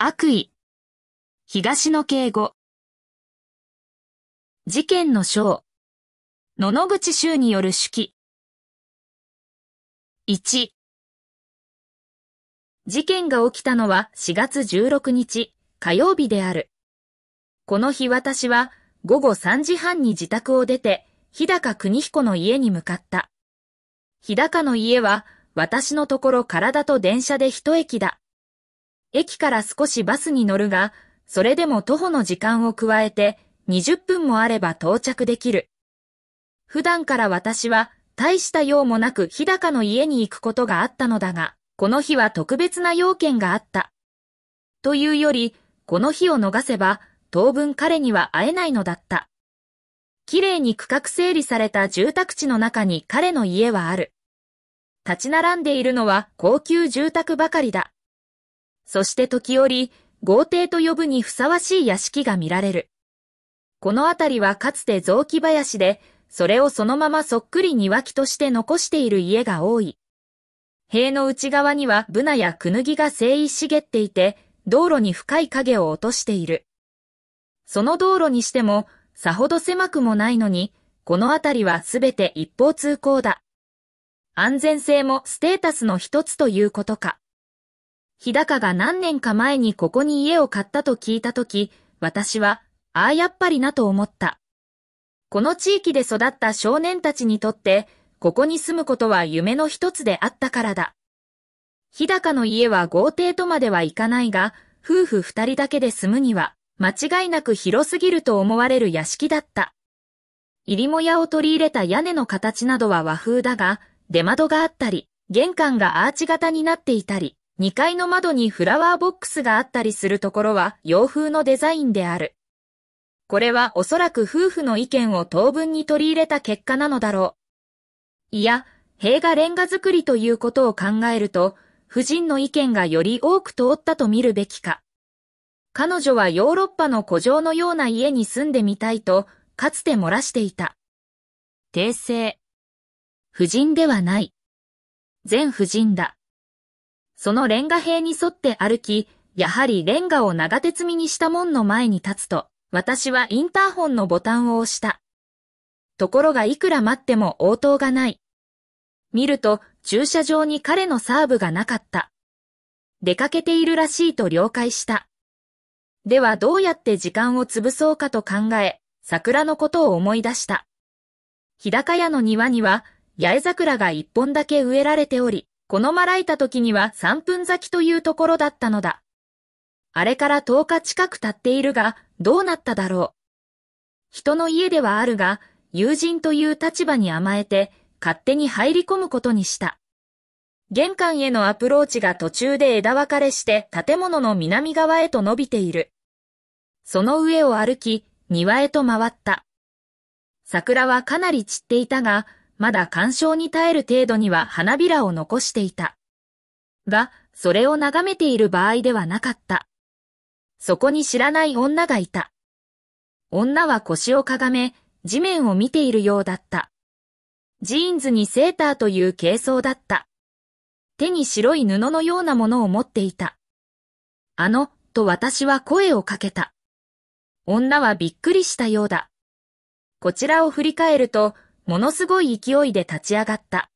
悪意。東の敬語。事件の章。野々口衆による手記。1。事件が起きたのは4月16日火曜日である。この日私は午後3時半に自宅を出て日高邦彦の家に向かった。日高の家は私のところ体と電車で一駅だ。駅から少しバスに乗るが、それでも徒歩の時間を加えて20分もあれば到着できる。普段から私は大した用もなく日高の家に行くことがあったのだが、この日は特別な要件があった。というより、この日を逃せば、当分彼には会えないのだった。綺麗に区画整理された住宅地の中に彼の家はある。立ち並んでいるのは高級住宅ばかりだ。そして時折、豪邸と呼ぶにふさわしい屋敷が見られる。この辺りはかつて雑木林で、それをそのままそっくり庭木として残している家が多い。塀の内側にはブナやクヌギが生い茂っていて、道路に深い影を落としている。その道路にしても、さほど狭くもないのに、この辺りはすべて一方通行だ。安全性もステータスの一つということか。日高が何年か前にここに家を買ったと聞いたとき、私は、ああやっぱりなと思った。この地域で育った少年たちにとって、ここに住むことは夢の一つであったからだ。日高の家は豪邸とまではいかないが、夫婦二人だけで住むには、間違いなく広すぎると思われる屋敷だった。入りも屋を取り入れた屋根の形などは和風だが、出窓があったり、玄関がアーチ型になっていたり、2階の窓にフラワーボックスがあったりするところは洋風のデザインである。これはおそらく夫婦の意見を当分に取り入れた結果なのだろう。いや、塀がレンガ作りということを考えると、夫人の意見がより多く通ったと見るべきか。彼女はヨーロッパの古城のような家に住んでみたいと、かつて漏らしていた。訂正。夫人ではない。全夫人だ。そのレンガ塀に沿って歩き、やはりレンガを長手積みにした門の前に立つと、私はインターホンのボタンを押した。ところがいくら待っても応答がない。見ると、駐車場に彼のサーブがなかった。出かけているらしいと了解した。ではどうやって時間を潰そうかと考え、桜のことを思い出した。日高屋の庭には、八重桜が一本だけ植えられており、このまらいた時には三分咲きというところだったのだ。あれから10日近く経っているが、どうなっただろう。人の家ではあるが、友人という立場に甘えて、勝手に入り込むことにした。玄関へのアプローチが途中で枝分かれして建物の南側へと伸びている。その上を歩き、庭へと回った。桜はかなり散っていたが、まだ干渉に耐える程度には花びらを残していた。が、それを眺めている場合ではなかった。そこに知らない女がいた。女は腰をかがめ、地面を見ているようだった。ジーンズにセーターという軽装だった。手に白い布のようなものを持っていた。あの、と私は声をかけた。女はびっくりしたようだ。こちらを振り返ると、ものすごい勢いで立ち上がった。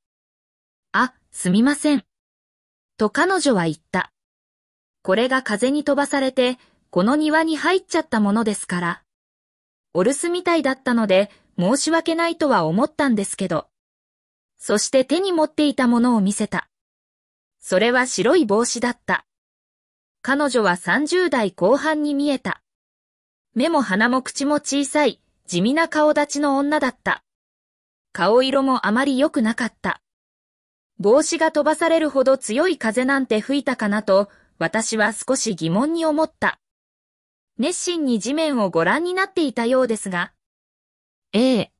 あ、すみません。と彼女は言った。これが風に飛ばされて、この庭に入っちゃったものですから。お留守みたいだったので、申し訳ないとは思ったんですけど。そして手に持っていたものを見せた。それは白い帽子だった。彼女は30代後半に見えた。目も鼻も口も小さい、地味な顔立ちの女だった。顔色もあまり良くなかった。帽子が飛ばされるほど強い風なんて吹いたかなと、私は少し疑問に思った。熱心に地面をご覧になっていたようですが。ええ。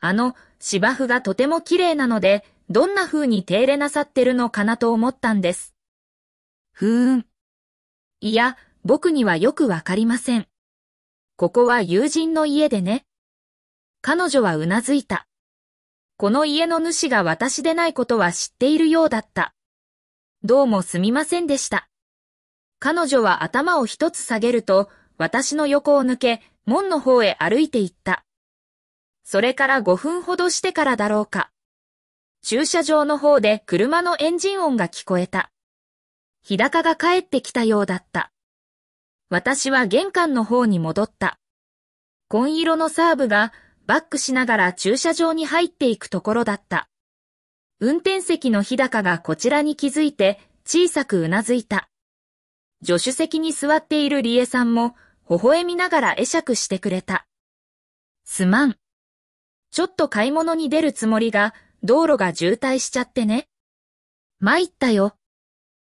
あの、芝生がとても綺麗なので、どんな風に手入れなさってるのかなと思ったんです。ふーん。いや、僕にはよくわかりません。ここは友人の家でね。彼女はうなずいた。この家の主が私でないことは知っているようだった。どうもすみませんでした。彼女は頭を一つ下げると、私の横を抜け、門の方へ歩いて行った。それから5分ほどしてからだろうか。駐車場の方で車のエンジン音が聞こえた。日高が帰ってきたようだった。私は玄関の方に戻った。紺色のサーブがバックしながら駐車場に入っていくところだった。運転席の日高がこちらに気づいて小さくうなずいた。助手席に座っている理恵さんも微笑みながら会釈してくれた。すまん。ちょっと買い物に出るつもりが道路が渋滞しちゃってね。参ったよ。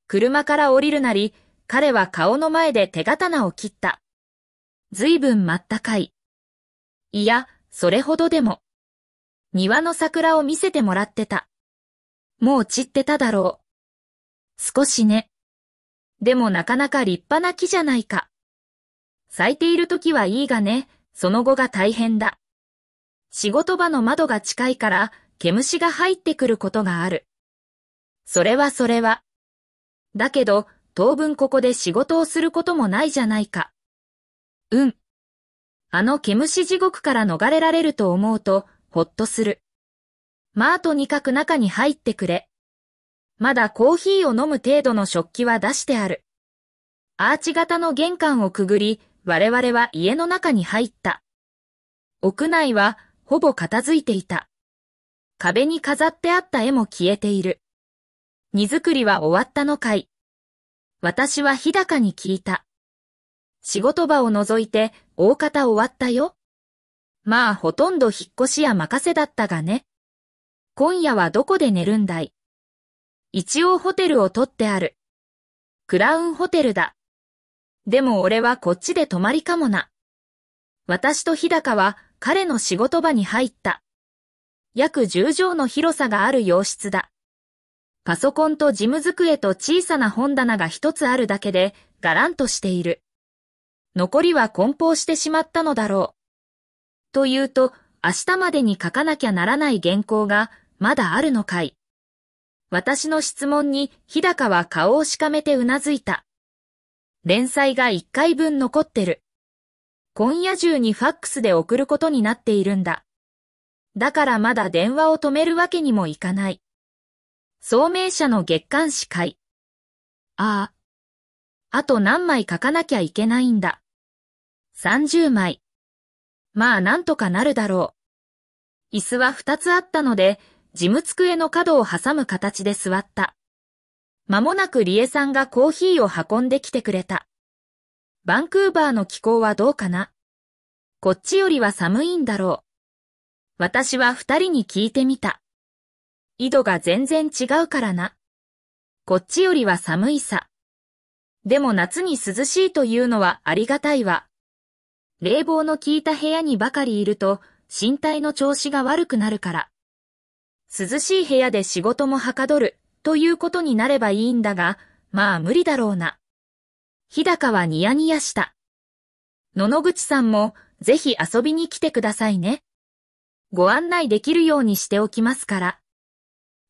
車から降りるなり、彼は顔の前で手刀を切った。随分まったかい。いや、それほどでも。庭の桜を見せてもらってた。もう散ってただろう。少しね。でもなかなか立派な木じゃないか。咲いている時はいいがね、その後が大変だ。仕事場の窓が近いから、毛虫が入ってくることがある。それはそれは。だけど、当分ここで仕事をすることもないじゃないか。うん。あの毛虫地獄から逃れられると思うと、ほっとする。まあとにかく中に入ってくれ。まだコーヒーを飲む程度の食器は出してある。アーチ型の玄関をくぐり、我々は家の中に入った。屋内はほぼ片付いていた。壁に飾ってあった絵も消えている。荷造りは終わったのかい。私は日高に聞いた。仕事場を除いて大方終わったよ。まあほとんど引っ越しや任せだったがね。今夜はどこで寝るんだい一応ホテルを取ってある。クラウンホテルだ。でも俺はこっちで泊まりかもな。私と日高は彼の仕事場に入った。約10畳の広さがある洋室だ。パソコンと事務机と小さな本棚が一つあるだけで、がらんとしている。残りは梱包してしまったのだろう。というと、明日までに書かなきゃならない原稿がまだあるのかい。私の質問に日高は顔をしかめてうなずいた。連載が一回分残ってる。今夜中にファックスで送ることになっているんだ。だからまだ電話を止めるわけにもいかない。聡明者の月刊誌会。ああ、あと何枚書かなきゃいけないんだ。30枚。まあなんとかなるだろう。椅子は2つあったので、事務机の角を挟む形で座った。まもなくリエさんがコーヒーを運んできてくれた。バンクーバーの気候はどうかなこっちよりは寒いんだろう。私は二人に聞いてみた。緯度が全然違うからな。こっちよりは寒いさ。でも夏に涼しいというのはありがたいわ。冷房の効いた部屋にばかりいると、身体の調子が悪くなるから。涼しい部屋で仕事もはかどる、ということになればいいんだが、まあ無理だろうな。日高はニヤニヤした。野々口さんも、ぜひ遊びに来てくださいね。ご案内できるようにしておきますから。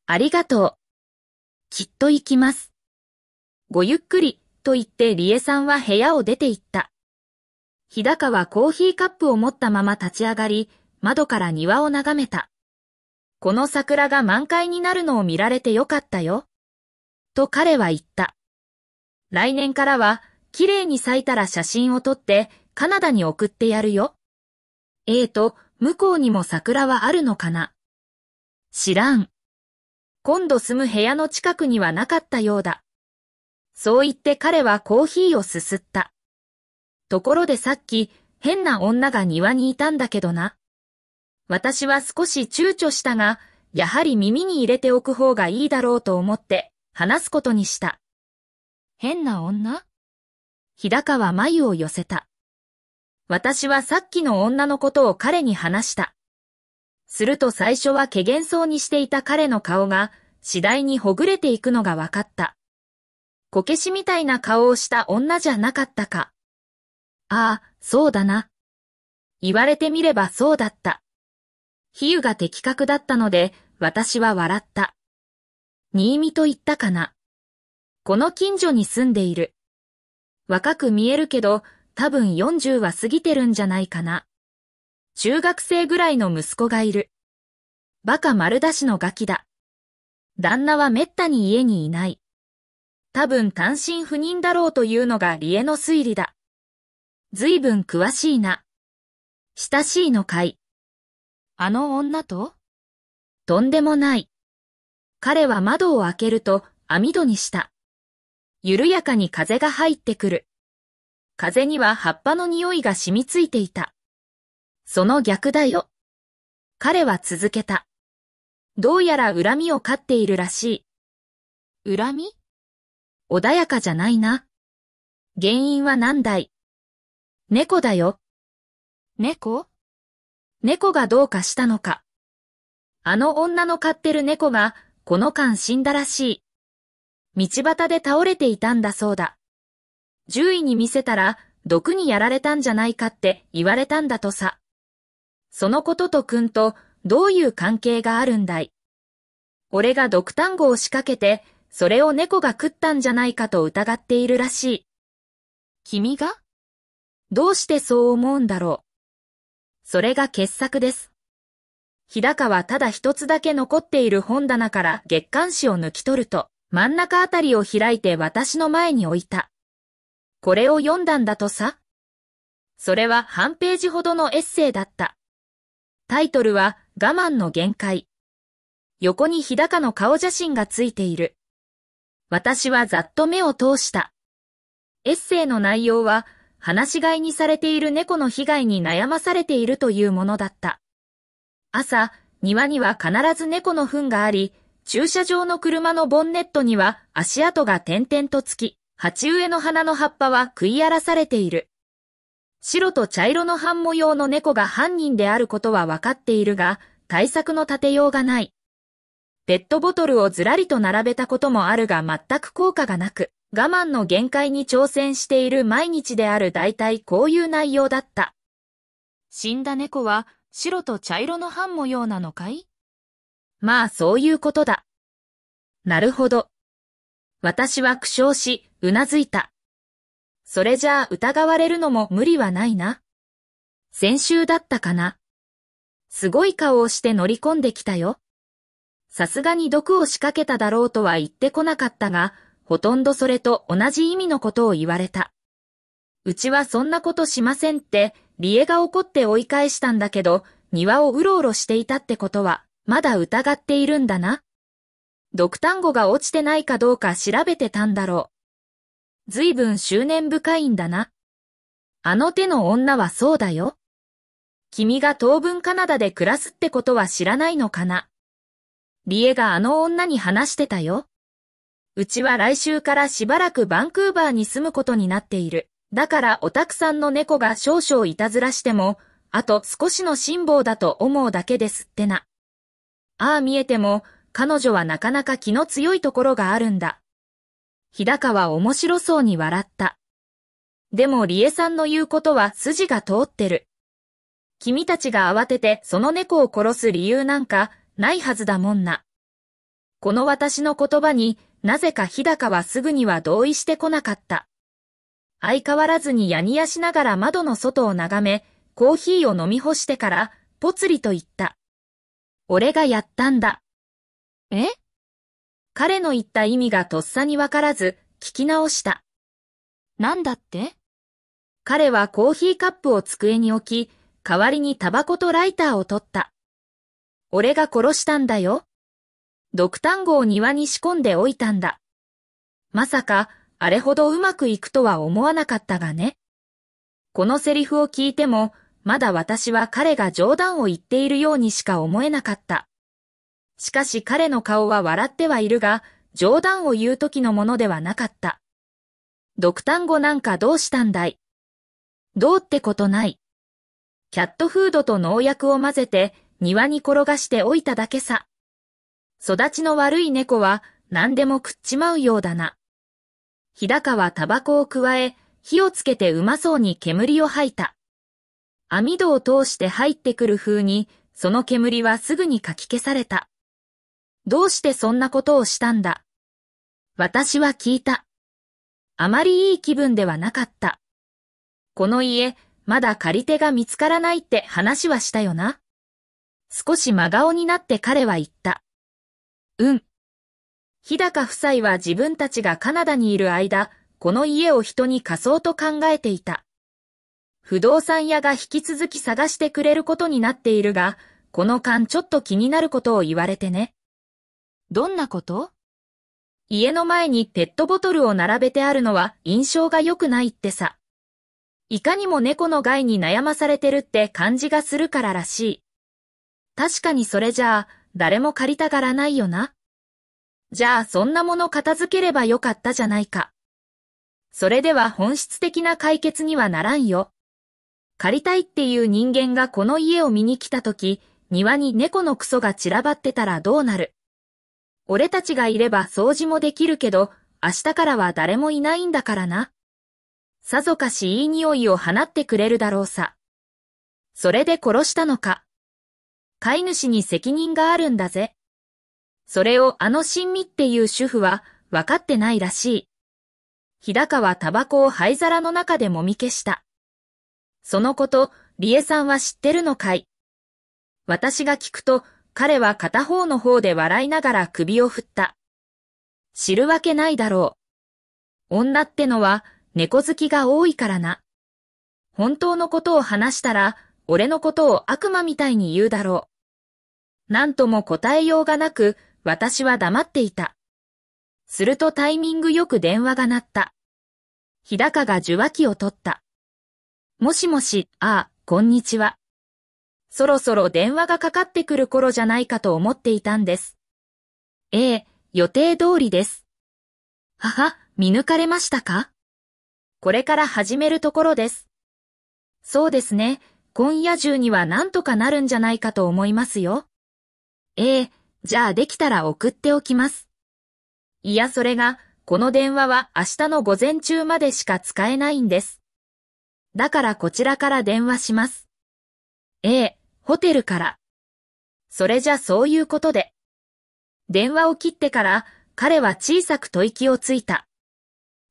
ありがとう。きっと行きます。ごゆっくり、と言ってリエさんは部屋を出て行った。日高はコーヒーカップを持ったまま立ち上がり、窓から庭を眺めた。この桜が満開になるのを見られてよかったよ。と彼は言った。来年からは、綺麗に咲いたら写真を撮って、カナダに送ってやるよ。ええと、向こうにも桜はあるのかな。知らん。今度住む部屋の近くにはなかったようだ。そう言って彼はコーヒーをすすった。ところでさっき、変な女が庭にいたんだけどな。私は少し躊躇したが、やはり耳に入れておく方がいいだろうと思って、話すことにした。変な女日高は眉を寄せた。私はさっきの女のことを彼に話した。すると最初は怪げそうにしていた彼の顔が、次第にほぐれていくのが分かった。こけしみたいな顔をした女じゃなかったか。ああ、そうだな。言われてみればそうだった。比喩が的確だったので、私は笑った。新見と言ったかな。この近所に住んでいる。若く見えるけど、多分40は過ぎてるんじゃないかな。中学生ぐらいの息子がいる。バカ丸出しのガキだ。旦那はめったに家にいない。多分単身赴任だろうというのが理恵の推理だ。随分詳しいな。親しいのかい。あの女ととんでもない。彼は窓を開けると網戸にした。緩やかに風が入ってくる。風には葉っぱの匂いが染みついていた。その逆だよ。彼は続けた。どうやら恨みを飼っているらしい。恨み穏やかじゃないな。原因は何だい猫だよ。猫猫がどうかしたのか。あの女の飼ってる猫が、この間死んだらしい。道端で倒れていたんだそうだ。獣医に見せたら、毒にやられたんじゃないかって言われたんだとさ。そのこととくんと、どういう関係があるんだい俺が毒単語を仕掛けて、それを猫が食ったんじゃないかと疑っているらしい。君がどうしてそう思うんだろう。それが傑作です。日高はただ一つだけ残っている本棚から月刊誌を抜き取ると、真ん中あたりを開いて私の前に置いた。これを読んだんだとさ。それは半ページほどのエッセイだった。タイトルは我慢の限界。横に日高の顔写真がついている。私はざっと目を通した。エッセイの内容は、話し飼いにされている猫の被害に悩まされているというものだった。朝、庭には必ず猫の糞があり、駐車場の車のボンネットには足跡が点々とつき、鉢植えの花の葉っぱは食い荒らされている。白と茶色の半模様の猫が犯人であることは分かっているが、対策の立てようがない。ペットボトルをずらりと並べたこともあるが全く効果がなく、我慢の限界に挑戦している毎日である大体こういう内容だった。死んだ猫は白と茶色の半模様なのかいまあそういうことだ。なるほど。私は苦笑し、うなずいた。それじゃあ疑われるのも無理はないな。先週だったかな。すごい顔をして乗り込んできたよ。さすがに毒を仕掛けただろうとは言ってこなかったが、ほとんどそれと同じ意味のことを言われた。うちはそんなことしませんって、理恵が怒って追い返したんだけど、庭をうろうろしていたってことは、まだ疑っているんだな。毒単語が落ちてないかどうか調べてたんだろう。ずいぶん執念深いんだな。あの手の女はそうだよ。君が当分カナダで暮らすってことは知らないのかな。リエがあの女に話してたよ。うちは来週からしばらくバンクーバーに住むことになっている。だからおたくさんの猫が少々いたずらしても、あと少しの辛抱だと思うだけですってな。ああ見えても、彼女はなかなか気の強いところがあるんだ。日高は面白そうに笑った。でもリエさんの言うことは筋が通ってる。君たちが慌ててその猫を殺す理由なんかないはずだもんな。この私の言葉になぜか日高はすぐには同意してこなかった。相変わらずにやにやしながら窓の外を眺め、コーヒーを飲み干してから、ぽつりと言った。俺がやったんだ。え彼の言った意味がとっさにわからず、聞き直した。なんだって彼はコーヒーカップを机に置き、代わりにタバコとライターを取った。俺が殺したんだよ。毒単語を庭に仕込んでおいたんだ。まさか、あれほどうまくいくとは思わなかったがね。このセリフを聞いても、まだ私は彼が冗談を言っているようにしか思えなかった。しかし彼の顔は笑ってはいるが、冗談を言う時のものではなかった。毒単語なんかどうしたんだいどうってことない。キャットフードと農薬を混ぜて、庭に転がしておいただけさ。育ちの悪い猫は何でも食っちまうようだな。日高はタバコをくわえ、火をつけてうまそうに煙を吐いた。網戸を通して入ってくる風に、その煙はすぐにかき消された。どうしてそんなことをしたんだ私は聞いた。あまりいい気分ではなかった。この家、まだ借り手が見つからないって話はしたよな。少し真顔になって彼は言った。うん。日高夫妻は自分たちがカナダにいる間、この家を人に貸そうと考えていた。不動産屋が引き続き探してくれることになっているが、この間ちょっと気になることを言われてね。どんなこと家の前にペットボトルを並べてあるのは印象が良くないってさ。いかにも猫の害に悩まされてるって感じがするかららしい。確かにそれじゃあ、誰も借りたがらないよな。じゃあそんなもの片付ければよかったじゃないか。それでは本質的な解決にはならんよ。借りたいっていう人間がこの家を見に来た時、庭に猫のクソが散らばってたらどうなる俺たちがいれば掃除もできるけど、明日からは誰もいないんだからな。さぞかしいい匂いを放ってくれるだろうさ。それで殺したのか。飼い主に責任があるんだぜ。それをあの親身っていう主婦は分かってないらしい。日高はタバコを灰皿の中でもみ消した。そのこと、理恵さんは知ってるのかい私が聞くと、彼は片方の方で笑いながら首を振った。知るわけないだろう。女ってのは猫好きが多いからな。本当のことを話したら、俺のことを悪魔みたいに言うだろう。何とも答えようがなく、私は黙っていた。するとタイミングよく電話が鳴った。日高が受話器を取った。もしもし、ああ、こんにちは。そろそろ電話がかかってくる頃じゃないかと思っていたんです。ええ、予定通りです。はは、見抜かれましたかこれから始めるところです。そうですね、今夜中には何とかなるんじゃないかと思いますよ。ええー、じゃあできたら送っておきます。いや、それが、この電話は明日の午前中までしか使えないんです。だからこちらから電話します。ええ、ホテルから。それじゃそういうことで。電話を切ってから、彼は小さく吐息をついた。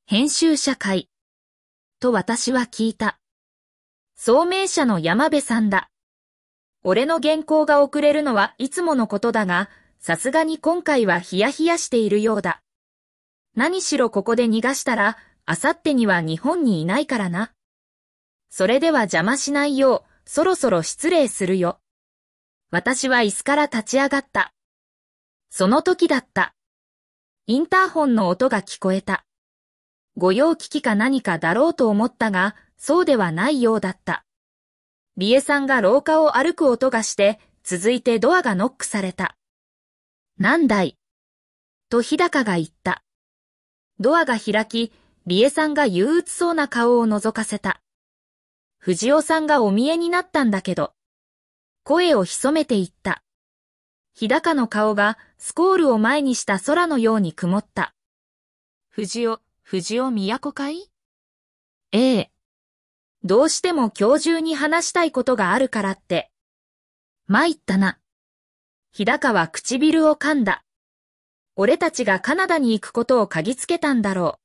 編集者会。と私は聞いた。聡明者の山部さんだ。俺の原稿が遅れるのはいつものことだが、さすがに今回はヒヤヒヤしているようだ。何しろここで逃がしたら、あさってには日本にいないからな。それでは邪魔しないよう、そろそろ失礼するよ。私は椅子から立ち上がった。その時だった。インターホンの音が聞こえた。御用聞きか何かだろうと思ったが、そうではないようだった。リエさんが廊下を歩く音がして、続いてドアがノックされた。なんだいと日高が言った。ドアが開き、リエさんが憂鬱そうな顔を覗かせた。藤尾さんがお見えになったんだけど、声を潜めて言った。日高の顔がスコールを前にした空のように曇った。藤尾、藤尾都かいええ。どうしても今日中に話したいことがあるからって。参ったな。日高は唇を噛んだ。俺たちがカナダに行くことを嗅ぎつけたんだろ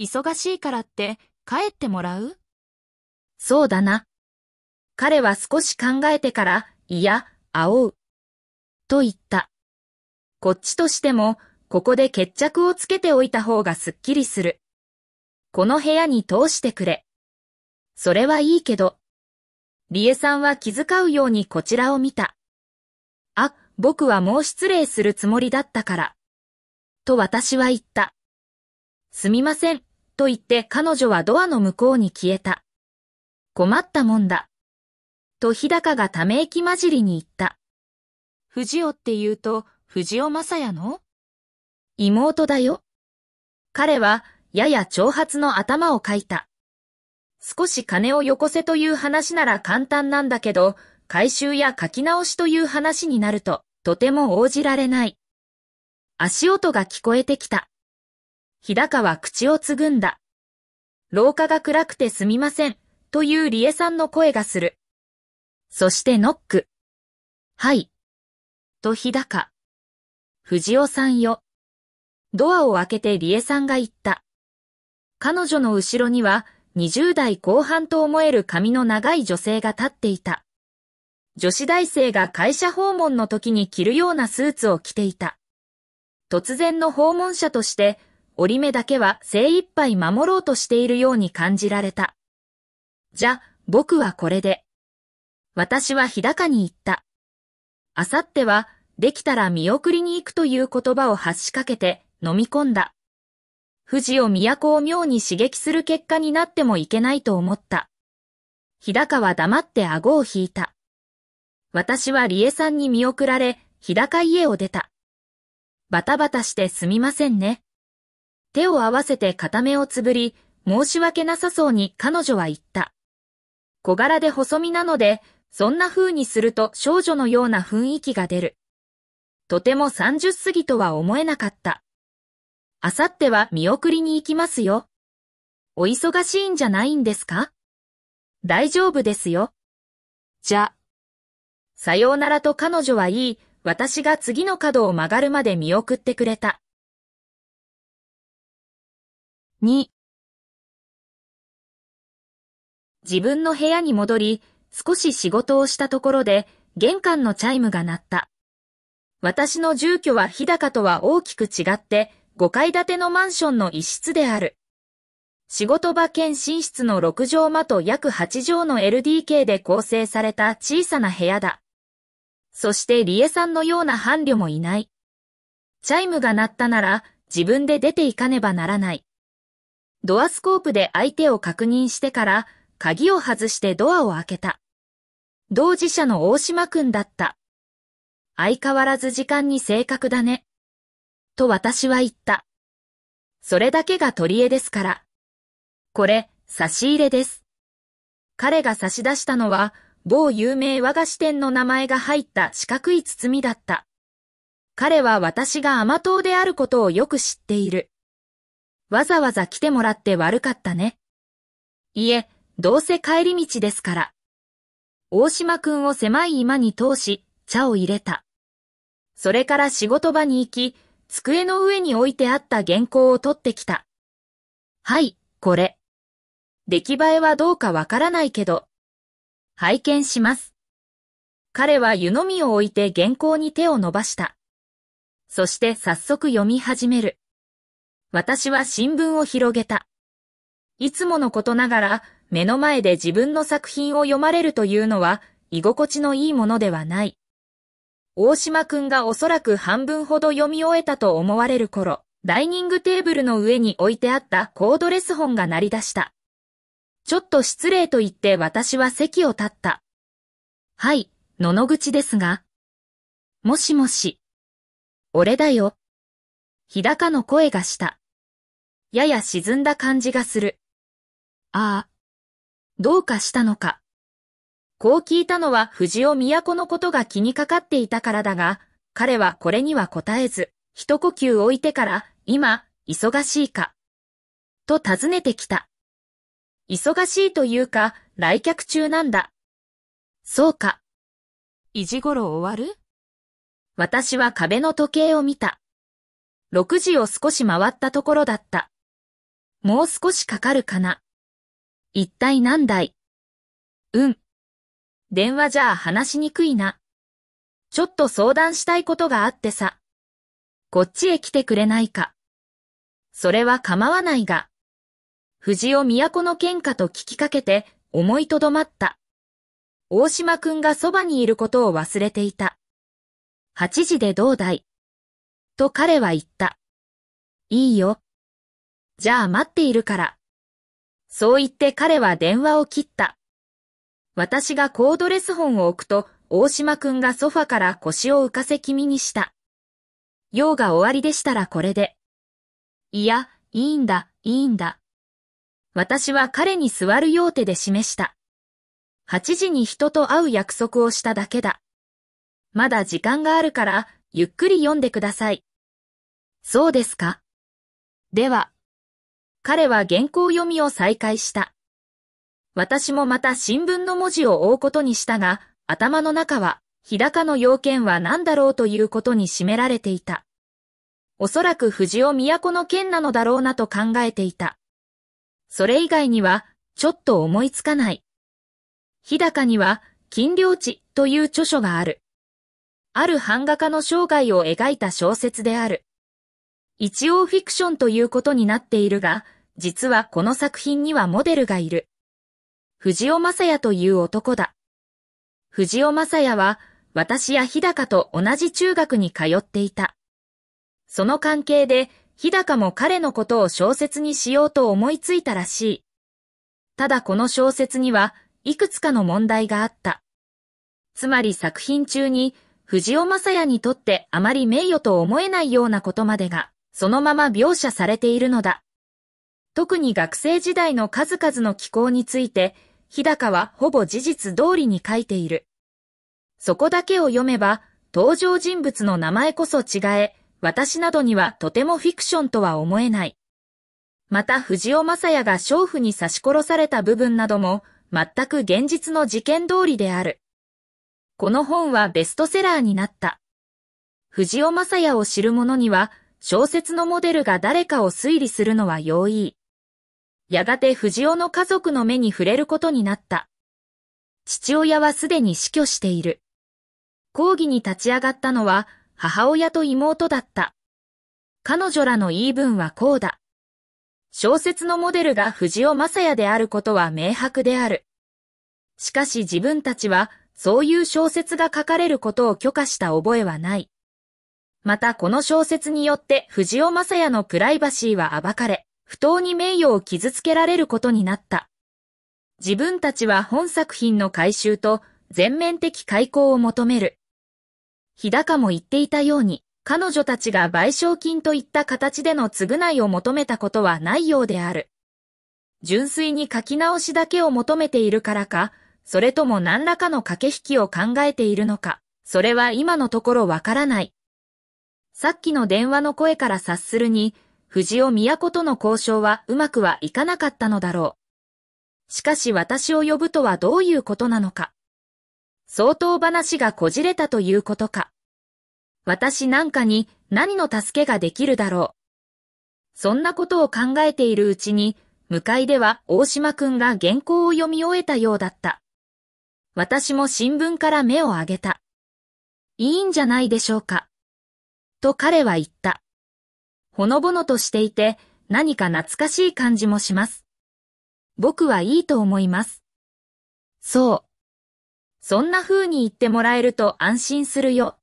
う。忙しいからって帰ってもらうそうだな。彼は少し考えてから、いや、会おう。と言った。こっちとしても、ここで決着をつけておいた方がすっきりする。この部屋に通してくれ。それはいいけど。リエさんは気遣うようにこちらを見た。あ、僕はもう失礼するつもりだったから。と私は言った。すみません、と言って彼女はドアの向こうに消えた。困ったもんだ。と日高がため息まじりに言った。藤尾って言うと、藤尾正也の妹だよ。彼は、やや長髪の頭をかいた。少し金をよこせという話なら簡単なんだけど、回収や書き直しという話になると、とても応じられない。足音が聞こえてきた。日高は口をつぐんだ。廊下が暗くてすみません、という理恵さんの声がする。そしてノック。はい。と日高。藤尾さんよ。ドアを開けて理恵さんが言った。彼女の後ろには、20代後半と思える髪の長い女性が立っていた。女子大生が会社訪問の時に着るようなスーツを着ていた。突然の訪問者として、折り目だけは精一杯守ろうとしているように感じられた。じゃ、僕はこれで。私は日高に行った。あさっては、できたら見送りに行くという言葉を発しかけて飲み込んだ。富士を都を妙に刺激する結果になってもいけないと思った。日高は黙って顎を引いた。私は理恵さんに見送られ、日高家を出た。バタバタしてすみませんね。手を合わせて片目をつぶり、申し訳なさそうに彼女は言った。小柄で細身なので、そんな風にすると少女のような雰囲気が出る。とても30過ぎとは思えなかった。あさっては見送りに行きますよ。お忙しいんじゃないんですか大丈夫ですよ。じゃ。さようならと彼女はいい、私が次の角を曲がるまで見送ってくれた。2自分の部屋に戻り、少し仕事をしたところで、玄関のチャイムが鳴った。私の住居は日高とは大きく違って、5階建てのマンションの一室である。仕事場兼寝室の6畳間と約8畳の LDK で構成された小さな部屋だ。そしてリエさんのような伴侶もいない。チャイムが鳴ったなら自分で出て行かねばならない。ドアスコープで相手を確認してから鍵を外してドアを開けた。同時者の大島くんだった。相変わらず時間に正確だね。と私は言った。それだけが取り柄ですから。これ、差し入れです。彼が差し出したのは、某有名和菓子店の名前が入った四角い包みだった。彼は私が甘党であることをよく知っている。わざわざ来てもらって悪かったね。いえ、どうせ帰り道ですから。大島くんを狭い居間に通し、茶を入れた。それから仕事場に行き、机の上に置いてあった原稿を取ってきた。はい、これ。出来栄えはどうかわからないけど。拝見します。彼は湯飲みを置いて原稿に手を伸ばした。そして早速読み始める。私は新聞を広げた。いつものことながら目の前で自分の作品を読まれるというのは居心地のいいものではない。大島くんがおそらく半分ほど読み終えたと思われる頃、ダイニングテーブルの上に置いてあったコードレス本が鳴り出した。ちょっと失礼と言って私は席を立った。はい、野々口ですが。もしもし。俺だよ。日高の声がした。やや沈んだ感じがする。ああ。どうかしたのか。こう聞いたのは藤尾都のことが気にかかっていたからだが、彼はこれには答えず、一呼吸置いてから、今、忙しいか。と尋ねてきた。忙しいというか、来客中なんだ。そうか。いご頃終わる私は壁の時計を見た。6時を少し回ったところだった。もう少しかかるかな。一体何台うん。電話じゃ話しにくいな。ちょっと相談したいことがあってさ。こっちへ来てくれないか。それは構わないが。藤尾都の喧嘩と聞きかけて思いとどまった。大島くんがそばにいることを忘れていた。8時でどうだいと彼は言った。いいよ。じゃあ待っているから。そう言って彼は電話を切った。私がコードレス本を置くと、大島くんがソファから腰を浮かせ気味にした。用が終わりでしたらこれで。いや、いいんだ、いいんだ。私は彼に座るう手で示した。8時に人と会う約束をしただけだ。まだ時間があるから、ゆっくり読んでください。そうですか。では、彼は原稿読みを再開した。私もまた新聞の文字を追うことにしたが、頭の中は、日高の要件は何だろうということに占められていた。おそらく藤尾都の件なのだろうなと考えていた。それ以外には、ちょっと思いつかない。日高には、金領地という著書がある。ある版画家の生涯を描いた小説である。一応フィクションということになっているが、実はこの作品にはモデルがいる。藤尾正也という男だ。藤尾正也は、私や日高と同じ中学に通っていた。その関係で、日高も彼のことを小説にしようと思いついたらしい。ただこの小説には、いくつかの問題があった。つまり作品中に、藤尾正也にとってあまり名誉と思えないようなことまでが、そのまま描写されているのだ。特に学生時代の数々の気候について、日高はほぼ事実通りに書いている。そこだけを読めば、登場人物の名前こそ違え、私などにはとてもフィクションとは思えない。また藤尾正也が娼婦に刺し殺された部分なども、全く現実の事件通りである。この本はベストセラーになった。藤尾正也を知る者には、小説のモデルが誰かを推理するのは容易。やがて藤尾の家族の目に触れることになった。父親はすでに死去している。抗議に立ち上がったのは母親と妹だった。彼女らの言い分はこうだ。小説のモデルが藤尾正也であることは明白である。しかし自分たちはそういう小説が書かれることを許可した覚えはない。またこの小説によって藤尾正也のプライバシーは暴かれ、不当に名誉を傷つけられることになった。自分たちは本作品の回収と全面的開口を求める。日高も言っていたように、彼女たちが賠償金といった形での償いを求めたことはないようである。純粋に書き直しだけを求めているからか、それとも何らかの駆け引きを考えているのか、それは今のところわからない。さっきの電話の声から察するに、藤尾都との交渉はうまくはいかなかったのだろう。しかし私を呼ぶとはどういうことなのか。相当話がこじれたということか。私なんかに何の助けができるだろう。そんなことを考えているうちに、向かいでは大島くんが原稿を読み終えたようだった。私も新聞から目を上げた。いいんじゃないでしょうか。と彼は言った。ほのぼのとしていて、何か懐かしい感じもします。僕はいいと思います。そう。そんな風に言ってもらえると安心するよ。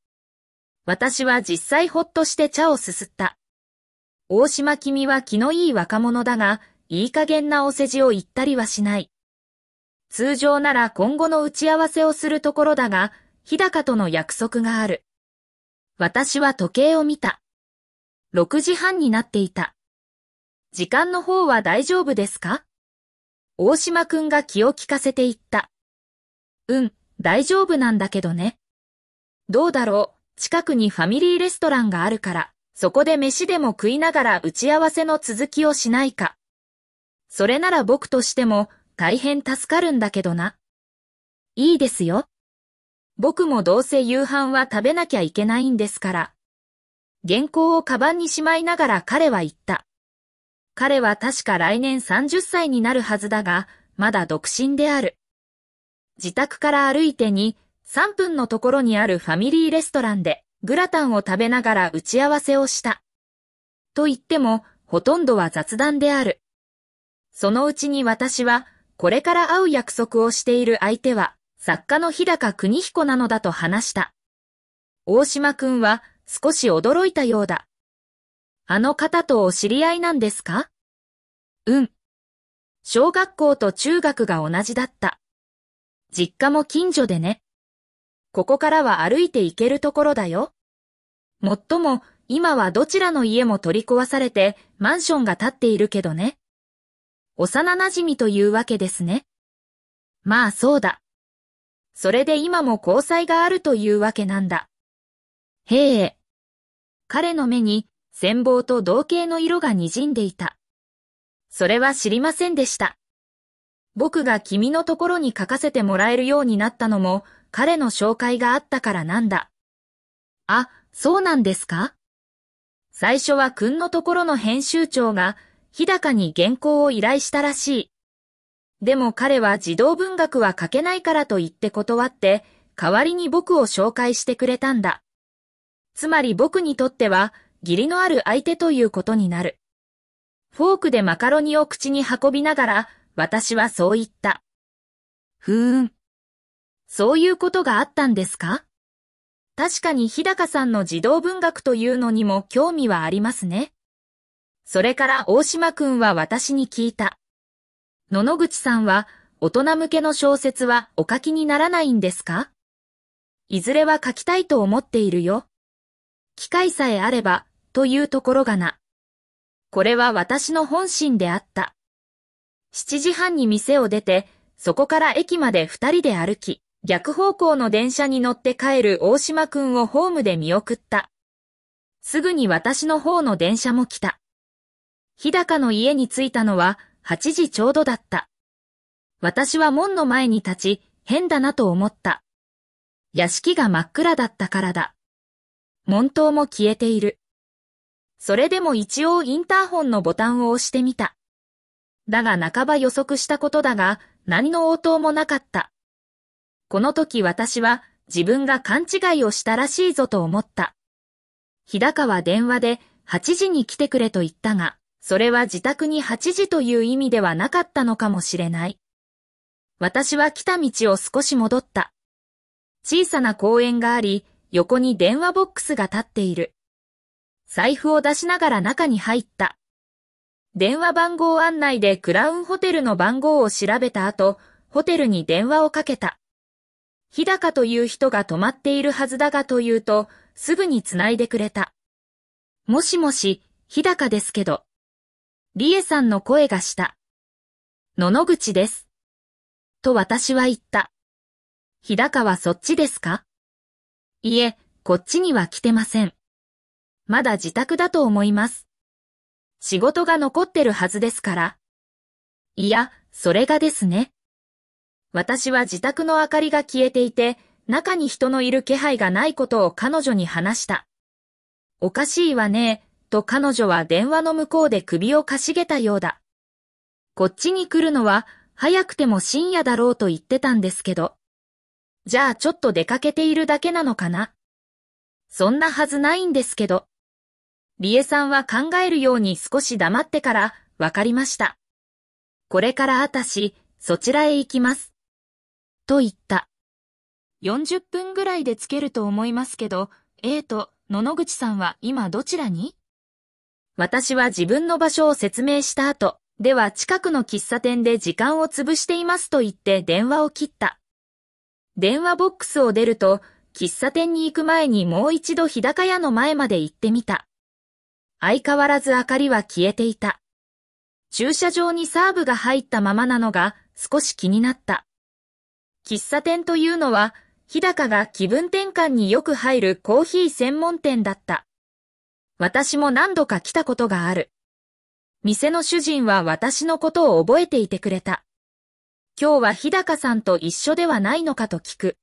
私は実際ほっとして茶をすすった。大島君は気のいい若者だが、いい加減なお世辞を言ったりはしない。通常なら今後の打ち合わせをするところだが、日高との約束がある。私は時計を見た。6時半になっていた。時間の方は大丈夫ですか大島くんが気を利かせて言った。うん、大丈夫なんだけどね。どうだろう、近くにファミリーレストランがあるから、そこで飯でも食いながら打ち合わせの続きをしないか。それなら僕としても大変助かるんだけどな。いいですよ。僕もどうせ夕飯は食べなきゃいけないんですから。原稿をカバンにしまいながら彼は言った。彼は確か来年30歳になるはずだが、まだ独身である。自宅から歩いてに、3分のところにあるファミリーレストランで、グラタンを食べながら打ち合わせをした。と言っても、ほとんどは雑談である。そのうちに私は、これから会う約束をしている相手は、作家の日高邦彦なのだと話した。大島くんは、少し驚いたようだ。あの方とお知り合いなんですかうん。小学校と中学が同じだった。実家も近所でね。ここからは歩いて行けるところだよ。もっとも、今はどちらの家も取り壊されて、マンションが建っているけどね。幼馴染というわけですね。まあそうだ。それで今も交際があるというわけなんだ。へえ。彼の目に、戦望と同型の色が滲んでいた。それは知りませんでした。僕が君のところに書かせてもらえるようになったのも、彼の紹介があったからなんだ。あ、そうなんですか最初は君のところの編集長が、日高に原稿を依頼したらしい。でも彼は児童文学は書けないからと言って断って、代わりに僕を紹介してくれたんだ。つまり僕にとっては、義理のある相手ということになる。フォークでマカロニを口に運びながら、私はそう言った。ふーん。そういうことがあったんですか確かに日高さんの児童文学というのにも興味はありますね。それから大島くんは私に聞いた。野々口さんは大人向けの小説はお書きにならないんですかいずれは書きたいと思っているよ。機会さえあれば、というところがな。これは私の本心であった。7時半に店を出て、そこから駅まで二人で歩き、逆方向の電車に乗って帰る大島くんをホームで見送った。すぐに私の方の電車も来た。日高の家に着いたのは8時ちょうどだった。私は門の前に立ち、変だなと思った。屋敷が真っ暗だったからだ。門灯も消えている。それでも一応インターホンのボタンを押してみた。だが半ば予測したことだが、何の応答もなかった。この時私は自分が勘違いをしたらしいぞと思った。日高は電話で8時に来てくれと言ったが、それは自宅に8時という意味ではなかったのかもしれない。私は来た道を少し戻った。小さな公園があり、横に電話ボックスが立っている。財布を出しながら中に入った。電話番号案内でクラウンホテルの番号を調べた後、ホテルに電話をかけた。日高という人が泊まっているはずだがというと、すぐに繋いでくれた。もしもし、日高ですけど。リエさんの声がした。野々口です。と私は言った。日高はそっちですかいえ、こっちには来てません。まだ自宅だと思います。仕事が残ってるはずですから。いや、それがですね。私は自宅の明かりが消えていて、中に人のいる気配がないことを彼女に話した。おかしいわね、と彼女は電話の向こうで首をかしげたようだ。こっちに来るのは早くても深夜だろうと言ってたんですけど。じゃあちょっと出かけているだけなのかなそんなはずないんですけど。理恵さんは考えるように少し黙ってから、わかりました。これからあたし、そちらへ行きます。と言った。40分ぐらいでつけると思いますけど、ええと、野々口さんは今どちらに私は自分の場所を説明した後、では近くの喫茶店で時間を潰していますと言って電話を切った。電話ボックスを出ると、喫茶店に行く前にもう一度日高屋の前まで行ってみた。相変わらず明かりは消えていた。駐車場にサーブが入ったままなのが少し気になった。喫茶店というのは、日高が気分転換によく入るコーヒー専門店だった。私も何度か来たことがある。店の主人は私のことを覚えていてくれた。今日は日高さんと一緒ではないのかと聞く。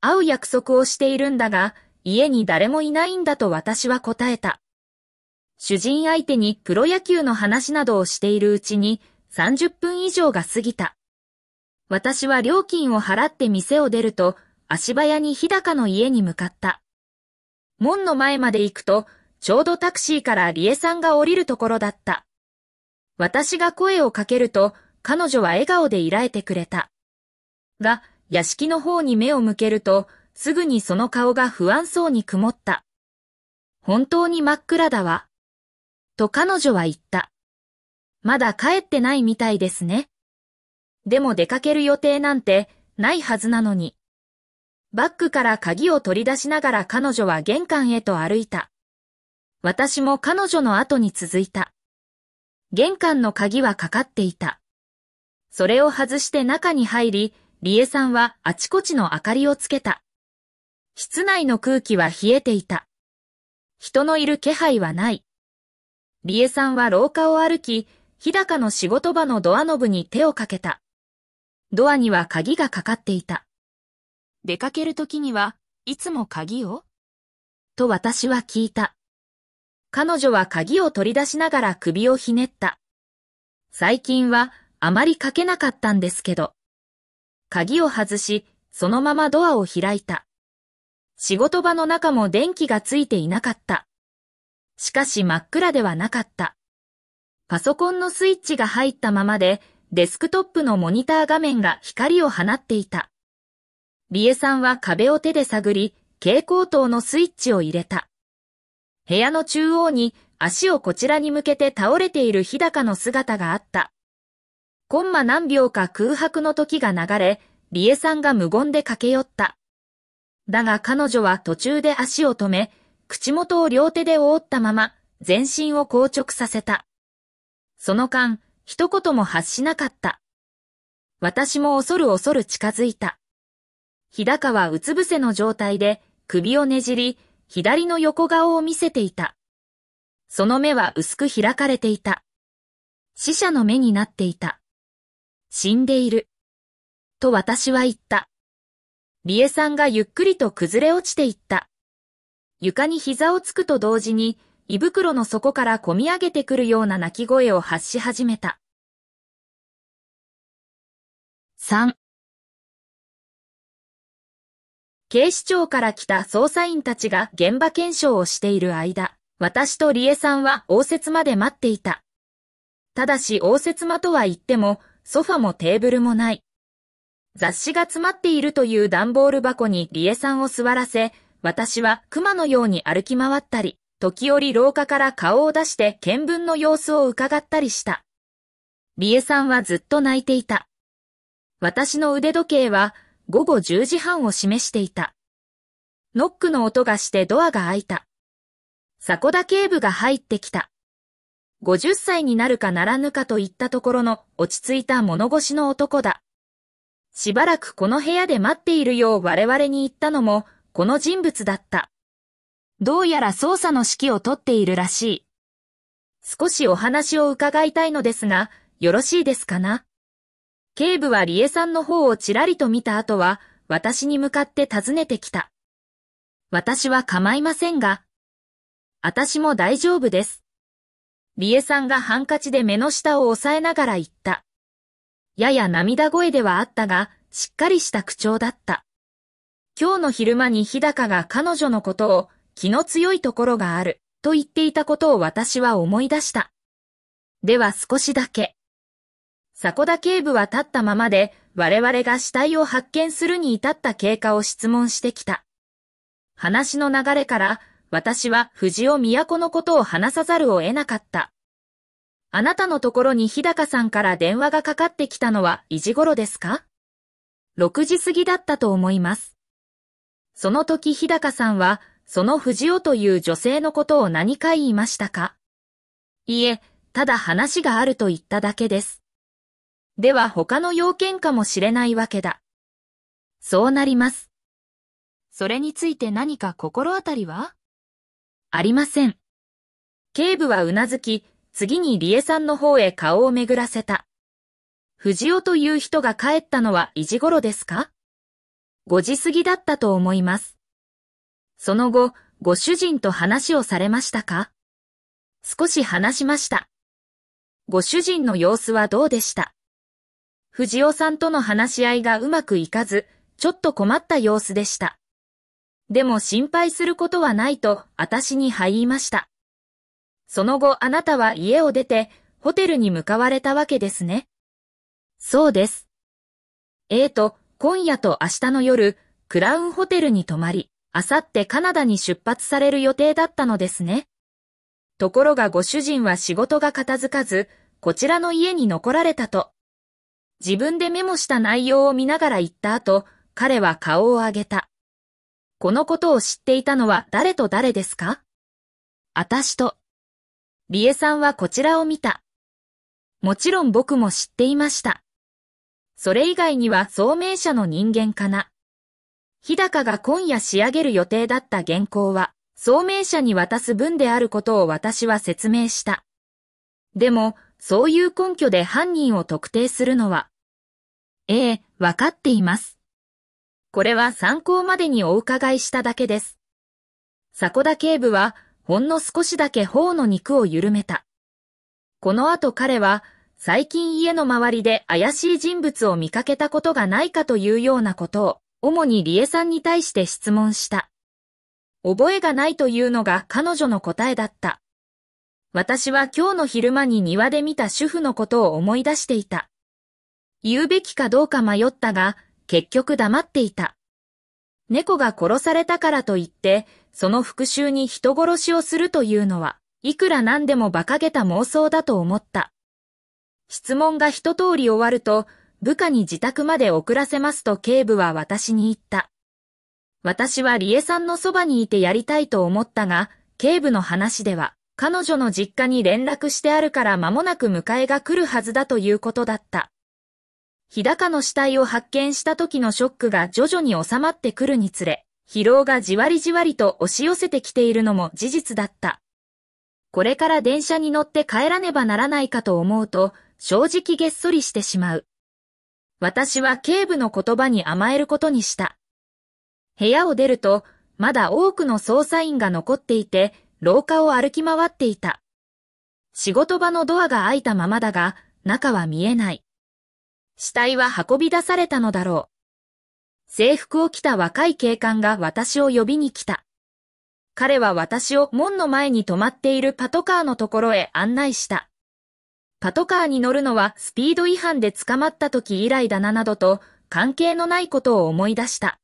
会う約束をしているんだが、家に誰もいないんだと私は答えた。主人相手にプロ野球の話などをしているうちに30分以上が過ぎた。私は料金を払って店を出ると足早に日高の家に向かった。門の前まで行くとちょうどタクシーから理恵さんが降りるところだった。私が声をかけると彼女は笑顔でいらえてくれた。が、屋敷の方に目を向けると、すぐにその顔が不安そうに曇った。本当に真っ暗だわ。と彼女は言った。まだ帰ってないみたいですね。でも出かける予定なんてないはずなのに。バッグから鍵を取り出しながら彼女は玄関へと歩いた。私も彼女の後に続いた。玄関の鍵はかかっていた。それを外して中に入り、理恵さんはあちこちの明かりをつけた。室内の空気は冷えていた。人のいる気配はない。理恵さんは廊下を歩き、日高の仕事場のドアノブに手をかけた。ドアには鍵がかかっていた。出かけるときには、いつも鍵をと私は聞いた。彼女は鍵を取り出しながら首をひねった。最近はあまりかけなかったんですけど。鍵を外し、そのままドアを開いた。仕事場の中も電気がついていなかった。しかし真っ暗ではなかった。パソコンのスイッチが入ったままで、デスクトップのモニター画面が光を放っていた。リエさんは壁を手で探り、蛍光灯のスイッチを入れた。部屋の中央に足をこちらに向けて倒れている日高の姿があった。コンマ何秒か空白の時が流れ、理恵さんが無言で駆け寄った。だが彼女は途中で足を止め、口元を両手で覆ったまま、全身を硬直させた。その間、一言も発しなかった。私も恐る恐る近づいた。日高はうつ伏せの状態で、首をねじり、左の横顔を見せていた。その目は薄く開かれていた。死者の目になっていた。死んでいる。と私は言った。リエさんがゆっくりと崩れ落ちていった。床に膝をつくと同時に、胃袋の底から込み上げてくるような泣き声を発し始めた。3警視庁から来た捜査員たちが現場検証をしている間、私とリエさんは応接まで待っていた。ただし応接間とは言っても、ソファもテーブルもない。雑誌が詰まっているという段ボール箱にリエさんを座らせ、私は熊のように歩き回ったり、時折廊下から顔を出して見聞の様子を伺ったりした。リエさんはずっと泣いていた。私の腕時計は午後10時半を示していた。ノックの音がしてドアが開いた。サコダ警部が入ってきた。50歳になるかならぬかといったところの落ち着いた物腰の男だ。しばらくこの部屋で待っているよう我々に言ったのも、この人物だった。どうやら捜査の指揮をとっているらしい。少しお話を伺いたいのですが、よろしいですかな警部はリエさんの方をちらりと見た後は、私に向かって尋ねてきた。私は構いませんが。私も大丈夫です。リエさんがハンカチで目の下を押さえながら言った。やや涙声ではあったが、しっかりした口調だった。今日の昼間に日高が彼女のことを気の強いところがあると言っていたことを私は思い出した。では少しだけ。迫田警部は立ったままで我々が死体を発見するに至った経過を質問してきた。話の流れから私は藤尾都のことを話さざるを得なかった。あなたのところに日高さんから電話がかかってきたのは2時頃ですか ?6 時過ぎだったと思います。その時日高さんは、その藤尾という女性のことを何か言いましたかいえ、ただ話があると言っただけです。では他の要件かもしれないわけだ。そうなります。それについて何か心当たりはありません。警部はうなずき、次にリエさんの方へ顔を巡らせた。藤尾という人が帰ったのは2時頃ですか ?5 時過ぎだったと思います。その後、ご主人と話をされましたか少し話しました。ご主人の様子はどうでした藤尾さんとの話し合いがうまくいかず、ちょっと困った様子でした。でも心配することはないと私に入りました。その後あなたは家を出てホテルに向かわれたわけですね。そうです。えーと、今夜と明日の夜、クラウンホテルに泊まり、あさってカナダに出発される予定だったのですね。ところがご主人は仕事が片付かず、こちらの家に残られたと。自分でメモした内容を見ながら言った後、彼は顔を上げた。このことを知っていたのは誰と誰ですか私と。リエさんはこちらを見た。もちろん僕も知っていました。それ以外には聡明者の人間かな。日高が今夜仕上げる予定だった原稿は、聡明者に渡す分であることを私は説明した。でも、そういう根拠で犯人を特定するのは、ええ、わかっています。これは参考までにお伺いしただけです。迫田警部は、ほんの少しだけ頬の肉を緩めた。この後彼は、最近家の周りで怪しい人物を見かけたことがないかというようなことを、主に理恵さんに対して質問した。覚えがないというのが彼女の答えだった。私は今日の昼間に庭で見た主婦のことを思い出していた。言うべきかどうか迷ったが、結局黙っていた。猫が殺されたからといって、その復讐に人殺しをするというのは、いくらなんでも馬鹿げた妄想だと思った。質問が一通り終わると、部下に自宅まで送らせますと警部は私に言った。私は理恵さんのそばにいてやりたいと思ったが、警部の話では、彼女の実家に連絡してあるから間もなく迎えが来るはずだということだった。日高の死体を発見した時のショックが徐々に収まってくるにつれ、疲労がじわりじわりと押し寄せてきているのも事実だった。これから電車に乗って帰らねばならないかと思うと、正直げっそりしてしまう。私は警部の言葉に甘えることにした。部屋を出ると、まだ多くの捜査員が残っていて、廊下を歩き回っていた。仕事場のドアが開いたままだが、中は見えない。死体は運び出されたのだろう。制服を着た若い警官が私を呼びに来た。彼は私を門の前に止まっているパトカーのところへ案内した。パトカーに乗るのはスピード違反で捕まった時以来だななどと関係のないことを思い出した。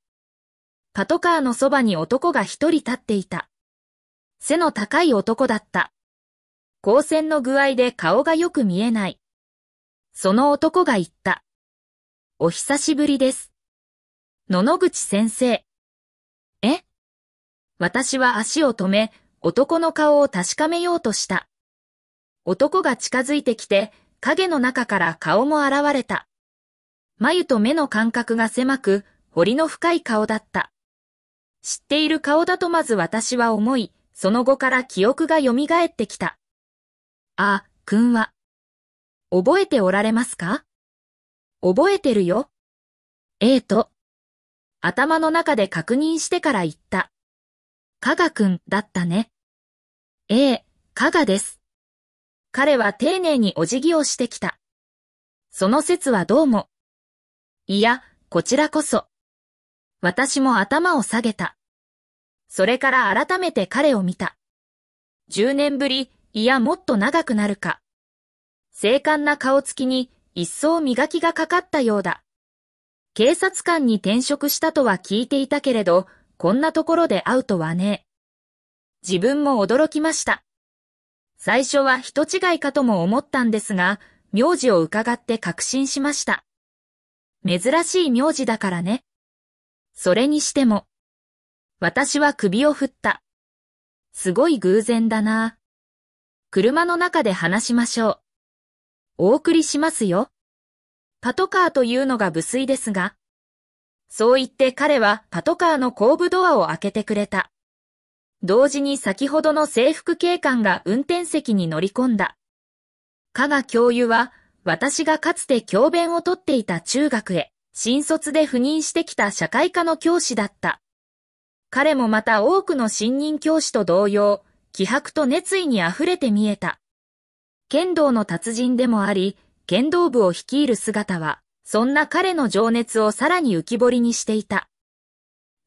パトカーのそばに男が一人立っていた。背の高い男だった。光線の具合で顔がよく見えない。その男が言った。お久しぶりです。野々口先生。え私は足を止め、男の顔を確かめようとした。男が近づいてきて、影の中から顔も現れた。眉と目の間隔が狭く、彫りの深い顔だった。知っている顔だとまず私は思い、その後から記憶が蘇ってきた。あ、くんは。覚えておられますか覚えてるよ。ええー、と、頭の中で確認してから言った。かがくんだったね。ええー、かがです。彼は丁寧にお辞儀をしてきた。その説はどうも。いや、こちらこそ。私も頭を下げた。それから改めて彼を見た。10年ぶり、いやもっと長くなるか。精悍な顔つきに一層磨きがかかったようだ。警察官に転職したとは聞いていたけれど、こんなところで会うとはね。自分も驚きました。最初は人違いかとも思ったんですが、名字を伺って確信しました。珍しい名字だからね。それにしても。私は首を振った。すごい偶然だな。車の中で話しましょう。お送りしますよ。パトカーというのが無粋ですが。そう言って彼はパトカーの後部ドアを開けてくれた。同時に先ほどの制服警官が運転席に乗り込んだ。加賀教諭は、私がかつて教鞭をとっていた中学へ、新卒で赴任してきた社会科の教師だった。彼もまた多くの新任教師と同様、気迫と熱意に溢れて見えた。剣道の達人でもあり、剣道部を率いる姿は、そんな彼の情熱をさらに浮き彫りにしていた。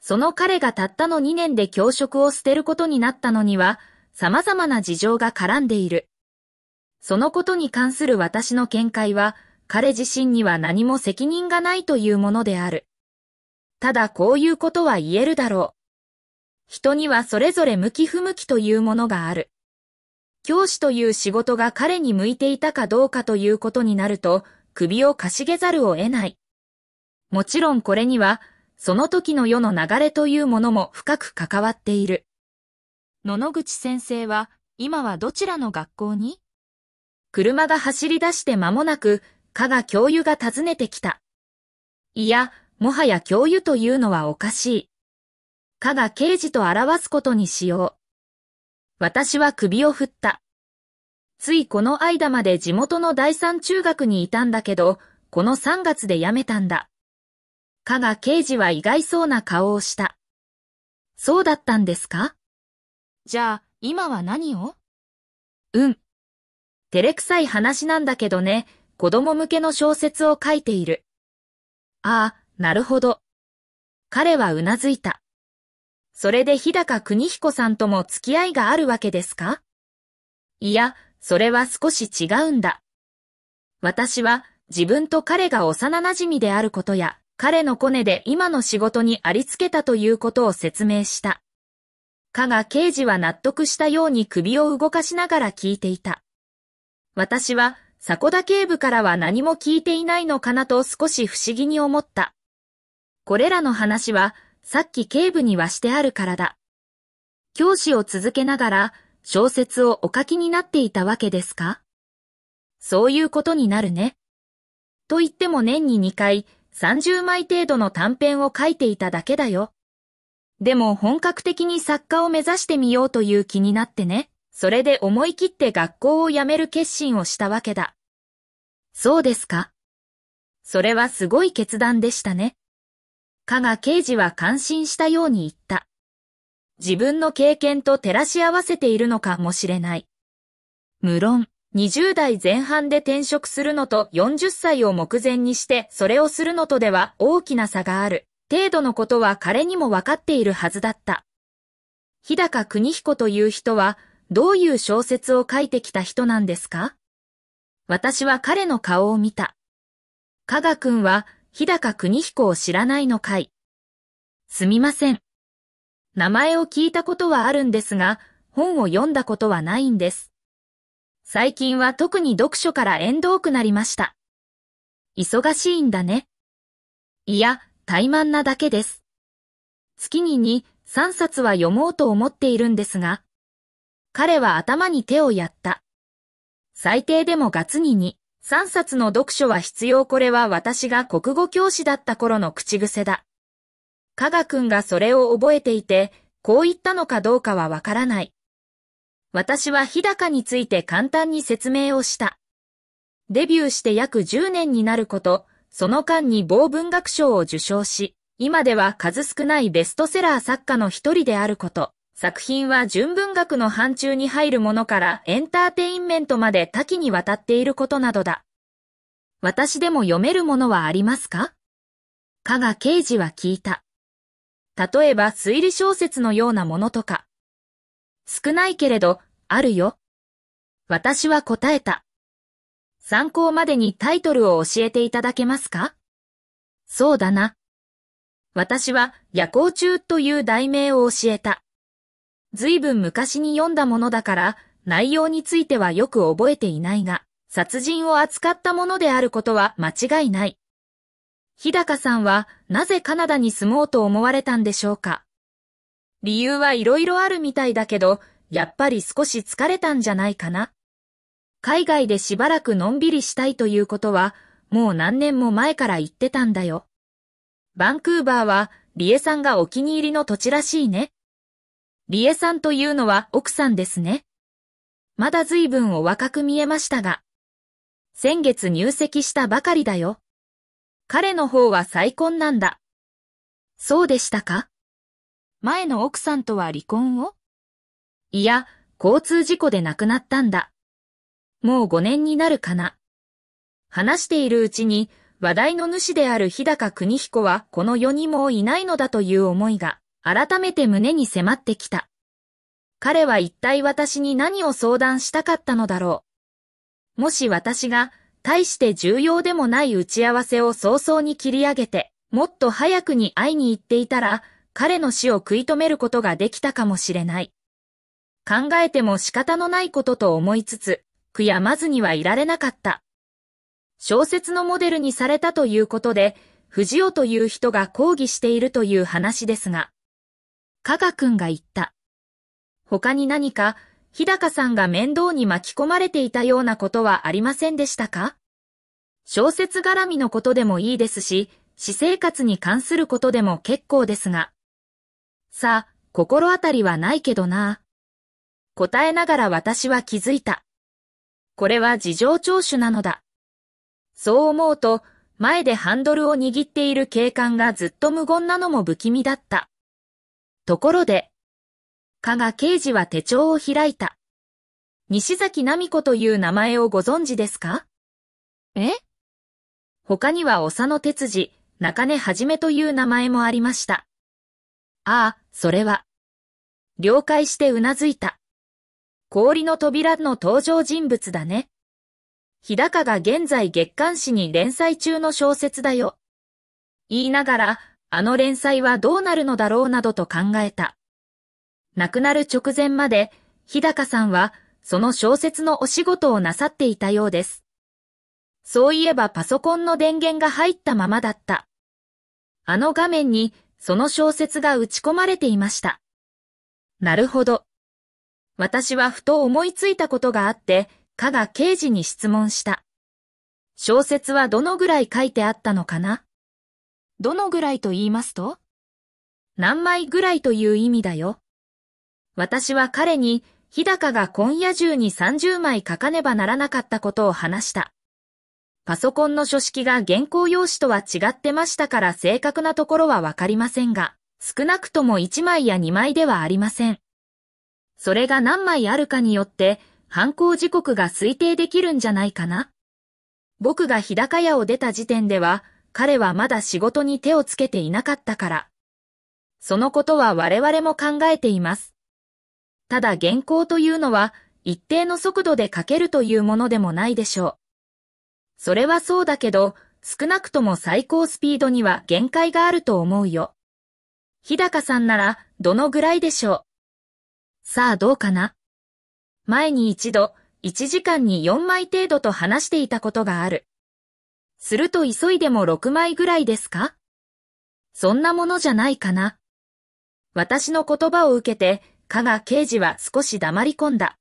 その彼がたったの2年で教職を捨てることになったのには、様々な事情が絡んでいる。そのことに関する私の見解は、彼自身には何も責任がないというものである。ただこういうことは言えるだろう。人にはそれぞれ向き不向きというものがある。教師という仕事が彼に向いていたかどうかということになると、首をかしげざるを得ない。もちろんこれには、その時の世の流れというものも深く関わっている。野々口先生は、今はどちらの学校に車が走り出して間もなく、加賀教諭が訪ねてきた。いや、もはや教諭というのはおかしい。加賀刑事と表すことにしよう。私は首を振った。ついこの間まで地元の第三中学にいたんだけど、この3月で辞めたんだ。加賀刑事は意外そうな顔をした。そうだったんですかじゃあ、今は何をうん。照れくさい話なんだけどね、子供向けの小説を書いている。ああ、なるほど。彼はうなずいた。それで日高邦彦さんとも付き合いがあるわけですかいや、それは少し違うんだ。私は自分と彼が幼馴染であることや、彼のコネで今の仕事にありつけたということを説明した。かが刑事は納得したように首を動かしながら聞いていた。私は、迫田警部からは何も聞いていないのかなと少し不思議に思った。これらの話は、さっき警部にはしてあるからだ。教師を続けながら小説をお書きになっていたわけですかそういうことになるね。と言っても年に2回30枚程度の短編を書いていただけだよ。でも本格的に作家を目指してみようという気になってね。それで思い切って学校を辞める決心をしたわけだ。そうですか。それはすごい決断でしたね。かが刑事は感心したように言った。自分の経験と照らし合わせているのかもしれない。無論、20代前半で転職するのと40歳を目前にしてそれをするのとでは大きな差がある。程度のことは彼にもわかっているはずだった。日高邦彦という人は、どういう小説を書いてきた人なんですか私は彼の顔を見た。加賀君は日高国彦を知らないのかい。すみません。名前を聞いたことはあるんですが、本を読んだことはないんです。最近は特に読書から遠遠くなりました。忙しいんだね。いや、怠慢なだけです。月に2、3冊は読もうと思っているんですが、彼は頭に手をやった。最低でもガツに3冊の読書は必要これは私が国語教師だった頃の口癖だ。加賀くんがそれを覚えていて、こう言ったのかどうかはわからない。私は日高について簡単に説明をした。デビューして約10年になること、その間に某文学賞を受賞し、今では数少ないベストセラー作家の一人であること。作品は純文学の範疇に入るものからエンターテインメントまで多岐にわたっていることなどだ。私でも読めるものはありますか加賀刑事は聞いた。例えば推理小説のようなものとか。少ないけれど、あるよ。私は答えた。参考までにタイトルを教えていただけますかそうだな。私は夜行中という題名を教えた。ずいぶん昔に読んだものだから、内容についてはよく覚えていないが、殺人を扱ったものであることは間違いない。日高さんはなぜカナダに住もうと思われたんでしょうか理由はいろいろあるみたいだけど、やっぱり少し疲れたんじゃないかな。海外でしばらくのんびりしたいということは、もう何年も前から言ってたんだよ。バンクーバーは、リエさんがお気に入りの土地らしいね。リエさんというのは奥さんですね。まだ随分お若く見えましたが。先月入籍したばかりだよ。彼の方は再婚なんだ。そうでしたか前の奥さんとは離婚をいや、交通事故で亡くなったんだ。もう5年になるかな。話しているうちに、話題の主である日高邦彦はこの世にもいないのだという思いが。改めて胸に迫ってきた。彼は一体私に何を相談したかったのだろう。もし私が、大して重要でもない打ち合わせを早々に切り上げて、もっと早くに会いに行っていたら、彼の死を食い止めることができたかもしれない。考えても仕方のないことと思いつつ、悔やまずにはいられなかった。小説のモデルにされたということで、藤尾という人が抗議しているという話ですが、加賀くんが言った。他に何か、日高さんが面倒に巻き込まれていたようなことはありませんでしたか小説絡みのことでもいいですし、私生活に関することでも結構ですが。さあ、心当たりはないけどな。答えながら私は気づいた。これは事情聴取なのだ。そう思うと、前でハンドルを握っている警官がずっと無言なのも不気味だった。ところで、加賀刑事は手帳を開いた。西崎奈美子という名前をご存知ですかえ他には長野哲司、中根はじめという名前もありました。ああ、それは。了解してうなずいた。氷の扉の登場人物だね。日高が現在月刊誌に連載中の小説だよ。言いながら、あの連載はどうなるのだろうなどと考えた。亡くなる直前まで、日高さんは、その小説のお仕事をなさっていたようです。そういえばパソコンの電源が入ったままだった。あの画面に、その小説が打ち込まれていました。なるほど。私はふと思いついたことがあって、加賀刑事に質問した。小説はどのぐらい書いてあったのかなどのぐらいと言いますと何枚ぐらいという意味だよ。私は彼に、日高が今夜中に30枚書かねばならなかったことを話した。パソコンの書式が原稿用紙とは違ってましたから正確なところはわかりませんが、少なくとも1枚や2枚ではありません。それが何枚あるかによって、犯行時刻が推定できるんじゃないかな。僕が日高屋を出た時点では、彼はまだ仕事に手をつけていなかったから。そのことは我々も考えています。ただ原稿というのは一定の速度で書けるというものでもないでしょう。それはそうだけど、少なくとも最高スピードには限界があると思うよ。日高さんならどのぐらいでしょう。さあどうかな。前に一度、1時間に4枚程度と話していたことがある。すると急いでも6枚ぐらいですかそんなものじゃないかな。私の言葉を受けて、加賀刑事は少し黙り込んだ。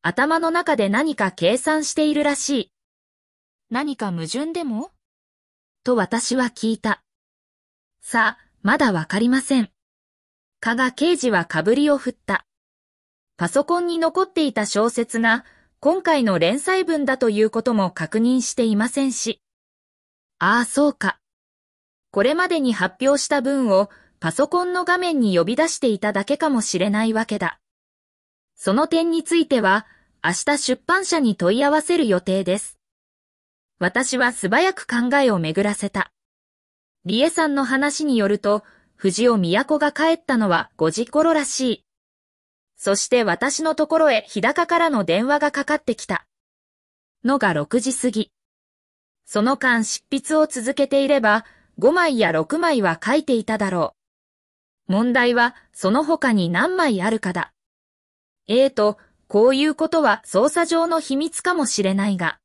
頭の中で何か計算しているらしい。何か矛盾でもと私は聞いた。さあ、まだわかりません。加賀刑事はかぶりを振った。パソコンに残っていた小説が今回の連載分だということも確認していませんし。ああ、そうか。これまでに発表した文をパソコンの画面に呼び出していただけかもしれないわけだ。その点については、明日出版社に問い合わせる予定です。私は素早く考えを巡らせた。理恵さんの話によると、藤尾都が帰ったのは5時頃らしい。そして私のところへ日高からの電話がかかってきた。のが6時過ぎ。その間執筆を続けていれば、5枚や6枚は書いていただろう。問題は、その他に何枚あるかだ。ええと、こういうことは捜査上の秘密かもしれないが。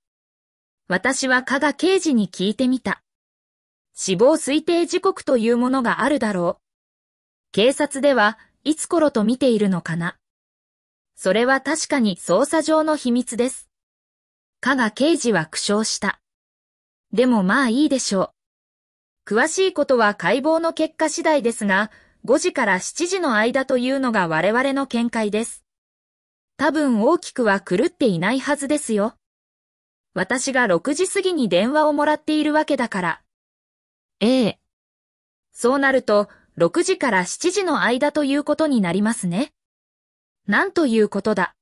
私は加賀刑事に聞いてみた。死亡推定時刻というものがあるだろう。警察では、いつ頃と見ているのかな。それは確かに捜査上の秘密です。加賀刑事は苦笑した。でもまあいいでしょう。詳しいことは解剖の結果次第ですが、5時から7時の間というのが我々の見解です。多分大きくは狂っていないはずですよ。私が6時過ぎに電話をもらっているわけだから。ええ。そうなると、6時から7時の間ということになりますね。なんということだ。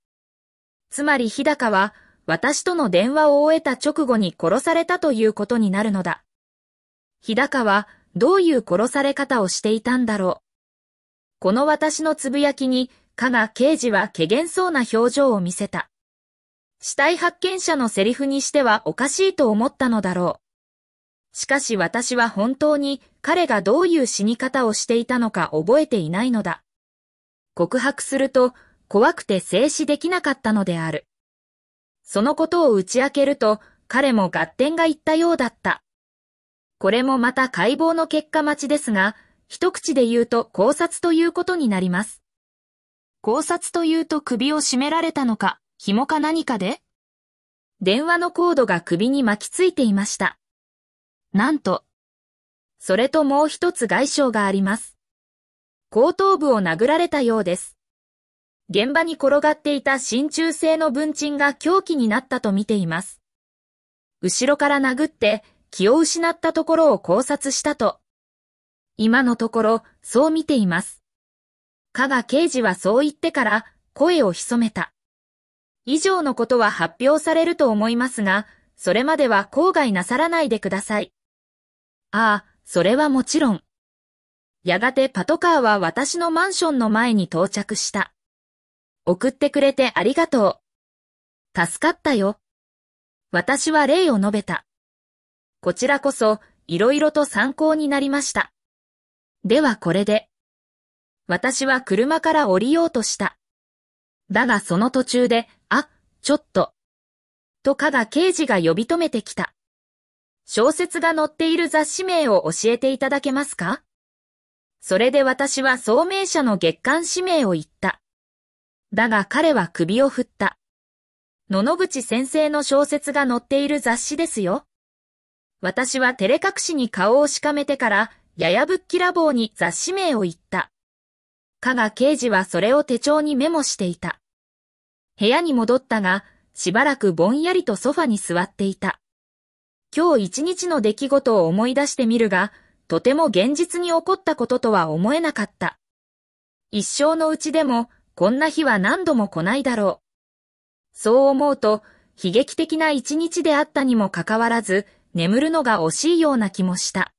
つまり日高は、私との電話を終えた直後に殺されたということになるのだ。日高は、どういう殺され方をしていたんだろう。この私のつぶやきに、加賀刑事は怪げそうな表情を見せた。死体発見者のセリフにしてはおかしいと思ったのだろう。しかし私は本当に彼がどういう死に方をしていたのか覚えていないのだ。告白すると、怖くて静止できなかったのである。そのことを打ち明けると、彼も合点がいったようだった。これもまた解剖の結果待ちですが、一口で言うと考察ということになります。考察というと首を絞められたのか、紐か何かで電話のコードが首に巻きついていました。なんと。それともう一つ外傷があります。後頭部を殴られたようです。現場に転がっていた真鍮製の文鎮が凶器になったと見ています。後ろから殴って気を失ったところを考察したと。今のところ、そう見ています。加賀刑事はそう言ってから声を潜めた。以上のことは発表されると思いますが、それまでは口外なさらないでください。ああ、それはもちろん。やがてパトカーは私のマンションの前に到着した。送ってくれてありがとう。助かったよ。私は例を述べた。こちらこそ、いろいろと参考になりました。ではこれで。私は車から降りようとした。だがその途中で、あ、ちょっと。と加賀刑事が呼び止めてきた。小説が載っている雑誌名を教えていただけますかそれで私は聡明者の月刊誌名を言った。だが彼は首を振った。野々口先生の小説が載っている雑誌ですよ。私は照れ隠しに顔をしかめてから、ややぶっきらぼうに雑誌名を言った。加賀刑事はそれを手帳にメモしていた。部屋に戻ったが、しばらくぼんやりとソファに座っていた。今日一日の出来事を思い出してみるが、とても現実に起こったこととは思えなかった。一生のうちでも、こんな日は何度も来ないだろう。そう思うと、悲劇的な一日であったにもかかわらず、眠るのが惜しいような気もした。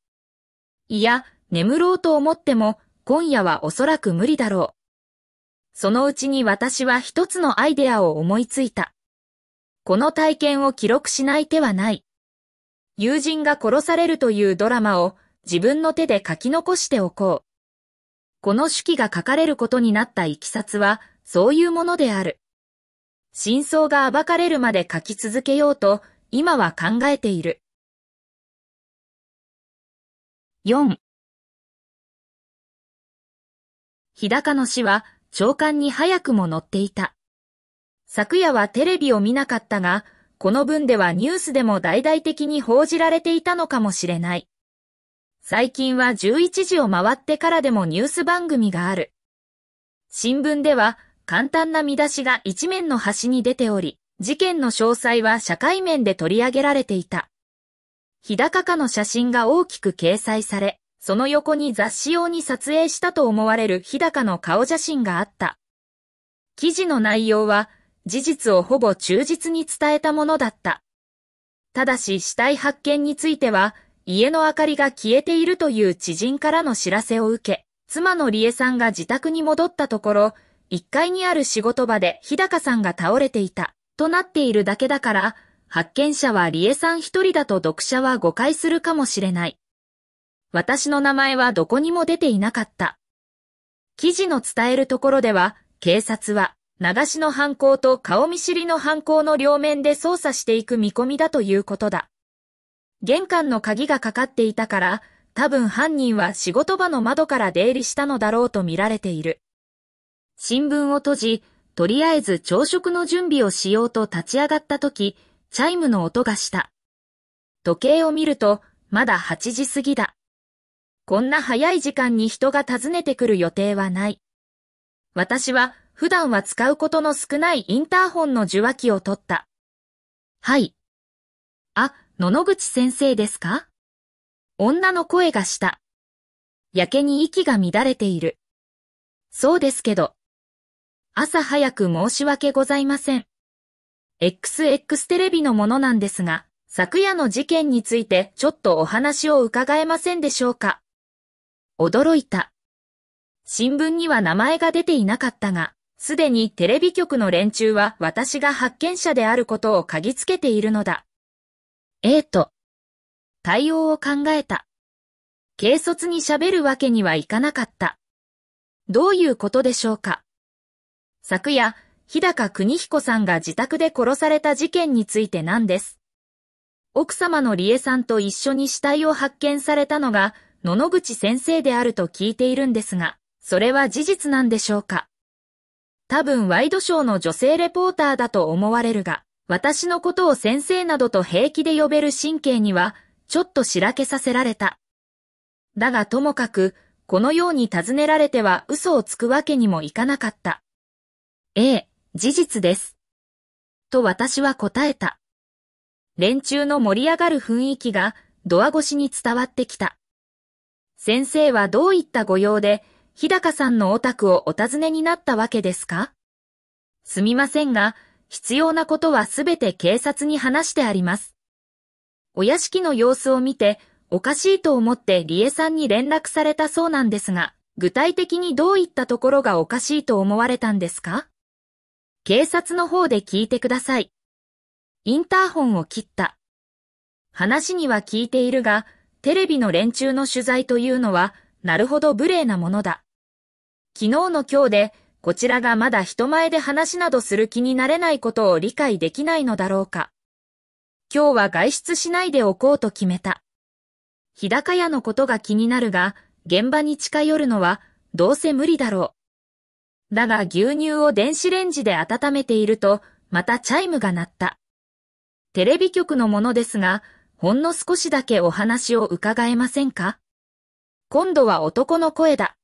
いや、眠ろうと思っても、今夜はおそらく無理だろう。そのうちに私は一つのアイデアを思いついた。この体験を記録しない手はない。友人が殺されるというドラマを自分の手で書き残しておこう。この手記が書かれることになったいきさつは、そういうものである。真相が暴かれるまで書き続けようと、今は考えている。4日高の死は長官に早くも載っていた。昨夜はテレビを見なかったが、この文ではニュースでも大々的に報じられていたのかもしれない。最近は11時を回ってからでもニュース番組がある。新聞では簡単な見出しが一面の端に出ており、事件の詳細は社会面で取り上げられていた。日高家の写真が大きく掲載され、その横に雑誌用に撮影したと思われる日高の顔写真があった。記事の内容は、事実をほぼ忠実に伝えたものだった。ただし死体発見については、家の明かりが消えているという知人からの知らせを受け、妻の理恵さんが自宅に戻ったところ、1階にある仕事場で日高さんが倒れていた、となっているだけだから、発見者は理恵さん一人だと読者は誤解するかもしれない。私の名前はどこにも出ていなかった。記事の伝えるところでは、警察は、流しの犯行と顔見知りの犯行の両面で捜査していく見込みだということだ。玄関の鍵がかかっていたから、多分犯人は仕事場の窓から出入りしたのだろうと見られている。新聞を閉じ、とりあえず朝食の準備をしようと立ち上がった時、チャイムの音がした。時計を見ると、まだ8時過ぎだ。こんな早い時間に人が訪ねてくる予定はない。私は普段は使うことの少ないインターホンの受話器を取った。はい。あ、野々口先生ですか女の声がした。やけに息が乱れている。そうですけど。朝早く申し訳ございません。XX テレビのものなんですが、昨夜の事件についてちょっとお話を伺えませんでしょうか。驚いた。新聞には名前が出ていなかったが、すでにテレビ局の連中は私が発見者であることを嗅ぎつけているのだ。A と、対応を考えた。軽率に喋るわけにはいかなかった。どういうことでしょうか昨夜、日高邦彦さんが自宅で殺された事件についてなんです。奥様の理恵さんと一緒に死体を発見されたのが、野々口先生であると聞いているんですが、それは事実なんでしょうか多分ワイドショーの女性レポーターだと思われるが、私のことを先生などと平気で呼べる神経には、ちょっとしらけさせられた。だがともかく、このように尋ねられては嘘をつくわけにもいかなかった。ええ、事実です。と私は答えた。連中の盛り上がる雰囲気がドア越しに伝わってきた。先生はどういったご用で、日高さんのお宅をお尋ねになったわけですかすみませんが、必要なことはすべて警察に話してあります。お屋敷の様子を見て、おかしいと思って理恵さんに連絡されたそうなんですが、具体的にどういったところがおかしいと思われたんですか警察の方で聞いてください。インターホンを切った。話には聞いているが、テレビの連中の取材というのは、なるほど無礼なものだ。昨日の今日でこちらがまだ人前で話などする気になれないことを理解できないのだろうか。今日は外出しないでおこうと決めた。日高屋のことが気になるが、現場に近寄るのはどうせ無理だろう。だが牛乳を電子レンジで温めていると、またチャイムが鳴った。テレビ局のものですが、ほんの少しだけお話を伺えませんか今度は男の声だ。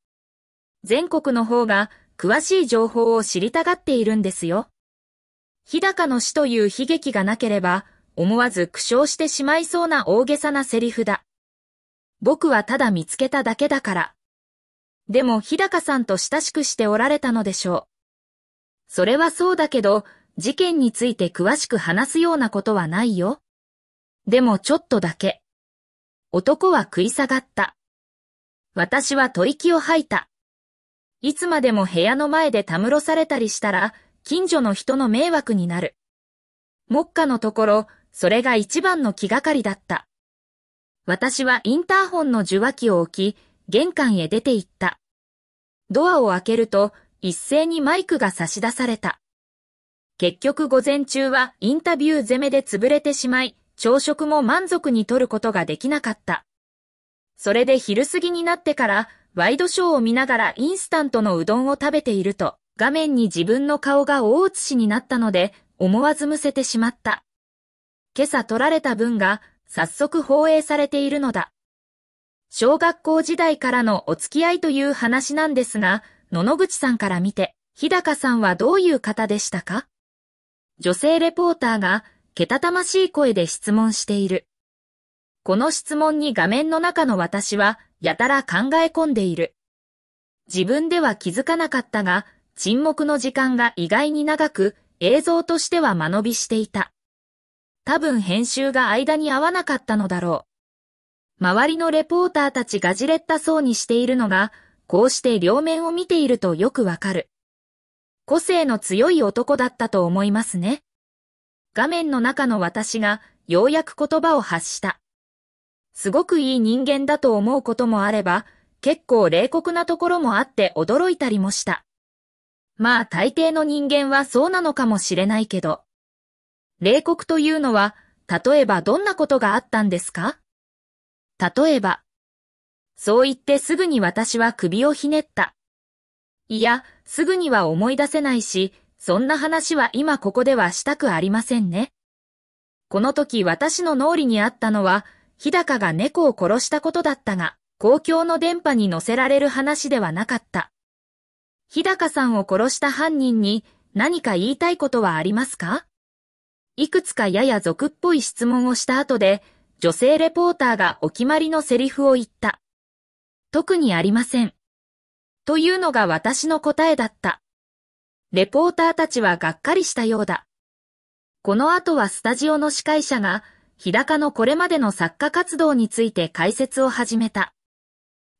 全国の方が詳しい情報を知りたがっているんですよ。日高の死という悲劇がなければ、思わず苦笑してしまいそうな大げさなセリフだ。僕はただ見つけただけだから。でも日高さんと親しくしておられたのでしょう。それはそうだけど、事件について詳しく話すようなことはないよ。でもちょっとだけ。男は食い下がった。私は吐息を吐いた。いつまでも部屋の前でたむろされたりしたら、近所の人の迷惑になる。目下のところ、それが一番の気がかりだった。私はインターホンの受話器を置き、玄関へ出て行った。ドアを開けると、一斉にマイクが差し出された。結局午前中はインタビュー攻めで潰れてしまい、朝食も満足に取ることができなかった。それで昼過ぎになってから、ワイドショーを見ながらインスタントのうどんを食べていると、画面に自分の顔が大写しになったので、思わずむせてしまった。今朝撮られた分が、早速放映されているのだ。小学校時代からのお付き合いという話なんですが、野々口さんから見て、日高さんはどういう方でしたか女性レポーターが、けたたましい声で質問している。この質問に画面の中の私は、やたら考え込んでいる。自分では気づかなかったが、沈黙の時間が意外に長く、映像としては間延びしていた。多分編集が間に合わなかったのだろう。周りのレポーターたちがじれったそうにしているのが、こうして両面を見ているとよくわかる。個性の強い男だったと思いますね。画面の中の私がようやく言葉を発した。すごくいい人間だと思うこともあれば、結構冷酷なところもあって驚いたりもした。まあ大抵の人間はそうなのかもしれないけど。冷酷というのは、例えばどんなことがあったんですか例えば。そう言ってすぐに私は首をひねった。いや、すぐには思い出せないし、そんな話は今ここではしたくありませんね。この時私の脳裏にあったのは、日高が猫を殺したことだったが、公共の電波に乗せられる話ではなかった。日高さんを殺した犯人に何か言いたいことはありますかいくつかやや俗っぽい質問をした後で、女性レポーターがお決まりのセリフを言った。特にありません。というのが私の答えだった。レポーターたちはがっかりしたようだ。この後はスタジオの司会者が、日高のこれまでの作家活動について解説を始めた。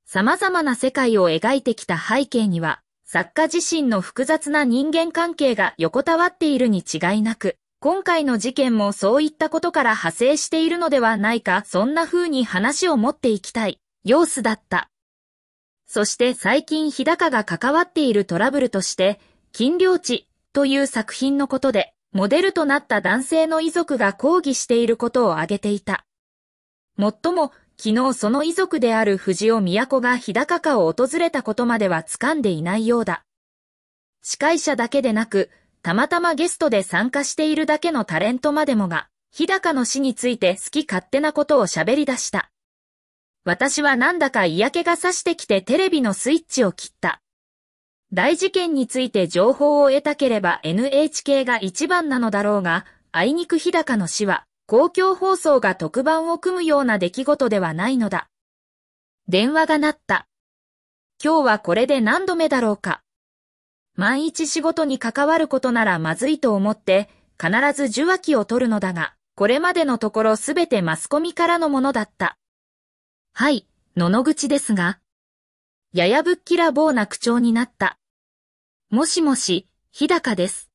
様々な世界を描いてきた背景には、作家自身の複雑な人間関係が横たわっているに違いなく、今回の事件もそういったことから派生しているのではないか、そんな風に話を持っていきたい、様子だった。そして最近日高が関わっているトラブルとして、金領地という作品のことで、モデルとなった男性の遺族が抗議していることを挙げていた。もっとも、昨日その遺族である藤尾都が日高家を訪れたことまでは掴んでいないようだ。司会者だけでなく、たまたまゲストで参加しているだけのタレントまでもが、日高の死について好き勝手なことを喋り出した。私はなんだか嫌気がさしてきてテレビのスイッチを切った。大事件について情報を得たければ NHK が一番なのだろうが、あいにく日高の死は、公共放送が特番を組むような出来事ではないのだ。電話が鳴った。今日はこれで何度目だろうか。万一仕事に関わることならまずいと思って、必ず受話器を取るのだが、これまでのところすべてマスコミからのものだった。はい、野々口ですが。ややぶっきらぼうな口調になった。もしもし、日高です。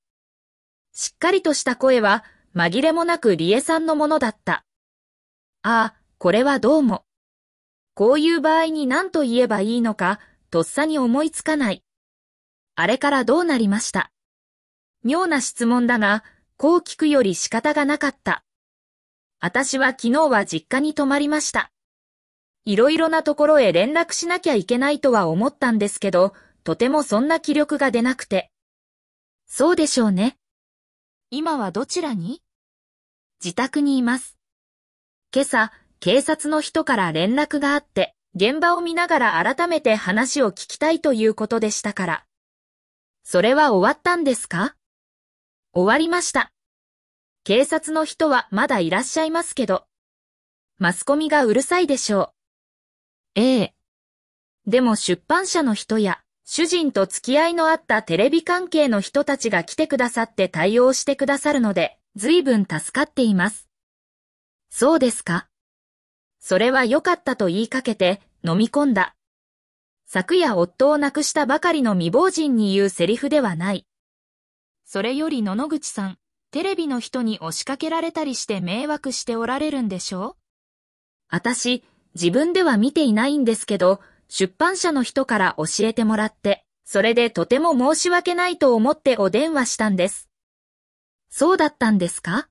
しっかりとした声は、紛れもなく理恵さんのものだった。ああ、これはどうも。こういう場合に何と言えばいいのか、とっさに思いつかない。あれからどうなりました妙な質問だが、こう聞くより仕方がなかった。私は昨日は実家に泊まりました。いろいろなところへ連絡しなきゃいけないとは思ったんですけど、とてもそんな気力が出なくて。そうでしょうね。今はどちらに自宅にいます。今朝、警察の人から連絡があって、現場を見ながら改めて話を聞きたいということでしたから。それは終わったんですか終わりました。警察の人はまだいらっしゃいますけど。マスコミがうるさいでしょう。ええ。でも出版社の人や、主人と付き合いのあったテレビ関係の人たちが来てくださって対応してくださるので、随分助かっています。そうですか。それは良かったと言いかけて飲み込んだ。昨夜夫を亡くしたばかりの未亡人に言うセリフではない。それより野々口さん、テレビの人に押しかけられたりして迷惑しておられるんでしょう私、自分では見ていないんですけど、出版社の人から教えてもらって、それでとても申し訳ないと思ってお電話したんです。そうだったんですか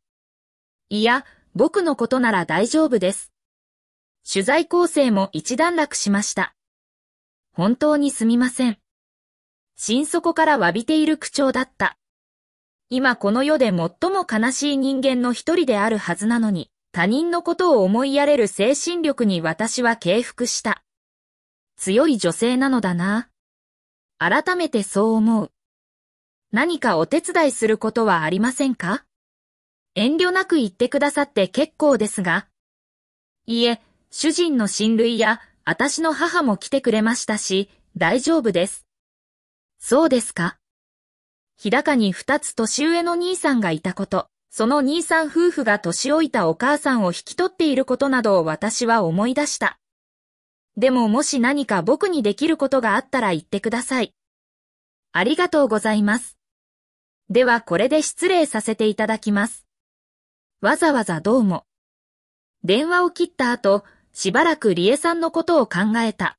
いや、僕のことなら大丈夫です。取材構成も一段落しました。本当にすみません。心底から詫びている口調だった。今この世で最も悲しい人間の一人であるはずなのに、他人のことを思いやれる精神力に私は敬服した。強い女性なのだな。改めてそう思う。何かお手伝いすることはありませんか遠慮なく言ってくださって結構ですが。いえ、主人の親類や私の母も来てくれましたし、大丈夫です。そうですか。日高に二つ年上の兄さんがいたこと、その兄さん夫婦が年老いたお母さんを引き取っていることなどを私は思い出した。でももし何か僕にできることがあったら言ってください。ありがとうございます。ではこれで失礼させていただきます。わざわざどうも。電話を切った後、しばらく理恵さんのことを考えた。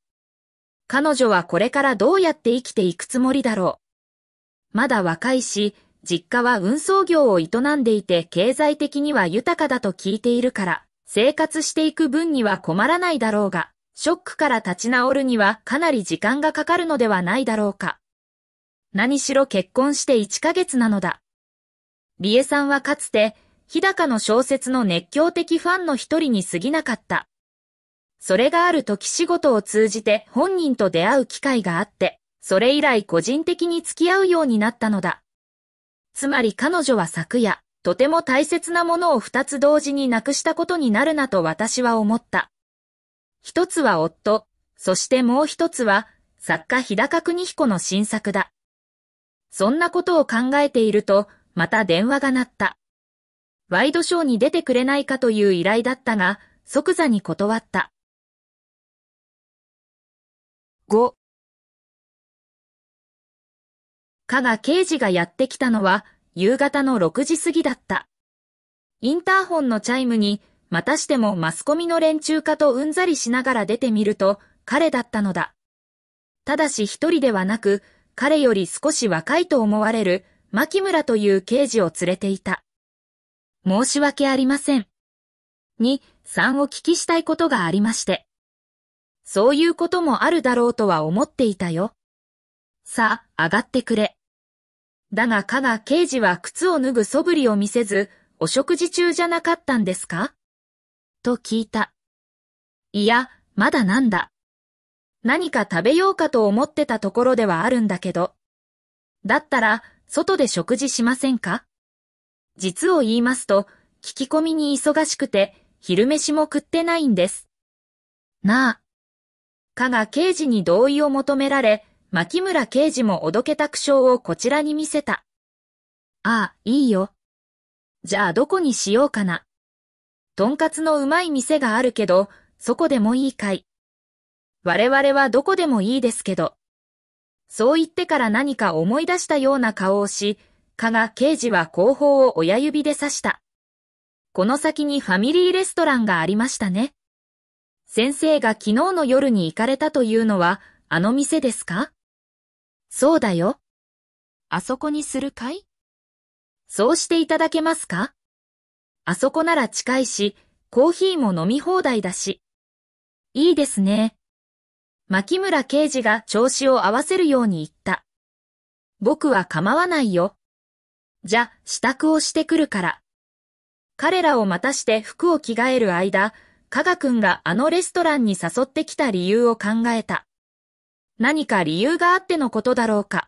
彼女はこれからどうやって生きていくつもりだろう。まだ若いし、実家は運送業を営んでいて経済的には豊かだと聞いているから、生活していく分には困らないだろうが。ショックから立ち直るにはかなり時間がかかるのではないだろうか。何しろ結婚して1ヶ月なのだ。理恵さんはかつて、日高の小説の熱狂的ファンの一人に過ぎなかった。それがある時仕事を通じて本人と出会う機会があって、それ以来個人的に付き合うようになったのだ。つまり彼女は昨夜、とても大切なものを二つ同時になくしたことになるなと私は思った。一つは夫、そしてもう一つは作家日高邦彦の新作だ。そんなことを考えていると、また電話が鳴った。ワイドショーに出てくれないかという依頼だったが、即座に断った。5加賀刑事がやってきたのは夕方の6時過ぎだった。インターホンのチャイムにまたしてもマスコミの連中かとうんざりしながら出てみると、彼だったのだ。ただし一人ではなく、彼より少し若いと思われる、牧村という刑事を連れていた。申し訳ありません。に、3お聞きしたいことがありまして。そういうこともあるだろうとは思っていたよ。さあ、上がってくれ。だが加賀刑事は靴を脱ぐ素振りを見せず、お食事中じゃなかったんですかと聞いた。いや、まだなんだ。何か食べようかと思ってたところではあるんだけど。だったら、外で食事しませんか実を言いますと、聞き込みに忙しくて、昼飯も食ってないんです。なあ。かが刑事に同意を求められ、牧村刑事もおどけた苦笑をこちらに見せた。ああ、いいよ。じゃあどこにしようかな。とんかつのうまい店があるけど、そこでもいいかい。我々はどこでもいいですけど。そう言ってから何か思い出したような顔をし、加賀刑事は後方を親指で刺した。この先にファミリーレストランがありましたね。先生が昨日の夜に行かれたというのは、あの店ですかそうだよ。あそこにするかいそうしていただけますかあそこなら近いし、コーヒーも飲み放題だし。いいですね。牧村刑事が調子を合わせるように言った。僕は構わないよ。じゃ、支度をしてくるから。彼らを待たして服を着替える間、加賀くんがあのレストランに誘ってきた理由を考えた。何か理由があってのことだろうか。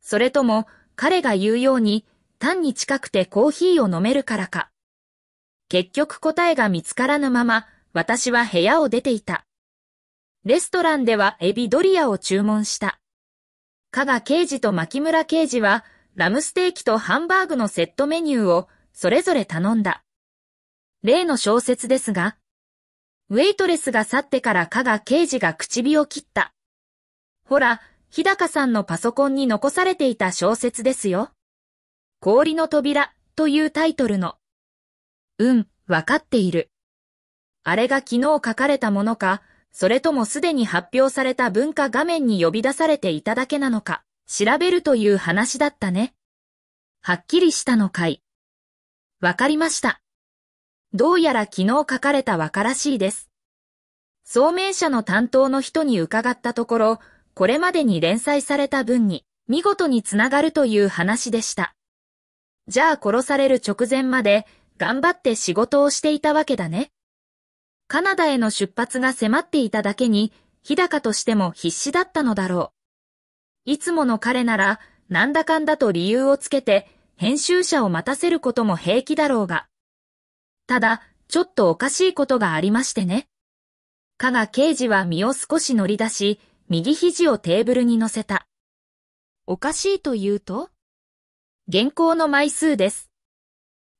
それとも、彼が言うように、単に近くてコーヒーを飲めるからか。結局答えが見つからぬまま、私は部屋を出ていた。レストランではエビドリアを注文した。加賀刑事と牧村刑事は、ラムステーキとハンバーグのセットメニューを、それぞれ頼んだ。例の小説ですが、ウェイトレスが去ってから加賀刑事が唇を切った。ほら、日高さんのパソコンに残されていた小説ですよ。氷の扉というタイトルの。うん、わかっている。あれが昨日書かれたものか、それともすでに発表された文化画面に呼び出されていただけなのか、調べるという話だったね。はっきりしたのかい。わかりました。どうやら昨日書かれた和歌らしいです。聡明者の担当の人に伺ったところ、これまでに連載された文に、見事につながるという話でした。じゃあ殺される直前まで、頑張って仕事をしていたわけだね。カナダへの出発が迫っていただけに、日高としても必死だったのだろう。いつもの彼なら、なんだかんだと理由をつけて、編集者を待たせることも平気だろうが。ただ、ちょっとおかしいことがありましてね。加賀刑事は身を少し乗り出し、右肘をテーブルに乗せた。おかしいというと原稿の枚数です。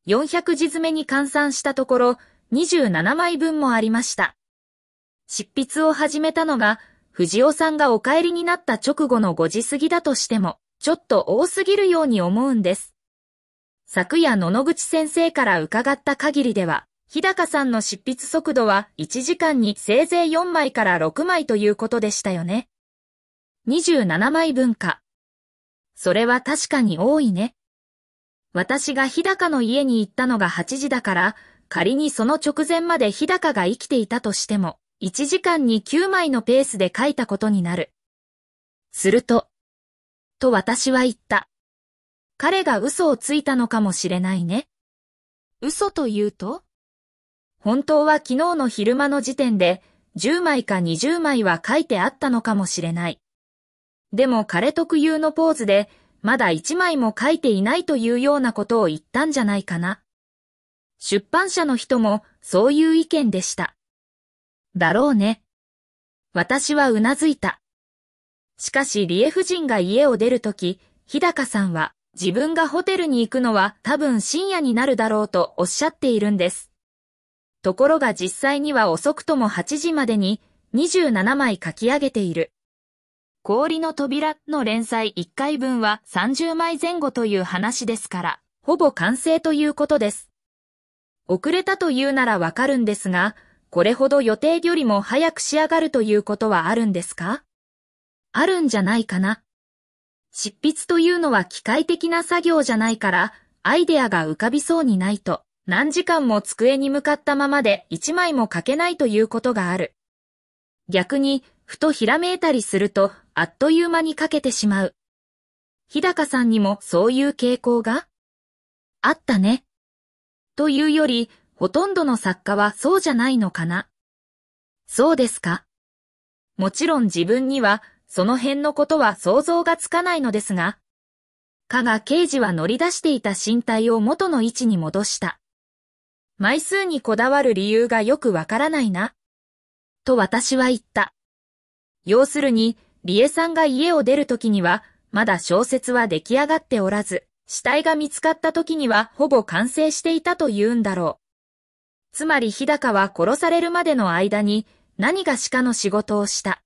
400字詰めに換算したところ、27枚分もありました。執筆を始めたのが、藤尾さんがお帰りになった直後の5時過ぎだとしても、ちょっと多すぎるように思うんです。昨夜野々口先生から伺った限りでは、日高さんの執筆速度は1時間にせいぜい4枚から6枚ということでしたよね。27枚分か。それは確かに多いね。私が日高の家に行ったのが8時だから、仮にその直前まで日高が生きていたとしても、1時間に9枚のペースで書いたことになる。すると、と私は言った。彼が嘘をついたのかもしれないね。嘘というと本当は昨日の昼間の時点で、10枚か20枚は書いてあったのかもしれない。でも彼特有のポーズで、まだ一枚も書いていないというようなことを言ったんじゃないかな。出版社の人もそういう意見でした。だろうね。私はうなずいた。しかし、リエ夫人が家を出るとき、日高さんは、自分がホテルに行くのは多分深夜になるだろうとおっしゃっているんです。ところが実際には遅くとも8時までに27枚書き上げている。氷の扉の連載1回分は30枚前後という話ですから、ほぼ完成ということです。遅れたというならわかるんですが、これほど予定よりも早く仕上がるということはあるんですかあるんじゃないかな。執筆というのは機械的な作業じゃないから、アイデアが浮かびそうにないと、何時間も机に向かったままで一枚も書けないということがある。逆に、ふとひらめいたりすると、あっという間にかけてしまう。日高さんにもそういう傾向があったね。というより、ほとんどの作家はそうじゃないのかな。そうですか。もちろん自分には、その辺のことは想像がつかないのですが、加賀刑事は乗り出していた身体を元の位置に戻した。枚数にこだわる理由がよくわからないな。と私は言った。要するに、理恵さんが家を出る時には、まだ小説は出来上がっておらず、死体が見つかった時にはほぼ完成していたと言うんだろう。つまり日高は殺されるまでの間に何がかの仕事をした。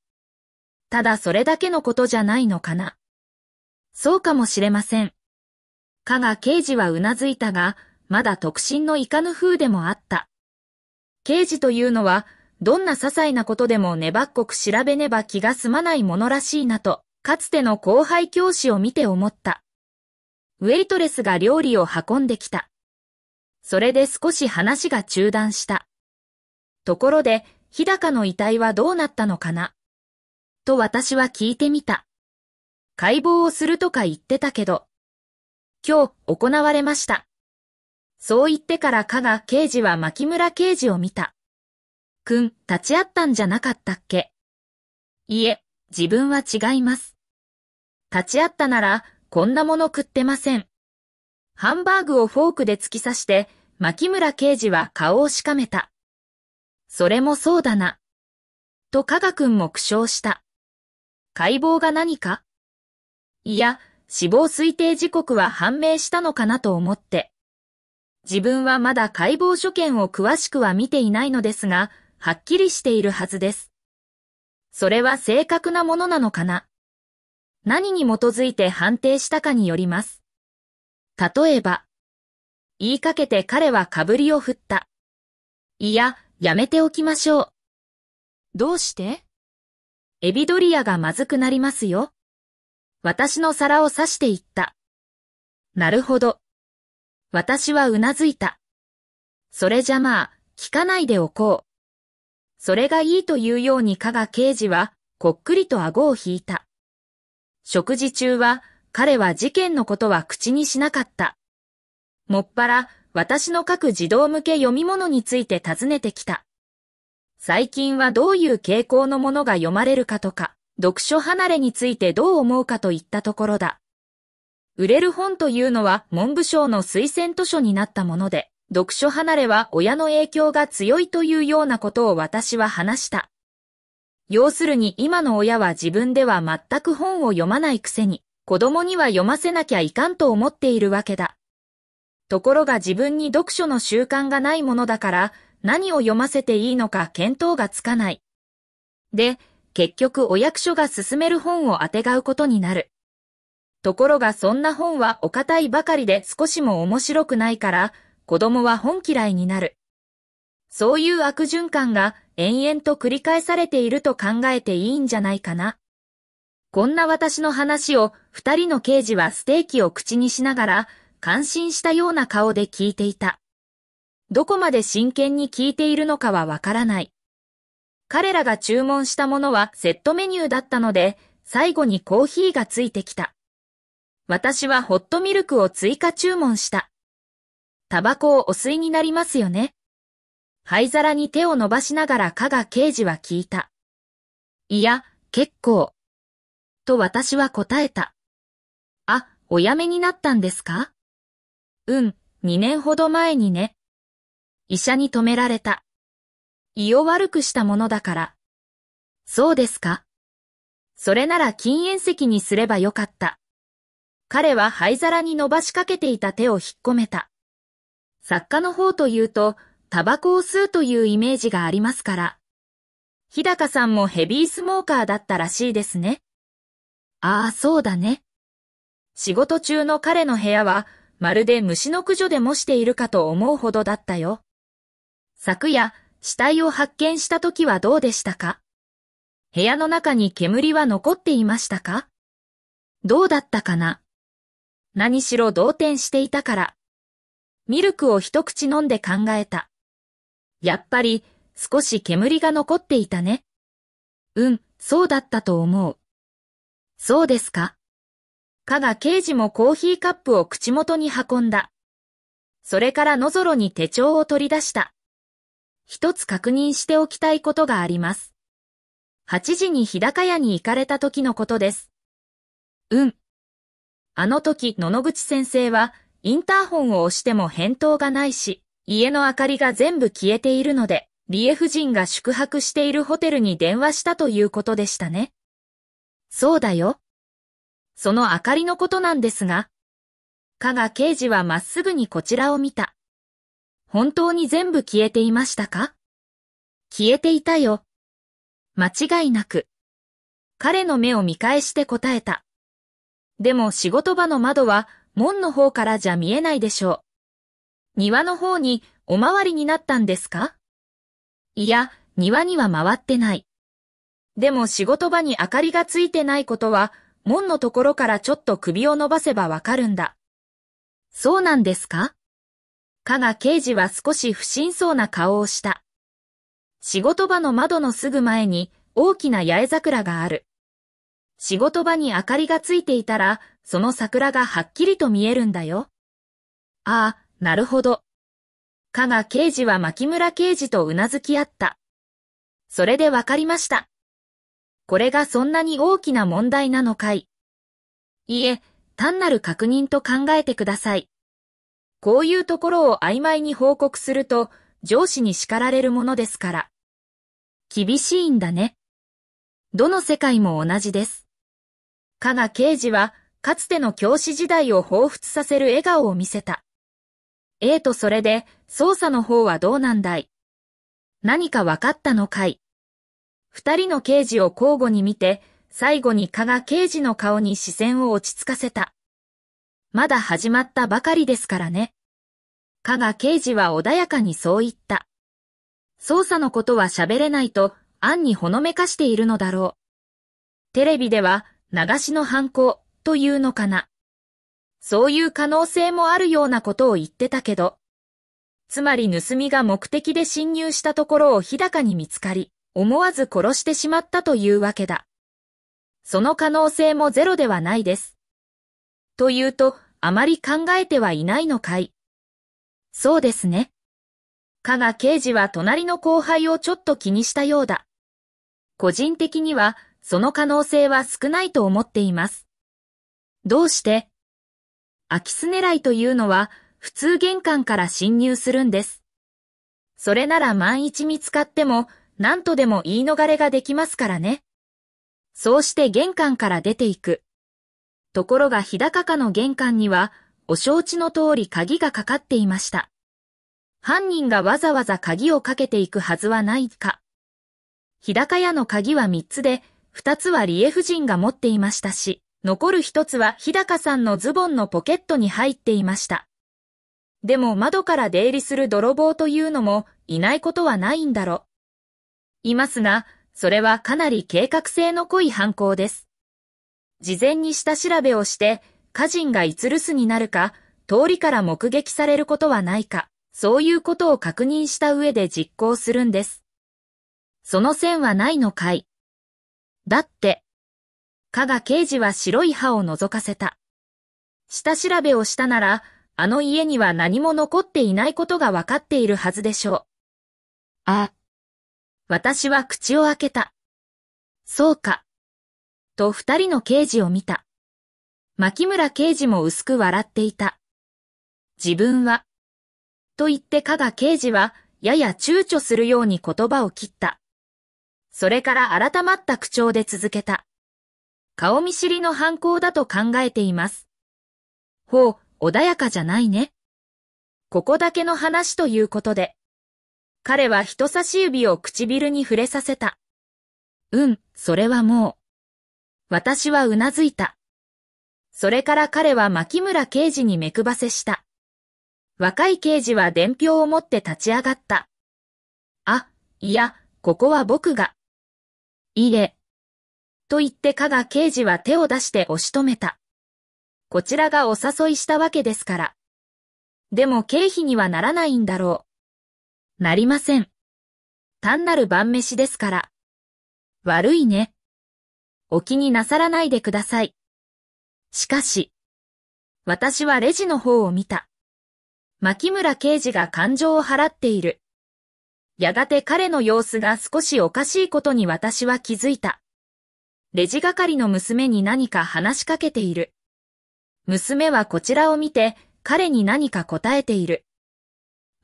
ただそれだけのことじゃないのかな。そうかもしれません。かが刑事は頷いたが、まだ特進のいかぬ風でもあった。刑事というのはどんな些細なことでも粘っこく調べねば気が済まないものらしいなと、かつての後輩教師を見て思った。ウェイトレスが料理を運んできた。それで少し話が中断した。ところで、日高の遺体はどうなったのかなと私は聞いてみた。解剖をするとか言ってたけど、今日行われました。そう言ってから加賀刑事は牧村刑事を見た。くん、立ち会ったんじゃなかったっけいえ、自分は違います。立ち会ったなら、こんなもの食ってません。ハンバーグをフォークで突き刺して、牧村刑事は顔をしかめた。それもそうだな。と加賀くんも苦笑した。解剖が何かいや、死亡推定時刻は判明したのかなと思って。自分はまだ解剖所見を詳しくは見ていないのですが、はっきりしているはずです。それは正確なものなのかな何に基づいて判定したかによります。例えば、言いかけて彼はかぶりを振った。いや、やめておきましょう。どうしてエビドリアがまずくなりますよ。私の皿を刺していった。なるほど。私はうなずいた。それじゃまあ、聞かないでおこう。それがいいというように加賀刑事は、こっくりと顎を引いた。食事中は、彼は事件のことは口にしなかった。もっぱら、私の書く児童向け読み物について尋ねてきた。最近はどういう傾向のものが読まれるかとか、読書離れについてどう思うかといったところだ。売れる本というのは文部省の推薦図書になったもので、読書離れは親の影響が強いというようなことを私は話した。要するに今の親は自分では全く本を読まないくせに、子供には読ませなきゃいかんと思っているわけだ。ところが自分に読書の習慣がないものだから、何を読ませていいのか見当がつかない。で、結局お役所が勧める本をあてがうことになる。ところがそんな本はお堅いばかりで少しも面白くないから、子供は本嫌いになる。そういう悪循環が延々と繰り返されていると考えていいんじゃないかな。こんな私の話を二人の刑事はステーキを口にしながら感心したような顔で聞いていた。どこまで真剣に聞いているのかはわからない。彼らが注文したものはセットメニューだったので、最後にコーヒーがついてきた。私はホットミルクを追加注文した。タバコをお吸いになりますよね。灰皿に手を伸ばしながら加賀刑事は聞いた。いや、結構。と私は答えた。あ、お辞めになったんですかうん、2年ほど前にね。医者に止められた。胃を悪くしたものだから。そうですか。それなら禁煙席にすればよかった。彼は灰皿に伸ばしかけていた手を引っ込めた。作家の方というと、タバコを吸うというイメージがありますから。日高さんもヘビースモーカーだったらしいですね。ああ、そうだね。仕事中の彼の部屋は、まるで虫の駆除でもしているかと思うほどだったよ。昨夜、死体を発見した時はどうでしたか部屋の中に煙は残っていましたかどうだったかな何しろ動転していたから。ミルクを一口飲んで考えた。やっぱり、少し煙が残っていたね。うん、そうだったと思う。そうですか。かが刑事もコーヒーカップを口元に運んだ。それから野ぞに手帳を取り出した。一つ確認しておきたいことがあります。8時に日高屋に行かれた時のことです。うん。あの時、野々口先生は、インターホンを押しても返答がないし、家の明かりが全部消えているので、リエ夫人が宿泊しているホテルに電話したということでしたね。そうだよ。その明かりのことなんですが、加賀刑事はまっすぐにこちらを見た。本当に全部消えていましたか消えていたよ。間違いなく。彼の目を見返して答えた。でも仕事場の窓は門の方からじゃ見えないでしょう。庭の方におまわりになったんですかいや、庭には回ってない。でも仕事場に明かりがついてないことは、門のところからちょっと首を伸ばせばわかるんだ。そうなんですか加賀刑事は少し不審そうな顔をした。仕事場の窓のすぐ前に大きな八重桜がある。仕事場に明かりがついていたら、その桜がはっきりと見えるんだよ。ああ、なるほど。加賀刑事は牧村刑事とうなずき合った。それでわかりました。これがそんなに大きな問題なのかい。いいえ、単なる確認と考えてください。こういうところを曖昧に報告すると、上司に叱られるものですから。厳しいんだね。どの世界も同じです。加賀刑事は、かつての教師時代を彷彿させる笑顔を見せた。ええとそれで、捜査の方はどうなんだい何か分かったのかい二人の刑事を交互に見て、最後に加賀刑事の顔に視線を落ち着かせた。まだ始まったばかりですからね。加賀刑事は穏やかにそう言った。捜査のことは喋れないと、暗にほのめかしているのだろう。テレビでは、流しの犯行というのかな。そういう可能性もあるようなことを言ってたけど。つまり盗みが目的で侵入したところを日高に見つかり、思わず殺してしまったというわけだ。その可能性もゼロではないです。というと、あまり考えてはいないのかい。そうですね。加賀刑事は隣の後輩をちょっと気にしたようだ。個人的には、その可能性は少ないと思っています。どうして空き巣狙いというのは普通玄関から侵入するんです。それなら万一見つかっても何とでも言い逃れができますからね。そうして玄関から出ていく。ところが日高家の玄関にはお承知の通り鍵がかかっていました。犯人がわざわざ鍵をかけていくはずはないか。日高屋の鍵は3つで、2つは理恵夫人が持っていましたし。残る一つは日高さんのズボンのポケットに入っていました。でも窓から出入りする泥棒というのもいないことはないんだろう。いますが、それはかなり計画性の濃い犯行です。事前に下調べをして、家人がいつ留守になるか、通りから目撃されることはないか、そういうことを確認した上で実行するんです。その線はないのかい。だって、加賀刑事は白い歯を覗かせた。下調べをしたなら、あの家には何も残っていないことがわかっているはずでしょう。あ。私は口を開けた。そうか。と二人の刑事を見た。牧村刑事も薄く笑っていた。自分は。と言って加賀刑事は、やや躊躇するように言葉を切った。それから改まった口調で続けた。顔見知りの犯行だと考えています。ほう、穏やかじゃないね。ここだけの話ということで。彼は人差し指を唇に触れさせた。うん、それはもう。私はうなずいた。それから彼は牧村刑事に目くばせした。若い刑事は伝票を持って立ち上がった。あ、いや、ここは僕が。いいえ、と言って加賀刑事は手を出して押し止めた。こちらがお誘いしたわけですから。でも経費にはならないんだろう。なりません。単なる晩飯ですから。悪いね。お気になさらないでください。しかし、私はレジの方を見た。牧村刑事が感情を払っている。やがて彼の様子が少しおかしいことに私は気づいた。レジ係の娘に何か話しかけている。娘はこちらを見て、彼に何か答えている。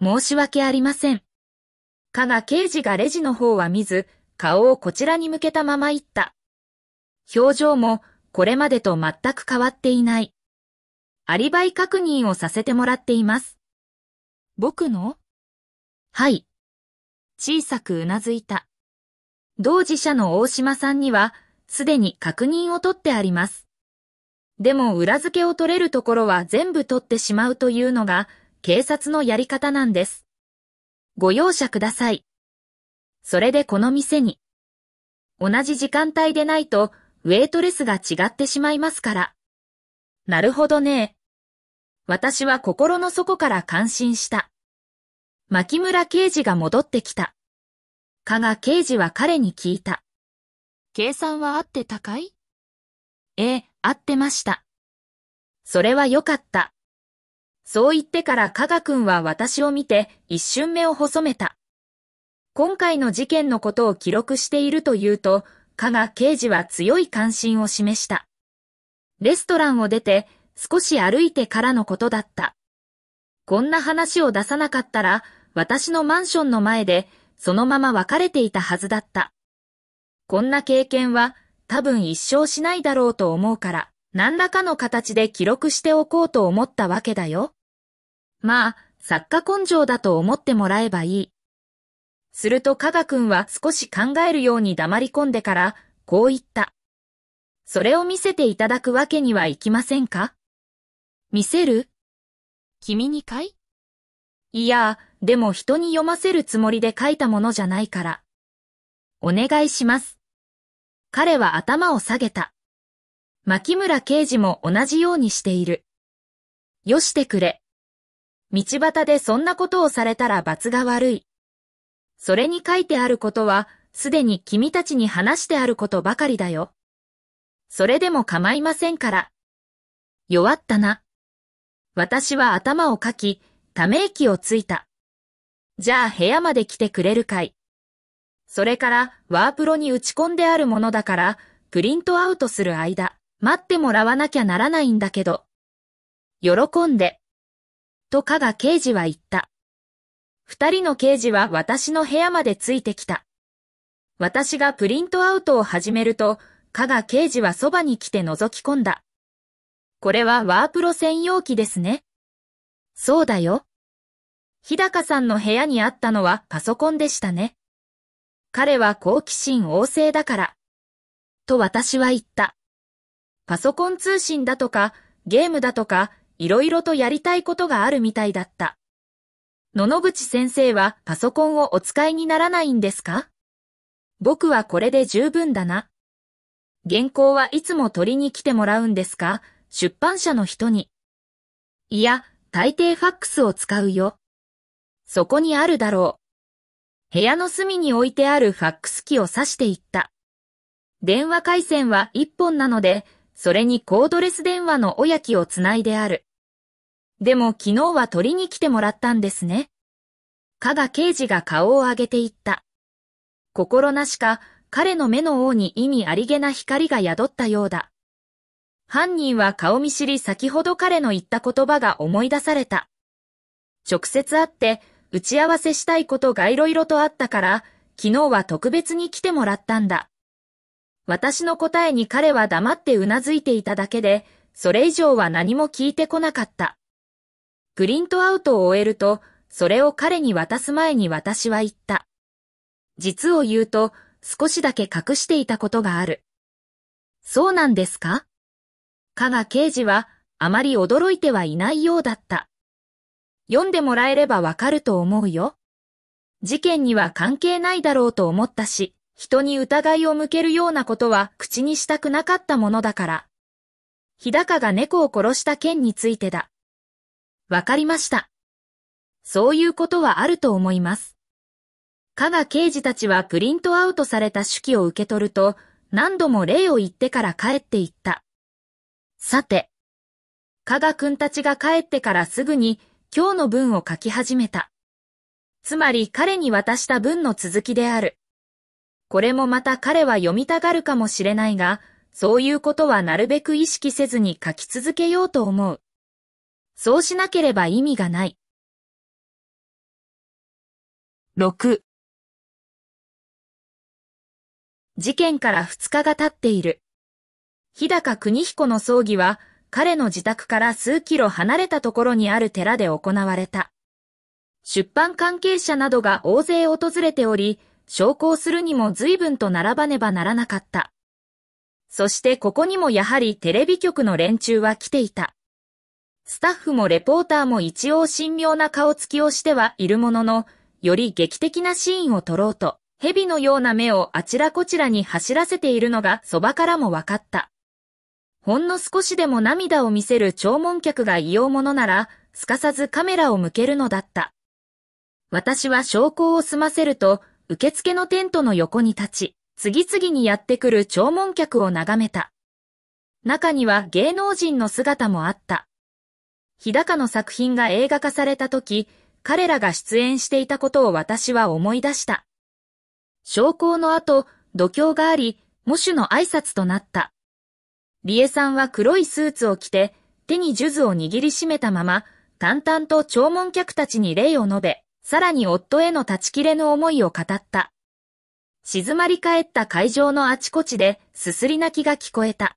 申し訳ありません。かが刑事がレジの方は見ず、顔をこちらに向けたまま言った。表情も、これまでと全く変わっていない。アリバイ確認をさせてもらっています。僕のはい。小さくうなずいた。同自社の大島さんには、すでに確認を取ってあります。でも裏付けを取れるところは全部取ってしまうというのが警察のやり方なんです。ご容赦ください。それでこの店に。同じ時間帯でないとウェイトレスが違ってしまいますから。なるほどね。私は心の底から感心した。牧村刑事が戻ってきた。加賀刑事は彼に聞いた。計算は合ってたかいええ、合ってました。それはよかった。そう言ってから加賀君は私を見て一瞬目を細めた。今回の事件のことを記録しているというと、加賀刑事は強い関心を示した。レストランを出て少し歩いてからのことだった。こんな話を出さなかったら、私のマンションの前で、そのまま別れていたはずだった。こんな経験は多分一生しないだろうと思うから、何らかの形で記録しておこうと思ったわけだよ。まあ、作家根性だと思ってもらえばいい。すると加賀くんは少し考えるように黙り込んでから、こう言った。それを見せていただくわけにはいきませんか見せる君にかいいや、でも人に読ませるつもりで書いたものじゃないから。お願いします。彼は頭を下げた。牧村刑事も同じようにしている。よしてくれ。道端でそんなことをされたら罰が悪い。それに書いてあることは、すでに君たちに話してあることばかりだよ。それでも構いませんから。弱ったな。私は頭をかき、ため息をついた。じゃあ部屋まで来てくれるかい。それからワープロに打ち込んであるものだから、プリントアウトする間、待ってもらわなきゃならないんだけど。喜んで。と加賀刑事は言った。二人の刑事は私の部屋までついてきた。私がプリントアウトを始めると、加賀刑事はそばに来て覗き込んだ。これはワープロ専用機ですね。そうだよ。日高さんの部屋にあったのはパソコンでしたね。彼は好奇心旺盛だから。と私は言った。パソコン通信だとか、ゲームだとか、いろいろとやりたいことがあるみたいだった。野々口先生はパソコンをお使いにならないんですか僕はこれで十分だな。原稿はいつも取りに来てもらうんですか出版社の人に。いや、大抵ファックスを使うよ。そこにあるだろう。部屋の隅に置いてあるファックス機を指していった。電話回線は一本なので、それにコードレス電話の親機をつないである。でも昨日は取りに来てもらったんですね。加賀刑事が顔を上げていった。心なしか彼の目の王に意味ありげな光が宿ったようだ。犯人は顔見知り先ほど彼の言った言葉が思い出された。直接会って打ち合わせしたいことが色ろとあったから、昨日は特別に来てもらったんだ。私の答えに彼は黙ってうなずいていただけで、それ以上は何も聞いてこなかった。プリントアウトを終えると、それを彼に渡す前に私は言った。実を言うと、少しだけ隠していたことがある。そうなんですか加賀刑事は、あまり驚いてはいないようだった。読んでもらえればわかると思うよ。事件には関係ないだろうと思ったし、人に疑いを向けるようなことは口にしたくなかったものだから。日高が猫を殺した件についてだ。わかりました。そういうことはあると思います。加賀刑事たちはプリントアウトされた手記を受け取ると、何度も礼を言ってから帰っていった。さて、加賀くんたちが帰ってからすぐに今日の文を書き始めた。つまり彼に渡した文の続きである。これもまた彼は読みたがるかもしれないが、そういうことはなるべく意識せずに書き続けようと思う。そうしなければ意味がない。6事件から2日が経っている。日高邦彦の葬儀は彼の自宅から数キロ離れたところにある寺で行われた。出版関係者などが大勢訪れており、昇降するにも随分と並ばねばならなかった。そしてここにもやはりテレビ局の連中は来ていた。スタッフもレポーターも一応神妙な顔つきをしてはいるものの、より劇的なシーンを撮ろうと、蛇のような目をあちらこちらに走らせているのがそばからも分かった。ほんの少しでも涙を見せる弔問客が異様ものなら、すかさずカメラを向けるのだった。私は証拠を済ませると、受付のテントの横に立ち、次々にやってくる弔問客を眺めた。中には芸能人の姿もあった。日高の作品が映画化された時、彼らが出演していたことを私は思い出した。昇降の後、度胸があり、模種の挨拶となった。理恵さんは黒いスーツを着て、手に数珠を握りしめたまま、淡々と弔問客たちに礼を述べ、さらに夫への断ち切れの思いを語った。静まり返った会場のあちこちで、すすり泣きが聞こえた。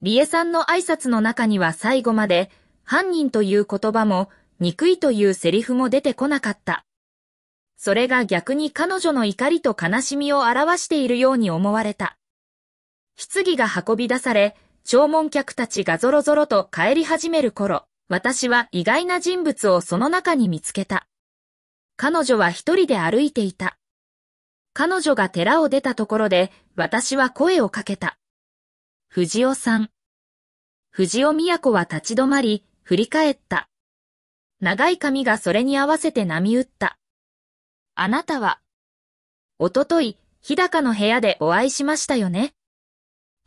理恵さんの挨拶の中には最後まで、犯人という言葉も、憎いというセリフも出てこなかった。それが逆に彼女の怒りと悲しみを表しているように思われた。棺が運び出され、弔問客たちがぞろぞろと帰り始める頃、私は意外な人物をその中に見つけた。彼女は一人で歩いていた。彼女が寺を出たところで、私は声をかけた。藤尾さん。藤尾都は立ち止まり、振り返った。長い髪がそれに合わせて波打った。あなたは、おととい、日高の部屋でお会いしましたよね。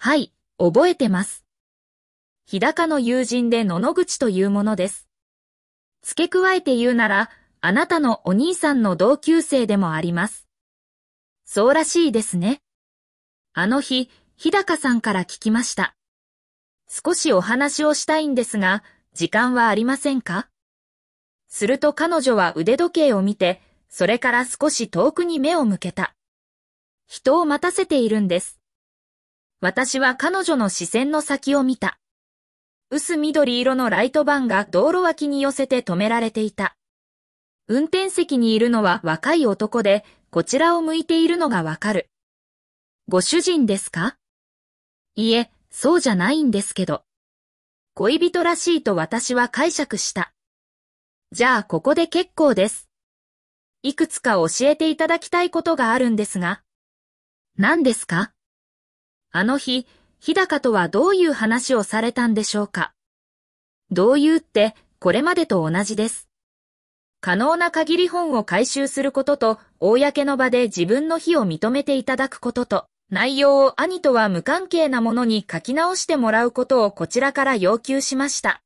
はい、覚えてます。日高の友人で野々口というものです。付け加えて言うなら、あなたのお兄さんの同級生でもあります。そうらしいですね。あの日、日高さんから聞きました。少しお話をしたいんですが、時間はありませんかすると彼女は腕時計を見て、それから少し遠くに目を向けた。人を待たせているんです。私は彼女の視線の先を見た。薄緑色のライトバンが道路脇に寄せて止められていた。運転席にいるのは若い男で、こちらを向いているのがわかる。ご主人ですかいえ、そうじゃないんですけど。恋人らしいと私は解釈した。じゃあここで結構です。いくつか教えていただきたいことがあるんですが。何ですかあの日、日高とはどういう話をされたんでしょうかどういうってこれまでと同じです。可能な限り本を回収することと、公の場で自分の非を認めていただくことと、内容を兄とは無関係なものに書き直してもらうことをこちらから要求しました。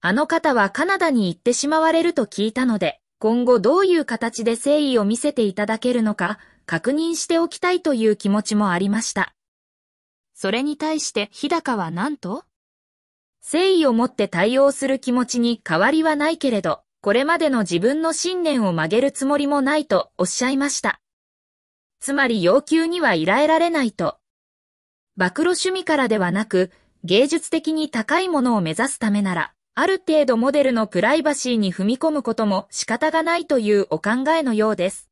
あの方はカナダに行ってしまわれると聞いたので、今後どういう形で誠意を見せていただけるのか、確認しておきたいという気持ちもありました。それに対して日高は何と誠意を持って対応する気持ちに変わりはないけれど、これまでの自分の信念を曲げるつもりもないとおっしゃいました。つまり要求には依頼られないと。暴露趣味からではなく、芸術的に高いものを目指すためなら、ある程度モデルのプライバシーに踏み込むことも仕方がないというお考えのようです。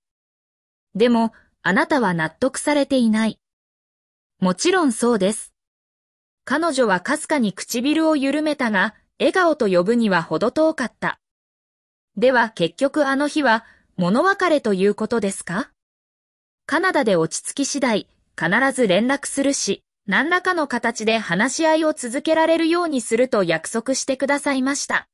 でも、あなたは納得されていない。もちろんそうです。彼女はかすかに唇を緩めたが、笑顔と呼ぶにはほど遠かった。では結局あの日は、物別れということですかカナダで落ち着き次第、必ず連絡するし、何らかの形で話し合いを続けられるようにすると約束してくださいました。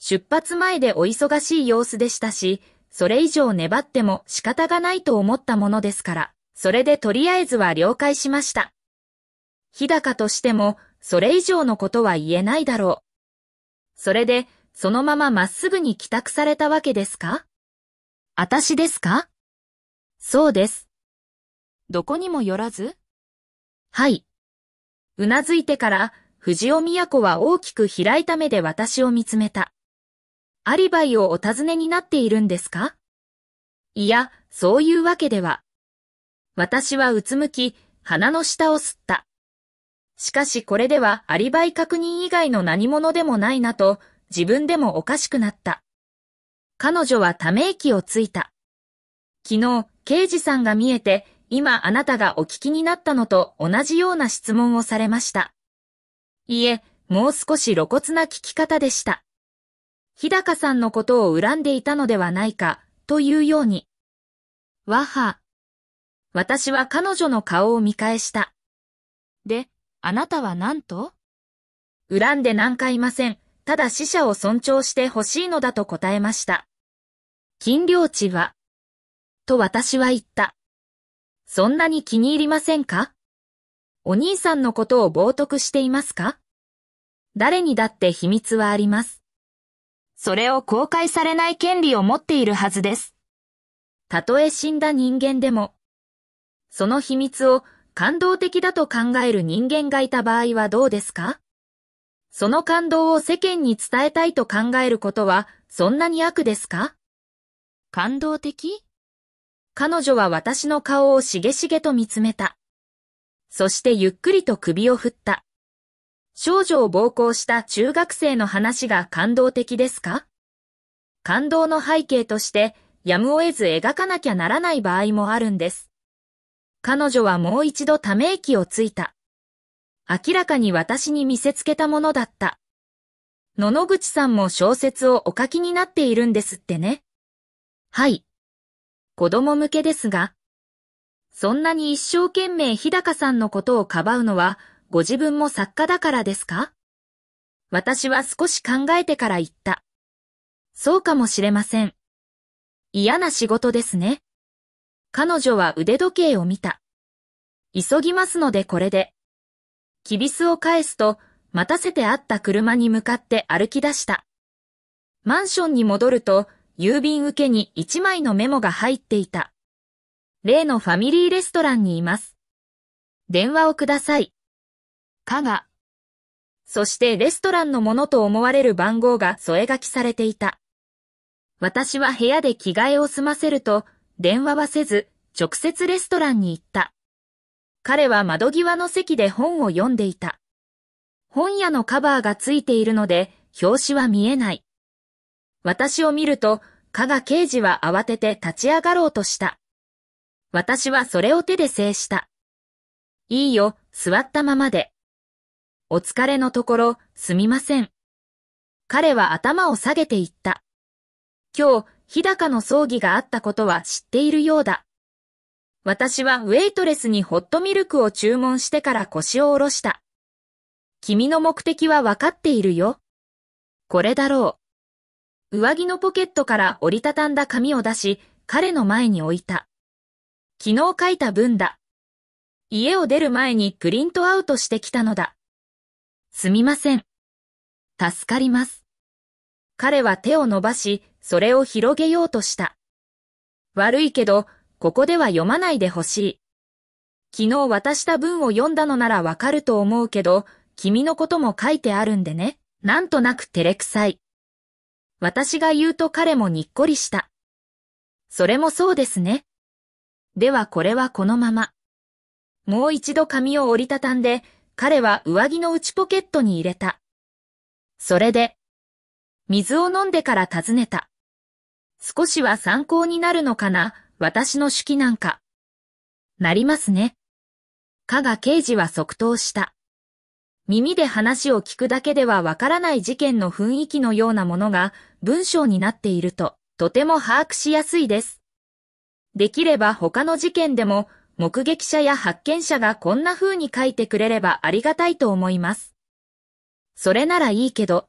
出発前でお忙しい様子でしたし、それ以上粘っても仕方がないと思ったものですから。それでとりあえずは了解しました。日高としても、それ以上のことは言えないだろう。それで、そのまままっすぐに帰宅されたわけですか私ですかそうです。どこにもよらずはい。うなずいてから、藤尾都は大きく開いた目で私を見つめた。アリバイをお尋ねになっているんですかいや、そういうわけでは。私はうつむき、鼻の下を吸った。しかしこれではアリバイ確認以外の何者でもないなと、自分でもおかしくなった。彼女はため息をついた。昨日、刑事さんが見えて、今あなたがお聞きになったのと同じような質問をされました。いいえ、もう少し露骨な聞き方でした。日高さんのことを恨んでいたのではないか、というように。わは、私は彼女の顔を見返した。で、あなたは何と恨んでなんかいません。ただ死者を尊重してほしいのだと答えました。金領地はと私は言った。そんなに気に入りませんかお兄さんのことを冒涜していますか誰にだって秘密はあります。それを公開されない権利を持っているはずです。たとえ死んだ人間でも、その秘密を感動的だと考える人間がいた場合はどうですかその感動を世間に伝えたいと考えることはそんなに悪ですか感動的彼女は私の顔をしげしげと見つめた。そしてゆっくりと首を振った。少女を暴行した中学生の話が感動的ですか感動の背景としてやむを得ず描かなきゃならない場合もあるんです。彼女はもう一度ため息をついた。明らかに私に見せつけたものだった。野々口さんも小説をお書きになっているんですってね。はい。子供向けですが、そんなに一生懸命日高さんのことをかばうのは、ご自分も作家だからですか私は少し考えてから言った。そうかもしれません。嫌な仕事ですね。彼女は腕時計を見た。急ぎますのでこれで。キビスを返すと、待たせてあった車に向かって歩き出した。マンションに戻ると、郵便受けに一枚のメモが入っていた。例のファミリーレストランにいます。電話をください。かが。そしてレストランのものと思われる番号が添え書きされていた。私は部屋で着替えを済ませると、電話はせず、直接レストランに行った。彼は窓際の席で本を読んでいた。本屋のカバーがついているので、表紙は見えない。私を見ると、加賀刑事は慌てて立ち上がろうとした。私はそれを手で制した。いいよ、座ったままで。お疲れのところ、すみません。彼は頭を下げていった。今日、日高の葬儀があったことは知っているようだ。私はウェイトレスにホットミルクを注文してから腰を下ろした。君の目的はわかっているよ。これだろう。上着のポケットから折りたたんだ紙を出し、彼の前に置いた。昨日書いた文だ。家を出る前にプリントアウトしてきたのだ。すみません。助かります。彼は手を伸ばし、それを広げようとした。悪いけど、ここでは読まないでほしい。昨日渡した文を読んだのならわかると思うけど、君のことも書いてあるんでね。なんとなく照れくさい。私が言うと彼もにっこりした。それもそうですね。ではこれはこのまま。もう一度紙を折りたたんで、彼は上着の内ポケットに入れた。それで、水を飲んでから尋ねた。少しは参考になるのかな、私の手記なんか。なりますね。加賀刑事は即答した。耳で話を聞くだけではわからない事件の雰囲気のようなものが文章になっていると、とても把握しやすいです。できれば他の事件でも目撃者や発見者がこんな風に書いてくれればありがたいと思います。それならいいけど、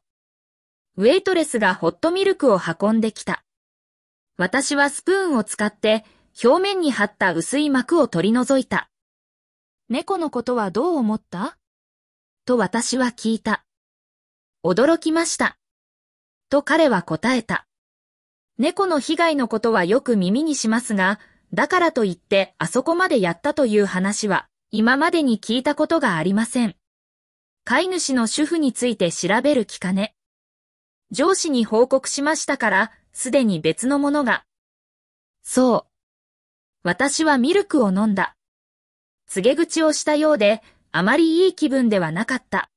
ウェイトレスがホットミルクを運んできた。私はスプーンを使って表面に張った薄い膜を取り除いた。猫のことはどう思ったと私は聞いた。驚きました。と彼は答えた。猫の被害のことはよく耳にしますが、だからといってあそこまでやったという話は今までに聞いたことがありません。飼い主の主婦について調べる気かね。上司に報告しましたから、すでに別のものが。そう。私はミルクを飲んだ。告げ口をしたようで、あまりいい気分ではなかった。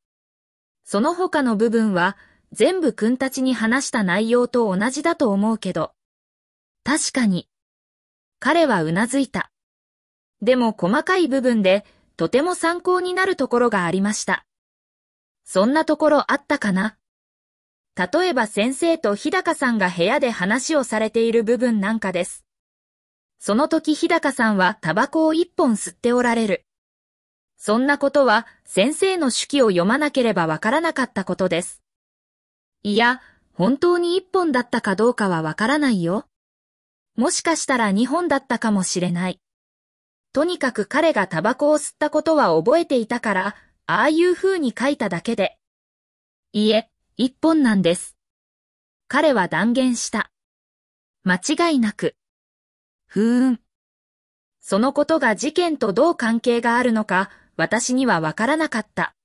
その他の部分は、全部君たちに話した内容と同じだと思うけど。確かに。彼はうなずいた。でも細かい部分で、とても参考になるところがありました。そんなところあったかな例えば先生と日高さんが部屋で話をされている部分なんかです。その時日高さんはタバコを一本吸っておられる。そんなことは先生の手記を読まなければわからなかったことです。いや、本当に一本だったかどうかはわからないよ。もしかしたら二本だったかもしれない。とにかく彼がタバコを吸ったことは覚えていたから、ああいう風に書いただけで。いえ、一本なんです。彼は断言した。間違いなく。ふーん。そのことが事件とどう関係があるのか、私にはわからなかった。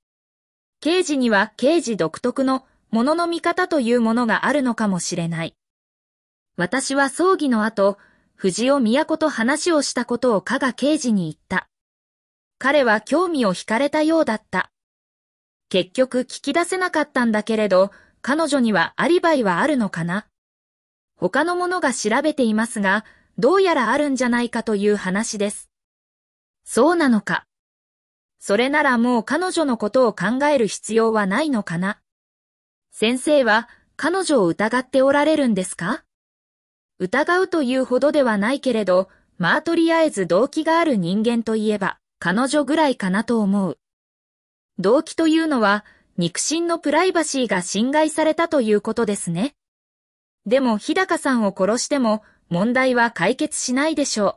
刑事には刑事独特のものの見方というものがあるのかもしれない。私は葬儀の後、藤尾都と話をしたことを加賀刑事に言った。彼は興味を惹かれたようだった。結局聞き出せなかったんだけれど、彼女にはアリバイはあるのかな他の者が調べていますが、どうやらあるんじゃないかという話です。そうなのか。それならもう彼女のことを考える必要はないのかな先生は彼女を疑っておられるんですか疑うというほどではないけれど、まあとりあえず動機がある人間といえば彼女ぐらいかなと思う。動機というのは、肉親のプライバシーが侵害されたということですね。でも日高さんを殺しても問題は解決しないでしょう。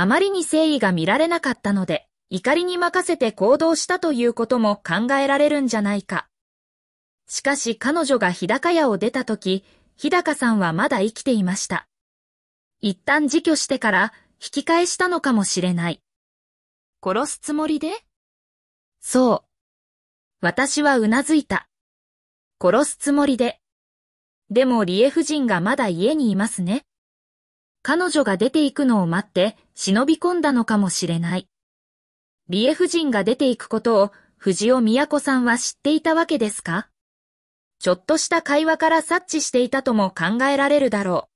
あまりに誠意が見られなかったので、怒りに任せて行動したということも考えられるんじゃないか。しかし彼女が日高屋を出た時、日高さんはまだ生きていました。一旦自居してから引き返したのかもしれない。殺すつもりでそう。私はうなずいた。殺すつもりで。でもリエ夫人がまだ家にいますね。彼女が出て行くのを待って忍び込んだのかもしれない。リエ夫人が出て行くことを藤尾都さんは知っていたわけですかちょっとした会話から察知していたとも考えられるだろ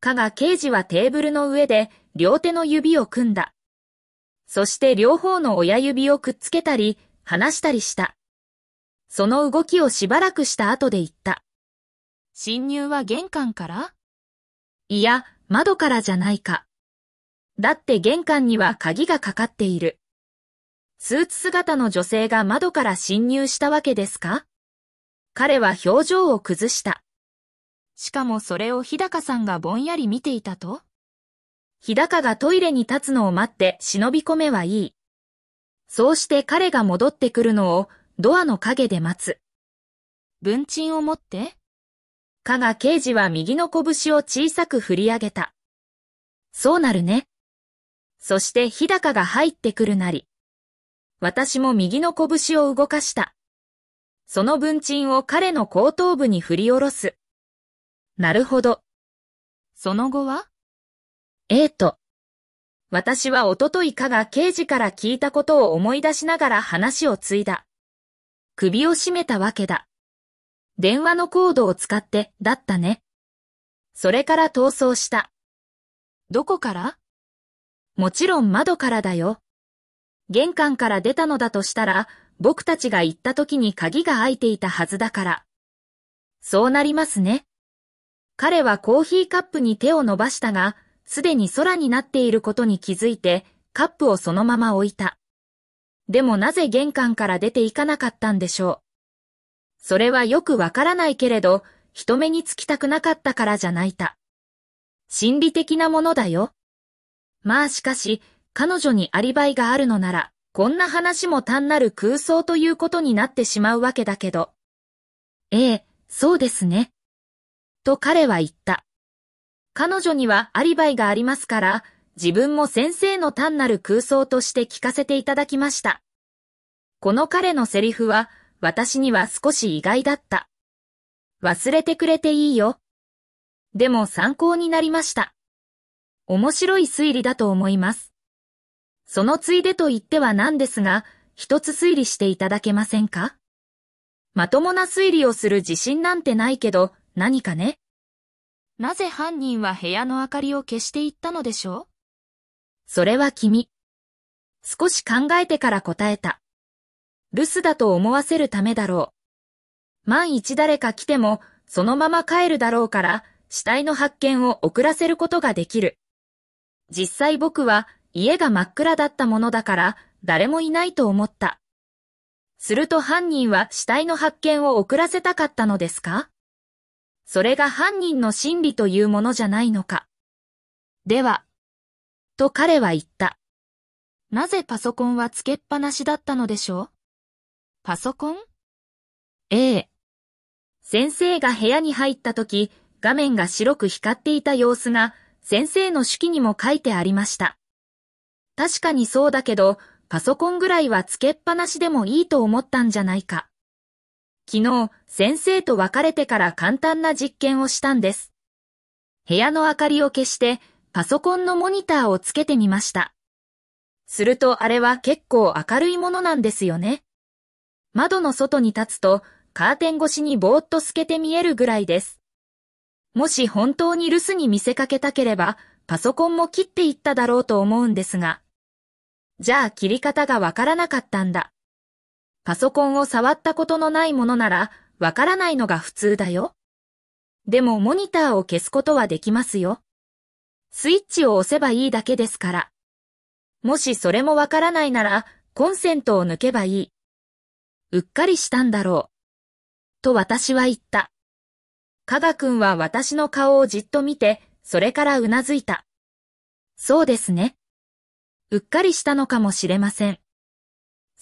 う。かが刑事はテーブルの上で両手の指を組んだ。そして両方の親指をくっつけたり、離したりした。その動きをしばらくした後で言った。侵入は玄関からいや、窓からじゃないか。だって玄関には鍵がかかっている。スーツ姿の女性が窓から侵入したわけですか彼は表情を崩した。しかもそれを日高さんがぼんやり見ていたと日高がトイレに立つのを待って忍び込めはいい。そうして彼が戻ってくるのをドアの陰で待つ。文鎮を持って。加賀刑事は右の拳を小さく振り上げた。そうなるね。そして日高が入ってくるなり。私も右の拳を動かした。その文鎮を彼の後頭部に振り下ろす。なるほど。その後はええと。私はおとといかが刑事から聞いたことを思い出しながら話を継いだ。首を絞めたわけだ。電話のコードを使って、だったね。それから逃走した。どこからもちろん窓からだよ。玄関から出たのだとしたら、僕たちが行った時に鍵が開いていたはずだから。そうなりますね。彼はコーヒーカップに手を伸ばしたが、すでに空になっていることに気づいて、カップをそのまま置いた。でもなぜ玄関から出ていかなかったんでしょう。それはよくわからないけれど、人目につきたくなかったからじゃないた。心理的なものだよ。まあしかし、彼女にアリバイがあるのなら、こんな話も単なる空想ということになってしまうわけだけど。ええ、そうですね。と彼は言った。彼女にはアリバイがありますから、自分も先生の単なる空想として聞かせていただきました。この彼のセリフは、私には少し意外だった。忘れてくれていいよ。でも参考になりました。面白い推理だと思います。そのついでと言っては何ですが、一つ推理していただけませんかまともな推理をする自信なんてないけど、何かね。なぜ犯人は部屋の明かりを消していったのでしょうそれは君。少し考えてから答えた。留守だと思わせるためだろう。万一誰か来ても、そのまま帰るだろうから、死体の発見を遅らせることができる。実際僕は家が真っ暗だったものだから誰もいないと思った。すると犯人は死体の発見を遅らせたかったのですかそれが犯人の心理というものじゃないのか。では、と彼は言った。なぜパソコンはつけっぱなしだったのでしょうパソコンええ。先生が部屋に入った時、画面が白く光っていた様子が、先生の手記にも書いてありました。確かにそうだけど、パソコンぐらいはつけっぱなしでもいいと思ったんじゃないか。昨日、先生と別れてから簡単な実験をしたんです。部屋の明かりを消して、パソコンのモニターをつけてみました。するとあれは結構明るいものなんですよね。窓の外に立つと、カーテン越しにぼーっと透けて見えるぐらいです。もし本当に留守に見せかけたければ、パソコンも切っていっただろうと思うんですが。じゃあ切り方がわからなかったんだ。パソコンを触ったことのないものなら、わからないのが普通だよ。でもモニターを消すことはできますよ。スイッチを押せばいいだけですから。もしそれもわからないなら、コンセントを抜けばいい。うっかりしたんだろう。と私は言った。かがくんは私の顔をじっと見て、それからうなずいた。そうですね。うっかりしたのかもしれません。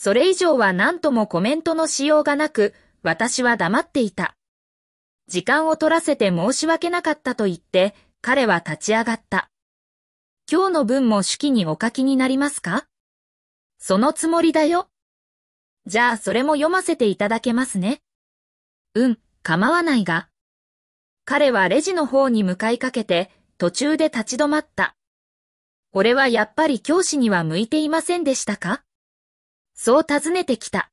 それ以上は何ともコメントのしようがなく、私は黙っていた。時間を取らせて申し訳なかったと言って、彼は立ち上がった。今日の分も手記にお書きになりますかそのつもりだよ。じゃあそれも読ませていただけますね。うん、構わないが。彼はレジの方に向かいかけて、途中で立ち止まった。俺はやっぱり教師には向いていませんでしたかそう尋ねてきた。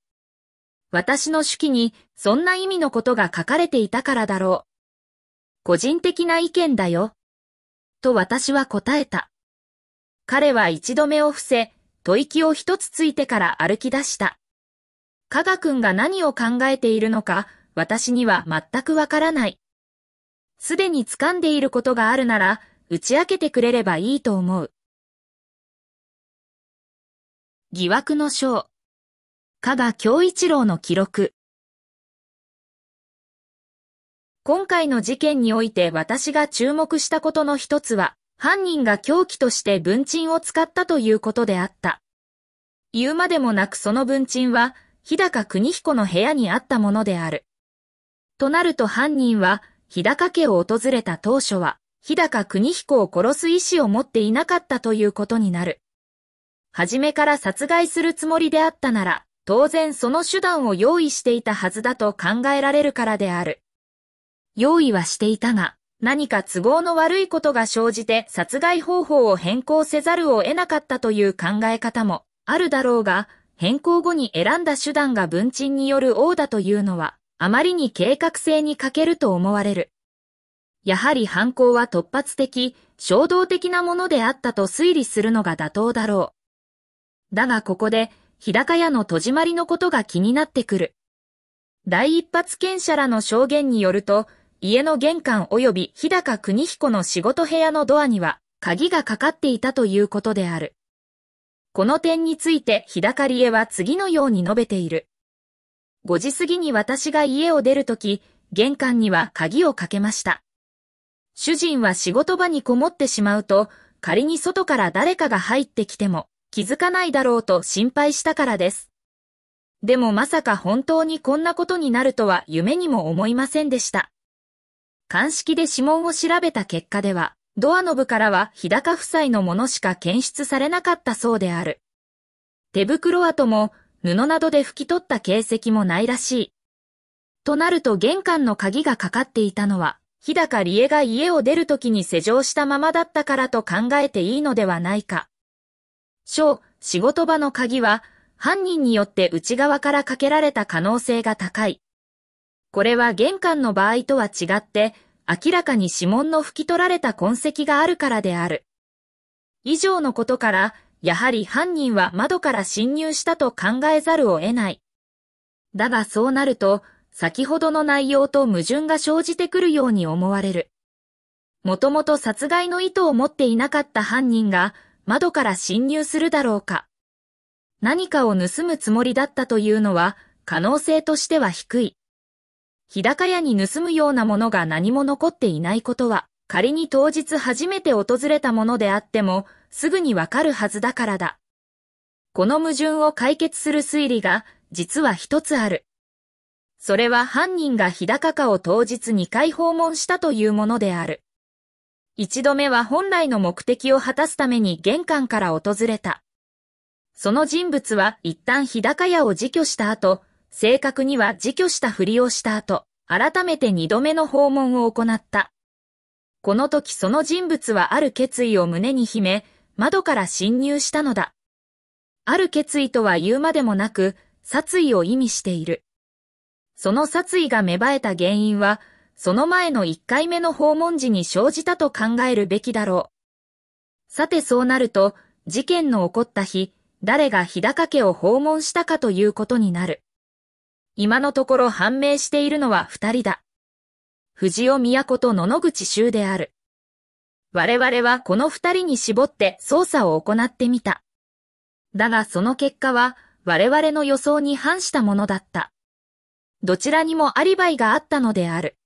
私の手記にそんな意味のことが書かれていたからだろう。個人的な意見だよ。と私は答えた。彼は一度目を伏せ、吐息を一つついてから歩き出した。加賀君が何を考えているのか、私には全くわからない。すでに掴んでいることがあるなら、打ち明けてくれればいいと思う。疑惑の章。加賀京一郎の記録。今回の事件において私が注目したことの一つは、犯人が凶器として文鎮を使ったということであった。言うまでもなくその文鎮は、日高国彦の部屋にあったものである。となると犯人は、日高家を訪れた当初は、日高国彦を殺す意思を持っていなかったということになる。はじめから殺害するつもりであったなら、当然その手段を用意していたはずだと考えられるからである。用意はしていたが、何か都合の悪いことが生じて殺害方法を変更せざるを得なかったという考え方もあるだろうが、変更後に選んだ手段が文鎮による王だというのは、あまりに計画性に欠けると思われる。やはり犯行は突発的、衝動的なものであったと推理するのが妥当だろう。だがここで、日高屋の戸締まりのことが気になってくる。第一発見者らの証言によると、家の玄関及び日高邦彦の仕事部屋のドアには鍵がかかっていたということである。この点について日高理恵は次のように述べている。5時過ぎに私が家を出るとき、玄関には鍵をかけました。主人は仕事場にこもってしまうと、仮に外から誰かが入ってきても、気づかないだろうと心配したからです。でもまさか本当にこんなことになるとは夢にも思いませんでした。鑑識で指紋を調べた結果では、ドアノブからは日高夫妻のものしか検出されなかったそうである。手袋跡も布などで拭き取った形跡もないらしい。となると玄関の鍵がかかっていたのは、日高理恵が家を出るときに施錠したままだったからと考えていいのではないか。小、仕事場の鍵は、犯人によって内側からかけられた可能性が高い。これは玄関の場合とは違って、明らかに指紋の拭き取られた痕跡があるからである。以上のことから、やはり犯人は窓から侵入したと考えざるを得ない。だがそうなると、先ほどの内容と矛盾が生じてくるように思われる。もともと殺害の意図を持っていなかった犯人が、窓から侵入するだろうか。何かを盗むつもりだったというのは可能性としては低い。日高屋に盗むようなものが何も残っていないことは、仮に当日初めて訪れたものであっても、すぐにわかるはずだからだ。この矛盾を解決する推理が、実は一つある。それは犯人が日高家を当日2回訪問したというものである。一度目は本来の目的を果たすために玄関から訪れた。その人物は一旦日高屋を辞去した後、正確には辞去したふりをした後、改めて二度目の訪問を行った。この時その人物はある決意を胸に秘め、窓から侵入したのだ。ある決意とは言うまでもなく、殺意を意味している。その殺意が芽生えた原因は、その前の1回目の訪問時に生じたと考えるべきだろう。さてそうなると、事件の起こった日、誰が日高家を訪問したかということになる。今のところ判明しているのは二人だ。藤尾都と野々口州である。我々はこの二人に絞って捜査を行ってみた。だがその結果は我々の予想に反したものだった。どちらにもアリバイがあったのである。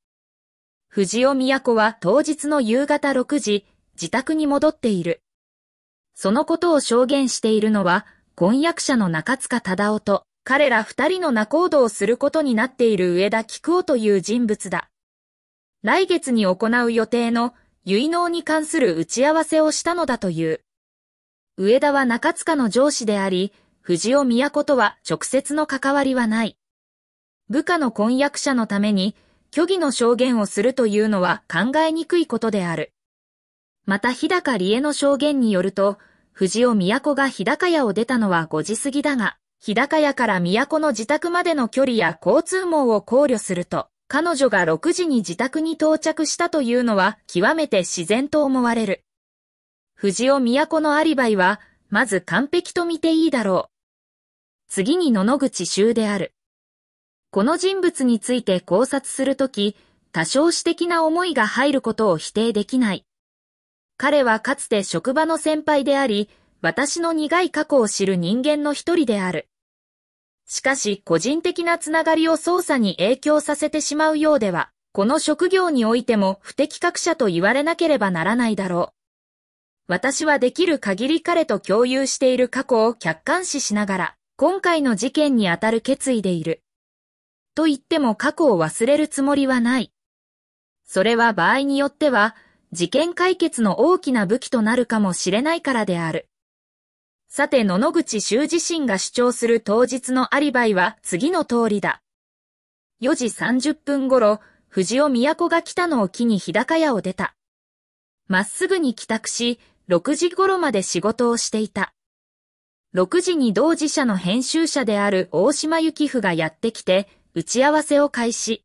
藤尾都は当日の夕方6時、自宅に戻っている。そのことを証言しているのは、婚約者の中塚忠夫と、彼ら二人の仲人をすることになっている上田菊夫という人物だ。来月に行う予定の結納に関する打ち合わせをしたのだという。上田は中塚の上司であり、藤尾都とは直接の関わりはない。部下の婚約者のために虚偽の証言をするというのは考えにくいことである。また日高理恵の証言によると、藤尾都が日高屋を出たのは5時過ぎだが、日高屋から都の自宅までの距離や交通網を考慮すると、彼女が6時に自宅に到着したというのは極めて自然と思われる。藤尾都のアリバイは、まず完璧と見ていいだろう。次に野々口衆である。この人物について考察するとき、多少私的な思いが入ることを否定できない。彼はかつて職場の先輩であり、私の苦い過去を知る人間の一人である。しかし個人的なつながりを操作に影響させてしまうようでは、この職業においても不適格者と言われなければならないだろう。私はできる限り彼と共有している過去を客観視しながら、今回の事件にあたる決意でいる。と言っても過去を忘れるつもりはない。それは場合によっては、事件解決の大きな武器となるかもしれないからである。さて、野々口修自身が主張する当日のアリバイは次の通りだ。4時30分頃、藤尾都が来たのを機に日高屋を出た。まっすぐに帰宅し、6時頃まで仕事をしていた。6時に同時社の編集者である大島幸夫がやってきて、打ち合わせを開始。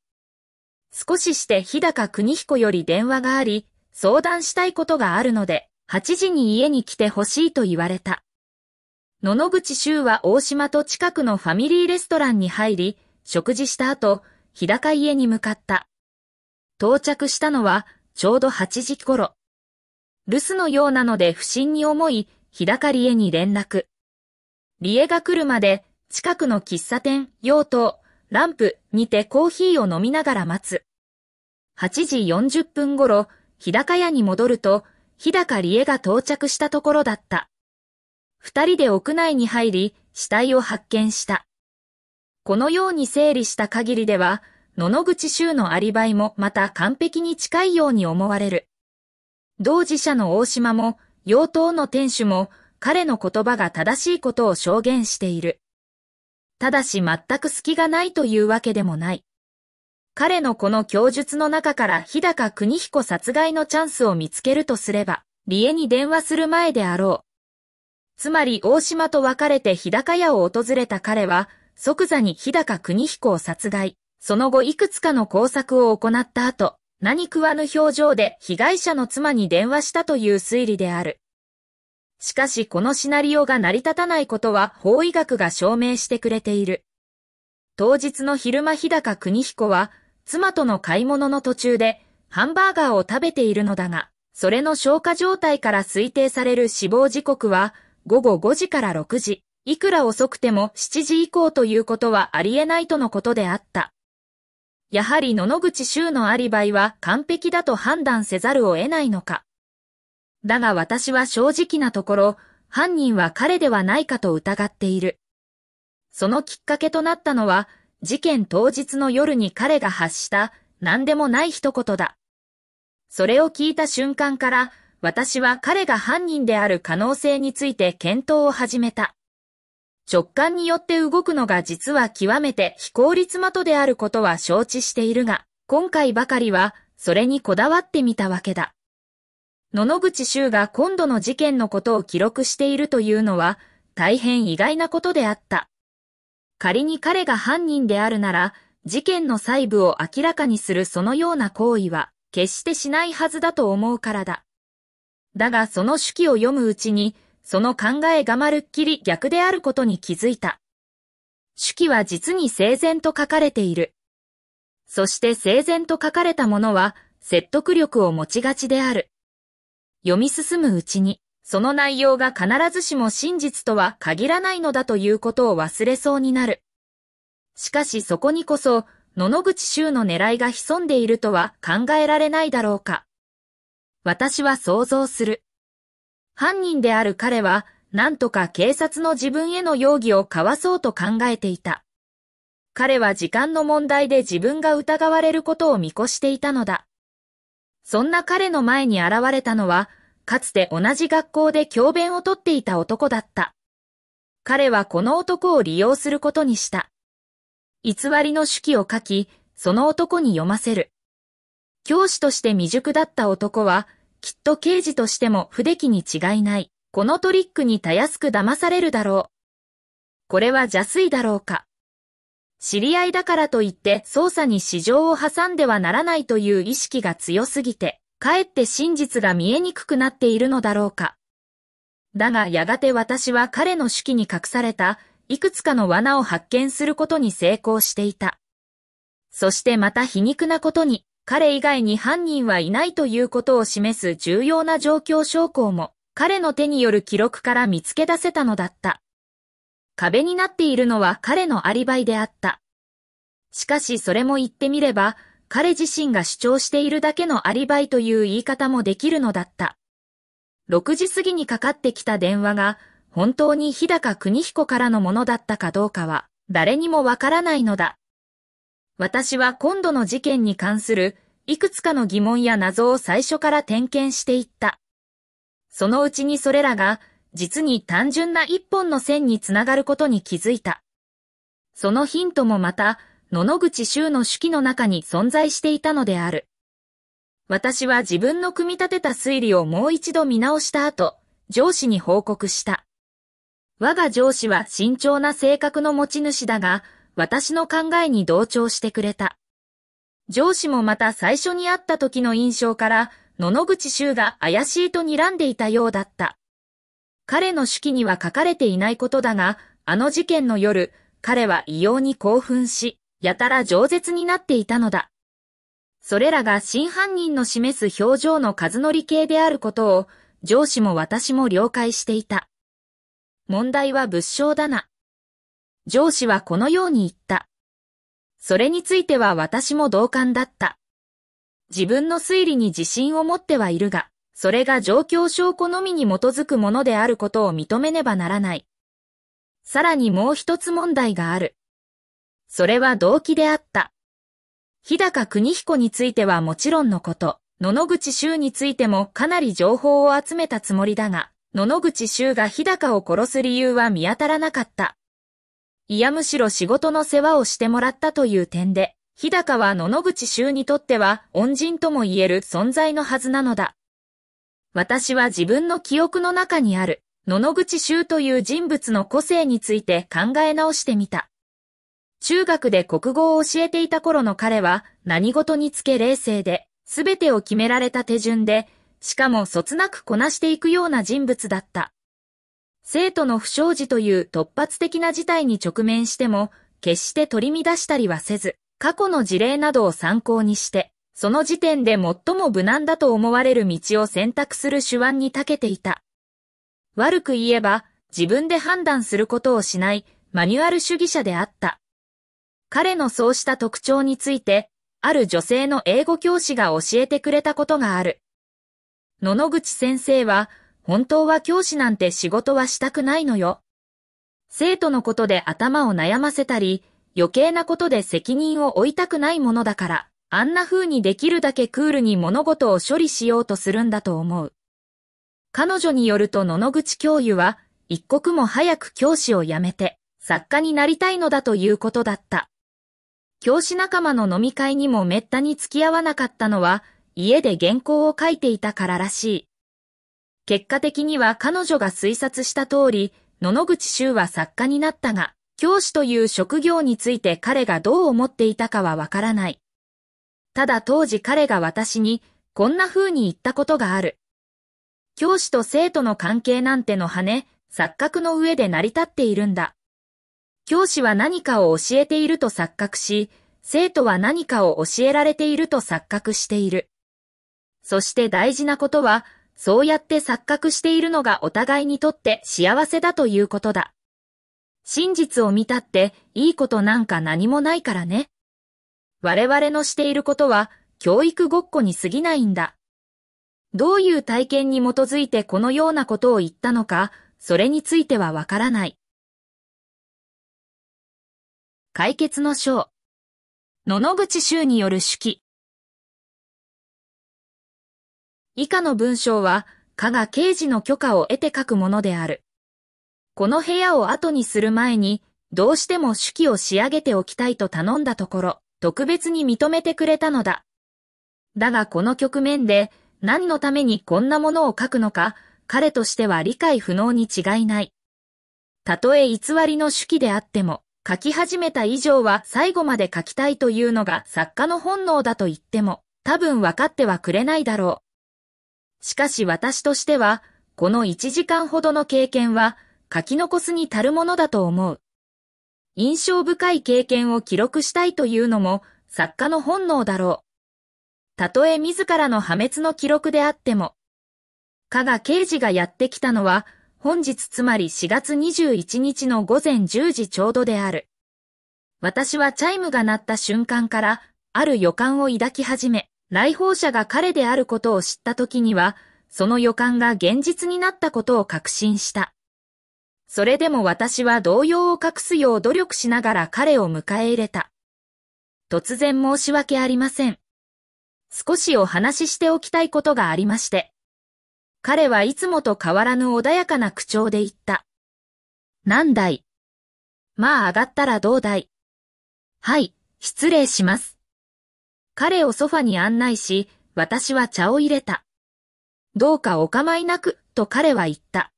少しして日高国彦より電話があり、相談したいことがあるので、8時に家に来てほしいと言われた。野々口修は大島と近くのファミリーレストランに入り、食事した後、日高家に向かった。到着したのは、ちょうど8時頃。留守のようなので不審に思い、日高理恵に連絡。理恵が来るまで、近くの喫茶店、用途ランプにてコーヒーを飲みながら待つ。8時40分頃、日高屋に戻ると、日高理恵が到着したところだった。二人で屋内に入り、死体を発見した。このように整理した限りでは、野々口周のアリバイもまた完璧に近いように思われる。同事者の大島も、妖刀の店主も、彼の言葉が正しいことを証言している。ただし全く隙がないというわけでもない。彼のこの供述の中から日高国彦殺害のチャンスを見つけるとすれば、理恵に電話する前であろう。つまり大島と別れて日高屋を訪れた彼は、即座に日高国彦を殺害、その後いくつかの工作を行った後、何食わぬ表情で被害者の妻に電話したという推理である。しかしこのシナリオが成り立たないことは法医学が証明してくれている。当日の昼間日高邦彦は、妻との買い物の途中で、ハンバーガーを食べているのだが、それの消化状態から推定される死亡時刻は、午後5時から6時、いくら遅くても7時以降ということはありえないとのことであった。やはり野々口周のアリバイは完璧だと判断せざるを得ないのか。だが私は正直なところ、犯人は彼ではないかと疑っている。そのきっかけとなったのは、事件当日の夜に彼が発した何でもない一言だ。それを聞いた瞬間から、私は彼が犯人である可能性について検討を始めた。直感によって動くのが実は極めて非効率的であることは承知しているが、今回ばかりはそれにこだわってみたわけだ。野々口修が今度の事件のことを記録しているというのは、大変意外なことであった。仮に彼が犯人であるなら、事件の細部を明らかにするそのような行為は、決してしないはずだと思うからだ。だがその手記を読むうちに、その考えがまるっきり逆であることに気づいた。手記は実に整然と書かれている。そして整然と書かれたものは、説得力を持ちがちである。読み進むうちに、その内容が必ずしも真実とは限らないのだということを忘れそうになる。しかしそこにこそ、野々口周の狙いが潜んでいるとは考えられないだろうか。私は想像する。犯人である彼は、なんとか警察の自分への容疑をかわそうと考えていた。彼は時間の問題で自分が疑われることを見越していたのだ。そんな彼の前に現れたのは、かつて同じ学校で教鞭をとっていた男だった。彼はこの男を利用することにした。偽りの手記を書き、その男に読ませる。教師として未熟だった男は、きっと刑事としても不出来に違いない。このトリックにたやすく騙されるだろう。これは邪推だろうか。知り合いだからといって捜査に市場を挟んではならないという意識が強すぎて、かえって真実が見えにくくなっているのだろうか。だがやがて私は彼の手記に隠された、いくつかの罠を発見することに成功していた。そしてまた皮肉なことに、彼以外に犯人はいないということを示す重要な状況証拠も、彼の手による記録から見つけ出せたのだった。壁になっているのは彼のアリバイであった。しかしそれも言ってみれば、彼自身が主張しているだけのアリバイという言い方もできるのだった。6時過ぎにかかってきた電話が、本当に日高国彦からのものだったかどうかは、誰にもわからないのだ。私は今度の事件に関する、いくつかの疑問や謎を最初から点検していった。そのうちにそれらが、実に単純な一本の線につながることに気づいた。そのヒントもまた、野々口周の手記の中に存在していたのである。私は自分の組み立てた推理をもう一度見直した後、上司に報告した。我が上司は慎重な性格の持ち主だが、私の考えに同調してくれた。上司もまた最初に会った時の印象から、野々口周が怪しいと睨んでいたようだった。彼の手記には書かれていないことだが、あの事件の夜、彼は異様に興奮し、やたら饒舌になっていたのだ。それらが真犯人の示す表情の数乗り系であることを、上司も私も了解していた。問題は物証だな。上司はこのように言った。それについては私も同感だった。自分の推理に自信を持ってはいるが、それが状況証拠のみに基づくものであることを認めねばならない。さらにもう一つ問題がある。それは動機であった。日高国彦についてはもちろんのこと、野々口衆についてもかなり情報を集めたつもりだが、野々口衆が日高を殺す理由は見当たらなかった。いやむしろ仕事の世話をしてもらったという点で、日高は野々口衆にとっては恩人とも言える存在のはずなのだ。私は自分の記憶の中にある、野々口衆という人物の個性について考え直してみた。中学で国語を教えていた頃の彼は、何事につけ冷静で、すべてを決められた手順で、しかもそつなくこなしていくような人物だった。生徒の不祥事という突発的な事態に直面しても、決して取り乱したりはせず、過去の事例などを参考にして、その時点で最も無難だと思われる道を選択する手腕に長けていた。悪く言えば、自分で判断することをしないマニュアル主義者であった。彼のそうした特徴について、ある女性の英語教師が教えてくれたことがある。野々口先生は、本当は教師なんて仕事はしたくないのよ。生徒のことで頭を悩ませたり、余計なことで責任を負いたくないものだから。あんな風にできるだけクールに物事を処理しようとするんだと思う。彼女によると野々口教諭は、一刻も早く教師を辞めて、作家になりたいのだということだった。教師仲間の飲み会にも滅多に付き合わなかったのは、家で原稿を書いていたかららしい。結果的には彼女が推察した通り、野々口修は作家になったが、教師という職業について彼がどう思っていたかはわからない。ただ当時彼が私に、こんな風に言ったことがある。教師と生徒の関係なんての羽、錯覚の上で成り立っているんだ。教師は何かを教えていると錯覚し、生徒は何かを教えられていると錯覚している。そして大事なことは、そうやって錯覚しているのがお互いにとって幸せだということだ。真実を見たっていいことなんか何もないからね。我々のしていることは教育ごっこに過ぎないんだ。どういう体験に基づいてこのようなことを言ったのか、それについてはわからない。解決の章。野々口衆による手記。以下の文章は、加賀刑事の許可を得て書くものである。この部屋を後にする前に、どうしても手記を仕上げておきたいと頼んだところ、特別に認めてくれたのだ。だがこの局面で何のためにこんなものを書くのか、彼としては理解不能に違いない。たとえ偽りの手記であっても、書き始めた以上は最後まで書きたいというのが作家の本能だと言っても、多分分かってはくれないだろう。しかし私としては、この1時間ほどの経験は、書き残すに足るものだと思う。印象深い経験を記録したいというのも作家の本能だろう。たとえ自らの破滅の記録であっても。加賀刑事がやってきたのは、本日つまり4月21日の午前10時ちょうどである。私はチャイムが鳴った瞬間から、ある予感を抱き始め、来訪者が彼であることを知った時には、その予感が現実になったことを確信した。それでも私は動揺を隠すよう努力しながら彼を迎え入れた。突然申し訳ありません。少しお話ししておきたいことがありまして。彼はいつもと変わらぬ穏やかな口調で言った。何だいまあ上がったらどうだいはい、失礼します。彼をソファに案内し、私は茶を入れた。どうかお構いなく、と彼は言った。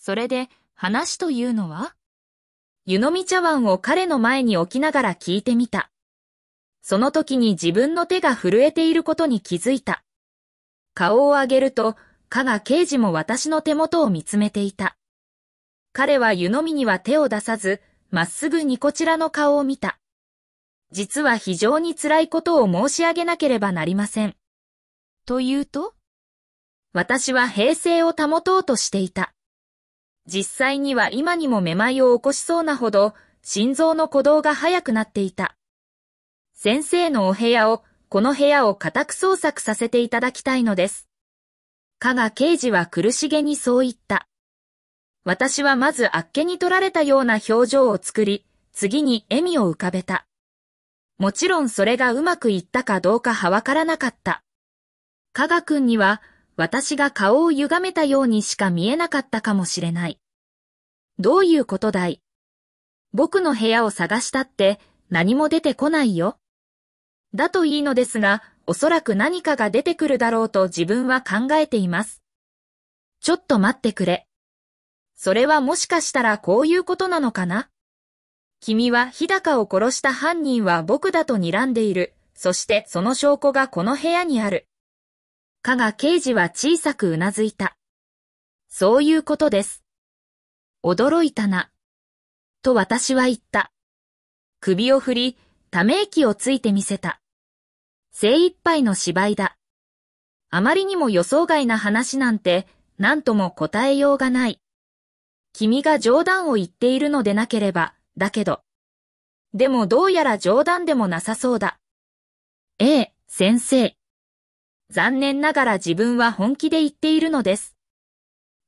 それで、話というのは湯飲み茶碗を彼の前に置きながら聞いてみた。その時に自分の手が震えていることに気づいた。顔を上げると、加賀刑事も私の手元を見つめていた。彼は湯飲みには手を出さず、まっすぐにこちらの顔を見た。実は非常に辛いことを申し上げなければなりません。というと私は平静を保とうとしていた。実際には今にもめまいを起こしそうなほど、心臓の鼓動が速くなっていた。先生のお部屋を、この部屋を家宅捜索させていただきたいのです。加賀刑事は苦しげにそう言った。私はまずあっけに取られたような表情を作り、次に笑みを浮かべた。もちろんそれがうまくいったかどうかはわからなかった。加賀君には、私が顔を歪めたようにしか見えなかったかもしれない。どういうことだい僕の部屋を探したって何も出てこないよ。だといいのですが、おそらく何かが出てくるだろうと自分は考えています。ちょっと待ってくれ。それはもしかしたらこういうことなのかな君は日高を殺した犯人は僕だと睨んでいる。そしてその証拠がこの部屋にある。かが刑事は小さくうなずいた。そういうことです。驚いたな。と私は言った。首を振り、ため息をついてみせた。精一杯の芝居だ。あまりにも予想外な話なんて、何とも答えようがない。君が冗談を言っているのでなければ、だけど。でもどうやら冗談でもなさそうだ。ええ、先生。残念ながら自分は本気で言っているのです。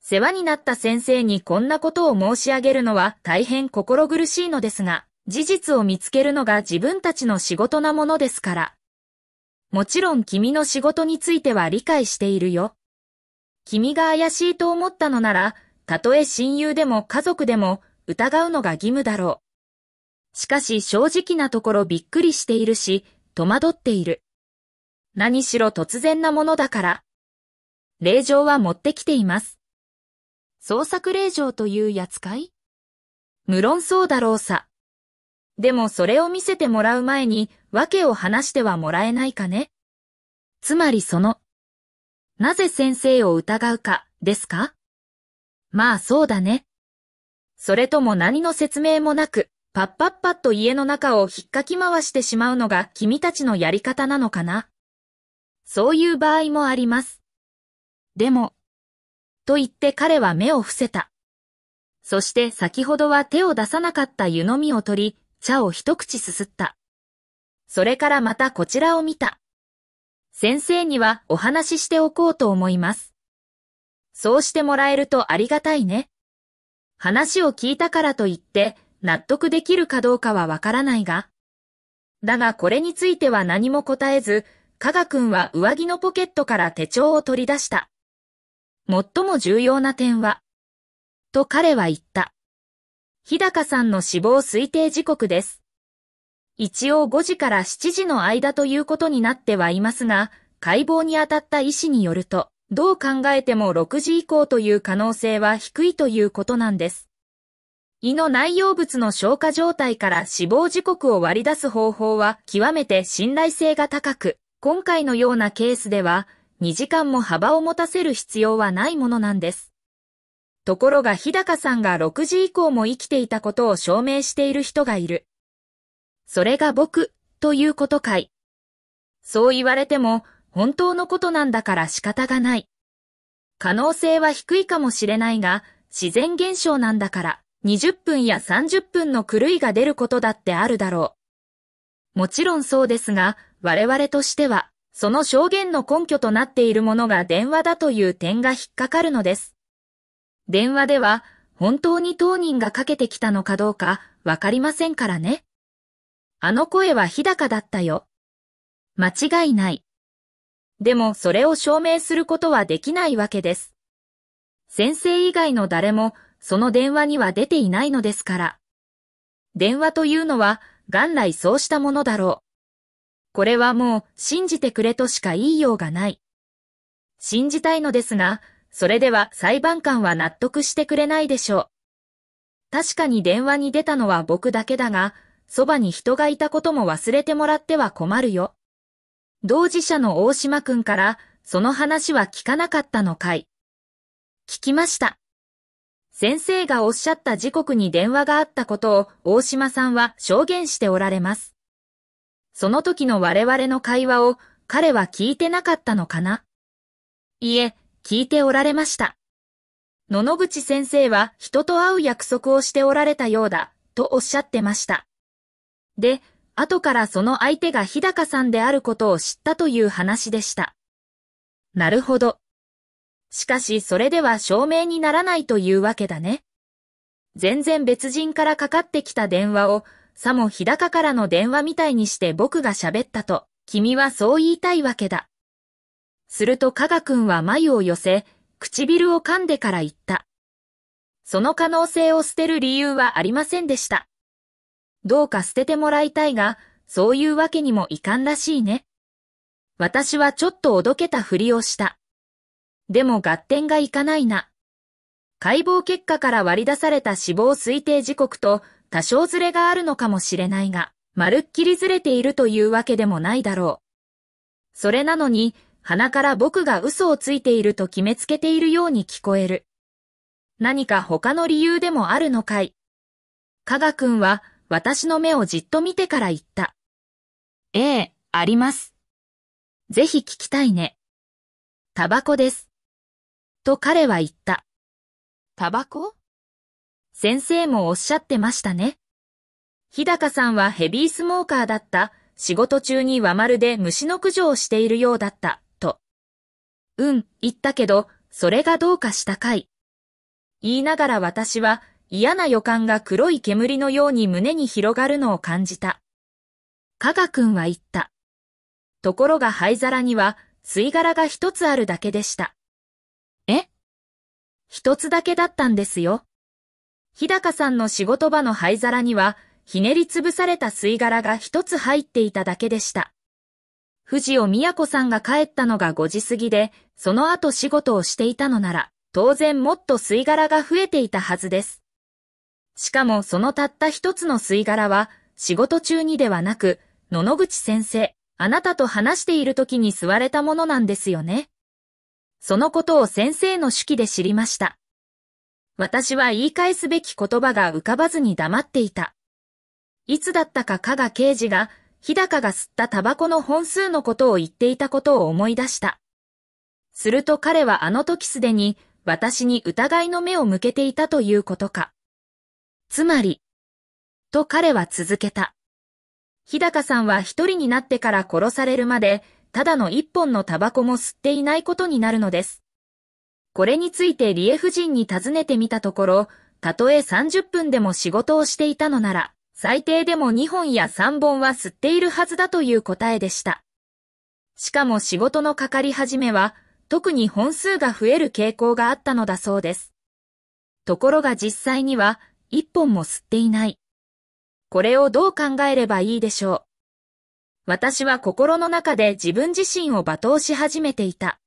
世話になった先生にこんなことを申し上げるのは大変心苦しいのですが、事実を見つけるのが自分たちの仕事なものですから。もちろん君の仕事については理解しているよ。君が怪しいと思ったのなら、たとえ親友でも家族でも疑うのが義務だろう。しかし正直なところびっくりしているし、戸惑っている。何しろ突然なものだから。令状は持ってきています。創作令状というやつかい無論そうだろうさ。でもそれを見せてもらう前に、訳を話してはもらえないかね。つまりその、なぜ先生を疑うか、ですかまあそうだね。それとも何の説明もなく、パッパッパッと家の中を引っかき回してしまうのが君たちのやり方なのかなそういう場合もあります。でも、と言って彼は目を伏せた。そして先ほどは手を出さなかった湯飲みを取り、茶を一口すすった。それからまたこちらを見た。先生にはお話ししておこうと思います。そうしてもらえるとありがたいね。話を聞いたからといって、納得できるかどうかはわからないが。だがこれについては何も答えず、かがくんは上着のポケットから手帳を取り出した。最も重要な点は、と彼は言った。日高さんの死亡推定時刻です。一応5時から7時の間ということになってはいますが、解剖に当たった医師によると、どう考えても6時以降という可能性は低いということなんです。胃の内容物の消化状態から死亡時刻を割り出す方法は極めて信頼性が高く、今回のようなケースでは、2時間も幅を持たせる必要はないものなんです。ところが日高さんが6時以降も生きていたことを証明している人がいる。それが僕、ということかい。そう言われても、本当のことなんだから仕方がない。可能性は低いかもしれないが、自然現象なんだから、20分や30分の狂いが出ることだってあるだろう。もちろんそうですが、我々としては、その証言の根拠となっているものが電話だという点が引っかかるのです。電話では、本当に当人がかけてきたのかどうかわかりませんからね。あの声は日高だったよ。間違いない。でもそれを証明することはできないわけです。先生以外の誰もその電話には出ていないのですから。電話というのは元来そうしたものだろう。これはもう信じてくれとしか言いようがない。信じたいのですが、それでは裁判官は納得してくれないでしょう。確かに電話に出たのは僕だけだが、そばに人がいたことも忘れてもらっては困るよ。同時者の大島くんから、その話は聞かなかったのかい。聞きました。先生がおっしゃった時刻に電話があったことを大島さんは証言しておられます。その時の我々の会話を彼は聞いてなかったのかないえ、聞いておられました。野々口先生は人と会う約束をしておられたようだ、とおっしゃってました。で、後からその相手が日高さんであることを知ったという話でした。なるほど。しかしそれでは証明にならないというわけだね。全然別人からかかってきた電話をさも日高からの電話みたいにして僕が喋ったと、君はそう言いたいわけだ。すると加賀君は眉を寄せ、唇を噛んでから言った。その可能性を捨てる理由はありませんでした。どうか捨ててもらいたいが、そういうわけにもいかんらしいね。私はちょっとおどけたふりをした。でも合点がいかないな。解剖結果から割り出された死亡推定時刻と多少ずれがあるのかもしれないが、まるっきりずれているというわけでもないだろう。それなのに、鼻から僕が嘘をついていると決めつけているように聞こえる。何か他の理由でもあるのかい。加賀君は私の目をじっと見てから言った。ええ、あります。ぜひ聞きたいね。タバコです。と彼は言った。タバコ先生もおっしゃってましたね。日高さんはヘビースモーカーだった。仕事中にはまるで虫の駆除をしているようだった、と。うん、言ったけど、それがどうかしたかい。言いながら私は嫌な予感が黒い煙のように胸に広がるのを感じた。加賀君は言った。ところが灰皿には吸い殻が一つあるだけでした。え一つだけだったんですよ。日高さんの仕事場の灰皿には、ひねりつぶされた吸い殻が一つ入っていただけでした。藤尾都さんが帰ったのが5時過ぎで、その後仕事をしていたのなら、当然もっと吸い殻が増えていたはずです。しかもそのたった一つの吸い殻は、仕事中にではなく、野々口先生、あなたと話している時に吸われたものなんですよね。そのことを先生の手記で知りました。私は言い返すべき言葉が浮かばずに黙っていた。いつだったか加賀刑事が、日高が吸ったタバコの本数のことを言っていたことを思い出した。すると彼はあの時すでに、私に疑いの目を向けていたということか。つまり、と彼は続けた。日高さんは一人になってから殺されるまで、ただの一本のタバコも吸っていないことになるのです。これについてリエ夫人に尋ねてみたところ、たとえ30分でも仕事をしていたのなら、最低でも2本や3本は吸っているはずだという答えでした。しかも仕事のかかり始めは、特に本数が増える傾向があったのだそうです。ところが実際には、1本も吸っていない。これをどう考えればいいでしょう。私は心の中で自分自身を罵倒し始めていた。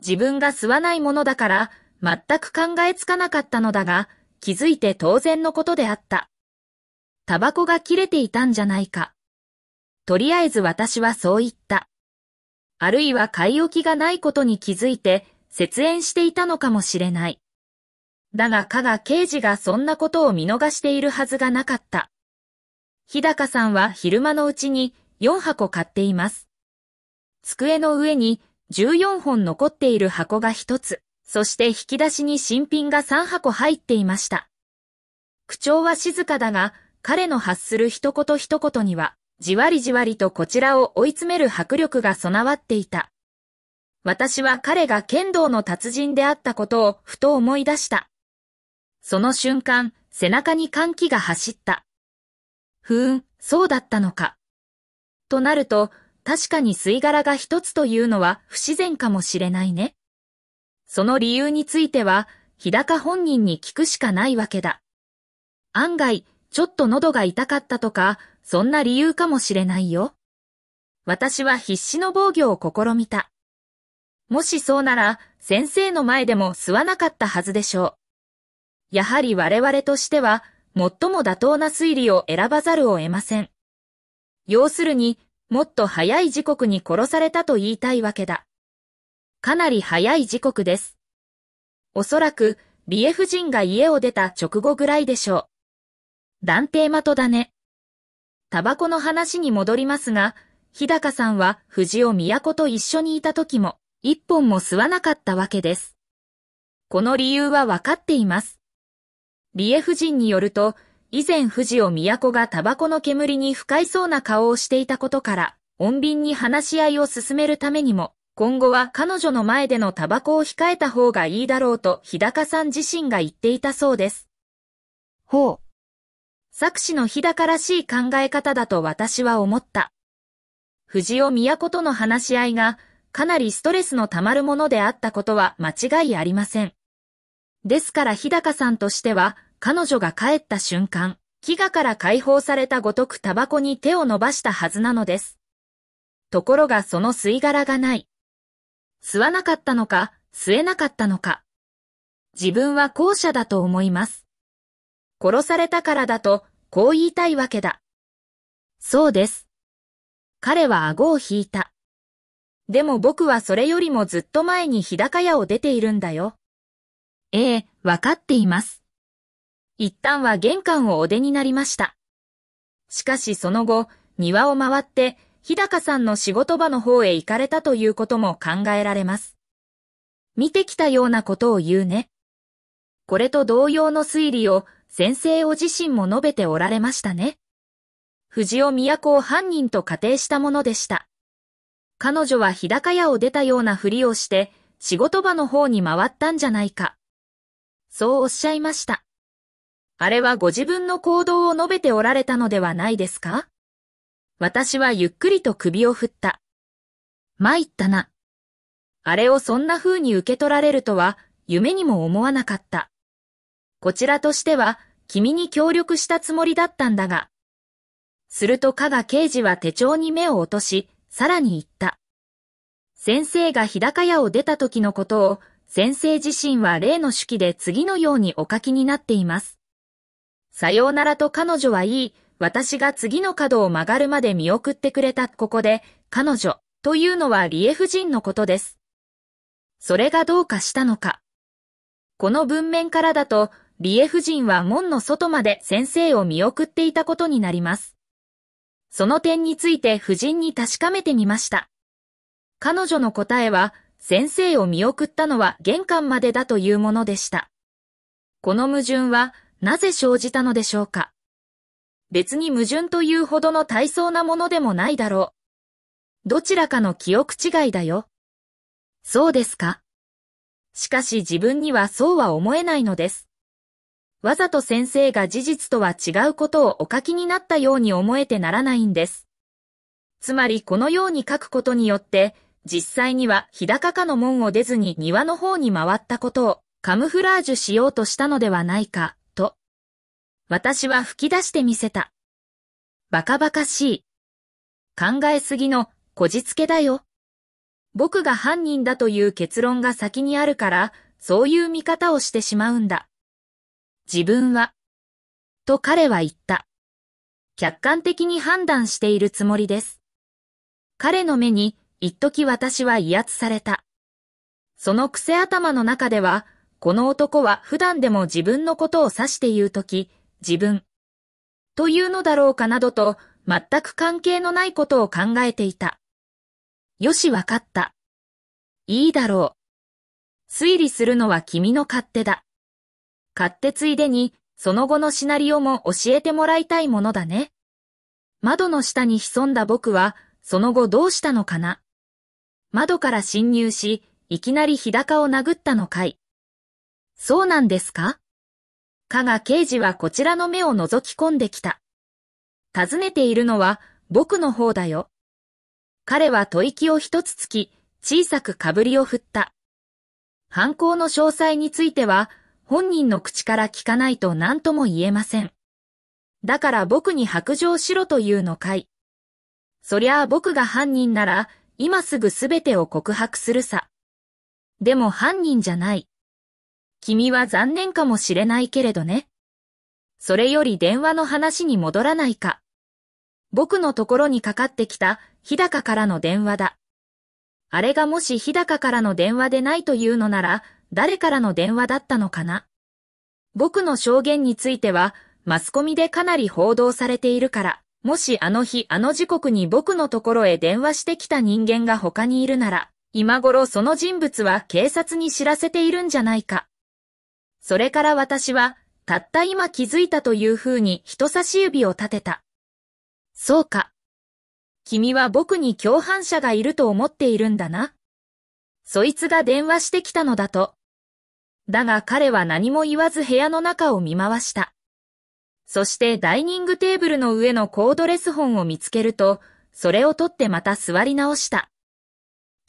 自分が吸わないものだから、全く考えつかなかったのだが、気づいて当然のことであった。タバコが切れていたんじゃないか。とりあえず私はそう言った。あるいは買い置きがないことに気づいて、節縁していたのかもしれない。だが加賀刑事がそんなことを見逃しているはずがなかった。日高さんは昼間のうちに4箱買っています。机の上に14本残っている箱が1つ、そして引き出しに新品が3箱入っていました。口調は静かだが、彼の発する一言一言には、じわりじわりとこちらを追い詰める迫力が備わっていた。私は彼が剣道の達人であったことをふと思い出した。その瞬間、背中に歓喜が走った。ふーん、そうだったのか。となると、確かに吸い殻が一つというのは不自然かもしれないね。その理由については、日高本人に聞くしかないわけだ。案外、ちょっと喉が痛かったとか、そんな理由かもしれないよ。私は必死の防御を試みた。もしそうなら、先生の前でも吸わなかったはずでしょう。やはり我々としては、最も妥当な推理を選ばざるを得ません。要するに、もっと早い時刻に殺されたと言いたいわけだ。かなり早い時刻です。おそらく、リエ夫人が家を出た直後ぐらいでしょう。断定的だね。タバコの話に戻りますが、日高さんは藤尾都と一緒にいた時も、一本も吸わなかったわけです。この理由はわかっています。リエ夫人によると、以前藤尾都がタバコの煙に不快そうな顔をしていたことから、穏便に話し合いを進めるためにも、今後は彼女の前でのタバコを控えた方がいいだろうと日高さん自身が言っていたそうです。ほう。作詞の日高らしい考え方だと私は思った。藤尾都との話し合いが、かなりストレスの溜まるものであったことは間違いありません。ですから日高さんとしては、彼女が帰った瞬間、飢餓から解放されたごとくタバコに手を伸ばしたはずなのです。ところがその吸い殻がない。吸わなかったのか、吸えなかったのか。自分は後者だと思います。殺されたからだと、こう言いたいわけだ。そうです。彼は顎を引いた。でも僕はそれよりもずっと前に日高屋を出ているんだよ。ええ、わかっています。一旦は玄関をお出になりました。しかしその後、庭を回って、日高さんの仕事場の方へ行かれたということも考えられます。見てきたようなことを言うね。これと同様の推理を先生お自身も述べておられましたね。藤尾都を犯人と仮定したものでした。彼女は日高屋を出たようなふりをして、仕事場の方に回ったんじゃないか。そうおっしゃいました。あれはご自分の行動を述べておられたのではないですか私はゆっくりと首を振った。参ったな。あれをそんな風に受け取られるとは、夢にも思わなかった。こちらとしては、君に協力したつもりだったんだが。すると加賀刑事は手帳に目を落とし、さらに言った。先生が日高屋を出た時のことを、先生自身は例の手記で次のようにお書きになっています。さようならと彼女はいい。私が次の角を曲がるまで見送ってくれた。ここで、彼女というのはリエ夫人のことです。それがどうかしたのか。この文面からだと、リエ夫人は門の外まで先生を見送っていたことになります。その点について夫人に確かめてみました。彼女の答えは、先生を見送ったのは玄関までだというものでした。この矛盾は、なぜ生じたのでしょうか別に矛盾というほどの大層なものでもないだろう。どちらかの記憶違いだよ。そうですか。しかし自分にはそうは思えないのです。わざと先生が事実とは違うことをお書きになったように思えてならないんです。つまりこのように書くことによって、実際には日高かの門を出ずに庭の方に回ったことをカムフラージュしようとしたのではないか。私は吹き出してみせた。バカバカしい。考えすぎのこじつけだよ。僕が犯人だという結論が先にあるから、そういう見方をしてしまうんだ。自分は、と彼は言った。客観的に判断しているつもりです。彼の目に、一時私は威圧された。その癖頭の中では、この男は普段でも自分のことを指して言うとき、自分、というのだろうかなどと、全く関係のないことを考えていた。よしわかった。いいだろう。推理するのは君の勝手だ。勝手ついでに、その後のシナリオも教えてもらいたいものだね。窓の下に潜んだ僕は、その後どうしたのかな。窓から侵入し、いきなり日高を殴ったのかい。そうなんですか加賀刑事はこちらの目を覗き込んできた。尋ねているのは、僕の方だよ。彼は吐息を一つつき、小さくかぶりを振った。犯行の詳細については、本人の口から聞かないと何とも言えません。だから僕に白状しろというのかい。そりゃあ僕が犯人なら、今すぐすべてを告白するさ。でも犯人じゃない。君は残念かもしれないけれどね。それより電話の話に戻らないか。僕のところにかかってきた日高からの電話だ。あれがもし日高からの電話でないというのなら、誰からの電話だったのかな。僕の証言については、マスコミでかなり報道されているから、もしあの日あの時刻に僕のところへ電話してきた人間が他にいるなら、今頃その人物は警察に知らせているんじゃないか。それから私は、たった今気づいたというふうに人差し指を立てた。そうか。君は僕に共犯者がいると思っているんだな。そいつが電話してきたのだと。だが彼は何も言わず部屋の中を見回した。そしてダイニングテーブルの上のコードレス本を見つけると、それを取ってまた座り直した。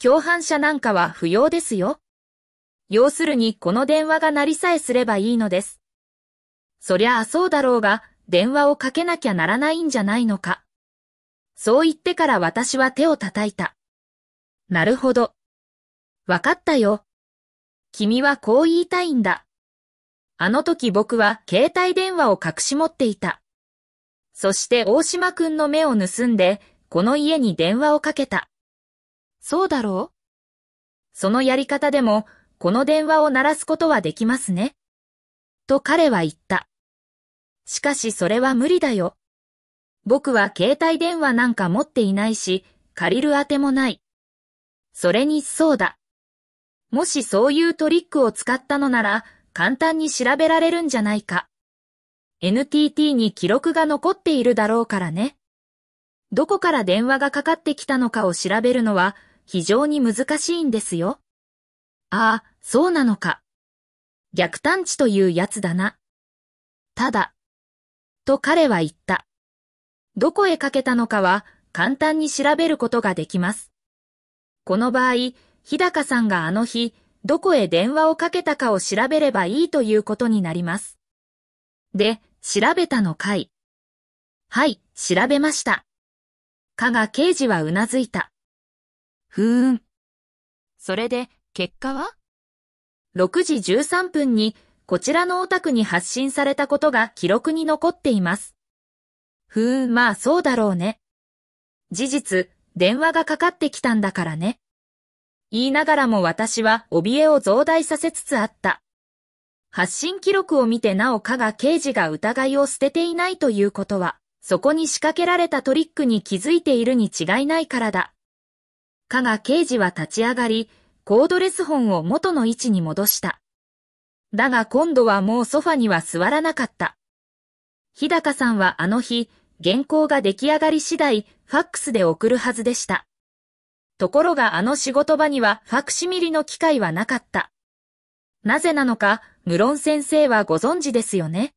共犯者なんかは不要ですよ。要するにこの電話が鳴りさえすればいいのです。そりゃあそうだろうが、電話をかけなきゃならないんじゃないのか。そう言ってから私は手を叩いた。なるほど。わかったよ。君はこう言いたいんだ。あの時僕は携帯電話を隠し持っていた。そして大島くんの目を盗んで、この家に電話をかけた。そうだろうそのやり方でもこの電話を鳴らすことはできますね。と彼は言った。しかしそれは無理だよ。僕は携帯電話なんか持っていないし、借りるあてもない。それにそうだ。もしそういうトリックを使ったのなら、簡単に調べられるんじゃないか。NTT に記録が残っているだろうからね。どこから電話がかかってきたのかを調べるのは非常に難しいんですよ。ああ、そうなのか。逆探知というやつだな。ただ、と彼は言った。どこへかけたのかは簡単に調べることができます。この場合、日高さんがあの日、どこへ電話をかけたかを調べればいいということになります。で、調べたのかい。はい、調べました。かが刑事はうなずいた。ふーん。それで、結果は ?6 時13分にこちらのお宅に発信されたことが記録に残っています。ふーん、まあそうだろうね。事実、電話がかかってきたんだからね。言いながらも私は怯えを増大させつつあった。発信記録を見てなお加賀刑事が疑いを捨てていないということは、そこに仕掛けられたトリックに気づいているに違いないからだ。加賀刑事は立ち上がり、コードレス本を元の位置に戻した。だが今度はもうソファには座らなかった。日高さんはあの日、原稿が出来上がり次第、ファックスで送るはずでした。ところがあの仕事場にはファクシミリの機会はなかった。なぜなのか、無論先生はご存知ですよね。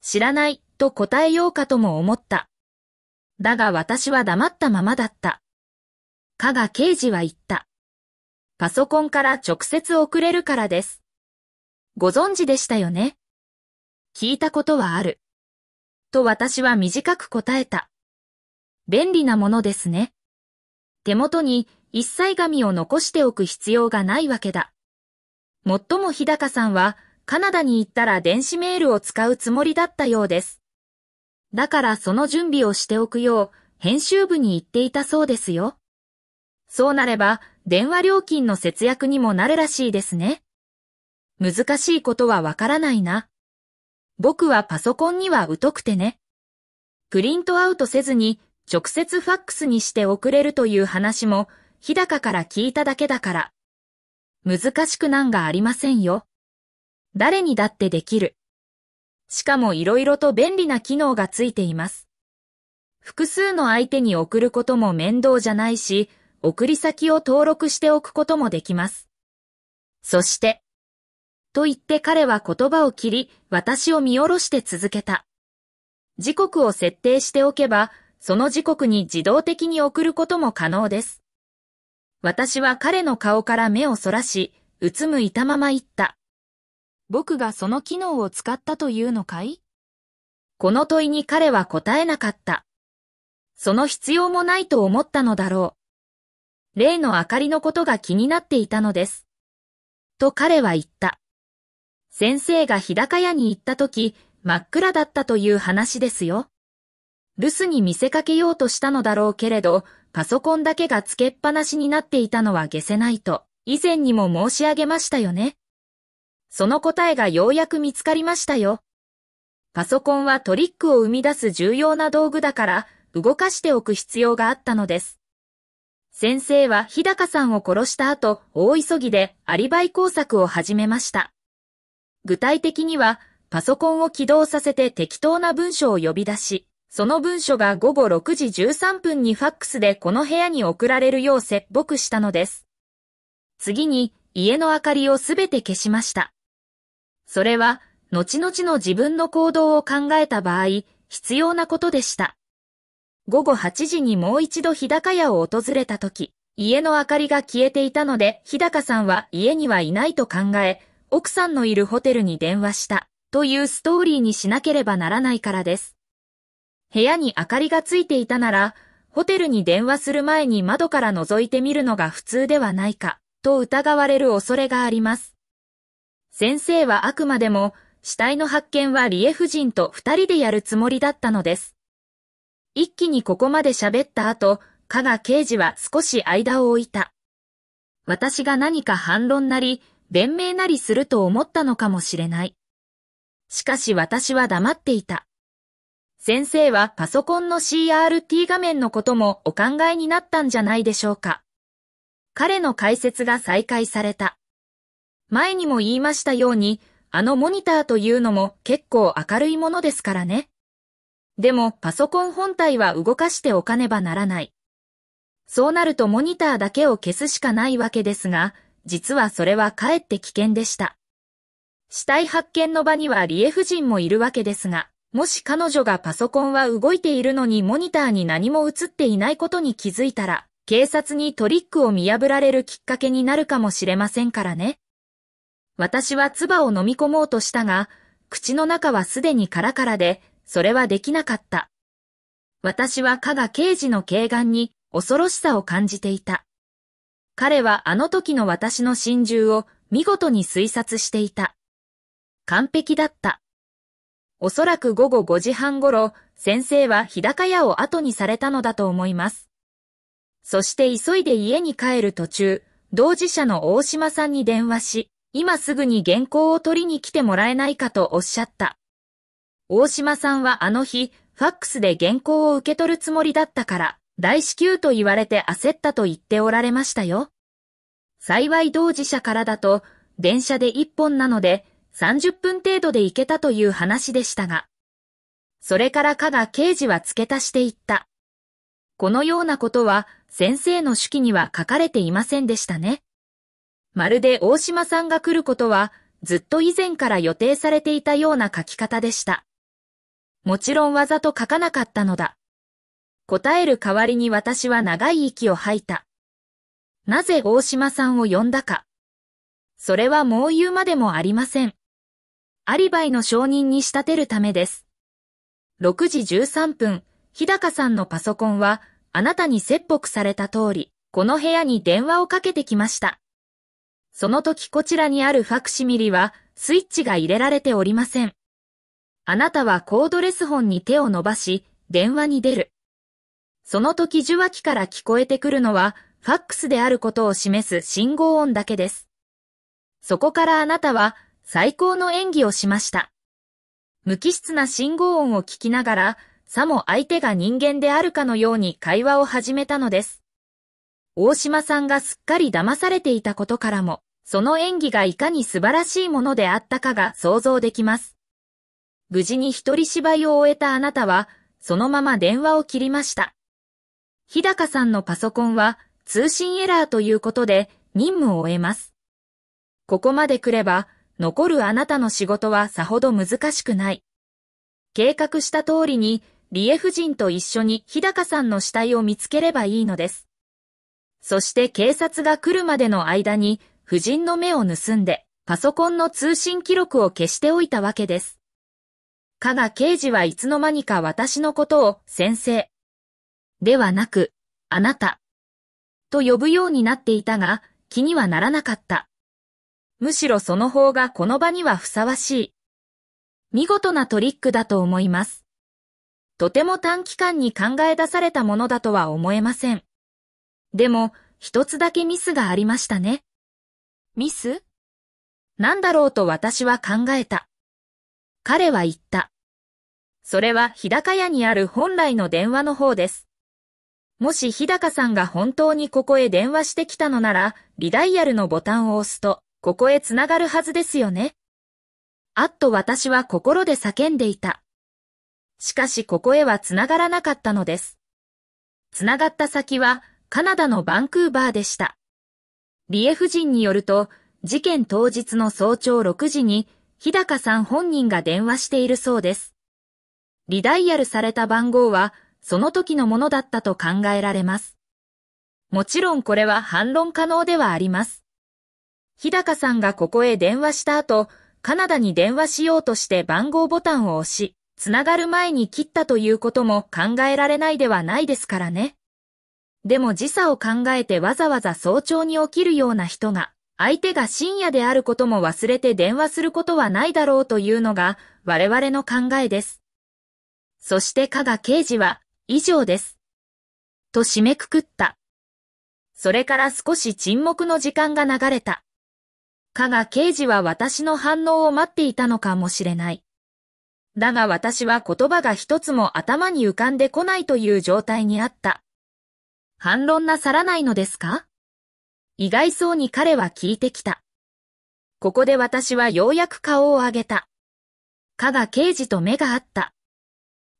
知らない、と答えようかとも思った。だが私は黙ったままだった。加賀刑事は言った。パソコンから直接送れるからです。ご存知でしたよね聞いたことはある。と私は短く答えた。便利なものですね。手元に一切紙を残しておく必要がないわけだ。もっとも日高さんはカナダに行ったら電子メールを使うつもりだったようです。だからその準備をしておくよう編集部に行っていたそうですよ。そうなれば電話料金の節約にもなるらしいですね。難しいことはわからないな。僕はパソコンには疎くてね。プリントアウトせずに直接ファックスにして送れるという話も日高から聞いただけだから。難しくなんがありませんよ。誰にだってできる。しかも色々と便利な機能がついています。複数の相手に送ることも面倒じゃないし、送り先を登録しておくこともできます。そして、と言って彼は言葉を切り、私を見下ろして続けた。時刻を設定しておけば、その時刻に自動的に送ることも可能です。私は彼の顔から目をそらし、うつむいたまま言った。僕がその機能を使ったというのかいこの問いに彼は答えなかった。その必要もないと思ったのだろう。例の明かりのことが気になっていたのです。と彼は言った。先生が日高屋に行った時、真っ暗だったという話ですよ。留守に見せかけようとしたのだろうけれど、パソコンだけがつけっぱなしになっていたのは消せないと、以前にも申し上げましたよね。その答えがようやく見つかりましたよ。パソコンはトリックを生み出す重要な道具だから、動かしておく必要があったのです。先生は日高さんを殺した後、大急ぎでアリバイ工作を始めました。具体的には、パソコンを起動させて適当な文書を呼び出し、その文書が午後6時13分にファックスでこの部屋に送られるよう切腹したのです。次に、家の明かりをすべて消しました。それは、後々の自分の行動を考えた場合、必要なことでした。午後8時にもう一度日高屋を訪れた時、家の明かりが消えていたので、日高さんは家にはいないと考え、奥さんのいるホテルに電話した、というストーリーにしなければならないからです。部屋に明かりがついていたなら、ホテルに電話する前に窓から覗いてみるのが普通ではないか、と疑われる恐れがあります。先生はあくまでも、死体の発見は理恵夫人と二人でやるつもりだったのです。一気にここまで喋った後、加賀刑事は少し間を置いた。私が何か反論なり、弁明なりすると思ったのかもしれない。しかし私は黙っていた。先生はパソコンの CRT 画面のこともお考えになったんじゃないでしょうか。彼の解説が再開された。前にも言いましたように、あのモニターというのも結構明るいものですからね。でもパソコン本体は動かしておかねばならない。そうなるとモニターだけを消すしかないわけですが、実はそれはかえって危険でした。死体発見の場にはリエ夫人もいるわけですが、もし彼女がパソコンは動いているのにモニターに何も映っていないことに気づいたら、警察にトリックを見破られるきっかけになるかもしれませんからね。私は唾を飲み込もうとしたが、口の中はすでにカラカラで、それはできなかった。私は加賀刑事の警眼に恐ろしさを感じていた。彼はあの時の私の心中を見事に推察していた。完璧だった。おそらく午後5時半頃、先生は日高屋を後にされたのだと思います。そして急いで家に帰る途中、同事者の大島さんに電話し、今すぐに原稿を取りに来てもらえないかとおっしゃった。大島さんはあの日、ファックスで原稿を受け取るつもりだったから、大至急と言われて焦ったと言っておられましたよ。幸い同時者からだと、電車で一本なので、30分程度で行けたという話でしたが、それから加賀刑事は付け足していった。このようなことは先生の手記には書かれていませんでしたね。まるで大島さんが来ることはずっと以前から予定されていたような書き方でした。もちろんわざと書かなかったのだ。答える代わりに私は長い息を吐いた。なぜ大島さんを呼んだか。それはもう言うまでもありません。アリバイの承認に仕立てるためです。6時13分、日高さんのパソコンは、あなたに切迫された通り、この部屋に電話をかけてきました。その時こちらにあるファクシミリは、スイッチが入れられておりません。あなたはコードレス本に手を伸ばし、電話に出る。その時受話器から聞こえてくるのは、ファックスであることを示す信号音だけです。そこからあなたは、最高の演技をしました。無機質な信号音を聞きながら、さも相手が人間であるかのように会話を始めたのです。大島さんがすっかり騙されていたことからも、その演技がいかに素晴らしいものであったかが想像できます。無事に一人芝居を終えたあなたは、そのまま電話を切りました。日高さんのパソコンは通信エラーということで任務を終えます。ここまで来れば、残るあなたの仕事はさほど難しくない。計画した通りに、理恵夫人と一緒に日高さんの死体を見つければいいのです。そして警察が来るまでの間に、夫人の目を盗んで、パソコンの通信記録を消しておいたわけです。加賀刑事はいつの間にか私のことを先生。ではなく、あなた。と呼ぶようになっていたが、気にはならなかった。むしろその方がこの場にはふさわしい。見事なトリックだと思います。とても短期間に考え出されたものだとは思えません。でも、一つだけミスがありましたね。ミスなんだろうと私は考えた。彼は言った。それは日高屋にある本来の電話の方です。もし日高さんが本当にここへ電話してきたのなら、リダイヤルのボタンを押すと、ここへ繋がるはずですよね。あっと私は心で叫んでいた。しかしここへは繋がらなかったのです。繋がった先は、カナダのバンクーバーでした。リエ夫人によると、事件当日の早朝6時に、日高さん本人が電話しているそうです。リダイヤルされた番号は、その時のものだったと考えられます。もちろんこれは反論可能ではあります。日高さんがここへ電話した後、カナダに電話しようとして番号ボタンを押し、つながる前に切ったということも考えられないではないですからね。でも時差を考えてわざわざ早朝に起きるような人が、相手が深夜であることも忘れて電話することはないだろうというのが我々の考えです。そして加賀刑事は以上です。と締めくくった。それから少し沈黙の時間が流れた。加賀刑事は私の反応を待っていたのかもしれない。だが私は言葉が一つも頭に浮かんでこないという状態にあった。反論なさらないのですか意外そうに彼は聞いてきた。ここで私はようやく顔を上げた。加賀刑事と目が合った。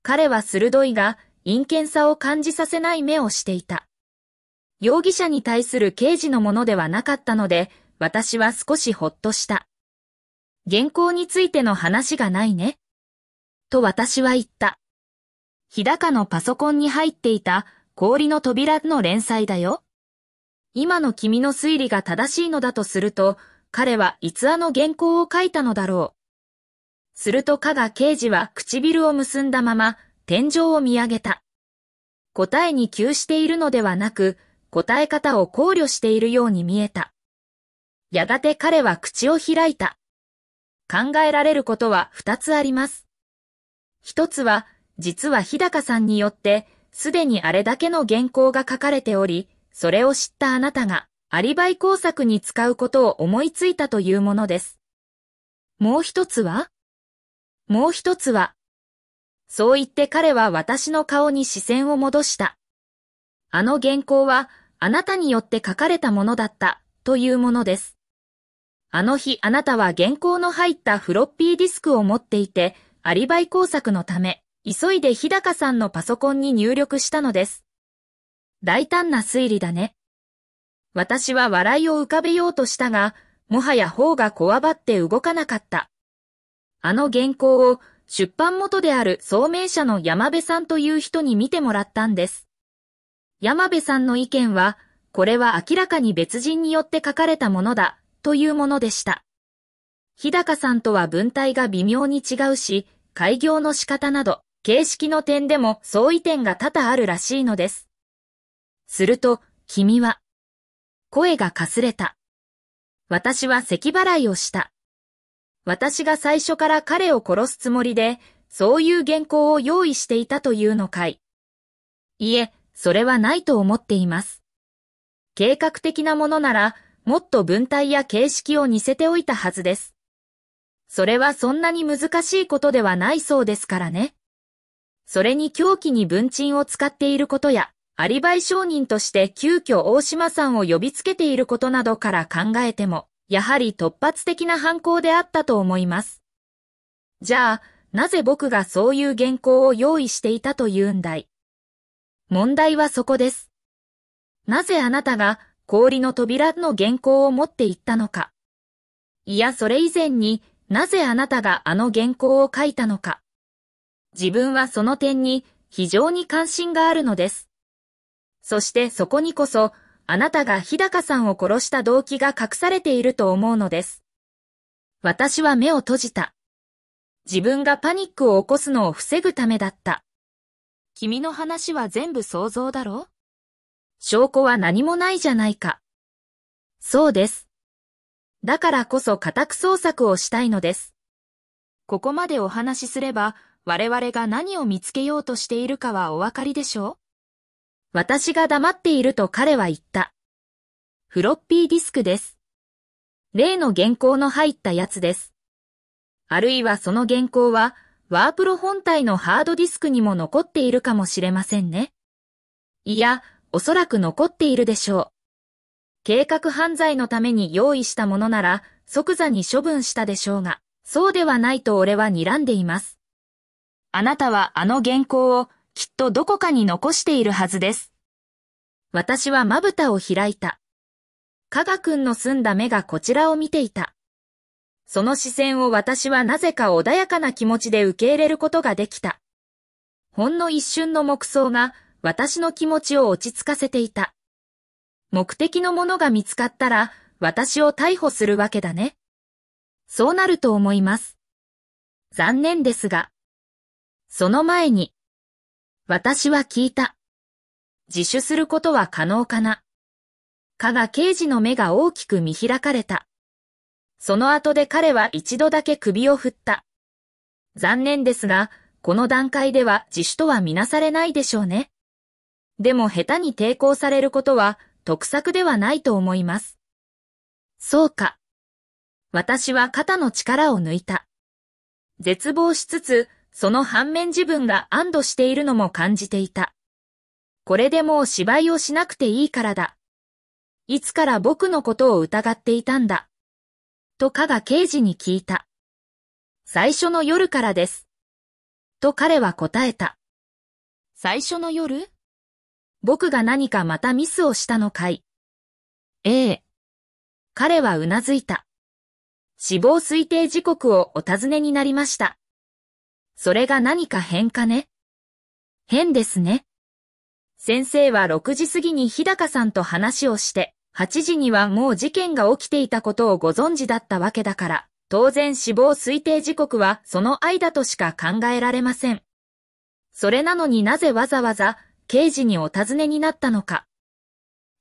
彼は鋭いが、陰険さを感じさせない目をしていた。容疑者に対する刑事のものではなかったので、私は少しほっとした。原稿についての話がないね。と私は言った。日高のパソコンに入っていた氷の扉の連載だよ。今の君の推理が正しいのだとすると、彼はいつあの原稿を書いたのだろう。すると加賀刑事は唇を結んだまま、天井を見上げた。答えに窮しているのではなく、答え方を考慮しているように見えた。やがて彼は口を開いた。考えられることは二つあります。一つは、実は日高さんによって、すでにあれだけの原稿が書かれており、それを知ったあなたが、アリバイ工作に使うことを思いついたというものです。もう一つはもう一つは、そう言って彼は私の顔に視線を戻した。あの原稿は、あなたによって書かれたものだった、というものです。あの日あなたは原稿の入ったフロッピーディスクを持っていて、アリバイ工作のため、急いで日高さんのパソコンに入力したのです。大胆な推理だね。私は笑いを浮かべようとしたが、もはや方がこわばって動かなかった。あの原稿を出版元である聡明者の山部さんという人に見てもらったんです。山部さんの意見は、これは明らかに別人によって書かれたものだ、というものでした。日高さんとは文体が微妙に違うし、開業の仕方など、形式の点でも相違点が多々あるらしいのです。すると、君は、声がかすれた。私は咳払いをした。私が最初から彼を殺すつもりで、そういう原稿を用意していたというのかい。いえ、それはないと思っています。計画的なものなら、もっと文体や形式を似せておいたはずです。それはそんなに難しいことではないそうですからね。それに狂気に文鎮を使っていることや、アリバイ証人として急遽大島さんを呼びつけていることなどから考えても、やはり突発的な犯行であったと思います。じゃあ、なぜ僕がそういう原稿を用意していたというんだい。問題はそこです。なぜあなたが氷の扉の原稿を持って行ったのか。いや、それ以前になぜあなたがあの原稿を書いたのか。自分はその点に非常に関心があるのです。そしてそこにこそ、あなたが日高さんを殺した動機が隠されていると思うのです。私は目を閉じた。自分がパニックを起こすのを防ぐためだった。君の話は全部想像だろ証拠は何もないじゃないか。そうです。だからこそ家宅捜索をしたいのです。ここまでお話しすれば、我々が何を見つけようとしているかはお分かりでしょう私が黙っていると彼は言った。フロッピーディスクです。例の原稿の入ったやつです。あるいはその原稿は、ワープロ本体のハードディスクにも残っているかもしれませんね。いや、おそらく残っているでしょう。計画犯罪のために用意したものなら、即座に処分したでしょうが、そうではないと俺は睨んでいます。あなたはあの原稿をきっとどこかに残しているはずです。私はまぶたを開いた。加賀んの澄んだ目がこちらを見ていた。その視線を私はなぜか穏やかな気持ちで受け入れることができた。ほんの一瞬の目想が私の気持ちを落ち着かせていた。目的のものが見つかったら私を逮捕するわけだね。そうなると思います。残念ですが。その前に、私は聞いた。自首することは可能かな。かが刑事の目が大きく見開かれた。その後で彼は一度だけ首を振った。残念ですが、この段階では自主とはみなされないでしょうね。でも下手に抵抗されることは得策ではないと思います。そうか。私は肩の力を抜いた。絶望しつつ、その反面自分が安堵しているのも感じていた。これでもう芝居をしなくていいからだ。いつから僕のことを疑っていたんだ。と加賀刑事に聞いた。最初の夜からです。と彼は答えた。最初の夜僕が何かまたミスをしたのかい。ええ。彼はうなずいた。死亡推定時刻をお尋ねになりました。それが何か変かね変ですね。先生は6時過ぎに日高さんと話をして、8時にはもう事件が起きていたことをご存知だったわけだから、当然死亡推定時刻はその間としか考えられません。それなのになぜわざわざ刑事にお尋ねになったのか。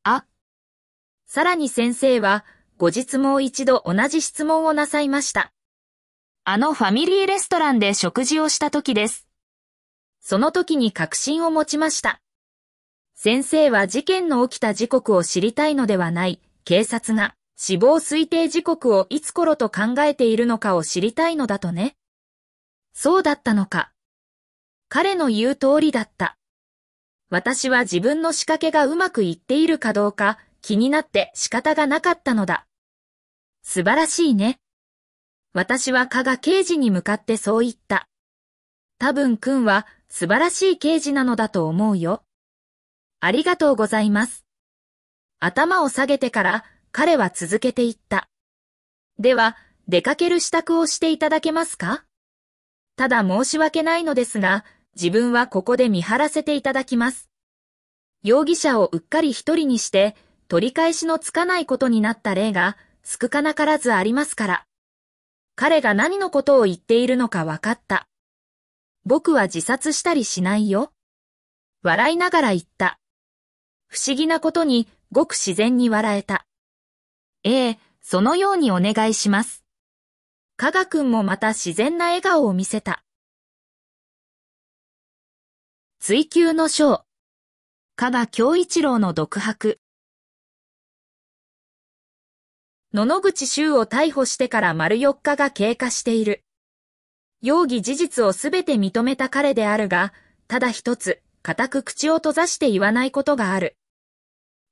あ。さらに先生は、後日もう一度同じ質問をなさいました。あのファミリーレストランで食事をした時です。その時に確信を持ちました。先生は事件の起きた時刻を知りたいのではない、警察が死亡推定時刻をいつ頃と考えているのかを知りたいのだとね。そうだったのか。彼の言う通りだった。私は自分の仕掛けがうまくいっているかどうか気になって仕方がなかったのだ。素晴らしいね。私は加が刑事に向かってそう言った。多分君は素晴らしい刑事なのだと思うよ。ありがとうございます。頭を下げてから彼は続けていった。では、出かける支度をしていただけますかただ申し訳ないのですが、自分はここで見張らせていただきます。容疑者をうっかり一人にして、取り返しのつかないことになった例が、少なからずありますから。彼が何のことを言っているのか分かった。僕は自殺したりしないよ。笑いながら言った。不思議なことにごく自然に笑えた。ええ、そのようにお願いします。加賀くんもまた自然な笑顔を見せた。追求の章。加賀京一郎の独白。野々口修を逮捕してから丸4日が経過している。容疑事実をすべて認めた彼であるが、ただ一つ、固く口を閉ざして言わないことがある。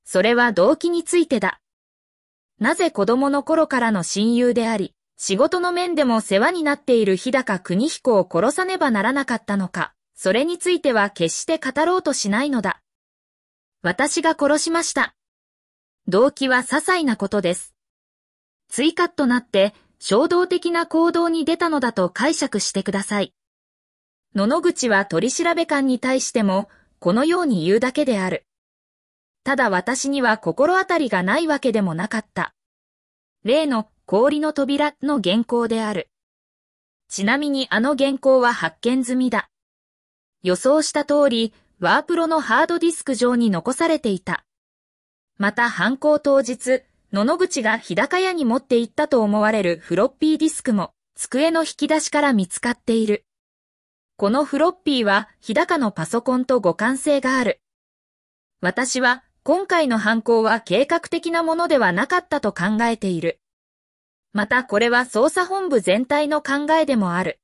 それは動機についてだ。なぜ子供の頃からの親友であり、仕事の面でも世話になっている日高邦彦を殺さねばならなかったのか、それについては決して語ろうとしないのだ。私が殺しました。動機は些細なことです。追加となって衝動的な行動に出たのだと解釈してください。野々口は取調べ官に対しても、このように言うだけである。ただ私には心当たりがないわけでもなかった。例の氷の扉の原稿である。ちなみにあの原稿は発見済みだ。予想した通り、ワープロのハードディスク上に残されていた。また犯行当日、野々口が日高屋に持って行ったと思われるフロッピーディスクも、机の引き出しから見つかっている。このフロッピーは日高のパソコンと互換性がある。私は今回の犯行は計画的なものではなかったと考えている。またこれは捜査本部全体の考えでもある。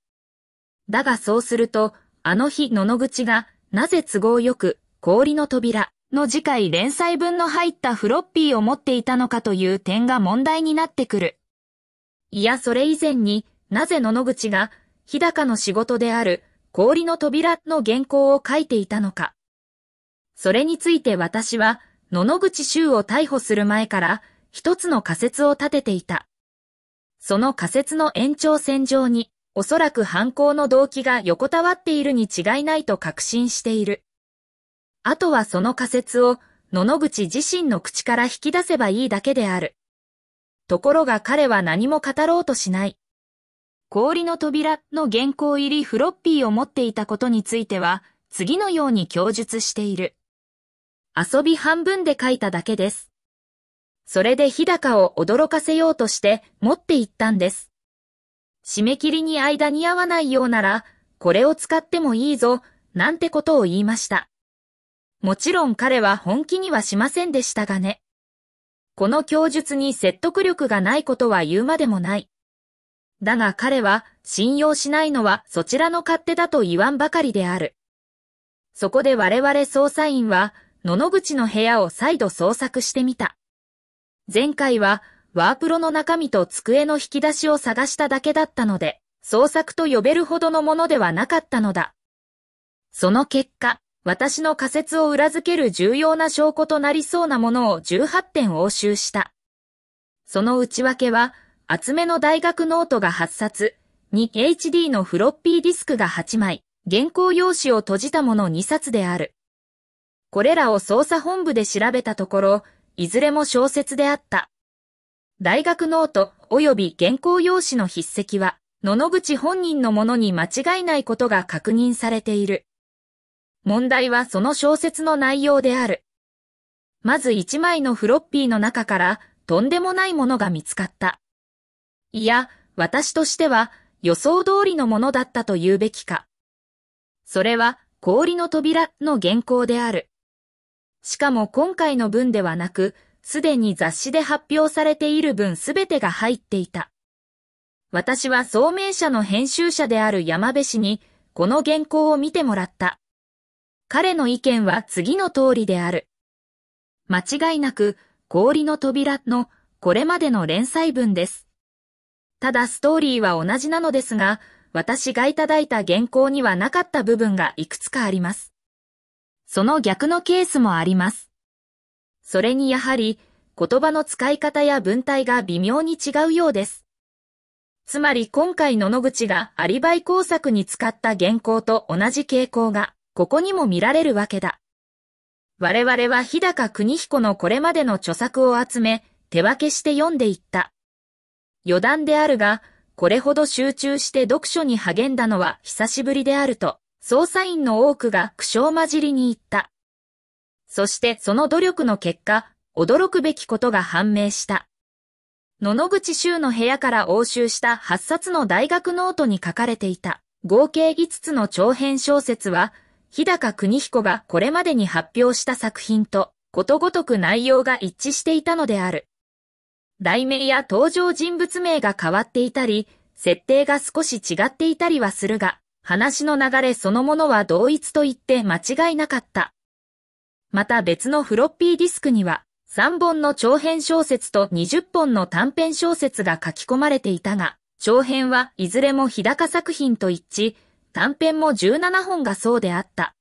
だがそうすると、あの日野々口がなぜ都合よく氷の扉、の次回連載分の入ったフロッピーを持っていたのかという点が問題になってくる。いや、それ以前になぜ野々口が日高の仕事である氷の扉の原稿を書いていたのか。それについて私は野々口周を逮捕する前から一つの仮説を立てていた。その仮説の延長線上におそらく犯行の動機が横たわっているに違いないと確信している。あとはその仮説を、野々口自身の口から引き出せばいいだけである。ところが彼は何も語ろうとしない。氷の扉の原稿入りフロッピーを持っていたことについては、次のように供述している。遊び半分で書いただけです。それで日高を驚かせようとして持っていったんです。締め切りに間に合わないようなら、これを使ってもいいぞ、なんてことを言いました。もちろん彼は本気にはしませんでしたがね。この供述に説得力がないことは言うまでもない。だが彼は信用しないのはそちらの勝手だと言わんばかりである。そこで我々捜査員は、野々口の部屋を再度捜索してみた。前回は、ワープロの中身と机の引き出しを探しただけだったので、捜索と呼べるほどのものではなかったのだ。その結果、私の仮説を裏付ける重要な証拠となりそうなものを18点押収した。その内訳は、厚めの大学ノートが8冊、に HD のフロッピーディスクが8枚、原稿用紙を閉じたもの2冊である。これらを捜査本部で調べたところ、いずれも小説であった。大学ノート及び原稿用紙の筆跡は、野々口本人のものに間違いないことが確認されている。問題はその小説の内容である。まず一枚のフロッピーの中からとんでもないものが見つかった。いや、私としては予想通りのものだったと言うべきか。それは氷の扉の原稿である。しかも今回の文ではなく、すでに雑誌で発表されている文すべてが入っていた。私は聡明者の編集者である山部氏に、この原稿を見てもらった。彼の意見は次の通りである。間違いなく、氷の扉のこれまでの連載文です。ただストーリーは同じなのですが、私がいただいた原稿にはなかった部分がいくつかあります。その逆のケースもあります。それにやはり、言葉の使い方や文体が微妙に違うようです。つまり今回野々口がアリバイ工作に使った原稿と同じ傾向がここにも見られるわけだ。我々は日高国彦のこれまでの著作を集め、手分けして読んでいった。余談であるが、これほど集中して読書に励んだのは久しぶりであると、捜査員の多くが苦笑混じりに言った。そしてその努力の結果、驚くべきことが判明した。野々口州の部屋から押収した8冊の大学ノートに書かれていた、合計5つの長編小説は、日高邦彦がこれまでに発表した作品と、ことごとく内容が一致していたのである。題名や登場人物名が変わっていたり、設定が少し違っていたりはするが、話の流れそのものは同一と言って間違いなかった。また別のフロッピーディスクには、3本の長編小説と20本の短編小説が書き込まれていたが、長編はいずれも日高作品と一致、短編も17本がそうであった。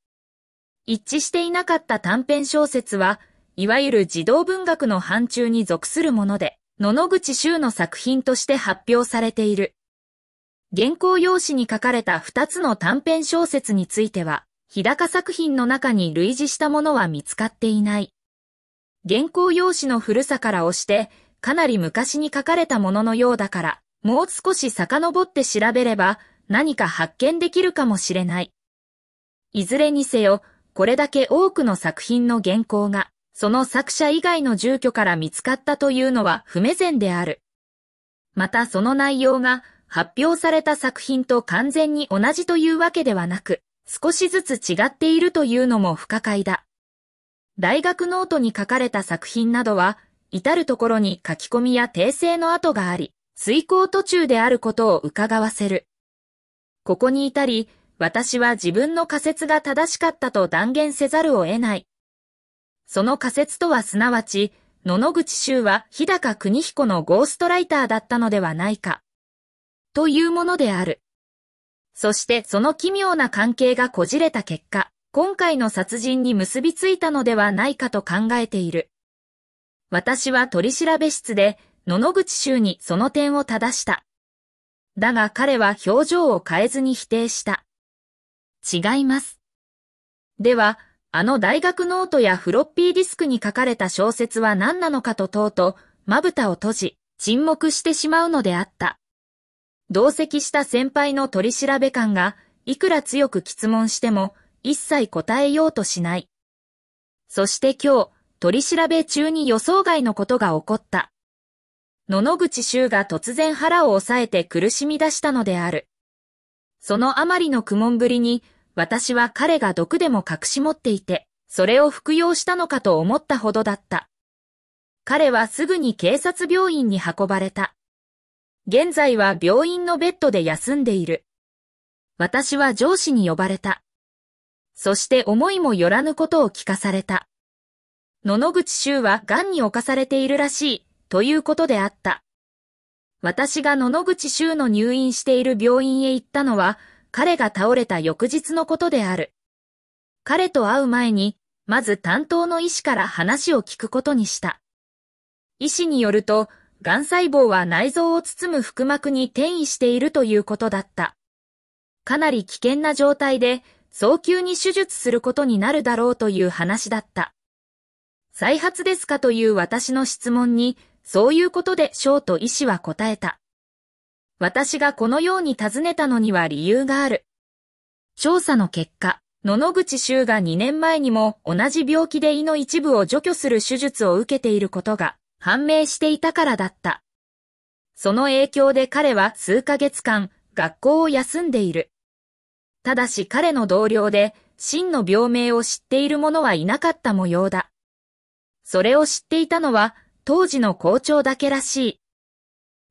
一致していなかった短編小説は、いわゆる児童文学の範疇に属するもので、野々口周の作品として発表されている。原稿用紙に書かれた2つの短編小説については、日高作品の中に類似したものは見つかっていない。原稿用紙の古さから押して、かなり昔に書かれたもののようだから、もう少し遡って調べれば、何か発見できるかもしれない。いずれにせよ、これだけ多くの作品の原稿が、その作者以外の住居から見つかったというのは不目前である。またその内容が発表された作品と完全に同じというわけではなく、少しずつ違っているというのも不可解だ。大学ノートに書かれた作品などは、至るところに書き込みや訂正の跡があり、遂行途中であることを伺わせる。ここに至り、私は自分の仮説が正しかったと断言せざるを得ない。その仮説とはすなわち、野々口衆は日高国彦のゴーストライターだったのではないか。というものである。そしてその奇妙な関係がこじれた結果、今回の殺人に結びついたのではないかと考えている。私は取調室で、野々口衆にその点を正した。だが彼は表情を変えずに否定した。違います。では、あの大学ノートやフロッピーディスクに書かれた小説は何なのかと問うと、まぶたを閉じ、沈黙してしまうのであった。同席した先輩の取り調べ官が、いくら強く質問しても、一切答えようとしない。そして今日、取り調べ中に予想外のことが起こった。野々口衆が突然腹を押さえて苦しみ出したのである。そのあまりの苦悶ぶりに、私は彼が毒でも隠し持っていて、それを服用したのかと思ったほどだった。彼はすぐに警察病院に運ばれた。現在は病院のベッドで休んでいる。私は上司に呼ばれた。そして思いもよらぬことを聞かされた。野々口衆は癌に侵されているらしい。ということであった。私が野々口周の入院している病院へ行ったのは、彼が倒れた翌日のことである。彼と会う前に、まず担当の医師から話を聞くことにした。医師によると、癌細胞は内臓を包む腹膜に転移しているということだった。かなり危険な状態で、早急に手術することになるだろうという話だった。再発ですかという私の質問に、そういうことでショーと医師は答えた。私がこのように尋ねたのには理由がある。調査の結果、野々口修が2年前にも同じ病気で胃の一部を除去する手術を受けていることが判明していたからだった。その影響で彼は数ヶ月間学校を休んでいる。ただし彼の同僚で真の病名を知っている者はいなかった模様だ。それを知っていたのは当時の校長だけらしい。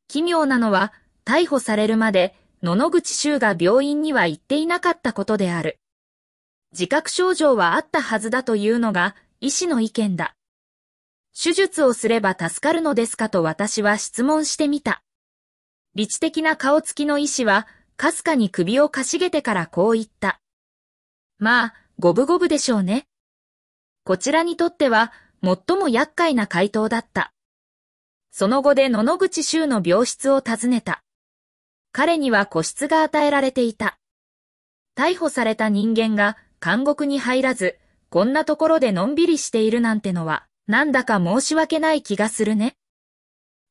奇妙なのは、逮捕されるまで、野々口周が病院には行っていなかったことである。自覚症状はあったはずだというのが、医師の意見だ。手術をすれば助かるのですかと私は質問してみた。理知的な顔つきの医師は、かすかに首をかしげてからこう言った。まあ、五分五分でしょうね。こちらにとっては、最も厄介な回答だった。その後で野々口周の病室を訪ねた。彼には個室が与えられていた。逮捕された人間が監獄に入らず、こんなところでのんびりしているなんてのは、なんだか申し訳ない気がするね。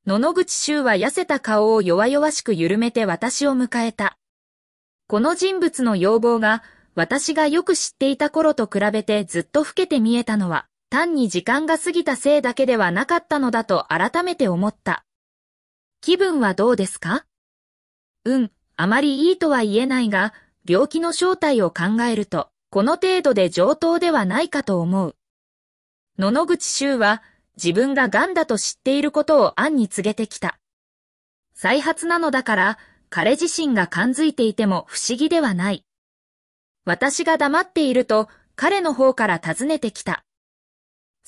野々口周は痩せた顔を弱々しく緩めて私を迎えた。この人物の要望が、私がよく知っていた頃と比べてずっと老けて見えたのは、単に時間が過ぎたせいだけではなかったのだと改めて思った。気分はどうですかうん、あまりいいとは言えないが、病気の正体を考えると、この程度で上等ではないかと思う。野々口周は、自分が癌だと知っていることを案に告げてきた。再発なのだから、彼自身が感づいていても不思議ではない。私が黙っていると、彼の方から尋ねてきた。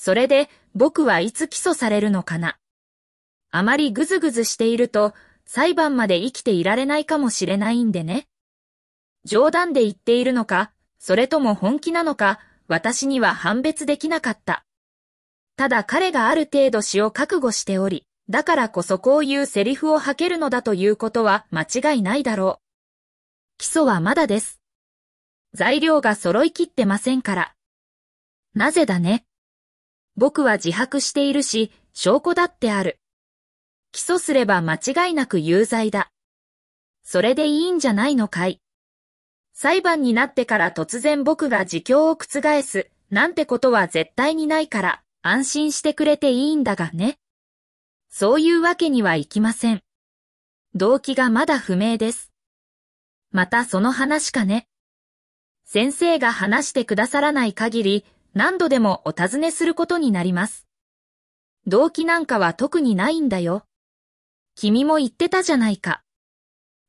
それで僕はいつ起訴されるのかな。あまりぐずぐずしていると裁判まで生きていられないかもしれないんでね。冗談で言っているのか、それとも本気なのか、私には判別できなかった。ただ彼がある程度死を覚悟しており、だからこそこういうセリフを吐けるのだということは間違いないだろう。基礎はまだです。材料が揃いきってませんから。なぜだね。僕は自白しているし、証拠だってある。起訴すれば間違いなく有罪だ。それでいいんじゃないのかい。裁判になってから突然僕が自供を覆す、なんてことは絶対にないから、安心してくれていいんだがね。そういうわけにはいきません。動機がまだ不明です。またその話かね。先生が話してくださらない限り、何度でもお尋ねすることになります。動機なんかは特にないんだよ。君も言ってたじゃないか。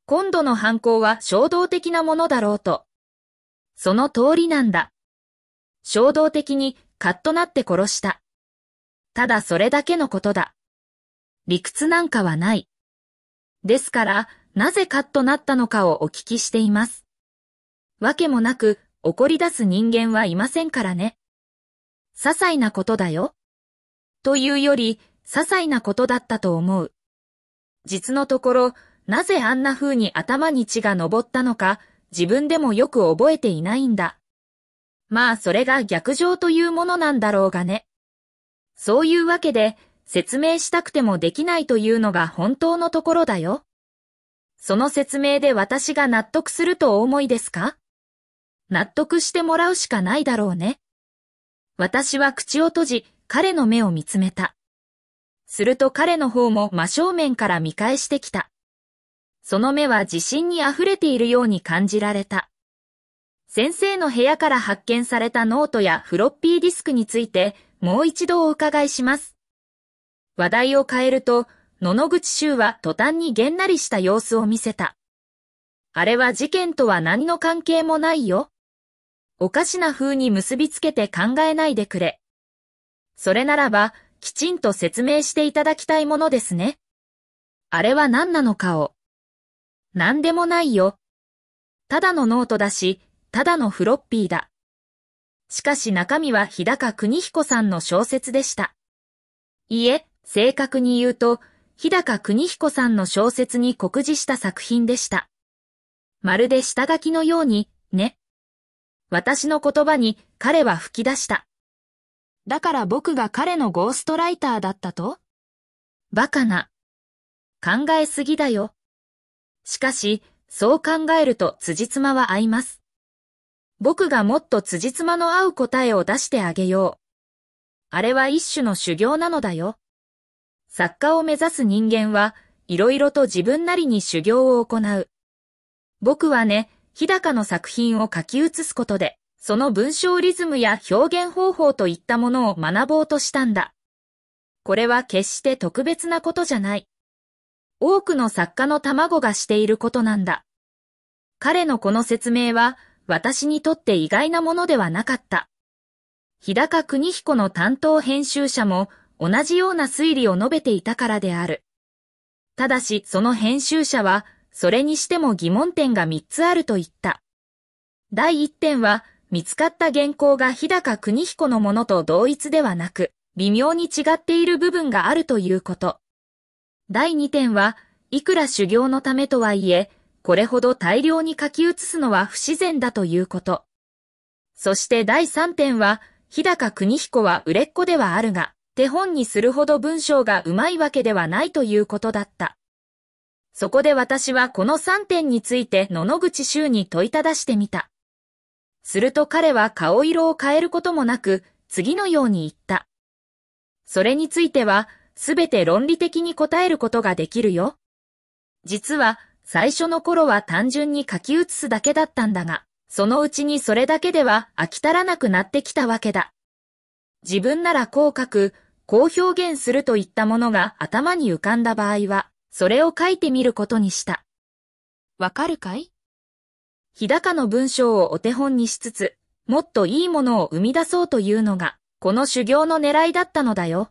今度の犯行は衝動的なものだろうと。その通りなんだ。衝動的にカッとなって殺した。ただそれだけのことだ。理屈なんかはない。ですから、なぜカッとなったのかをお聞きしています。わけもなく怒り出す人間はいませんからね。些細なことだよ。というより、些細なことだったと思う。実のところ、なぜあんな風に頭に血が昇ったのか、自分でもよく覚えていないんだ。まあ、それが逆上というものなんだろうがね。そういうわけで、説明したくてもできないというのが本当のところだよ。その説明で私が納得するとお思いですか納得してもらうしかないだろうね。私は口を閉じ、彼の目を見つめた。すると彼の方も真正面から見返してきた。その目は自信に溢れているように感じられた。先生の部屋から発見されたノートやフロッピーディスクについて、もう一度お伺いします。話題を変えると、野々口衆は途端にげんなりした様子を見せた。あれは事件とは何の関係もないよ。おかしな風に結びつけて考えないでくれ。それならば、きちんと説明していただきたいものですね。あれは何なのかを。何でもないよ。ただのノートだし、ただのフロッピーだ。しかし中身は日高邦彦さんの小説でした。いいえ、正確に言うと、日高邦彦さんの小説に酷似した作品でした。まるで下書きのように、ね。私の言葉に彼は吹き出した。だから僕が彼のゴーストライターだったとバカな。考えすぎだよ。しかし、そう考えると辻褄は合います。僕がもっと辻褄の合う答えを出してあげよう。あれは一種の修行なのだよ。作家を目指す人間は、いろいろと自分なりに修行を行う。僕はね、日高の作品を書き写すことで、その文章リズムや表現方法といったものを学ぼうとしたんだ。これは決して特別なことじゃない。多くの作家の卵がしていることなんだ。彼のこの説明は、私にとって意外なものではなかった。日高邦彦の担当編集者も同じような推理を述べていたからである。ただしその編集者はそれにしても疑問点が3つあると言った。第1点は、見つかった原稿が日高邦彦のものと同一ではなく、微妙に違っている部分があるということ。第2点は、いくら修行のためとはいえ、これほど大量に書き写すのは不自然だということ。そして第3点は、日高邦彦は売れっ子ではあるが、手本にするほど文章がうまいわけではないということだった。そこで私はこの3点について野々口周に問いただしてみた。すると彼は顔色を変えることもなく、次のように言った。それについては、すべて論理的に答えることができるよ。実は、最初の頃は単純に書き写すだけだったんだが、そのうちにそれだけでは飽き足らなくなってきたわけだ。自分ならこう書く、こう表現するといったものが頭に浮かんだ場合は、それを書いてみることにした。わかるかい日高の文章をお手本にしつつ、もっといいものを生み出そうというのが、この修行の狙いだったのだよ。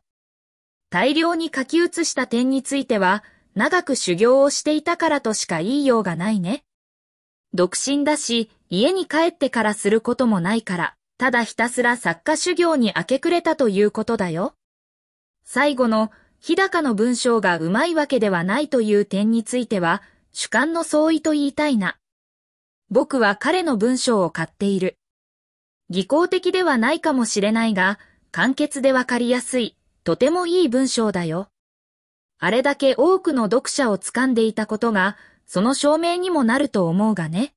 大量に書き写した点については、長く修行をしていたからとしか言いようがないね。独身だし、家に帰ってからすることもないから、ただひたすら作家修行に明け暮れたということだよ。最後の日高の文章がうまいわけではないという点については、主観の相違と言いたいな。僕は彼の文章を買っている。技巧的ではないかもしれないが、簡潔でわかりやすい、とてもいい文章だよ。あれだけ多くの読者を掴んでいたことが、その証明にもなると思うがね。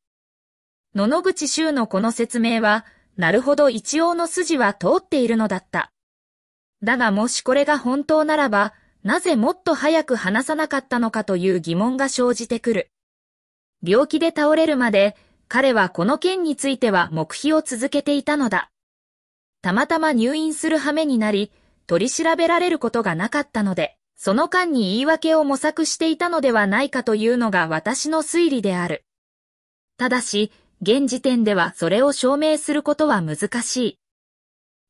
野々口周のこの説明は、なるほど一応の筋は通っているのだった。だがもしこれが本当ならば、なぜもっと早く話さなかったのかという疑問が生じてくる。病気で倒れるまで、彼はこの件については黙秘を続けていたのだ。たまたま入院する羽目になり、取り調べられることがなかったので、その間に言い訳を模索していたのではないかというのが私の推理である。ただし、現時点ではそれを証明することは難しい。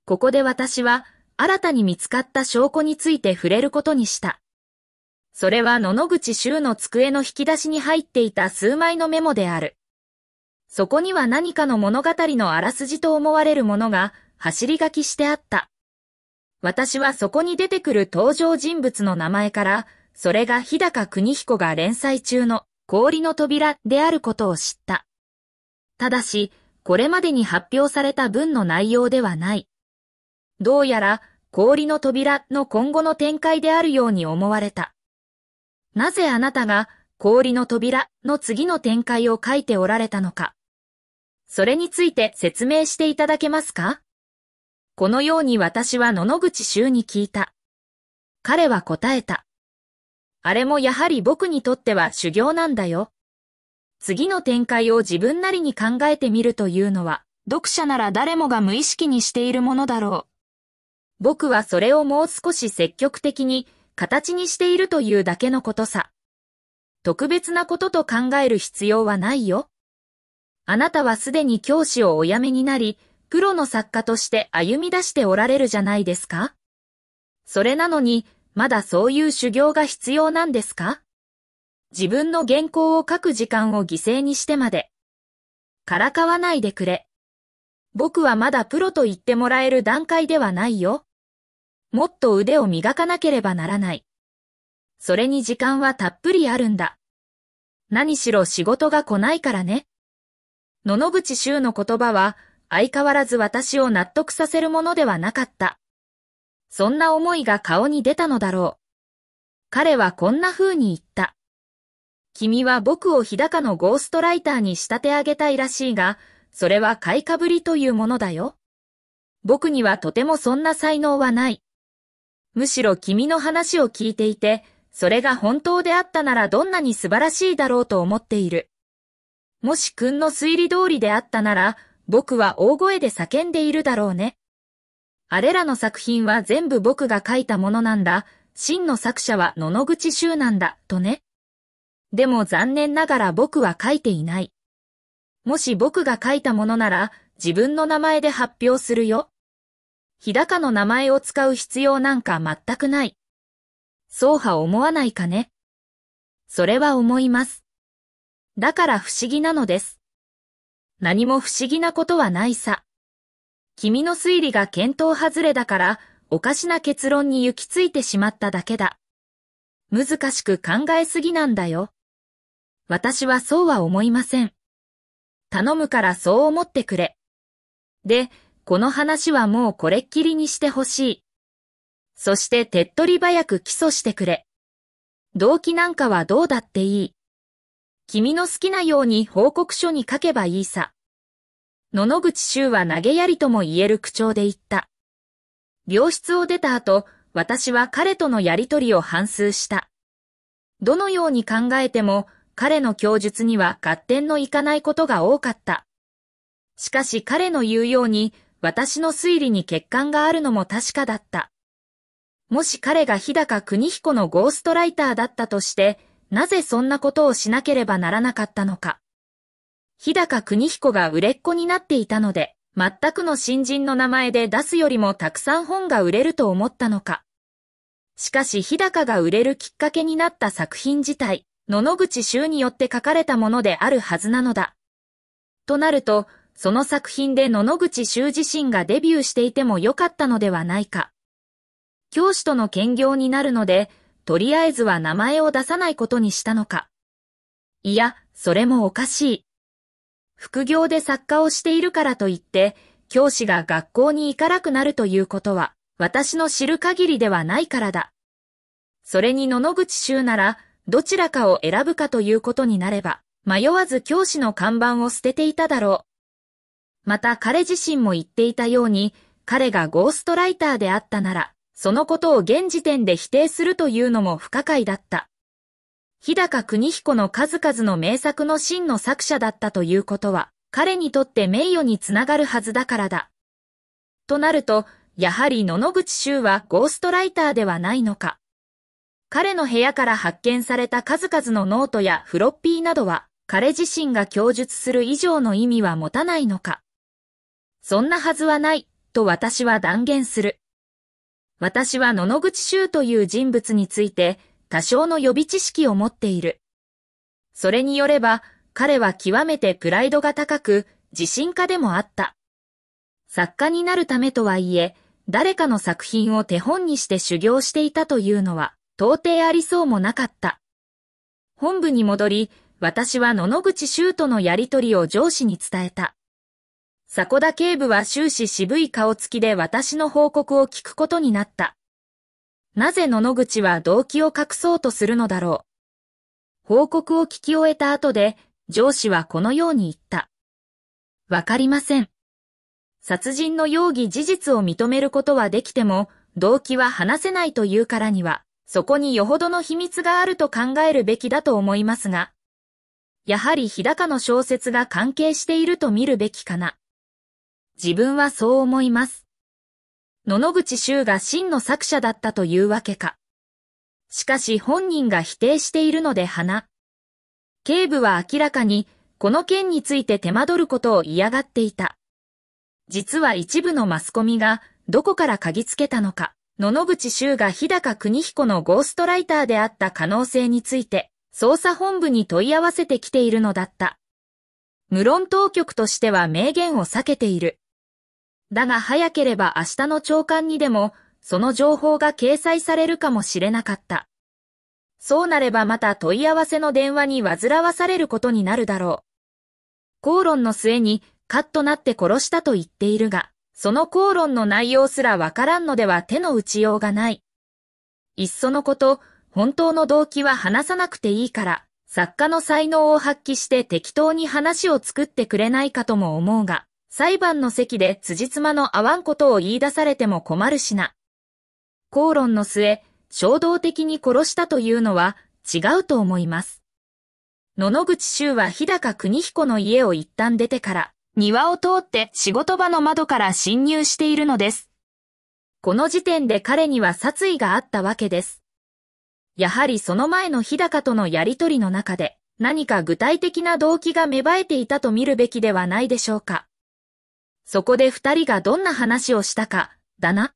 ここで私は、新たに見つかった証拠について触れることにした。それは野々口周の机の引き出しに入っていた数枚のメモである。そこには何かの物語のあらすじと思われるものが走り書きしてあった。私はそこに出てくる登場人物の名前から、それが日高邦彦が連載中の氷の扉であることを知った。ただし、これまでに発表された文の内容ではない。どうやら、氷の扉の今後の展開であるように思われた。なぜあなたが、氷の扉の次の展開を書いておられたのか。それについて説明していただけますかこのように私は野々口周に聞いた。彼は答えた。あれもやはり僕にとっては修行なんだよ。次の展開を自分なりに考えてみるというのは、読者なら誰もが無意識にしているものだろう。僕はそれをもう少し積極的に形にしているというだけのことさ。特別なことと考える必要はないよ。あなたはすでに教師をお辞めになり、プロの作家として歩み出しておられるじゃないですかそれなのに、まだそういう修行が必要なんですか自分の原稿を書く時間を犠牲にしてまで。からかわないでくれ。僕はまだプロと言ってもらえる段階ではないよ。もっと腕を磨かなければならない。それに時間はたっぷりあるんだ。何しろ仕事が来ないからね。野々口周の言葉は相変わらず私を納得させるものではなかった。そんな思いが顔に出たのだろう。彼はこんな風に言った。君は僕を日高のゴーストライターに仕立て上げたいらしいが、それは買いかぶりというものだよ。僕にはとてもそんな才能はない。むしろ君の話を聞いていて、それが本当であったならどんなに素晴らしいだろうと思っている。もし君の推理通りであったなら、僕は大声で叫んでいるだろうね。あれらの作品は全部僕が書いたものなんだ。真の作者は野々口衆なんだ、とね。でも残念ながら僕は書いていない。もし僕が書いたものなら、自分の名前で発表するよ。日高の名前を使う必要なんか全くない。そうは思わないかね。それは思います。だから不思議なのです。何も不思議なことはないさ。君の推理が見当外れだから、おかしな結論に行き着いてしまっただけだ。難しく考えすぎなんだよ。私はそうは思いません。頼むからそう思ってくれ。で、この話はもうこれっきりにしてほしい。そして手っ取り早く起訴してくれ。動機なんかはどうだっていい。君の好きなように報告書に書けばいいさ。野々口周は投げやりとも言える口調で言った。病室を出た後、私は彼とのやりとりを反数した。どのように考えても、彼の供述には合点のいかないことが多かった。しかし彼の言うように、私の推理に欠陥があるのも確かだった。もし彼が日高邦彦のゴーストライターだったとして、なぜそんなことをしなければならなかったのか。日高邦彦が売れっ子になっていたので、全くの新人の名前で出すよりもたくさん本が売れると思ったのか。しかし日高が売れるきっかけになった作品自体、野々口衆によって書かれたものであるはずなのだ。となると、その作品で野々口修自身がデビューしていても良かったのではないか。教師との兼業になるので、とりあえずは名前を出さないことにしたのか。いや、それもおかしい。副業で作家をしているからといって、教師が学校に行かなくなるということは、私の知る限りではないからだ。それに野々口修なら、どちらかを選ぶかということになれば、迷わず教師の看板を捨てていただろう。また彼自身も言っていたように、彼がゴーストライターであったなら、そのことを現時点で否定するというのも不可解だった。日高国彦の数々の名作の真の作者だったということは、彼にとって名誉につながるはずだからだ。となると、やはり野々口修はゴーストライターではないのか。彼の部屋から発見された数々のノートやフロッピーなどは、彼自身が供述する以上の意味は持たないのか。そんなはずはない、と私は断言する。私は野々口修という人物について多少の予備知識を持っている。それによれば、彼は極めてプライドが高く、自信家でもあった。作家になるためとはいえ、誰かの作品を手本にして修行していたというのは、到底ありそうもなかった。本部に戻り、私は野々口修とのやりとりを上司に伝えた。迫田警部は終始渋い顔つきで私の報告を聞くことになった。なぜ野々口は動機を隠そうとするのだろう。報告を聞き終えた後で、上司はこのように言った。わかりません。殺人の容疑事実を認めることはできても、動機は話せないというからには、そこによほどの秘密があると考えるべきだと思いますが、やはり日高の小説が関係していると見るべきかな。自分はそう思います。野々口周が真の作者だったというわけか。しかし本人が否定しているので花。警部は明らかに、この件について手間取ることを嫌がっていた。実は一部のマスコミが、どこから嗅ぎつけたのか、野々口周が日高国彦のゴーストライターであった可能性について、捜査本部に問い合わせてきているのだった。無論当局としては明言を避けている。だが早ければ明日の朝刊にでも、その情報が掲載されるかもしれなかった。そうなればまた問い合わせの電話に煩わされることになるだろう。口論の末に、カッとなって殺したと言っているが、その口論の内容すらわからんのでは手の打ちようがない。いっそのこと、本当の動機は話さなくていいから、作家の才能を発揮して適当に話を作ってくれないかとも思うが、裁判の席で辻褄の合わんことを言い出されても困るしな。口論の末、衝動的に殺したというのは違うと思います。野々口周は日高邦彦の家を一旦出てから、庭を通って仕事場の窓から侵入しているのです。この時点で彼には殺意があったわけです。やはりその前の日高とのやりとりの中で、何か具体的な動機が芽生えていたと見るべきではないでしょうか。そこで二人がどんな話をしたか、だな。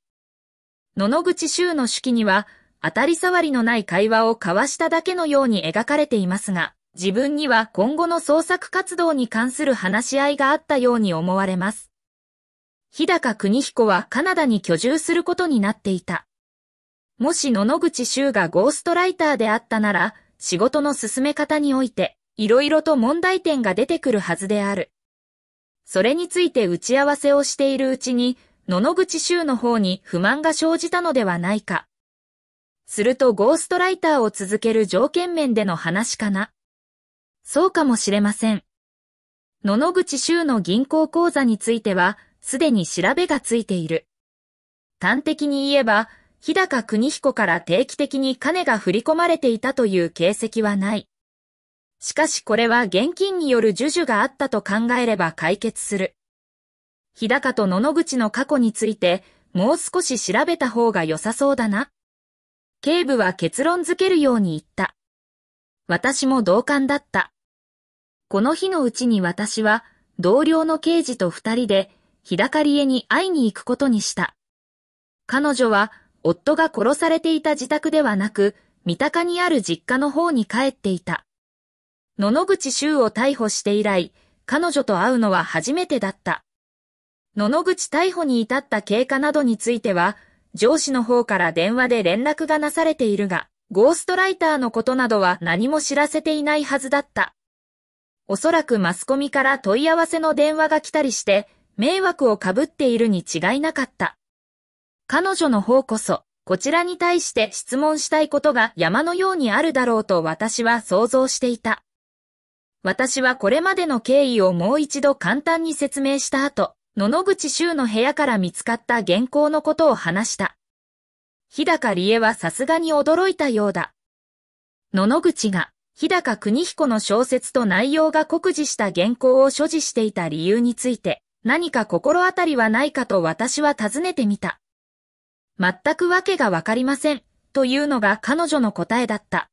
野々口周の手記には、当たり障りのない会話を交わしただけのように描かれていますが、自分には今後の創作活動に関する話し合いがあったように思われます。日高邦彦はカナダに居住することになっていた。もし野々口周がゴーストライターであったなら、仕事の進め方において、いろいろと問題点が出てくるはずである。それについて打ち合わせをしているうちに、野々口衆の方に不満が生じたのではないか。するとゴーストライターを続ける条件面での話かな。そうかもしれません。野々口衆の銀行口座については、すでに調べがついている。端的に言えば、日高国彦から定期的に金が振り込まれていたという形跡はない。しかしこれは現金による授受があったと考えれば解決する。日高と野々口の過去について、もう少し調べた方が良さそうだな。警部は結論づけるように言った。私も同感だった。この日のうちに私は、同僚の刑事と二人で、日高里江に会いに行くことにした。彼女は、夫が殺されていた自宅ではなく、三鷹にある実家の方に帰っていた。野々口修を逮捕して以来、彼女と会うのは初めてだった。野々口逮捕に至った経過などについては、上司の方から電話で連絡がなされているが、ゴーストライターのことなどは何も知らせていないはずだった。おそらくマスコミから問い合わせの電話が来たりして、迷惑をかぶっているに違いなかった。彼女の方こそ、こちらに対して質問したいことが山のようにあるだろうと私は想像していた。私はこれまでの経緯をもう一度簡単に説明した後、野々口周の部屋から見つかった原稿のことを話した。日高理恵はさすがに驚いたようだ。野々口が日高邦彦の小説と内容が酷似した原稿を所持していた理由について、何か心当たりはないかと私は尋ねてみた。全くわけがわかりません、というのが彼女の答えだった。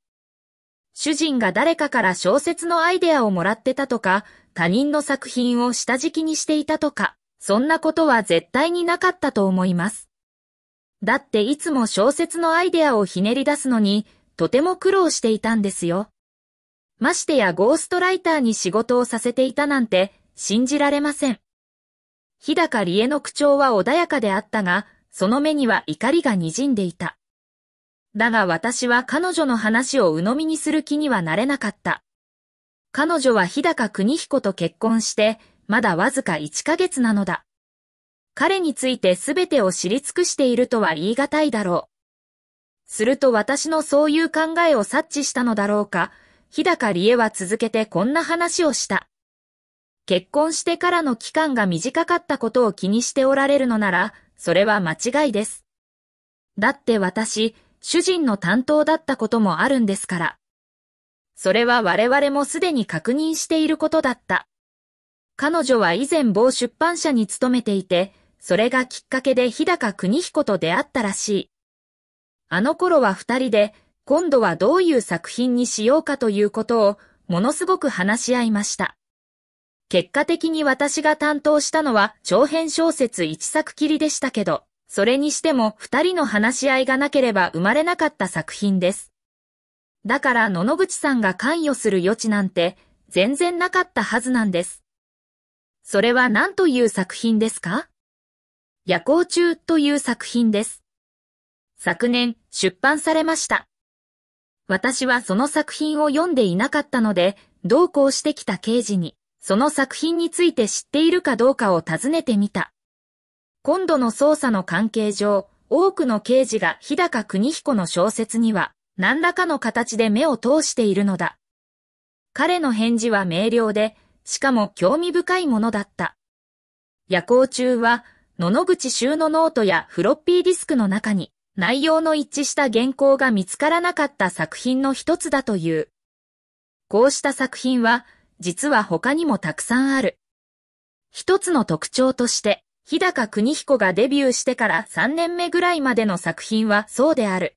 主人が誰かから小説のアイデアをもらってたとか、他人の作品を下敷きにしていたとか、そんなことは絶対になかったと思います。だっていつも小説のアイデアをひねり出すのに、とても苦労していたんですよ。ましてやゴーストライターに仕事をさせていたなんて、信じられません。日高理恵の口調は穏やかであったが、その目には怒りが滲んでいた。だが私は彼女の話を鵜呑みにする気にはなれなかった。彼女は日高邦彦と結婚して、まだわずか1ヶ月なのだ。彼について全てを知り尽くしているとは言い難いだろう。すると私のそういう考えを察知したのだろうか、日高理恵は続けてこんな話をした。結婚してからの期間が短かったことを気にしておられるのなら、それは間違いです。だって私、主人の担当だったこともあるんですから。それは我々もすでに確認していることだった。彼女は以前某出版社に勤めていて、それがきっかけで日高邦彦と出会ったらしい。あの頃は二人で、今度はどういう作品にしようかということを、ものすごく話し合いました。結果的に私が担当したのは長編小説一作きりでしたけど、それにしても二人の話し合いがなければ生まれなかった作品です。だから野々口さんが関与する余地なんて全然なかったはずなんです。それは何という作品ですか夜行中という作品です。昨年出版されました。私はその作品を読んでいなかったので、同行してきた刑事に、その作品について知っているかどうかを尋ねてみた。今度の捜査の関係上、多くの刑事が日高国彦の小説には、何らかの形で目を通しているのだ。彼の返事は明瞭で、しかも興味深いものだった。夜行中は、野々口修のノートやフロッピーディスクの中に、内容の一致した原稿が見つからなかった作品の一つだという。こうした作品は、実は他にもたくさんある。一つの特徴として、日高邦彦がデビューしてから3年目ぐらいまでの作品はそうである。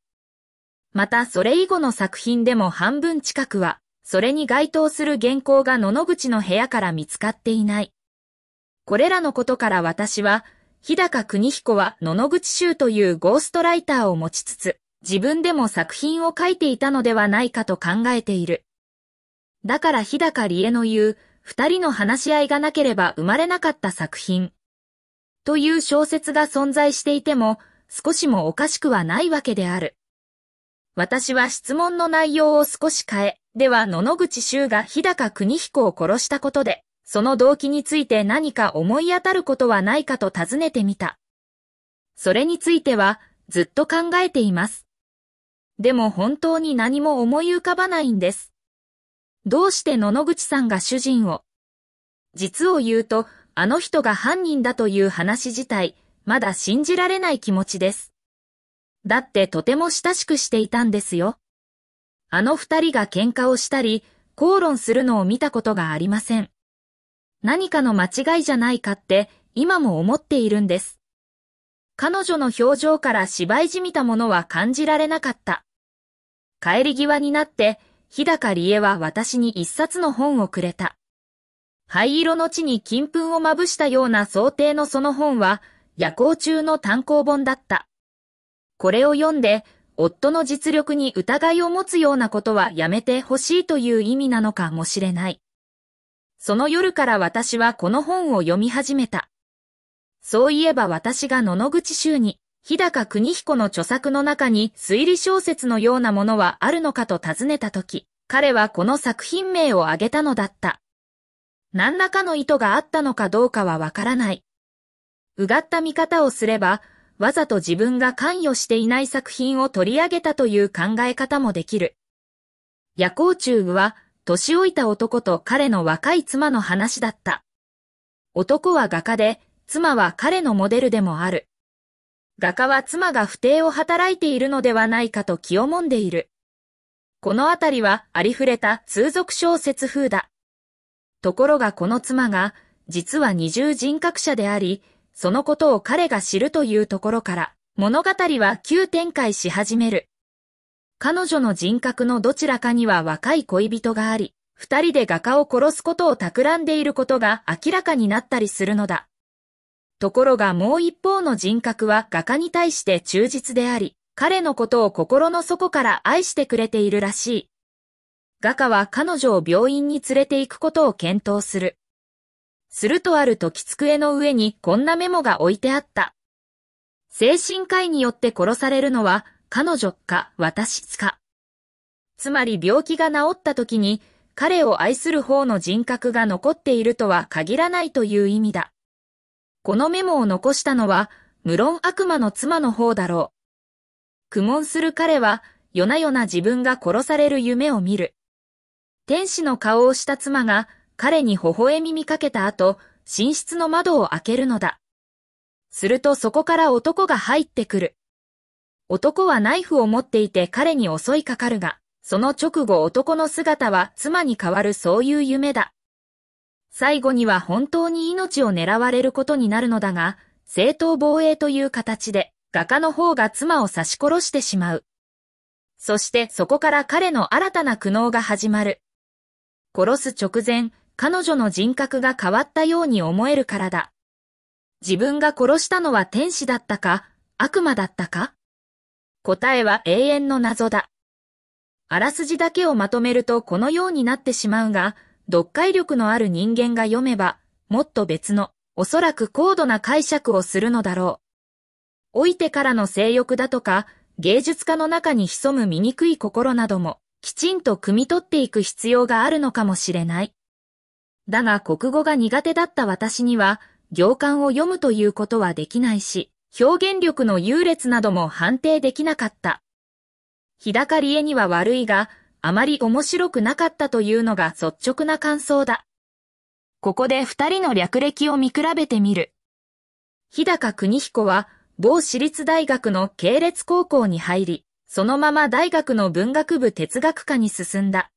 またそれ以後の作品でも半分近くは、それに該当する原稿が野々口の部屋から見つかっていない。これらのことから私は、日高邦彦は野々口衆というゴーストライターを持ちつつ、自分でも作品を書いていたのではないかと考えている。だから日高理恵の言う、二人の話し合いがなければ生まれなかった作品、という小説が存在していても、少しもおかしくはないわけである。私は質問の内容を少し変え、では野々口修が日高国彦を殺したことで、その動機について何か思い当たることはないかと尋ねてみた。それについては、ずっと考えています。でも本当に何も思い浮かばないんです。どうして野々口さんが主人を実を言うと、あの人が犯人だという話自体、まだ信じられない気持ちです。だってとても親しくしていたんですよ。あの二人が喧嘩をしたり、口論するのを見たことがありません。何かの間違いじゃないかって今も思っているんです。彼女の表情から芝居じみたものは感じられなかった。帰り際になって、日高理恵は私に一冊の本をくれた。灰色の地に金粉をまぶしたような想定のその本は、夜行中の単行本だった。これを読んで、夫の実力に疑いを持つようなことはやめてほしいという意味なのかもしれない。その夜から私はこの本を読み始めた。そういえば私が野々口州に、日高邦彦の著作の中に推理小説のようなものはあるのかと尋ねたとき、彼はこの作品名を挙げたのだった。何らかの意図があったのかどうかはわからない。うがった見方をすれば、わざと自分が関与していない作品を取り上げたという考え方もできる。夜行中は、年老いた男と彼の若い妻の話だった。男は画家で、妻は彼のモデルでもある。画家は妻が不定を働いているのではないかと気をもんでいる。このあたりはありふれた通俗小説風だ。ところがこの妻が、実は二重人格者であり、そのことを彼が知るというところから、物語は急展開し始める。彼女の人格のどちらかには若い恋人があり、二人で画家を殺すことを企んでいることが明らかになったりするのだ。ところがもう一方の人格は画家に対して忠実であり、彼のことを心の底から愛してくれているらしい。画家は彼女を病院に連れて行くことを検討する。するとある時机の上にこんなメモが置いてあった。精神科医によって殺されるのは彼女か私か。つまり病気が治った時に彼を愛する方の人格が残っているとは限らないという意味だ。このメモを残したのは無論悪魔の妻の方だろう。苦悶する彼は夜な夜な自分が殺される夢を見る。天使の顔をした妻が彼に微笑み見かけた後、寝室の窓を開けるのだ。するとそこから男が入ってくる。男はナイフを持っていて彼に襲いかかるが、その直後男の姿は妻に変わるそういう夢だ。最後には本当に命を狙われることになるのだが、正当防衛という形で、画家の方が妻を刺し殺してしまう。そしてそこから彼の新たな苦悩が始まる。殺す直前、彼女の人格が変わったように思えるからだ。自分が殺したのは天使だったか、悪魔だったか答えは永遠の謎だ。あらすじだけをまとめるとこのようになってしまうが、読解力のある人間が読めば、もっと別の、おそらく高度な解釈をするのだろう。老いてからの性欲だとか、芸術家の中に潜む醜い心なども、きちんと汲み取っていく必要があるのかもしれない。だが国語が苦手だった私には、行間を読むということはできないし、表現力の優劣なども判定できなかった。日高理恵には悪いが、あまり面白くなかったというのが率直な感想だ。ここで二人の略歴を見比べてみる。日高邦彦は、某私立大学の系列高校に入り、そのまま大学の文学部哲学科に進んだ。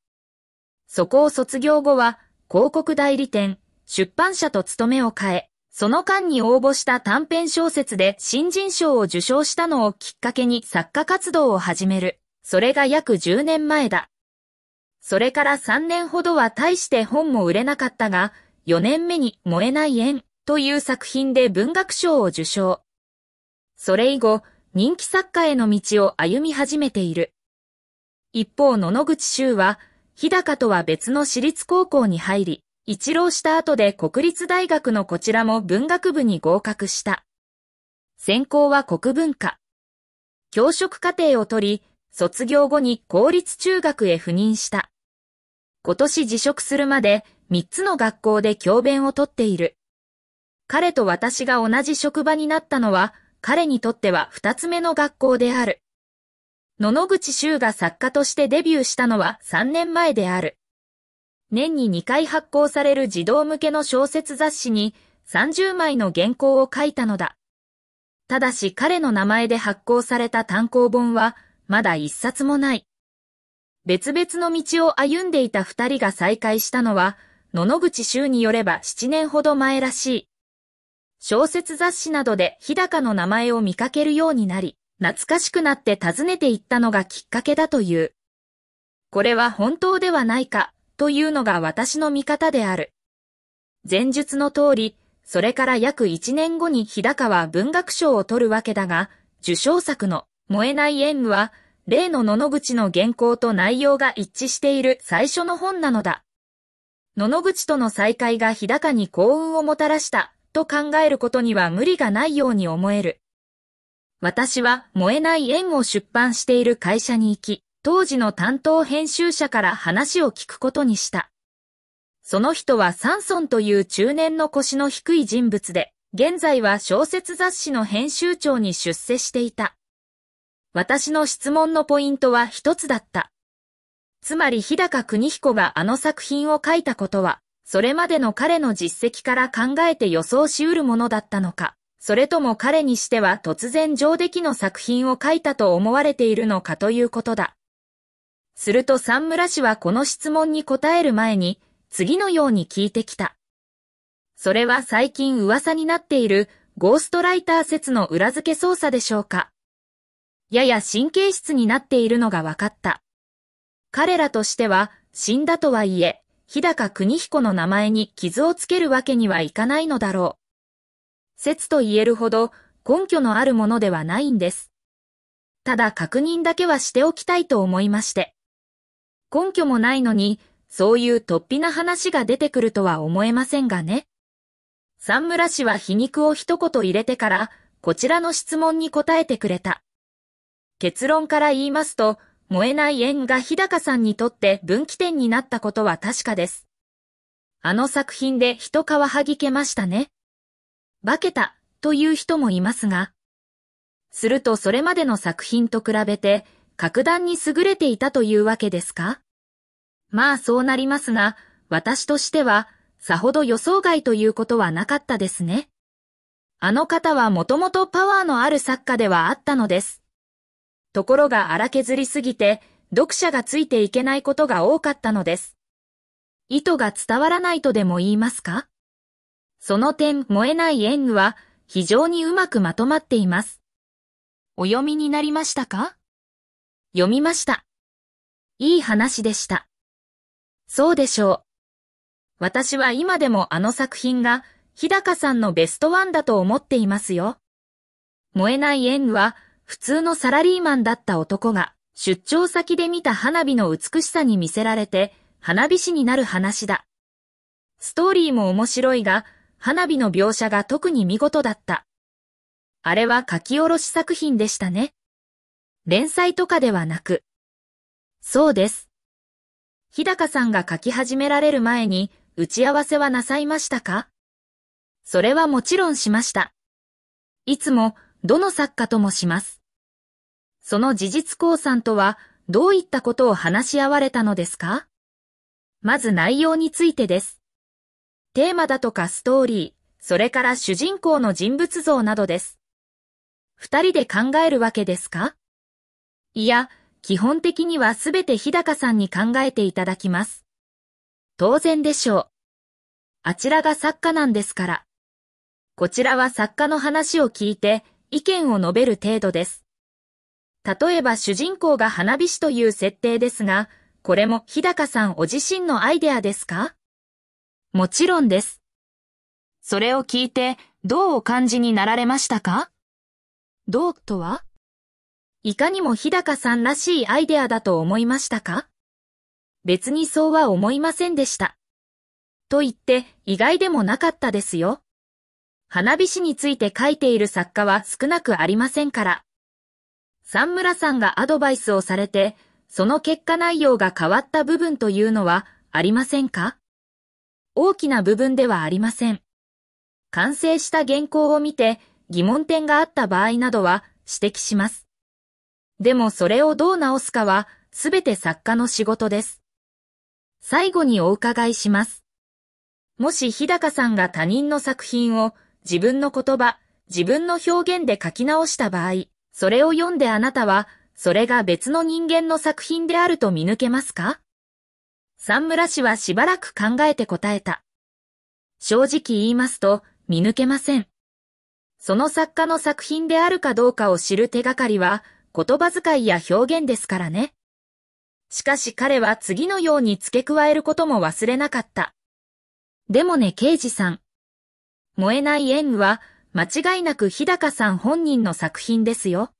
そこを卒業後は、広告代理店、出版社と務めを変え、その間に応募した短編小説で新人賞を受賞したのをきっかけに作家活動を始める。それが約10年前だ。それから3年ほどは大して本も売れなかったが、4年目に燃えない縁という作品で文学賞を受賞。それ以後、人気作家への道を歩み始めている。一方、野々口周は、日高とは別の私立高校に入り、一浪した後で国立大学のこちらも文学部に合格した。専攻は国文化。教職課程を取り、卒業後に公立中学へ赴任した。今年辞職するまで三つの学校で教鞭をとっている。彼と私が同じ職場になったのは彼にとっては二つ目の学校である。野々口修が作家としてデビューしたのは3年前である。年に2回発行される児童向けの小説雑誌に30枚の原稿を書いたのだ。ただし彼の名前で発行された単行本はまだ一冊もない。別々の道を歩んでいた二人が再会したのは、野々口修によれば7年ほど前らしい。小説雑誌などで日高の名前を見かけるようになり、懐かしくなって訪ねていったのがきっかけだという。これは本当ではないか、というのが私の見方である。前述の通り、それから約1年後に日高は文学賞を取るわけだが、受賞作の燃えない演武は、例の野々口の原稿と内容が一致している最初の本なのだ。野々口との再会が日高に幸運をもたらしたと考えることには無理がないように思える。私は燃えない縁を出版している会社に行き、当時の担当編集者から話を聞くことにした。その人はサンソンという中年の腰の低い人物で、現在は小説雑誌の編集長に出世していた。私の質問のポイントは一つだった。つまり日高邦彦があの作品を書いたことは、それまでの彼の実績から考えて予想しうるものだったのか、それとも彼にしては突然上出来の作品を書いたと思われているのかということだ。すると三村氏はこの質問に答える前に、次のように聞いてきた。それは最近噂になっているゴーストライター説の裏付け捜査でしょうか。やや神経質になっているのが分かった。彼らとしては死んだとはいえ、日高国彦の名前に傷をつけるわけにはいかないのだろう。説と言えるほど根拠のあるものではないんです。ただ確認だけはしておきたいと思いまして。根拠もないのに、そういう突飛な話が出てくるとは思えませんがね。三村氏は皮肉を一言入れてから、こちらの質問に答えてくれた。結論から言いますと、燃えない縁が日高さんにとって分岐点になったことは確かです。あの作品で一皮はぎけましたね。化けた、という人もいますが。するとそれまでの作品と比べて、格段に優れていたというわけですかまあそうなりますが、私としては、さほど予想外ということはなかったですね。あの方はもともとパワーのある作家ではあったのです。ところが荒削りすぎて、読者がついていけないことが多かったのです。意図が伝わらないとでも言いますかその点、燃えない縁具は非常にうまくまとまっています。お読みになりましたか読みました。いい話でした。そうでしょう。私は今でもあの作品が日高さんのベストワンだと思っていますよ。燃えない縁具は普通のサラリーマンだった男が、出張先で見た花火の美しさに魅せられて、花火師になる話だ。ストーリーも面白いが、花火の描写が特に見事だった。あれは書き下ろし作品でしたね。連載とかではなく。そうです。日高さんが書き始められる前に、打ち合わせはなさいましたかそれはもちろんしました。いつもどの作家ともします。その事実交算とは、どういったことを話し合われたのですかまず内容についてです。テーマだとかストーリー、それから主人公の人物像などです。二人で考えるわけですかいや、基本的にはすべて日高さんに考えていただきます。当然でしょう。あちらが作家なんですから。こちらは作家の話を聞いて、意見を述べる程度です。例えば主人公が花火師という設定ですが、これも日高さんお自身のアイデアですかもちろんです。それを聞いて、どうお感じになられましたかどうとはいかにも日高さんらしいアイデアだと思いましたか別にそうは思いませんでした。と言って意外でもなかったですよ。花火師について書いている作家は少なくありませんから。三村さんがアドバイスをされて、その結果内容が変わった部分というのはありませんか大きな部分ではありません。完成した原稿を見て疑問点があった場合などは指摘します。でもそれをどう直すかは全て作家の仕事です。最後にお伺いします。もし日高さんが他人の作品を自分の言葉、自分の表現で書き直した場合、それを読んであなたは、それが別の人間の作品であると見抜けますか三村氏はしばらく考えて答えた。正直言いますと、見抜けません。その作家の作品であるかどうかを知る手がかりは、言葉遣いや表現ですからね。しかし彼は次のように付け加えることも忘れなかった。でもね、刑事さん、燃えない縁は、間違いなく日高さん本人の作品ですよ。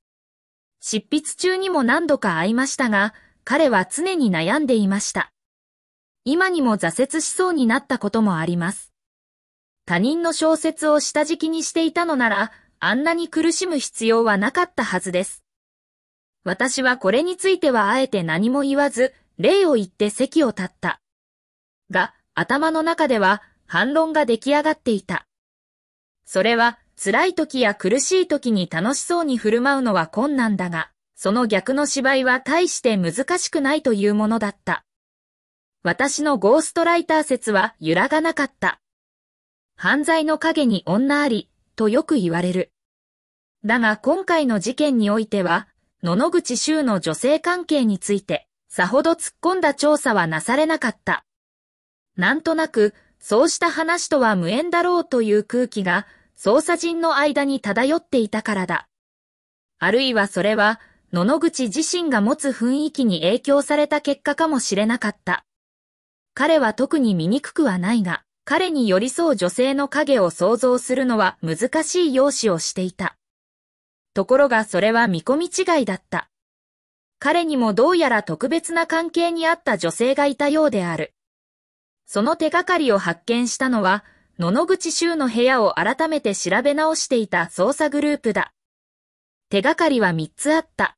執筆中にも何度か会いましたが、彼は常に悩んでいました。今にも挫折しそうになったこともあります。他人の小説を下敷きにしていたのなら、あんなに苦しむ必要はなかったはずです。私はこれについてはあえて何も言わず、礼を言って席を立った。が、頭の中では反論が出来上がっていた。それは、辛い時や苦しい時に楽しそうに振る舞うのは困難だが、その逆の芝居は大して難しくないというものだった。私のゴーストライター説は揺らがなかった。犯罪の影に女あり、とよく言われる。だが今回の事件においては、野々口周の女性関係について、さほど突っ込んだ調査はなされなかった。なんとなく、そうした話とは無縁だろうという空気が捜査人の間に漂っていたからだ。あるいはそれは、野々口自身が持つ雰囲気に影響された結果かもしれなかった。彼は特に醜くはないが、彼に寄り添う女性の影を想像するのは難しい容姿をしていた。ところがそれは見込み違いだった。彼にもどうやら特別な関係にあった女性がいたようである。その手がかりを発見したのは、野々口衆の部屋を改めて調べ直していた捜査グループだ。手がかりは三つあった。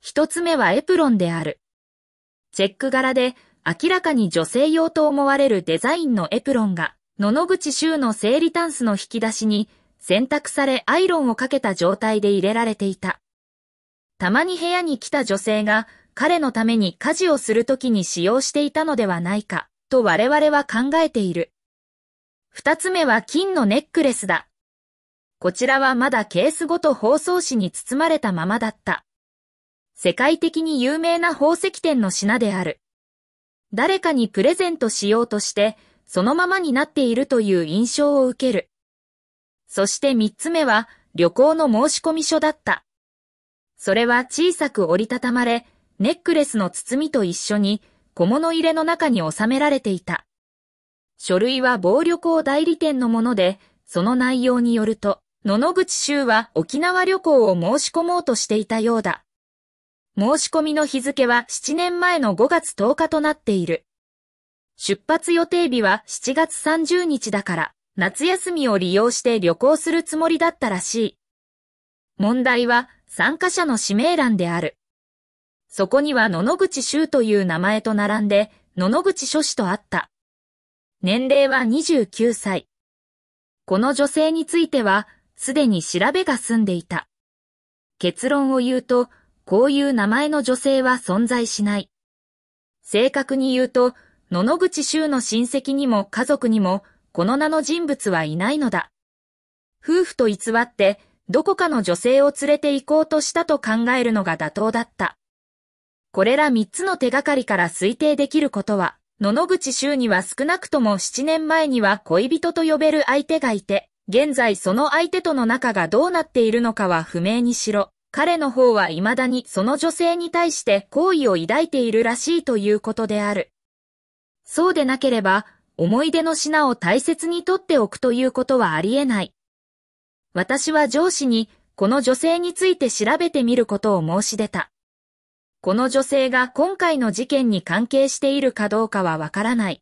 一つ目はエプロンである。チェック柄で明らかに女性用と思われるデザインのエプロンが、野々口衆の整理タンスの引き出しに洗濯されアイロンをかけた状態で入れられていた。たまに部屋に来た女性が彼のために家事をするときに使用していたのではないか。と我々は考えている。二つ目は金のネックレスだ。こちらはまだケースごと包装紙に包まれたままだった。世界的に有名な宝石店の品である。誰かにプレゼントしようとして、そのままになっているという印象を受ける。そして三つ目は、旅行の申込書だった。それは小さく折りたたまれ、ネックレスの包みと一緒に、小物入れの中に収められていた。書類は暴旅行代理店のもので、その内容によると、野々口州は沖縄旅行を申し込もうとしていたようだ。申し込みの日付は7年前の5月10日となっている。出発予定日は7月30日だから、夏休みを利用して旅行するつもりだったらしい。問題は参加者の指名欄である。そこには野々口周という名前と並んで、野々口諸氏とあった。年齢は29歳。この女性については、すでに調べが済んでいた。結論を言うと、こういう名前の女性は存在しない。正確に言うと、野々口周の親戚にも家族にも、この名の人物はいないのだ。夫婦と偽って、どこかの女性を連れて行こうとしたと考えるのが妥当だった。これら3つの手がかりから推定できることは、野々口周には少なくとも7年前には恋人と呼べる相手がいて、現在その相手との仲がどうなっているのかは不明にしろ、彼の方は未だにその女性に対して好意を抱いているらしいということである。そうでなければ、思い出の品を大切に取っておくということはありえない。私は上司に、この女性について調べてみることを申し出た。この女性が今回の事件に関係しているかどうかはわからない。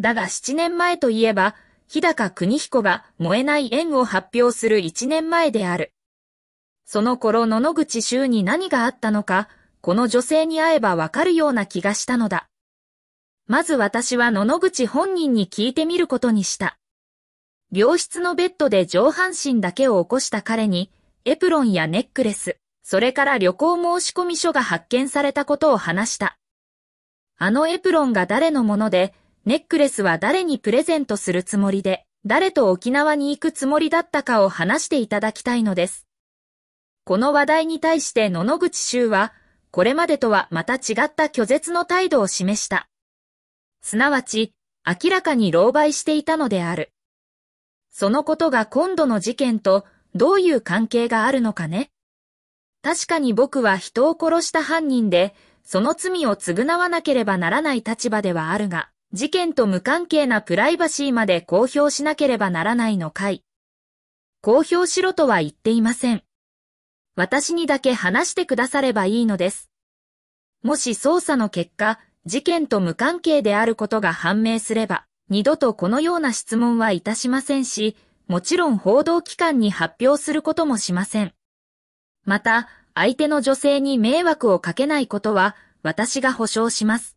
だが7年前といえば、日高国彦が燃えない縁を発表する1年前である。その頃野々口周に何があったのか、この女性に会えばわかるような気がしたのだ。まず私は野々口本人に聞いてみることにした。病室のベッドで上半身だけを起こした彼に、エプロンやネックレス、それから旅行申込書が発見されたことを話した。あのエプロンが誰のもので、ネックレスは誰にプレゼントするつもりで、誰と沖縄に行くつもりだったかを話していただきたいのです。この話題に対して野々口衆は、これまでとはまた違った拒絶の態度を示した。すなわち、明らかに狼狽していたのである。そのことが今度の事件とどういう関係があるのかね確かに僕は人を殺した犯人で、その罪を償わなければならない立場ではあるが、事件と無関係なプライバシーまで公表しなければならないのかい。公表しろとは言っていません。私にだけ話してくださればいいのです。もし捜査の結果、事件と無関係であることが判明すれば、二度とこのような質問はいたしませんし、もちろん報道機関に発表することもしません。また、相手の女性に迷惑をかけないことは、私が保証します。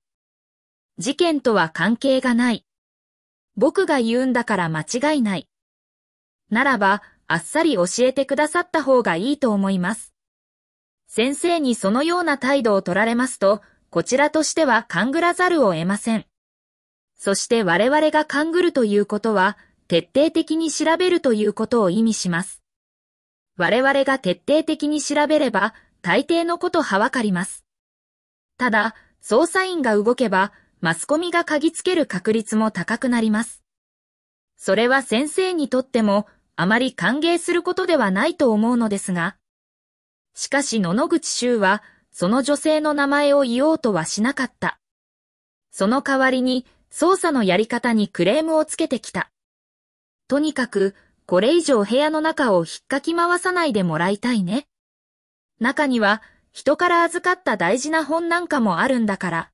事件とは関係がない。僕が言うんだから間違いない。ならば、あっさり教えてくださった方がいいと思います。先生にそのような態度を取られますと、こちらとしては勘ぐらざるを得ません。そして我々が勘ぐるということは、徹底的に調べるということを意味します。我々が徹底的に調べれば、大抵のことはわかります。ただ、捜査員が動けば、マスコミが嗅ぎつける確率も高くなります。それは先生にとっても、あまり歓迎することではないと思うのですが。しかし野々口周は、その女性の名前を言おうとはしなかった。その代わりに、捜査のやり方にクレームをつけてきた。とにかく、これ以上部屋の中を引っかき回さないでもらいたいね。中には人から預かった大事な本なんかもあるんだから。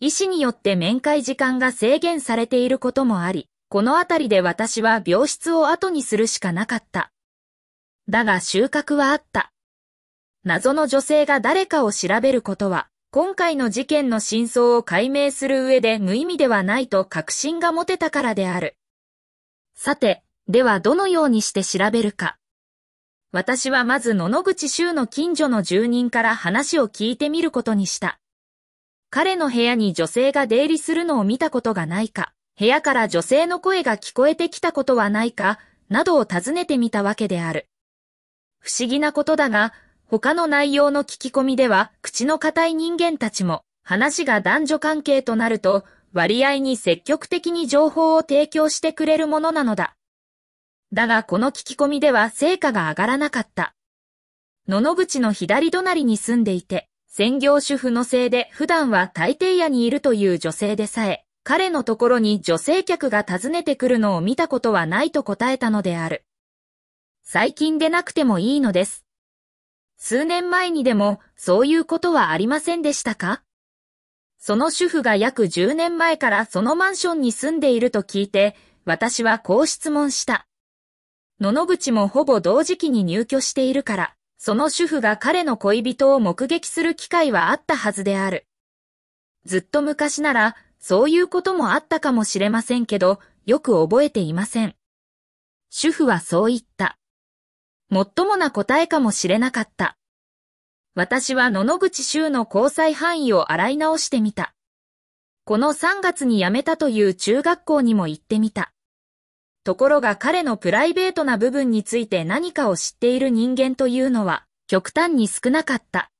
医師によって面会時間が制限されていることもあり、このあたりで私は病室を後にするしかなかった。だが収穫はあった。謎の女性が誰かを調べることは、今回の事件の真相を解明する上で無意味ではないと確信が持てたからである。さて、ではどのようにして調べるか。私はまず野々口州の近所の住人から話を聞いてみることにした。彼の部屋に女性が出入りするのを見たことがないか、部屋から女性の声が聞こえてきたことはないか、などを尋ねてみたわけである。不思議なことだが、他の内容の聞き込みでは、口の固い人間たちも、話が男女関係となると、割合に積極的に情報を提供してくれるものなのだ。だがこの聞き込みでは成果が上がらなかった。野々口の左隣に住んでいて、専業主婦のせいで普段は大抵屋にいるという女性でさえ、彼のところに女性客が訪ねてくるのを見たことはないと答えたのである。最近でなくてもいいのです。数年前にでもそういうことはありませんでしたかその主婦が約10年前からそのマンションに住んでいると聞いて、私はこう質問した。野々口もほぼ同時期に入居しているから、その主婦が彼の恋人を目撃する機会はあったはずである。ずっと昔なら、そういうこともあったかもしれませんけど、よく覚えていません。主婦はそう言った。もっともな答えかもしれなかった。私は野々口州の交際範囲を洗い直してみた。この3月に辞めたという中学校にも行ってみた。ところが彼のプライベートな部分について何かを知っている人間というのは、極端に少なかった。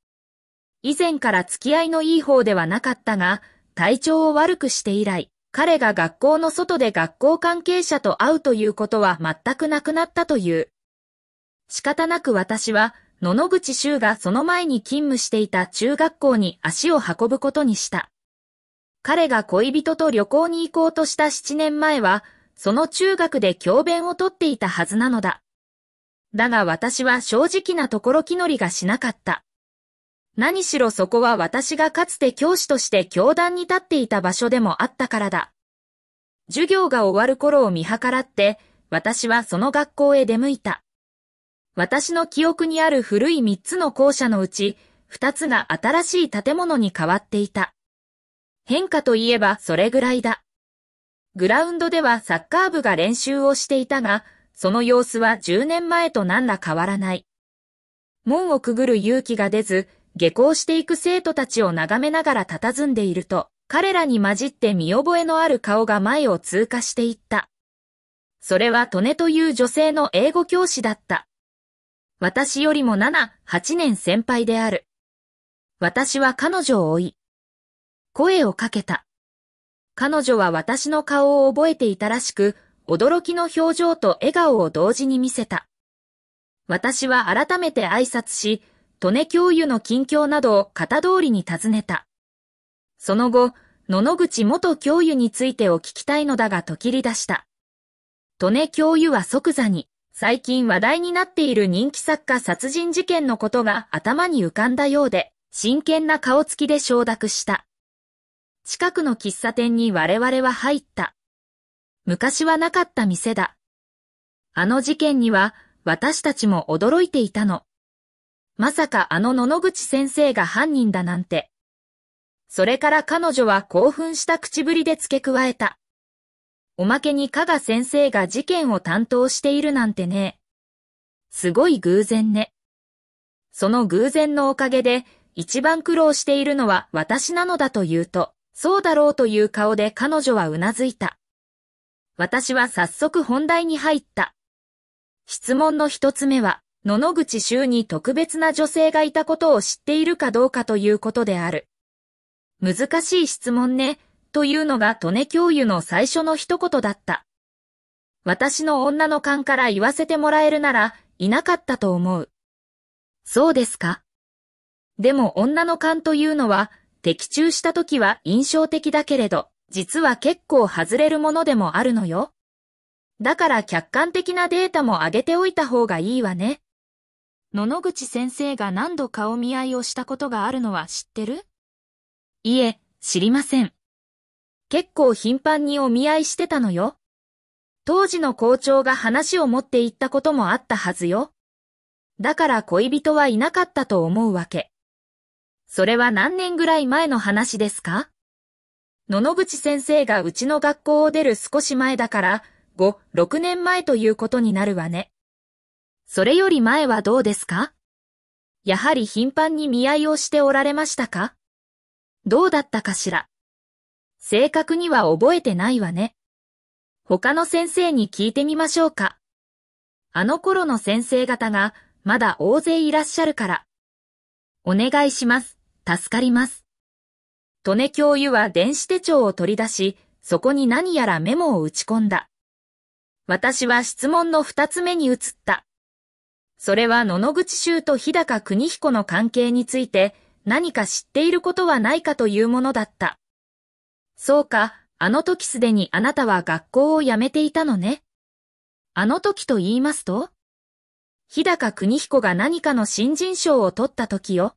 以前から付き合いのいい方ではなかったが、体調を悪くして以来、彼が学校の外で学校関係者と会うということは全くなくなったという。仕方なく私は、野々口修がその前に勤務していた中学校に足を運ぶことにした。彼が恋人と旅行に行こうとした7年前は、その中学で教鞭をとっていたはずなのだ。だが私は正直なところ気乗りがしなかった。何しろそこは私がかつて教師として教壇に立っていた場所でもあったからだ。授業が終わる頃を見計らって、私はその学校へ出向いた。私の記憶にある古い三つの校舎のうち、二つが新しい建物に変わっていた。変化といえばそれぐらいだ。グラウンドではサッカー部が練習をしていたが、その様子は10年前と何ら変わらない。門をくぐる勇気が出ず、下校していく生徒たちを眺めながら佇んでいると、彼らに混じって見覚えのある顔が前を通過していった。それはトネという女性の英語教師だった。私よりも7、8年先輩である。私は彼女を追い、声をかけた。彼女は私の顔を覚えていたらしく、驚きの表情と笑顔を同時に見せた。私は改めて挨拶し、利根教諭の近況などを型通りに尋ねた。その後、野々口元教諭についてお聞きたいのだがと切り出した。利根教諭は即座に、最近話題になっている人気作家殺人事件のことが頭に浮かんだようで、真剣な顔つきで承諾した。近くの喫茶店に我々は入った。昔はなかった店だ。あの事件には私たちも驚いていたの。まさかあの野々口先生が犯人だなんて。それから彼女は興奮した口ぶりで付け加えた。おまけに加賀先生が事件を担当しているなんてね。すごい偶然ね。その偶然のおかげで一番苦労しているのは私なのだと言うと。そうだろうという顔で彼女はうなずいた。私は早速本題に入った。質問の一つ目は、野々口衆に特別な女性がいたことを知っているかどうかということである。難しい質問ね、というのが利根教諭の最初の一言だった。私の女の勘から言わせてもらえるなら、いなかったと思う。そうですか。でも女の勘というのは、的中した時は印象的だけれど、実は結構外れるものでもあるのよ。だから客観的なデータも上げておいた方がいいわね。野々口先生が何度顔見合いをしたことがあるのは知ってるいえ、知りません。結構頻繁にお見合いしてたのよ。当時の校長が話を持って行ったこともあったはずよ。だから恋人はいなかったと思うわけ。それは何年ぐらい前の話ですか野々口先生がうちの学校を出る少し前だから、5、6年前ということになるわね。それより前はどうですかやはり頻繁に見合いをしておられましたかどうだったかしら正確には覚えてないわね。他の先生に聞いてみましょうか。あの頃の先生方がまだ大勢いらっしゃるから。お願いします。助かります。利根教諭は電子手帳を取り出し、そこに何やらメモを打ち込んだ。私は質問の二つ目に移った。それは野々口州と日高国彦の関係について何か知っていることはないかというものだった。そうか、あの時すでにあなたは学校を辞めていたのね。あの時と言いますと日高国彦が何かの新人賞を取った時よ。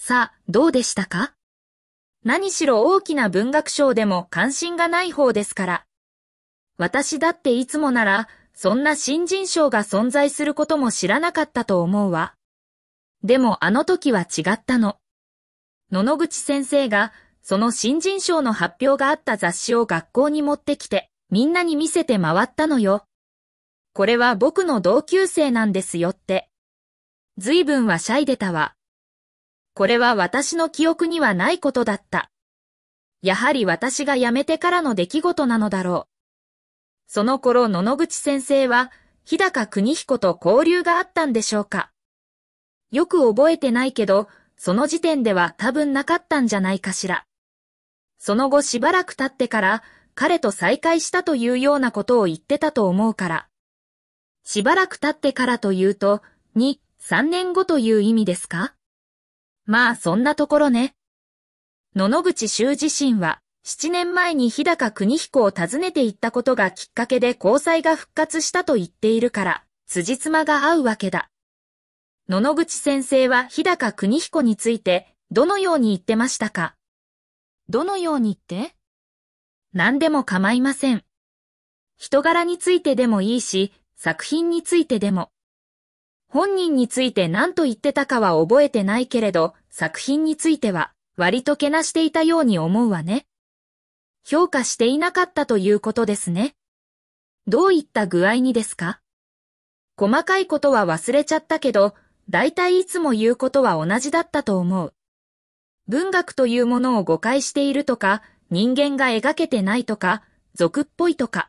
さあ、どうでしたか何しろ大きな文学賞でも関心がない方ですから。私だっていつもなら、そんな新人賞が存在することも知らなかったと思うわ。でもあの時は違ったの。野々口先生が、その新人賞の発表があった雑誌を学校に持ってきて、みんなに見せて回ったのよ。これは僕の同級生なんですよって。随分はシャイでたわ。これは私の記憶にはないことだった。やはり私が辞めてからの出来事なのだろう。その頃野々口先生は、日高国彦と交流があったんでしょうか。よく覚えてないけど、その時点では多分なかったんじゃないかしら。その後しばらく経ってから、彼と再会したというようなことを言ってたと思うから。しばらく経ってからというと、2、3年後という意味ですかまあそんなところね。野々口修自身は、7年前に日高国彦を訪ねて行ったことがきっかけで交際が復活したと言っているから、辻褄が合うわけだ。野々口先生は日高国彦について、どのように言ってましたかどのように言って何でも構いません。人柄についてでもいいし、作品についてでも。本人について何と言ってたかは覚えてないけれど、作品については、割とけなしていたように思うわね。評価していなかったということですね。どういった具合にですか細かいことは忘れちゃったけど、大体いつも言うことは同じだったと思う。文学というものを誤解しているとか、人間が描けてないとか、俗っぽいとか。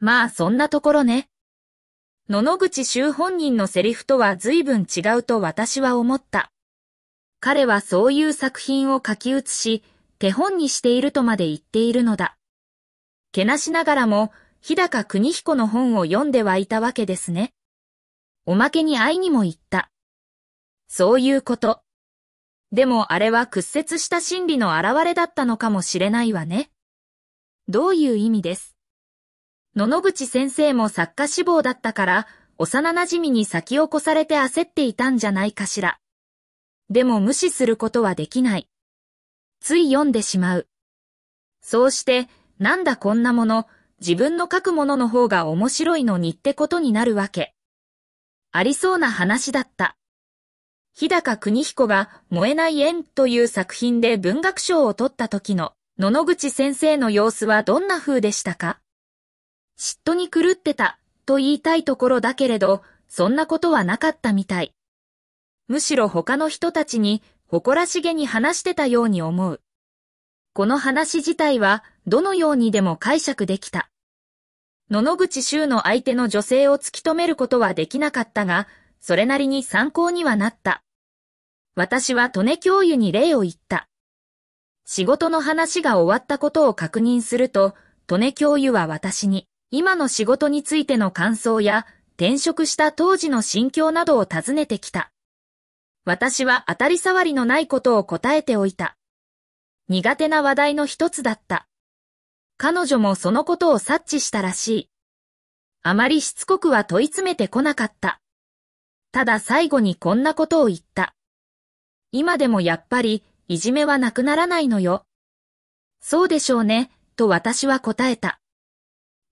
まあそんなところね。野々口周本人のセリフとは随分違うと私は思った。彼はそういう作品を書き写し、手本にしているとまで言っているのだ。けなしながらも、日高邦彦の本を読んではいたわけですね。おまけに愛にも言った。そういうこと。でもあれは屈折した心理の表れだったのかもしれないわね。どういう意味です野々口先生も作家志望だったから、幼馴染に先を越されて焦っていたんじゃないかしら。でも無視することはできない。つい読んでしまう。そうして、なんだこんなもの、自分の書くものの方が面白いのにってことになるわけ。ありそうな話だった。日高邦彦が燃えない縁という作品で文学賞を取った時の野々口先生の様子はどんな風でしたか嫉妬に狂ってた、と言いたいところだけれど、そんなことはなかったみたい。むしろ他の人たちに誇らしげに話してたように思う。この話自体はどのようにでも解釈できた。野々口周の相手の女性を突き止めることはできなかったが、それなりに参考にはなった。私は利根教諭に例を言った。仕事の話が終わったことを確認すると、利根教諭は私に。今の仕事についての感想や、転職した当時の心境などを尋ねてきた。私は当たり障りのないことを答えておいた。苦手な話題の一つだった。彼女もそのことを察知したらしい。あまりしつこくは問い詰めてこなかった。ただ最後にこんなことを言った。今でもやっぱり、いじめはなくならないのよ。そうでしょうね、と私は答えた。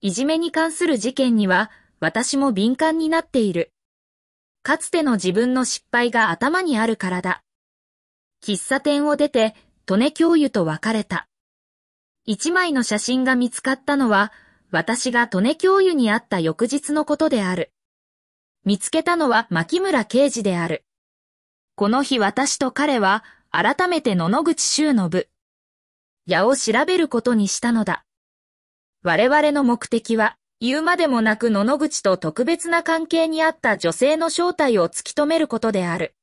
いじめに関する事件には、私も敏感になっている。かつての自分の失敗が頭にあるからだ。喫茶店を出て、利根教諭と別れた。一枚の写真が見つかったのは、私が利根教諭に会った翌日のことである。見つけたのは牧村刑事である。この日私と彼は、改めて野々口修の部。矢を調べることにしたのだ。我々の目的は、言うまでもなく野々口と特別な関係にあった女性の正体を突き止めることである。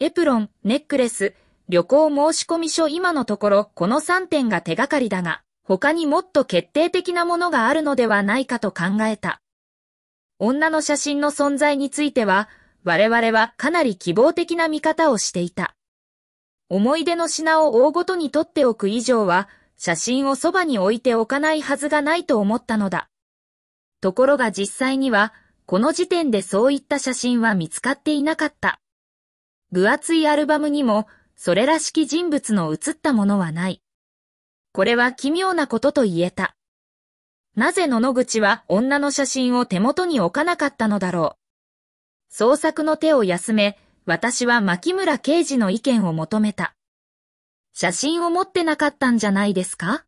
エプロン、ネックレス、旅行申込書今のところこの3点が手がかりだが、他にもっと決定的なものがあるのではないかと考えた。女の写真の存在については、我々はかなり希望的な見方をしていた。思い出の品を大ごとに取っておく以上は、写真をそばに置いておかないはずがないと思ったのだ。ところが実際には、この時点でそういった写真は見つかっていなかった。分厚いアルバムにも、それらしき人物の写ったものはない。これは奇妙なことと言えた。なぜ野々口は女の写真を手元に置かなかったのだろう。創作の手を休め、私は牧村刑事の意見を求めた。写真を持ってなかったんじゃないですか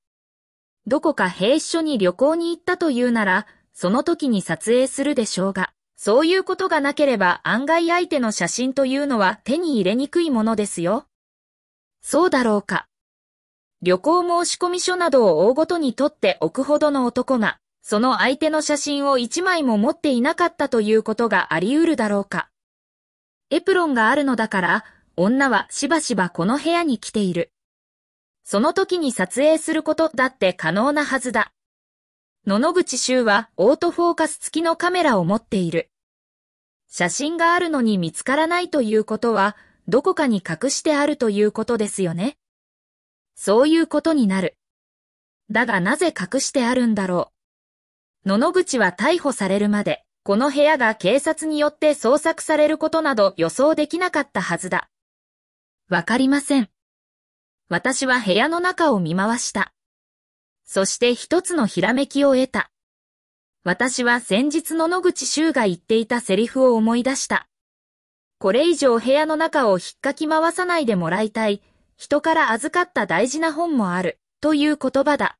どこか兵所に旅行に行ったというなら、その時に撮影するでしょうが、そういうことがなければ案外相手の写真というのは手に入れにくいものですよ。そうだろうか。旅行申込書などを大ごとに取っておくほどの男が、その相手の写真を一枚も持っていなかったということがあり得るだろうか。エプロンがあるのだから、女はしばしばこの部屋に来ている。その時に撮影することだって可能なはずだ。野々口修はオートフォーカス付きのカメラを持っている。写真があるのに見つからないということは、どこかに隠してあるということですよね。そういうことになる。だがなぜ隠してあるんだろう。野々口は逮捕されるまで、この部屋が警察によって捜索されることなど予想できなかったはずだ。わかりません。私は部屋の中を見回した。そして一つのひらめきを得た。私は先日の野口修が言っていたセリフを思い出した。これ以上部屋の中を引っかき回さないでもらいたい。人から預かった大事な本もある、という言葉だ。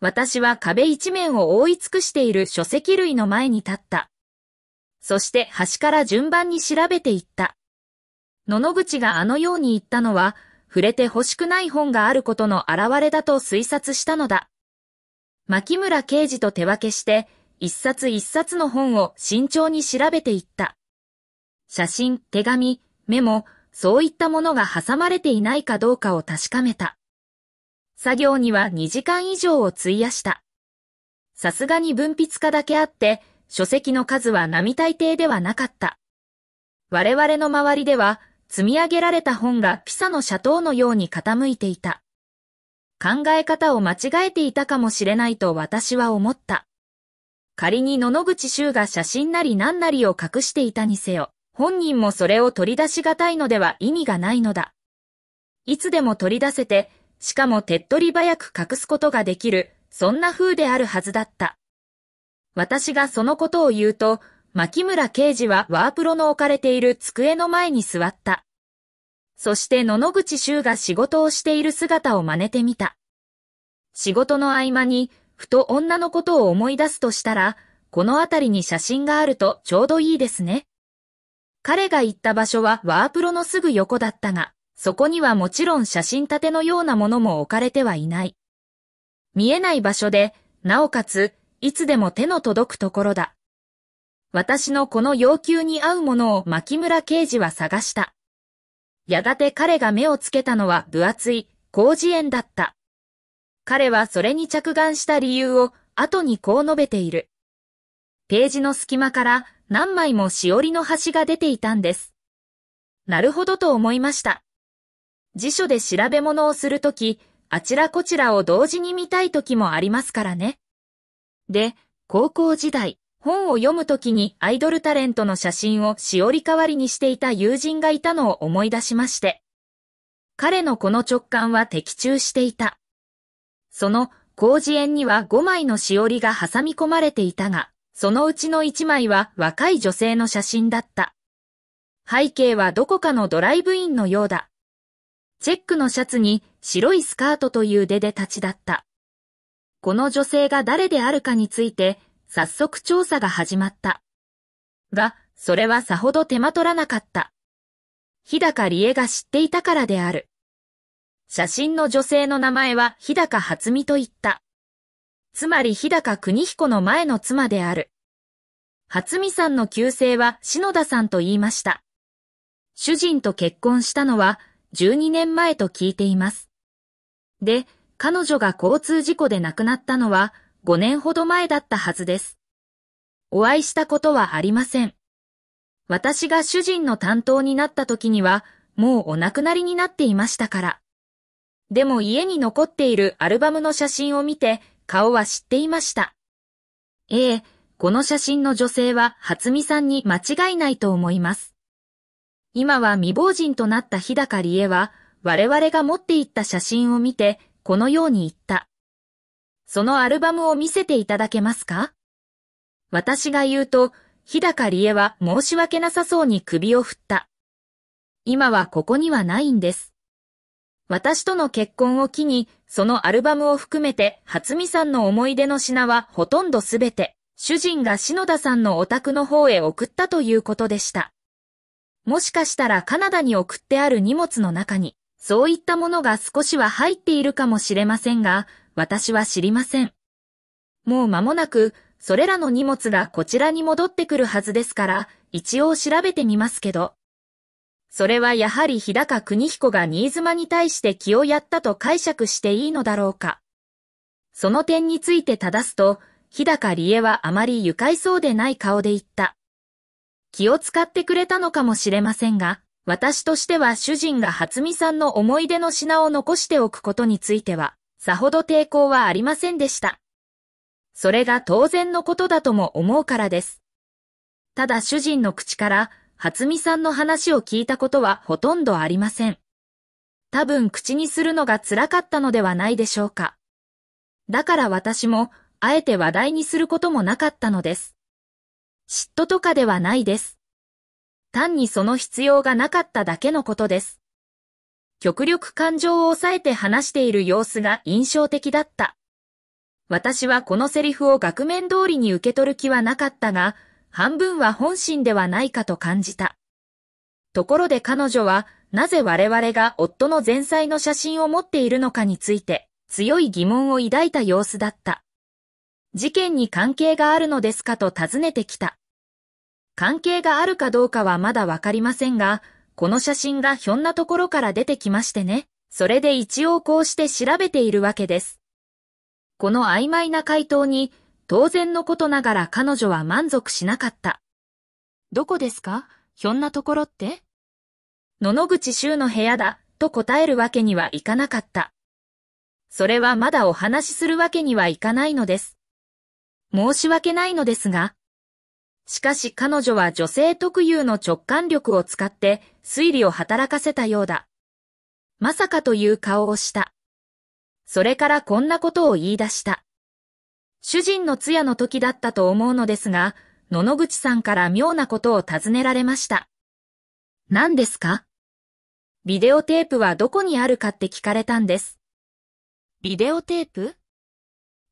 私は壁一面を覆い尽くしている書籍類の前に立った。そして端から順番に調べていった。野々口があのように言ったのは、触れて欲しくない本があることの表れだと推察したのだ。牧村刑事と手分けして、一冊一冊の本を慎重に調べていった。写真、手紙、メモ、そういったものが挟まれていないかどうかを確かめた。作業には2時間以上を費やした。さすがに文筆家だけあって、書籍の数は並大抵ではなかった。我々の周りでは、積み上げられた本がピサの斜塔のように傾いていた。考え方を間違えていたかもしれないと私は思った。仮に野々口修が写真なり何なりを隠していたにせよ、本人もそれを取り出しがたいのでは意味がないのだ。いつでも取り出せて、しかも手っ取り早く隠すことができる、そんな風であるはずだった。私がそのことを言うと、牧村刑事はワープロの置かれている机の前に座った。そして野々口修が仕事をしている姿を真似てみた。仕事の合間に、ふと女のことを思い出すとしたら、この辺りに写真があるとちょうどいいですね。彼が行った場所はワープロのすぐ横だったが、そこにはもちろん写真立てのようなものも置かれてはいない。見えない場所で、なおかつ、いつでも手の届くところだ。私のこの要求に合うものを牧村刑事は探した。やがて彼が目をつけたのは分厚い、工事園だった。彼はそれに着眼した理由を後にこう述べている。ページの隙間から何枚もしおりの端が出ていたんです。なるほどと思いました。辞書で調べ物をするとき、あちらこちらを同時に見たいときもありますからね。で、高校時代、本を読むときにアイドルタレントの写真をしおり代わりにしていた友人がいたのを思い出しまして。彼のこの直感は的中していた。その、工事園には5枚のしおりが挟み込まれていたが、そのうちの1枚は若い女性の写真だった。背景はどこかのドライブインのようだ。チェックのシャツに白いスカートという出で立ちだった。この女性が誰であるかについて早速調査が始まった。が、それはさほど手間取らなかった。日高理恵が知っていたからである。写真の女性の名前は日高初美と言った。つまり日高邦彦の前の妻である。初美さんの旧姓は篠田さんと言いました。主人と結婚したのは12年前と聞いています。で、彼女が交通事故で亡くなったのは5年ほど前だったはずです。お会いしたことはありません。私が主人の担当になった時には、もうお亡くなりになっていましたから。でも家に残っているアルバムの写真を見て、顔は知っていました。ええ、この写真の女性は、初美さんに間違いないと思います。今は未亡人となった日高理恵は、我々が持っていった写真を見て、このように言った。そのアルバムを見せていただけますか私が言うと、日高理恵は申し訳なさそうに首を振った。今はここにはないんです。私との結婚を機に、そのアルバムを含めて、初美さんの思い出の品はほとんどすべて、主人が篠田さんのお宅の方へ送ったということでした。もしかしたらカナダに送ってある荷物の中に、そういったものが少しは入っているかもしれませんが、私は知りません。もう間もなく、それらの荷物がこちらに戻ってくるはずですから、一応調べてみますけど。それはやはり日高国彦が新妻に対して気をやったと解釈していいのだろうか。その点について正すと、日高理恵はあまり愉快そうでない顔で言った。気を使ってくれたのかもしれませんが、私としては主人が初見さんの思い出の品を残しておくことについては、さほど抵抗はありませんでした。それが当然のことだとも思うからです。ただ主人の口から、初美さんの話を聞いたことはほとんどありません。多分口にするのが辛かったのではないでしょうか。だから私も、あえて話題にすることもなかったのです。嫉妬とかではないです。単にその必要がなかっただけのことです。極力感情を抑えて話している様子が印象的だった。私はこのセリフを額面通りに受け取る気はなかったが、半分は本心ではないかと感じた。ところで彼女は、なぜ我々が夫の前妻の写真を持っているのかについて、強い疑問を抱いた様子だった。事件に関係があるのですかと尋ねてきた。関係があるかどうかはまだわかりませんが、この写真がひょんなところから出てきましてね。それで一応こうして調べているわけです。この曖昧な回答に、当然のことながら彼女は満足しなかった。どこですかひょんなところって野々口周の部屋だ、と答えるわけにはいかなかった。それはまだお話しするわけにはいかないのです。申し訳ないのですが、しかし彼女は女性特有の直感力を使って推理を働かせたようだ。まさかという顔をした。それからこんなことを言い出した。主人の通夜の時だったと思うのですが、野々口さんから妙なことを尋ねられました。何ですかビデオテープはどこにあるかって聞かれたんです。ビデオテープ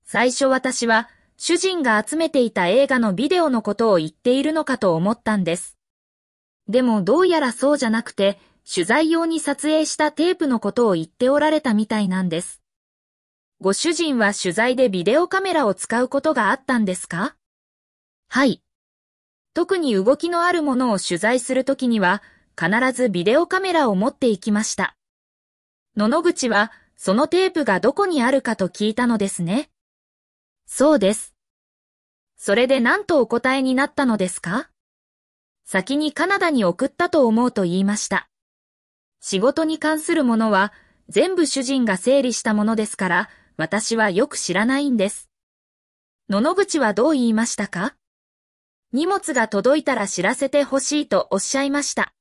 最初私は主人が集めていた映画のビデオのことを言っているのかと思ったんです。でもどうやらそうじゃなくて、取材用に撮影したテープのことを言っておられたみたいなんです。ご主人は取材でビデオカメラを使うことがあったんですかはい。特に動きのあるものを取材するときには、必ずビデオカメラを持っていきました。野々口は、そのテープがどこにあるかと聞いたのですね。そうです。それで何とお答えになったのですか先にカナダに送ったと思うと言いました。仕事に関するものは全部主人が整理したものですから、私はよく知らないんです。野々口はどう言いましたか荷物が届いたら知らせてほしいとおっしゃいました。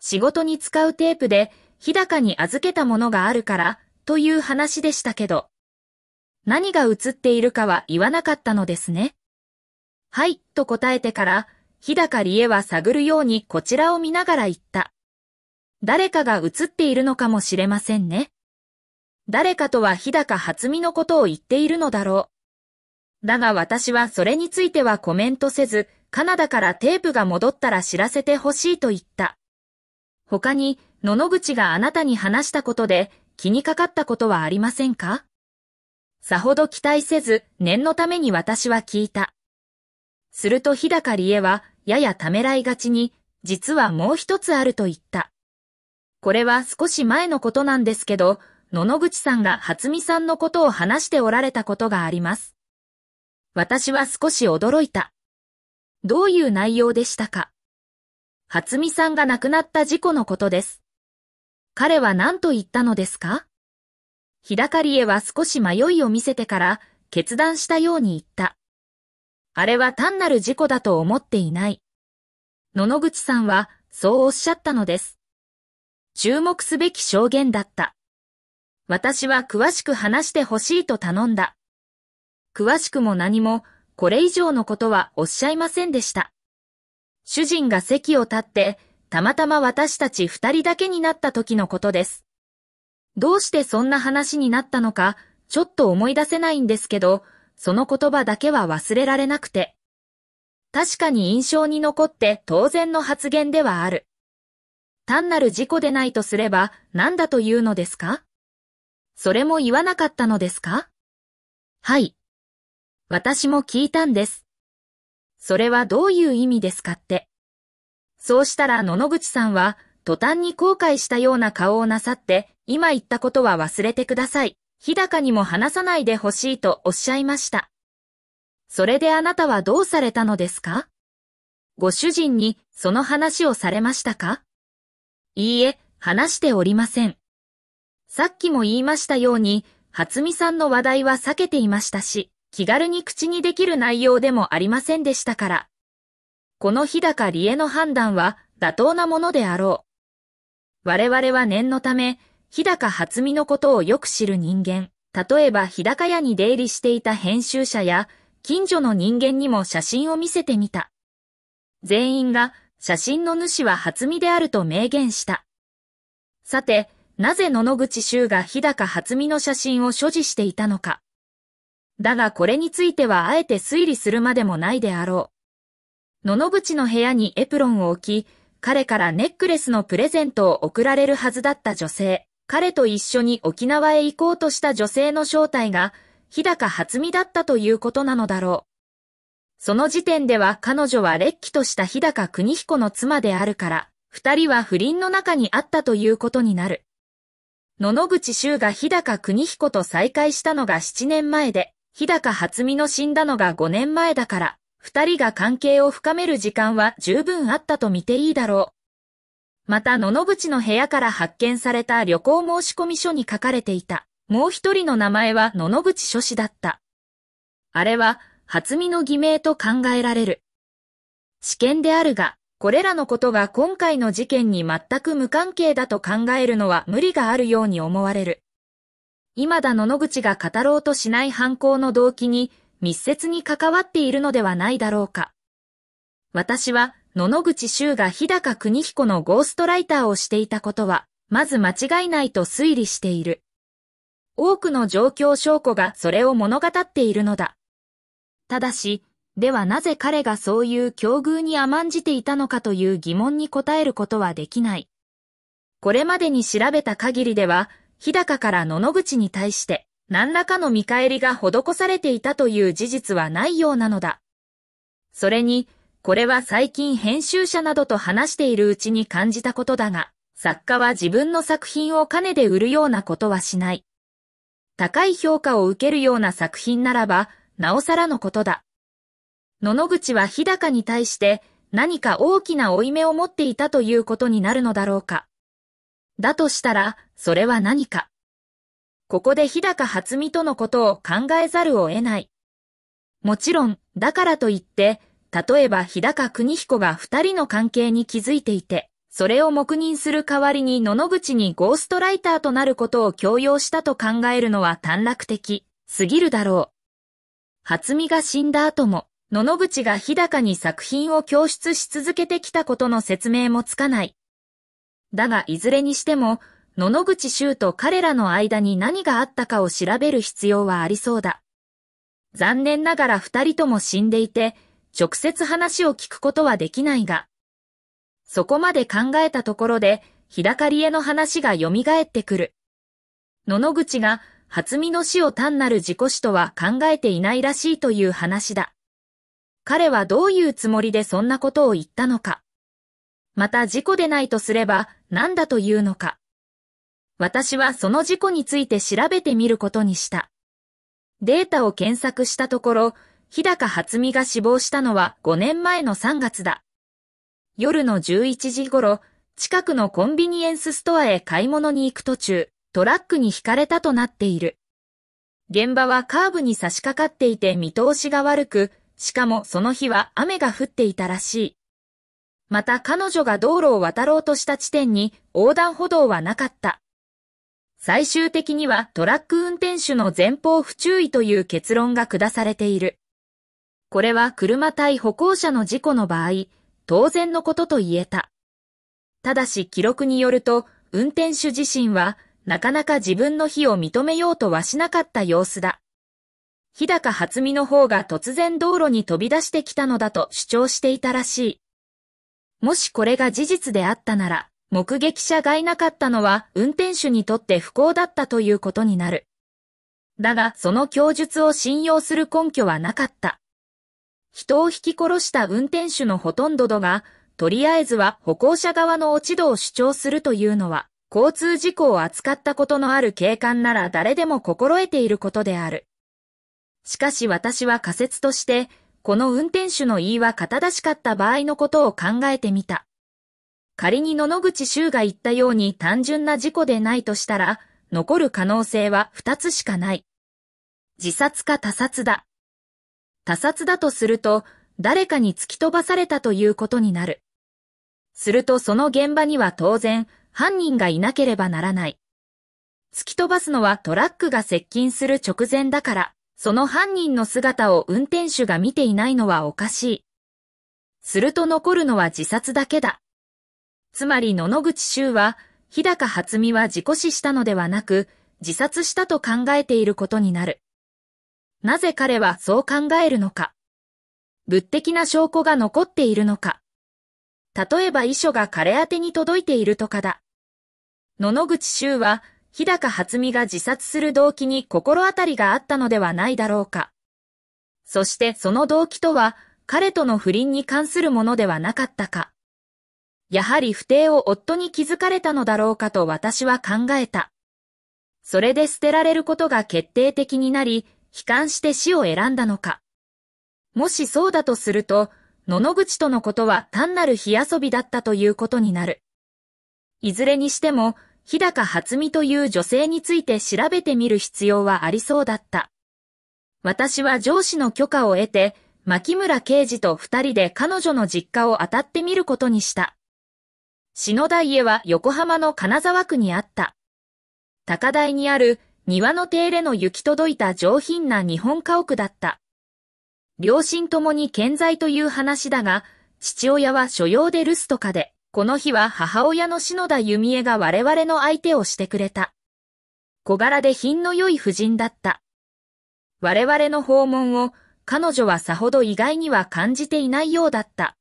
仕事に使うテープで日高に預けたものがあるからという話でしたけど、何が映っているかは言わなかったのですね。はい、と答えてから、日高理恵は探るようにこちらを見ながら言った。誰かが映っているのかもしれませんね。誰かとは日高初美のことを言っているのだろう。だが私はそれについてはコメントせず、カナダからテープが戻ったら知らせてほしいと言った。他に、野々口があなたに話したことで気にかかったことはありませんかさほど期待せず、念のために私は聞いた。すると日高理恵は、ややためらいがちに、実はもう一つあると言った。これは少し前のことなんですけど、野々口さんが初美さんのことを話しておられたことがあります。私は少し驚いた。どういう内容でしたか初美さんが亡くなった事故のことです。彼は何と言ったのですか日高りえは少し迷いを見せてから、決断したように言った。あれは単なる事故だと思っていない。野々口さんは、そうおっしゃったのです。注目すべき証言だった。私は詳しく話してほしいと頼んだ。詳しくも何も、これ以上のことはおっしゃいませんでした。主人が席を立って、たまたま私たち二人だけになった時のことです。どうしてそんな話になったのか、ちょっと思い出せないんですけど、その言葉だけは忘れられなくて。確かに印象に残って当然の発言ではある。単なる事故でないとすれば何だというのですかそれも言わなかったのですかはい。私も聞いたんです。それはどういう意味ですかって。そうしたら野々口さんは、途端に後悔したような顔をなさって、今言ったことは忘れてください。日高にも話さないでほしいとおっしゃいました。それであなたはどうされたのですかご主人にその話をされましたかいいえ、話しておりません。さっきも言いましたように、初見さんの話題は避けていましたし、気軽に口にできる内容でもありませんでしたから。この日高理恵の判断は妥当なものであろう。我々は念のため、日高初美のことをよく知る人間、例えば日高屋に出入りしていた編集者や、近所の人間にも写真を見せてみた。全員が、写真の主は初美であると明言した。さて、なぜ野々口修が日高初美の写真を所持していたのか。だがこれについてはあえて推理するまでもないであろう。野々口の部屋にエプロンを置き、彼からネックレスのプレゼントを贈られるはずだった女性。彼と一緒に沖縄へ行こうとした女性の正体が、日高初美だったということなのだろう。その時点では彼女は劣気とした日高邦彦の妻であるから、二人は不倫の中にあったということになる。野々口修が日高邦彦と再会したのが7年前で、日高初美の死んだのが5年前だから、二人が関係を深める時間は十分あったと見ていいだろう。また、野々淵の部屋から発見された旅行申し込み書に書かれていた、もう一人の名前は野々淵書士だった。あれは、初見の偽名と考えられる。試験であるが、これらのことが今回の事件に全く無関係だと考えるのは無理があるように思われる。今だ野々口が語ろうとしない犯行の動機に密接に関わっているのではないだろうか。私は野々口修が日高邦彦のゴーストライターをしていたことは、まず間違いないと推理している。多くの状況証拠がそれを物語っているのだ。ただし、ではなぜ彼がそういう境遇に甘んじていたのかという疑問に答えることはできない。これまでに調べた限りでは、日高から野々口に対して何らかの見返りが施されていたという事実はないようなのだ。それに、これは最近編集者などと話しているうちに感じたことだが、作家は自分の作品を金で売るようなことはしない。高い評価を受けるような作品ならば、なおさらのことだ。野々口は日高に対して何か大きな負い目を持っていたということになるのだろうか。だとしたら、それは何か。ここで日高初美とのことを考えざるを得ない。もちろん、だからといって、例えば日高邦彦が二人の関係に気づいていて、それを黙認する代わりに野々口にゴーストライターとなることを強要したと考えるのは短絡的すぎるだろう。初見が死んだ後も、野々口が日高に作品を供出し続けてきたことの説明もつかない。だがいずれにしても、野々口周と彼らの間に何があったかを調べる必要はありそうだ。残念ながら二人とも死んでいて、直接話を聞くことはできないが、そこまで考えたところで、日高りえの話が蘇ってくる。野々口が、初見の死を単なる自己死とは考えていないらしいという話だ。彼はどういうつもりでそんなことを言ったのか。また事故でないとすれば何だというのか。私はその事故について調べてみることにした。データを検索したところ、日高初美が死亡したのは5年前の3月だ。夜の11時頃、近くのコンビニエンスストアへ買い物に行く途中、トラックにひかれたとなっている。現場はカーブに差し掛かっていて見通しが悪く、しかもその日は雨が降っていたらしい。また彼女が道路を渡ろうとした地点に横断歩道はなかった。最終的にはトラック運転手の前方不注意という結論が下されている。これは車対歩行者の事故の場合、当然のことと言えた。ただし記録によると、運転手自身は、なかなか自分の非を認めようとはしなかった様子だ。日高初美の方が突然道路に飛び出してきたのだと主張していたらしい。もしこれが事実であったなら、目撃者がいなかったのは運転手にとって不幸だったということになる。だが、その供述を信用する根拠はなかった。人を引き殺した運転手のほとんどが、とりあえずは歩行者側の落ち度を主張するというのは、交通事故を扱ったことのある警官なら誰でも心得ていることである。しかし私は仮説として、この運転手の言いは正しかった場合のことを考えてみた。仮に野々口修が言ったように単純な事故でないとしたら、残る可能性は二つしかない。自殺か他殺だ。他殺だとすると、誰かに突き飛ばされたということになる。するとその現場には当然、犯人がいなければならない。突き飛ばすのはトラックが接近する直前だから、その犯人の姿を運転手が見ていないのはおかしい。すると残るのは自殺だけだ。つまり野々口修は、日高初美は事故死したのではなく、自殺したと考えていることになる。なぜ彼はそう考えるのか。物的な証拠が残っているのか。例えば遺書が彼宛に届いているとかだ。野々口修は、日高初美が自殺する動機に心当たりがあったのではないだろうか。そしてその動機とは、彼との不倫に関するものではなかったか。やはり不定を夫に気づかれたのだろうかと私は考えた。それで捨てられることが決定的になり、悲観して死を選んだのか。もしそうだとすると、野々口とのことは単なる火遊びだったということになる。いずれにしても、日高初美という女性について調べてみる必要はありそうだった。私は上司の許可を得て、牧村刑事と二人で彼女の実家を当たってみることにした。篠田家は横浜の金沢区にあった。高台にある庭の手入れの行き届いた上品な日本家屋だった。両親ともに健在という話だが、父親は所用で留守とかで、この日は母親の篠田弓江が我々の相手をしてくれた。小柄で品の良い婦人だった。我々の訪問を彼女はさほど意外には感じていないようだった。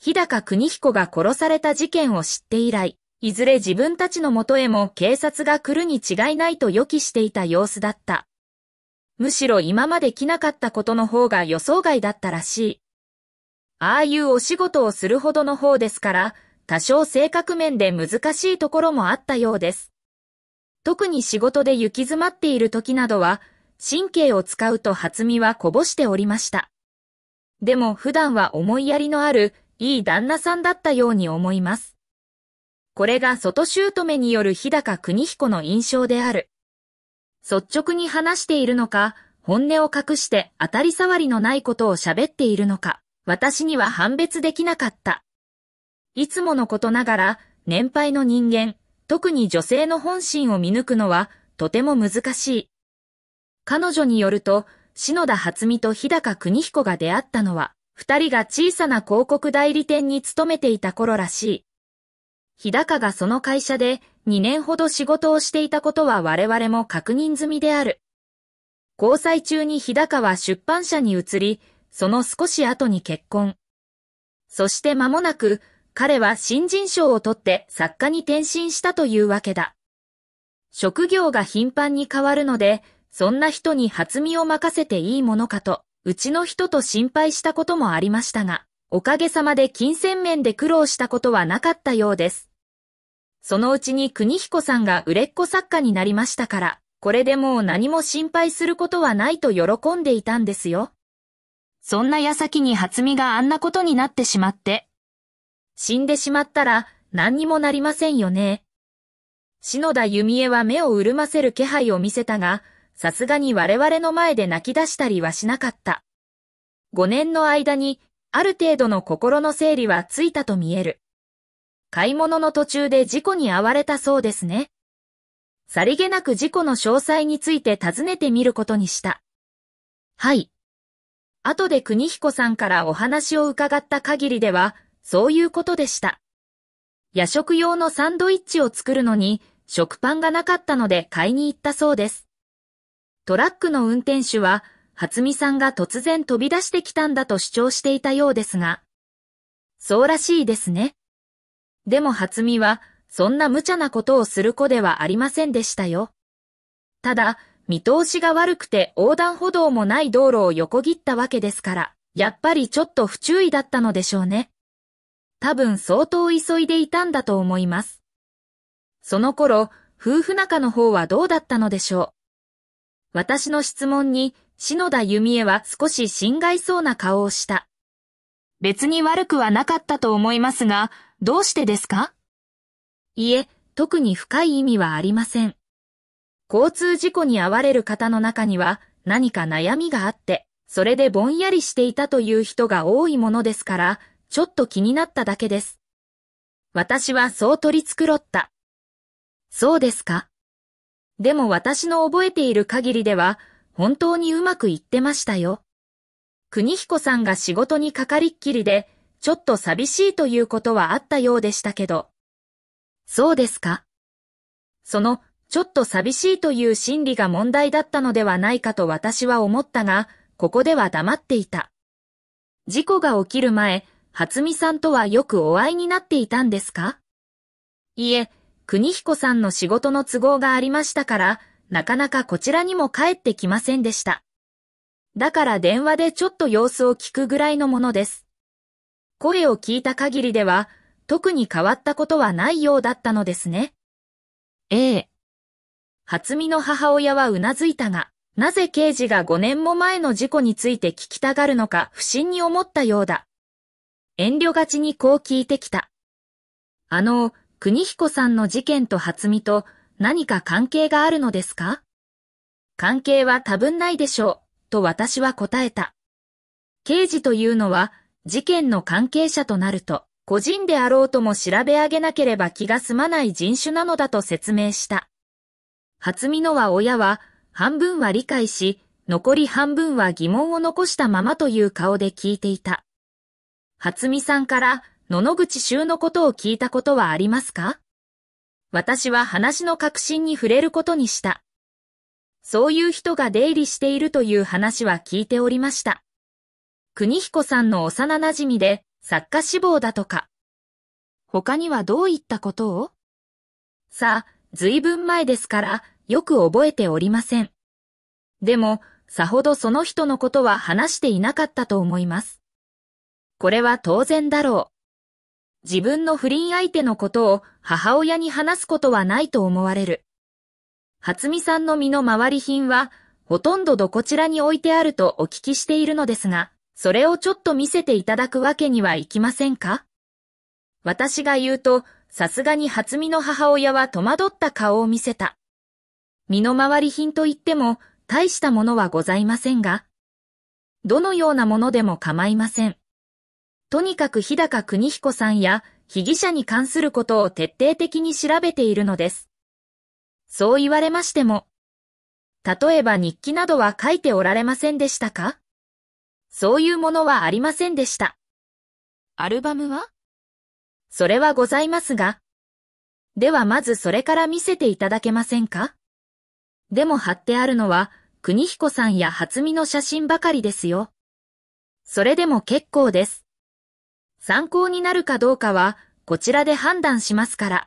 日高邦彦が殺された事件を知って以来、いずれ自分たちの元へも警察が来るに違いないと予期していた様子だった。むしろ今まで来なかったことの方が予想外だったらしい。ああいうお仕事をするほどの方ですから、多少性格面で難しいところもあったようです。特に仕事で行き詰まっている時などは、神経を使うと初見はこぼしておりました。でも普段は思いやりのある、いい旦那さんだったように思います。これが外姑による日高国彦の印象である。率直に話しているのか、本音を隠して当たり障りのないことを喋っているのか、私には判別できなかった。いつものことながら、年配の人間、特に女性の本心を見抜くのは、とても難しい。彼女によると、篠田初美と日高邦彦が出会ったのは、二人が小さな広告代理店に勤めていた頃らしい。日高がその会社で2年ほど仕事をしていたことは我々も確認済みである。交際中に日高は出版社に移り、その少し後に結婚。そして間もなく、彼は新人賞を取って作家に転身したというわけだ。職業が頻繁に変わるので、そんな人に初見を任せていいものかと、うちの人と心配したこともありましたが。おかげさまで金銭面で苦労したことはなかったようです。そのうちに国彦さんが売れっ子作家になりましたから、これでもう何も心配することはないと喜んでいたんですよ。そんな矢先に初見があんなことになってしまって。死んでしまったら何にもなりませんよね。篠田弓江は目を潤ませる気配を見せたが、さすがに我々の前で泣き出したりはしなかった。5年の間にある程度の心の整理はついたと見える。買い物の途中で事故に遭われたそうですね。さりげなく事故の詳細について尋ねてみることにした。はい。後で国彦さんからお話を伺った限りでは、そういうことでした。夜食用のサンドイッチを作るのに、食パンがなかったので買いに行ったそうです。トラックの運転手は、初見さんが突然飛び出してきたんだと主張していたようですが、そうらしいですね。でも初見は、そんな無茶なことをする子ではありませんでしたよ。ただ、見通しが悪くて横断歩道もない道路を横切ったわけですから、やっぱりちょっと不注意だったのでしょうね。多分相当急いでいたんだと思います。その頃、夫婦仲の方はどうだったのでしょう。私の質問に篠田弓江は少し心外そうな顔をした。別に悪くはなかったと思いますが、どうしてですかいえ、特に深い意味はありません。交通事故に遭われる方の中には何か悩みがあって、それでぼんやりしていたという人が多いものですから、ちょっと気になっただけです。私はそう取り繕った。そうですか。でも私の覚えている限りでは、本当にうまくいってましたよ。国彦さんが仕事にかかりっきりで、ちょっと寂しいということはあったようでしたけど。そうですか。その、ちょっと寂しいという心理が問題だったのではないかと私は思ったが、ここでは黙っていた。事故が起きる前、初美さんとはよくお会いになっていたんですかいえ、国彦さんの仕事の都合がありましたから、なかなかこちらにも帰ってきませんでした。だから電話でちょっと様子を聞くぐらいのものです。声を聞いた限りでは、特に変わったことはないようだったのですね。ええ。初見の母親はうなずいたが、なぜ刑事が5年も前の事故について聞きたがるのか不審に思ったようだ。遠慮がちにこう聞いてきた。あの、国彦さんの事件と初見と何か関係があるのですか関係は多分ないでしょう、と私は答えた。刑事というのは、事件の関係者となると、個人であろうとも調べ上げなければ気が済まない人種なのだと説明した。初見のは親は、半分は理解し、残り半分は疑問を残したままという顔で聞いていた。初見さんから、野々口修のことを聞いたことはありますか私は話の核心に触れることにした。そういう人が出入りしているという話は聞いておりました。国彦さんの幼馴染で作家志望だとか。他にはどういったことをさあ、随分前ですからよく覚えておりません。でも、さほどその人のことは話していなかったと思います。これは当然だろう。自分の不倫相手のことを母親に話すことはないと思われる。初美さんの身の回り品は、ほとんどどこちらに置いてあるとお聞きしているのですが、それをちょっと見せていただくわけにはいきませんか私が言うと、さすがに初美の母親は戸惑った顔を見せた。身の回り品といっても、大したものはございませんが、どのようなものでも構いません。とにかく日高国彦さんや被疑者に関することを徹底的に調べているのです。そう言われましても、例えば日記などは書いておられませんでしたかそういうものはありませんでした。アルバムはそれはございますが。ではまずそれから見せていただけませんかでも貼ってあるのは、国彦さんや初見の写真ばかりですよ。それでも結構です。参考になるかどうかは、こちらで判断しますから。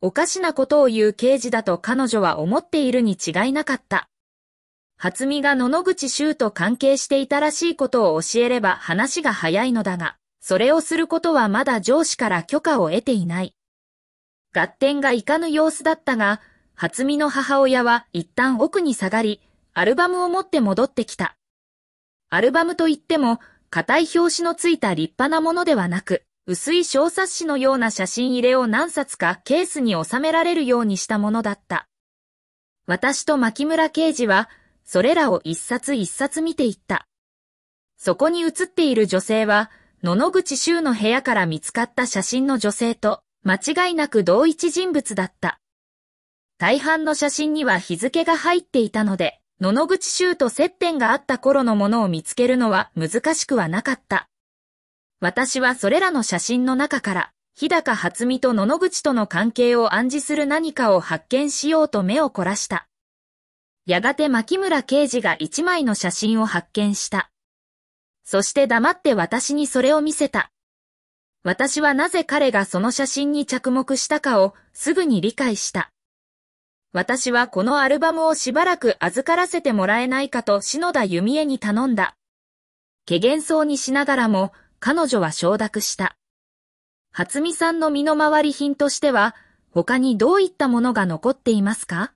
おかしなことを言う刑事だと彼女は思っているに違いなかった。初見が野々口修と関係していたらしいことを教えれば話が早いのだが、それをすることはまだ上司から許可を得ていない。合点がいかぬ様子だったが、初見の母親は一旦奥に下がり、アルバムを持って戻ってきた。アルバムといっても、硬い表紙のついた立派なものではなく、薄い小冊子のような写真入れを何冊かケースに収められるようにしたものだった。私と牧村刑事は、それらを一冊一冊見ていった。そこに写っている女性は、野々口周の部屋から見つかった写真の女性と、間違いなく同一人物だった。大半の写真には日付が入っていたので、野々口州と接点があった頃のものを見つけるのは難しくはなかった。私はそれらの写真の中から、日高初美と野々口との関係を暗示する何かを発見しようと目を凝らした。やがて牧村刑事が一枚の写真を発見した。そして黙って私にそれを見せた。私はなぜ彼がその写真に着目したかをすぐに理解した。私はこのアルバムをしばらく預からせてもらえないかと篠田弓江に頼んだ。けげんそうにしながらも、彼女は承諾した。初美さんの身の回り品としては、他にどういったものが残っていますか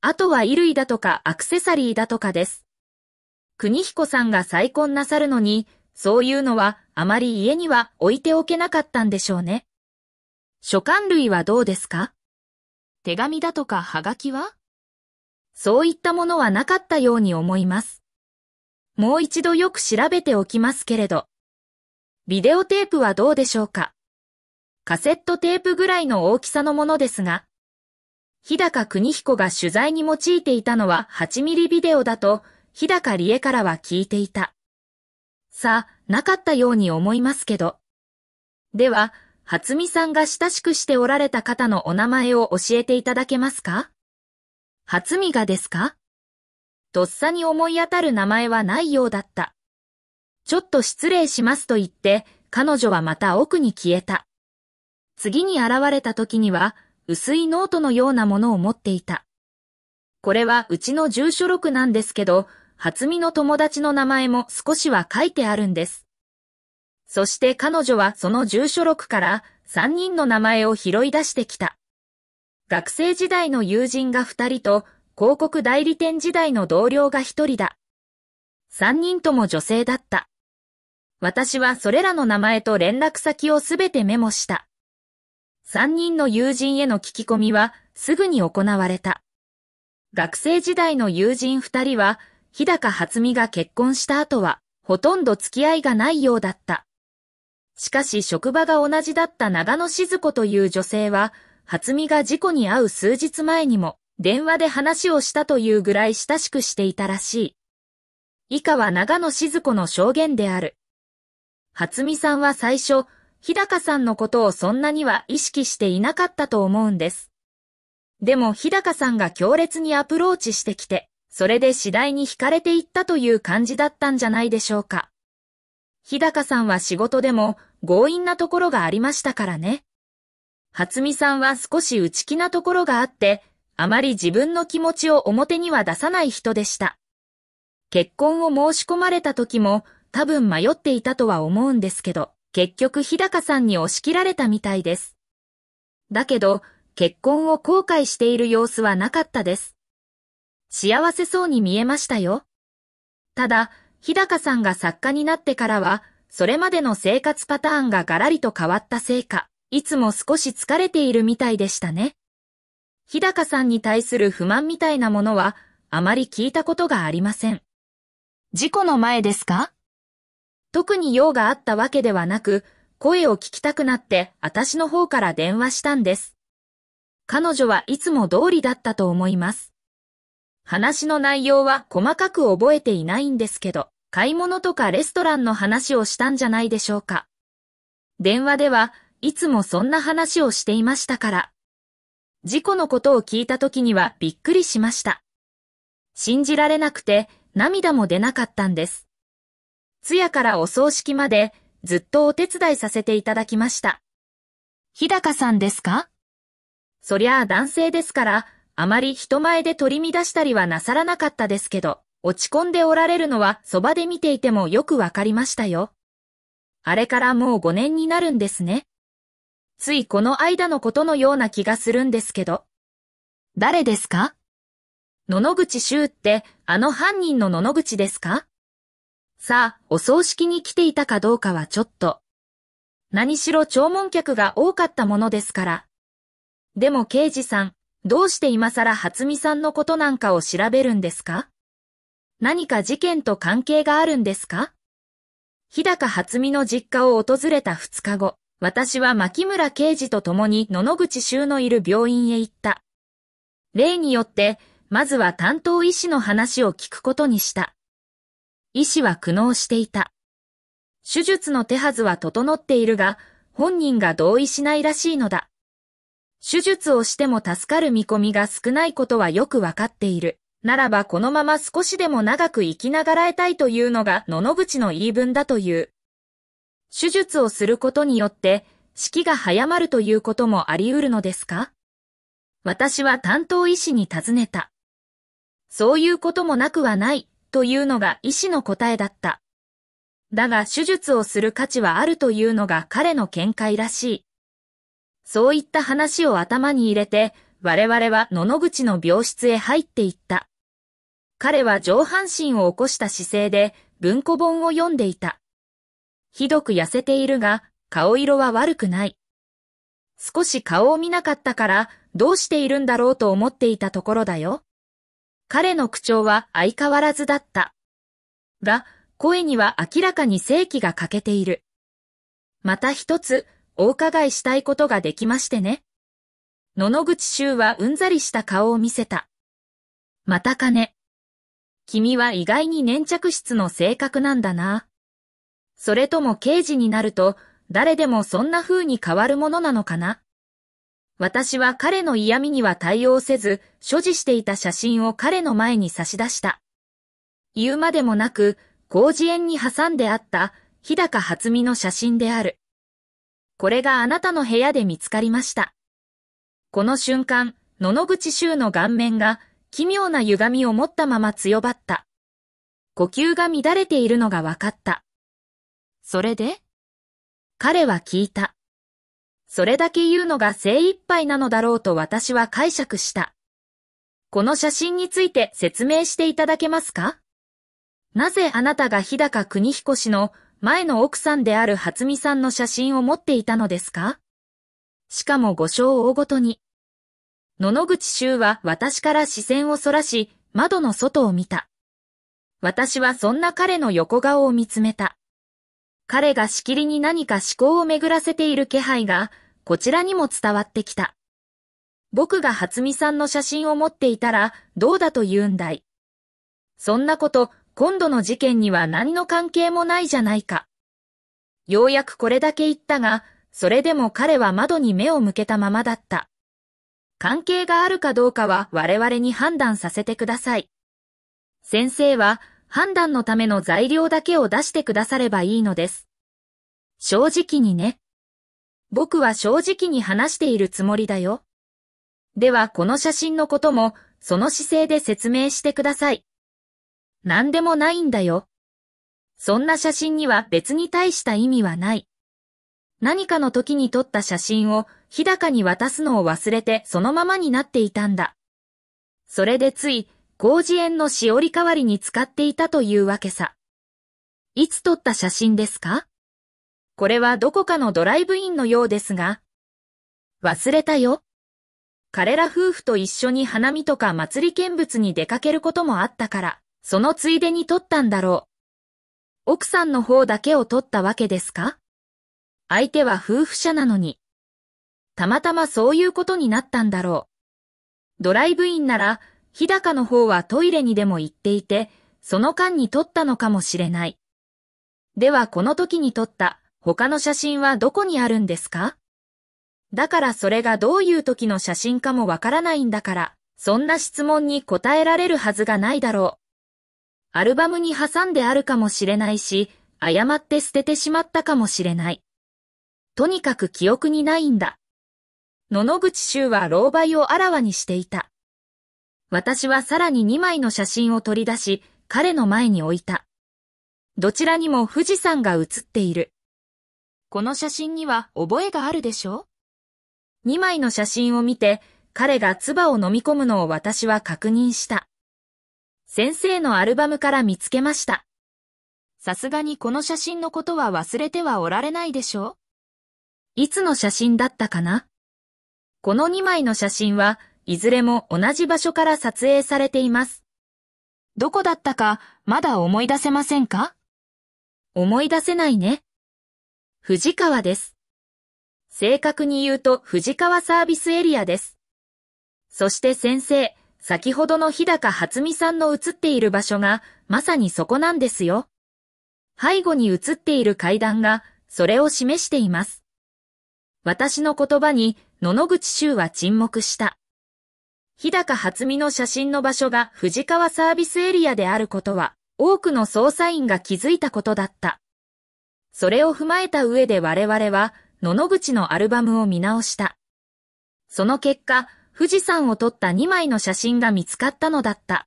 あとは衣類だとかアクセサリーだとかです。国彦さんが再婚なさるのに、そういうのはあまり家には置いておけなかったんでしょうね。書簡類はどうですか手紙だとかはがきはそういったものはなかったように思います。もう一度よく調べておきますけれど。ビデオテープはどうでしょうかカセットテープぐらいの大きさのものですが、日高国彦が取材に用いていたのは8ミリビデオだと、日高理恵からは聞いていた。さあ、なかったように思いますけど。では、初美さんが親しくしておられた方のお名前を教えていただけますか初美がですかとっさに思い当たる名前はないようだった。ちょっと失礼しますと言って、彼女はまた奥に消えた。次に現れた時には、薄いノートのようなものを持っていた。これはうちの住所録なんですけど、初美の友達の名前も少しは書いてあるんです。そして彼女はその住所録から3人の名前を拾い出してきた。学生時代の友人が2人と、広告代理店時代の同僚が1人だ。3人とも女性だった。私はそれらの名前と連絡先をすべてメモした。3人の友人への聞き込みはすぐに行われた。学生時代の友人2人は、日高初美が結婚した後は、ほとんど付き合いがないようだった。しかし職場が同じだった長野静子という女性は、初見が事故に遭う数日前にも、電話で話をしたというぐらい親しくしていたらしい。以下は長野静子の証言である。初見さんは最初、日高さんのことをそんなには意識していなかったと思うんです。でも日高さんが強烈にアプローチしてきて、それで次第に惹かれていったという感じだったんじゃないでしょうか。日高さんは仕事でも強引なところがありましたからね。初美さんは少し内気なところがあって、あまり自分の気持ちを表には出さない人でした。結婚を申し込まれた時も多分迷っていたとは思うんですけど、結局日高さんに押し切られたみたいです。だけど、結婚を後悔している様子はなかったです。幸せそうに見えましたよ。ただ、日高さんが作家になってからは、それまでの生活パターンがガラリと変わったせいか、いつも少し疲れているみたいでしたね。日高さんに対する不満みたいなものは、あまり聞いたことがありません。事故の前ですか特に用があったわけではなく、声を聞きたくなって私の方から電話したんです。彼女はいつも通りだったと思います。話の内容は細かく覚えていないんですけど、買い物とかレストランの話をしたんじゃないでしょうか。電話ではいつもそんな話をしていましたから。事故のことを聞いた時にはびっくりしました。信じられなくて涙も出なかったんです。通夜からお葬式までずっとお手伝いさせていただきました。日高さんですかそりゃあ男性ですから、あまり人前で取り乱したりはなさらなかったですけど。落ち込んでおられるのはそばで見ていてもよくわかりましたよ。あれからもう5年になるんですね。ついこの間のことのような気がするんですけど。誰ですか野々口修ってあの犯人の野々口ですかさあ、お葬式に来ていたかどうかはちょっと。何しろ弔問客が多かったものですから。でも刑事さん、どうして今更初見さんのことなんかを調べるんですか何か事件と関係があるんですか日高初美の実家を訪れた2日後、私は牧村刑事と共に野々口修のいる病院へ行った。例によって、まずは担当医師の話を聞くことにした。医師は苦悩していた。手術の手はずは整っているが、本人が同意しないらしいのだ。手術をしても助かる見込みが少ないことはよくわかっている。ならばこのまま少しでも長く生きながらえたいというのが野々口の言い分だという。手術をすることによって、死期が早まるということもあり得るのですか私は担当医師に尋ねた。そういうこともなくはない、というのが医師の答えだった。だが手術をする価値はあるというのが彼の見解らしい。そういった話を頭に入れて、我々は野々口の病室へ入っていった。彼は上半身を起こした姿勢で文庫本を読んでいた。ひどく痩せているが、顔色は悪くない。少し顔を見なかったから、どうしているんだろうと思っていたところだよ。彼の口調は相変わらずだった。が、声には明らかに正気が欠けている。また一つ、お伺いしたいことができましてね。野々口衆はうんざりした顔を見せた。またかね。君は意外に粘着質の性格なんだな。それとも刑事になると、誰でもそんな風に変わるものなのかな私は彼の嫌味には対応せず、所持していた写真を彼の前に差し出した。言うまでもなく、広辞苑に挟んであった、日高初美の写真である。これがあなたの部屋で見つかりました。この瞬間、野々口周の顔面が、奇妙な歪みを持ったまま強ばった。呼吸が乱れているのが分かった。それで彼は聞いた。それだけ言うのが精一杯なのだろうと私は解釈した。この写真について説明していただけますかなぜあなたが日高国彦氏の前の奥さんである初美さんの写真を持っていたのですかしかもご賞をごとに。野々口周は私から視線をそらし、窓の外を見た。私はそんな彼の横顔を見つめた。彼がしきりに何か思考を巡らせている気配が、こちらにも伝わってきた。僕が初美さんの写真を持っていたら、どうだと言うんだい。そんなこと、今度の事件には何の関係もないじゃないか。ようやくこれだけ言ったが、それでも彼は窓に目を向けたままだった。関係があるかどうかは我々に判断させてください。先生は判断のための材料だけを出してくださればいいのです。正直にね。僕は正直に話しているつもりだよ。ではこの写真のこともその姿勢で説明してください。何でもないんだよ。そんな写真には別に大した意味はない。何かの時に撮った写真を日高に渡すのを忘れてそのままになっていたんだ。それでつい、工事園のしおり代わりに使っていたというわけさ。いつ撮った写真ですかこれはどこかのドライブインのようですが。忘れたよ。彼ら夫婦と一緒に花見とか祭り見物に出かけることもあったから、そのついでに撮ったんだろう。奥さんの方だけを撮ったわけですか相手は夫婦者なのに。たまたまそういうことになったんだろう。ドライブインなら、日高の方はトイレにでも行っていて、その間に撮ったのかもしれない。ではこの時に撮った他の写真はどこにあるんですかだからそれがどういう時の写真かもわからないんだから、そんな質問に答えられるはずがないだろう。アルバムに挟んであるかもしれないし、誤って捨ててしまったかもしれない。とにかく記憶にないんだ。野々口衆は老媒をあらわにしていた。私はさらに2枚の写真を取り出し、彼の前に置いた。どちらにも富士山が写っている。この写真には覚えがあるでしょ ?2 枚の写真を見て、彼が唾を飲み込むのを私は確認した。先生のアルバムから見つけました。さすがにこの写真のことは忘れてはおられないでしょいつの写真だったかなこの2枚の写真はいずれも同じ場所から撮影されています。どこだったかまだ思い出せませんか思い出せないね。藤川です。正確に言うと藤川サービスエリアです。そして先生、先ほどの日高初美さんの写っている場所がまさにそこなんですよ。背後に写っている階段がそれを示しています。私の言葉に野々口周は沈黙した。日高初美の写真の場所が藤川サービスエリアであることは、多くの捜査員が気づいたことだった。それを踏まえた上で我々は、野々口のアルバムを見直した。その結果、富士山を撮った2枚の写真が見つかったのだった。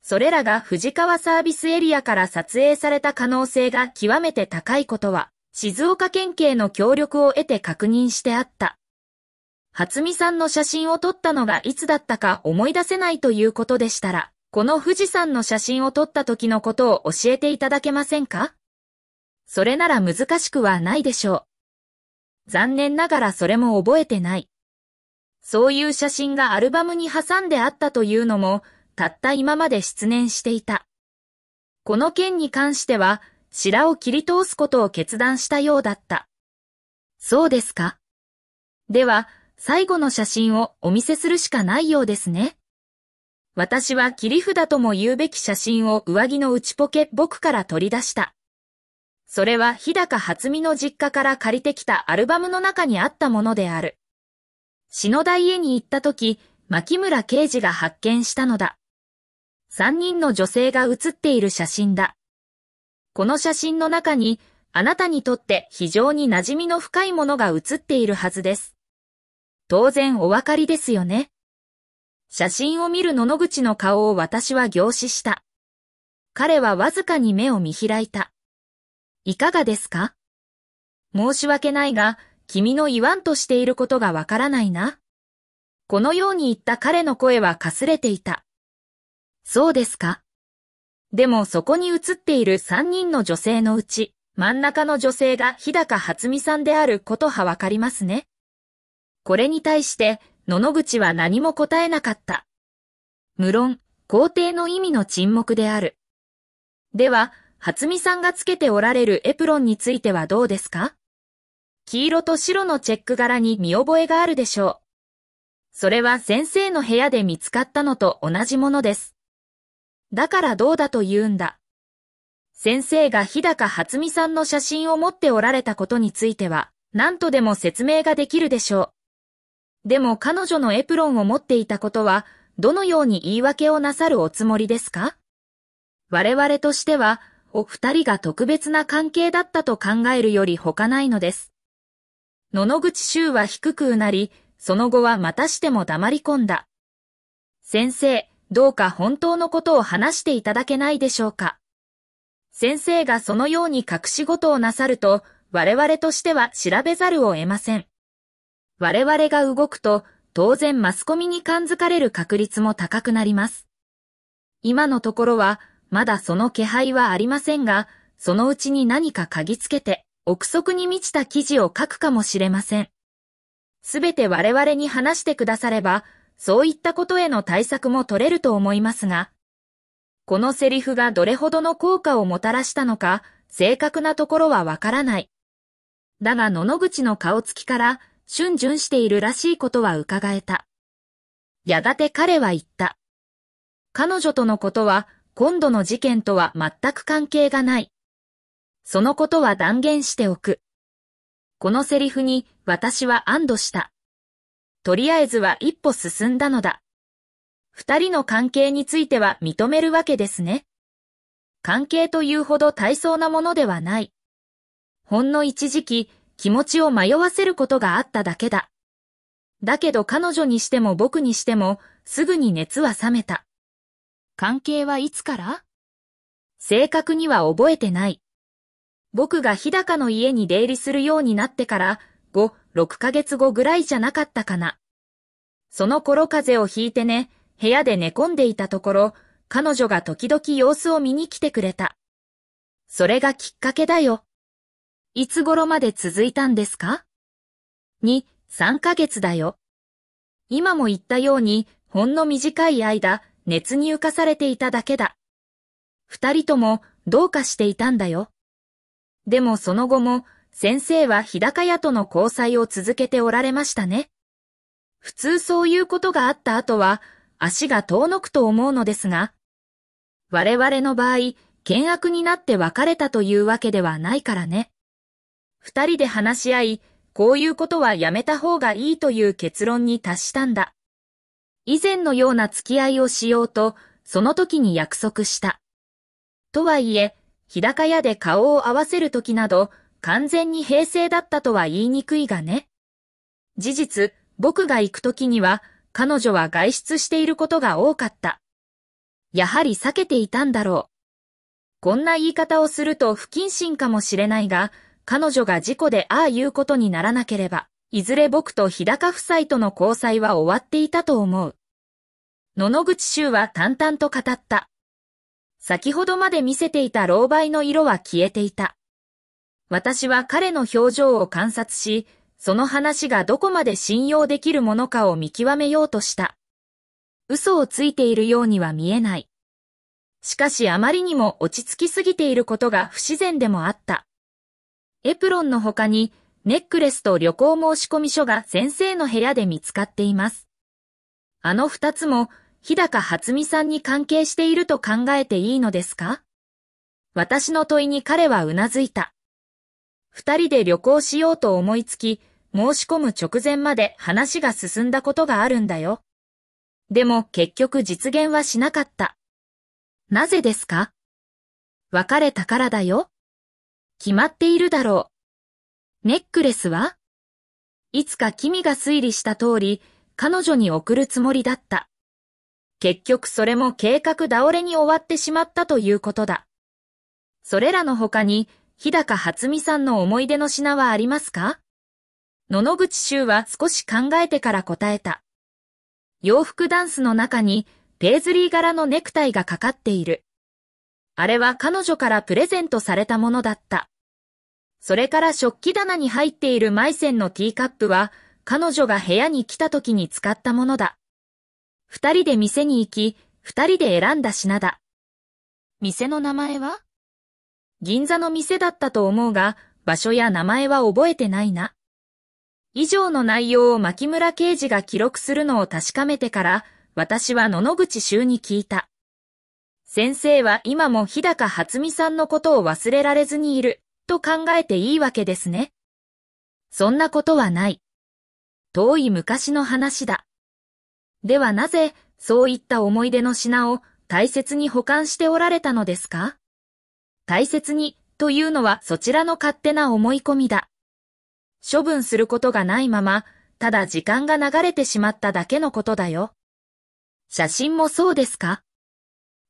それらが藤川サービスエリアから撮影された可能性が極めて高いことは、静岡県警の協力を得て確認してあった。初見さんの写真を撮ったのがいつだったか思い出せないということでしたら、この富士山の写真を撮った時のことを教えていただけませんかそれなら難しくはないでしょう。残念ながらそれも覚えてない。そういう写真がアルバムに挟んであったというのも、たった今まで失念していた。この件に関しては、白を切り通すことを決断したようだった。そうですかでは、最後の写真をお見せするしかないようですね。私は切り札とも言うべき写真を上着の内ポケ僕から取り出した。それは日高初美の実家から借りてきたアルバムの中にあったものである。篠田家に行った時、牧村刑事が発見したのだ。三人の女性が写っている写真だ。この写真の中に、あなたにとって非常に馴染みの深いものが写っているはずです。当然お分かりですよね。写真を見る野々口の顔を私は凝視した。彼はわずかに目を見開いた。いかがですか申し訳ないが、君の言わんとしていることがわからないな。このように言った彼の声はかすれていた。そうですか。でもそこに映っている三人の女性のうち、真ん中の女性が日高初美さんであることはわかりますね。これに対して、野々口は何も答えなかった。無論、皇帝の意味の沈黙である。では、初見さんがつけておられるエプロンについてはどうですか黄色と白のチェック柄に見覚えがあるでしょう。それは先生の部屋で見つかったのと同じものです。だからどうだと言うんだ。先生が日高初美さんの写真を持っておられたことについては、何とでも説明ができるでしょう。でも彼女のエプロンを持っていたことは、どのように言い訳をなさるおつもりですか我々としては、お二人が特別な関係だったと考えるより他ないのです。野々口周は低くうなり、その後はまたしても黙り込んだ。先生、どうか本当のことを話していただけないでしょうか。先生がそのように隠し事をなさると、我々としては調べざるを得ません。我々が動くと、当然マスコミに感づかれる確率も高くなります。今のところは、まだその気配はありませんが、そのうちに何か嗅ぎつけて、憶測に満ちた記事を書くかもしれません。すべて我々に話してくだされば、そういったことへの対策も取れると思いますが、このセリフがどれほどの効果をもたらしたのか、正確なところはわからない。だが野々口の顔つきから、瞬巡しているらしいことは伺えた。やがて彼は言った。彼女とのことは、今度の事件とは全く関係がない。そのことは断言しておく。このセリフに私は安堵した。とりあえずは一歩進んだのだ。二人の関係については認めるわけですね。関係というほど大層なものではない。ほんの一時期、気持ちを迷わせることがあっただけだ。だけど彼女にしても僕にしても、すぐに熱は冷めた。関係はいつから正確には覚えてない。僕が日高の家に出入りするようになってから、5、6ヶ月後ぐらいじゃなかったかな。その頃風邪をひいてね、部屋で寝込んでいたところ、彼女が時々様子を見に来てくれた。それがきっかけだよ。いつ頃まで続いたんですか ?2、3ヶ月だよ。今も言ったように、ほんの短い間、熱に浮かされていただけだ。二人とも、どうかしていたんだよ。でもその後も、先生は日高屋との交際を続けておられましたね。普通そういうことがあった後は、足が遠のくと思うのですが、我々の場合、険悪になって別れたというわけではないからね。二人で話し合い、こういうことはやめた方がいいという結論に達したんだ。以前のような付き合いをしようと、その時に約束した。とはいえ、日高屋で顔を合わせる時など、完全に平成だったとは言いにくいがね。事実、僕が行く時には、彼女は外出していることが多かった。やはり避けていたんだろう。こんな言い方をすると不謹慎かもしれないが、彼女が事故でああいうことにならなければ、いずれ僕と日高夫妻との交際は終わっていたと思う。野々口周は淡々と語った。先ほどまで見せていた狼狽の色は消えていた。私は彼の表情を観察し、その話がどこまで信用できるものかを見極めようとした。嘘をついているようには見えない。しかしあまりにも落ち着きすぎていることが不自然でもあった。エプロンの他に、ネックレスと旅行申込書が先生の部屋で見つかっています。あの二つも、日高初美さんに関係していると考えていいのですか私の問いに彼はうなずいた。二人で旅行しようと思いつき、申し込む直前まで話が進んだことがあるんだよ。でも結局実現はしなかった。なぜですか別れたからだよ。決まっているだろう。ネックレスはいつか君が推理した通り、彼女に送るつもりだった。結局それも計画倒れに終わってしまったということだ。それらの他に、日高初美さんの思い出の品はありますか野々口修は少し考えてから答えた。洋服ダンスの中に、ペーズリー柄のネクタイがかかっている。あれは彼女からプレゼントされたものだった。それから食器棚に入っているマイセンのティーカップは、彼女が部屋に来た時に使ったものだ。二人で店に行き、二人で選んだ品だ。店の名前は銀座の店だったと思うが、場所や名前は覚えてないな。以上の内容を牧村刑事が記録するのを確かめてから、私は野々口修に聞いた。先生は今も日高初美さんのことを忘れられずにいる。と考えていいわけですね。そんなことはない。遠い昔の話だ。ではなぜ、そういった思い出の品を大切に保管しておられたのですか大切にというのはそちらの勝手な思い込みだ。処分することがないまま、ただ時間が流れてしまっただけのことだよ。写真もそうですか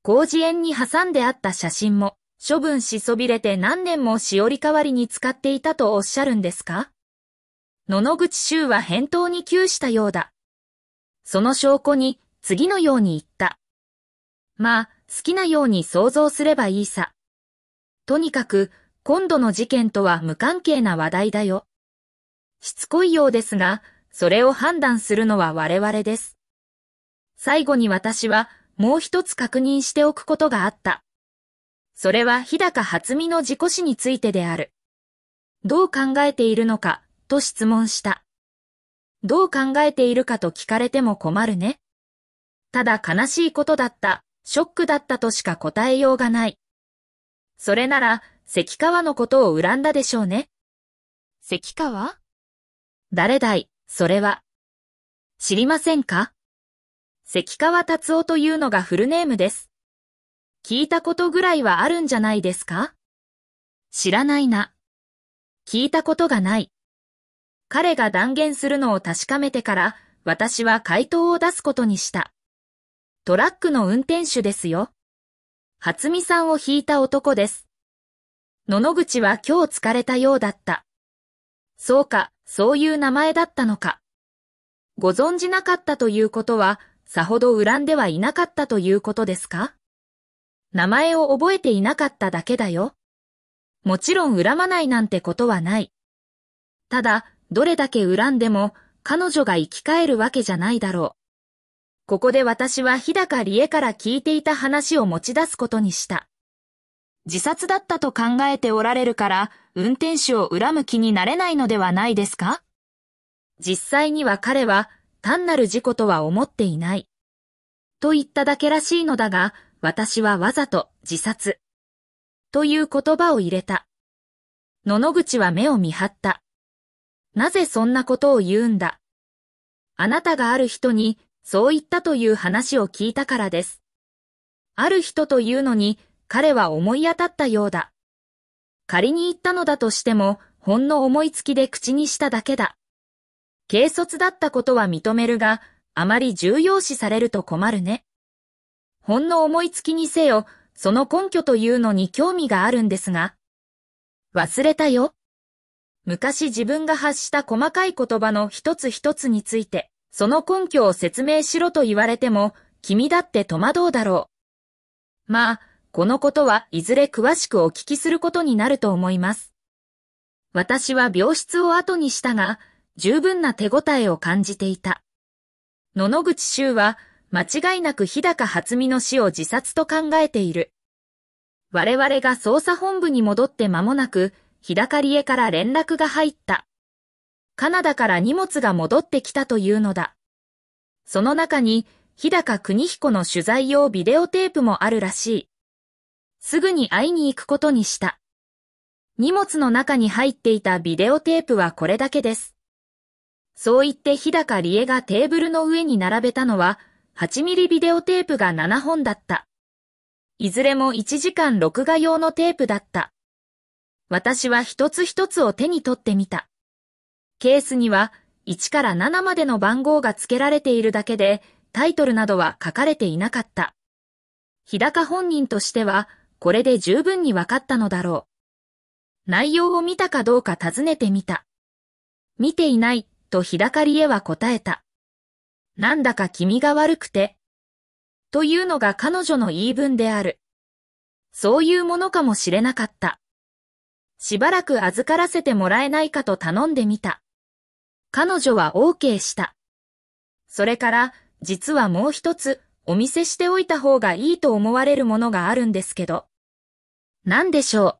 工事園に挟んであった写真も、処分しそびれて何年もしおり代わりに使っていたとおっしゃるんですか野々口衆は返答に窮したようだ。その証拠に次のように言った。まあ、好きなように想像すればいいさ。とにかく、今度の事件とは無関係な話題だよ。しつこいようですが、それを判断するのは我々です。最後に私は、もう一つ確認しておくことがあった。それは日高初美の事故死についてである。どう考えているのか、と質問した。どう考えているかと聞かれても困るね。ただ悲しいことだった、ショックだったとしか答えようがない。それなら、関川のことを恨んだでしょうね。関川誰だい、それは。知りませんか関川達夫というのがフルネームです。聞いたことぐらいはあるんじゃないですか知らないな。聞いたことがない。彼が断言するのを確かめてから、私は回答を出すことにした。トラックの運転手ですよ。初見さんを引いた男です。野々口は今日疲れたようだった。そうか、そういう名前だったのか。ご存じなかったということは、さほど恨んではいなかったということですか名前を覚えていなかっただけだよ。もちろん恨まないなんてことはない。ただ、どれだけ恨んでも、彼女が生き返るわけじゃないだろう。ここで私は日高理恵から聞いていた話を持ち出すことにした。自殺だったと考えておられるから、運転手を恨む気になれないのではないですか実際には彼は、単なる事故とは思っていない。と言っただけらしいのだが、私はわざと自殺。という言葉を入れた。野々口は目を見張った。なぜそんなことを言うんだ。あなたがある人にそう言ったという話を聞いたからです。ある人というのに彼は思い当たったようだ。仮に言ったのだとしても、ほんの思いつきで口にしただけだ。軽率だったことは認めるが、あまり重要視されると困るね。ほんの思いつきにせよ、その根拠というのに興味があるんですが。忘れたよ。昔自分が発した細かい言葉の一つ一つについて、その根拠を説明しろと言われても、君だって戸惑うだろう。まあ、このことはいずれ詳しくお聞きすることになると思います。私は病室を後にしたが、十分な手応えを感じていた。野々口衆は、間違いなく日高初美の死を自殺と考えている。我々が捜査本部に戻って間もなく、日高理恵から連絡が入った。カナダから荷物が戻ってきたというのだ。その中に、日高邦彦の取材用ビデオテープもあるらしい。すぐに会いに行くことにした。荷物の中に入っていたビデオテープはこれだけです。そう言って日高理恵がテーブルの上に並べたのは、8ミリビデオテープが7本だった。いずれも1時間録画用のテープだった。私は一つ一つを手に取ってみた。ケースには1から7までの番号が付けられているだけで、タイトルなどは書かれていなかった。日高本人としては、これで十分に分かったのだろう。内容を見たかどうか尋ねてみた。見ていない、と日高理恵は答えた。なんだか気味が悪くて。というのが彼女の言い分である。そういうものかもしれなかった。しばらく預からせてもらえないかと頼んでみた。彼女は OK した。それから、実はもう一つ、お見せしておいた方がいいと思われるものがあるんですけど。何でしょう。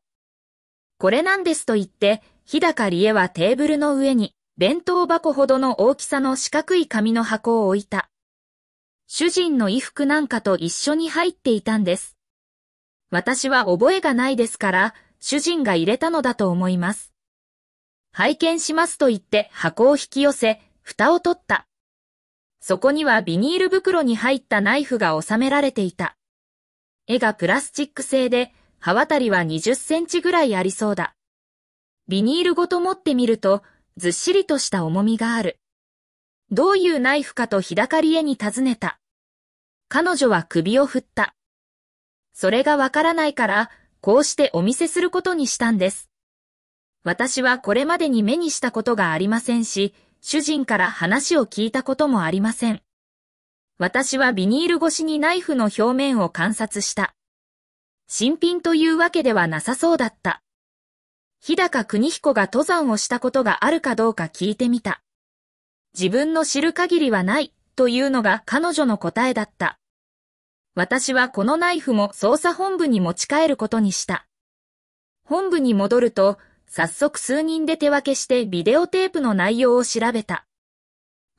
これなんですと言って、日高理恵はテーブルの上に、弁当箱ほどの大きさの四角い紙の箱を置いた。主人の衣服なんかと一緒に入っていたんです。私は覚えがないですから、主人が入れたのだと思います。拝見しますと言って箱を引き寄せ、蓋を取った。そこにはビニール袋に入ったナイフが収められていた。絵がプラスチック製で、刃渡りは20センチぐらいありそうだ。ビニールごと持ってみると、ずっしりとした重みがある。どういうナイフかと日高り絵に尋ねた。彼女は首を振った。それがわからないから、こうしてお見せすることにしたんです。私はこれまでに目にしたことがありませんし、主人から話を聞いたこともありません。私はビニール越しにナイフの表面を観察した。新品というわけではなさそうだった。日高邦彦が登山をしたことがあるかどうか聞いてみた。自分の知る限りはないというのが彼女の答えだった。私はこのナイフも捜査本部に持ち帰ることにした。本部に戻ると、早速数人で手分けしてビデオテープの内容を調べた。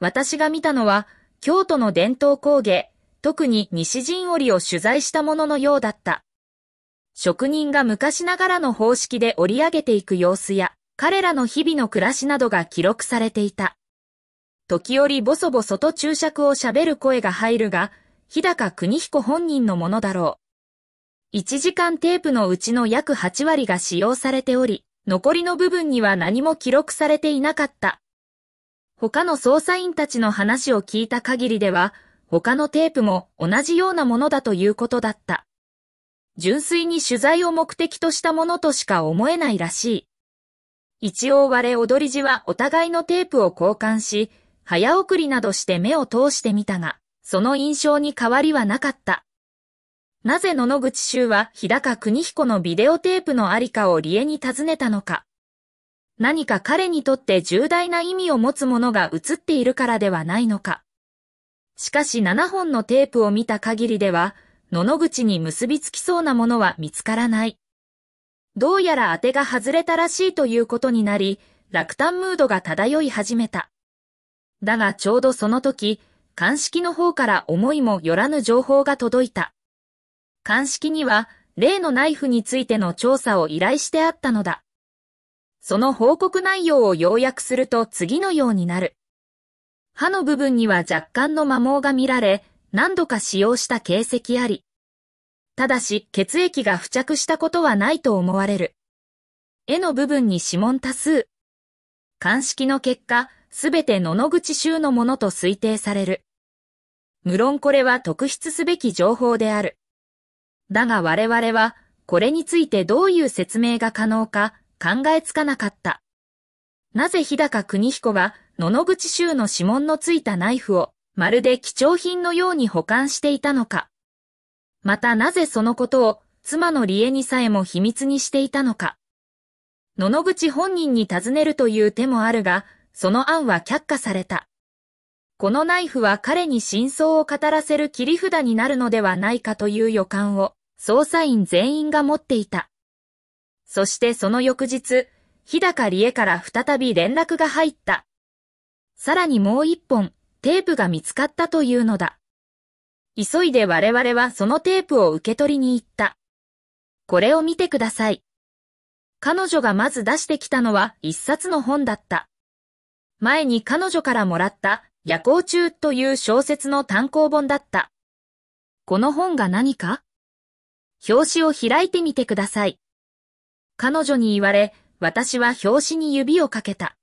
私が見たのは、京都の伝統工芸、特に西陣織を取材したもののようだった。職人が昔ながらの方式で織り上げていく様子や、彼らの日々の暮らしなどが記録されていた。時折ボソボソと注釈を喋る声が入るが、日高邦彦本人のものだろう。1時間テープのうちの約8割が使用されており、残りの部分には何も記録されていなかった。他の捜査員たちの話を聞いた限りでは、他のテープも同じようなものだということだった。純粋に取材を目的としたものとしか思えないらしい。一応我踊り地はお互いのテープを交換し、早送りなどして目を通してみたが、その印象に変わりはなかった。なぜ野々口衆は日高邦彦のビデオテープのありかを理恵に尋ねたのか。何か彼にとって重大な意味を持つものが映っているからではないのか。しかし7本のテープを見た限りでは、野々口に結びつきそうなものは見つからない。どうやら当てが外れたらしいということになり、落胆ムードが漂い始めた。だがちょうどその時、鑑識の方から思いもよらぬ情報が届いた。鑑識には、例のナイフについての調査を依頼してあったのだ。その報告内容を要約すると次のようになる。歯の部分には若干の摩耗が見られ、何度か使用した形跡あり。ただし、血液が付着したことはないと思われる。絵の部分に指紋多数。鑑識の結果、すべて野々口州のものと推定される。無論これは特筆すべき情報である。だが我々は、これについてどういう説明が可能か考えつかなかった。なぜ日高邦彦は、野々口州の指紋のついたナイフを、まるで貴重品のように保管していたのか。またなぜそのことを妻の理恵にさえも秘密にしていたのか。野々口本人に尋ねるという手もあるが、その案は却下された。このナイフは彼に真相を語らせる切り札になるのではないかという予感を捜査員全員が持っていた。そしてその翌日、日高理恵から再び連絡が入った。さらにもう一本、テープが見つかったというのだ。急いで我々はそのテープを受け取りに行った。これを見てください。彼女がまず出してきたのは一冊の本だった。前に彼女からもらった夜行中という小説の単行本だった。この本が何か表紙を開いてみてください。彼女に言われ、私は表紙に指をかけた。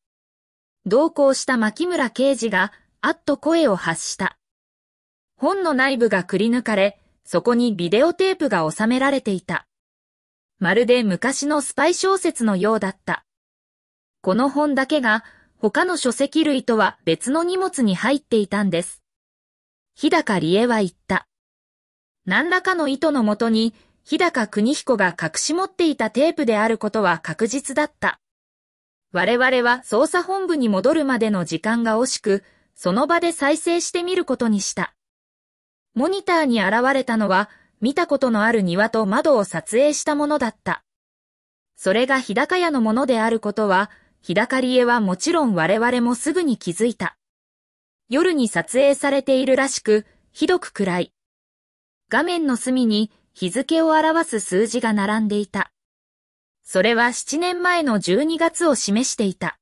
同行した牧村刑事があっと声を発した。本の内部がくり抜かれ、そこにビデオテープが収められていた。まるで昔のスパイ小説のようだった。この本だけが他の書籍類とは別の荷物に入っていたんです。日高理恵は言った。何らかの意図のもとに、日高邦彦が隠し持っていたテープであることは確実だった。我々は捜査本部に戻るまでの時間が惜しく、その場で再生してみることにした。モニターに現れたのは、見たことのある庭と窓を撮影したものだった。それが日高屋のものであることは、日高りえはもちろん我々もすぐに気づいた。夜に撮影されているらしく、ひどく暗い。画面の隅に日付を表す数字が並んでいた。それは7年前の12月を示していた。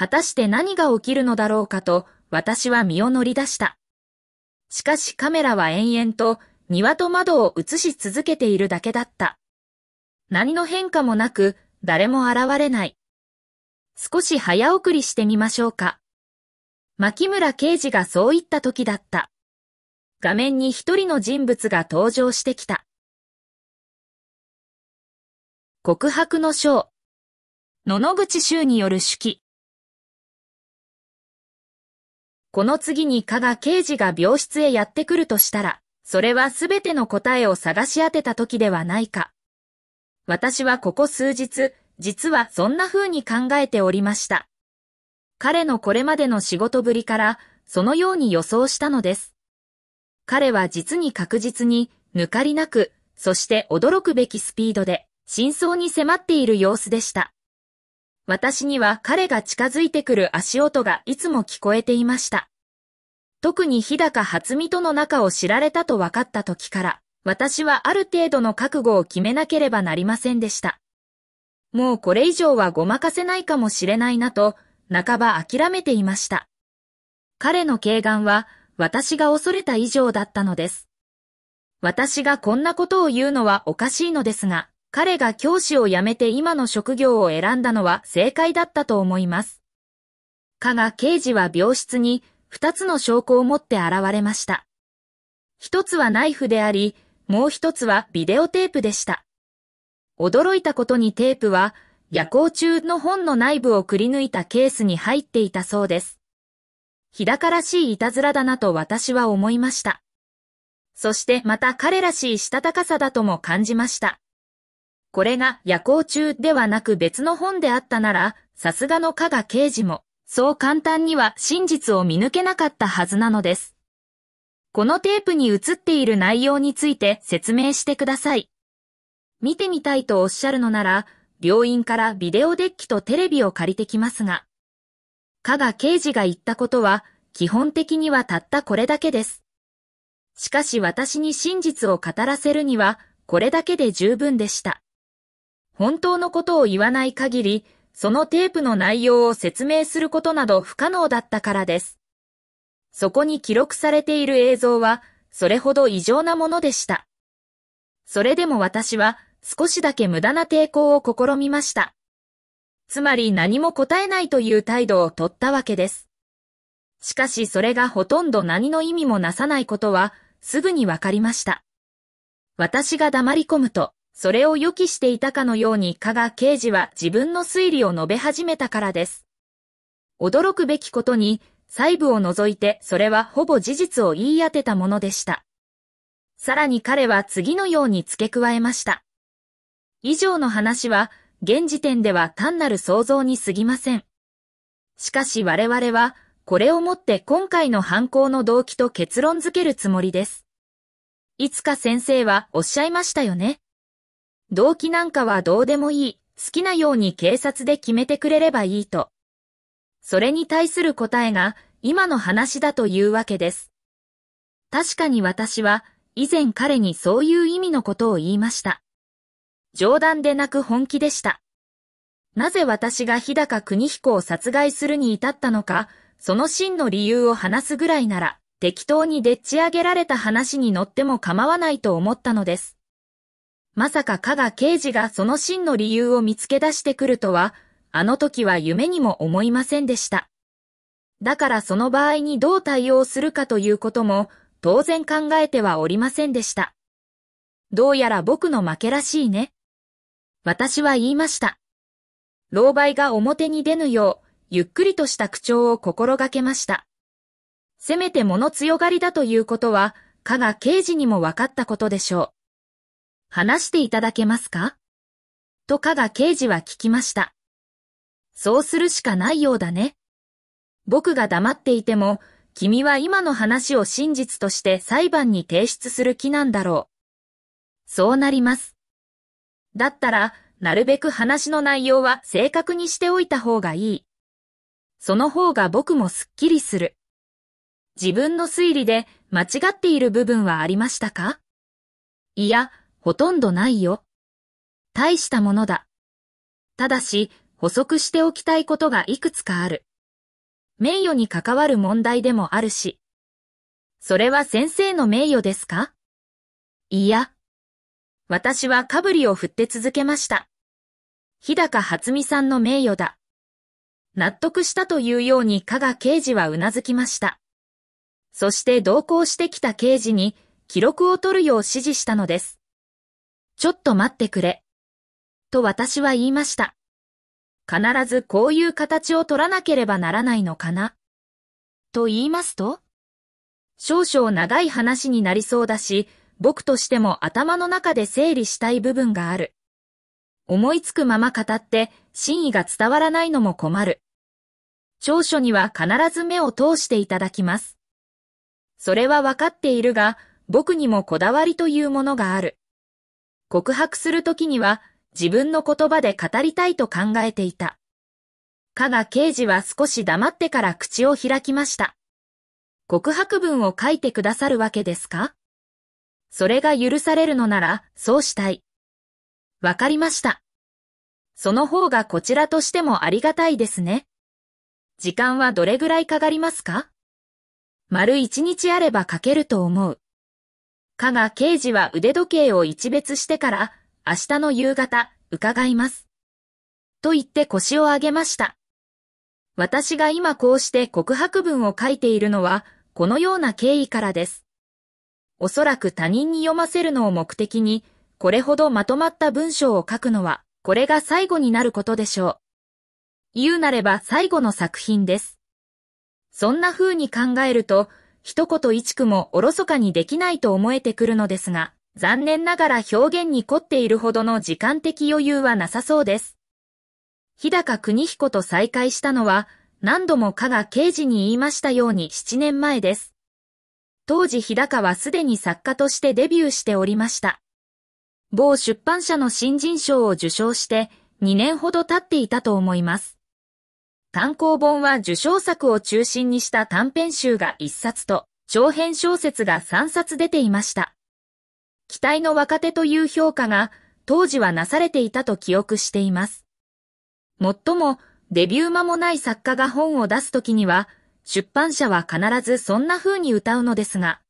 果たして何が起きるのだろうかと、私は身を乗り出した。しかしカメラは延々と庭と窓を映し続けているだけだった。何の変化もなく、誰も現れない。少し早送りしてみましょうか。牧村刑事がそう言った時だった。画面に一人の人物が登場してきた。告白の章。野々口衆による手記。この次に加賀刑事が病室へやってくるとしたら、それはすべての答えを探し当てた時ではないか。私はここ数日、実はそんな風に考えておりました。彼のこれまでの仕事ぶりから、そのように予想したのです。彼は実に確実に、抜かりなく、そして驚くべきスピードで、真相に迫っている様子でした。私には彼が近づいてくる足音がいつも聞こえていました。特に日高初美との仲を知られたと分かった時から、私はある程度の覚悟を決めなければなりませんでした。もうこれ以上はごまかせないかもしれないなと、半ば諦めていました。彼の軽眼は、私が恐れた以上だったのです。私がこんなことを言うのはおかしいのですが、彼が教師を辞めて今の職業を選んだのは正解だったと思います。加賀刑事は病室に二つの証拠を持って現れました。一つはナイフであり、もう一つはビデオテープでした。驚いたことにテープは、夜行中の本の内部をくり抜いたケースに入っていたそうです。日高らしいいたずらだなと私は思いました。そしてまた彼らしいしたたかさだとも感じました。これが夜行中ではなく別の本であったなら、さすがの加賀刑事も、そう簡単には真実を見抜けなかったはずなのです。このテープに映っている内容について説明してください。見てみたいとおっしゃるのなら、病院からビデオデッキとテレビを借りてきますが、加賀刑事が言ったことは、基本的にはたったこれだけです。しかし私に真実を語らせるには、これだけで十分でした。本当のことを言わない限り、そのテープの内容を説明することなど不可能だったからです。そこに記録されている映像は、それほど異常なものでした。それでも私は、少しだけ無駄な抵抗を試みました。つまり何も答えないという態度をとったわけです。しかしそれがほとんど何の意味もなさないことは、すぐにわかりました。私が黙り込むと、それを予期していたかのように加賀刑事は自分の推理を述べ始めたからです。驚くべきことに、細部を除いてそれはほぼ事実を言い当てたものでした。さらに彼は次のように付け加えました。以上の話は、現時点では単なる想像に過ぎません。しかし我々は、これをもって今回の犯行の動機と結論づけるつもりです。いつか先生はおっしゃいましたよね。動機なんかはどうでもいい、好きなように警察で決めてくれればいいと。それに対する答えが、今の話だというわけです。確かに私は、以前彼にそういう意味のことを言いました。冗談でなく本気でした。なぜ私が日高国彦を殺害するに至ったのか、その真の理由を話すぐらいなら、適当にでっち上げられた話に乗っても構わないと思ったのです。まさか加賀刑事がその真の理由を見つけ出してくるとは、あの時は夢にも思いませんでした。だからその場合にどう対応するかということも、当然考えてはおりませんでした。どうやら僕の負けらしいね。私は言いました。老媒が表に出ぬよう、ゆっくりとした口調を心がけました。せめて物強がりだということは、加賀刑事にも分かったことでしょう。話していただけますかと加賀刑事は聞きました。そうするしかないようだね。僕が黙っていても、君は今の話を真実として裁判に提出する気なんだろう。そうなります。だったら、なるべく話の内容は正確にしておいた方がいい。その方が僕もすっきりする。自分の推理で間違っている部分はありましたかいや、ほとんどないよ。大したものだ。ただし、補足しておきたいことがいくつかある。名誉に関わる問題でもあるし。それは先生の名誉ですかいや。私はかぶりを振って続けました。日高初美さんの名誉だ。納得したというように加賀刑事はうなずきました。そして同行してきた刑事に記録を取るよう指示したのです。ちょっと待ってくれ。と私は言いました。必ずこういう形を取らなければならないのかな。と言いますと少々長い話になりそうだし、僕としても頭の中で整理したい部分がある。思いつくまま語って真意が伝わらないのも困る。長所には必ず目を通していただきます。それはわかっているが、僕にもこだわりというものがある。告白するときには自分の言葉で語りたいと考えていた。加賀刑事は少し黙ってから口を開きました。告白文を書いてくださるわけですかそれが許されるのなら、そうしたい。わかりました。その方がこちらとしてもありがたいですね。時間はどれぐらいかかりますか丸一日あれば書けると思う。加賀刑事は腕時計を一別してから、明日の夕方、伺います。と言って腰を上げました。私が今こうして告白文を書いているのは、このような経緯からです。おそらく他人に読ませるのを目的に、これほどまとまった文章を書くのは、これが最後になることでしょう。言うなれば最後の作品です。そんな風に考えると、一言一句もおろそかにできないと思えてくるのですが、残念ながら表現に凝っているほどの時間的余裕はなさそうです。日高邦彦と再会したのは、何度も加賀刑事に言いましたように7年前です。当時日高はすでに作家としてデビューしておりました。某出版社の新人賞を受賞して2年ほど経っていたと思います。単行本は受賞作を中心にした短編集が1冊と、長編小説が3冊出ていました。期待の若手という評価が、当時はなされていたと記憶しています。もっとも、デビュー間もない作家が本を出すときには、出版社は必ずそんな風に歌うのですが、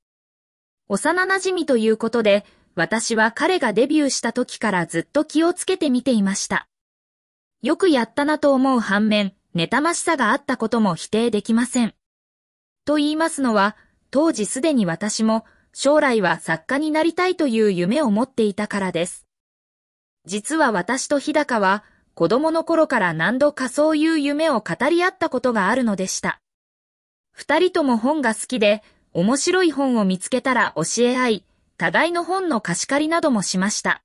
幼馴染ということで、私は彼がデビューした時からずっと気をつけて見ていました。よくやったなと思う反面、妬ましさがあったことも否定できません。と言いますのは、当時すでに私も将来は作家になりたいという夢を持っていたからです。実は私と日高は子供の頃から何度かそういう夢を語り合ったことがあるのでした。二人とも本が好きで面白い本を見つけたら教え合い、互いの本の貸し借りなどもしました。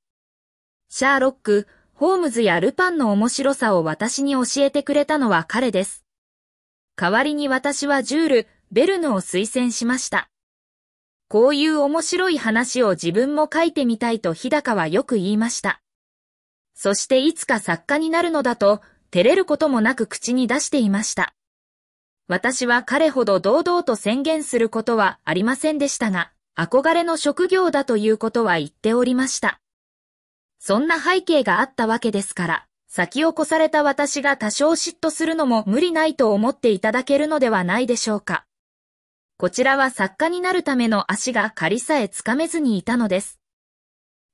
シャーロック、ホームズやルパンの面白さを私に教えてくれたのは彼です。代わりに私はジュール、ベルヌを推薦しました。こういう面白い話を自分も書いてみたいと日高はよく言いました。そしていつか作家になるのだと、照れることもなく口に出していました。私は彼ほど堂々と宣言することはありませんでしたが、憧れの職業だということは言っておりました。そんな背景があったわけですから、先を越された私が多少嫉妬するのも無理ないと思っていただけるのではないでしょうか。こちらは作家になるための足が仮さえつかめずにいたのです。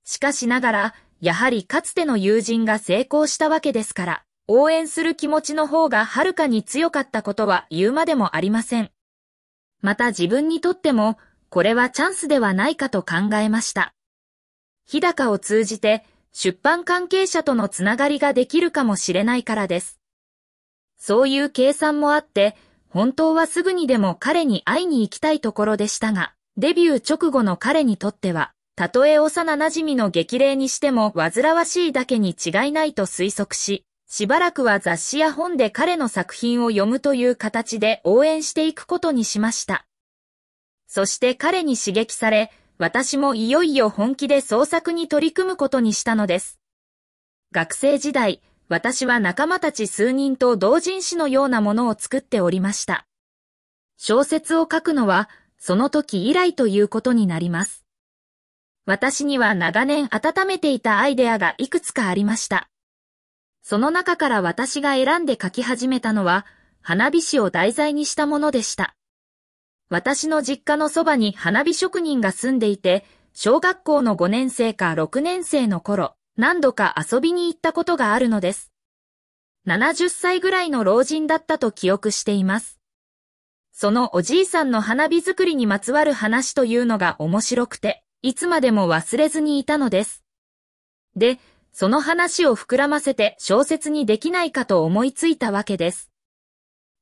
しかしながら、やはりかつての友人が成功したわけですから、応援する気持ちの方がはるかに強かったことは言うまでもありません。また自分にとっても、これはチャンスではないかと考えました。日高を通じて、出版関係者とのつながりができるかもしれないからです。そういう計算もあって、本当はすぐにでも彼に会いに行きたいところでしたが、デビュー直後の彼にとっては、たとえ幼馴染の激励にしても煩わしいだけに違いないと推測し、しばらくは雑誌や本で彼の作品を読むという形で応援していくことにしました。そして彼に刺激され、私もいよいよ本気で創作に取り組むことにしたのです。学生時代、私は仲間たち数人と同人誌のようなものを作っておりました。小説を書くのは、その時以来ということになります。私には長年温めていたアイデアがいくつかありました。その中から私が選んで書き始めたのは、花火師を題材にしたものでした。私の実家のそばに花火職人が住んでいて、小学校の5年生か6年生の頃、何度か遊びに行ったことがあるのです。70歳ぐらいの老人だったと記憶しています。そのおじいさんの花火作りにまつわる話というのが面白くて、いつまでも忘れずにいたのです。で、その話を膨らませて小説にできないかと思いついたわけです。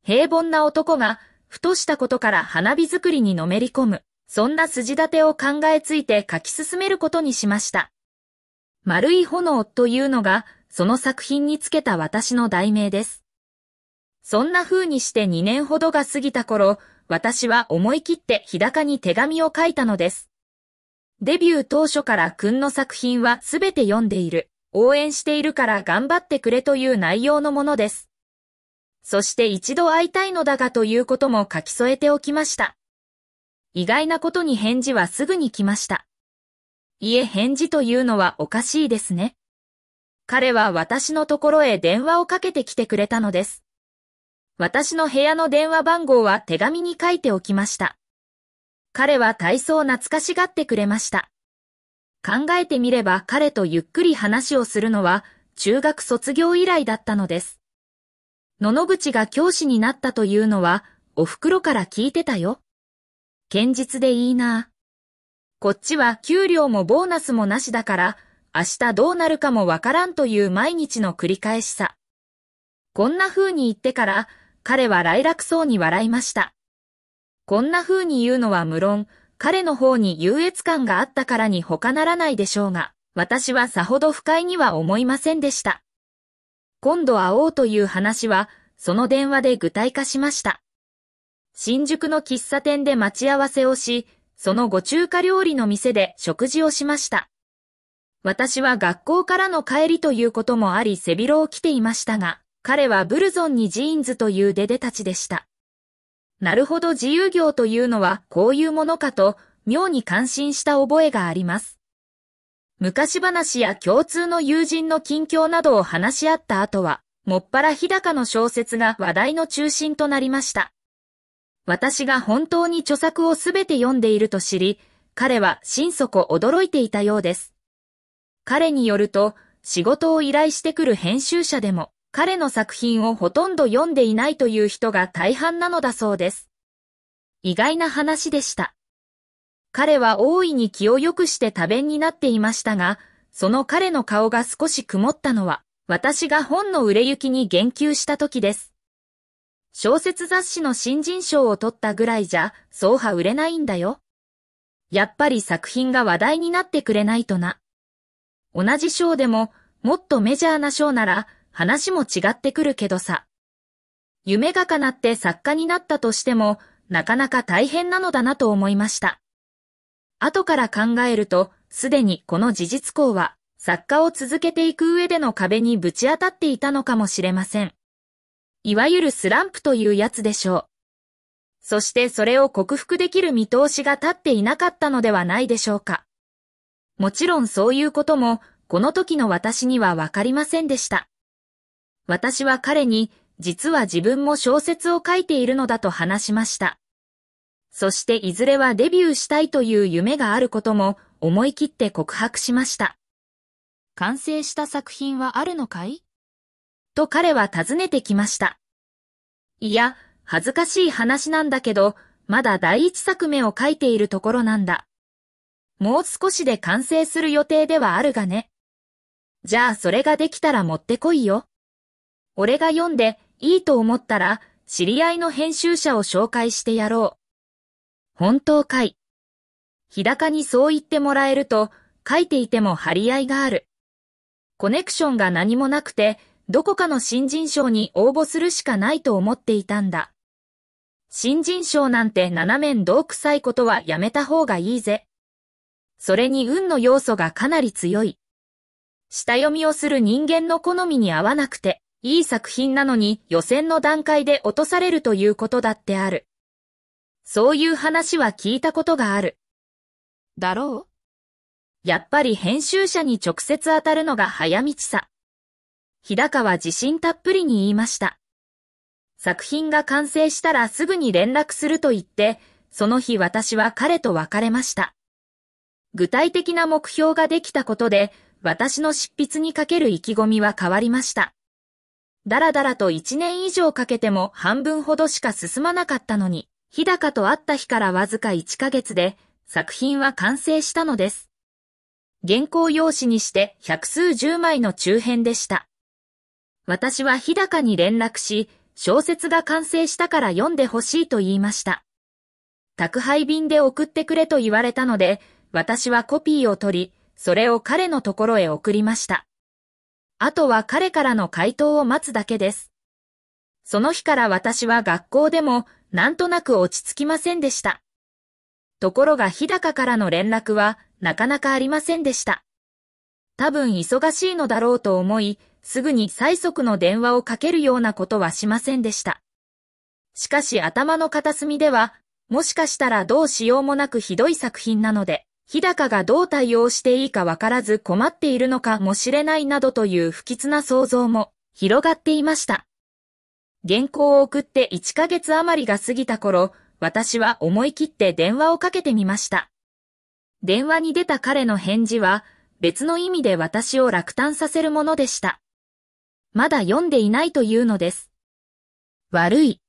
平凡な男がふとしたことから花火作りにのめり込む、そんな筋立てを考えついて書き進めることにしました。丸い炎というのが、その作品につけた私の題名です。そんな風にして2年ほどが過ぎた頃、私は思い切って日高に手紙を書いたのです。デビュー当初から君の作品はすべて読んでいる。応援しているから頑張ってくれという内容のものです。そして一度会いたいのだがということも書き添えておきました。意外なことに返事はすぐに来ました。いえ返事というのはおかしいですね。彼は私のところへ電話をかけてきてくれたのです。私の部屋の電話番号は手紙に書いておきました。彼は体操懐かしがってくれました。考えてみれば彼とゆっくり話をするのは中学卒業以来だったのです。野々口が教師になったというのは、お袋から聞いてたよ。堅実でいいな。こっちは給料もボーナスもなしだから、明日どうなるかもわからんという毎日の繰り返しさ。こんな風に言ってから、彼は来楽そうに笑いました。こんな風に言うのは無論、彼の方に優越感があったからに他ならないでしょうが、私はさほど不快には思いませんでした。今度会おうという話は、その電話で具体化しました。新宿の喫茶店で待ち合わせをし、そのご中華料理の店で食事をしました。私は学校からの帰りということもあり背広を着ていましたが、彼はブルゾンにジーンズという出でたちでした。なるほど自由業というのはこういうものかと、妙に感心した覚えがあります。昔話や共通の友人の近況などを話し合った後は、もっぱら日高の小説が話題の中心となりました。私が本当に著作をすべて読んでいると知り、彼は心底驚いていたようです。彼によると、仕事を依頼してくる編集者でも、彼の作品をほとんど読んでいないという人が大半なのだそうです。意外な話でした。彼は大いに気を良くして多弁になっていましたが、その彼の顔が少し曇ったのは、私が本の売れ行きに言及した時です。小説雑誌の新人賞を取ったぐらいじゃ、そうは売れないんだよ。やっぱり作品が話題になってくれないとな。同じ賞でも、もっとメジャーな賞なら、話も違ってくるけどさ。夢が叶って作家になったとしても、なかなか大変なのだなと思いました。後から考えると、すでにこの事実項は、作家を続けていく上での壁にぶち当たっていたのかもしれません。いわゆるスランプというやつでしょう。そしてそれを克服できる見通しが立っていなかったのではないでしょうか。もちろんそういうことも、この時の私にはわかりませんでした。私は彼に、実は自分も小説を書いているのだと話しました。そしていずれはデビューしたいという夢があることも思い切って告白しました。完成した作品はあるのかいと彼は尋ねてきました。いや、恥ずかしい話なんだけど、まだ第一作目を書いているところなんだ。もう少しで完成する予定ではあるがね。じゃあそれができたら持ってこいよ。俺が読んでいいと思ったら、知り合いの編集者を紹介してやろう。本当かい。日高にそう言ってもらえると、書いていても張り合いがある。コネクションが何もなくて、どこかの新人賞に応募するしかないと思っていたんだ。新人賞なんて斜面洞臭いことはやめた方がいいぜ。それに運の要素がかなり強い。下読みをする人間の好みに合わなくて、いい作品なのに予選の段階で落とされるということだってある。そういう話は聞いたことがある。だろうやっぱり編集者に直接当たるのが早道さ。日高は自信たっぷりに言いました。作品が完成したらすぐに連絡すると言って、その日私は彼と別れました。具体的な目標ができたことで、私の執筆にかける意気込みは変わりました。だらだらと一年以上かけても半分ほどしか進まなかったのに、日高と会った日からわずか1ヶ月で作品は完成したのです。原稿用紙にして百数十枚の中編でした。私は日高に連絡し、小説が完成したから読んでほしいと言いました。宅配便で送ってくれと言われたので、私はコピーを取り、それを彼のところへ送りました。あとは彼からの回答を待つだけです。その日から私は学校でもなんとなく落ち着きませんでした。ところが日高からの連絡はなかなかありませんでした。多分忙しいのだろうと思い、すぐに最速の電話をかけるようなことはしませんでした。しかし頭の片隅では、もしかしたらどうしようもなくひどい作品なので、日高がどう対応していいかわからず困っているのかもしれないなどという不吉な想像も広がっていました。原稿を送って1ヶ月余りが過ぎた頃、私は思い切って電話をかけてみました。電話に出た彼の返事は、別の意味で私を落胆させるものでした。まだ読んでいないというのです。悪い。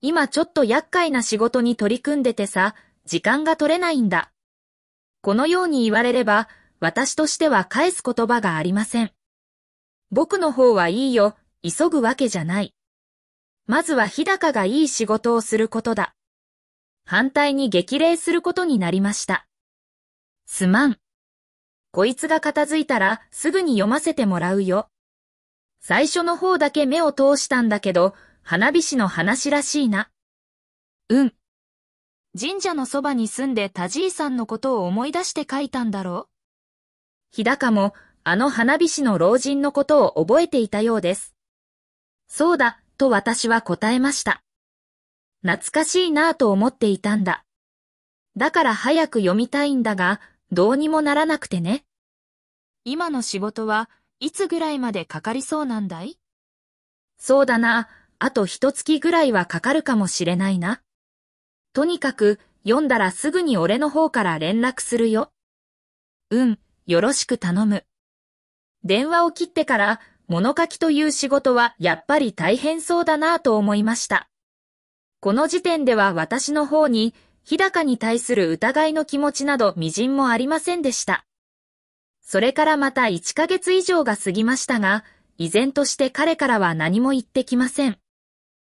今ちょっと厄介な仕事に取り組んでてさ、時間が取れないんだ。このように言われれば、私としては返す言葉がありません。僕の方はいいよ、急ぐわけじゃない。まずは日高がいい仕事をすることだ。反対に激励することになりました。すまん。こいつが片付いたらすぐに読ませてもらうよ。最初の方だけ目を通したんだけど、花火師の話らしいな。うん。神社のそばに住んで田爺さんのことを思い出して書いたんだろう日高もあの花火師の老人のことを覚えていたようです。そうだ、と私は答えました。懐かしいなぁと思っていたんだ。だから早く読みたいんだが、どうにもならなくてね。今の仕事はいつぐらいまでかかりそうなんだいそうだな、あと一月ぐらいはかかるかもしれないな。とにかく読んだらすぐに俺の方から連絡するよ。うん、よろしく頼む。電話を切ってから物書きという仕事はやっぱり大変そうだなぁと思いました。この時点では私の方に、日高に対する疑いの気持ちなど微塵もありませんでした。それからまた1ヶ月以上が過ぎましたが、依然として彼からは何も言ってきません。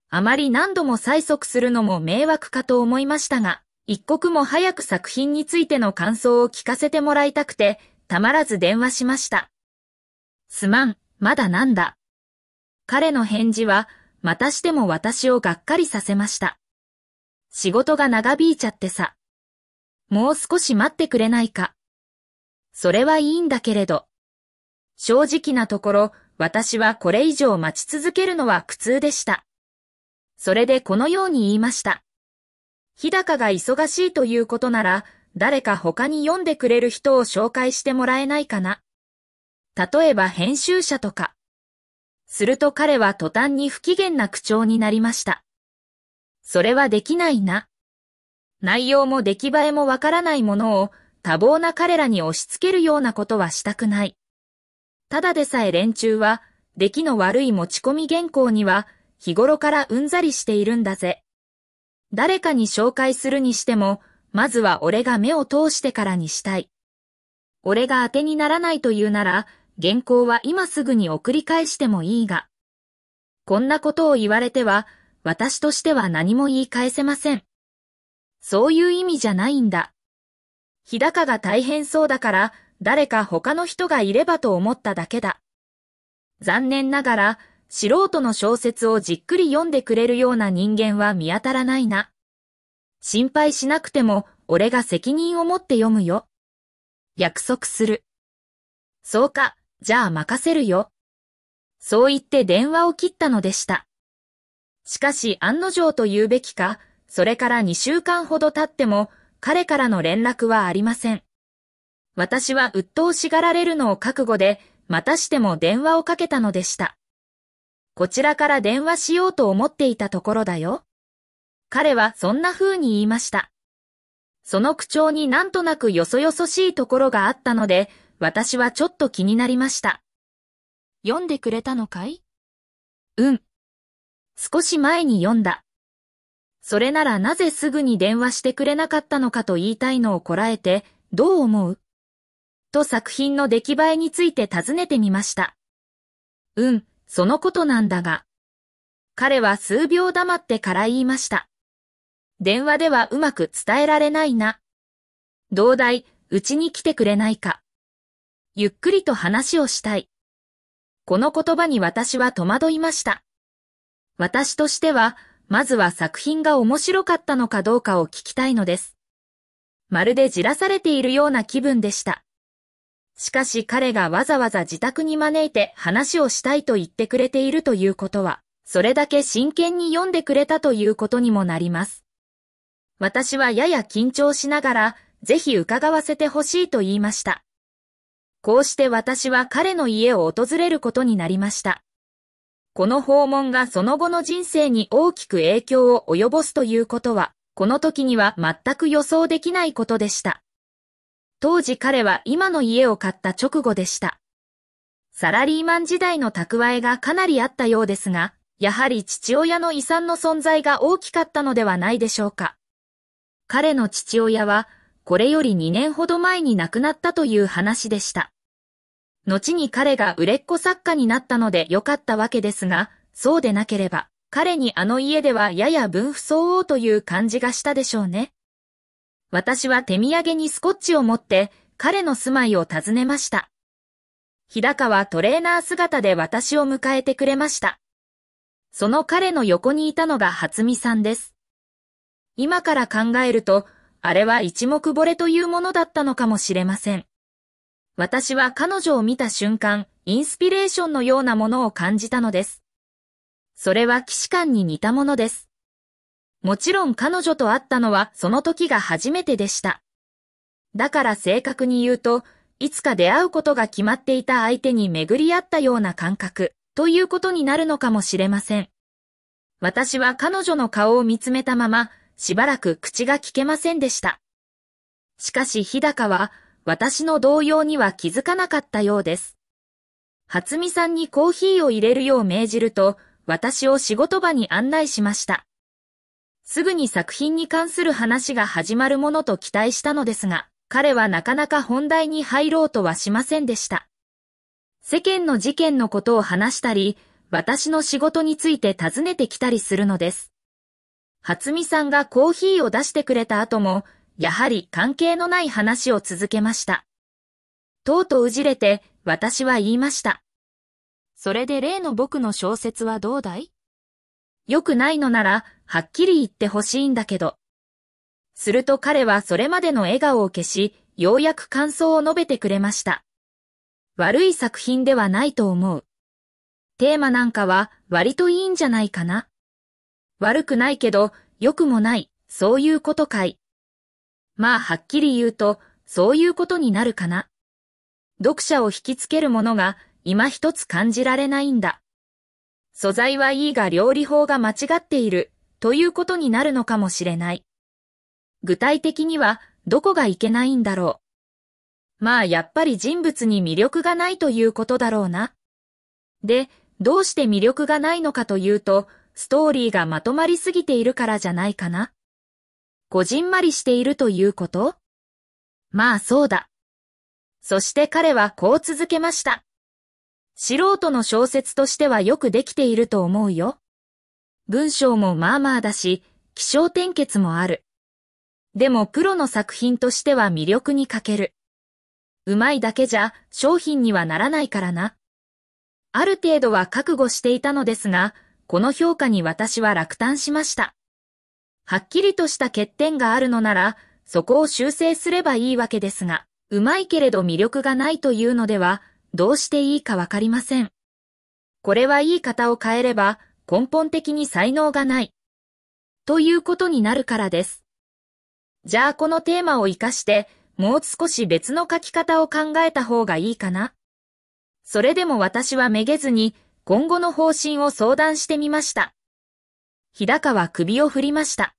あまり何度も催促するのも迷惑かと思いましたが、一刻も早く作品についての感想を聞かせてもらいたくて、たまらず電話しました。すまん。まだなんだ。彼の返事は、またしても私をがっかりさせました。仕事が長引いちゃってさ。もう少し待ってくれないか。それはいいんだけれど。正直なところ、私はこれ以上待ち続けるのは苦痛でした。それでこのように言いました。日高が忙しいということなら、誰か他に読んでくれる人を紹介してもらえないかな。例えば編集者とか。すると彼は途端に不機嫌な口調になりました。それはできないな。内容も出来栄えもわからないものを多忙な彼らに押し付けるようなことはしたくない。ただでさえ連中は、出来の悪い持ち込み原稿には、日頃からうんざりしているんだぜ。誰かに紹介するにしても、まずは俺が目を通してからにしたい。俺が当てにならないというなら、原稿は今すぐに送り返してもいいが、こんなことを言われては、私としては何も言い返せません。そういう意味じゃないんだ。日高が大変そうだから、誰か他の人がいればと思っただけだ。残念ながら、素人の小説をじっくり読んでくれるような人間は見当たらないな。心配しなくても、俺が責任を持って読むよ。約束する。そうか。じゃあ任せるよ。そう言って電話を切ったのでした。しかし案の定と言うべきか、それから2週間ほど経っても、彼からの連絡はありません。私は鬱陶しがられるのを覚悟で、またしても電話をかけたのでした。こちらから電話しようと思っていたところだよ。彼はそんな風に言いました。その口調になんとなくよそよそしいところがあったので、私はちょっと気になりました。読んでくれたのかいうん。少し前に読んだ。それならなぜすぐに電話してくれなかったのかと言いたいのをこらえて、どう思うと作品の出来栄えについて尋ねてみました。うん、そのことなんだが。彼は数秒黙ってから言いました。電話ではうまく伝えられないな。どうだい、うちに来てくれないか。ゆっくりと話をしたい。この言葉に私は戸惑いました。私としては、まずは作品が面白かったのかどうかを聞きたいのです。まるでじらされているような気分でした。しかし彼がわざわざ自宅に招いて話をしたいと言ってくれているということは、それだけ真剣に読んでくれたということにもなります。私はやや緊張しながら、ぜひ伺わせてほしいと言いました。こうして私は彼の家を訪れることになりました。この訪問がその後の人生に大きく影響を及ぼすということは、この時には全く予想できないことでした。当時彼は今の家を買った直後でした。サラリーマン時代の蓄えがかなりあったようですが、やはり父親の遺産の存在が大きかったのではないでしょうか。彼の父親は、これより2年ほど前に亡くなったという話でした。後に彼が売れっ子作家になったので良かったわけですが、そうでなければ、彼にあの家ではやや分不相応という感じがしたでしょうね。私は手土産にスコッチを持って、彼の住まいを訪ねました。日高はトレーナー姿で私を迎えてくれました。その彼の横にいたのが初美さんです。今から考えると、あれは一目惚れというものだったのかもしれません。私は彼女を見た瞬間、インスピレーションのようなものを感じたのです。それは騎士官に似たものです。もちろん彼女と会ったのはその時が初めてでした。だから正確に言うと、いつか出会うことが決まっていた相手に巡り合ったような感覚ということになるのかもしれません。私は彼女の顔を見つめたまま、しばらく口が聞けませんでした。しかし日高は私の動揺には気づかなかったようです。初美さんにコーヒーを入れるよう命じると、私を仕事場に案内しました。すぐに作品に関する話が始まるものと期待したのですが、彼はなかなか本題に入ろうとはしませんでした。世間の事件のことを話したり、私の仕事について尋ねてきたりするのです。初美さんがコーヒーを出してくれた後も、やはり関係のない話を続けました。とうとうじれて、私は言いました。それで例の僕の小説はどうだい良くないのなら、はっきり言ってほしいんだけど。すると彼はそれまでの笑顔を消し、ようやく感想を述べてくれました。悪い作品ではないと思う。テーマなんかは割といいんじゃないかな。悪くないけど、良くもない、そういうことかい。まあはっきり言うと、そういうことになるかな。読者を引きつけるものが今一つ感じられないんだ。素材はいいが料理法が間違っているということになるのかもしれない。具体的にはどこがいけないんだろう。まあやっぱり人物に魅力がないということだろうな。で、どうして魅力がないのかというと、ストーリーがまとまりすぎているからじゃないかな。こじんまりしているということまあそうだ。そして彼はこう続けました。素人の小説としてはよくできていると思うよ。文章もまあまあだし、気象転結もある。でもプロの作品としては魅力に欠ける。うまいだけじゃ商品にはならないからな。ある程度は覚悟していたのですが、この評価に私は落胆しました。はっきりとした欠点があるのなら、そこを修正すればいいわけですが、うまいけれど魅力がないというのでは、どうしていいかわかりません。これは言い方を変えれば、根本的に才能がない。ということになるからです。じゃあこのテーマを活かして、もう少し別の書き方を考えた方がいいかな。それでも私はめげずに、今後の方針を相談してみました。日高は首を振りました。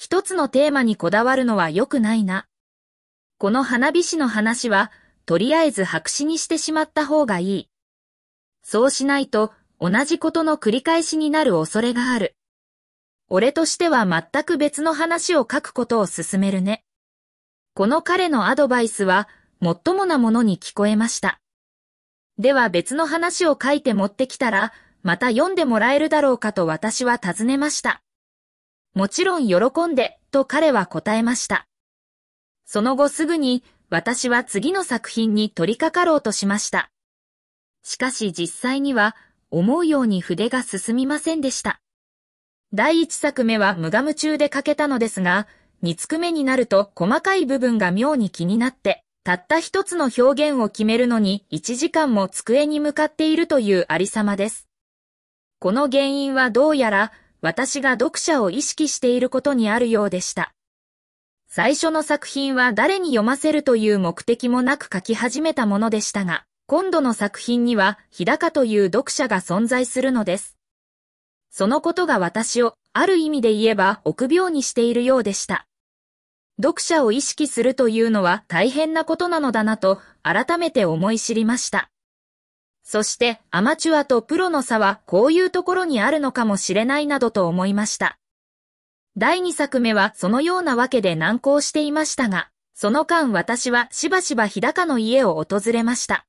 一つのテーマにこだわるのは良くないな。この花火師の話は、とりあえず白紙にしてしまった方がいい。そうしないと、同じことの繰り返しになる恐れがある。俺としては全く別の話を書くことを勧めるね。この彼のアドバイスは、もっともなものに聞こえました。では別の話を書いて持ってきたら、また読んでもらえるだろうかと私は尋ねました。もちろん喜んで、と彼は答えました。その後すぐに、私は次の作品に取り掛かろうとしました。しかし実際には、思うように筆が進みませんでした。第一作目は無我夢中で書けたのですが、二作目になると細かい部分が妙に気になって、たった一つの表現を決めるのに1時間も机に向かっているというありさまです。この原因はどうやら私が読者を意識していることにあるようでした。最初の作品は誰に読ませるという目的もなく書き始めたものでしたが、今度の作品には日高という読者が存在するのです。そのことが私を、ある意味で言えば臆病にしているようでした。読者を意識するというのは大変なことなのだなと改めて思い知りました。そしてアマチュアとプロの差はこういうところにあるのかもしれないなどと思いました。第2作目はそのようなわけで難航していましたが、その間私はしばしば日高の家を訪れました。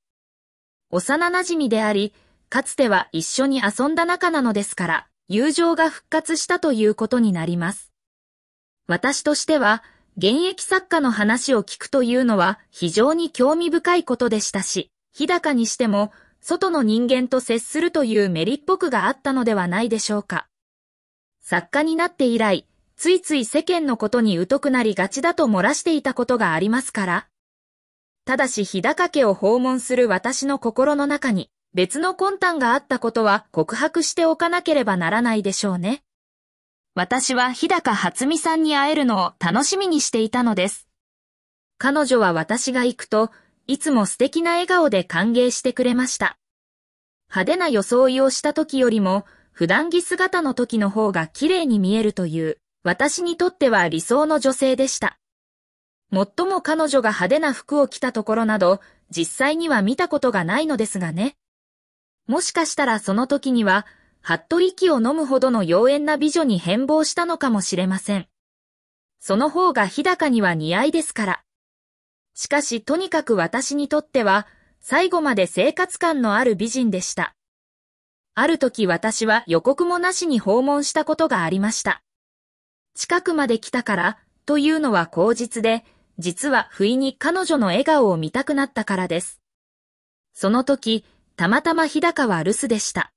幼馴染であり、かつては一緒に遊んだ仲なのですから、友情が復活したということになります。私としては、現役作家の話を聞くというのは非常に興味深いことでしたし、日高にしても外の人間と接するというメリットくがあったのではないでしょうか。作家になって以来、ついつい世間のことに疎くなりがちだと漏らしていたことがありますから。ただし日高家を訪問する私の心の中に別の魂胆があったことは告白しておかなければならないでしょうね。私は日高初美さんに会えるのを楽しみにしていたのです。彼女は私が行くといつも素敵な笑顔で歓迎してくれました。派手な装いをした時よりも、普段着姿の時の方が綺麗に見えるという、私にとっては理想の女性でした。もっとも彼女が派手な服を着たところなど、実際には見たことがないのですがね。もしかしたらその時には、服部息を飲むほどの妖艶な美女に変貌したのかもしれません。その方が日高には似合いですから。しかしとにかく私にとっては、最後まで生活感のある美人でした。ある時私は予告もなしに訪問したことがありました。近くまで来たから、というのは口実で、実は不意に彼女の笑顔を見たくなったからです。その時、たまたま日高は留守でした。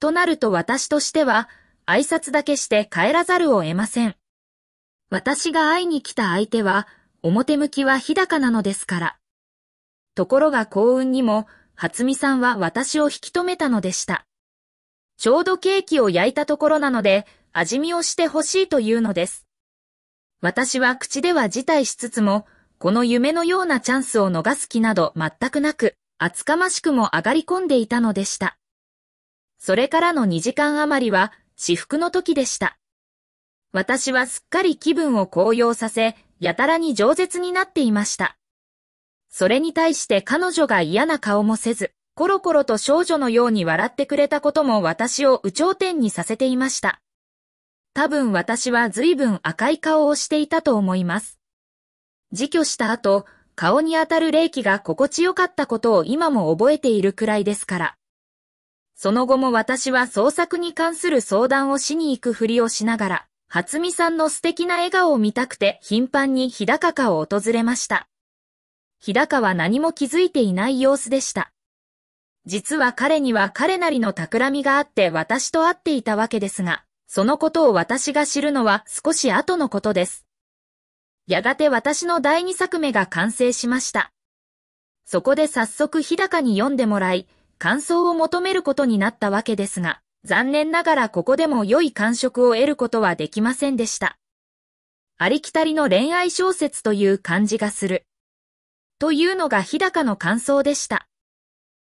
となると私としては、挨拶だけして帰らざるを得ません。私が会いに来た相手は、表向きは日高なのですから。ところが幸運にも、初美さんは私を引き止めたのでした。ちょうどケーキを焼いたところなので、味見をしてほしいというのです。私は口では辞退しつつも、この夢のようなチャンスを逃す気など全くなく、厚かましくも上がり込んでいたのでした。それからの2時間余りは、至福の時でした。私はすっかり気分を高揚させ、やたらに饒舌になっていました。それに対して彼女が嫌な顔もせず、コロコロと少女のように笑ってくれたことも私を有頂天にさせていました。多分私は随分赤い顔をしていたと思います。自去した後、顔に当たる霊気が心地よかったことを今も覚えているくらいですから。その後も私は創作に関する相談をしに行くふりをしながら、初見さんの素敵な笑顔を見たくて頻繁に日高家を訪れました。日高は何も気づいていない様子でした。実は彼には彼なりの企みがあって私と会っていたわけですが、そのことを私が知るのは少し後のことです。やがて私の第二作目が完成しました。そこで早速日高に読んでもらい、感想を求めることになったわけですが、残念ながらここでも良い感触を得ることはできませんでした。ありきたりの恋愛小説という感じがする。というのが日高の感想でした。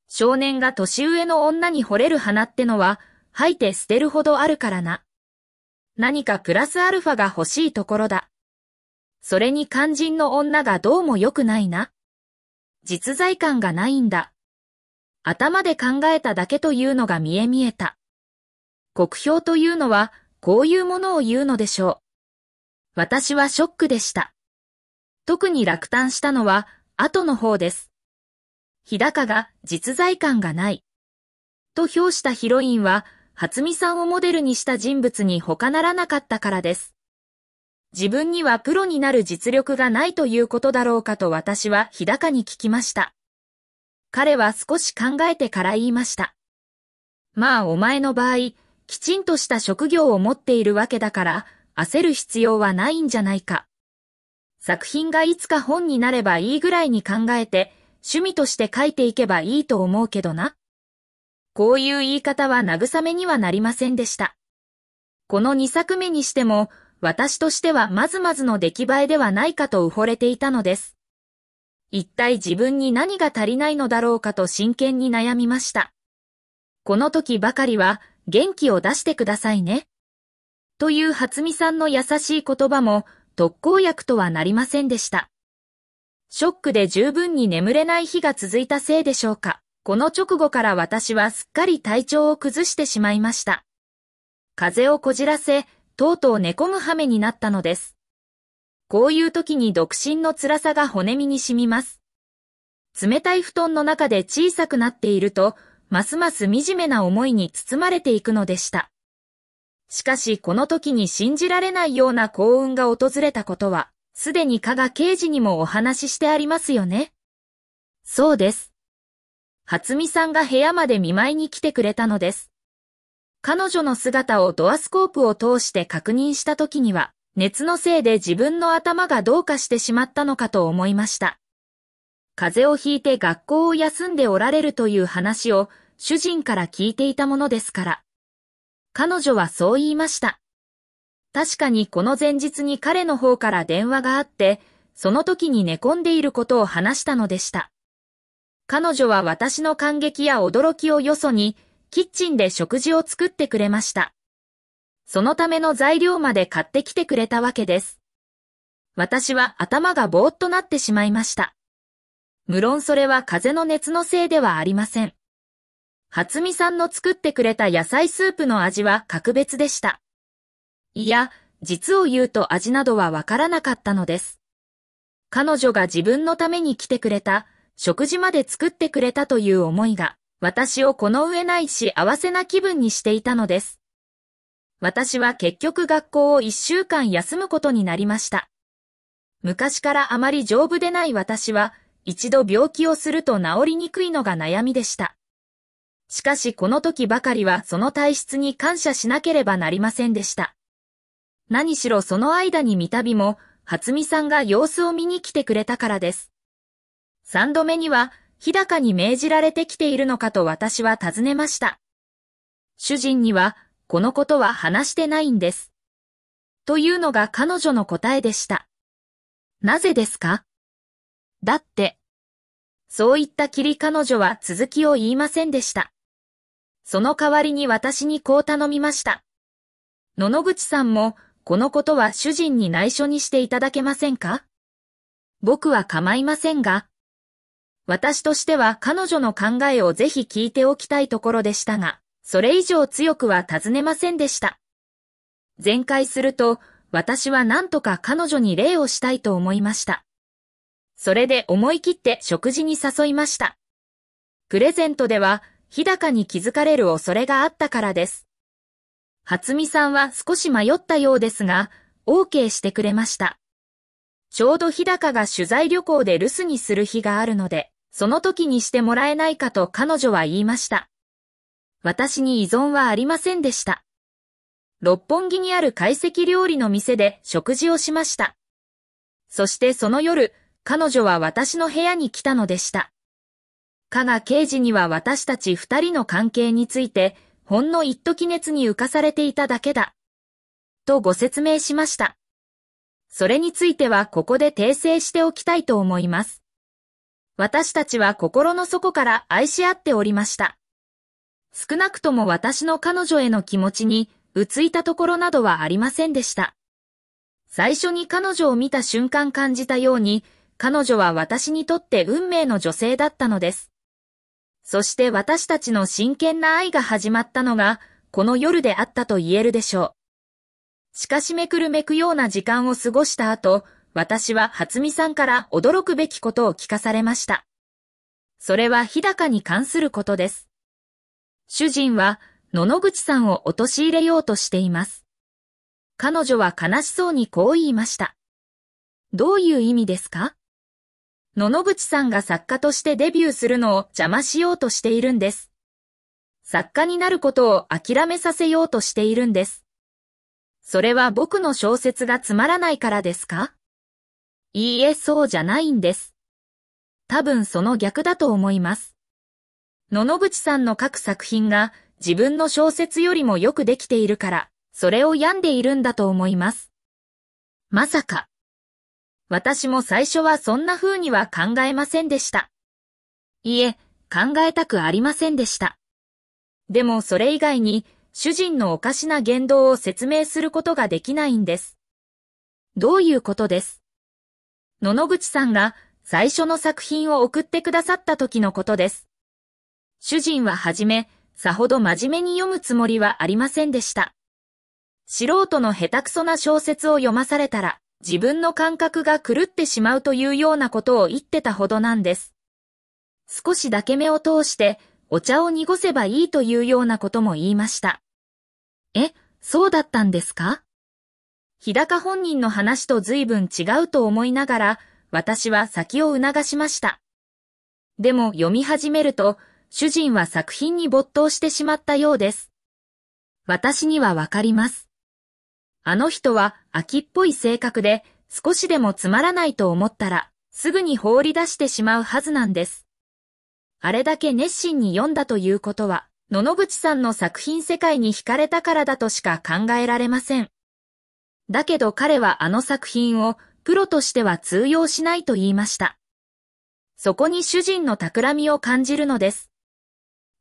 少年が年上の女に惚れる花ってのは、吐いて捨てるほどあるからな。何かプラスアルファが欲しいところだ。それに肝心の女がどうも良くないな。実在感がないんだ。頭で考えただけというのが見え見えた。国評というのは、こういうものを言うのでしょう。私はショックでした。特に落胆したのは、後の方です。日高が実在感がない。と評したヒロインは、初見さんをモデルにした人物に他ならなかったからです。自分にはプロになる実力がないということだろうかと私は日高に聞きました。彼は少し考えてから言いました。まあお前の場合、きちんとした職業を持っているわけだから、焦る必要はないんじゃないか。作品がいつか本になればいいぐらいに考えて、趣味として書いていけばいいと思うけどな。こういう言い方は慰めにはなりませんでした。この2作目にしても、私としてはまずまずの出来栄えではないかとほれていたのです。一体自分に何が足りないのだろうかと真剣に悩みました。この時ばかりは、元気を出してくださいね。という初見さんの優しい言葉も特効薬とはなりませんでした。ショックで十分に眠れない日が続いたせいでしょうか。この直後から私はすっかり体調を崩してしまいました。風邪をこじらせ、とうとう寝込む羽目になったのです。こういう時に独身の辛さが骨身に染みます。冷たい布団の中で小さくなっていると、ますます惨めな思いに包まれていくのでした。しかしこの時に信じられないような幸運が訪れたことは、すでに加賀刑事にもお話ししてありますよね。そうです。初見さんが部屋まで見舞いに来てくれたのです。彼女の姿をドアスコープを通して確認した時には、熱のせいで自分の頭がどうかしてしまったのかと思いました。風邪をひいて学校を休んでおられるという話を主人から聞いていたものですから。彼女はそう言いました。確かにこの前日に彼の方から電話があって、その時に寝込んでいることを話したのでした。彼女は私の感激や驚きをよそに、キッチンで食事を作ってくれました。そのための材料まで買ってきてくれたわけです。私は頭がぼーっとなってしまいました。無論それは風の熱のせいではありません。初美さんの作ってくれた野菜スープの味は格別でした。いや、実を言うと味などはわからなかったのです。彼女が自分のために来てくれた、食事まで作ってくれたという思いが、私をこの上ないし合わせな気分にしていたのです。私は結局学校を一週間休むことになりました。昔からあまり丈夫でない私は、一度病気をすると治りにくいのが悩みでした。しかしこの時ばかりはその体質に感謝しなければなりませんでした。何しろその間に三度も、初見さんが様子を見に来てくれたからです。三度目には、日高に命じられてきているのかと私は尋ねました。主人には、このことは話してないんです。というのが彼女の答えでした。なぜですかだって。そういったきり彼女は続きを言いませんでした。その代わりに私にこう頼みました。野々口さんも、このことは主人に内緒にしていただけませんか僕は構いませんが、私としては彼女の考えをぜひ聞いておきたいところでしたが、それ以上強くは尋ねませんでした。全開すると、私は何とか彼女に礼をしたいと思いました。それで思い切って食事に誘いました。プレゼントでは日高に気づかれる恐れがあったからです。初美さんは少し迷ったようですが、OK してくれました。ちょうど日高が取材旅行で留守にする日があるので、その時にしてもらえないかと彼女は言いました。私に依存はありませんでした。六本木にある懐石料理の店で食事をしました。そしてその夜、彼女は私の部屋に来たのでした。加賀刑事には私たち二人の関係について、ほんの一時熱に浮かされていただけだ。とご説明しました。それについてはここで訂正しておきたいと思います。私たちは心の底から愛し合っておりました。少なくとも私の彼女への気持ちに、うついたところなどはありませんでした。最初に彼女を見た瞬間感じたように、彼女は私にとって運命の女性だったのです。そして私たちの真剣な愛が始まったのが、この夜であったと言えるでしょう。しかしめくるめくような時間を過ごした後、私は初見さんから驚くべきことを聞かされました。それは日高に関することです。主人は、野々口さんを陥れようとしています。彼女は悲しそうにこう言いました。どういう意味ですか野々口さんが作家としてデビューするのを邪魔しようとしているんです。作家になることを諦めさせようとしているんです。それは僕の小説がつまらないからですかいいえ、そうじゃないんです。多分その逆だと思います。野々口さんの書く作品が自分の小説よりもよくできているから、それを病んでいるんだと思います。まさか、私も最初はそんな風には考えませんでした。いえ、考えたくありませんでした。でもそれ以外に、主人のおかしな言動を説明することができないんです。どういうことです野々口さんが最初の作品を送ってくださった時のことです。主人ははじめ、さほど真面目に読むつもりはありませんでした。素人の下手くそな小説を読まされたら、自分の感覚が狂ってしまうというようなことを言ってたほどなんです。少しだけ目を通して、お茶を濁せばいいというようなことも言いました。え、そうだったんですか日高本人の話と随分違うと思いながら、私は先を促しました。でも読み始めると、主人は作品に没頭してしまったようです。私にはわかります。あの人は秋っぽい性格で少しでもつまらないと思ったらすぐに放り出してしまうはずなんです。あれだけ熱心に読んだということは、野々口さんの作品世界に惹かれたからだとしか考えられません。だけど彼はあの作品をプロとしては通用しないと言いました。そこに主人の企みを感じるのです。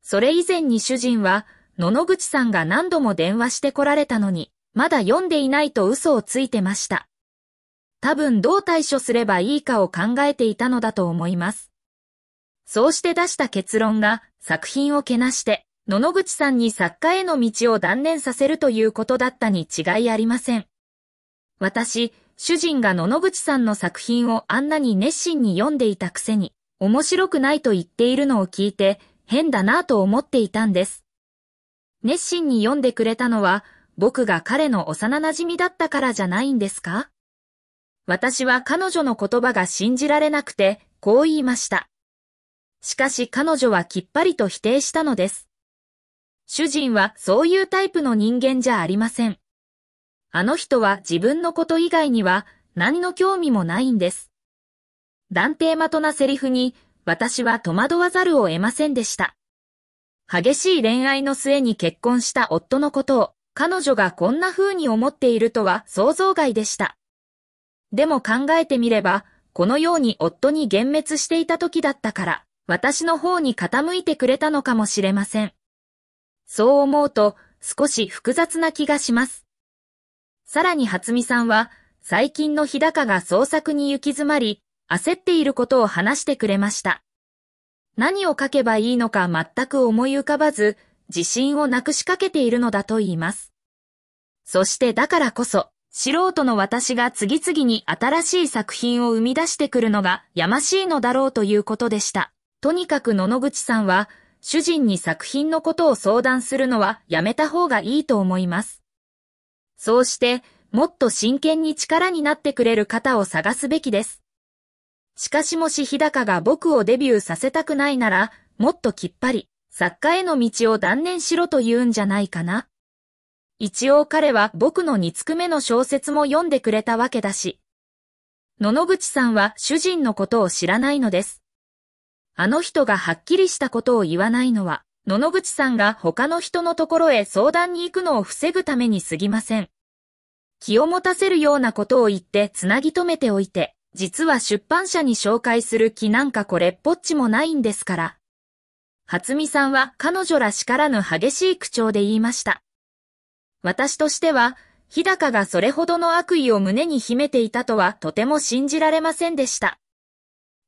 それ以前に主人は、野々口さんが何度も電話してこられたのに、まだ読んでいないと嘘をついてました。多分どう対処すればいいかを考えていたのだと思います。そうして出した結論が作品をけなして、野々口さんに作家への道を断念させるということだったに違いありません。私、主人が野々口さんの作品をあんなに熱心に読んでいたくせに、面白くないと言っているのを聞いて、変だなぁと思っていたんです。熱心に読んでくれたのは、僕が彼の幼馴染だったからじゃないんですか私は彼女の言葉が信じられなくて、こう言いました。しかし彼女はきっぱりと否定したのです。主人はそういうタイプの人間じゃありません。あの人は自分のこと以外には何の興味もないんです。断定的なセリフに私は戸惑わざるを得ませんでした。激しい恋愛の末に結婚した夫のことを彼女がこんな風に思っているとは想像外でした。でも考えてみれば、このように夫に幻滅していた時だったから、私の方に傾いてくれたのかもしれません。そう思うと、少し複雑な気がします。さらに初美さんは、最近の日高が創作に行き詰まり、焦っていることを話してくれました。何を書けばいいのか全く思い浮かばず、自信をなくしかけているのだと言います。そしてだからこそ、素人の私が次々に新しい作品を生み出してくるのがやましいのだろうということでした。とにかく野々口さんは、主人に作品のことを相談するのはやめた方がいいと思います。そうして、もっと真剣に力になってくれる方を探すべきです。しかしもし日高が僕をデビューさせたくないなら、もっときっぱり、作家への道を断念しろと言うんじゃないかな。一応彼は僕の二つく目の小説も読んでくれたわけだし。野々口さんは主人のことを知らないのです。あの人がはっきりしたことを言わないのは、野々口さんが他の人のところへ相談に行くのを防ぐためにすぎません。気を持たせるようなことを言ってつなぎ止めておいて、実は出版社に紹介する気なんかこれっぽっちもないんですから。初見さんは彼女らしからぬ激しい口調で言いました。私としては、日高がそれほどの悪意を胸に秘めていたとはとても信じられませんでした。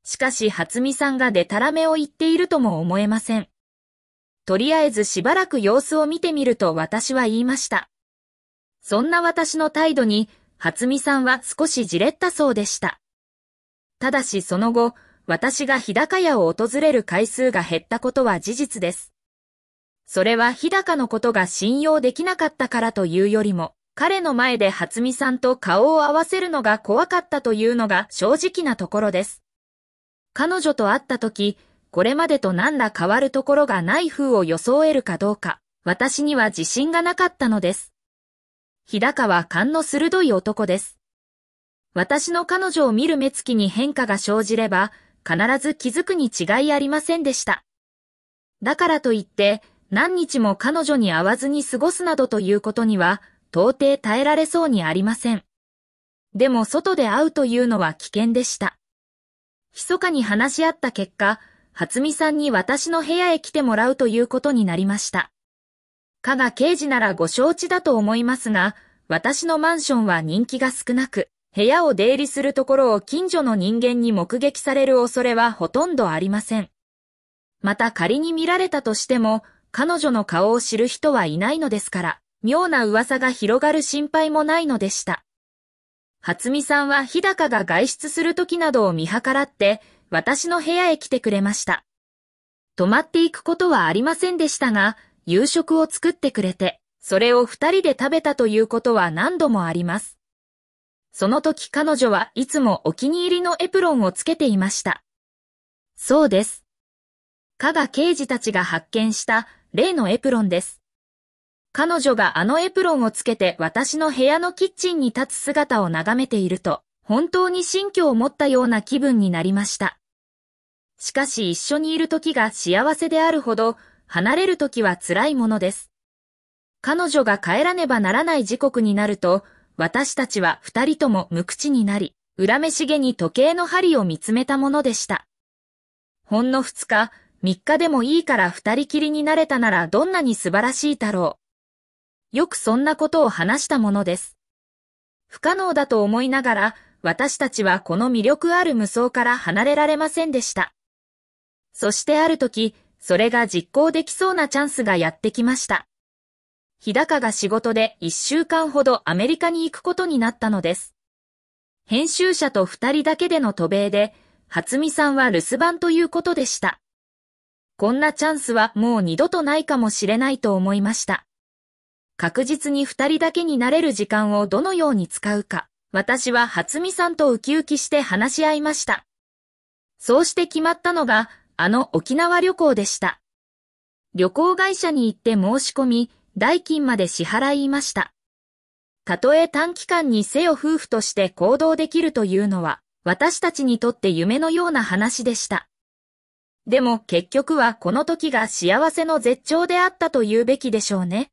しかし初見さんがデタラメを言っているとも思えません。とりあえずしばらく様子を見てみると私は言いました。そんな私の態度に、初見さんは少しじれったそうでした。ただしその後、私が日高屋を訪れる回数が減ったことは事実です。それは日高のことが信用できなかったからというよりも、彼の前で初見さんと顔を合わせるのが怖かったというのが正直なところです。彼女と会った時、これまでと何ら変わるところがない風を装えるかどうか、私には自信がなかったのです。日高は勘の鋭い男です。私の彼女を見る目つきに変化が生じれば、必ず気づくに違いありませんでした。だからといって、何日も彼女に会わずに過ごすなどということには、到底耐えられそうにありません。でも外で会うというのは危険でした。密かに話し合った結果、初美さんに私の部屋へ来てもらうということになりました。加賀刑事ならご承知だと思いますが、私のマンションは人気が少なく、部屋を出入りするところを近所の人間に目撃される恐れはほとんどありません。また仮に見られたとしても、彼女の顔を知る人はいないのですから、妙な噂が広がる心配もないのでした。初美さんは日高が外出する時などを見計らって、私の部屋へ来てくれました。泊まっていくことはありませんでしたが、夕食を作ってくれて、それを二人で食べたということは何度もあります。その時彼女はいつもお気に入りのエプロンをつけていました。そうです。加賀刑事たちが発見した例のエプロンです。彼女があのエプロンをつけて私の部屋のキッチンに立つ姿を眺めていると、本当に新居を持ったような気分になりました。しかし一緒にいる時が幸せであるほど、離れる時は辛いものです。彼女が帰らねばならない時刻になると、私たちは二人とも無口になり、恨めしげに時計の針を見つめたものでした。ほんの二日、三日でもいいから二人きりになれたならどんなに素晴らしいだろう。よくそんなことを話したものです。不可能だと思いながら、私たちはこの魅力ある無双から離れられませんでした。そしてある時、それが実行できそうなチャンスがやってきました。日高が仕事で一週間ほどアメリカに行くことになったのです。編集者と二人だけでの渡米で、初美さんは留守番ということでした。こんなチャンスはもう二度とないかもしれないと思いました。確実に二人だけになれる時間をどのように使うか、私は初美さんとウキウキして話し合いました。そうして決まったのが、あの沖縄旅行でした。旅行会社に行って申し込み、代金まで支払いました。たとえ短期間にせよ夫婦として行動できるというのは、私たちにとって夢のような話でした。でも結局はこの時が幸せの絶頂であったと言うべきでしょうね。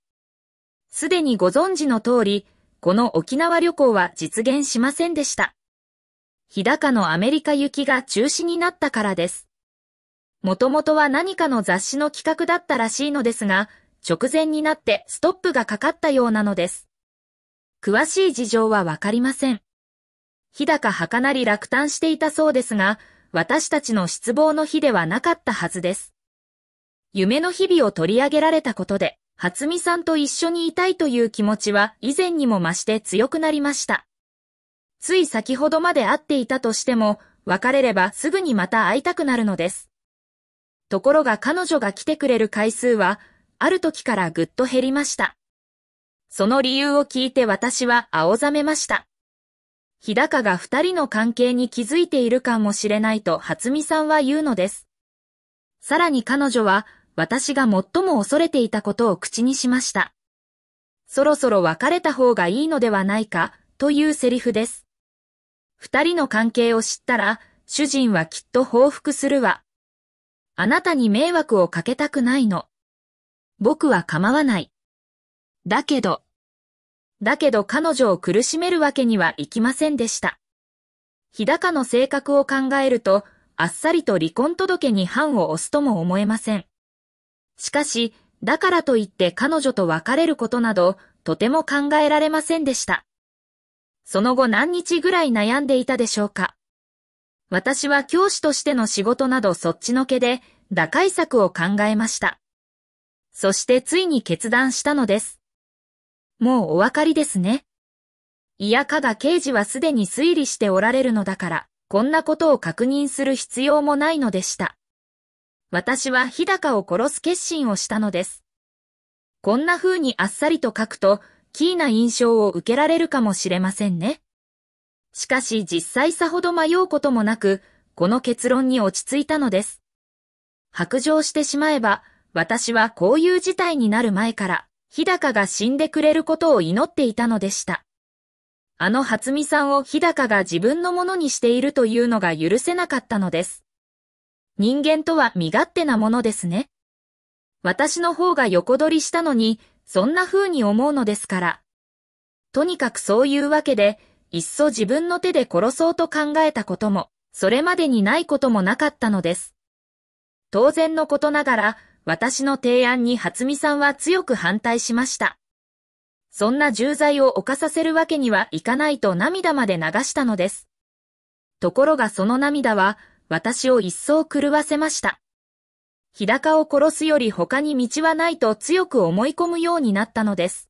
すでにご存知の通り、この沖縄旅行は実現しませんでした。日高のアメリカ行きが中止になったからです。もともとは何かの雑誌の企画だったらしいのですが、直前になってストップがかかったようなのです。詳しい事情はわかりません。日高はかなり落胆していたそうですが、私たちの失望の日ではなかったはずです。夢の日々を取り上げられたことで、初美さんと一緒にいたいという気持ちは以前にも増して強くなりました。つい先ほどまで会っていたとしても、別れればすぐにまた会いたくなるのです。ところが彼女が来てくれる回数は、ある時からぐっと減りました。その理由を聞いて私は青ざめました。日高が二人の関係に気づいているかもしれないと初見さんは言うのです。さらに彼女は私が最も恐れていたことを口にしました。そろそろ別れた方がいいのではないかというセリフです。二人の関係を知ったら主人はきっと報復するわ。あなたに迷惑をかけたくないの。僕は構わない。だけど、だけど彼女を苦しめるわけにはいきませんでした。日高の性格を考えると、あっさりと離婚届に判を押すとも思えません。しかし、だからといって彼女と別れることなど、とても考えられませんでした。その後何日ぐらい悩んでいたでしょうか。私は教師としての仕事などそっちのけで、打開策を考えました。そしてついに決断したのです。もうお分かりですね。いや、加賀刑事はすでに推理しておられるのだから、こんなことを確認する必要もないのでした。私は日高を殺す決心をしたのです。こんな風にあっさりと書くと、キーな印象を受けられるかもしれませんね。しかし実際さほど迷うこともなく、この結論に落ち着いたのです。白状してしまえば、私はこういう事態になる前から、日高が死んでくれることを祈っていたのでした。あの初美さんを日高が自分のものにしているというのが許せなかったのです。人間とは身勝手なものですね。私の方が横取りしたのに、そんな風に思うのですから。とにかくそういうわけで、いっそ自分の手で殺そうと考えたことも、それまでにないこともなかったのです。当然のことながら、私の提案に初見さんは強く反対しました。そんな重罪を犯させるわけにはいかないと涙まで流したのです。ところがその涙は、私を一層狂わせました。日高を殺すより他に道はないと強く思い込むようになったのです。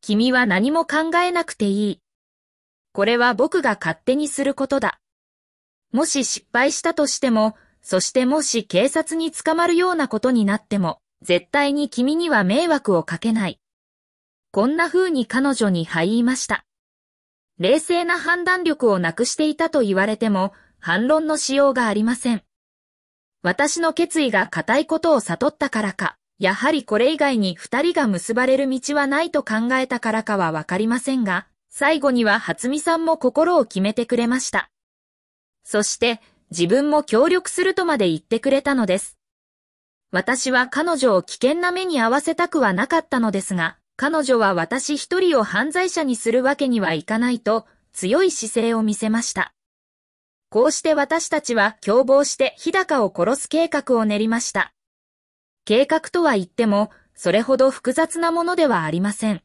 君は何も考えなくていい。これは僕が勝手にすることだ。もし失敗したとしても、そしてもし警察に捕まるようなことになっても、絶対に君には迷惑をかけない。こんな風に彼女に入りました。冷静な判断力をなくしていたと言われても、反論のしようがありません。私の決意が固いことを悟ったからか、やはりこれ以外に二人が結ばれる道はないと考えたからかはわかりませんが、最後には初美さんも心を決めてくれました。そして、自分も協力するとまで言ってくれたのです。私は彼女を危険な目に遭わせたくはなかったのですが、彼女は私一人を犯罪者にするわけにはいかないと強い姿勢を見せました。こうして私たちは共謀して日高を殺す計画を練りました。計画とは言っても、それほど複雑なものではありません。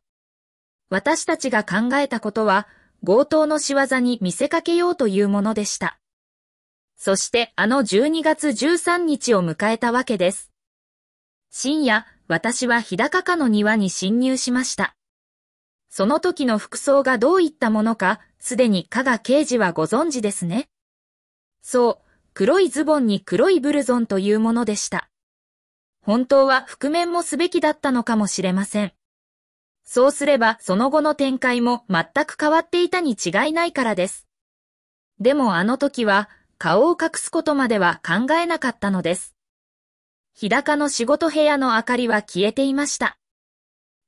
私たちが考えたことは、強盗の仕業に見せかけようというものでした。そしてあの12月13日を迎えたわけです。深夜、私は日高家の庭に侵入しました。その時の服装がどういったものか、すでに加賀刑事はご存知ですね。そう、黒いズボンに黒いブルゾンというものでした。本当は覆面もすべきだったのかもしれません。そうすればその後の展開も全く変わっていたに違いないからです。でもあの時は顔を隠すことまでは考えなかったのです。日高の仕事部屋の明かりは消えていました。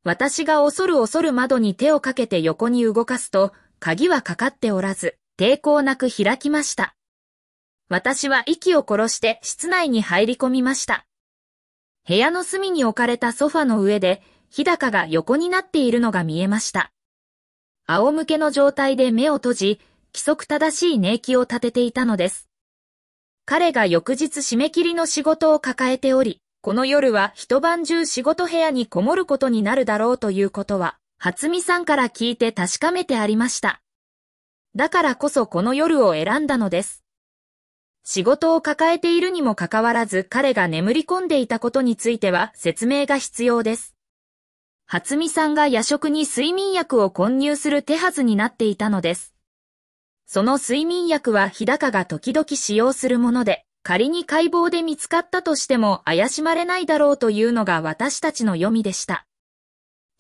私が恐る恐る窓に手をかけて横に動かすと、鍵はかかっておらず、抵抗なく開きました。私は息を殺して室内に入り込みました。部屋の隅に置かれたソファの上で、日高が横になっているのが見えました。仰向けの状態で目を閉じ、規則正しい年息を立てていたのです。彼が翌日締め切りの仕事を抱えており、この夜は一晩中仕事部屋にこもることになるだろうということは、初見さんから聞いて確かめてありました。だからこそこの夜を選んだのです。仕事を抱えているにもかかわらず彼が眠り込んでいたことについては説明が必要です。初見さんが夜食に睡眠薬を混入する手はずになっていたのです。その睡眠薬は日高が時々使用するもので、仮に解剖で見つかったとしても怪しまれないだろうというのが私たちの読みでした。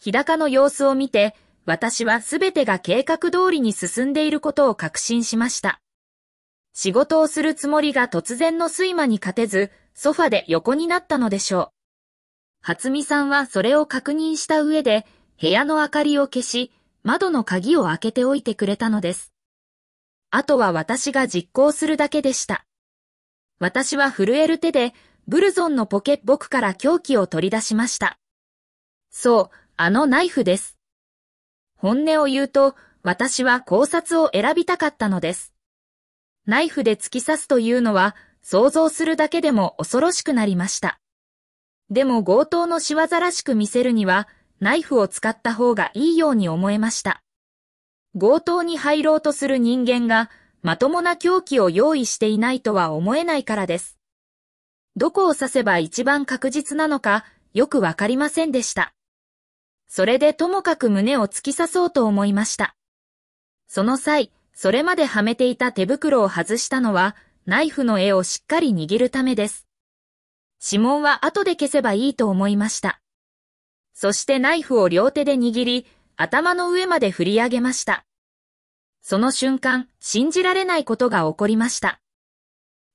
日高の様子を見て、私はすべてが計画通りに進んでいることを確信しました。仕事をするつもりが突然の睡魔に勝てず、ソファで横になったのでしょう。初見さんはそれを確認した上で、部屋の明かりを消し、窓の鍵を開けておいてくれたのです。あとは私が実行するだけでした。私は震える手で、ブルゾンのポケッ僕から凶器を取り出しました。そう、あのナイフです。本音を言うと、私は考察を選びたかったのです。ナイフで突き刺すというのは、想像するだけでも恐ろしくなりました。でも強盗の仕業らしく見せるには、ナイフを使った方がいいように思えました。強盗に入ろうとする人間が、まともな凶器を用意していないとは思えないからです。どこを刺せば一番確実なのか、よくわかりませんでした。それでともかく胸を突き刺そうと思いました。その際、それまではめていた手袋を外したのは、ナイフの絵をしっかり握るためです。指紋は後で消せばいいと思いました。そしてナイフを両手で握り、頭の上まで振り上げました。その瞬間、信じられないことが起こりました。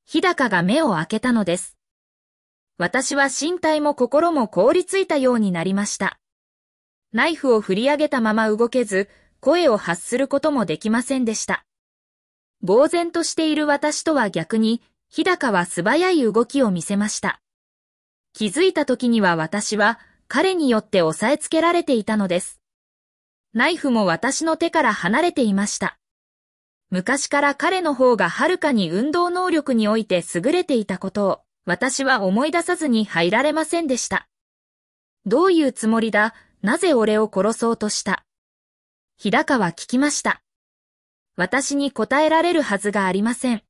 日高が目を開けたのです。私は身体も心も凍りついたようになりました。ナイフを振り上げたまま動けず、声を発することもできませんでした。呆然としている私とは逆に、日高は素早い動きを見せました。気づいた時には私は彼によって押さえつけられていたのです。ナイフも私の手から離れていました。昔から彼の方がはるかに運動能力において優れていたことを、私は思い出さずに入られませんでした。どういうつもりだなぜ俺を殺そうとした日高は聞きました。私に答えられるはずがありません。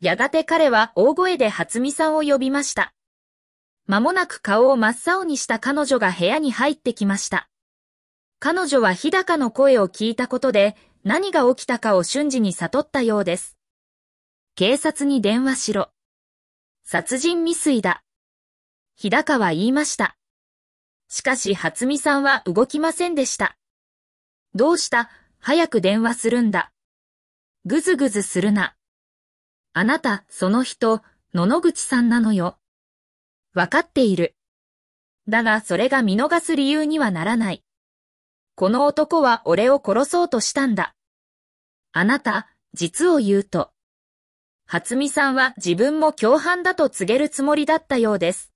やがて彼は大声で初見さんを呼びました。間もなく顔を真っ青にした彼女が部屋に入ってきました。彼女は日高の声を聞いたことで、何が起きたかを瞬時に悟ったようです。警察に電話しろ。殺人未遂だ。日高は言いました。しかし、初見さんは動きませんでした。どうした早く電話するんだ。ぐずぐずするな。あなた、その人、野々口さんなのよ。わかっている。だが、それが見逃す理由にはならない。この男は俺を殺そうとしたんだ。あなた、実を言うと。初美さんは自分も共犯だと告げるつもりだったようです。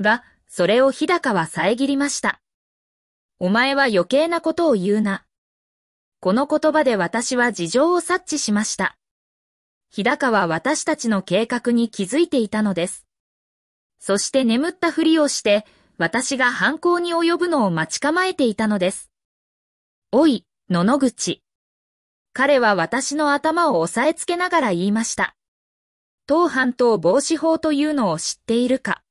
が、それを日高は遮りました。お前は余計なことを言うな。この言葉で私は事情を察知しました。日高は私たちの計画に気づいていたのです。そして眠ったふりをして、私が犯行に及ぶのを待ち構えていたのです。おい、野々口。彼は私の頭を押さえつけながら言いました。当犯党防止法というのを知っているか。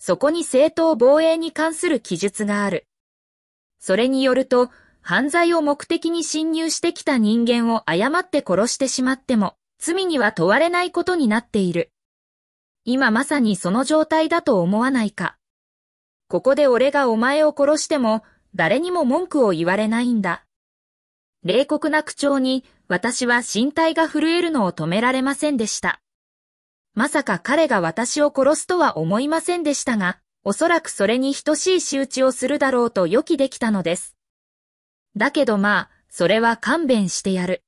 そこに正当防衛に関する記述がある。それによると、犯罪を目的に侵入してきた人間を誤って殺してしまっても、罪には問われないことになっている。今まさにその状態だと思わないか。ここで俺がお前を殺しても、誰にも文句を言われないんだ。冷酷な口調に、私は身体が震えるのを止められませんでした。まさか彼が私を殺すとは思いませんでしたが、おそらくそれに等しい仕打ちをするだろうと予期できたのです。だけどまあ、それは勘弁してやる。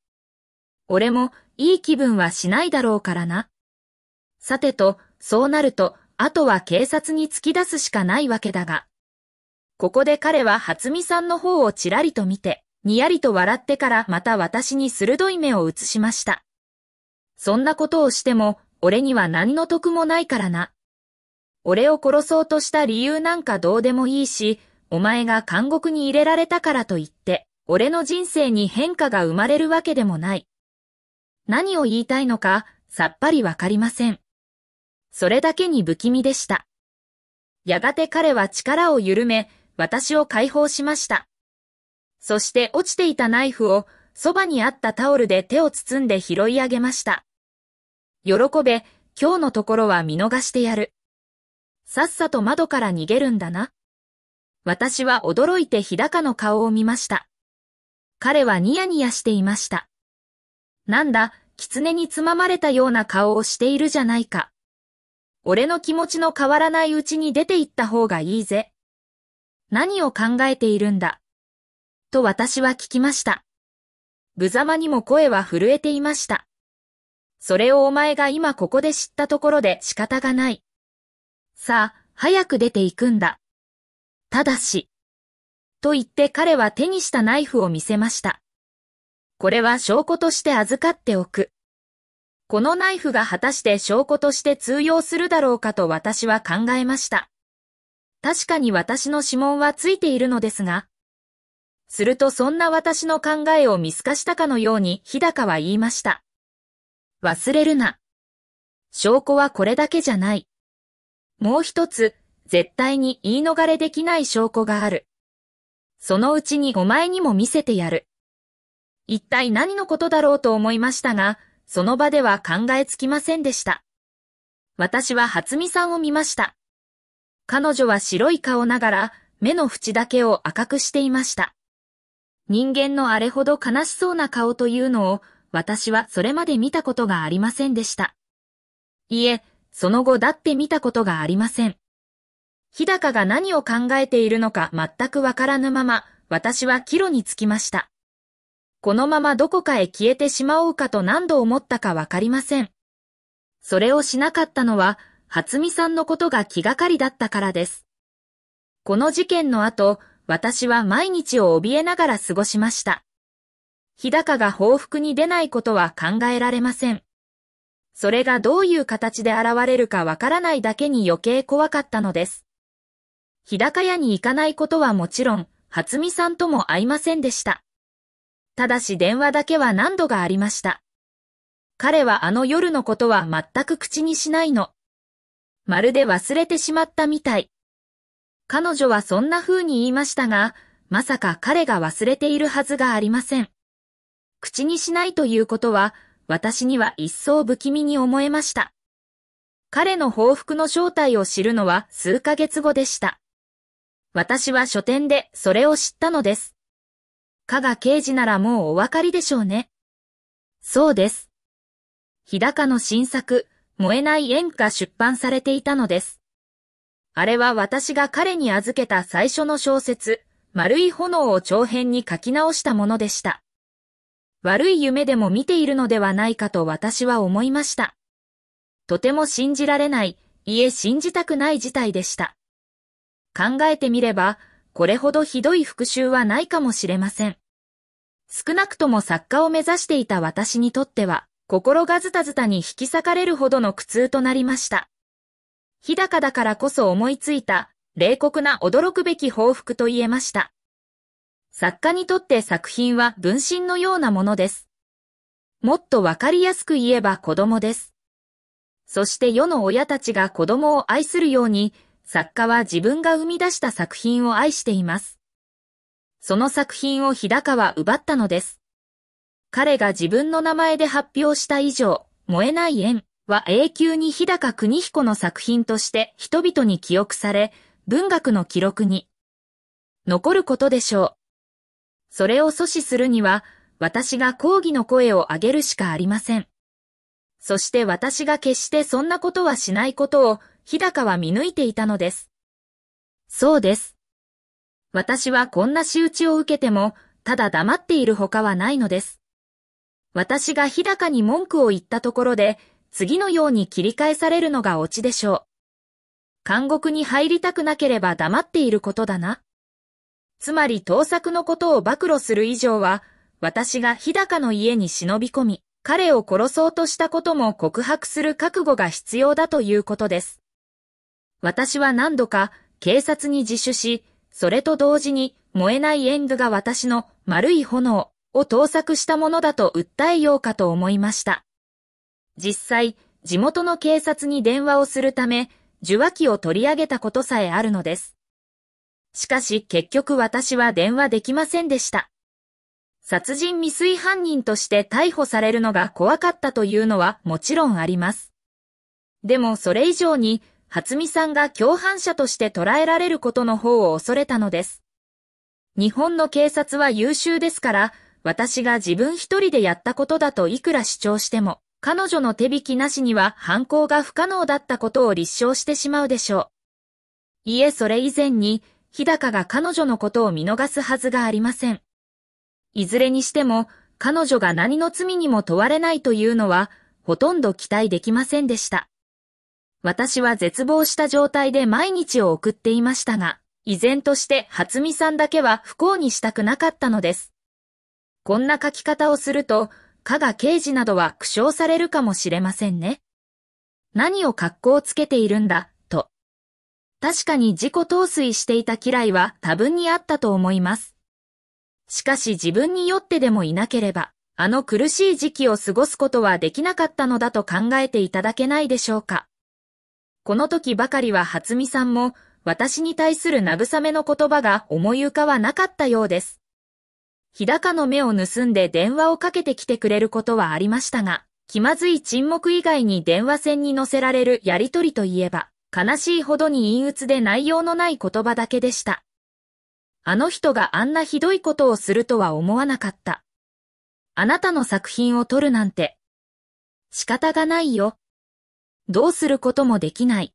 俺も、いい気分はしないだろうからな。さてと、そうなると、あとは警察に突き出すしかないわけだが。ここで彼は初見さんの方をちらりと見て、にやりと笑ってからまた私に鋭い目を移しました。そんなことをしても、俺には何の得もないからな。俺を殺そうとした理由なんかどうでもいいし、お前が監獄に入れられたからといって、俺の人生に変化が生まれるわけでもない。何を言いたいのか、さっぱりわかりません。それだけに不気味でした。やがて彼は力を緩め、私を解放しました。そして落ちていたナイフを、そばにあったタオルで手を包んで拾い上げました。喜べ、今日のところは見逃してやる。さっさと窓から逃げるんだな。私は驚いて日高の顔を見ました。彼はニヤニヤしていました。なんだ、狐につままれたような顔をしているじゃないか。俺の気持ちの変わらないうちに出て行った方がいいぜ。何を考えているんだ。と私は聞きました。無様にも声は震えていました。それをお前が今ここで知ったところで仕方がない。さあ、早く出て行くんだ。ただし。と言って彼は手にしたナイフを見せました。これは証拠として預かっておく。このナイフが果たして証拠として通用するだろうかと私は考えました。確かに私の指紋はついているのですが。するとそんな私の考えを見透かしたかのように日高は言いました。忘れるな。証拠はこれだけじゃない。もう一つ、絶対に言い逃れできない証拠がある。そのうちにお前にも見せてやる。一体何のことだろうと思いましたが、その場では考えつきませんでした。私は初見さんを見ました。彼女は白い顔ながら、目の縁だけを赤くしていました。人間のあれほど悲しそうな顔というのを、私はそれまで見たことがありませんでした。いえ、その後だって見たことがありません。日高が何を考えているのか全くわからぬまま、私は帰路につきました。このままどこかへ消えてしまおうかと何度思ったかわかりません。それをしなかったのは、初美さんのことが気がかりだったからです。この事件の後、私は毎日を怯えながら過ごしました。日高が報復に出ないことは考えられません。それがどういう形で現れるかわからないだけに余計怖かったのです。日高屋に行かないことはもちろん、初美さんとも会いませんでした。ただし電話だけは何度がありました。彼はあの夜のことは全く口にしないの。まるで忘れてしまったみたい。彼女はそんな風に言いましたが、まさか彼が忘れているはずがありません。口にしないということは、私には一層不気味に思えました。彼の報復の正体を知るのは数ヶ月後でした。私は書店でそれを知ったのです。加賀刑事ならもうお分かりでしょうね。そうです。日高の新作、燃えない演歌出版されていたのです。あれは私が彼に預けた最初の小説、丸い炎を長編に書き直したものでした。悪い夢でも見ているのではないかと私は思いました。とても信じられない、いえ信じたくない事態でした。考えてみれば、これほどひどい復讐はないかもしれません。少なくとも作家を目指していた私にとっては、心がズタズタに引き裂かれるほどの苦痛となりました。日高だからこそ思いついた、冷酷な驚くべき報復と言えました。作家にとって作品は分身のようなものです。もっとわかりやすく言えば子供です。そして世の親たちが子供を愛するように、作家は自分が生み出した作品を愛しています。その作品を日高は奪ったのです。彼が自分の名前で発表した以上、燃えない縁は永久に日高邦彦の作品として人々に記憶され、文学の記録に残ることでしょう。それを阻止するには、私が抗議の声を上げるしかありません。そして私が決してそんなことはしないことを日高は見抜いていたのです。そうです。私はこんな仕打ちを受けても、ただ黙っている他はないのです。私が日高に文句を言ったところで、次のように切り返されるのがオチでしょう。監獄に入りたくなければ黙っていることだな。つまり盗作のことを暴露する以上は、私が日高の家に忍び込み、彼を殺そうとしたことも告白する覚悟が必要だということです。私は何度か警察に自首し、それと同時に燃えない縁具が私の丸い炎を盗作したものだと訴えようかと思いました。実際、地元の警察に電話をするため、受話器を取り上げたことさえあるのです。しかし結局私は電話できませんでした。殺人未遂犯人として逮捕されるのが怖かったというのはもちろんあります。でもそれ以上に初見さんが共犯者として捉えられることの方を恐れたのです。日本の警察は優秀ですから、私が自分一人でやったことだといくら主張しても、彼女の手引きなしには犯行が不可能だったことを立証してしまうでしょう。いえ、それ以前に、日高が彼女のことを見逃すはずがありません。いずれにしても、彼女が何の罪にも問われないというのは、ほとんど期待できませんでした。私は絶望した状態で毎日を送っていましたが、依然として初見さんだけは不幸にしたくなかったのです。こんな書き方をすると、加賀刑事などは苦笑されるかもしれませんね。何を格好をつけているんだ、と。確かに自己陶酔していた嫌いは多分にあったと思います。しかし自分に酔ってでもいなければ、あの苦しい時期を過ごすことはできなかったのだと考えていただけないでしょうか。この時ばかりは初見さんも、私に対する慰めの言葉が思い浮かばなかったようです。日高の目を盗んで電話をかけてきてくれることはありましたが、気まずい沈黙以外に電話線に乗せられるやりとりといえば、悲しいほどに陰鬱で内容のない言葉だけでした。あの人があんなひどいことをするとは思わなかった。あなたの作品を撮るなんて。仕方がないよ。どうすることもできない。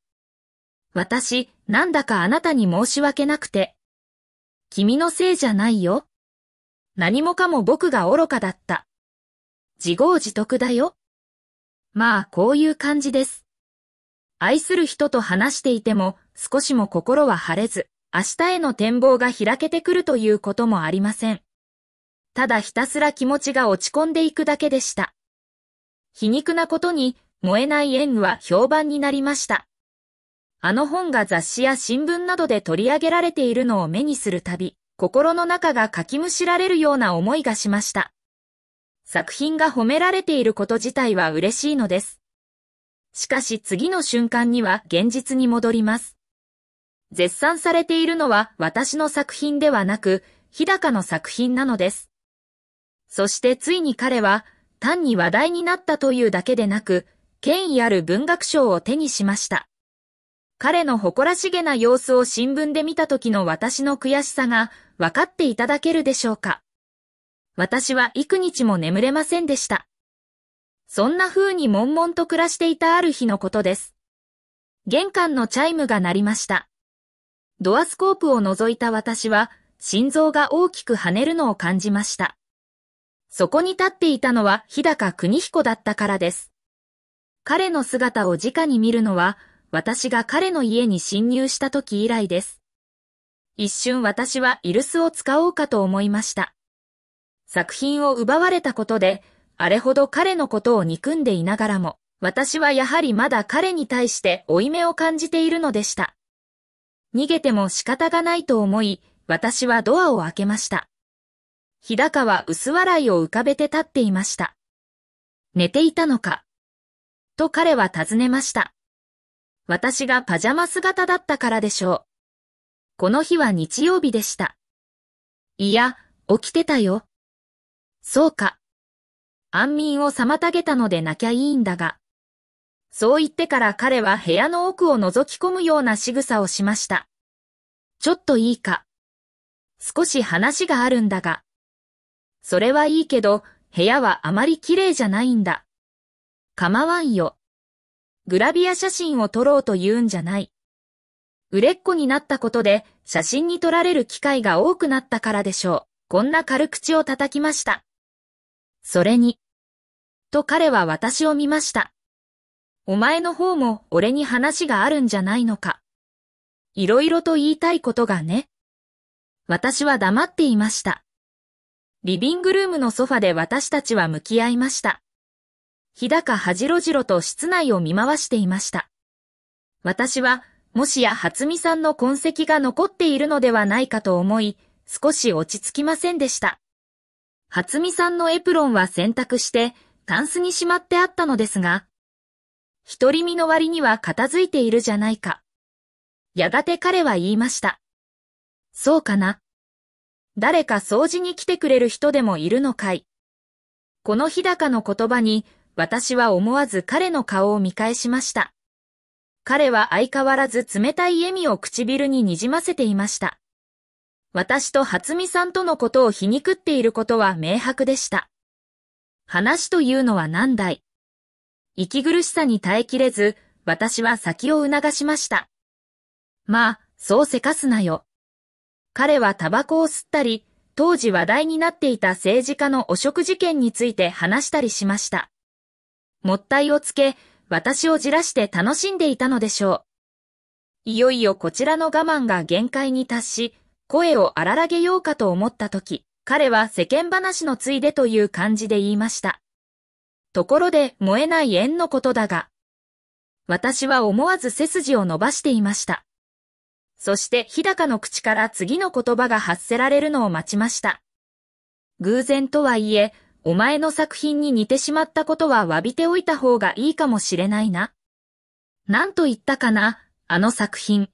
私、なんだかあなたに申し訳なくて。君のせいじゃないよ。何もかも僕が愚かだった。自業自得だよ。まあ、こういう感じです。愛する人と話していても、少しも心は晴れず、明日への展望が開けてくるということもありません。ただひたすら気持ちが落ち込んでいくだけでした。皮肉なことに、燃えない縁具は評判になりました。あの本が雑誌や新聞などで取り上げられているのを目にするたび、心の中がかきむしられるような思いがしました。作品が褒められていること自体は嬉しいのです。しかし次の瞬間には現実に戻ります。絶賛されているのは私の作品ではなく、日高の作品なのです。そしてついに彼は、単に話題になったというだけでなく、権威ある文学賞を手にしました。彼の誇らしげな様子を新聞で見た時の私の悔しさが分かっていただけるでしょうか。私は幾日も眠れませんでした。そんな風に悶々と暮らしていたある日のことです。玄関のチャイムが鳴りました。ドアスコープを覗いた私は、心臓が大きく跳ねるのを感じました。そこに立っていたのは日高邦彦だったからです。彼の姿を直に見るのは、私が彼の家に侵入した時以来です。一瞬私はイルスを使おうかと思いました。作品を奪われたことで、あれほど彼のことを憎んでいながらも、私はやはりまだ彼に対して負い目を感じているのでした。逃げても仕方がないと思い、私はドアを開けました。日高は薄笑いを浮かべて立っていました。寝ていたのか、と彼は尋ねました。私がパジャマ姿だったからでしょう。この日は日曜日でした。いや、起きてたよ。そうか。安眠を妨げたのでなきゃいいんだが。そう言ってから彼は部屋の奥を覗き込むような仕草をしました。ちょっといいか。少し話があるんだが。それはいいけど、部屋はあまり綺麗じゃないんだ。構わんよ。グラビア写真を撮ろうと言うんじゃない。売れっ子になったことで写真に撮られる機会が多くなったからでしょう。こんな軽口を叩きました。それに。と彼は私を見ました。お前の方も俺に話があるんじゃないのか。いろいろと言いたいことがね。私は黙っていました。リビングルームのソファで私たちは向き合いました。日高はじろじろと室内を見回していました。私は、もしや初美さんの痕跡が残っているのではないかと思い、少し落ち着きませんでした。初美さんのエプロンは洗濯して、タンスにしまってあったのですが、独り身の割には片付いているじゃないか。やがて彼は言いました。そうかな。誰か掃除に来てくれる人でもいるのかい。この日高の言葉に私は思わず彼の顔を見返しました。彼は相変わらず冷たい笑みを唇ににじませていました。私と初美さんとのことを皮肉っていることは明白でした。話というのは何だい息苦しさに耐えきれず、私は先を促しました。まあ、そうせかすなよ。彼はタバコを吸ったり、当時話題になっていた政治家の汚職事件について話したりしました。もったいをつけ、私をじらして楽しんでいたのでしょう。いよいよこちらの我慢が限界に達し、声を荒らげようかと思った時、彼は世間話のついでという感じで言いました。ところで燃えない縁のことだが、私は思わず背筋を伸ばしていました。そして日高の口から次の言葉が発せられるのを待ちました。偶然とはいえ、お前の作品に似てしまったことは詫びておいた方がいいかもしれないな。なんと言ったかな、あの作品。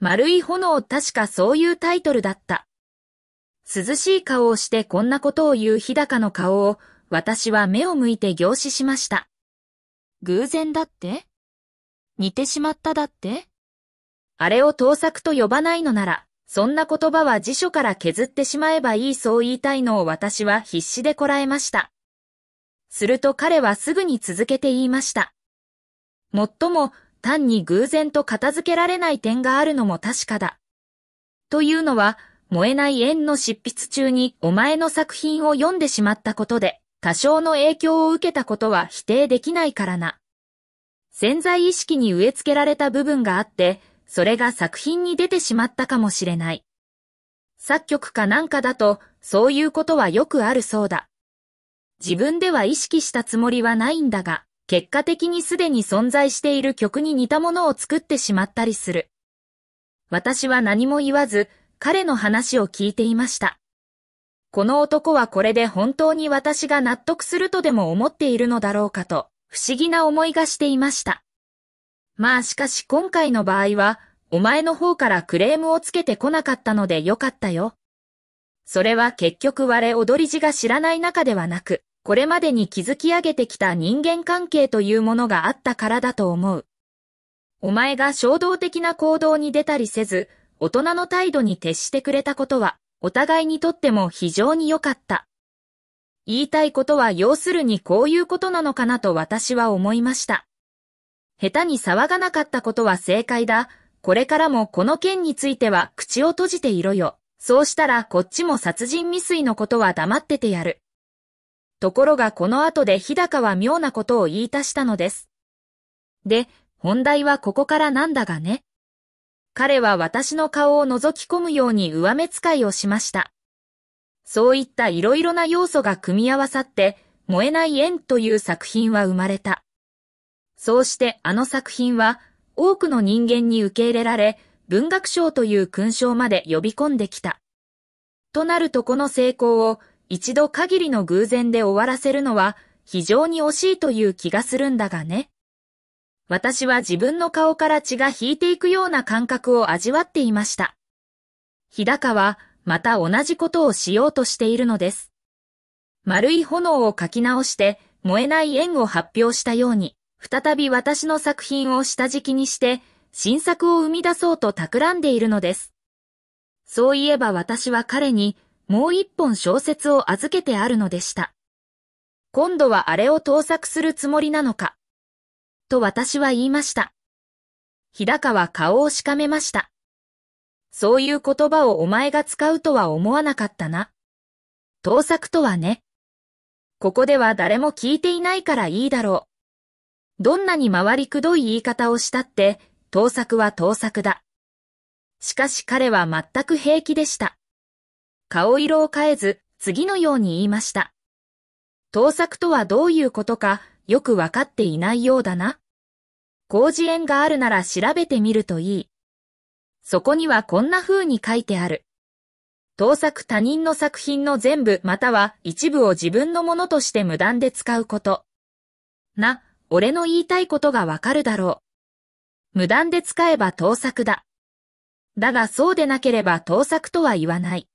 丸い炎確かそういうタイトルだった。涼しい顔をしてこんなことを言う日高の顔を、私は目を向いて凝視しました。偶然だって似てしまっただってあれを盗作と呼ばないのなら、そんな言葉は辞書から削ってしまえばいいそう言いたいのを私は必死でこらえました。すると彼はすぐに続けて言いました。もっとも、単に偶然と片付けられない点があるのも確かだ。というのは、燃えない縁の執筆中にお前の作品を読んでしまったことで、多少の影響を受けたことは否定できないからな。潜在意識に植え付けられた部分があって、それが作品に出てしまったかもしれない。作曲かなんかだと、そういうことはよくあるそうだ。自分では意識したつもりはないんだが、結果的にすでに存在している曲に似たものを作ってしまったりする。私は何も言わず、彼の話を聞いていました。この男はこれで本当に私が納得するとでも思っているのだろうかと、不思議な思いがしていました。まあしかし今回の場合は、お前の方からクレームをつけてこなかったのでよかったよ。それは結局我踊り地が知らない中ではなく、これまでに築き上げてきた人間関係というものがあったからだと思う。お前が衝動的な行動に出たりせず、大人の態度に徹してくれたことは、お互いにとっても非常に良かった。言いたいことは要するにこういうことなのかなと私は思いました。下手に騒がなかったことは正解だ。これからもこの件については口を閉じていろよ。そうしたらこっちも殺人未遂のことは黙っててやる。ところがこの後で日高は妙なことを言い出したのです。で、本題はここからなんだがね。彼は私の顔を覗き込むように上目遣いをしました。そういった色々な要素が組み合わさって、燃えない縁という作品は生まれた。そうしてあの作品は多くの人間に受け入れられ、文学賞という勲章まで呼び込んできた。となるとこの成功を一度限りの偶然で終わらせるのは非常に惜しいという気がするんだがね。私は自分の顔から血が引いていくような感覚を味わっていました。日高はまた同じことをしようとしているのです。丸い炎を書き直して燃えない円を発表したように。再び私の作品を下敷きにして、新作を生み出そうと企んでいるのです。そういえば私は彼に、もう一本小説を預けてあるのでした。今度はあれを盗作するつもりなのか。と私は言いました。日高は顔をしかめました。そういう言葉をお前が使うとは思わなかったな。盗作とはね。ここでは誰も聞いていないからいいだろう。どんなに回りくどい言い方をしたって、盗作は盗作だ。しかし彼は全く平気でした。顔色を変えず、次のように言いました。盗作とはどういうことか、よくわかっていないようだな。工事縁があるなら調べてみるといい。そこにはこんな風に書いてある。盗作他人の作品の全部または一部を自分のものとして無断で使うこと。な、俺の言いたいことがわかるだろう。無断で使えば盗作だ。だがそうでなければ盗作とは言わない。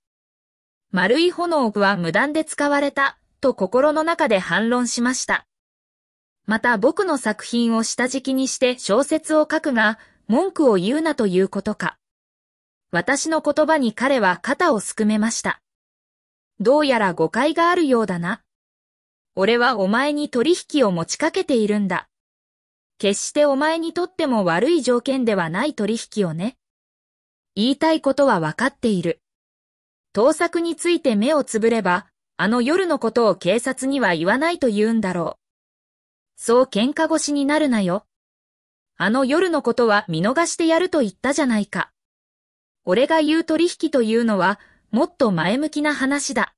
丸い炎は無断で使われた、と心の中で反論しました。また僕の作品を下敷きにして小説を書くが、文句を言うなということか。私の言葉に彼は肩をすくめました。どうやら誤解があるようだな。俺はお前に取引を持ちかけているんだ。決してお前にとっても悪い条件ではない取引をね。言いたいことはわかっている。盗作について目をつぶれば、あの夜のことを警察には言わないと言うんだろう。そう喧嘩腰になるなよ。あの夜のことは見逃してやると言ったじゃないか。俺が言う取引というのは、もっと前向きな話だ。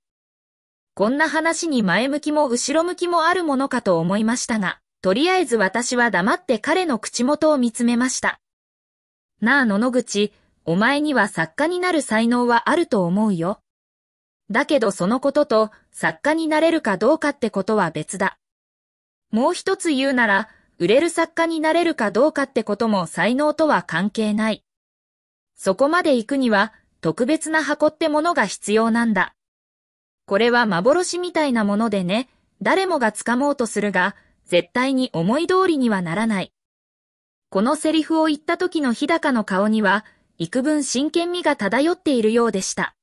こんな話に前向きも後ろ向きもあるものかと思いましたが、とりあえず私は黙って彼の口元を見つめました。なあ野々口、お前には作家になる才能はあると思うよ。だけどそのことと作家になれるかどうかってことは別だ。もう一つ言うなら、売れる作家になれるかどうかってことも才能とは関係ない。そこまで行くには特別な箱ってものが必要なんだ。これは幻みたいなものでね、誰もが掴もうとするが、絶対に思い通りにはならない。このセリフを言った時の日高の顔には、幾分真剣味が漂っているようでした。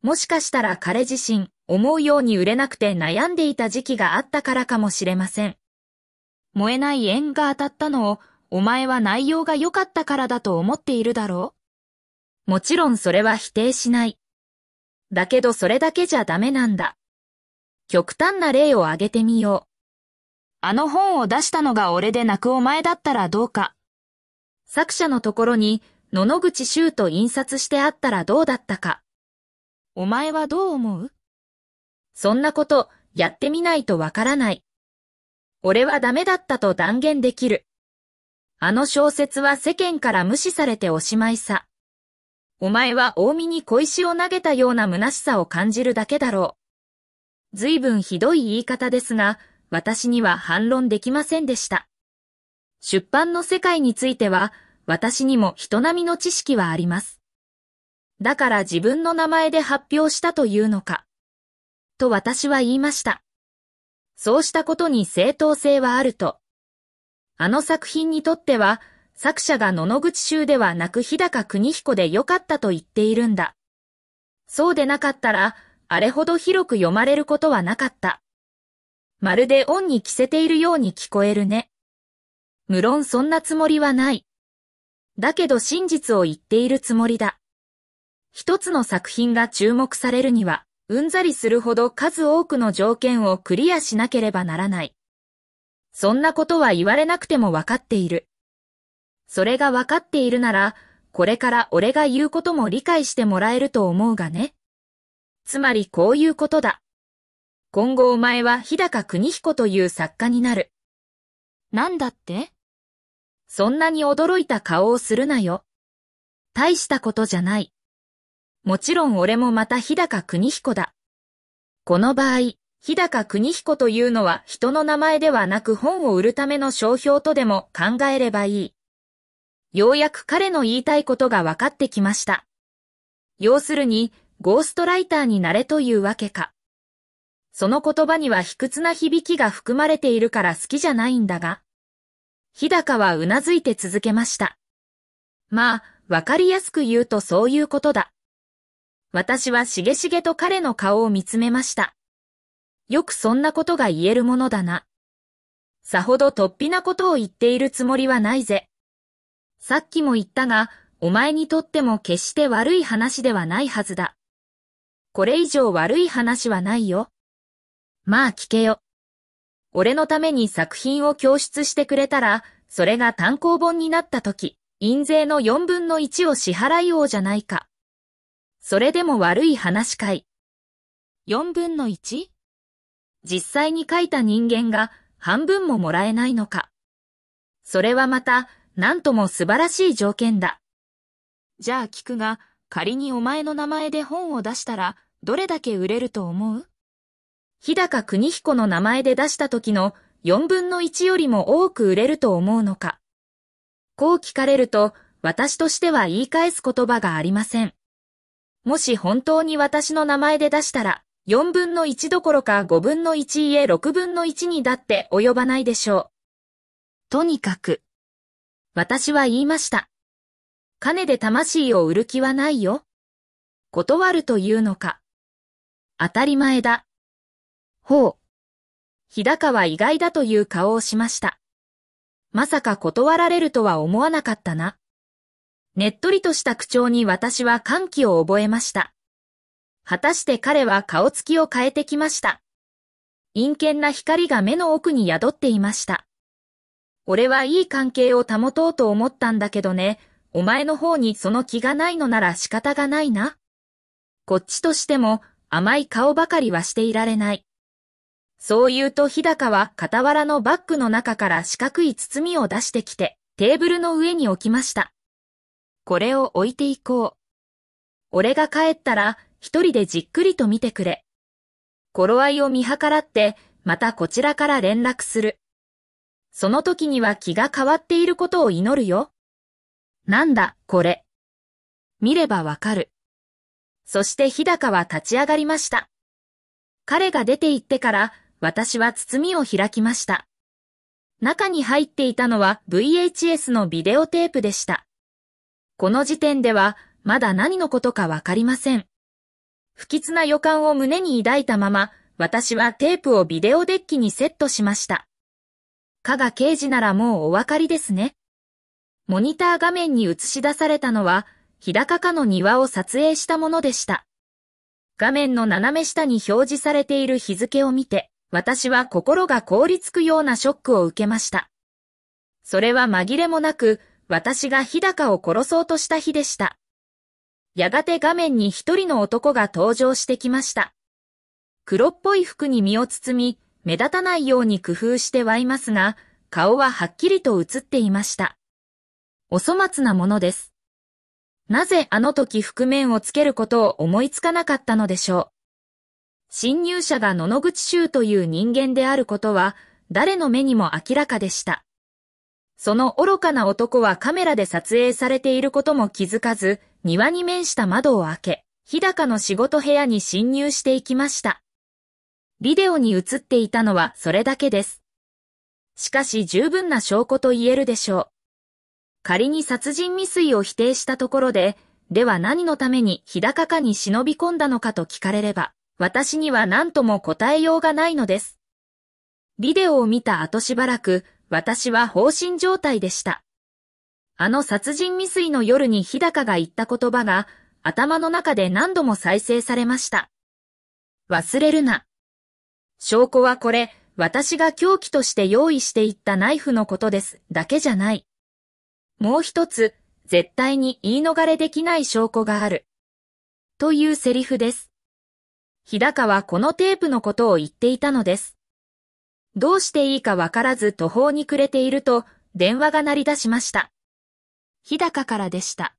もしかしたら彼自身、思うように売れなくて悩んでいた時期があったからかもしれません。燃えない縁が当たったのを、お前は内容が良かったからだと思っているだろうもちろんそれは否定しない。だけどそれだけじゃダメなんだ。極端な例を挙げてみよう。あの本を出したのが俺で泣くお前だったらどうか。作者のところに、野々口修と印刷してあったらどうだったか。お前はどう思うそんなこと、やってみないとわからない。俺はダメだったと断言できる。あの小説は世間から無視されておしまいさ。お前は大見に小石を投げたような虚しさを感じるだけだろう。随分ひどい言い方ですが、私には反論できませんでした。出版の世界については、私にも人並みの知識はあります。だから自分の名前で発表したというのか。と私は言いました。そうしたことに正当性はあると。あの作品にとっては、作者が野々口州ではなく日高国彦で良かったと言っているんだ。そうでなかったら、あれほど広く読まれることはなかった。まるで恩に着せているように聞こえるね。無論そんなつもりはない。だけど真実を言っているつもりだ。一つの作品が注目されるには、うんざりするほど数多くの条件をクリアしなければならない。そんなことは言われなくてもわかっている。それがわかっているなら、これから俺が言うことも理解してもらえると思うがね。つまりこういうことだ。今後お前は日高邦彦という作家になる。なんだってそんなに驚いた顔をするなよ。大したことじゃない。もちろん俺もまた日高邦彦だ。この場合、日高邦彦というのは人の名前ではなく本を売るための商標とでも考えればいい。ようやく彼の言いたいことが分かってきました。要するに、ゴーストライターになれというわけか。その言葉には卑屈な響きが含まれているから好きじゃないんだが。日高はうなずいて続けました。まあ、わかりやすく言うとそういうことだ。私はしげしげと彼の顔を見つめました。よくそんなことが言えるものだな。さほど突飛なことを言っているつもりはないぜ。さっきも言ったが、お前にとっても決して悪い話ではないはずだ。これ以上悪い話はないよ。まあ聞けよ。俺のために作品を供出してくれたら、それが単行本になった時、印税の4分の1を支払いようじゃないか。それでも悪い話かい。4分の 1? 実際に書いた人間が半分ももらえないのか。それはまたなんとも素晴らしい条件だ。じゃあ聞くが、仮にお前の名前で本を出したら、どれだけ売れると思う日高国彦の名前で出した時の4分の1よりも多く売れると思うのか。こう聞かれると、私としては言い返す言葉がありません。もし本当に私の名前で出したら、4分の1どころか5分の1いえ6分の1にだって及ばないでしょう。とにかく、私は言いました。金で魂を売る気はないよ。断るというのか。当たり前だ。ほう。日高は意外だという顔をしました。まさか断られるとは思わなかったな。ねっとりとした口調に私は歓喜を覚えました。果たして彼は顔つきを変えてきました。陰険な光が目の奥に宿っていました。俺はいい関係を保とうと思ったんだけどね、お前の方にその気がないのなら仕方がないな。こっちとしても甘い顔ばかりはしていられない。そう言うと日高は傍らのバッグの中から四角い包みを出してきて、テーブルの上に置きました。これを置いていこう。俺が帰ったら、一人でじっくりと見てくれ。頃合いを見計らって、またこちらから連絡する。その時には気が変わっていることを祈るよ。なんだ、これ。見ればわかる。そして日高は立ち上がりました。彼が出て行ってから、私は包みを開きました。中に入っていたのは VHS のビデオテープでした。この時点では、まだ何のことかわかりません。不吉な予感を胸に抱いたまま、私はテープをビデオデッキにセットしました。加賀刑事ならもうお分かりですね。モニター画面に映し出されたのは、日高家の庭を撮影したものでした。画面の斜め下に表示されている日付を見て、私は心が凍りつくようなショックを受けました。それは紛れもなく、私が日高を殺そうとした日でした。やがて画面に一人の男が登場してきました。黒っぽい服に身を包み、目立たないように工夫してはいますが、顔ははっきりと映っていました。お粗末なものです。なぜあの時覆面をつけることを思いつかなかったのでしょう。侵入者が野々口衆という人間であることは、誰の目にも明らかでした。その愚かな男はカメラで撮影されていることも気づかず、庭に面した窓を開け、日高の仕事部屋に侵入していきました。ビデオに映っていたのはそれだけです。しかし十分な証拠と言えるでしょう。仮に殺人未遂を否定したところで、では何のために日高かに忍び込んだのかと聞かれれば、私には何とも答えようがないのです。ビデオを見た後しばらく、私は放心状態でした。あの殺人未遂の夜に日高が言った言葉が、頭の中で何度も再生されました。忘れるな。証拠はこれ、私が凶器として用意していったナイフのことです、だけじゃない。もう一つ、絶対に言い逃れできない証拠がある。というセリフです。日高はこのテープのことを言っていたのです。どうしていいかわからず途方に暮れていると、電話が鳴り出しました。日高からでした。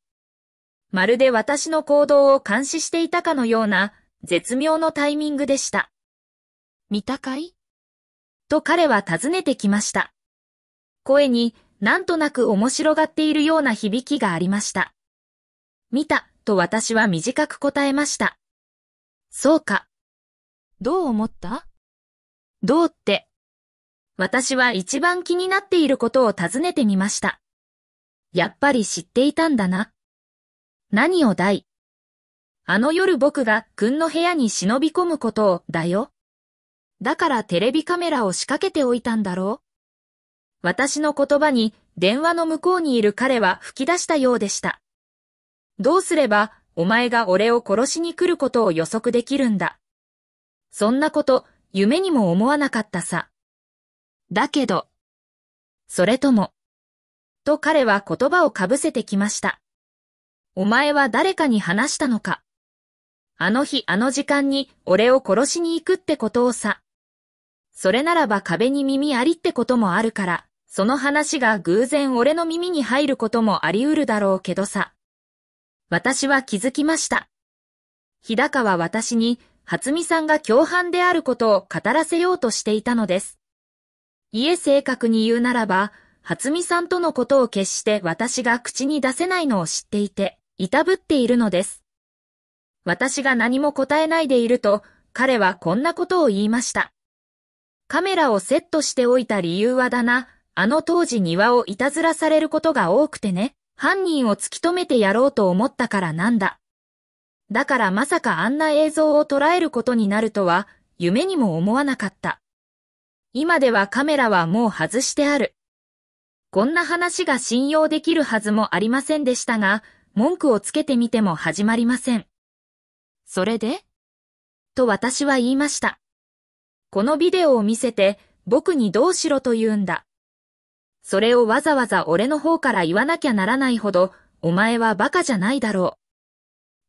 まるで私の行動を監視していたかのような、絶妙のタイミングでした。見たかいと彼は尋ねてきました。声になんとなく面白がっているような響きがありました。見たと私は短く答えました。そうか。どう思ったどうって。私は一番気になっていることを尋ねてみました。やっぱり知っていたんだな。何をだいあの夜僕がくんの部屋に忍び込むことをだよ。だからテレビカメラを仕掛けておいたんだろう私の言葉に電話の向こうにいる彼は吹き出したようでした。どうすればお前が俺を殺しに来ることを予測できるんだ。そんなこと、夢にも思わなかったさ。だけど、それとも、と彼は言葉をかぶせてきました。お前は誰かに話したのか。あの日あの時間に俺を殺しに行くってことをさ。それならば壁に耳ありってこともあるから、その話が偶然俺の耳に入ることもあり得るだろうけどさ。私は気づきました。日高は私に、初美さんが共犯であることを語らせようとしていたのです。家正確に言うならば、初美さんとのことを決して私が口に出せないのを知っていて、いたぶっているのです。私が何も答えないでいると、彼はこんなことを言いました。カメラをセットしておいた理由はだな、あの当時庭をいたずらされることが多くてね、犯人を突き止めてやろうと思ったからなんだ。だからまさかあんな映像を捉えることになるとは、夢にも思わなかった。今ではカメラはもう外してある。こんな話が信用できるはずもありませんでしたが、文句をつけてみても始まりません。それでと私は言いました。このビデオを見せて、僕にどうしろと言うんだ。それをわざわざ俺の方から言わなきゃならないほど、お前は馬鹿じゃないだろ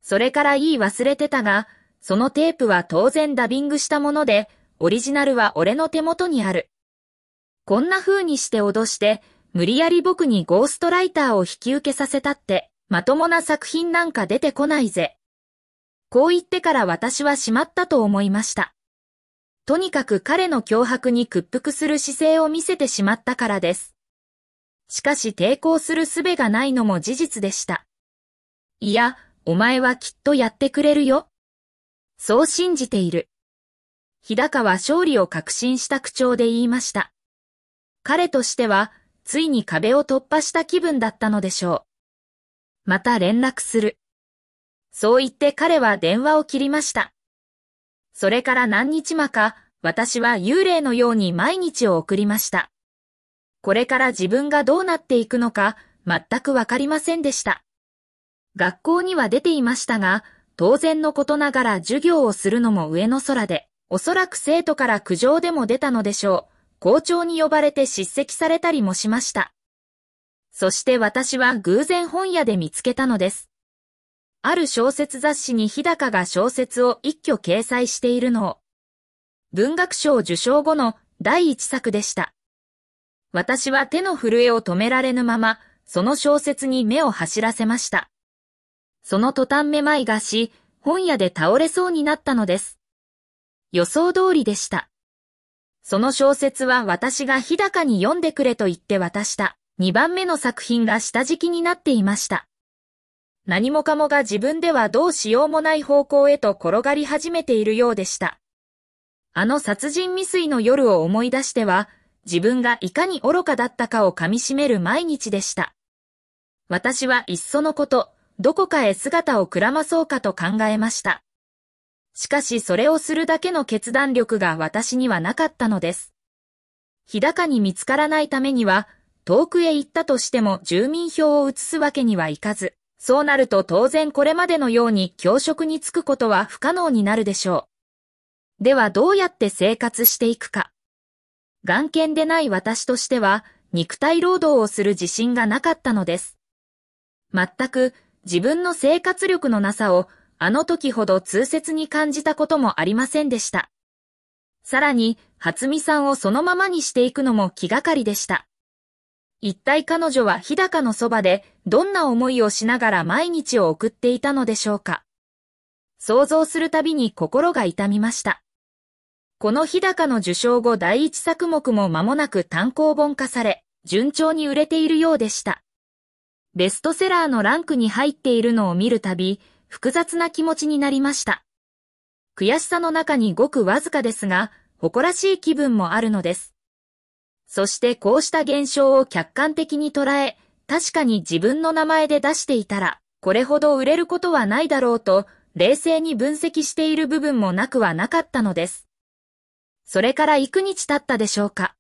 う。それからいい忘れてたが、そのテープは当然ダビングしたもので、オリジナルは俺の手元にある。こんな風にして脅して、無理やり僕にゴーストライターを引き受けさせたって、まともな作品なんか出てこないぜ。こう言ってから私はしまったと思いました。とにかく彼の脅迫に屈服する姿勢を見せてしまったからです。しかし抵抗する術がないのも事実でした。いや、お前はきっとやってくれるよ。そう信じている。日高は勝利を確信した口調で言いました。彼としては、ついに壁を突破した気分だったのでしょう。また連絡する。そう言って彼は電話を切りました。それから何日間か、私は幽霊のように毎日を送りました。これから自分がどうなっていくのか、全くわかりませんでした。学校には出ていましたが、当然のことながら授業をするのも上の空で、おそらく生徒から苦情でも出たのでしょう。校長に呼ばれて叱責されたりもしました。そして私は偶然本屋で見つけたのです。ある小説雑誌に日高が小説を一挙掲載しているのを、文学賞受賞後の第一作でした。私は手の震えを止められぬまま、その小説に目を走らせました。その途端めまいがし、本屋で倒れそうになったのです。予想通りでした。その小説は私が日高に読んでくれと言って渡した2番目の作品が下敷きになっていました。何もかもが自分ではどうしようもない方向へと転がり始めているようでした。あの殺人未遂の夜を思い出しては、自分がいかに愚かだったかを噛みしめる毎日でした。私はいっそのこと、どこかへ姿をくらまそうかと考えました。しかしそれをするだけの決断力が私にはなかったのです。日高に見つからないためには、遠くへ行ったとしても住民票を移すわけにはいかず、そうなると当然これまでのように教職に就くことは不可能になるでしょう。ではどうやって生活していくか。眼見でない私としては、肉体労働をする自信がなかったのです。全く自分の生活力のなさをあの時ほど痛切に感じたこともありませんでした。さらに、初美さんをそのままにしていくのも気がかりでした。一体彼女は日高のそばでどんな思いをしながら毎日を送っていたのでしょうか。想像するたびに心が痛みました。この日高の受賞後第一作目も間もなく単行本化され、順調に売れているようでした。ベストセラーのランクに入っているのを見るたび、複雑な気持ちになりました。悔しさの中にごくわずかですが、誇らしい気分もあるのです。そしてこうした現象を客観的に捉え、確かに自分の名前で出していたら、これほど売れることはないだろうと、冷静に分析している部分もなくはなかったのです。それから幾日経ったでしょうか。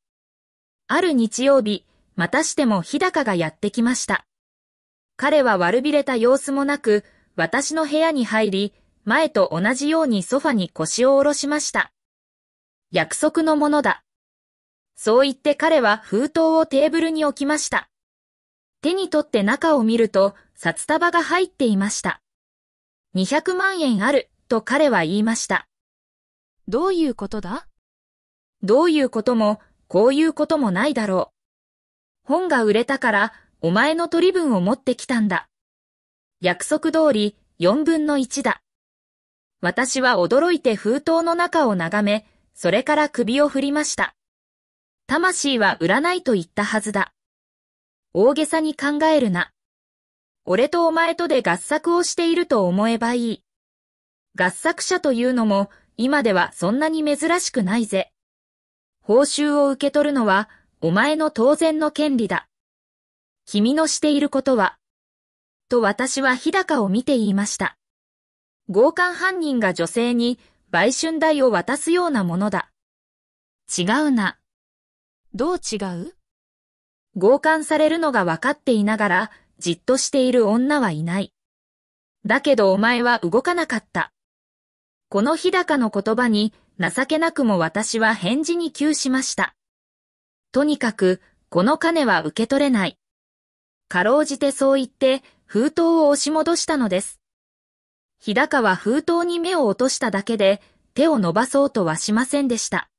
ある日曜日、またしても日高がやってきました。彼は悪びれた様子もなく、私の部屋に入り、前と同じようにソファに腰を下ろしました。約束のものだ。そう言って彼は封筒をテーブルに置きました。手に取って中を見ると、札束が入っていました。200万円ある、と彼は言いました。どういうことだどういうことも、こういうこともないだろう。本が売れたから、お前の取り分を持ってきたんだ。約束通り、4分の1だ。私は驚いて封筒の中を眺め、それから首を振りました。魂は売らないと言ったはずだ。大げさに考えるな。俺とお前とで合作をしていると思えばいい。合作者というのも今ではそんなに珍しくないぜ。報酬を受け取るのはお前の当然の権利だ。君のしていることは、と私は日高を見て言いました。強姦犯人が女性に売春代を渡すようなものだ。違うな。どう違う強姦されるのが分かっていながら、じっとしている女はいない。だけどお前は動かなかった。この日高の言葉に、情けなくも私は返事に窮しました。とにかく、この金は受け取れない。かろうじてそう言って、封筒を押し戻したのです。日高は封筒に目を落としただけで、手を伸ばそうとはしませんでした。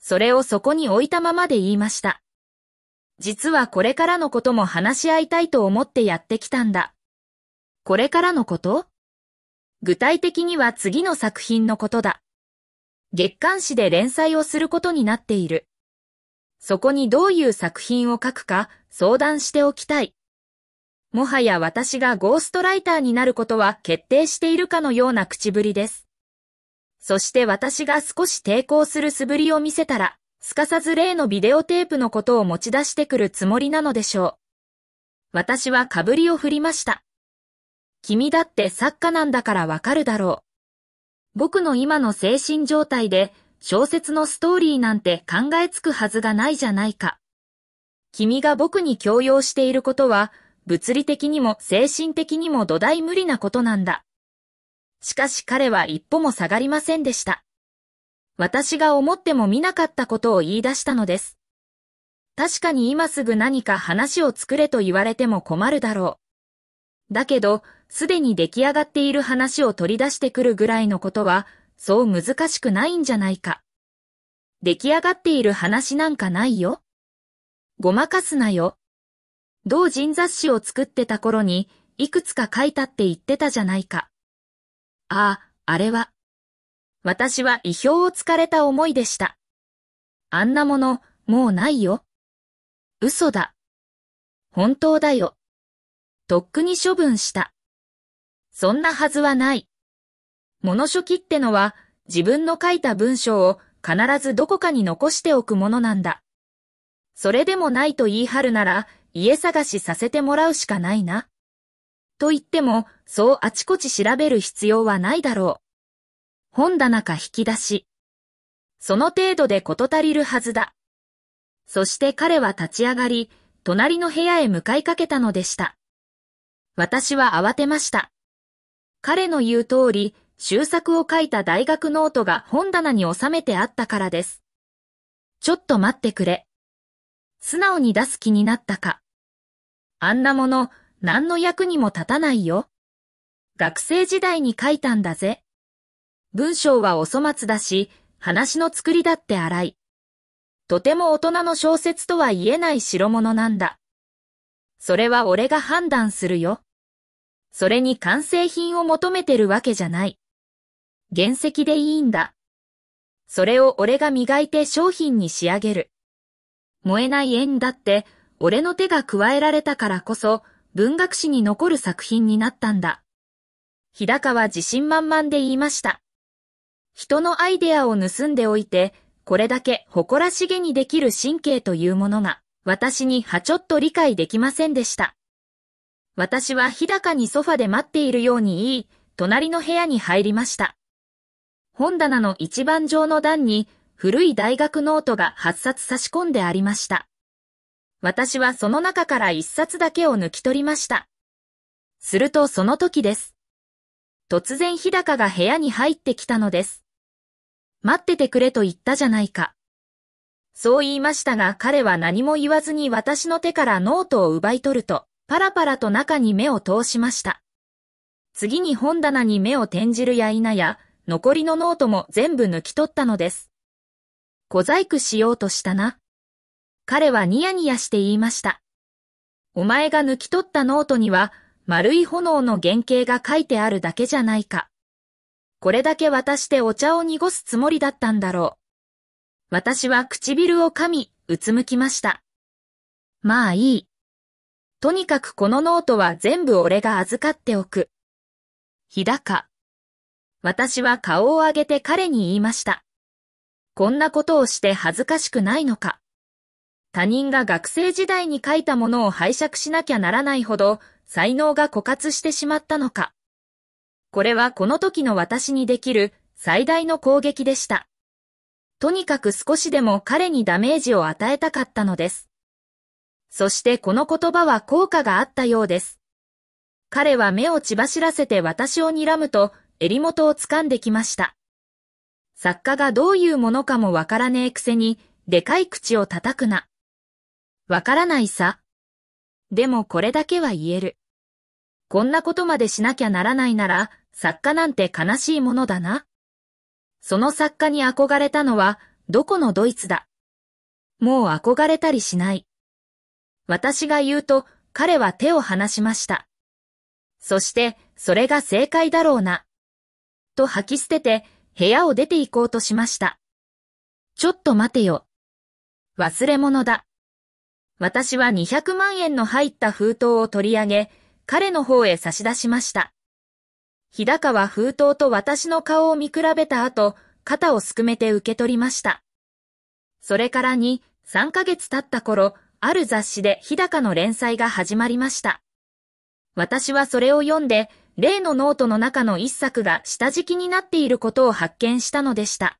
それをそこに置いたままで言いました。実はこれからのことも話し合いたいと思ってやってきたんだ。これからのこと具体的には次の作品のことだ。月刊誌で連載をすることになっている。そこにどういう作品を書くか相談しておきたい。もはや私がゴーストライターになることは決定しているかのような口ぶりです。そして私が少し抵抗する素振りを見せたら、すかさず例のビデオテープのことを持ち出してくるつもりなのでしょう。私はかぶりを振りました。君だって作家なんだからわかるだろう。僕の今の精神状態で小説のストーリーなんて考えつくはずがないじゃないか。君が僕に強要していることは物理的にも精神的にも土台無理なことなんだ。しかし彼は一歩も下がりませんでした。私が思っても見なかったことを言い出したのです。確かに今すぐ何か話を作れと言われても困るだろう。だけど、すでに出来上がっている話を取り出してくるぐらいのことは、そう難しくないんじゃないか。出来上がっている話なんかないよ。ごまかすなよ。同人雑誌を作ってた頃に、いくつか書いたって言ってたじゃないか。ああ、あれは。私は意表をつかれた思いでした。あんなもの、もうないよ。嘘だ。本当だよ。とっくに処分した。そんなはずはない。物書記ってのは、自分の書いた文章を必ずどこかに残しておくものなんだ。それでもないと言い張るなら、家探しさせてもらうしかないな。と言っても、そうあちこち調べる必要はないだろう。本棚か引き出し。その程度で事足りるはずだ。そして彼は立ち上がり、隣の部屋へ向かいかけたのでした。私は慌てました。彼の言う通り、修作を書いた大学ノートが本棚に収めてあったからです。ちょっと待ってくれ。素直に出す気になったか。あんなもの、何の役にも立たないよ。学生時代に書いたんだぜ。文章はお粗末だし、話の作りだって荒い。とても大人の小説とは言えない代物なんだ。それは俺が判断するよ。それに完成品を求めてるわけじゃない。原石でいいんだ。それを俺が磨いて商品に仕上げる。燃えない縁だって、俺の手が加えられたからこそ、文学史に残る作品になったんだ。日高は自信満々で言いました。人のアイデアを盗んでおいて、これだけ誇らしげにできる神経というものが、私にはちょっと理解できませんでした。私は日高にソファで待っているように言い、隣の部屋に入りました。本棚の一番上の段に、古い大学ノートが8冊差し込んでありました。私はその中から一冊だけを抜き取りました。するとその時です。突然日高が部屋に入ってきたのです。待っててくれと言ったじゃないか。そう言いましたが彼は何も言わずに私の手からノートを奪い取ると、パラパラと中に目を通しました。次に本棚に目を転じるや否や、残りのノートも全部抜き取ったのです。小細工しようとしたな。彼はニヤニヤして言いました。お前が抜き取ったノートには、丸い炎の原型が書いてあるだけじゃないか。これだけ渡してお茶を濁すつもりだったんだろう。私は唇を噛み、うつむきました。まあいい。とにかくこのノートは全部俺が預かっておく。日高。私は顔を上げて彼に言いました。こんなことをして恥ずかしくないのか。他人が学生時代に書いたものを拝借しなきゃならないほど、才能が枯渇してしまったのか。これはこの時の私にできる最大の攻撃でした。とにかく少しでも彼にダメージを与えたかったのです。そしてこの言葉は効果があったようです。彼は目を血走らせて私を睨むと、襟元を掴んできました。作家がどういうものかもわからねえくせに、でかい口を叩くな。わからないさ。でもこれだけは言える。こんなことまでしなきゃならないなら、作家なんて悲しいものだな。その作家に憧れたのは、どこのドイツだ。もう憧れたりしない。私が言うと、彼は手を離しました。そして、それが正解だろうな。と吐き捨てて、部屋を出て行こうとしました。ちょっと待てよ。忘れ物だ。私は200万円の入った封筒を取り上げ、彼の方へ差し出しました。日高は封筒と私の顔を見比べた後、肩をすくめて受け取りました。それから2、3ヶ月経った頃、ある雑誌で日高の連載が始まりました。私はそれを読んで、例のノートの中の一作が下敷きになっていることを発見したのでした。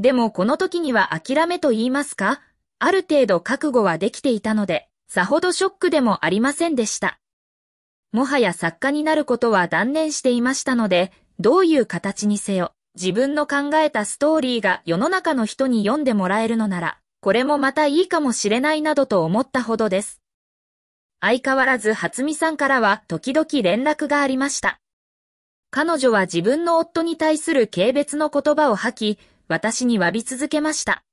でもこの時には諦めと言いますか、ある程度覚悟はできていたので、さほどショックでもありませんでした。もはや作家になることは断念していましたので、どういう形にせよ、自分の考えたストーリーが世の中の人に読んでもらえるのなら、これもまたいいかもしれないなどと思ったほどです。相変わらず初美さんからは時々連絡がありました。彼女は自分の夫に対する軽蔑の言葉を吐き、私に詫び続けました。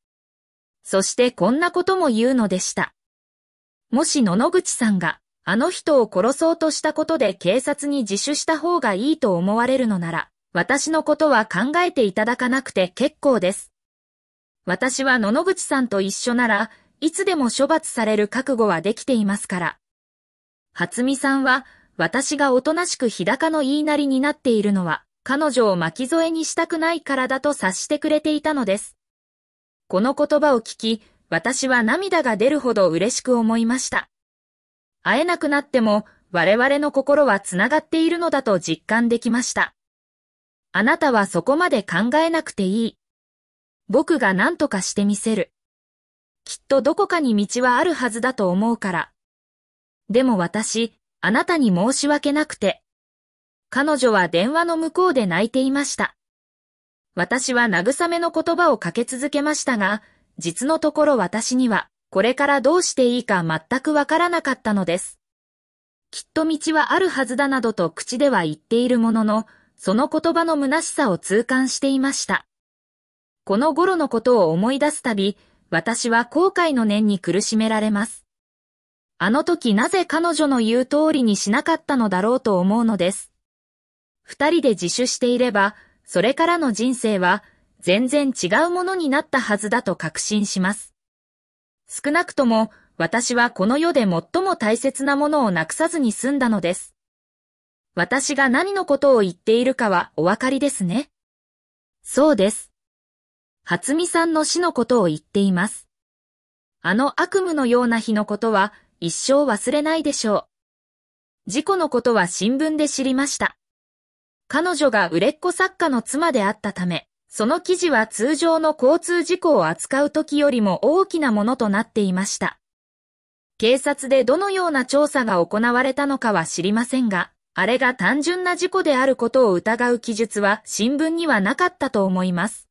そしてこんなことも言うのでした。もし野々口さんが、あの人を殺そうとしたことで警察に自首した方がいいと思われるのなら、私のことは考えていただかなくて結構です。私は野々口さんと一緒なら、いつでも処罰される覚悟はできていますから。初美さんは、私がおとなしく日高の言いなりになっているのは、彼女を巻き添えにしたくないからだと察してくれていたのです。この言葉を聞き、私は涙が出るほど嬉しく思いました。会えなくなっても、我々の心は繋がっているのだと実感できました。あなたはそこまで考えなくていい。僕が何とかしてみせる。きっとどこかに道はあるはずだと思うから。でも私、あなたに申し訳なくて。彼女は電話の向こうで泣いていました。私は慰めの言葉をかけ続けましたが、実のところ私には、これからどうしていいか全くわからなかったのです。きっと道はあるはずだなどと口では言っているものの、その言葉の虚しさを痛感していました。この頃のことを思い出すたび、私は後悔の念に苦しめられます。あの時なぜ彼女の言う通りにしなかったのだろうと思うのです。二人で自首していれば、それからの人生は全然違うものになったはずだと確信します。少なくとも私はこの世で最も大切なものをなくさずに済んだのです。私が何のことを言っているかはお分かりですね。そうです。初見さんの死のことを言っています。あの悪夢のような日のことは一生忘れないでしょう。事故のことは新聞で知りました。彼女が売れっ子作家の妻であったため、その記事は通常の交通事故を扱う時よりも大きなものとなっていました。警察でどのような調査が行われたのかは知りませんが、あれが単純な事故であることを疑う記述は新聞にはなかったと思います。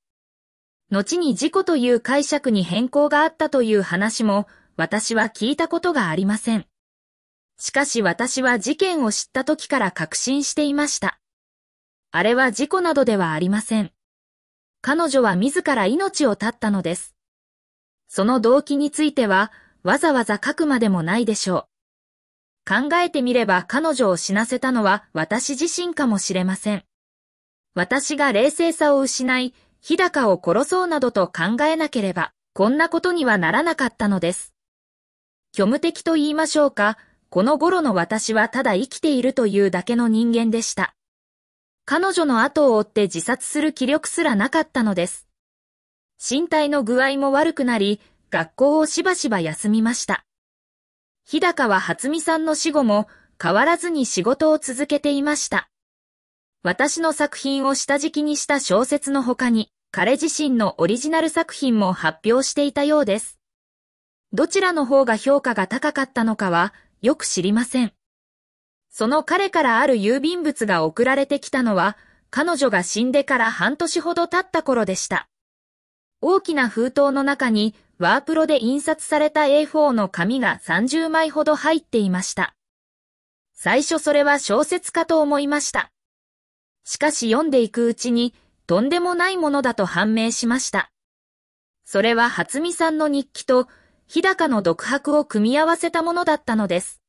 後に事故という解釈に変更があったという話も、私は聞いたことがありません。しかし私は事件を知った時から確信していました。あれは事故などではありません。彼女は自ら命を絶ったのです。その動機については、わざわざ書くまでもないでしょう。考えてみれば彼女を死なせたのは私自身かもしれません。私が冷静さを失い、日高を殺そうなどと考えなければ、こんなことにはならなかったのです。虚無的と言いましょうか、この頃の私はただ生きているというだけの人間でした。彼女の後を追って自殺する気力すらなかったのです。身体の具合も悪くなり、学校をしばしば休みました。日高は初美さんの死後も変わらずに仕事を続けていました。私の作品を下敷きにした小説の他に、彼自身のオリジナル作品も発表していたようです。どちらの方が評価が高かったのかはよく知りません。その彼からある郵便物が送られてきたのは、彼女が死んでから半年ほど経った頃でした。大きな封筒の中に、ワープロで印刷された A4 の紙が30枚ほど入っていました。最初それは小説かと思いました。しかし読んでいくうちに、とんでもないものだと判明しました。それは初見さんの日記と、日高の独白を組み合わせたものだったのです。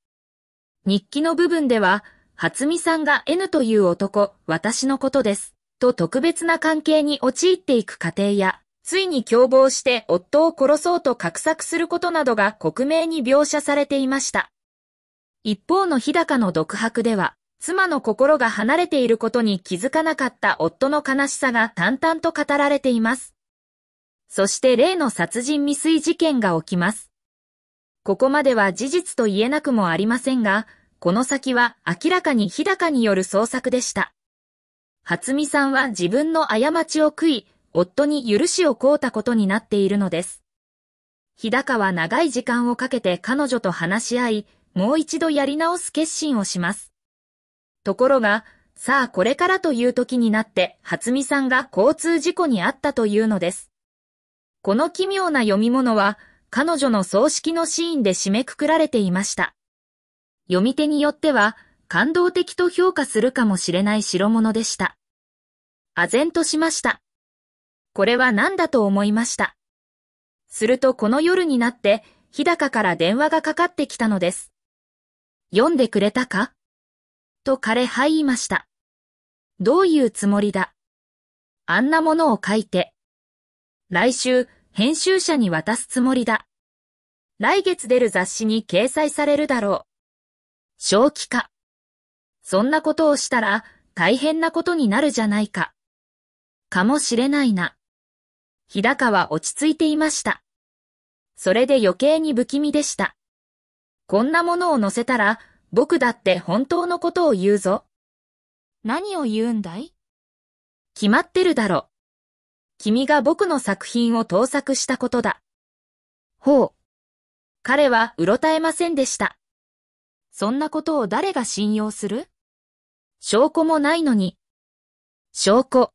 日記の部分では、初見さんが N という男、私のことです、と特別な関係に陥っていく過程や、ついに共謀して夫を殺そうと画策することなどが克明に描写されていました。一方の日高の独白では、妻の心が離れていることに気づかなかった夫の悲しさが淡々と語られています。そして例の殺人未遂事件が起きます。ここまでは事実と言えなくもありませんが、この先は明らかに日高による捜索でした。初美さんは自分の過ちを悔い、夫に許しを請うたことになっているのです。日高は長い時間をかけて彼女と話し合い、もう一度やり直す決心をします。ところが、さあこれからという時になって、初美さんが交通事故に遭ったというのです。この奇妙な読み物は、彼女の葬式のシーンで締めくくられていました。読み手によっては、感動的と評価するかもしれない代物でした。唖然としました。これは何だと思いました。するとこの夜になって、日高から電話がかかってきたのです。読んでくれたかと彼は言いました。どういうつもりだあんなものを書いて。来週、編集者に渡すつもりだ。来月出る雑誌に掲載されるだろう。正気か。そんなことをしたら大変なことになるじゃないか。かもしれないな。日高は落ち着いていました。それで余計に不気味でした。こんなものを載せたら、僕だって本当のことを言うぞ。何を言うんだい決まってるだろ。う。君が僕の作品を盗作したことだ。ほう。彼はうろたえませんでした。そんなことを誰が信用する証拠もないのに。証拠。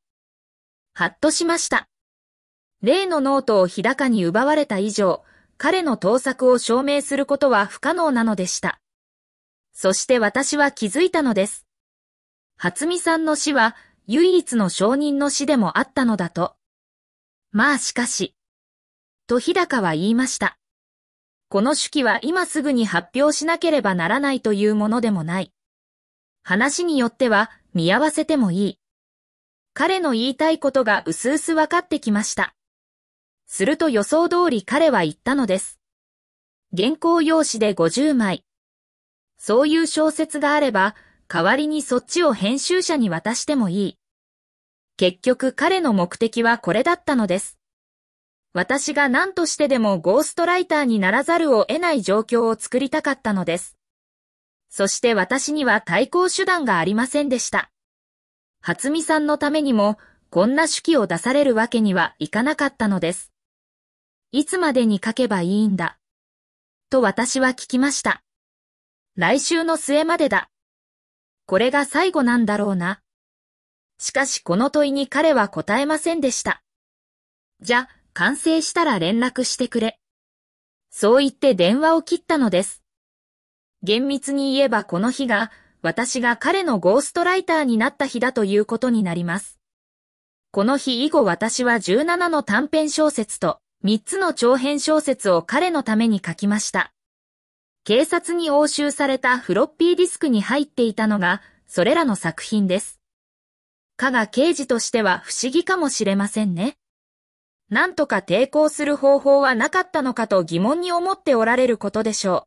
はっとしました。例のノートを日高に奪われた以上、彼の盗作を証明することは不可能なのでした。そして私は気づいたのです。初見さんの死は唯一の証人の死でもあったのだと。まあしかし。と日高は言いました。この手記は今すぐに発表しなければならないというものでもない。話によっては見合わせてもいい。彼の言いたいことがうすうすかってきました。すると予想通り彼は言ったのです。原稿用紙で50枚。そういう小説があれば、代わりにそっちを編集者に渡してもいい。結局彼の目的はこれだったのです。私が何としてでもゴーストライターにならざるを得ない状況を作りたかったのです。そして私には対抗手段がありませんでした。初見さんのためにも、こんな手記を出されるわけにはいかなかったのです。いつまでに書けばいいんだ。と私は聞きました。来週の末までだ。これが最後なんだろうな。しかしこの問いに彼は答えませんでした。じゃ、完成したら連絡してくれ。そう言って電話を切ったのです。厳密に言えばこの日が、私が彼のゴーストライターになった日だということになります。この日以後私は17の短編小説と3つの長編小説を彼のために書きました。警察に押収されたフロッピーディスクに入っていたのが、それらの作品です。加賀刑事としては不思議かもしれませんね。なんとか抵抗する方法はなかったのかと疑問に思っておられることでしょう。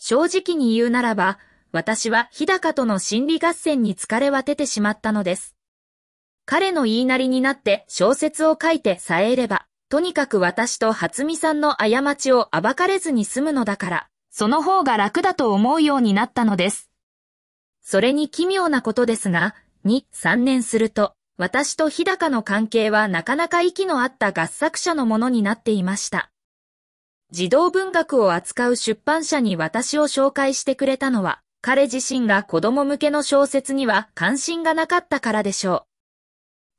正直に言うならば、私は日高との心理合戦に疲れは出てしまったのです。彼の言いなりになって小説を書いてさえれば、とにかく私と初美さんの過ちを暴かれずに済むのだから、その方が楽だと思うようになったのです。それに奇妙なことですが、に3年すると、私と日高の関係はなかなか息の合った合作者のものになっていました。児童文学を扱う出版社に私を紹介してくれたのは、彼自身が子供向けの小説には関心がなかったからでしょ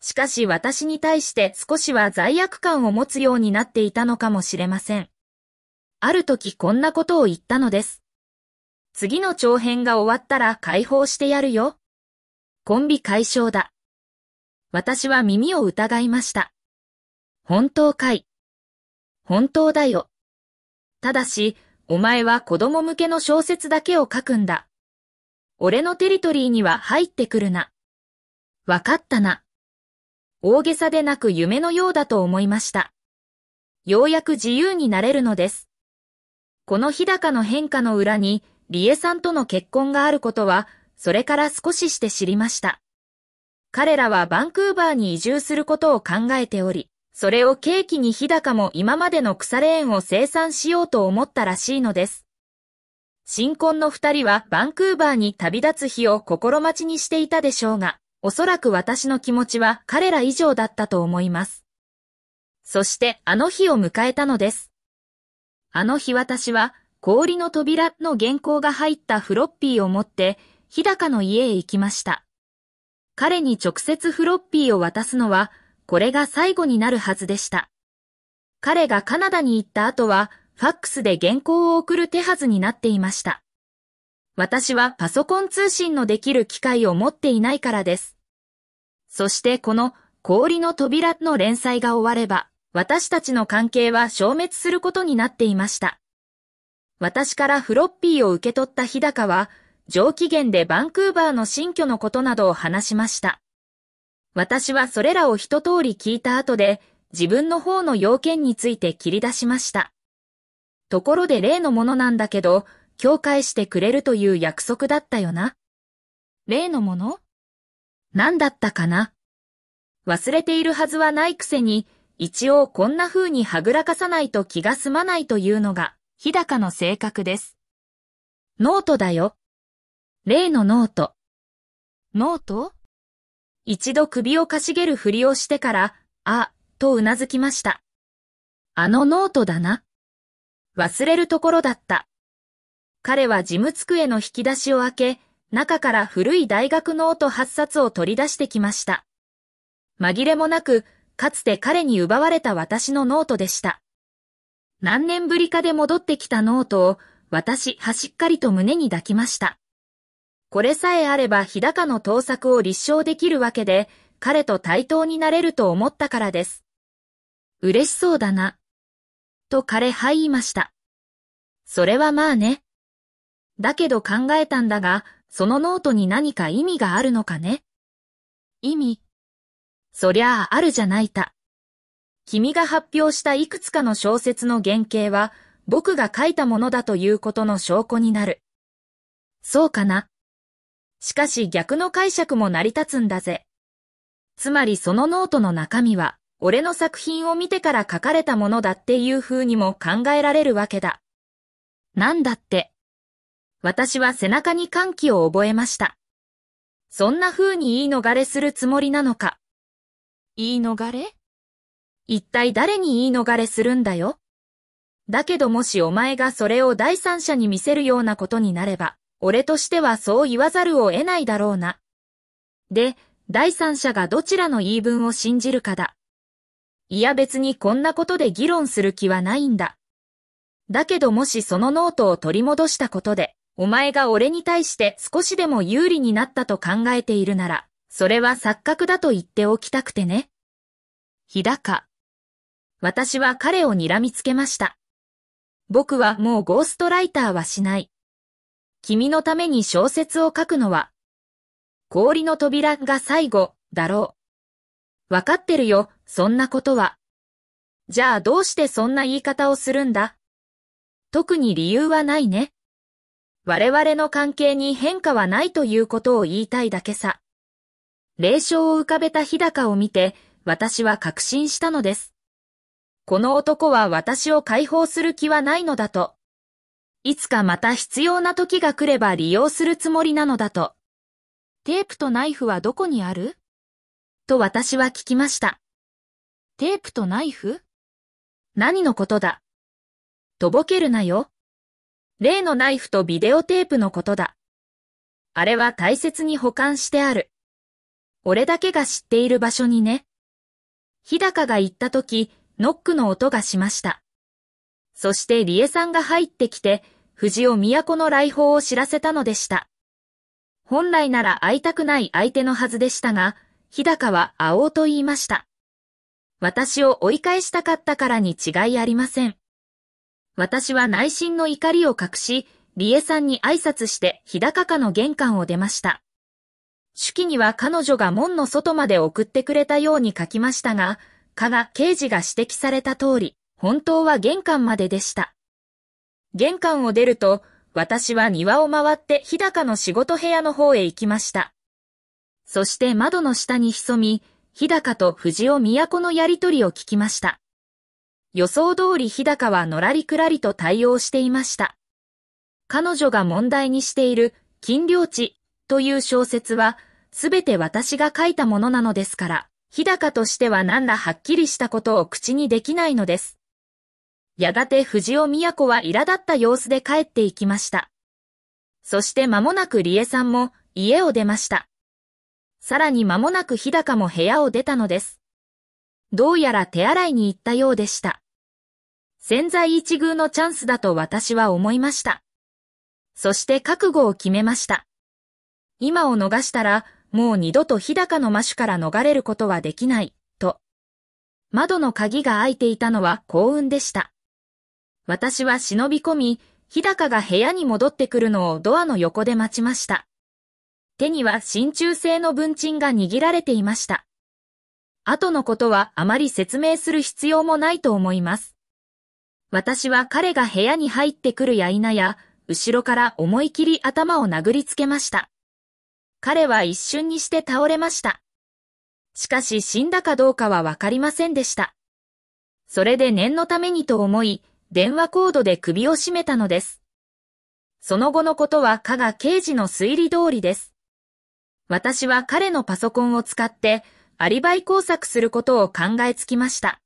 う。しかし私に対して少しは罪悪感を持つようになっていたのかもしれません。ある時こんなことを言ったのです。次の長編が終わったら解放してやるよ。コンビ解消だ。私は耳を疑いました。本当かい。本当だよ。ただし、お前は子供向けの小説だけを書くんだ。俺のテリトリーには入ってくるな。わかったな。大げさでなく夢のようだと思いました。ようやく自由になれるのです。この日高の変化の裏に、リエさんとの結婚があることはそれから少しして知りました。彼らはバンクーバーに移住することを考えており、それを契機に日高も今までの腐れ縁を生産しようと思ったらしいのです。新婚の二人はバンクーバーに旅立つ日を心待ちにしていたでしょうが、おそらく私の気持ちは彼ら以上だったと思います。そしてあの日を迎えたのです。あの日私は氷の扉の原稿が入ったフロッピーを持って日高の家へ行きました。彼に直接フロッピーを渡すのは、これが最後になるはずでした。彼がカナダに行った後は、ファックスで原稿を送る手はずになっていました。私はパソコン通信のできる機械を持っていないからです。そしてこの氷の扉の連載が終われば、私たちの関係は消滅することになっていました。私からフロッピーを受け取った日高は、上機嫌でバンクーバーの新居のことなどを話しました。私はそれらを一通り聞いた後で、自分の方の要件について切り出しました。ところで例のものなんだけど、今日返してくれるという約束だったよな。例のもの何だったかな忘れているはずはないくせに、一応こんな風にはぐらかさないと気が済まないというのが、日高の性格です。ノートだよ。例のノート。ノート一度首をかしげるふりをしてから、あ、とうなずきました。あのノートだな。忘れるところだった。彼は事務机の引き出しを開け、中から古い大学ノート8冊を取り出してきました。紛れもなく、かつて彼に奪われた私のノートでした。何年ぶりかで戻ってきたノートを、私端っかりと胸に抱きました。これさえあれば日高の盗作を立証できるわけで、彼と対等になれると思ったからです。嬉しそうだな。と彼は言いました。それはまあね。だけど考えたんだが、そのノートに何か意味があるのかね。意味そりゃああるじゃないた。君が発表したいくつかの小説の原型は、僕が書いたものだということの証拠になる。そうかな。しかし逆の解釈も成り立つんだぜ。つまりそのノートの中身は、俺の作品を見てから書かれたものだっていう風にも考えられるわけだ。なんだって。私は背中に歓喜を覚えました。そんな風に言い逃れするつもりなのか。言い逃れ一体誰に言い逃れするんだよ。だけどもしお前がそれを第三者に見せるようなことになれば、俺としてはそう言わざるを得ないだろうな。で、第三者がどちらの言い分を信じるかだ。いや別にこんなことで議論する気はないんだ。だけどもしそのノートを取り戻したことで、お前が俺に対して少しでも有利になったと考えているなら、それは錯覚だと言っておきたくてね。日高。私は彼を睨みつけました。僕はもうゴーストライターはしない。君のために小説を書くのは、氷の扉が最後、だろう。わかってるよ、そんなことは。じゃあどうしてそんな言い方をするんだ特に理由はないね。我々の関係に変化はないということを言いたいだけさ。霊障を浮かべた日高を見て、私は確信したのです。この男は私を解放する気はないのだと。いつかまた必要な時が来れば利用するつもりなのだと。テープとナイフはどこにあると私は聞きました。テープとナイフ何のことだとぼけるなよ。例のナイフとビデオテープのことだ。あれは大切に保管してある。俺だけが知っている場所にね。日高が行った時、ノックの音がしました。そして理恵さんが入ってきて、藤尾都の来訪を知らせたのでした。本来なら会いたくない相手のはずでしたが、日高は会おうと言いました。私を追い返したかったからに違いありません。私は内心の怒りを隠し、理恵さんに挨拶して日高家の玄関を出ました。手記には彼女が門の外まで送ってくれたように書きましたが、加賀刑事が指摘された通り、本当は玄関まででした。玄関を出ると、私は庭を回って日高の仕事部屋の方へ行きました。そして窓の下に潜み、日高と藤尾都のやりとりを聞きました。予想通り日高はのらりくらりと対応していました。彼女が問題にしている、金領地という小説は、すべて私が書いたものなのですから、日高としては何らはっきりしたことを口にできないのです。やがて藤尾都は苛立った様子で帰っていきました。そして間もなく理恵さんも家を出ました。さらに間もなく日高も部屋を出たのです。どうやら手洗いに行ったようでした。潜在一遇のチャンスだと私は思いました。そして覚悟を決めました。今を逃したら、もう二度と日高の魔種から逃れることはできない、と。窓の鍵が開いていたのは幸運でした。私は忍び込み、日高が部屋に戻ってくるのをドアの横で待ちました。手には真鍮製の文鎮が握られていました。後のことはあまり説明する必要もないと思います。私は彼が部屋に入ってくるや否や、後ろから思い切り頭を殴りつけました。彼は一瞬にして倒れました。しかし死んだかどうかはわかりませんでした。それで念のためにと思い、電話コードで首を絞めたのです。その後のことは加賀刑事の推理通りです。私は彼のパソコンを使ってアリバイ工作することを考えつきました。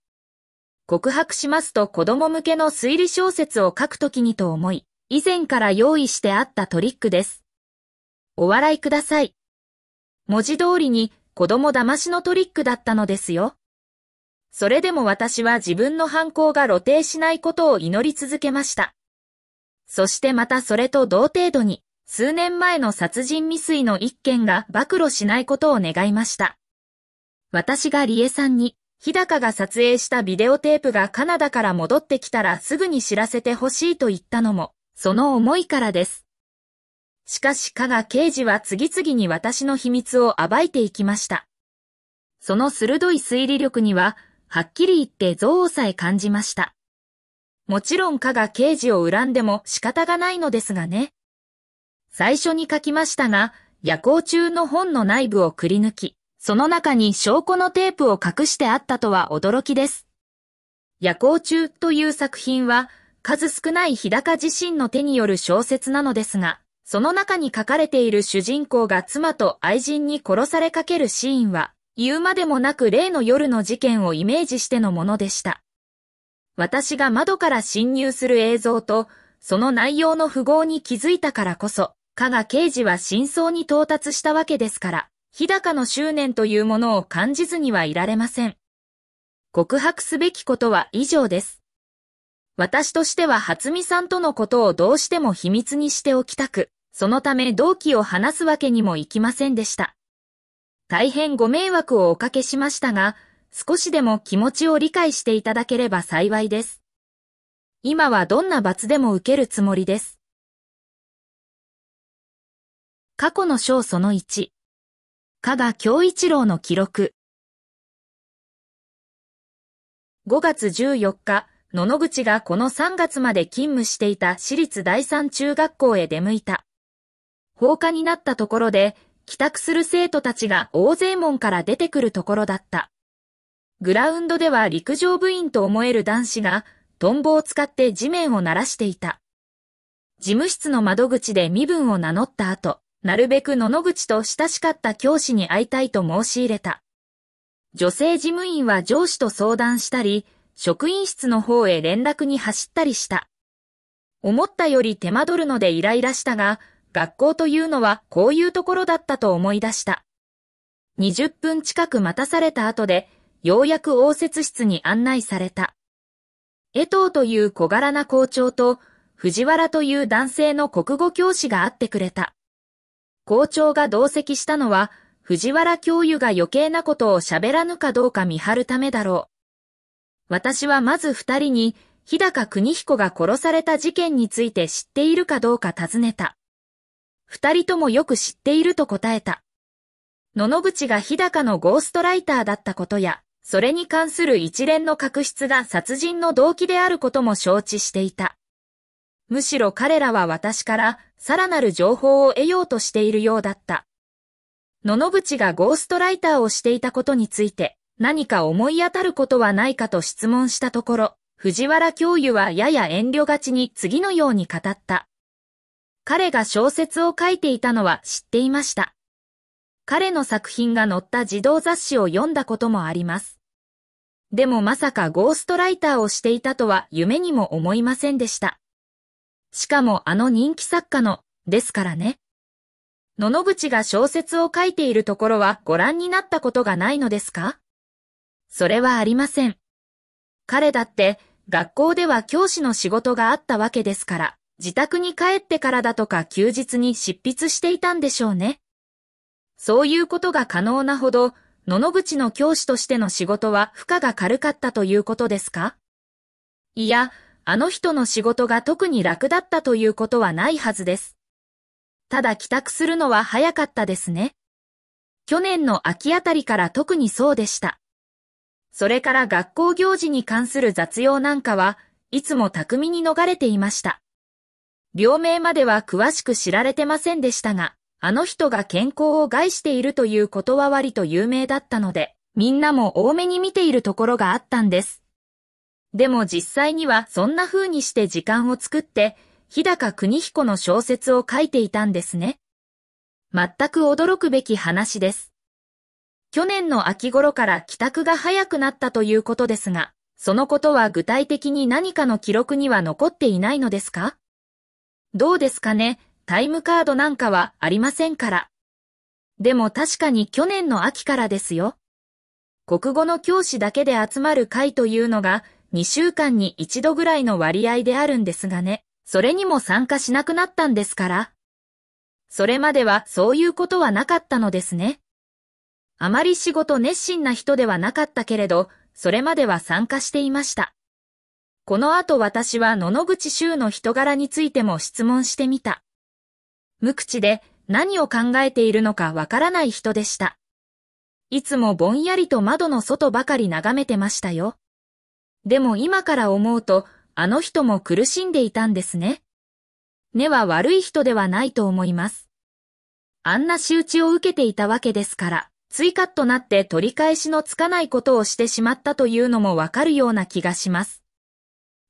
告白しますと子供向けの推理小説を書くときにと思い、以前から用意してあったトリックです。お笑いください。文字通りに子供騙しのトリックだったのですよ。それでも私は自分の犯行が露呈しないことを祈り続けました。そしてまたそれと同程度に、数年前の殺人未遂の一件が暴露しないことを願いました。私が理恵さんに、日高が撮影したビデオテープがカナダから戻ってきたらすぐに知らせてほしいと言ったのも、その思いからです。しかし加賀刑事は次々に私の秘密を暴いていきました。その鋭い推理力には、はっきり言って憎悪さえ感じました。もちろんかが刑事を恨んでも仕方がないのですがね。最初に書きましたが、夜行中の本の内部をくり抜き、その中に証拠のテープを隠してあったとは驚きです。夜行中という作品は、数少ない日高自身の手による小説なのですが、その中に書かれている主人公が妻と愛人に殺されかけるシーンは、言うまでもなく例の夜の事件をイメージしてのものでした。私が窓から侵入する映像と、その内容の符号に気づいたからこそ、加賀刑事は真相に到達したわけですから、日高の執念というものを感じずにはいられません。告白すべきことは以上です。私としては初見さんとのことをどうしても秘密にしておきたく、そのため同期を話すわけにもいきませんでした。大変ご迷惑をおかけしましたが、少しでも気持ちを理解していただければ幸いです。今はどんな罰でも受けるつもりです。過去の章その1。加賀京一郎の記録。5月14日、野々口がこの3月まで勤務していた私立第三中学校へ出向いた。放課になったところで、帰宅する生徒たちが大勢門から出てくるところだった。グラウンドでは陸上部員と思える男子が、トンボを使って地面を鳴らしていた。事務室の窓口で身分を名乗った後、なるべく野々口と親しかった教師に会いたいと申し入れた。女性事務員は上司と相談したり、職員室の方へ連絡に走ったりした。思ったより手間取るのでイライラしたが、学校というのはこういうところだったと思い出した。20分近く待たされた後で、ようやく応接室に案内された。江藤という小柄な校長と、藤原という男性の国語教師が会ってくれた。校長が同席したのは、藤原教諭が余計なことを喋らぬかどうか見張るためだろう。私はまず二人に、日高邦彦が殺された事件について知っているかどうか尋ねた。二人ともよく知っていると答えた。野々口が日高のゴーストライターだったことや、それに関する一連の確執が殺人の動機であることも承知していた。むしろ彼らは私からさらなる情報を得ようとしているようだった。野々口がゴーストライターをしていたことについて何か思い当たることはないかと質問したところ、藤原教諭はやや遠慮がちに次のように語った。彼が小説を書いていたのは知っていました。彼の作品が載った児童雑誌を読んだこともあります。でもまさかゴーストライターをしていたとは夢にも思いませんでした。しかもあの人気作家の、ですからね。野々口が小説を書いているところはご覧になったことがないのですかそれはありません。彼だって学校では教師の仕事があったわけですから。自宅に帰ってからだとか休日に執筆していたんでしょうね。そういうことが可能なほど、野々口の教師としての仕事は負荷が軽かったということですかいや、あの人の仕事が特に楽だったということはないはずです。ただ帰宅するのは早かったですね。去年の秋あたりから特にそうでした。それから学校行事に関する雑用なんかは、いつも巧みに逃れていました。病名までは詳しく知られてませんでしたが、あの人が健康を害しているということは割と有名だったので、みんなも多めに見ているところがあったんです。でも実際にはそんな風にして時間を作って、日高邦彦の小説を書いていたんですね。全く驚くべき話です。去年の秋頃から帰宅が早くなったということですが、そのことは具体的に何かの記録には残っていないのですかどうですかね、タイムカードなんかはありませんから。でも確かに去年の秋からですよ。国語の教師だけで集まる会というのが2週間に1度ぐらいの割合であるんですがね、それにも参加しなくなったんですから。それまではそういうことはなかったのですね。あまり仕事熱心な人ではなかったけれど、それまでは参加していました。この後私は野々口周の人柄についても質問してみた。無口で何を考えているのかわからない人でした。いつもぼんやりと窓の外ばかり眺めてましたよ。でも今から思うと、あの人も苦しんでいたんですね。根は悪い人ではないと思います。あんな仕打ちを受けていたわけですから、追加となって取り返しのつかないことをしてしまったというのもわかるような気がします。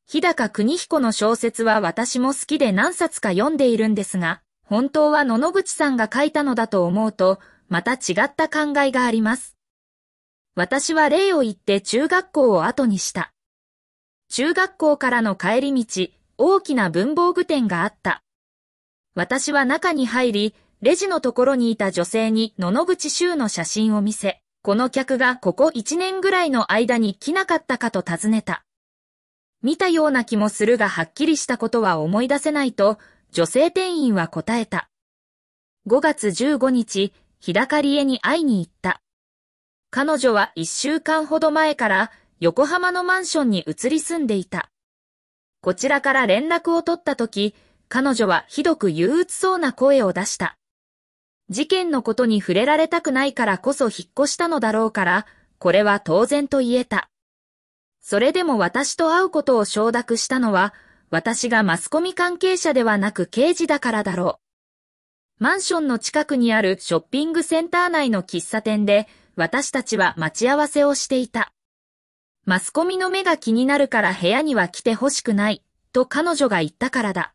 日高邦彦の小説は私も好きで何冊か読んでいるんですが、本当は野々口さんが書いたのだと思うと、また違った考えがあります。私は例を言って中学校を後にした。中学校からの帰り道、大きな文房具店があった。私は中に入り、レジのところにいた女性に野々口周の写真を見せ、この客がここ1年ぐらいの間に来なかったかと尋ねた。見たような気もするがはっきりしたことは思い出せないと、女性店員は答えた。5月15日、日高り江に会いに行った。彼女は1週間ほど前から横浜のマンションに移り住んでいた。こちらから連絡を取った時、彼女はひどく憂鬱そうな声を出した。事件のことに触れられたくないからこそ引っ越したのだろうから、これは当然と言えた。それでも私と会うことを承諾したのは、私がマスコミ関係者ではなく刑事だからだろう。マンションの近くにあるショッピングセンター内の喫茶店で、私たちは待ち合わせをしていた。マスコミの目が気になるから部屋には来てほしくない、と彼女が言ったからだ。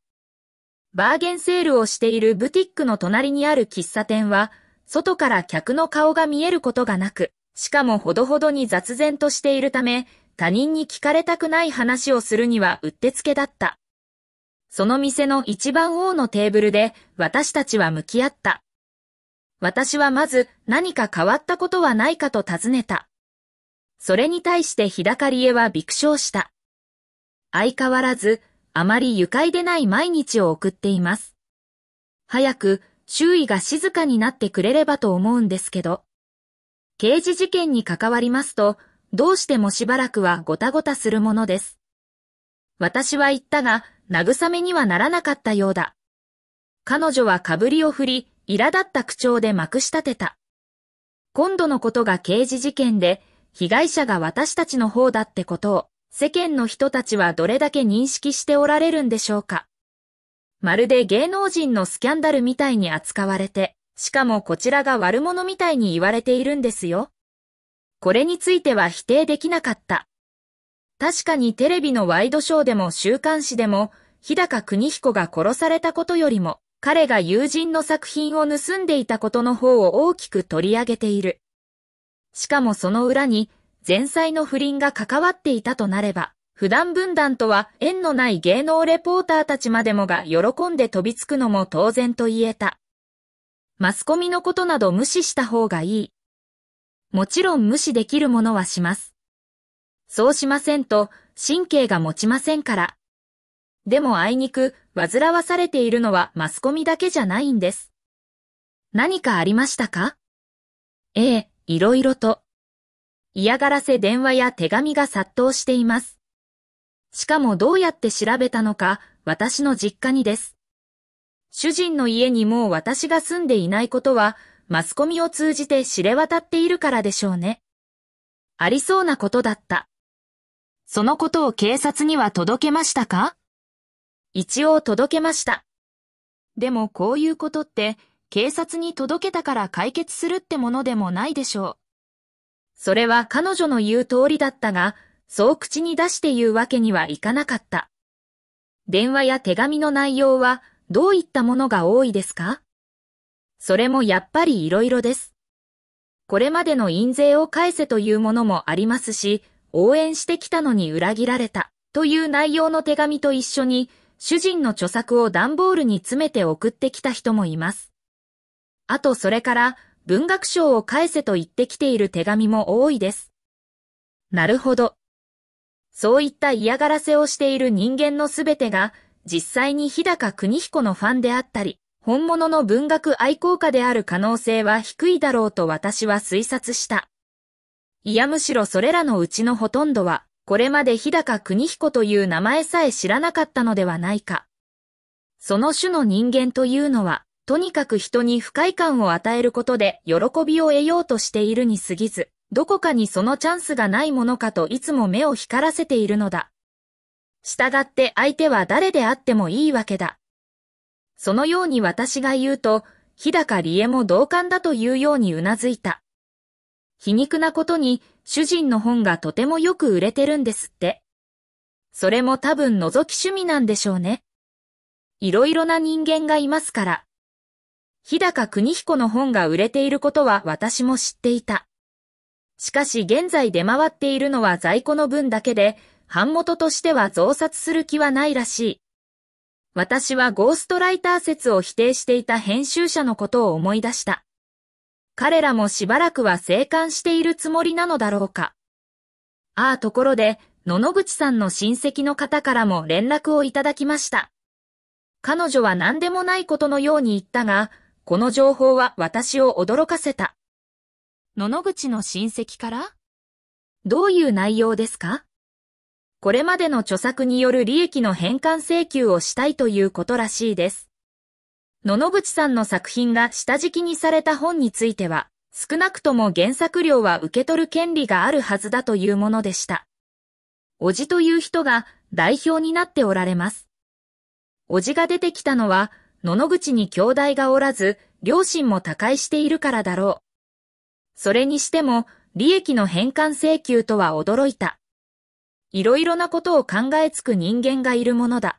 バーゲンセールをしているブティックの隣にある喫茶店は、外から客の顔が見えることがなく、しかもほどほどに雑然としているため、他人に聞かれたくない話をするにはうってつけだった。その店の一番王のテーブルで私たちは向き合った。私はまず何か変わったことはないかと尋ねた。それに対して日高り江は微笑した。相変わらずあまり愉快でない毎日を送っています。早く周囲が静かになってくれればと思うんですけど。刑事事件に関わりますと、どうしてもしばらくはごたごたするものです。私は言ったが、慰めにはならなかったようだ。彼女はかぶりを振り、苛立った口調でまくし立てた。今度のことが刑事事件で、被害者が私たちの方だってことを、世間の人たちはどれだけ認識しておられるんでしょうか。まるで芸能人のスキャンダルみたいに扱われて、しかもこちらが悪者みたいに言われているんですよ。これについては否定できなかった。確かにテレビのワイドショーでも週刊誌でも、日高邦彦が殺されたことよりも、彼が友人の作品を盗んでいたことの方を大きく取り上げている。しかもその裏に、前妻の不倫が関わっていたとなれば、普段分断とは縁のない芸能レポーターたちまでもが喜んで飛びつくのも当然と言えた。マスコミのことなど無視した方がいい。もちろん無視できるものはします。そうしませんと、神経が持ちませんから。でもあいにく、煩わされているのはマスコミだけじゃないんです。何かありましたかええ、いろいろと。嫌がらせ電話や手紙が殺到しています。しかもどうやって調べたのか、私の実家にです。主人の家にもう私が住んでいないことは、マスコミを通じて知れ渡っているからでしょうね。ありそうなことだった。そのことを警察には届けましたか一応届けました。でもこういうことって警察に届けたから解決するってものでもないでしょう。それは彼女の言う通りだったが、そう口に出して言うわけにはいかなかった。電話や手紙の内容はどういったものが多いですかそれもやっぱり色々です。これまでの印税を返せというものもありますし、応援してきたのに裏切られたという内容の手紙と一緒に、主人の著作を段ボールに詰めて送ってきた人もいます。あとそれから、文学賞を返せと言ってきている手紙も多いです。なるほど。そういった嫌がらせをしている人間のすべてが、実際に日高邦彦のファンであったり、本物の文学愛好家である可能性は低いだろうと私は推察した。いやむしろそれらのうちのほとんどは、これまで日高邦彦という名前さえ知らなかったのではないか。その種の人間というのは、とにかく人に不快感を与えることで喜びを得ようとしているに過ぎず、どこかにそのチャンスがないものかといつも目を光らせているのだ。従って相手は誰であってもいいわけだ。そのように私が言うと、日高理恵も同感だというようにうなずいた。皮肉なことに、主人の本がとてもよく売れてるんですって。それも多分覗き趣味なんでしょうね。いろいろな人間がいますから。日高邦彦の本が売れていることは私も知っていた。しかし現在出回っているのは在庫の分だけで、版元としては増刷する気はないらしい。私はゴーストライター説を否定していた編集者のことを思い出した。彼らもしばらくは生還しているつもりなのだろうか。ああところで、野々口さんの親戚の方からも連絡をいただきました。彼女は何でもないことのように言ったが、この情報は私を驚かせた。野々口の親戚からどういう内容ですかこれまでの著作による利益の返還請求をしたいということらしいです。野々口さんの作品が下敷きにされた本については、少なくとも原作料は受け取る権利があるはずだというものでした。おじという人が代表になっておられます。おじが出てきたのは、野々口に兄弟がおらず、両親も他界しているからだろう。それにしても、利益の返還請求とは驚いた。いろいろなことを考えつく人間がいるものだ。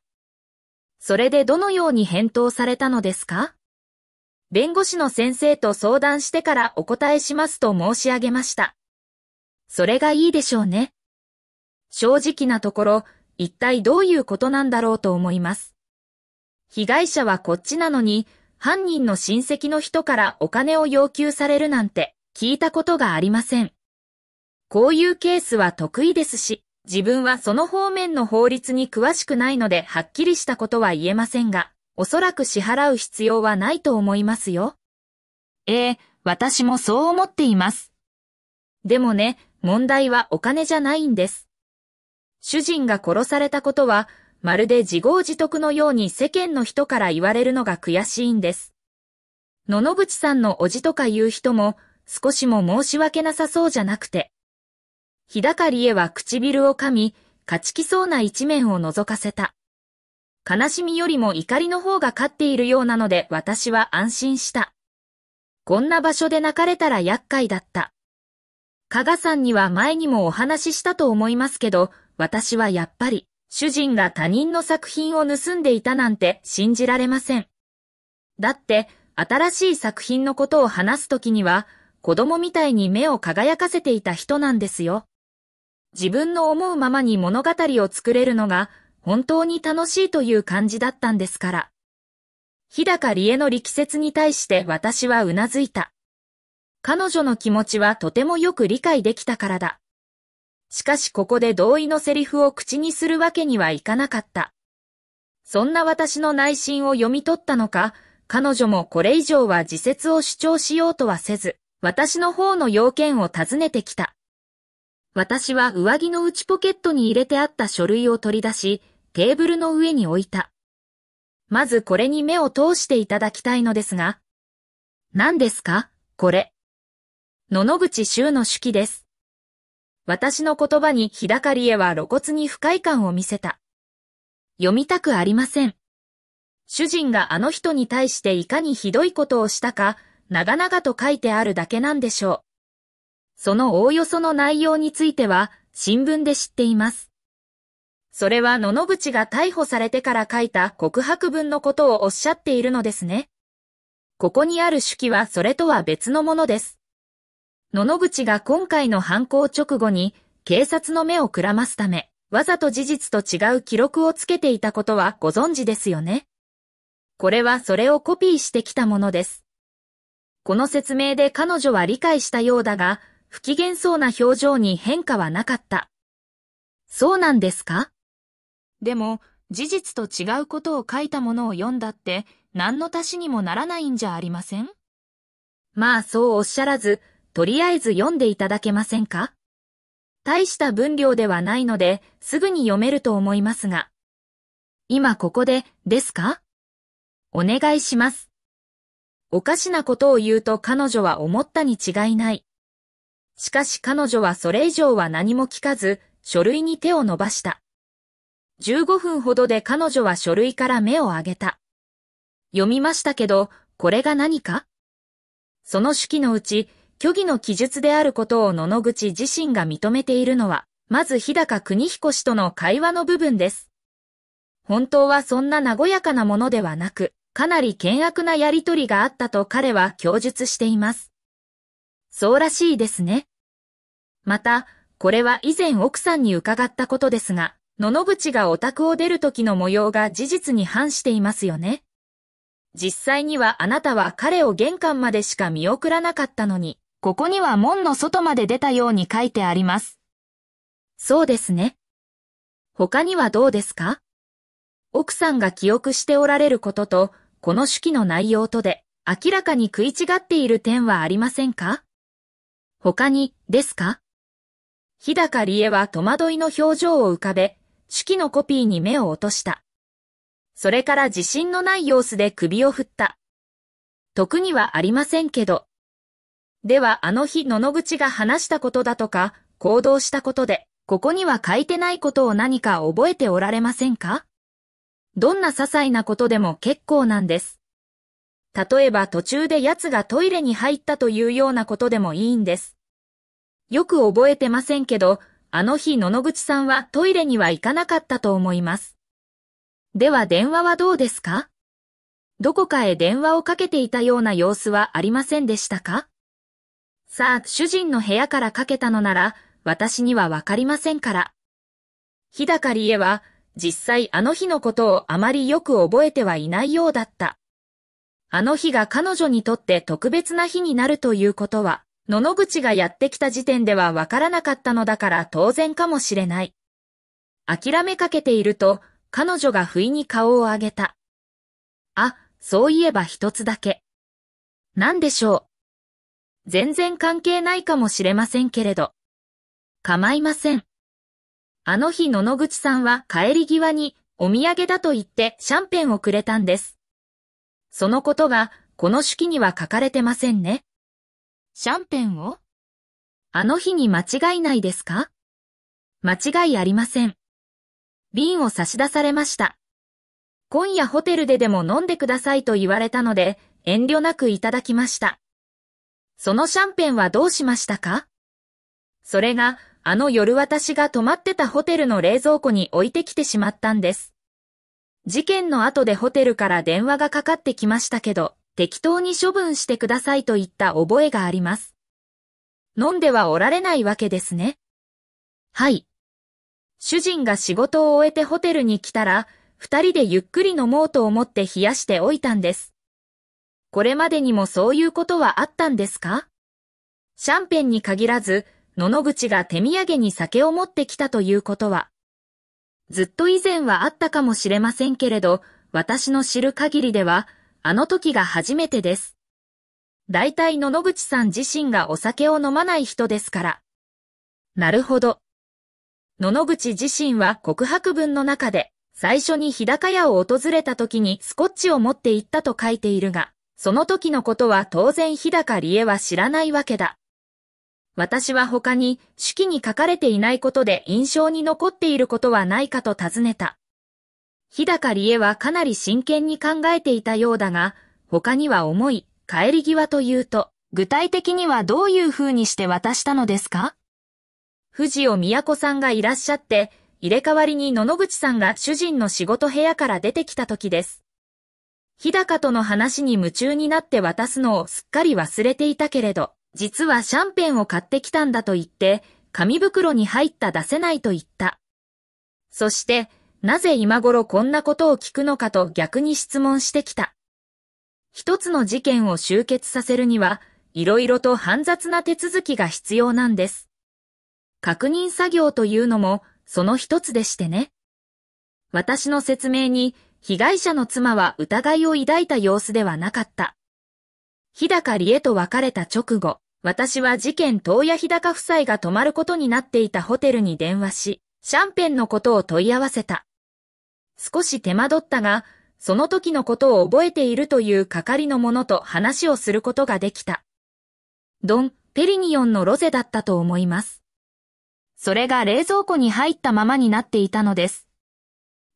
それでどのように返答されたのですか弁護士の先生と相談してからお答えしますと申し上げました。それがいいでしょうね。正直なところ、一体どういうことなんだろうと思います。被害者はこっちなのに、犯人の親戚の人からお金を要求されるなんて聞いたことがありません。こういうケースは得意ですし。自分はその方面の法律に詳しくないのではっきりしたことは言えませんが、おそらく支払う必要はないと思いますよ。ええー、私もそう思っています。でもね、問題はお金じゃないんです。主人が殺されたことは、まるで自業自得のように世間の人から言われるのが悔しいんです。野々口さんのおじとか言う人も、少しも申し訳なさそうじゃなくて、日高理恵は唇を噛み、勝ちきそうな一面を覗かせた。悲しみよりも怒りの方が勝っているようなので私は安心した。こんな場所で泣かれたら厄介だった。加賀さんには前にもお話ししたと思いますけど、私はやっぱり、主人が他人の作品を盗んでいたなんて信じられません。だって、新しい作品のことを話すときには、子供みたいに目を輝かせていた人なんですよ。自分の思うままに物語を作れるのが本当に楽しいという感じだったんですから。日高理恵の力説に対して私はうなずいた。彼女の気持ちはとてもよく理解できたからだ。しかしここで同意のセリフを口にするわけにはいかなかった。そんな私の内心を読み取ったのか、彼女もこれ以上は自説を主張しようとはせず、私の方の要件を尋ねてきた。私は上着の内ポケットに入れてあった書類を取り出し、テーブルの上に置いた。まずこれに目を通していただきたいのですが。何ですかこれ。野々口周の手記です。私の言葉に日高り恵は露骨に不快感を見せた。読みたくありません。主人があの人に対していかにひどいことをしたか、長々と書いてあるだけなんでしょう。そのおおよその内容については、新聞で知っています。それは野々口が逮捕されてから書いた告白文のことをおっしゃっているのですね。ここにある手記はそれとは別のものです。野々口が今回の犯行直後に、警察の目をくらますため、わざと事実と違う記録をつけていたことはご存知ですよね。これはそれをコピーしてきたものです。この説明で彼女は理解したようだが、不機嫌そうな表情に変化はなかった。そうなんですかでも、事実と違うことを書いたものを読んだって、何の足しにもならないんじゃありませんまあそうおっしゃらず、とりあえず読んでいただけませんか大した分量ではないので、すぐに読めると思いますが。今ここで、ですかお願いします。おかしなことを言うと彼女は思ったに違いない。しかし彼女はそれ以上は何も聞かず、書類に手を伸ばした。15分ほどで彼女は書類から目を上げた。読みましたけど、これが何かその手記のうち、虚偽の記述であることを野々口自身が認めているのは、まず日高国彦氏との会話の部分です。本当はそんな和やかなものではなく、かなり険悪なやりとりがあったと彼は供述しています。そうらしいですね。また、これは以前奥さんに伺ったことですが、野々口がお宅を出る時の模様が事実に反していますよね。実際にはあなたは彼を玄関までしか見送らなかったのに、ここには門の外まで出たように書いてあります。そうですね。他にはどうですか奥さんが記憶しておられることと、この手記の内容とで、明らかに食い違っている点はありませんか他に、ですか日高理恵は戸惑いの表情を浮かべ、手記のコピーに目を落とした。それから自信のない様子で首を振った。特にはありませんけど。ではあの日野々口が話したことだとか、行動したことで、ここには書いてないことを何か覚えておられませんかどんな些細なことでも結構なんです。例えば途中で奴がトイレに入ったというようなことでもいいんです。よく覚えてませんけど、あの日野々口さんはトイレには行かなかったと思います。では電話はどうですかどこかへ電話をかけていたような様子はありませんでしたかさあ、主人の部屋からかけたのなら、私にはわかりませんから。日高理恵は、実際あの日のことをあまりよく覚えてはいないようだった。あの日が彼女にとって特別な日になるということは、野々口がやってきた時点ではわからなかったのだから当然かもしれない。諦めかけていると、彼女が不意に顔を上げた。あ、そういえば一つだけ。何でしょう。全然関係ないかもしれませんけれど。構いません。あの日野々口さんは帰り際にお土産だと言ってシャンペンをくれたんです。そのことがこの手記には書かれてませんね。シャンペンをあの日に間違いないですか間違いありません。瓶を差し出されました。今夜ホテルででも飲んでくださいと言われたので、遠慮なくいただきました。そのシャンペンはどうしましたかそれが、あの夜私が泊まってたホテルの冷蔵庫に置いてきてしまったんです。事件の後でホテルから電話がかかってきましたけど、適当に処分してくださいといった覚えがあります。飲んではおられないわけですね。はい。主人が仕事を終えてホテルに来たら、二人でゆっくり飲もうと思って冷やしておいたんです。これまでにもそういうことはあったんですかシャンペンに限らず、野々口が手土産に酒を持ってきたということは、ずっと以前はあったかもしれませんけれど、私の知る限りでは、あの時が初めてです。大体野々口さん自身がお酒を飲まない人ですから。なるほど。野々口自身は告白文の中で、最初に日高屋を訪れた時にスコッチを持って行ったと書いているが、その時のことは当然日高理恵は知らないわけだ。私は他に、手記に書かれていないことで印象に残っていることはないかと尋ねた。日高理恵はかなり真剣に考えていたようだが、他には重い、帰り際というと、具体的にはどういう風にして渡したのですか藤尾都さんがいらっしゃって、入れ替わりに野々口さんが主人の仕事部屋から出てきた時です。日高との話に夢中になって渡すのをすっかり忘れていたけれど、実はシャンペンを買ってきたんだと言って、紙袋に入った出せないと言った。そして、なぜ今頃こんなことを聞くのかと逆に質問してきた。一つの事件を終結させるには、いろいろと煩雑な手続きが必要なんです。確認作業というのも、その一つでしてね。私の説明に、被害者の妻は疑いを抱いた様子ではなかった。日高理恵と別れた直後、私は事件東屋日高夫妻が泊まることになっていたホテルに電話し、シャンペンのことを問い合わせた。少し手間取ったが、その時のことを覚えているという係の者と話をすることができた。ドン・ペリニヨンのロゼだったと思います。それが冷蔵庫に入ったままになっていたのです。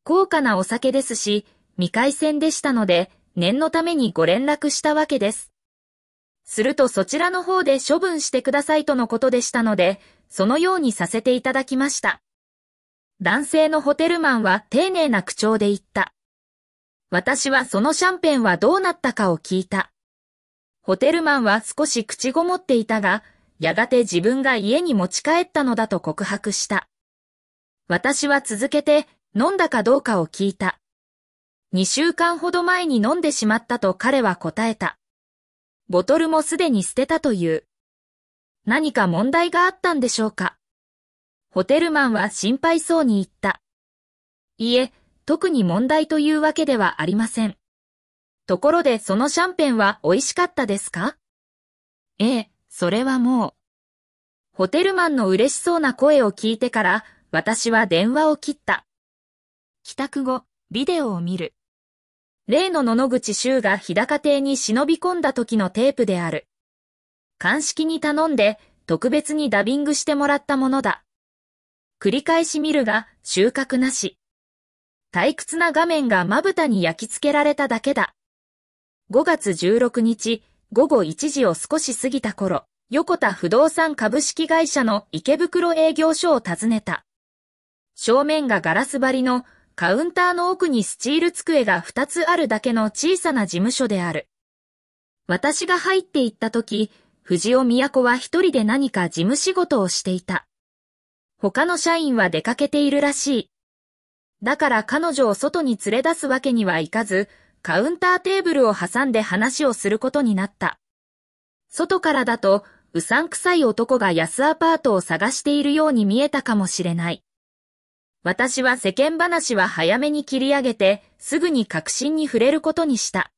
高価なお酒ですし、未開戦でしたので、念のためにご連絡したわけです。するとそちらの方で処分してくださいとのことでしたので、そのようにさせていただきました。男性のホテルマンは丁寧な口調で言った。私はそのシャンペンはどうなったかを聞いた。ホテルマンは少し口ごもっていたが、やがて自分が家に持ち帰ったのだと告白した。私は続けて飲んだかどうかを聞いた。2週間ほど前に飲んでしまったと彼は答えた。ボトルもすでに捨てたという。何か問題があったんでしょうかホテルマンは心配そうに言った。いえ、特に問題というわけではありません。ところでそのシャンペンは美味しかったですかええ、それはもう。ホテルマンの嬉しそうな声を聞いてから、私は電話を切った。帰宅後、ビデオを見る。例の野々口修が日高邸に忍び込んだ時のテープである。鑑識に頼んで、特別にダビングしてもらったものだ。繰り返し見るが、収穫なし。退屈な画面がまぶたに焼き付けられただけだ。5月16日、午後1時を少し過ぎた頃、横田不動産株式会社の池袋営業所を訪ねた。正面がガラス張りの、カウンターの奥にスチール机が2つあるだけの小さな事務所である。私が入って行った時、藤尾都は一人で何か事務仕事をしていた。他の社員は出かけているらしい。だから彼女を外に連れ出すわけにはいかず、カウンターテーブルを挟んで話をすることになった。外からだと、うさんくさい男が安アパートを探しているように見えたかもしれない。私は世間話は早めに切り上げて、すぐに確信に触れることにした。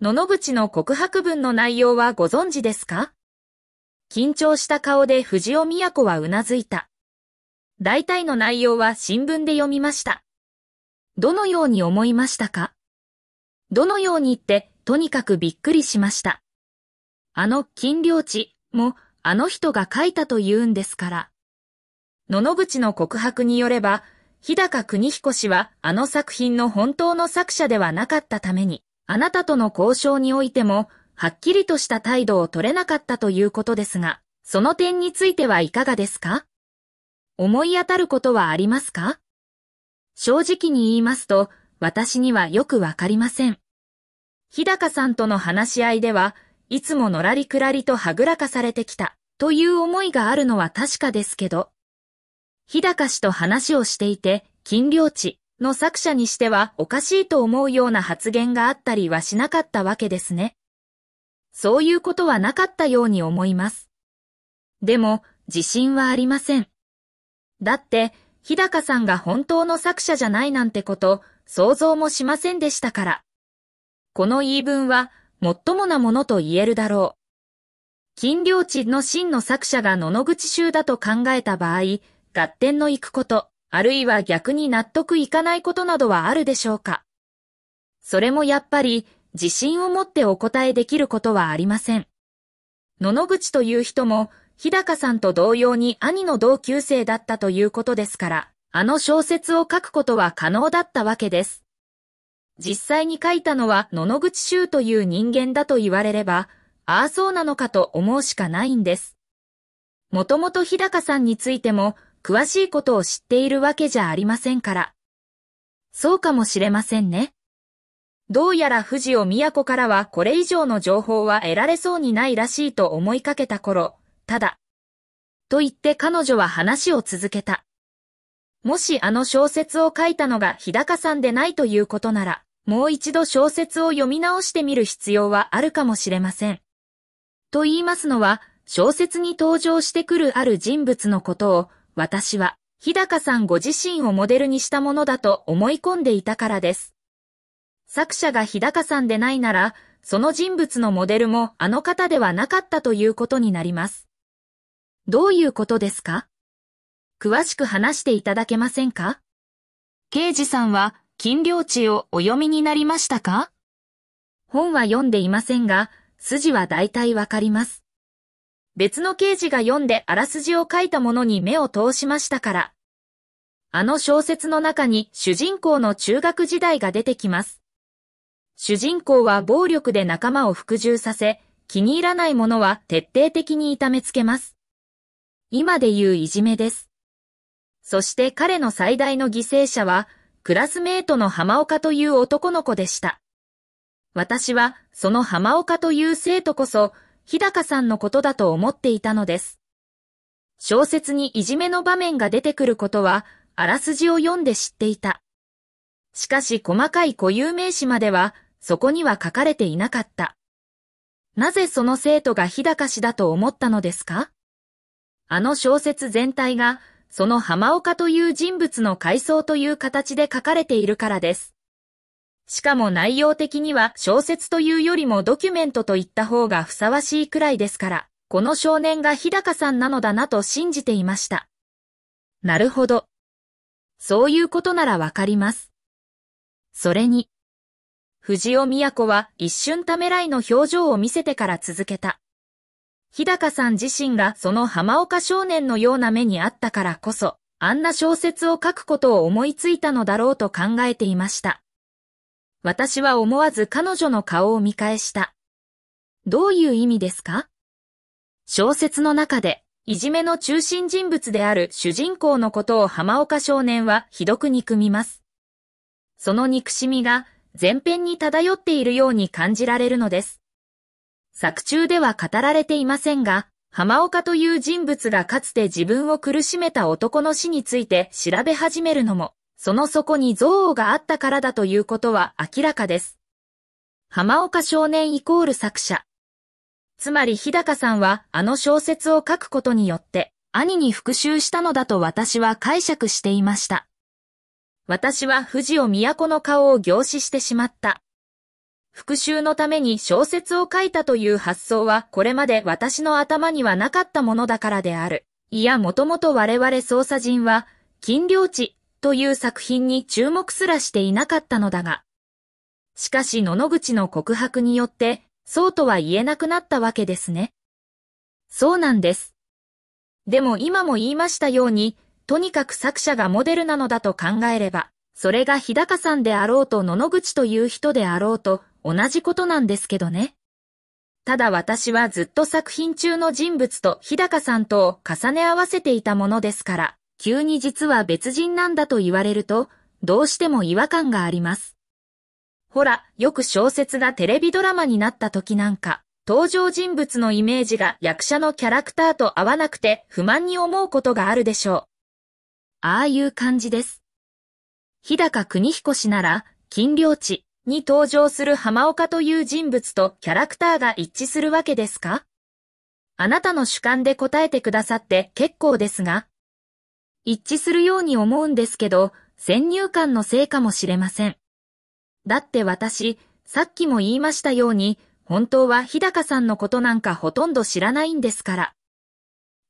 野々口の告白文の内容はご存知ですか緊張した顔で藤尾都はうなずいた。大体の内容は新聞で読みました。どのように思いましたかどのように言って、とにかくびっくりしました。あの金領地もあの人が書いたと言うんですから。野々口の告白によれば、日高国彦氏はあの作品の本当の作者ではなかったために、あなたとの交渉においても、はっきりとした態度を取れなかったということですが、その点についてはいかがですか思い当たることはありますか正直に言いますと、私にはよくわかりません。日高さんとの話し合いでは、いつものらりくらりとはぐらかされてきた、という思いがあるのは確かですけど、日高氏と話をしていて、金領地の作者にしてはおかしいと思うような発言があったりはしなかったわけですね。そういうことはなかったように思います。でも、自信はありません。だって、日高さんが本当の作者じゃないなんてこと、想像もしませんでしたから。この言い分は、もっともなものと言えるだろう。金領地の真の作者が野々口衆だと考えた場合、合点のいくこと、あるいは逆に納得いかないことなどはあるでしょうか。それもやっぱり、自信を持ってお答えできることはありません。野々口という人も、日高さんと同様に兄の同級生だったということですから、あの小説を書くことは可能だったわけです。実際に書いたのは野々口衆という人間だと言われれば、ああそうなのかと思うしかないんです。もともと日高さんについても、詳しいことを知っているわけじゃありませんから。そうかもしれませんね。どうやら富士を都からはこれ以上の情報は得られそうにないらしいと思いかけた頃、ただ。と言って彼女は話を続けた。もしあの小説を書いたのが日高さんでないということなら、もう一度小説を読み直してみる必要はあるかもしれません。と言いますのは、小説に登場してくるある人物のことを、私は、日高さんご自身をモデルにしたものだと思い込んでいたからです。作者が日高さんでないなら、その人物のモデルもあの方ではなかったということになります。どういうことですか詳しく話していただけませんか刑事さんは禁漁地をお読みになりましたか本は読んでいませんが、筋は大体わかります。別の刑事が読んであらすじを書いたものに目を通しましたから。あの小説の中に主人公の中学時代が出てきます。主人公は暴力で仲間を服従させ、気に入らないものは徹底的に痛めつけます。今で言ういじめです。そして彼の最大の犠牲者は、クラスメートの浜岡という男の子でした。私は、その浜岡という生徒こそ、日高さんのことだと思っていたのです。小説にいじめの場面が出てくることは、あらすじを読んで知っていた。しかし細かい固有名詞までは、そこには書かれていなかった。なぜその生徒が日高氏だと思ったのですかあの小説全体が、その浜岡という人物の回想という形で書かれているからです。しかも内容的には小説というよりもドキュメントといった方がふさわしいくらいですから、この少年が日高さんなのだなと信じていました。なるほど。そういうことならわかります。それに、藤尾都は一瞬ためらいの表情を見せてから続けた。日高さん自身がその浜岡少年のような目にあったからこそ、あんな小説を書くことを思いついたのだろうと考えていました。私は思わず彼女の顔を見返した。どういう意味ですか小説の中で、いじめの中心人物である主人公のことを浜岡少年はひどく憎みます。その憎しみが前編に漂っているように感じられるのです。作中では語られていませんが、浜岡という人物がかつて自分を苦しめた男の死について調べ始めるのも、その底に憎悪があったからだということは明らかです。浜岡少年イコール作者。つまり日高さんはあの小説を書くことによって、兄に復讐したのだと私は解釈していました。私は富士を都の顔を凝視してしまった。復讐のために小説を書いたという発想はこれまで私の頭にはなかったものだからである。いや、もともと我々捜査人は、金領地という作品に注目すらしていなかったのだが。しかし、野々口の告白によって、そうとは言えなくなったわけですね。そうなんです。でも今も言いましたように、とにかく作者がモデルなのだと考えれば、それが日高さんであろうと野々口という人であろうと、同じことなんですけどね。ただ私はずっと作品中の人物と日高さんとを重ね合わせていたものですから、急に実は別人なんだと言われると、どうしても違和感があります。ほら、よく小説がテレビドラマになった時なんか、登場人物のイメージが役者のキャラクターと合わなくて不満に思うことがあるでしょう。ああいう感じです。日高国彦氏なら、金領地、に登場する浜岡という人物とキャラクターが一致するわけですかあなたの主観で答えてくださって結構ですが、一致するように思うんですけど、先入観のせいかもしれません。だって私、さっきも言いましたように、本当は日高さんのことなんかほとんど知らないんですから。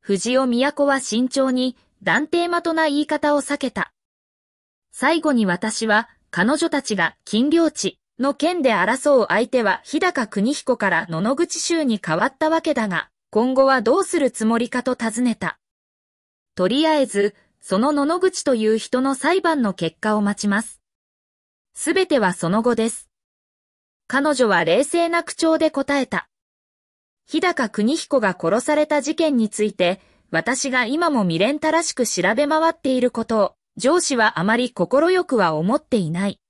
藤尾都は慎重に、断定的な言い方を避けた。最後に私は、彼女たちが金漁地の件で争う相手は日高国彦から野々口州に変わったわけだが、今後はどうするつもりかと尋ねた。とりあえず、その野々口という人の裁判の結果を待ちます。すべてはその後です。彼女は冷静な口調で答えた。日高国彦が殺された事件について、私が今も未練たらしく調べ回っていることを、上司はあまり快くは思っていない。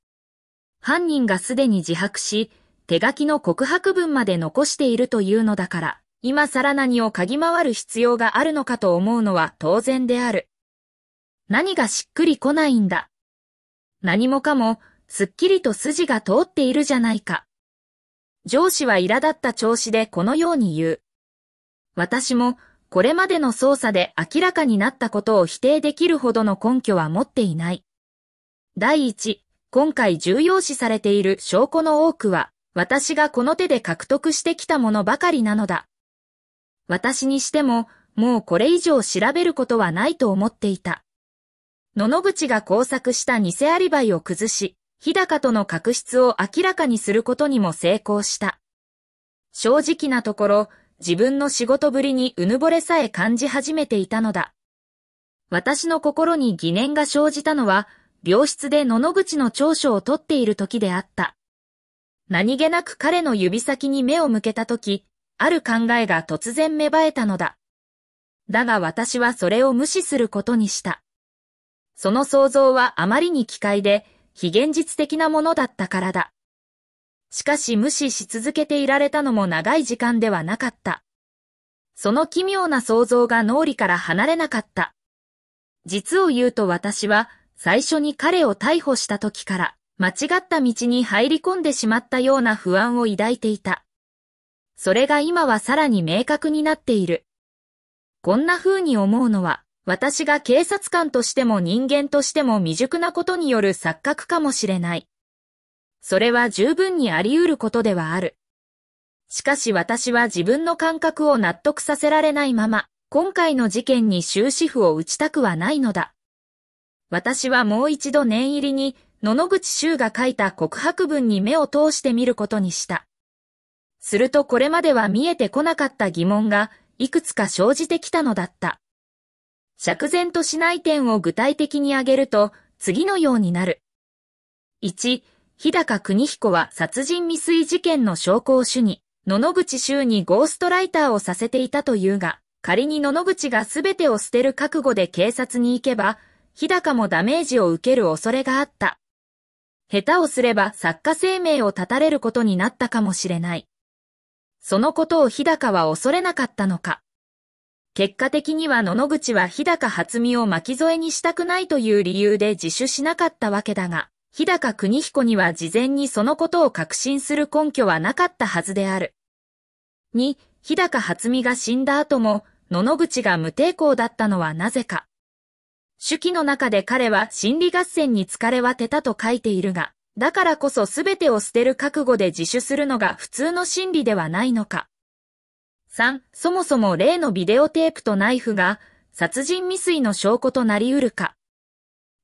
犯人がすでに自白し、手書きの告白文まで残しているというのだから、今更何を嗅ぎ回る必要があるのかと思うのは当然である。何がしっくりこないんだ。何もかも、すっきりと筋が通っているじゃないか。上司は苛立った調子でこのように言う。私もこれまでの捜査で明らかになったことを否定できるほどの根拠は持っていない。第一、今回重要視されている証拠の多くは、私がこの手で獲得してきたものばかりなのだ。私にしても、もうこれ以上調べることはないと思っていた。野々口が工作した偽アリバイを崩し、日高との確執を明らかにすることにも成功した。正直なところ、自分の仕事ぶりにうぬぼれさえ感じ始めていたのだ。私の心に疑念が生じたのは、病室で野々口の長所を取っている時であった。何気なく彼の指先に目を向けた時、ある考えが突然芽生えたのだ。だが私はそれを無視することにした。その想像はあまりに奇怪で、非現実的なものだったからだ。しかし無視し続けていられたのも長い時間ではなかった。その奇妙な想像が脳裏から離れなかった。実を言うと私は、最初に彼を逮捕した時から、間違った道に入り込んでしまったような不安を抱いていた。それが今はさらに明確になっている。こんな風に思うのは、私が警察官としても人間としても未熟なことによる錯覚かもしれない。それは十分にあり得ることではある。しかし私は自分の感覚を納得させられないまま、今回の事件に終止符を打ちたくはないのだ。私はもう一度念入りに、野々口修が書いた告白文に目を通してみることにした。するとこれまでは見えてこなかった疑問が、いくつか生じてきたのだった。釈然としない点を具体的に挙げると、次のようになる。1、日高邦彦は殺人未遂事件の証拠を主に、野々口周にゴーストライターをさせていたというが、仮に野々口が全てを捨てる覚悟で警察に行けば、日高もダメージを受ける恐れがあった。下手をすれば作家生命を絶たれることになったかもしれない。そのことを日高は恐れなかったのか。結果的には野々口は日高初見を巻き添えにしたくないという理由で自首しなかったわけだが、日高国彦には事前にそのことを確信する根拠はなかったはずである。二、日高初美が死んだ後も、野々口が無抵抗だったのはなぜか。手記の中で彼は心理合戦に疲れはてたと書いているが、だからこそ全てを捨てる覚悟で自首するのが普通の心理ではないのか。三、そもそも例のビデオテープとナイフが、殺人未遂の証拠となり得るか。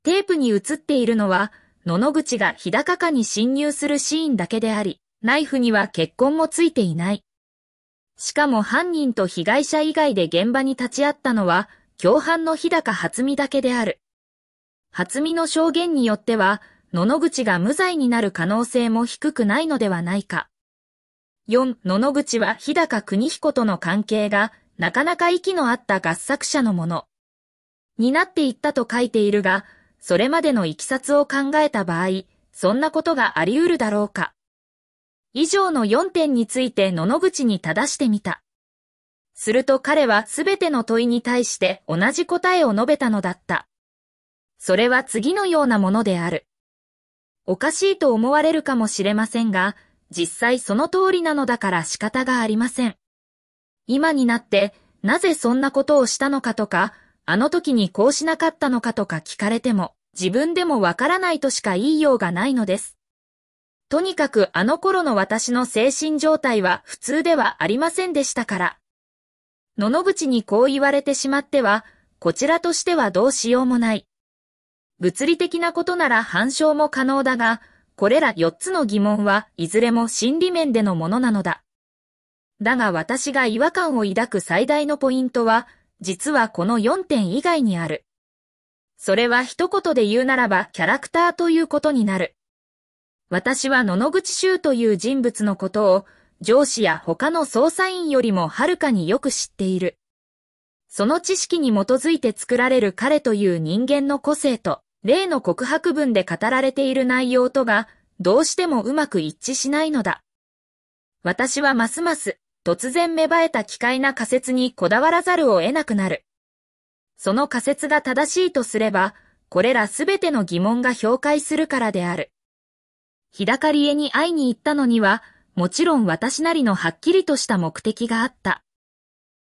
テープに映っているのは、野々口が日高家に侵入するシーンだけであり、ナイフには血痕もついていない。しかも犯人と被害者以外で現場に立ち会ったのは、共犯の日高初美だけである。初美の証言によっては、野々口が無罪になる可能性も低くないのではないか。4、野々口は日高国彦との関係が、なかなか息の合った合作者のもの。になっていったと書いているが、それまでの行きさつを考えた場合、そんなことがあり得るだろうか。以上の4点について野々口に正してみた。すると彼はすべての問いに対して同じ答えを述べたのだった。それは次のようなものである。おかしいと思われるかもしれませんが、実際その通りなのだから仕方がありません。今になって、なぜそんなことをしたのかとか、あの時にこうしなかったのかとか聞かれても、自分でもわからないとしか言いようがないのです。とにかくあの頃の私の精神状態は普通ではありませんでしたから。野々口にこう言われてしまっては、こちらとしてはどうしようもない。物理的なことなら反証も可能だが、これら4つの疑問はいずれも心理面でのものなのだ。だが私が違和感を抱く最大のポイントは、実はこの4点以外にある。それは一言で言うならばキャラクターということになる。私は野々口衆という人物のことを上司や他の捜査員よりもはるかによく知っている。その知識に基づいて作られる彼という人間の個性と、例の告白文で語られている内容とが、どうしてもうまく一致しないのだ。私はますます、突然芽生えた奇怪な仮説にこだわらざるを得なくなる。その仮説が正しいとすれば、これらすべての疑問が評価するからである。日高理恵に会いに行ったのには、もちろん私なりのはっきりとした目的があった。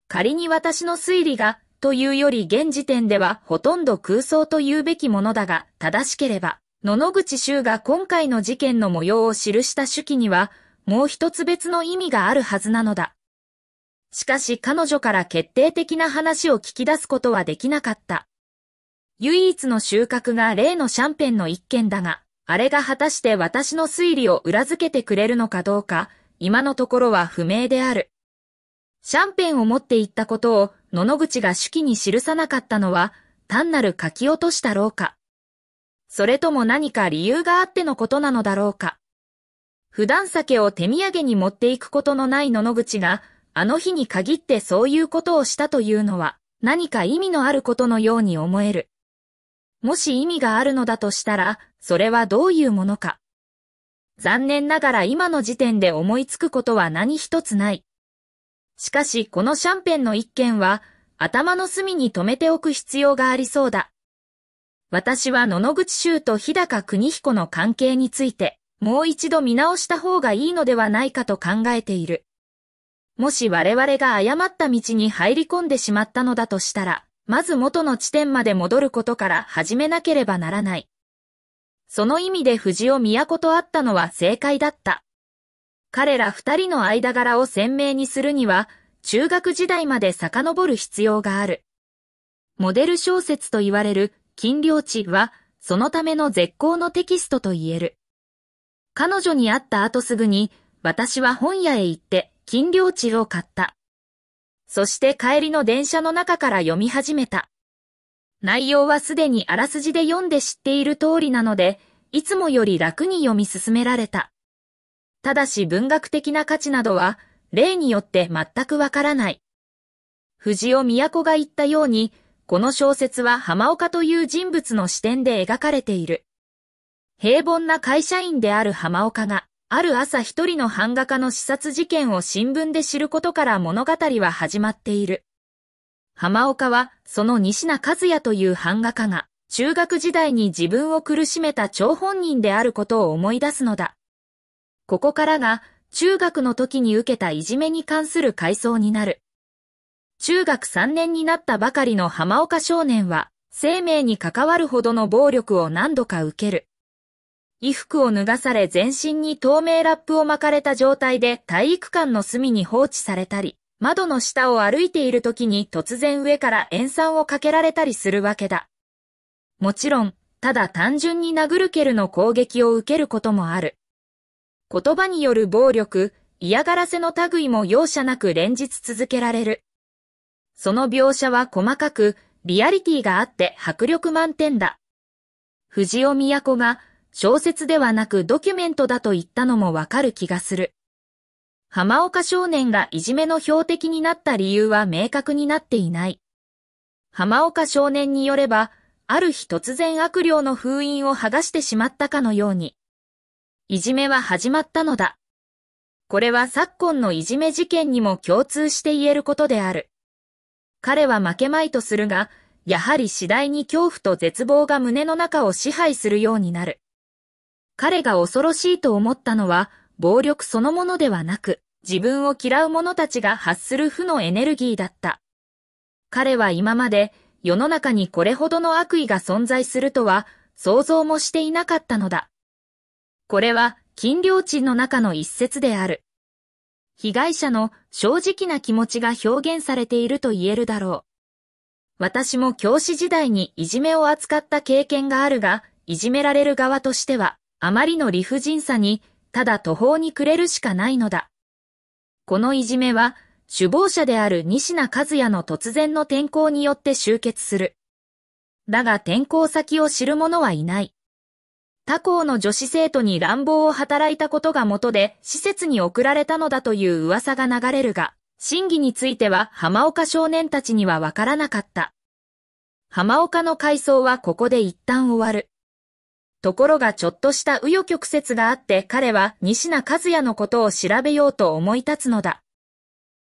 仮に私の推理が、というより現時点ではほとんど空想と言うべきものだが、正しければ、野々口周が今回の事件の模様を記した手記には、もう一つ別の意味があるはずなのだ。しかし彼女から決定的な話を聞き出すことはできなかった。唯一の収穫が例のシャンペンの一件だが、あれが果たして私の推理を裏付けてくれるのかどうか、今のところは不明である。シャンペンを持って行ったことを、野々口が手記に記さなかったのは、単なる書き落としたろうか。それとも何か理由があってのことなのだろうか。普段酒を手土産に持っていくことのない野々口が、あの日に限ってそういうことをしたというのは、何か意味のあることのように思える。もし意味があるのだとしたら、それはどういうものか。残念ながら今の時点で思いつくことは何一つない。しかしこのシャンペンの一件は、頭の隅に留めておく必要がありそうだ。私は野々口州と日高国彦の関係について、もう一度見直した方がいいのではないかと考えている。もし我々が誤った道に入り込んでしまったのだとしたら、まず元の地点まで戻ることから始めなければならない。その意味で藤尾都と会ったのは正解だった。彼ら二人の間柄を鮮明にするには、中学時代まで遡る必要がある。モデル小説と言われる金領地は、そのための絶好のテキストと言える。彼女に会った後すぐに、私は本屋へ行って、金領地を買った。そして帰りの電車の中から読み始めた。内容はすでにあらすじで読んで知っている通りなので、いつもより楽に読み進められた。ただし文学的な価値などは、例によって全くわからない。藤尾都が言ったように、この小説は浜岡という人物の視点で描かれている。平凡な会社員である浜岡が、ある朝一人の版画家の視察事件を新聞で知ることから物語は始まっている。浜岡は、その西名和也という版画家が、中学時代に自分を苦しめた張本人であることを思い出すのだ。ここからが、中学の時に受けたいじめに関する回想になる。中学3年になったばかりの浜岡少年は、生命に関わるほどの暴力を何度か受ける。衣服を脱がされ全身に透明ラップを巻かれた状態で体育館の隅に放置されたり、窓の下を歩いている時に突然上から塩酸をかけられたりするわけだ。もちろん、ただ単純に殴る蹴るの攻撃を受けることもある。言葉による暴力、嫌がらせの類も容赦なく連日続けられる。その描写は細かく、リアリティがあって迫力満点だ。藤尾都が小説ではなくドキュメントだと言ったのもわかる気がする。浜岡少年がいじめの標的になった理由は明確になっていない。浜岡少年によれば、ある日突然悪霊の封印を剥がしてしまったかのように、いじめは始まったのだ。これは昨今のいじめ事件にも共通して言えることである。彼は負けまいとするが、やはり次第に恐怖と絶望が胸の中を支配するようになる。彼が恐ろしいと思ったのは、暴力そのものではなく、自分を嫌う者たちが発する負のエネルギーだった。彼は今まで世の中にこれほどの悪意が存在するとは想像もしていなかったのだ。これは金領地の中の一節である。被害者の正直な気持ちが表現されていると言えるだろう。私も教師時代にいじめを扱った経験があるが、いじめられる側としては、あまりの理不尽さに、ただ途方に暮れるしかないのだ。このいじめは、首謀者である西名和也の突然の転校によって終結する。だが転校先を知る者はいない。他校の女子生徒に乱暴を働いたことが元で施設に送られたのだという噂が流れるが、真偽については浜岡少年たちにはわからなかった。浜岡の回想はここで一旦終わる。ところがちょっとした紆余曲折があって彼は西名和也のことを調べようと思い立つのだ。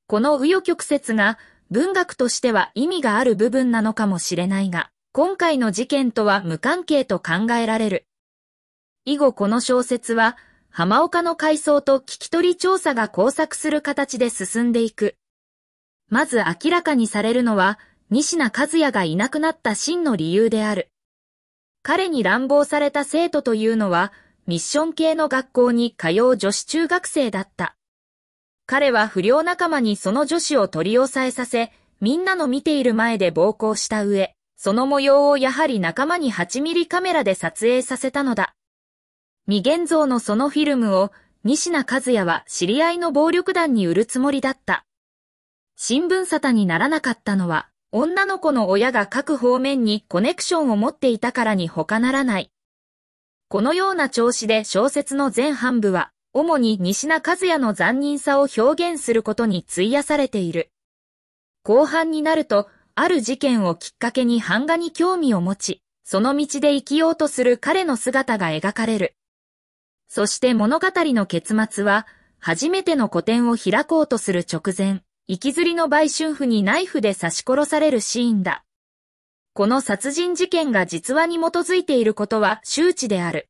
この右余曲折が文学としては意味がある部分なのかもしれないが、今回の事件とは無関係と考えられる。以後この小説は、浜岡の回想と聞き取り調査が交錯する形で進んでいく。まず明らかにされるのは、西名和也がいなくなった真の理由である。彼に乱暴された生徒というのは、ミッション系の学校に通う女子中学生だった。彼は不良仲間にその女子を取り押さえさせ、みんなの見ている前で暴行した上、その模様をやはり仲間に8ミリカメラで撮影させたのだ。未現像のそのフィルムを、西名和也は知り合いの暴力団に売るつもりだった。新聞沙汰にならなかったのは、女の子の親が各方面にコネクションを持っていたからに他ならない。このような調子で小説の前半部は、主に西名和也の残忍さを表現することに費やされている。後半になると、ある事件をきっかけに版画に興味を持ち、その道で生きようとする彼の姿が描かれる。そして物語の結末は、初めての個展を開こうとする直前、行きずりの売春婦にナイフで刺し殺されるシーンだ。この殺人事件が実話に基づいていることは周知である。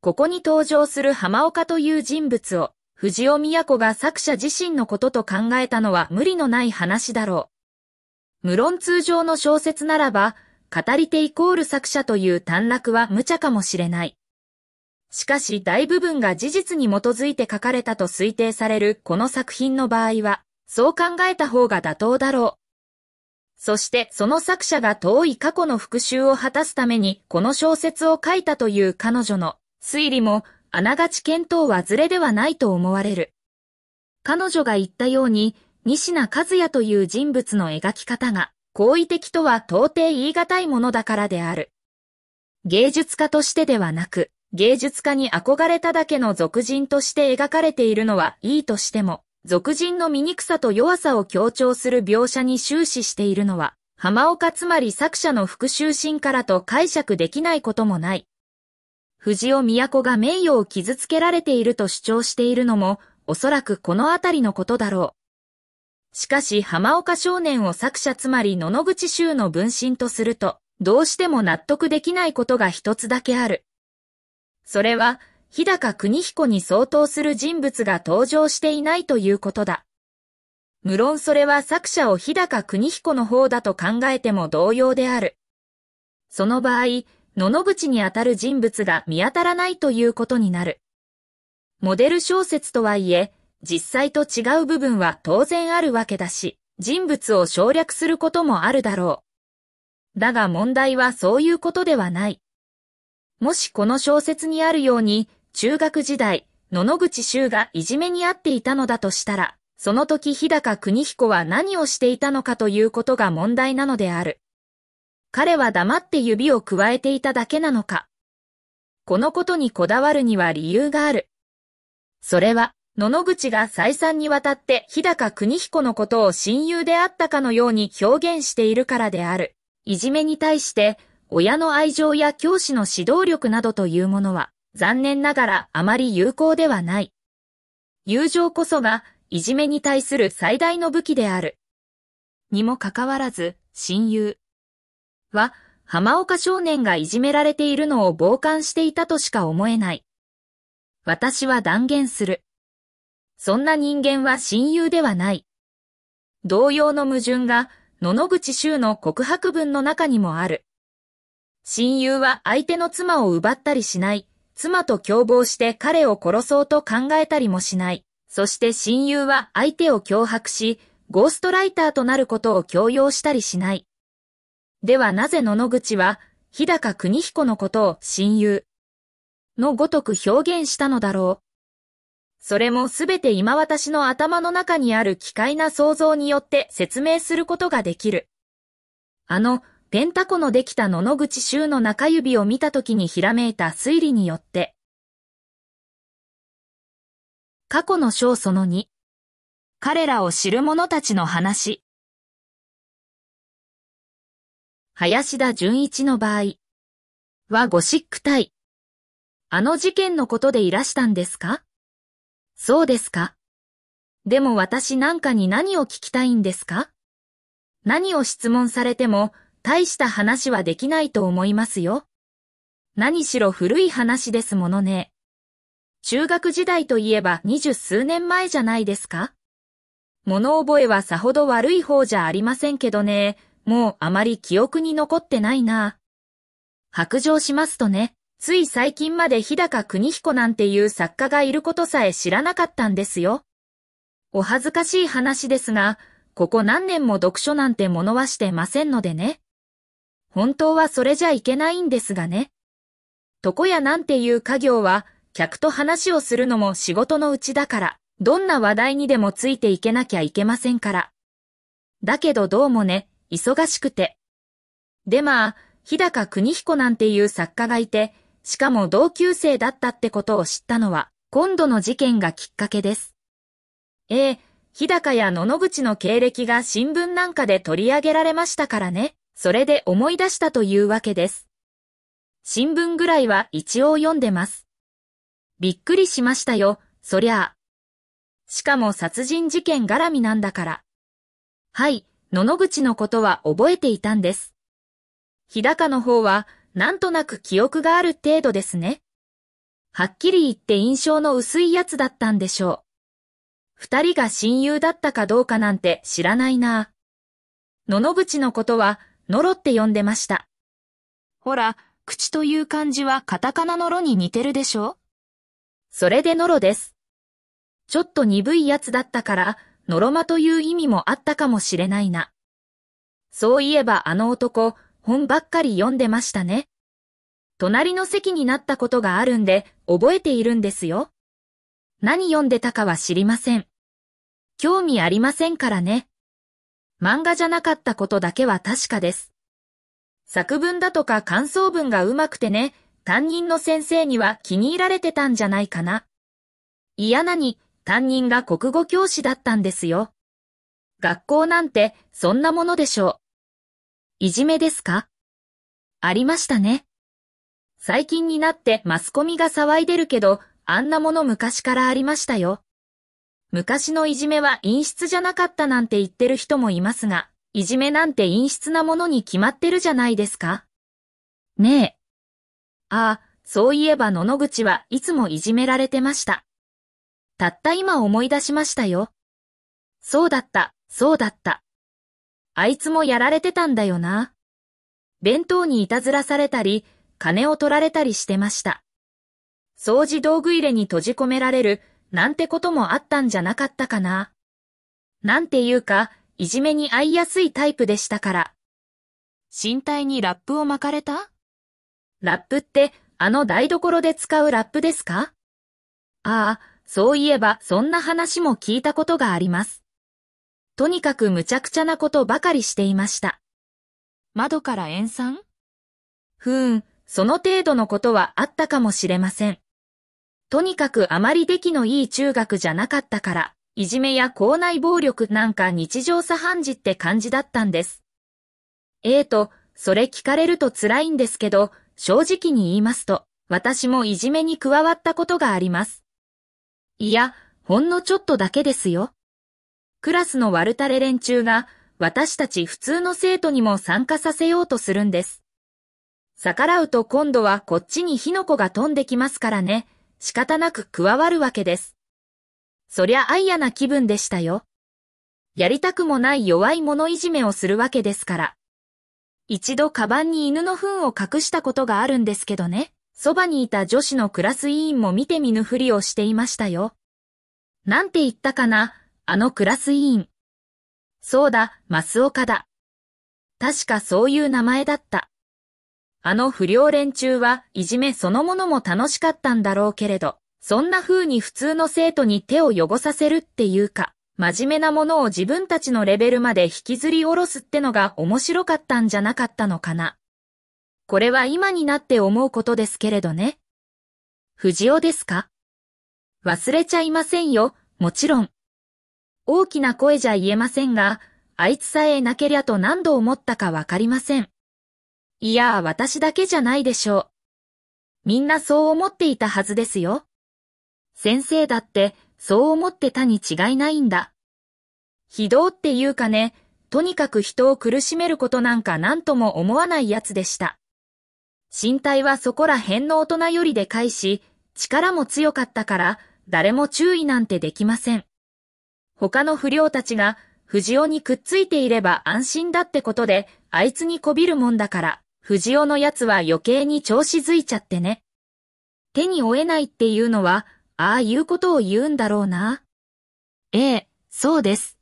ここに登場する浜岡という人物を、藤尾都が作者自身のことと考えたのは無理のない話だろう。無論通常の小説ならば、語り手イコール作者という短絡は無茶かもしれない。しかし大部分が事実に基づいて書かれたと推定されるこの作品の場合は、そう考えた方が妥当だろう。そしてその作者が遠い過去の復讐を果たすためにこの小説を書いたという彼女の推理もあながち見当はずれではないと思われる。彼女が言ったように西名和也という人物の描き方が好意的とは到底言い難いものだからである。芸術家としてではなく、芸術家に憧れただけの俗人として描かれているのはいいとしても、俗人の醜さと弱さを強調する描写に終始しているのは、浜岡つまり作者の復讐心からと解釈できないこともない。藤尾都が名誉を傷つけられていると主張しているのも、おそらくこのあたりのことだろう。しかし浜岡少年を作者つまり野々口衆の分身とすると、どうしても納得できないことが一つだけある。それは、日高国彦に相当する人物が登場していないということだ。無論それは作者を日高国彦の方だと考えても同様である。その場合、野々口にあたる人物が見当たらないということになる。モデル小説とはいえ、実際と違う部分は当然あるわけだし、人物を省略することもあるだろう。だが問題はそういうことではない。もしこの小説にあるように、中学時代、野々口修がいじめにあっていたのだとしたら、その時日高邦彦は何をしていたのかということが問題なのである。彼は黙って指を加えていただけなのか。このことにこだわるには理由がある。それは、野々口が再三にわたって日高邦彦のことを親友であったかのように表現しているからである。いじめに対して、親の愛情や教師の指導力などというものは、残念ながらあまり有効ではない。友情こそが、いじめに対する最大の武器である。にもかかわらず、親友は、浜岡少年がいじめられているのを傍観していたとしか思えない。私は断言する。そんな人間は親友ではない。同様の矛盾が、野々口周の告白文の中にもある。親友は相手の妻を奪ったりしない。妻と共謀して彼を殺そうと考えたりもしない。そして親友は相手を脅迫し、ゴーストライターとなることを強要したりしない。ではなぜ野々口は、日高国彦のことを親友のごとく表現したのだろう。それもすべて今私の頭の中にある奇怪な想像によって説明することができる。あの、ペンタコのできた野々口周の中指を見たときにひらめいた推理によって、過去の章その2、彼らを知る者たちの話。林田純一の場合はゴシック体。あの事件のことでいらしたんですかそうですか。でも私なんかに何を聞きたいんですか何を質問されても大した話はできないと思いますよ。何しろ古い話ですものね。中学時代といえば二十数年前じゃないですか物覚えはさほど悪い方じゃありませんけどね、もうあまり記憶に残ってないな。白状しますとね、つい最近まで日高邦彦なんていう作家がいることさえ知らなかったんですよ。お恥ずかしい話ですが、ここ何年も読書なんて物はしてませんのでね。本当はそれじゃいけないんですがね。床屋なんていう家業は、客と話をするのも仕事のうちだから、どんな話題にでもついていけなきゃいけませんから。だけどどうもね、忙しくて。でまあ、日高邦彦なんていう作家がいて、しかも同級生だったってことを知ったのは、今度の事件がきっかけです。ええ、日高や野々口の経歴が新聞なんかで取り上げられましたからね。それで思い出したというわけです。新聞ぐらいは一応読んでます。びっくりしましたよ、そりゃあ。しかも殺人事件絡みなんだから。はい、野々口のことは覚えていたんです。日高の方は、なんとなく記憶がある程度ですね。はっきり言って印象の薄いやつだったんでしょう。二人が親友だったかどうかなんて知らないな。野々口のことは、ノロって呼んでました。ほら、口という漢字はカタカナのロに似てるでしょそれでノロです。ちょっと鈍いやつだったから、ノロマという意味もあったかもしれないな。そういえばあの男、本ばっかり読んでましたね。隣の席になったことがあるんで、覚えているんですよ。何読んでたかは知りません。興味ありませんからね。漫画じゃなかったことだけは確かです。作文だとか感想文がうまくてね、担任の先生には気に入られてたんじゃないかな。嫌なに、担任が国語教師だったんですよ。学校なんて、そんなものでしょう。いじめですかありましたね。最近になってマスコミが騒いでるけど、あんなもの昔からありましたよ。昔のいじめは陰湿じゃなかったなんて言ってる人もいますが、いじめなんて陰湿なものに決まってるじゃないですか。ねえ。ああ、そういえば野々口はいつもいじめられてました。たった今思い出しましたよ。そうだった、そうだった。あいつもやられてたんだよな。弁当にいたずらされたり、金を取られたりしてました。掃除道具入れに閉じ込められるなんてこともあったんじゃなかったかな。なんていうか、いじめに遭いやすいタイプでしたから。身体にラップを巻かれたラップって、あの台所で使うラップですかああ、そういえばそんな話も聞いたことがあります。とにかく無茶苦茶なことばかりしていました。窓から塩酸ふーん、その程度のことはあったかもしれません。とにかくあまり出来のいい中学じゃなかったから、いじめや校内暴力なんか日常茶飯事って感じだったんです。ええー、と、それ聞かれると辛いんですけど、正直に言いますと、私もいじめに加わったことがあります。いや、ほんのちょっとだけですよ。クラスの悪たれ連中が、私たち普通の生徒にも参加させようとするんです。逆らうと今度はこっちに火の粉が飛んできますからね。仕方なく加わるわけです。そりゃあ嫌な気分でしたよ。やりたくもない弱い者いじめをするわけですから。一度カバンに犬の糞を隠したことがあるんですけどね、そばにいた女子のクラス委員も見て見ぬふりをしていましたよ。なんて言ったかな、あのクラス委員。そうだ、マスオカだ。確かそういう名前だった。あの不良連中はいじめそのものも楽しかったんだろうけれど、そんな風に普通の生徒に手を汚させるっていうか、真面目なものを自分たちのレベルまで引きずり下ろすってのが面白かったんじゃなかったのかな。これは今になって思うことですけれどね。藤尾ですか忘れちゃいませんよ、もちろん。大きな声じゃ言えませんが、あいつさえなけりゃと何度思ったかわかりません。いや私だけじゃないでしょう。みんなそう思っていたはずですよ。先生だってそう思ってたに違いないんだ。非道っていうかね、とにかく人を苦しめることなんか何とも思わないやつでした。身体はそこら辺の大人よりでかいし、力も強かったから、誰も注意なんてできません。他の不良たちが、藤尾にくっついていれば安心だってことで、あいつにこびるもんだから。藤尾のやつは余計に調子づいちゃってね。手に負えないっていうのは、ああいうことを言うんだろうな。ええ、そうです。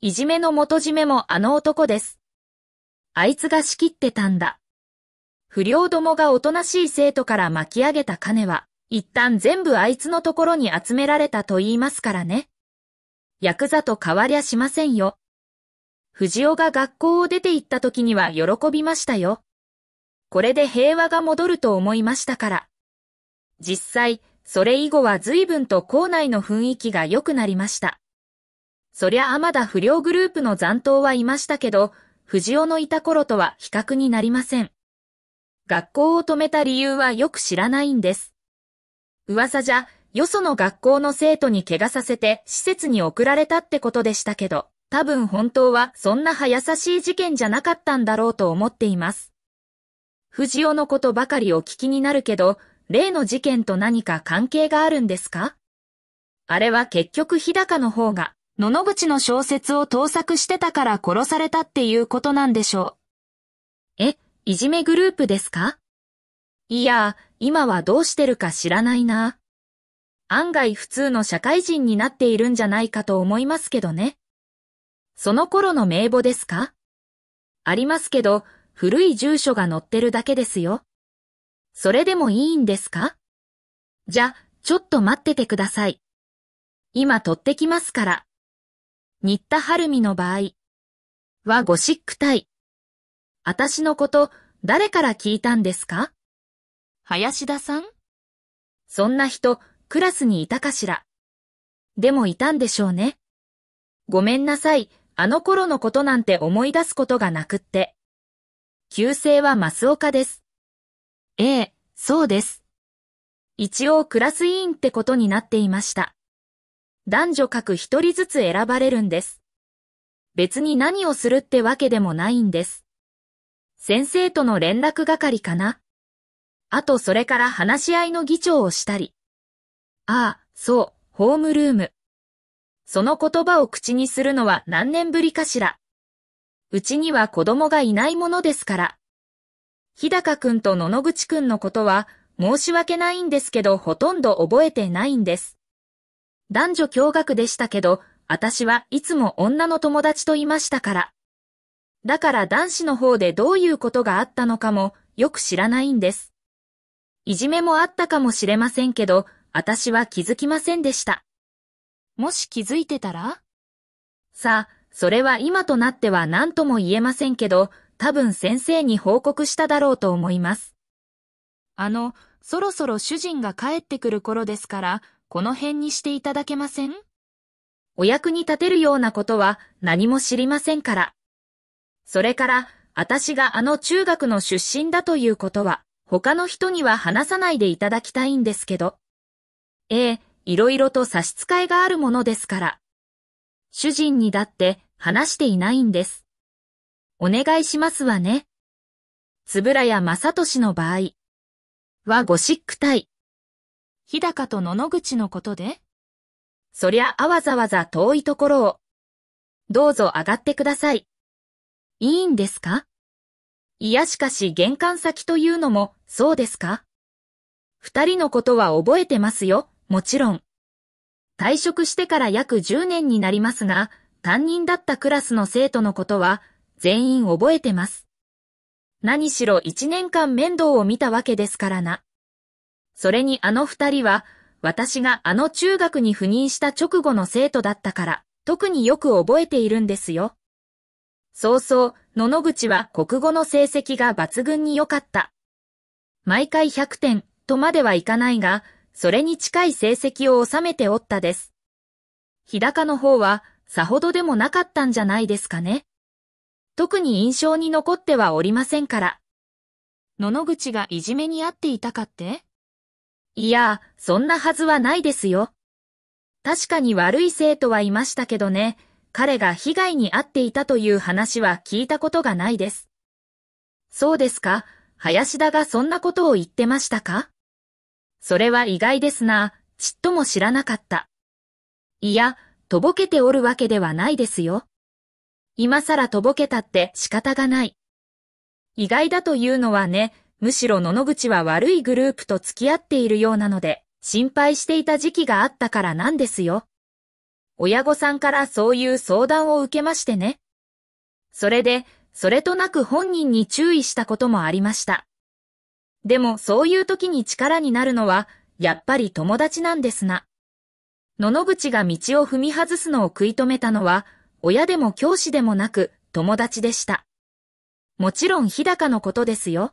いじめの元締めもあの男です。あいつが仕切ってたんだ。不良どもがおとなしい生徒から巻き上げた金は、一旦全部あいつのところに集められたと言いますからね。ヤクザと変わりゃしませんよ。藤尾が学校を出て行った時には喜びましたよ。これで平和が戻ると思いましたから。実際、それ以後は随分と校内の雰囲気が良くなりました。そりゃあまだ不良グループの残党はいましたけど、藤尾のいた頃とは比較になりません。学校を止めた理由はよく知らないんです。噂じゃ、よその学校の生徒に怪我させて施設に送られたってことでしたけど、多分本当はそんな早さしい事件じゃなかったんだろうと思っています。藤尾のことばかりお聞きになるけど、例の事件と何か関係があるんですかあれは結局日高の方が、野々口の小説を盗作してたから殺されたっていうことなんでしょう。え、いじめグループですかいや、今はどうしてるか知らないな。案外普通の社会人になっているんじゃないかと思いますけどね。その頃の名簿ですかありますけど、古い住所が載ってるだけですよ。それでもいいんですかじゃ、ちょっと待っててください。今取ってきますから。新田晴美の場合はゴシック体。私のこと誰から聞いたんですか林田さんそんな人クラスにいたかしら。でもいたんでしょうね。ごめんなさい、あの頃のことなんて思い出すことがなくって。旧姓はマスオカです。ええ、そうです。一応クラス委員ってことになっていました。男女各一人ずつ選ばれるんです。別に何をするってわけでもないんです。先生との連絡係かな。あとそれから話し合いの議長をしたり。ああ、そう、ホームルーム。その言葉を口にするのは何年ぶりかしら。うちには子供がいないものですから。日高くんと野々口くんのことは申し訳ないんですけどほとんど覚えてないんです。男女共学でしたけど、私はいつも女の友達といましたから。だから男子の方でどういうことがあったのかもよく知らないんです。いじめもあったかもしれませんけど、私は気づきませんでした。もし気づいてたらさあ、それは今となっては何とも言えませんけど、多分先生に報告しただろうと思います。あの、そろそろ主人が帰ってくる頃ですから、この辺にしていただけませんお役に立てるようなことは何も知りませんから。それから、私があの中学の出身だということは、他の人には話さないでいただきたいんですけど。ええ、いろいろと差し支えがあるものですから。主人にだって話していないんです。お願いしますわね。つぶらや正しの場合はゴシック体。日高と野々口のことでそりゃあわざわざ遠いところを。どうぞ上がってください。いいんですかいやしかし玄関先というのもそうですか二人のことは覚えてますよ、もちろん。退職してから約10年になりますが、担任だったクラスの生徒のことは全員覚えてます。何しろ1年間面倒を見たわけですからな。それにあの二人は、私があの中学に赴任した直後の生徒だったから、特によく覚えているんですよ。そうそう、野々口は国語の成績が抜群に良かった。毎回100点とまではいかないが、それに近い成績を収めておったです。日高の方は、さほどでもなかったんじゃないですかね。特に印象に残ってはおりませんから。野々口がいじめにあっていたかっていや、そんなはずはないですよ。確かに悪い生徒はいましたけどね、彼が被害に遭っていたという話は聞いたことがないです。そうですか、林田がそんなことを言ってましたかそれは意外ですな、ちっとも知らなかった。いや、とぼけておるわけではないですよ。今さらとぼけたって仕方がない。意外だというのはね、むしろ野々口は悪いグループと付き合っているようなので、心配していた時期があったからなんですよ。親御さんからそういう相談を受けましてね。それで、それとなく本人に注意したこともありました。でもそういう時に力になるのは、やっぱり友達なんですな。野々口が道を踏み外すのを食い止めたのは、親でも教師でもなく友達でした。もちろん日高のことですよ。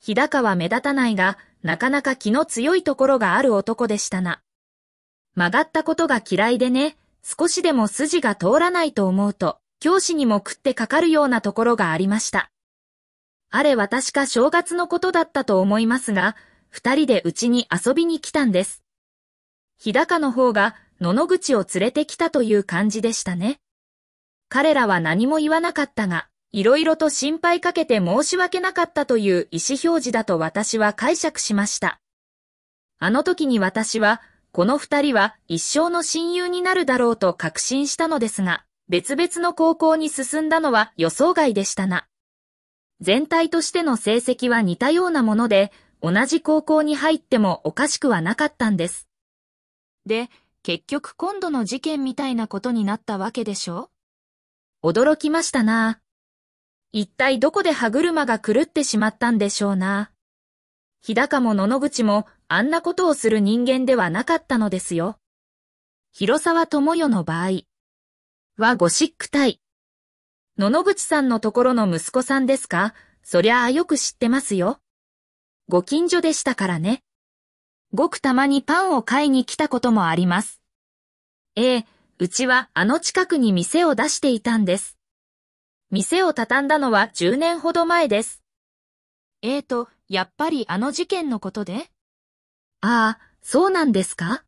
日高は目立たないが、なかなか気の強いところがある男でしたな。曲がったことが嫌いでね、少しでも筋が通らないと思うと、教師にも食ってかかるようなところがありました。あれ私か正月のことだったと思いますが、二人でうちに遊びに来たんです。日高の方が、野々口を連れてきたという感じでしたね。彼らは何も言わなかったが、いろいろと心配かけて申し訳なかったという意思表示だと私は解釈しました。あの時に私は、この二人は一生の親友になるだろうと確信したのですが、別々の高校に進んだのは予想外でしたな。全体としての成績は似たようなもので、同じ高校に入ってもおかしくはなかったんです。で、結局今度の事件みたいなことになったわけでしょ驚きましたな。一体どこで歯車が狂ってしまったんでしょうな。日高も野々口もあんなことをする人間ではなかったのですよ。広沢智代の場合はゴシック体。野々口さんのところの息子さんですかそりゃあよく知ってますよ。ご近所でしたからね。ごくたまにパンを買いに来たこともあります。ええ、うちはあの近くに店を出していたんです。店を畳んだのは10年ほど前です。ええと、やっぱりあの事件のことでああ、そうなんですか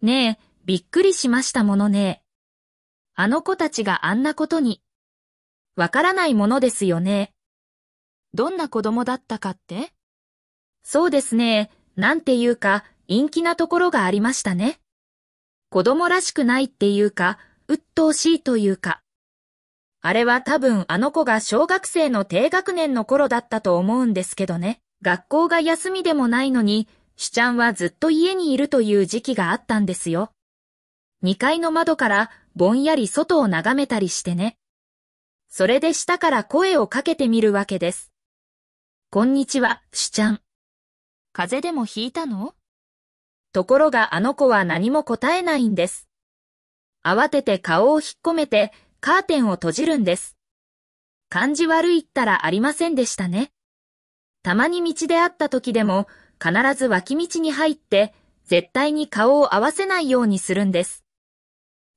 ねえ、びっくりしましたものね。あの子たちがあんなことに。わからないものですよね。どんな子供だったかってそうですね。なんていうか、陰気なところがありましたね。子供らしくないっていうか、鬱陶しいというか。あれは多分あの子が小学生の低学年の頃だったと思うんですけどね。学校が休みでもないのに、しちゃんはずっと家にいるという時期があったんですよ。2階の窓からぼんやり外を眺めたりしてね。それで下から声をかけてみるわけです。こんにちは、しちゃん。風邪でもひいたのところがあの子は何も答えないんです。慌てて顔を引っ込めて、カーテンを閉じるんです。感じ悪いったらありませんでしたね。たまに道で会った時でも、必ず脇道に入って、絶対に顔を合わせないようにするんです。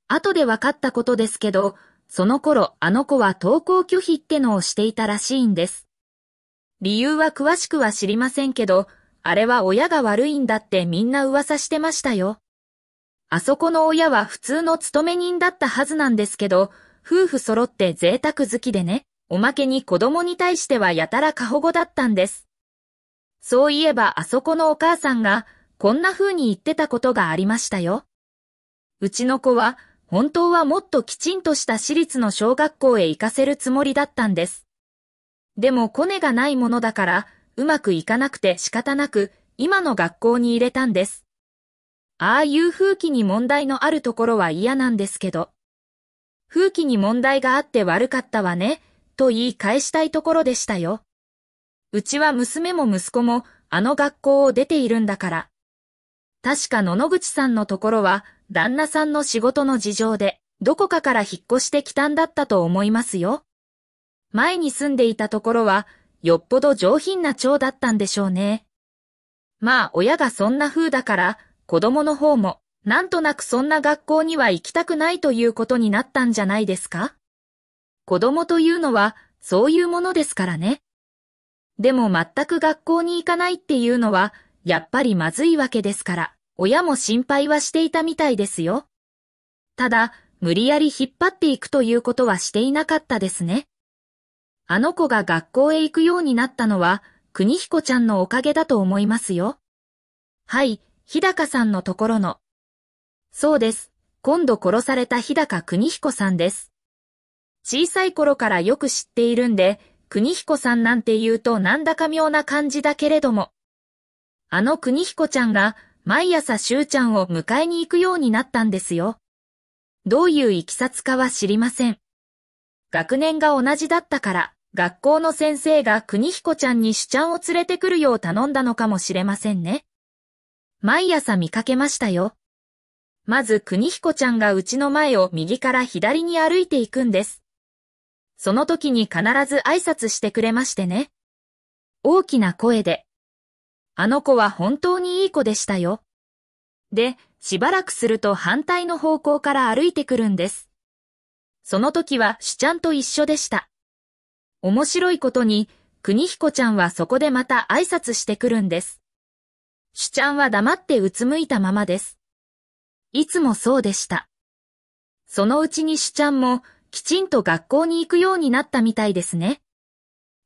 後で分かったことですけど、その頃あの子は登校拒否ってのをしていたらしいんです。理由は詳しくは知りませんけど、あれは親が悪いんだってみんな噂してましたよ。あそこの親は普通の勤め人だったはずなんですけど、夫婦揃って贅沢好きでね、おまけに子供に対してはやたら過保護だったんです。そういえばあそこのお母さんが、こんな風に言ってたことがありましたよ。うちの子は、本当はもっときちんとした私立の小学校へ行かせるつもりだったんです。でもコネがないものだから、うまくいかなくて仕方なく、今の学校に入れたんです。ああいう風紀に問題のあるところは嫌なんですけど。風紀に問題があって悪かったわね、と言い返したいところでしたよ。うちは娘も息子もあの学校を出ているんだから。確か野々口さんのところは旦那さんの仕事の事情で、どこかから引っ越してきたんだったと思いますよ。前に住んでいたところは、よっぽど上品な蝶だったんでしょうね。まあ親がそんな風だから、子供の方も、なんとなくそんな学校には行きたくないということになったんじゃないですか子供というのは、そういうものですからね。でも全く学校に行かないっていうのは、やっぱりまずいわけですから。親も心配はしていたみたいですよ。ただ、無理やり引っ張っていくということはしていなかったですね。あの子が学校へ行くようになったのは、国彦ちゃんのおかげだと思いますよ。はい、日高さんのところの。そうです。今度殺された日高国彦さんです。小さい頃からよく知っているんで、国彦さんなんて言うとなんだか妙な感じだけれども。あの国彦ちゃんが毎朝しゅうちゃんを迎えに行くようになったんですよ。どういういきさつかは知りません。学年が同じだったから、学校の先生が国彦ちゃんにゅちゃんを連れてくるよう頼んだのかもしれませんね。毎朝見かけましたよ。まず国彦ちゃんがうちの前を右から左に歩いていくんです。その時に必ず挨拶してくれましてね。大きな声で、あの子は本当にいい子でしたよ。で、しばらくすると反対の方向から歩いてくるんです。その時は主ちゃんと一緒でした。面白いことに、国彦ちゃんはそこでまた挨拶してくるんです。主ちゃんは黙ってうつむいたままです。いつもそうでした。そのうちに主ちゃんもきちんと学校に行くようになったみたいですね。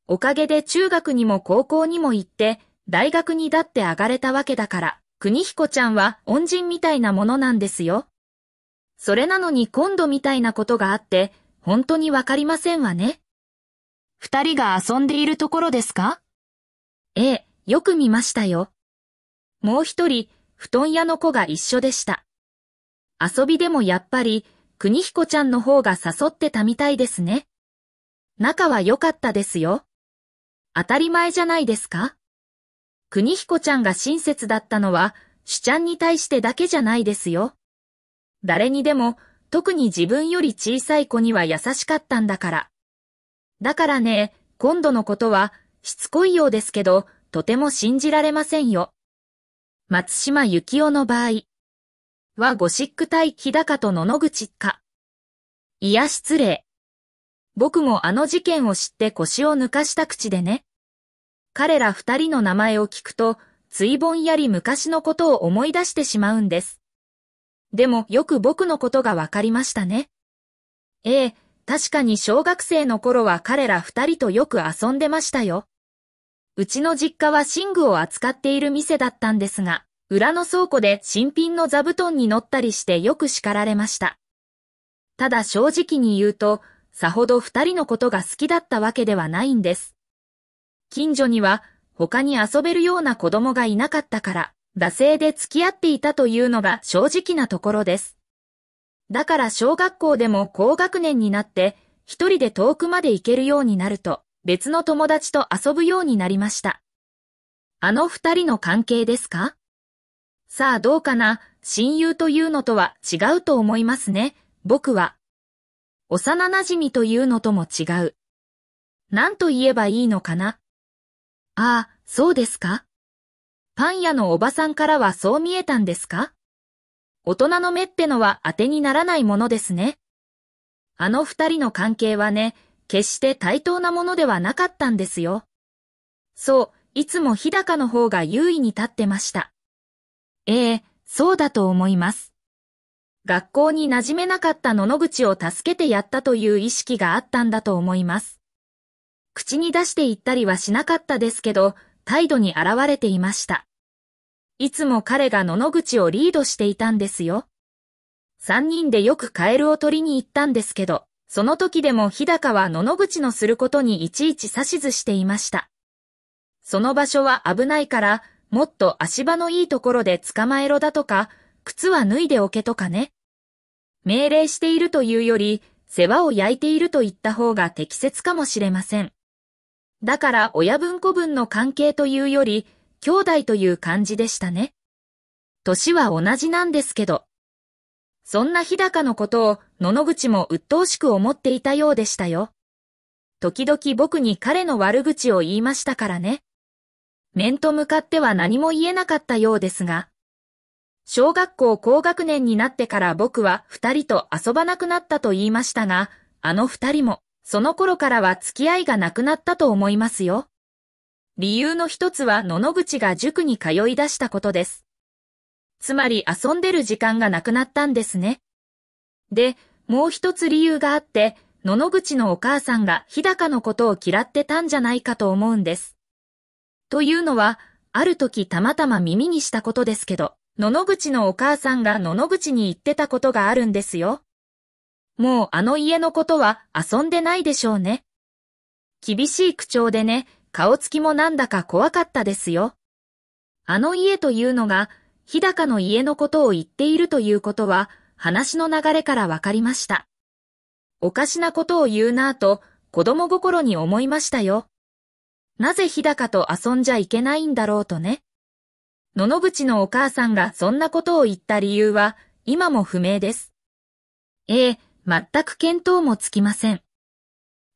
おかげで中学にも高校にも行って大学にだって上がれたわけだから、国彦ちゃんは恩人みたいなものなんですよ。それなのに今度みたいなことがあって、本当にわかりませんわね。二人が遊んでいるところですかええ、よく見ましたよ。もう一人、布団屋の子が一緒でした。遊びでもやっぱり、国彦ちゃんの方が誘ってたみたいですね。仲は良かったですよ。当たり前じゃないですか国彦ちゃんが親切だったのは、主ちゃんに対してだけじゃないですよ。誰にでも、特に自分より小さい子には優しかったんだから。だからね、今度のことは、しつこいようですけど、とても信じられませんよ。松島幸雄の場合はゴシック対日高と野々口か。いや失礼。僕もあの事件を知って腰を抜かした口でね。彼ら二人の名前を聞くと、ついぼんやり昔のことを思い出してしまうんです。でもよく僕のことがわかりましたね。ええ、確かに小学生の頃は彼ら二人とよく遊んでましたよ。うちの実家は寝具を扱っている店だったんですが、裏の倉庫で新品の座布団に乗ったりしてよく叱られました。ただ正直に言うと、さほど二人のことが好きだったわけではないんです。近所には他に遊べるような子供がいなかったから、惰性で付き合っていたというのが正直なところです。だから小学校でも高学年になって、一人で遠くまで行けるようになると、別の友達と遊ぶようになりました。あの二人の関係ですかさあどうかな、親友というのとは違うと思いますね、僕は。幼馴染というのとも違う。何と言えばいいのかなああ、そうですかパン屋のおばさんからはそう見えたんですか大人の目ってのは当てにならないものですね。あの二人の関係はね、決して対等なものではなかったんですよ。そう、いつも日高の方が優位に立ってました。ええ、そうだと思います。学校に馴染めなかった野々口を助けてやったという意識があったんだと思います。口に出して言ったりはしなかったですけど、態度に現れていました。いつも彼が野々口をリードしていたんですよ。三人でよくカエルを取りに行ったんですけど、その時でも日高は野々口のすることにいちいち指図していました。その場所は危ないから、もっと足場のいいところで捕まえろだとか、靴は脱いでおけとかね。命令しているというより、世話を焼いていると言った方が適切かもしれません。だから親分子分の関係というより、兄弟という感じでしたね。歳は同じなんですけど。そんな日高のことを野々口も鬱陶しく思っていたようでしたよ。時々僕に彼の悪口を言いましたからね。面と向かっては何も言えなかったようですが。小学校高学年になってから僕は二人と遊ばなくなったと言いましたが、あの二人も。その頃からは付き合いがなくなったと思いますよ。理由の一つは野々口が塾に通い出したことです。つまり遊んでる時間がなくなったんですね。で、もう一つ理由があって、野々口のお母さんが日高のことを嫌ってたんじゃないかと思うんです。というのは、ある時たまたま耳にしたことですけど、野々口のお母さんが野々口に言ってたことがあるんですよ。もうあの家のことは遊んでないでしょうね。厳しい口調でね、顔つきもなんだか怖かったですよ。あの家というのが、日高の家のことを言っているということは、話の流れからわかりました。おかしなことを言うなぁと、子供心に思いましたよ。なぜ日高と遊んじゃいけないんだろうとね。野々口のお母さんがそんなことを言った理由は、今も不明です。ええ、全く見当もつきません。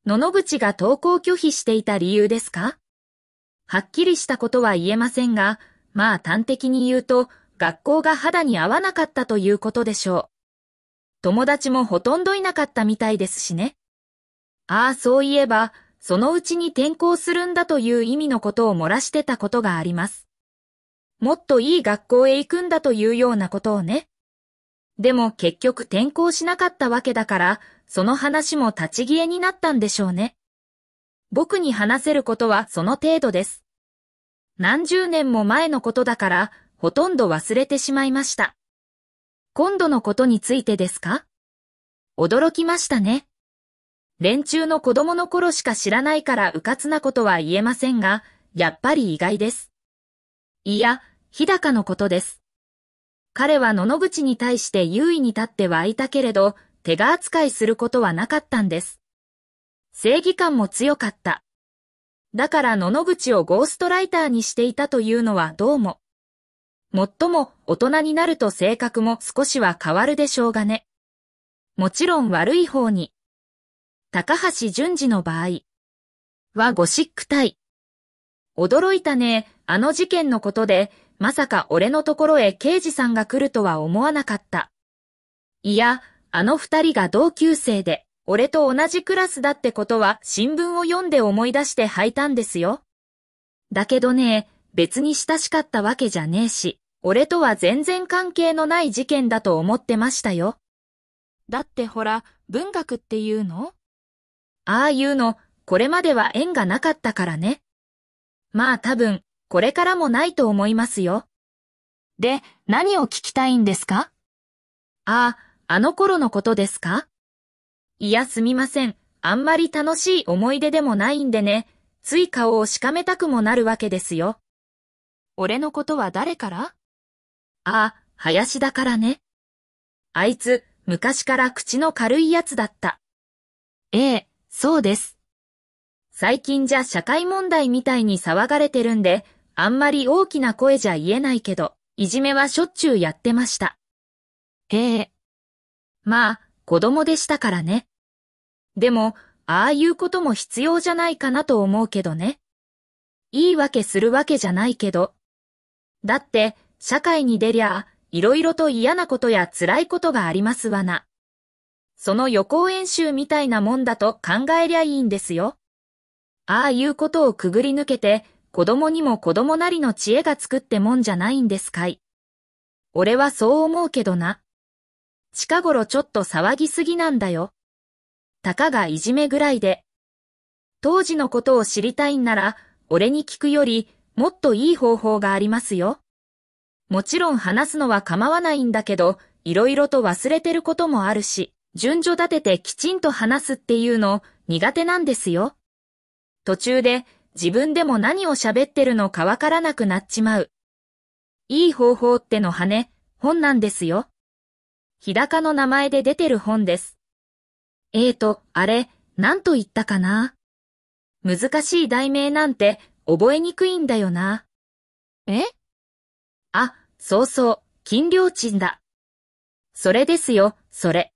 野々口が投稿拒否していた理由ですかはっきりしたことは言えませんが、まあ端的に言うと、学校が肌に合わなかったということでしょう。友達もほとんどいなかったみたいですしね。ああ、そういえば、そのうちに転校するんだという意味のことを漏らしてたことがあります。もっといい学校へ行くんだというようなことをね。でも結局転校しなかったわけだから、その話も立ち消えになったんでしょうね。僕に話せることはその程度です。何十年も前のことだから、ほとんど忘れてしまいました。今度のことについてですか驚きましたね。連中の子供の頃しか知らないから迂闊なことは言えませんが、やっぱり意外です。いや、日高のことです。彼は野々口に対して優位に立ってはいたけれど、手が扱いすることはなかったんです。正義感も強かった。だから野々口をゴーストライターにしていたというのはどうも。もっとも大人になると性格も少しは変わるでしょうがね。もちろん悪い方に。高橋淳二の場合はゴシック体。驚いたね、あの事件のことでまさか俺のところへ刑事さんが来るとは思わなかった。いや、あの二人が同級生で、俺と同じクラスだってことは新聞を読んで思い出して吐いたんですよ。だけどね、別に親しかったわけじゃねえし、俺とは全然関係のない事件だと思ってましたよ。だってほら、文学っていうのああいうの、これまでは縁がなかったからね。まあ多分、これからもないと思いますよ。で、何を聞きたいんですかああ、あの頃のことですかいや、すみません。あんまり楽しい思い出でもないんでね、つい顔をしかめたくもなるわけですよ。俺のことは誰からああ、林だからね。あいつ、昔から口の軽いやつだった。ええ、そうです。最近じゃ社会問題みたいに騒がれてるんで、あんまり大きな声じゃ言えないけど、いじめはしょっちゅうやってました。へえ。まあ、子供でしたからね。でも、ああいうことも必要じゃないかなと思うけどね。いいわけするわけじゃないけど。だって、社会に出りゃ、いろいろと嫌なことや辛いことがありますわな。その予行演習みたいなもんだと考えりゃいいんですよ。ああいうことをくぐり抜けて、子供にも子供なりの知恵が作ってもんじゃないんですかい。俺はそう思うけどな。近頃ちょっと騒ぎすぎなんだよ。たかがいじめぐらいで。当時のことを知りたいんなら、俺に聞くより、もっといい方法がありますよ。もちろん話すのは構わないんだけど、いろいろと忘れてることもあるし、順序立ててきちんと話すっていうの苦手なんですよ。途中で自分でも何を喋ってるのかわからなくなっちまう。いい方法っての羽、ね、本なんですよ。日高の名前で出てる本です。えーと、あれ、何と言ったかな難しい題名なんて覚えにくいんだよな。えあ、そうそう、金良鎮だ。それですよ、それ。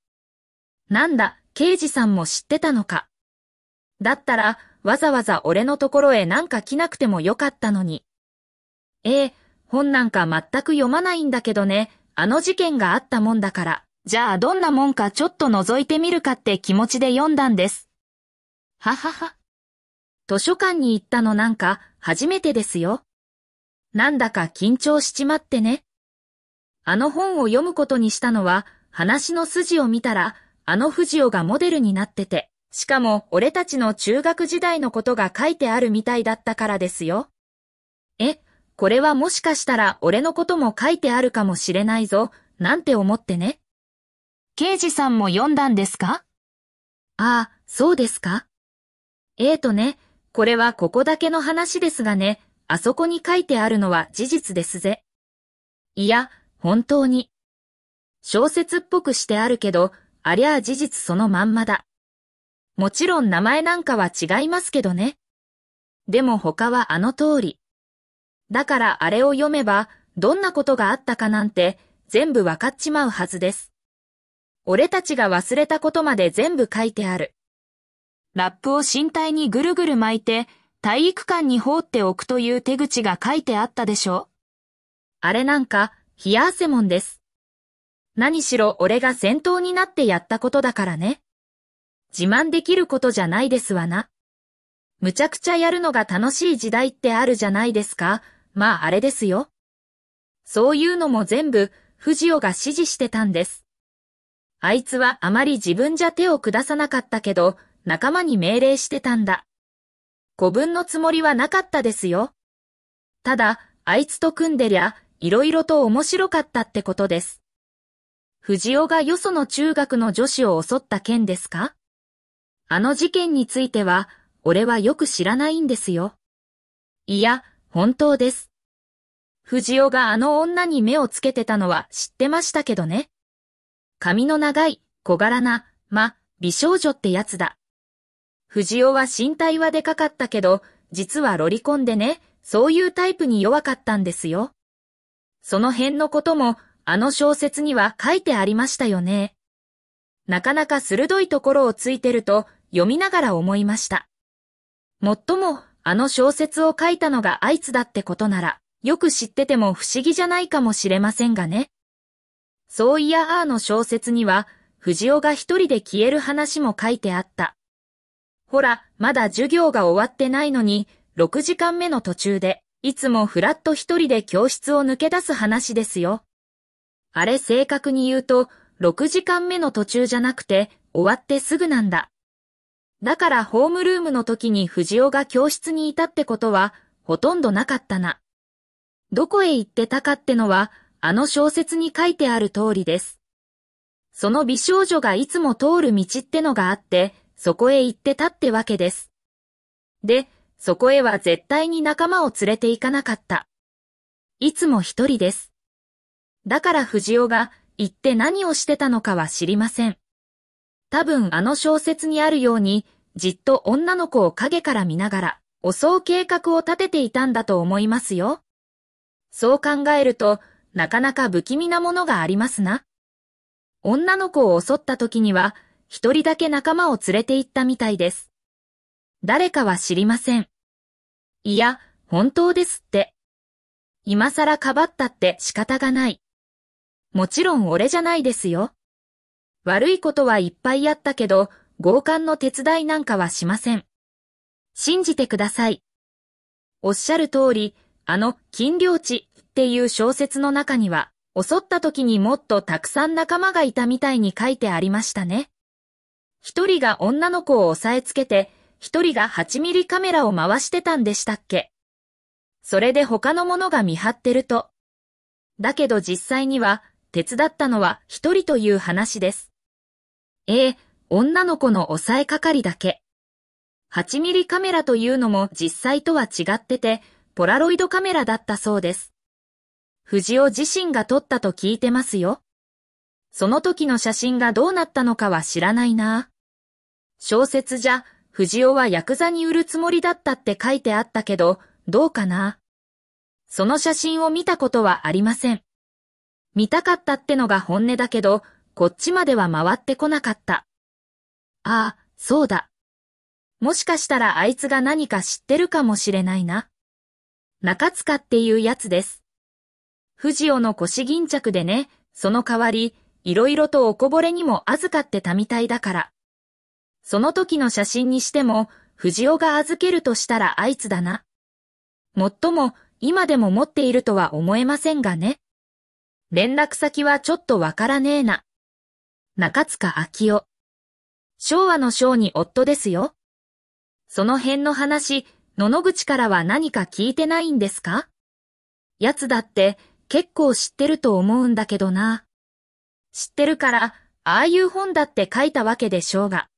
なんだ、刑事さんも知ってたのか。だったら、わざわざ俺のところへなんか来なくてもよかったのに。ええ、本なんか全く読まないんだけどね、あの事件があったもんだから、じゃあどんなもんかちょっと覗いてみるかって気持ちで読んだんです。ははは。図書館に行ったのなんか初めてですよ。なんだか緊張しちまってね。あの本を読むことにしたのは、話の筋を見たら、あの藤尾がモデルになってて、しかも、俺たちの中学時代のことが書いてあるみたいだったからですよ。え、これはもしかしたら俺のことも書いてあるかもしれないぞ、なんて思ってね。刑事さんも読んだんですかああ、そうですかええー、とね、これはここだけの話ですがね、あそこに書いてあるのは事実ですぜ。いや、本当に。小説っぽくしてあるけど、ありゃあ事実そのまんまだ。もちろん名前なんかは違いますけどね。でも他はあの通り。だからあれを読めば、どんなことがあったかなんて、全部わかっちまうはずです。俺たちが忘れたことまで全部書いてある。ラップを身体にぐるぐる巻いて、体育館に放っておくという手口が書いてあったでしょう。あれなんか、冷や汗もんです。何しろ俺が先頭になってやったことだからね。自慢できることじゃないですわな。むちゃくちゃやるのが楽しい時代ってあるじゃないですか。まああれですよ。そういうのも全部、藤尾が指示してたんです。あいつはあまり自分じゃ手を下さなかったけど、仲間に命令してたんだ。古分のつもりはなかったですよ。ただ、あいつと組んでりゃ、いろいろと面白かったってことです。藤尾がよその中学の女子を襲った件ですかあの事件については、俺はよく知らないんですよ。いや、本当です。藤尾があの女に目をつけてたのは知ってましたけどね。髪の長い、小柄な、ま、美少女ってやつだ。藤尾は身体はでかかったけど、実はロリコンでね、そういうタイプに弱かったんですよ。その辺のことも、あの小説には書いてありましたよね。なかなか鋭いところをついてると、読みながら思いました。もっとも、あの小説を書いたのがあいつだってことなら、よく知ってても不思議じゃないかもしれませんがね。そういやあーの小説には、藤尾が一人で消える話も書いてあった。ほら、まだ授業が終わってないのに、6時間目の途中で、いつもふらっと一人で教室を抜け出す話ですよ。あれ正確に言うと、6時間目の途中じゃなくて、終わってすぐなんだ。だからホームルームの時に藤尾が教室にいたってことは、ほとんどなかったな。どこへ行ってたかってのは、あの小説に書いてある通りです。その美少女がいつも通る道ってのがあって、そこへ行ってたってわけです。で、そこへは絶対に仲間を連れて行かなかった。いつも一人です。だから藤尾が行って何をしてたのかは知りません。多分あの小説にあるように、じっと女の子を影から見ながら、襲う計画を立てていたんだと思いますよ。そう考えると、なかなか不気味なものがありますな。女の子を襲った時には、一人だけ仲間を連れて行ったみたいです。誰かは知りません。いや、本当ですって。今更かばったって仕方がない。もちろん俺じゃないですよ。悪いことはいっぱいあったけど、強姦の手伝いなんかはしません。信じてください。おっしゃる通り、あの、金領地っていう小説の中には、襲った時にもっとたくさん仲間がいたみたいに書いてありましたね。一人が女の子を押さえつけて、一人が8ミリカメラを回してたんでしたっけ。それで他の者が見張ってると。だけど実際には、手伝ったのは一人という話です。ええ、女の子の押さえかかりだけ。8ミリカメラというのも実際とは違ってて、ポラロイドカメラだったそうです。藤尾自身が撮ったと聞いてますよ。その時の写真がどうなったのかは知らないな。小説じゃ、藤尾はヤクザに売るつもりだったって書いてあったけど、どうかな。その写真を見たことはありません。見たかったってのが本音だけど、こっちまでは回ってこなかった。ああ、そうだ。もしかしたらあいつが何か知ってるかもしれないな。中塚っていうやつです。藤尾の腰巾着でね、その代わり、色々とおこぼれにも預かってたみたいだから。その時の写真にしても、藤尾が預けるとしたらあいつだな。もっとも、今でも持っているとは思えませんがね。連絡先はちょっとわからねえな。中塚昭夫。昭和の章に夫ですよ。その辺の話、野々口からは何か聞いてないんですか奴だって結構知ってると思うんだけどな。知ってるから、ああいう本だって書いたわけでしょうが。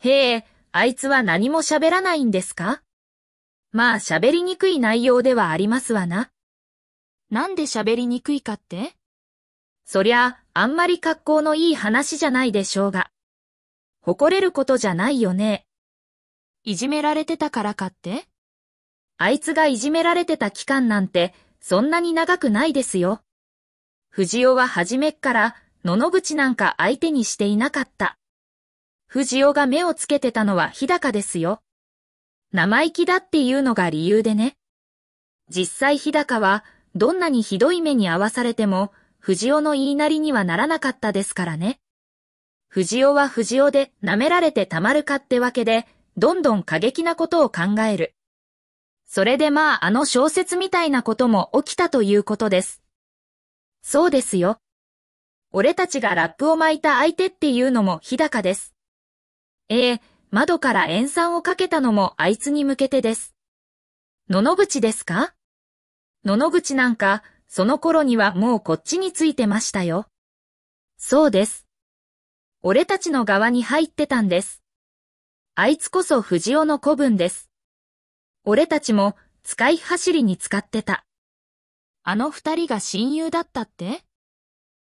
へえ、あいつは何も喋らないんですかまあ喋りにくい内容ではありますわな。なんで喋りにくいかってそりゃ、あんまり格好のいい話じゃないでしょうが。誇れることじゃないよね。いじめられてたからかってあいつがいじめられてた期間なんて、そんなに長くないですよ。藤尾は初めっから、野々口なんか相手にしていなかった。藤尾が目をつけてたのは日高ですよ。生意気だっていうのが理由でね。実際日高は、どんなにひどい目に遭わされても、藤尾の言いなりにはならなかったですからね。藤尾は藤尾で舐められてたまるかってわけで、どんどん過激なことを考える。それでまああの小説みたいなことも起きたということです。そうですよ。俺たちがラップを巻いた相手っていうのも日高です。ええ窓から塩酸をかけたのもあいつに向けてです。野々口ですか野々口なんか、その頃にはもうこっちについてましたよ。そうです。俺たちの側に入ってたんです。あいつこそ藤尾の子分です。俺たちも使い走りに使ってた。あの二人が親友だったって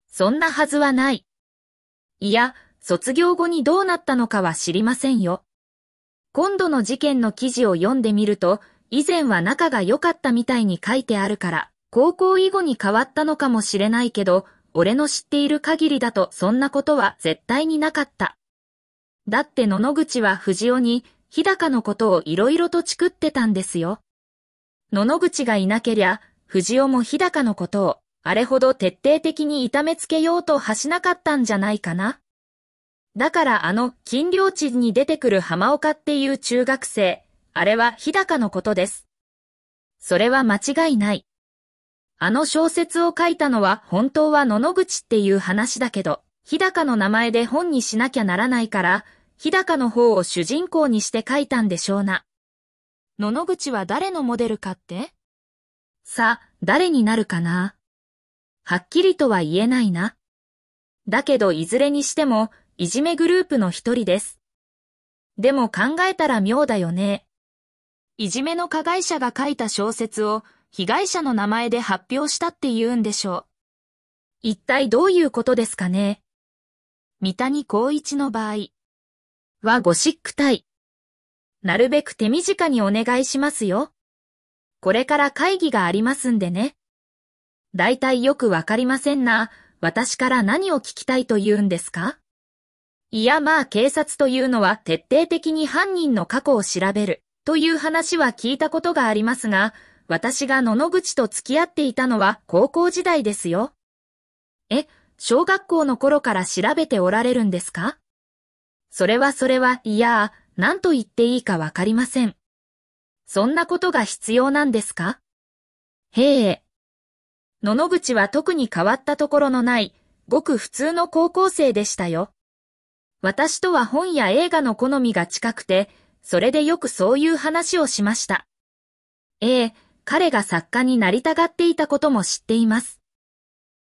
そんなはずはない。いや、卒業後にどうなったのかは知りませんよ。今度の事件の記事を読んでみると、以前は仲が良かったみたいに書いてあるから。高校以後に変わったのかもしれないけど、俺の知っている限りだとそんなことは絶対になかった。だって野々口は藤尾に、日高のことをいろいろとチクってたんですよ。野々口がいなけりゃ、藤尾も日高のことを、あれほど徹底的に痛めつけようとはしなかったんじゃないかな。だからあの、金領地に出てくる浜岡っていう中学生、あれは日高のことです。それは間違いない。あの小説を書いたのは本当は野々口っていう話だけど、日高の名前で本にしなきゃならないから、日高の方を主人公にして書いたんでしょうな。野々口は誰のモデルかってさ、誰になるかなはっきりとは言えないな。だけどいずれにしても、いじめグループの一人です。でも考えたら妙だよね。いじめの加害者が書いた小説を被害者の名前で発表したって言うんでしょう。一体どういうことですかね三谷光一の場合はゴシック体。なるべく手短にお願いしますよ。これから会議がありますんでね。だいたいよくわかりませんな。私から何を聞きたいと言うんですかいやまあ警察というのは徹底的に犯人の過去を調べるという話は聞いたことがありますが、私が野々口と付き合っていたのは高校時代ですよ。え、小学校の頃から調べておられるんですかそれはそれは、いやー、何と言っていいかわかりません。そんなことが必要なんですかへえ。野々口は特に変わったところのない、ごく普通の高校生でしたよ。私とは本や映画の好みが近くて、それでよくそういう話をしました。ええ、彼が作家になりたがっていたことも知っています。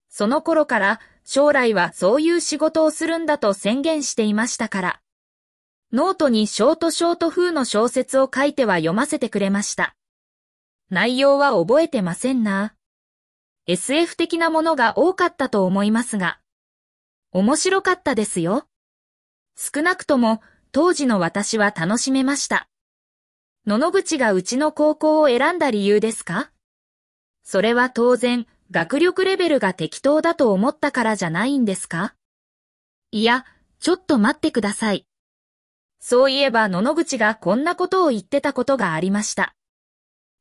その頃から将来はそういう仕事をするんだと宣言していましたから。ノートにショートショート風の小説を書いては読ませてくれました。内容は覚えてませんな。SF 的なものが多かったと思いますが、面白かったですよ。少なくとも当時の私は楽しめました。野々口がうちの高校を選んだ理由ですかそれは当然、学力レベルが適当だと思ったからじゃないんですかいや、ちょっと待ってください。そういえば野々口がこんなことを言ってたことがありました。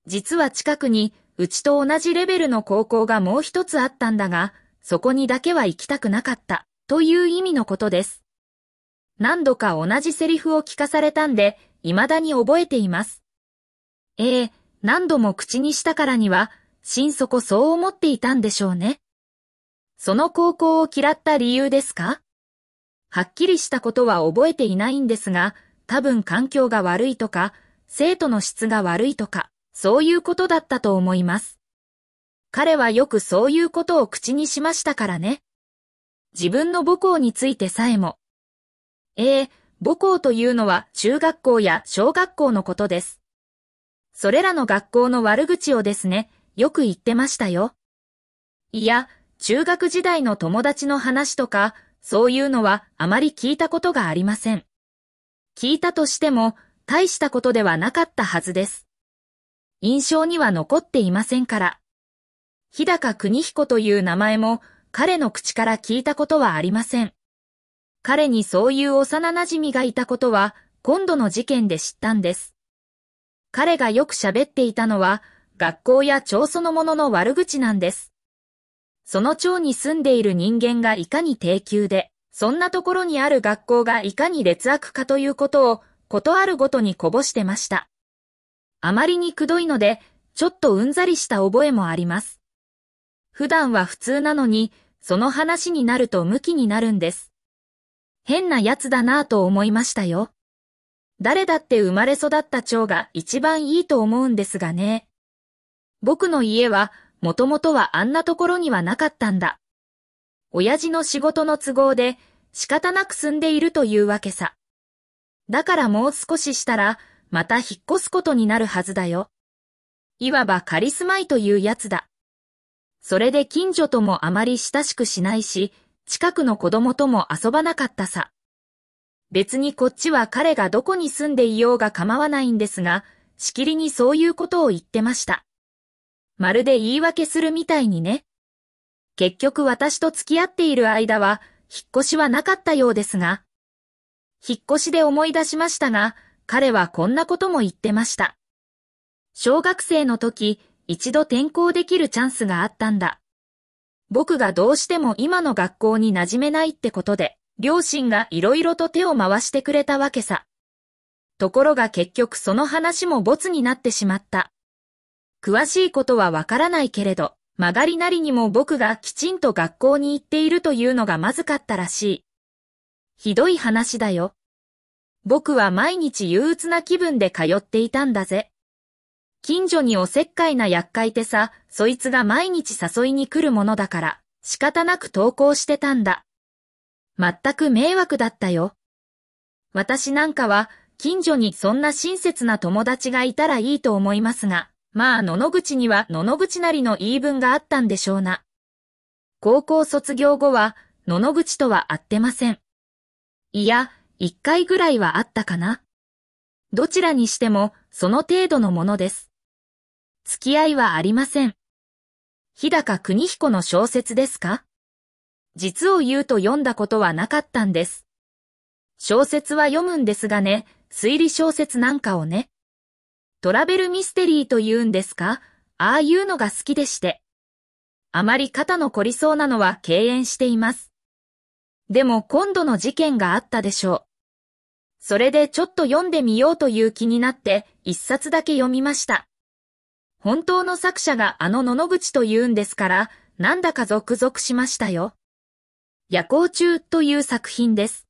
実は近くに、うちと同じレベルの高校がもう一つあったんだが、そこにだけは行きたくなかった、という意味のことです。何度か同じセリフを聞かされたんで、未だに覚えています。ええー、何度も口にしたからには、心底そう思っていたんでしょうね。その高校を嫌った理由ですかはっきりしたことは覚えていないんですが、多分環境が悪いとか、生徒の質が悪いとか、そういうことだったと思います。彼はよくそういうことを口にしましたからね。自分の母校についてさえも、ええー、母校というのは中学校や小学校のことです。それらの学校の悪口をですね、よく言ってましたよ。いや、中学時代の友達の話とか、そういうのはあまり聞いたことがありません。聞いたとしても、大したことではなかったはずです。印象には残っていませんから。日高邦彦という名前も彼の口から聞いたことはありません。彼にそういう幼馴染がいたことは、今度の事件で知ったんです。彼がよく喋っていたのは、学校や町そのものの悪口なんです。その町に住んでいる人間がいかに低級で、そんなところにある学校がいかに劣悪かということを、ことあるごとにこぼしてました。あまりにくどいので、ちょっとうんざりした覚えもあります。普段は普通なのに、その話になると無気になるんです。変な奴だなぁと思いましたよ。誰だって生まれ育った蝶が一番いいと思うんですがね。僕の家は、もともとはあんなところにはなかったんだ。親父の仕事の都合で、仕方なく住んでいるというわけさ。だからもう少ししたら、また引っ越すことになるはずだよ。いわば仮住まいというやつだ。それで近所ともあまり親しくしないし、近くの子供とも遊ばなかったさ。別にこっちは彼がどこに住んでいようが構わないんですが、しきりにそういうことを言ってました。まるで言い訳するみたいにね。結局私と付き合っている間は、引っ越しはなかったようですが。引っ越しで思い出しましたが、彼はこんなことも言ってました。小学生の時、一度転校できるチャンスがあったんだ。僕がどうしても今の学校に馴染めないってことで、両親が色々と手を回してくれたわけさ。ところが結局その話も没になってしまった。詳しいことはわからないけれど、曲がりなりにも僕がきちんと学校に行っているというのがまずかったらしい。ひどい話だよ。僕は毎日憂鬱な気分で通っていたんだぜ。近所におせっかいな厄介てさ、そいつが毎日誘いに来るものだから、仕方なく投稿してたんだ。全く迷惑だったよ。私なんかは、近所にそんな親切な友達がいたらいいと思いますが、まあ、野々口には野々口なりの言い分があったんでしょうな。高校卒業後は、野々口とは会ってません。いや、一回ぐらいはあったかな。どちらにしても、その程度のものです。付き合いはありません。日高邦彦の小説ですか実を言うと読んだことはなかったんです。小説は読むんですがね、推理小説なんかをね。トラベルミステリーと言うんですかああいうのが好きでして。あまり肩の凝りそうなのは敬遠しています。でも今度の事件があったでしょう。それでちょっと読んでみようという気になって一冊だけ読みました。本当の作者があの野々口と言うんですから、なんだか続々しましたよ。夜行中という作品です。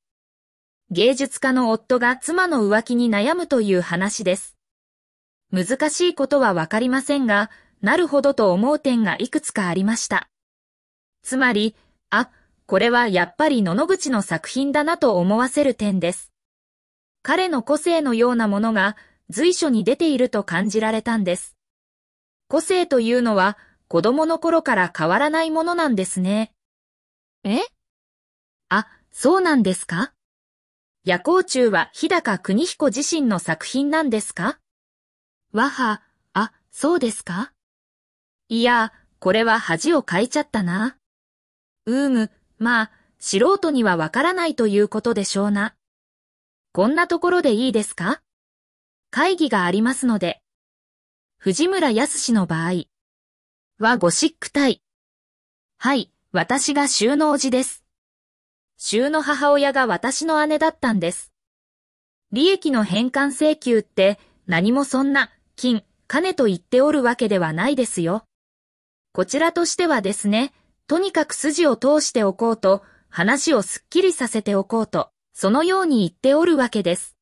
芸術家の夫が妻の浮気に悩むという話です。難しいことはわかりませんが、なるほどと思う点がいくつかありました。つまり、あ、これはやっぱり野々口の作品だなと思わせる点です。彼の個性のようなものが随所に出ていると感じられたんです。個性というのは子供の頃から変わらないものなんですね。えあ、そうなんですか夜光虫は日高邦彦自身の作品なんですかわは、あ、そうですかいや、これは恥をかいちゃったな。うーむ、まあ、素人にはわからないということでしょうな。こんなところでいいですか会議がありますので。藤村康の場合はゴシック体。はい、私が収納児です。収の母親が私の姉だったんです。利益の返還請求って何もそんな金、金と言っておるわけではないですよ。こちらとしてはですね、とにかく筋を通しておこうと、話をすっきりさせておこうと、そのように言っておるわけです。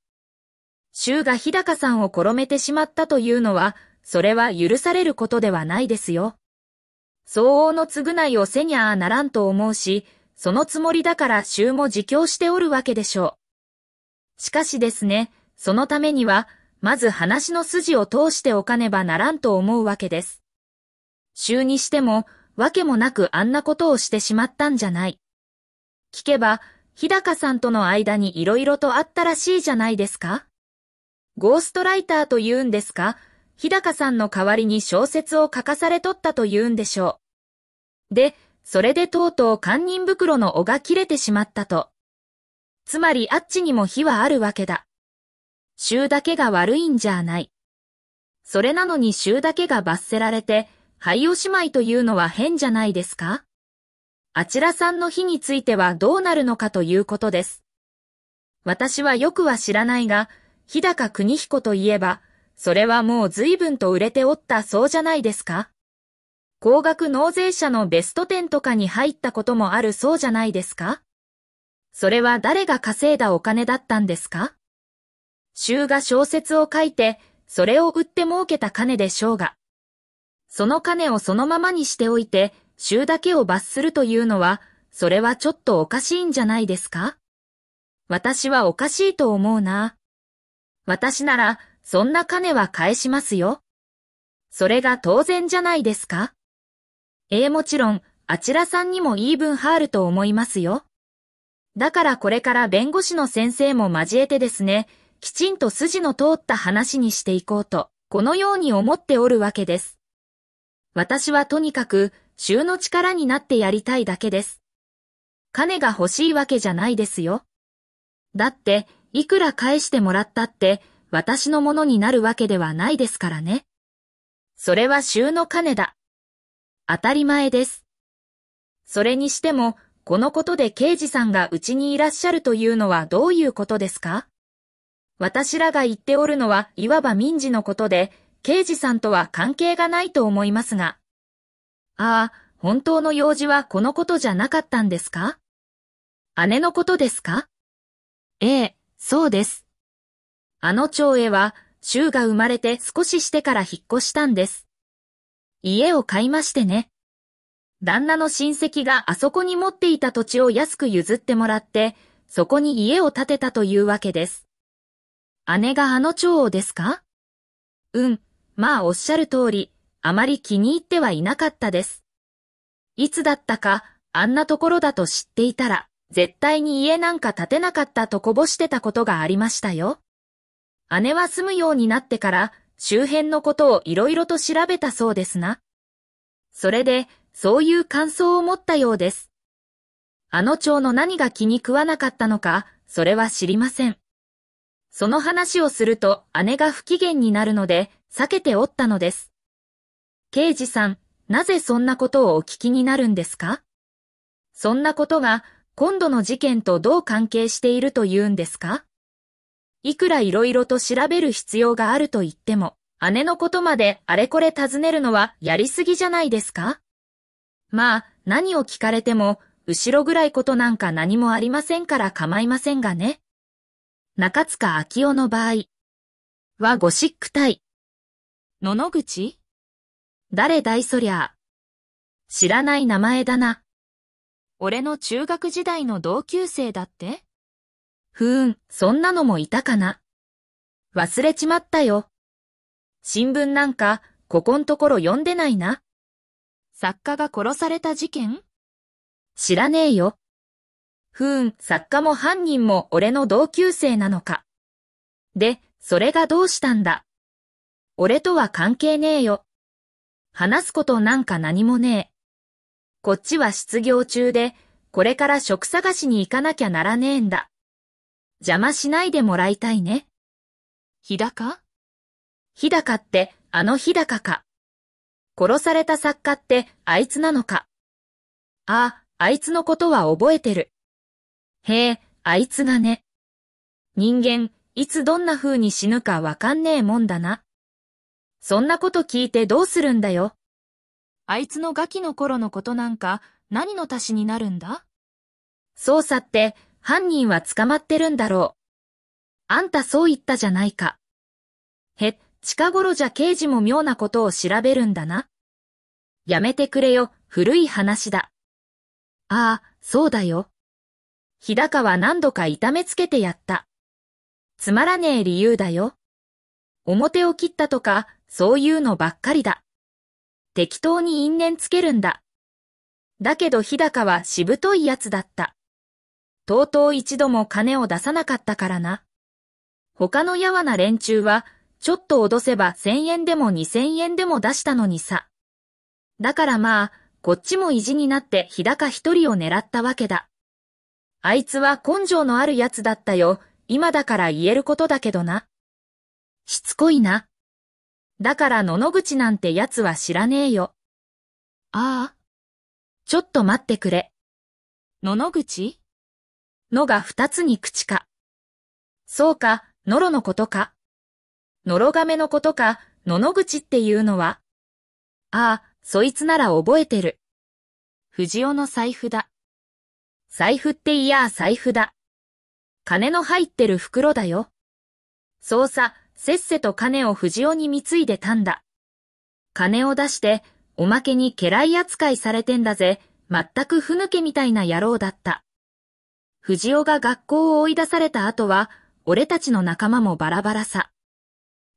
衆が日高さんを転めてしまったというのは、それは許されることではないですよ。相応の償いをせにゃあならんと思うし、そのつもりだから衆も自供しておるわけでしょう。しかしですね、そのためには、まず話の筋を通しておかねばならんと思うわけです。衆にしても、わけもなくあんなことをしてしまったんじゃない。聞けば、日高さんとの間に色々とあったらしいじゃないですか。ゴーストライターと言うんですか日高さんの代わりに小説を書かされとったと言うんでしょう。で、それでとうとう堪忍袋の尾が切れてしまったと。つまりあっちにも火はあるわけだ。衆だけが悪いんじゃない。それなのに衆だけが罰せられて、灰おしまいというのは変じゃないですかあちらさんの日についてはどうなるのかということです。私はよくは知らないが、日高国彦といえば、それはもう随分と売れておったそうじゃないですか高額納税者のベスト10とかに入ったこともあるそうじゃないですかそれは誰が稼いだお金だったんですか衆が小説を書いて、それを売って儲けた金でしょうが。その金をそのままにしておいて、衆だけを罰するというのは、それはちょっとおかしいんじゃないですか私はおかしいと思うな。私なら、そんな金は返しますよ。それが当然じゃないですかええもちろん、あちらさんにも言い分はあると思いますよ。だからこれから弁護士の先生も交えてですね、きちんと筋の通った話にしていこうと、このように思っておるわけです。私はとにかく、衆の力になってやりたいだけです。金が欲しいわけじゃないですよ。だって、いくら返してもらったって、私のものになるわけではないですからね。それは収の金だ。当たり前です。それにしても、このことで刑事さんがうちにいらっしゃるというのはどういうことですか私らが言っておるのは、いわば民事のことで、刑事さんとは関係がないと思いますが。ああ、本当の用事はこのことじゃなかったんですか姉のことですかええ、そうです。あの町へは、州が生まれて少ししてから引っ越したんです。家を買いましてね。旦那の親戚があそこに持っていた土地を安く譲ってもらって、そこに家を建てたというわけです。姉があの町をですかうん、まあおっしゃる通り、あまり気に入ってはいなかったです。いつだったか、あんなところだと知っていたら、絶対に家なんか建てなかったとこぼしてたことがありましたよ。姉は住むようになってから周辺のことをいろいろと調べたそうですな。それで、そういう感想を持ったようです。あの蝶の何が気に食わなかったのか、それは知りません。その話をすると姉が不機嫌になるので、避けておったのです。刑事さん、なぜそんなことをお聞きになるんですかそんなことが、今度の事件とどう関係しているというんですかいくら色々と調べる必要があると言っても、姉のことまであれこれ尋ねるのはやりすぎじゃないですかまあ、何を聞かれても、後ろ暗いことなんか何もありませんから構いませんがね。中塚明夫の場合はゴシック体。野々口誰だいそりゃ知らない名前だな。俺の中学時代の同級生だってふーん、そんなのもいたかな。忘れちまったよ。新聞なんか、ここんところ読んでないな。作家が殺された事件知らねえよ。ふーん、作家も犯人も俺の同級生なのか。で、それがどうしたんだ。俺とは関係ねえよ。話すことなんか何もねえ。こっちは失業中で、これから職探しに行かなきゃならねえんだ。邪魔しないでもらいたいね。日高日高ってあの日高か。殺された作家ってあいつなのか。あ、あいつのことは覚えてる。へえ、あいつがね。人間、いつどんな風に死ぬかわかんねえもんだな。そんなこと聞いてどうするんだよ。あいつのガキの頃のことなんか何の足しになるんだ捜査って犯人は捕まってるんだろう。あんたそう言ったじゃないか。へ、近頃じゃ刑事も妙なことを調べるんだな。やめてくれよ、古い話だ。ああ、そうだよ。日高は何度か痛めつけてやった。つまらねえ理由だよ。表を切ったとか、そういうのばっかりだ。適当に因縁つけるんだ。だけど日高はしぶといやつだった。とうとう一度も金を出さなかったからな。他のやわな連中は、ちょっと脅せば千円でも二千円でも出したのにさ。だからまあ、こっちも意地になって日高一人を狙ったわけだ。あいつは根性のある奴だったよ。今だから言えることだけどな。しつこいな。だから野々口なんて奴は知らねえよ。ああ。ちょっと待ってくれ。野々口のが二つに口か。そうか、のろのことか。のろがめのことか、のの口っていうのは。ああ、そいつなら覚えてる。藤尾の財布だ。財布っていや財布だ。金の入ってる袋だよ。そうさ、せっせと金を藤尾に貢いでたんだ。金を出して、おまけに家来扱いされてんだぜ、まったくふぬけみたいな野郎だった。藤尾が学校を追い出された後は、俺たちの仲間もバラバラさ。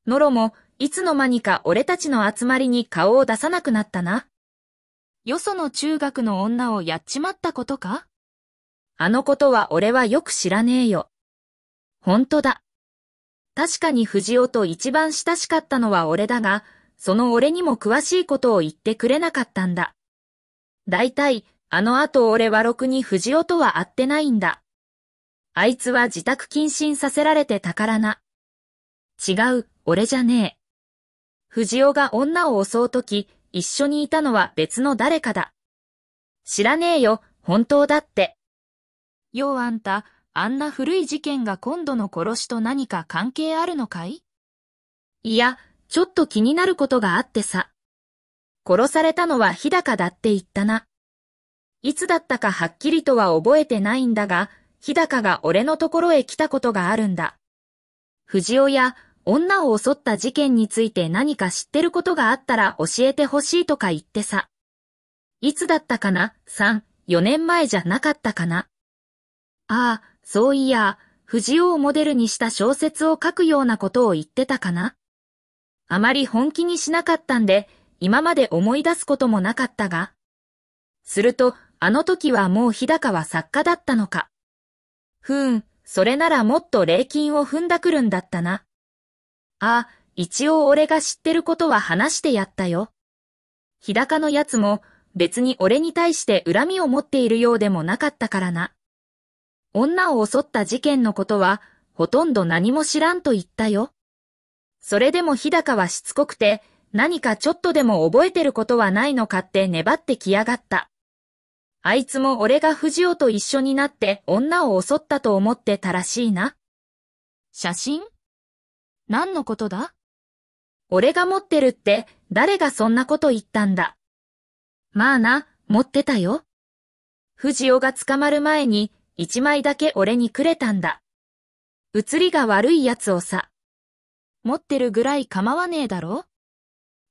ノロも、いつの間にか俺たちの集まりに顔を出さなくなったな。よその中学の女をやっちまったことかあのことは俺はよく知らねえよ。ほんとだ。確かに藤尾と一番親しかったのは俺だが、その俺にも詳しいことを言ってくれなかったんだ。だいたい、あの後俺はろくに藤尾とは会ってないんだ。あいつは自宅謹慎させられてたからな。違う、俺じゃねえ。藤尾が女を襲うとき、一緒にいたのは別の誰かだ。知らねえよ、本当だって。ようあんた、あんな古い事件が今度の殺しと何か関係あるのかいいや、ちょっと気になることがあってさ。殺されたのは日高だって言ったな。いつだったかはっきりとは覚えてないんだが、日高が俺のところへ来たことがあるんだ。藤尾や女を襲った事件について何か知ってることがあったら教えてほしいとか言ってさ。いつだったかな ?3、4年前じゃなかったかなああ、そういや、藤尾をモデルにした小説を書くようなことを言ってたかなあまり本気にしなかったんで、今まで思い出すこともなかったが。すると、あの時はもう日高は作家だったのか。ふーん、それならもっと礼金を踏んだくるんだったな。あ、一応俺が知ってることは話してやったよ。日高のやつも別に俺に対して恨みを持っているようでもなかったからな。女を襲った事件のことはほとんど何も知らんと言ったよ。それでも日高はしつこくて何かちょっとでも覚えてることはないのかって粘ってきやがった。あいつも俺が藤尾と一緒になって女を襲ったと思ってたらしいな。写真何のことだ俺が持ってるって誰がそんなこと言ったんだ。まあな、持ってたよ。藤尾が捕まる前に一枚だけ俺にくれたんだ。写りが悪いやつをさ。持ってるぐらい構わねえだろ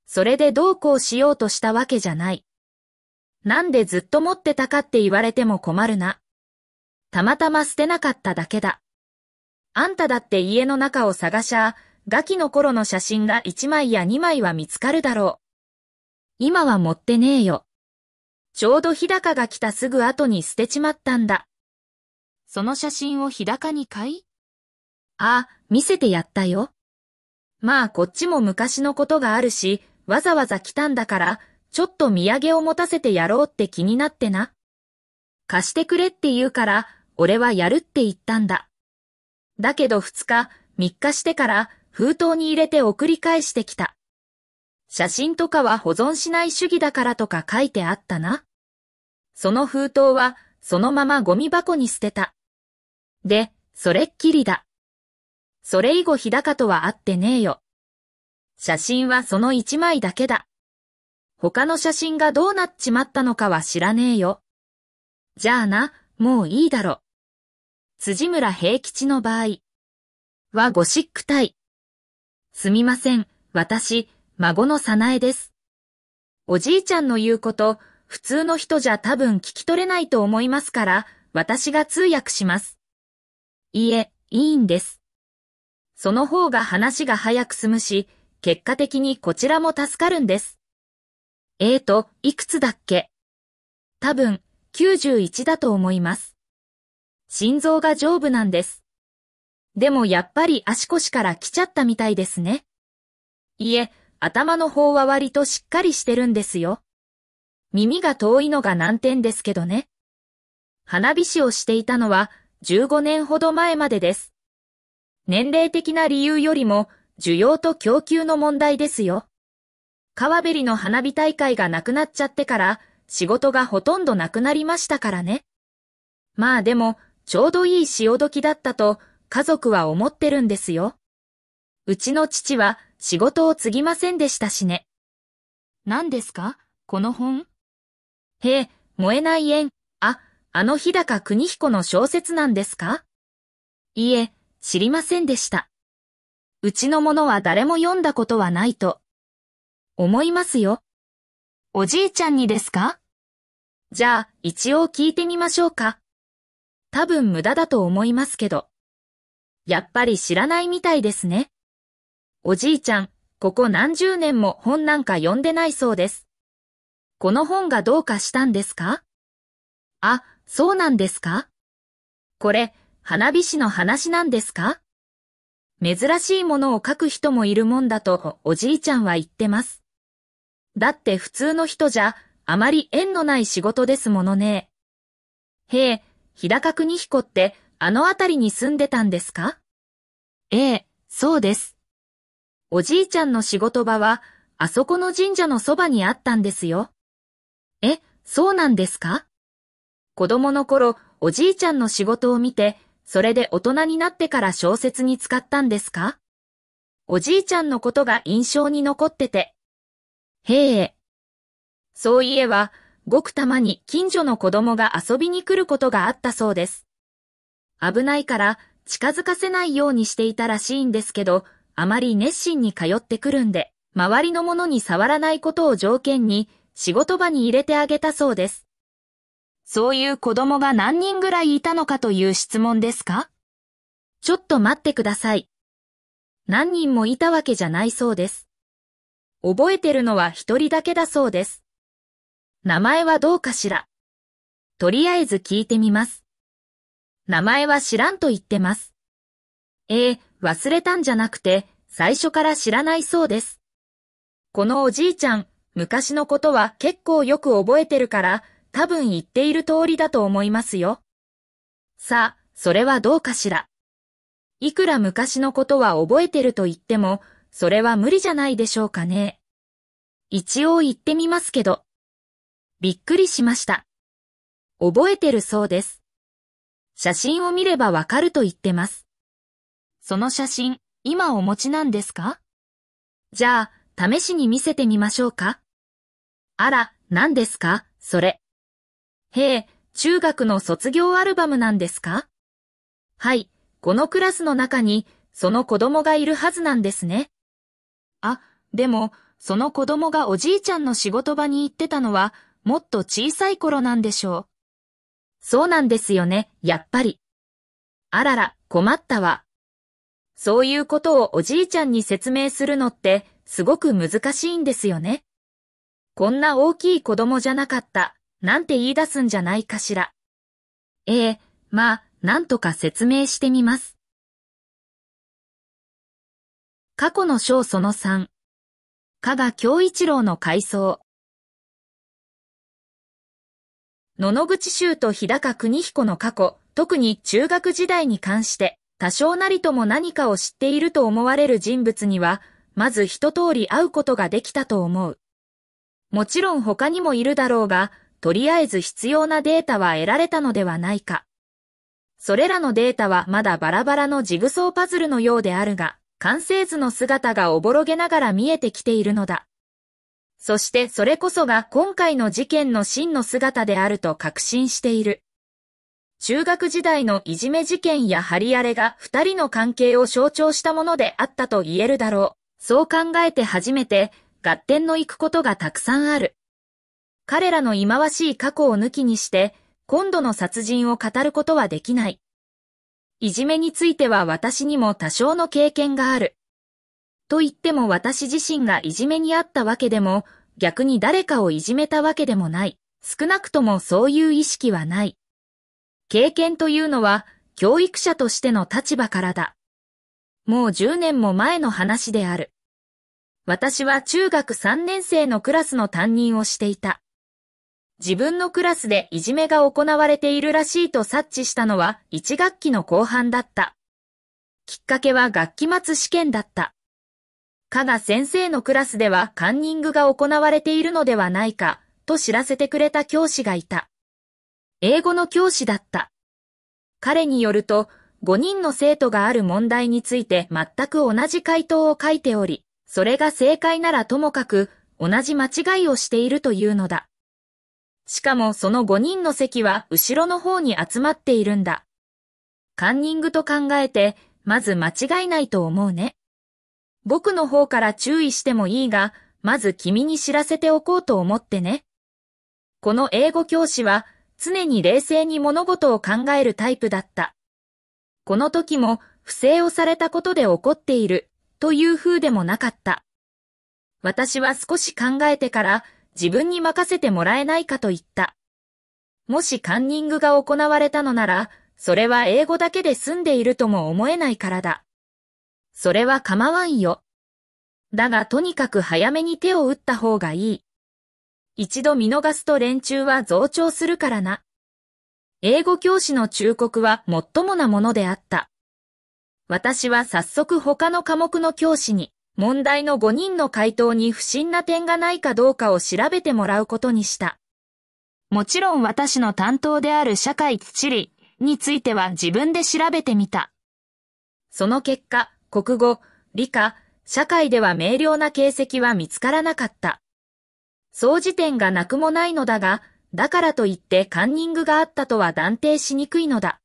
それでどうこうしようとしたわけじゃない。なんでずっと持ってたかって言われても困るな。たまたま捨てなかっただけだ。あんただって家の中を探しゃ、ガキの頃の写真が1枚や2枚は見つかるだろう。今は持ってねえよ。ちょうど日高が来たすぐ後に捨てちまったんだ。その写真を日高に買いああ、見せてやったよ。まあこっちも昔のことがあるし、わざわざ来たんだから、ちょっと土産を持たせてやろうって気になってな。貸してくれって言うから、俺はやるって言ったんだ。だけど2日、3日してから封筒に入れて送り返してきた。写真とかは保存しない主義だからとか書いてあったな。その封筒はそのままゴミ箱に捨てた。で、それっきりだ。それ以後日高とは会ってねえよ。写真はその一枚だけだ。他の写真がどうなっちまったのかは知らねえよ。じゃあな、もういいだろ。辻村平吉の場合はゴシック体。すみません、私、孫のさなえです。おじいちゃんの言うこと、普通の人じゃ多分聞き取れないと思いますから、私が通訳します。いいえ、いいんです。その方が話が早く済むし、結果的にこちらも助かるんです。ええー、と、いくつだっけ多分、91だと思います。心臓が丈夫なんです。でもやっぱり足腰から来ちゃったみたいですね。いえ、頭の方は割としっかりしてるんですよ。耳が遠いのが難点ですけどね。花火師をしていたのは15年ほど前までです。年齢的な理由よりも需要と供給の問題ですよ。川べりの花火大会がなくなっちゃってから、仕事がほとんどなくなりましたからね。まあでも、ちょうどいい潮時だったと、家族は思ってるんですよ。うちの父は仕事を継ぎませんでしたしね。何ですかこの本へえ、燃えない縁。あ、あの日高国彦の小説なんですかいいえ、知りませんでした。うちのものは誰も読んだことはないと。思いますよ。おじいちゃんにですかじゃあ、一応聞いてみましょうか。多分無駄だと思いますけど。やっぱり知らないみたいですね。おじいちゃん、ここ何十年も本なんか読んでないそうです。この本がどうかしたんですかあ、そうなんですかこれ、花火師の話なんですか珍しいものを書く人もいるもんだとおじいちゃんは言ってます。だって普通の人じゃ、あまり縁のない仕事ですものね。へえ、日高国彦って、あの辺りに住んでたんですかええ、そうです。おじいちゃんの仕事場は、あそこの神社のそばにあったんですよ。え、そうなんですか子供の頃、おじいちゃんの仕事を見て、それで大人になってから小説に使ったんですかおじいちゃんのことが印象に残ってて、へえ。そういえば、ごくたまに近所の子供が遊びに来ることがあったそうです。危ないから近づかせないようにしていたらしいんですけど、あまり熱心に通ってくるんで、周りのものに触らないことを条件に仕事場に入れてあげたそうです。そういう子供が何人ぐらいいたのかという質問ですかちょっと待ってください。何人もいたわけじゃないそうです。覚えてるのは一人だけだそうです。名前はどうかしらとりあえず聞いてみます。名前は知らんと言ってます。ええー、忘れたんじゃなくて、最初から知らないそうです。このおじいちゃん、昔のことは結構よく覚えてるから、多分言っている通りだと思いますよ。さあ、それはどうかしら。いくら昔のことは覚えてると言っても、それは無理じゃないでしょうかね。一応言ってみますけど。びっくりしました。覚えてるそうです。写真を見ればわかると言ってます。その写真、今お持ちなんですかじゃあ、試しに見せてみましょうか。あら、何ですか、それ。へえ、中学の卒業アルバムなんですかはい、このクラスの中に、その子供がいるはずなんですね。あ、でも、その子供がおじいちゃんの仕事場に行ってたのは、もっと小さい頃なんでしょう。そうなんですよね、やっぱり。あらら、困ったわ。そういうことをおじいちゃんに説明するのって、すごく難しいんですよね。こんな大きい子供じゃなかった、なんて言い出すんじゃないかしら。ええ、まあ、なんとか説明してみます。過去の章その3。加賀京一郎の回想。野々口州と日高国彦の過去、特に中学時代に関して、多少なりとも何かを知っていると思われる人物には、まず一通り会うことができたと思う。もちろん他にもいるだろうが、とりあえず必要なデータは得られたのではないか。それらのデータはまだバラバラのジグソーパズルのようであるが、完成図の姿がおぼろげながら見えてきているのだ。そしてそれこそが今回の事件の真の姿であると確信している。中学時代のいじめ事件や張り荒れが二人の関係を象徴したものであったと言えるだろう。そう考えて初めて、合点の行くことがたくさんある。彼らの忌まわしい過去を抜きにして、今度の殺人を語ることはできない。いじめについては私にも多少の経験がある。と言っても私自身がいじめにあったわけでも、逆に誰かをいじめたわけでもない。少なくともそういう意識はない。経験というのは、教育者としての立場からだ。もう10年も前の話である。私は中学3年生のクラスの担任をしていた。自分のクラスでいじめが行われているらしいと察知したのは1学期の後半だった。きっかけは学期末試験だった。かが先生のクラスではカンニングが行われているのではないか、と知らせてくれた教師がいた。英語の教師だった。彼によると、5人の生徒がある問題について全く同じ回答を書いており、それが正解ならともかく、同じ間違いをしているというのだ。しかもその5人の席は後ろの方に集まっているんだ。カンニングと考えて、まず間違いないと思うね。僕の方から注意してもいいが、まず君に知らせておこうと思ってね。この英語教師は常に冷静に物事を考えるタイプだった。この時も不正をされたことで怒っているという風でもなかった。私は少し考えてから自分に任せてもらえないかと言った。もしカンニングが行われたのなら、それは英語だけで済んでいるとも思えないからだ。それは構わんよ。だがとにかく早めに手を打った方がいい。一度見逃すと連中は増長するからな。英語教師の忠告は最もなものであった。私は早速他の科目の教師に、問題の5人の回答に不審な点がないかどうかを調べてもらうことにした。もちろん私の担当である社会地理については自分で調べてみた。その結果、国語、理科、社会では明瞭な形跡は見つからなかった。相辞典がなくもないのだが、だからといってカンニングがあったとは断定しにくいのだ。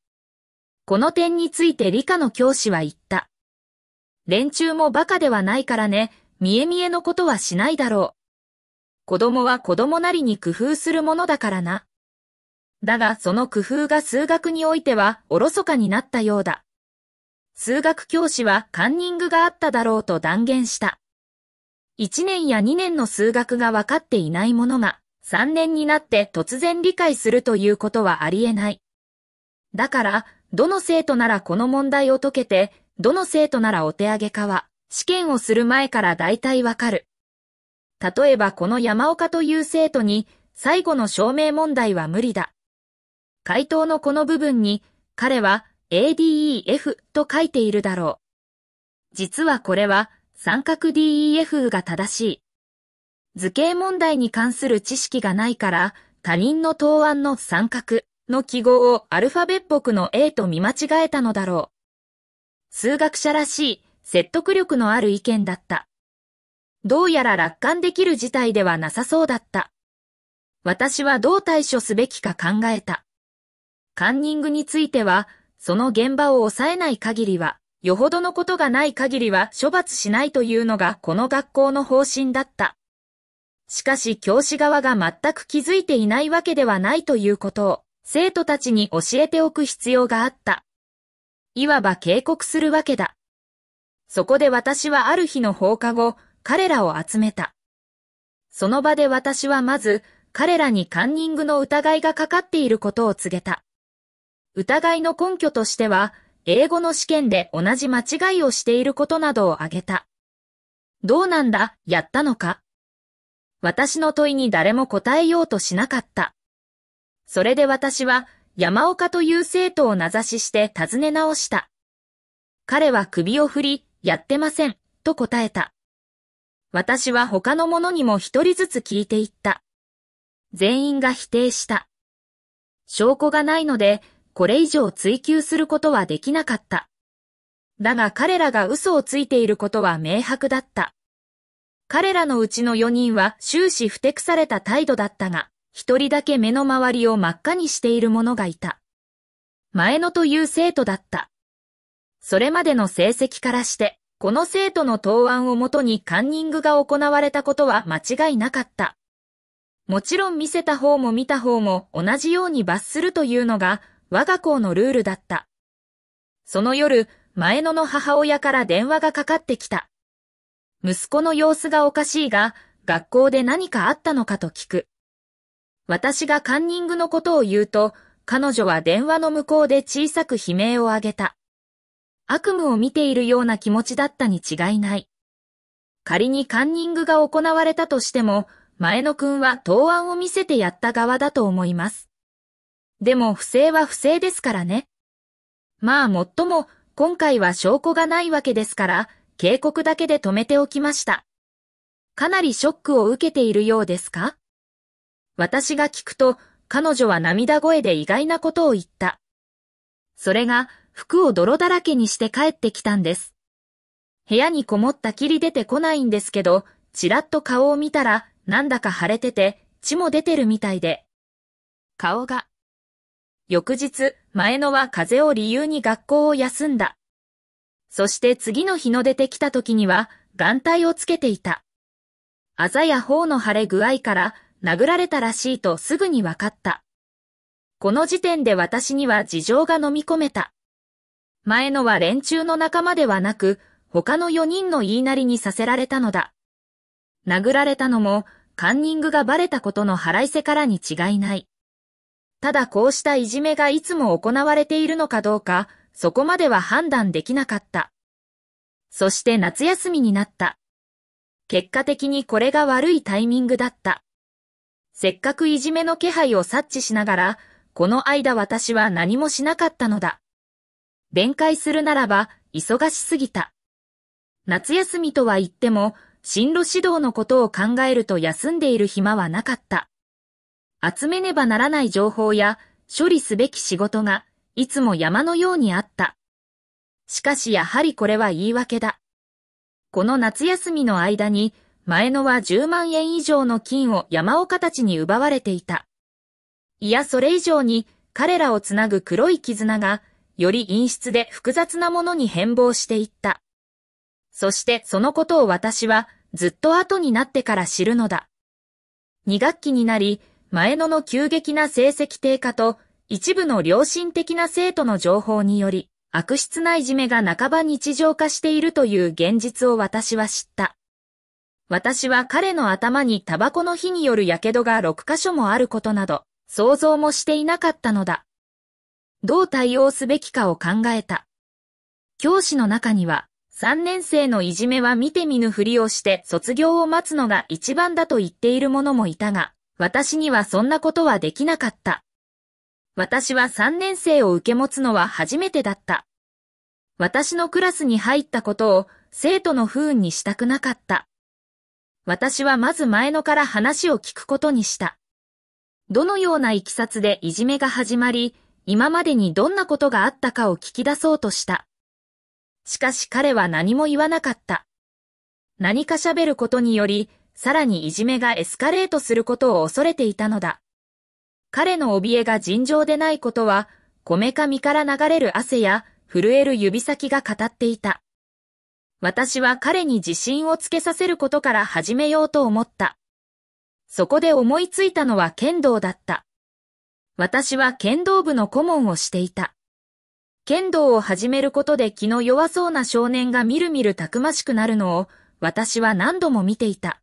この点について理科の教師は言った。連中も馬鹿ではないからね、見え見えのことはしないだろう。子供は子供なりに工夫するものだからな。だがその工夫が数学においてはおろそかになったようだ。数学教師はカンニングがあっただろうと断言した。1年や2年の数学が分かっていないものが、3年になって突然理解するということはありえない。だから、どの生徒ならこの問題を解けて、どの生徒ならお手上げかは、試験をする前から大体わかる。例えばこの山岡という生徒に、最後の証明問題は無理だ。回答のこの部分に、彼は ADEF と書いているだろう。実はこれは、三角 DEF が正しい。図形問題に関する知識がないから、他人の答案の三角の記号をアルファベットの A と見間違えたのだろう。数学者らしい説得力のある意見だった。どうやら楽観できる事態ではなさそうだった。私はどう対処すべきか考えた。カンニングについては、その現場を抑えない限りは、よほどのことがない限りは処罰しないというのがこの学校の方針だった。しかし教師側が全く気づいていないわけではないということを、生徒たちに教えておく必要があった。いわば警告するわけだ。そこで私はある日の放課後、彼らを集めた。その場で私はまず、彼らにカンニングの疑いがかかっていることを告げた。疑いの根拠としては、英語の試験で同じ間違いをしていることなどを挙げた。どうなんだ、やったのか私の問いに誰も答えようとしなかった。それで私は山岡という生徒を名指しして尋ね直した。彼は首を振り、やってません、と答えた。私は他の者にも一人ずつ聞いていった。全員が否定した。証拠がないので、これ以上追求することはできなかった。だが彼らが嘘をついていることは明白だった。彼らのうちの4人は終始ふてくされた態度だったが、一人だけ目の周りを真っ赤にしている者がいた。前野という生徒だった。それまでの成績からして、この生徒の答案をもとにカンニングが行われたことは間違いなかった。もちろん見せた方も見た方も同じように罰するというのが我が校のルールだった。その夜、前野の母親から電話がかかってきた。息子の様子がおかしいが、学校で何かあったのかと聞く。私がカンニングのことを言うと、彼女は電話の向こうで小さく悲鳴を上げた。悪夢を見ているような気持ちだったに違いない。仮にカンニングが行われたとしても、前野くんは答案を見せてやった側だと思います。でも不正は不正ですからね。まあもっとも、今回は証拠がないわけですから、警告だけで止めておきました。かなりショックを受けているようですか私が聞くと、彼女は涙声で意外なことを言った。それが、服を泥だらけにして帰ってきたんです。部屋にこもったきり出てこないんですけど、ちらっと顔を見たら、なんだか腫れてて、血も出てるみたいで。顔が。翌日、前野は風邪を理由に学校を休んだ。そして次の日の出てきた時には、眼帯をつけていた。あざや頬の腫れ具合から、殴られたらしいとすぐに分かった。この時点で私には事情が飲み込めた。前のは連中の仲間ではなく、他の4人の言いなりにさせられたのだ。殴られたのも、カンニングがバレたことの腹いせからに違いない。ただこうしたいじめがいつも行われているのかどうか、そこまでは判断できなかった。そして夏休みになった。結果的にこれが悪いタイミングだった。せっかくいじめの気配を察知しながら、この間私は何もしなかったのだ。弁解するならば、忙しすぎた。夏休みとは言っても、進路指導のことを考えると休んでいる暇はなかった。集めねばならない情報や処理すべき仕事がいつも山のようにあった。しかしやはりこれは言い訳だ。この夏休みの間に前野は10万円以上の金を山岡たちに奪われていた。いやそれ以上に彼らをつなぐ黒い絆が、より陰湿で複雑なものに変貌していった。そしてそのことを私はずっと後になってから知るのだ。2学期になり、前野の急激な成績低下と一部の良心的な生徒の情報により、悪質ないじめが半ば日常化しているという現実を私は知った。私は彼の頭にタバコの火による火傷が6箇所もあることなど、想像もしていなかったのだ。どう対応すべきかを考えた。教師の中には、3年生のいじめは見て見ぬふりをして卒業を待つのが一番だと言っている者もいたが、私にはそんなことはできなかった。私は3年生を受け持つのは初めてだった。私のクラスに入ったことを生徒の不運にしたくなかった。私はまず前野から話を聞くことにした。どのような行きさつでいじめが始まり、今までにどんなことがあったかを聞き出そうとした。しかし彼は何も言わなかった。何か喋ることにより、さらにいじめがエスカレートすることを恐れていたのだ。彼の怯えが尋常でないことは、こめかみから流れる汗や震える指先が語っていた。私は彼に自信をつけさせることから始めようと思った。そこで思いついたのは剣道だった。私は剣道部の顧問をしていた。剣道を始めることで気の弱そうな少年がみるみるたくましくなるのを私は何度も見ていた。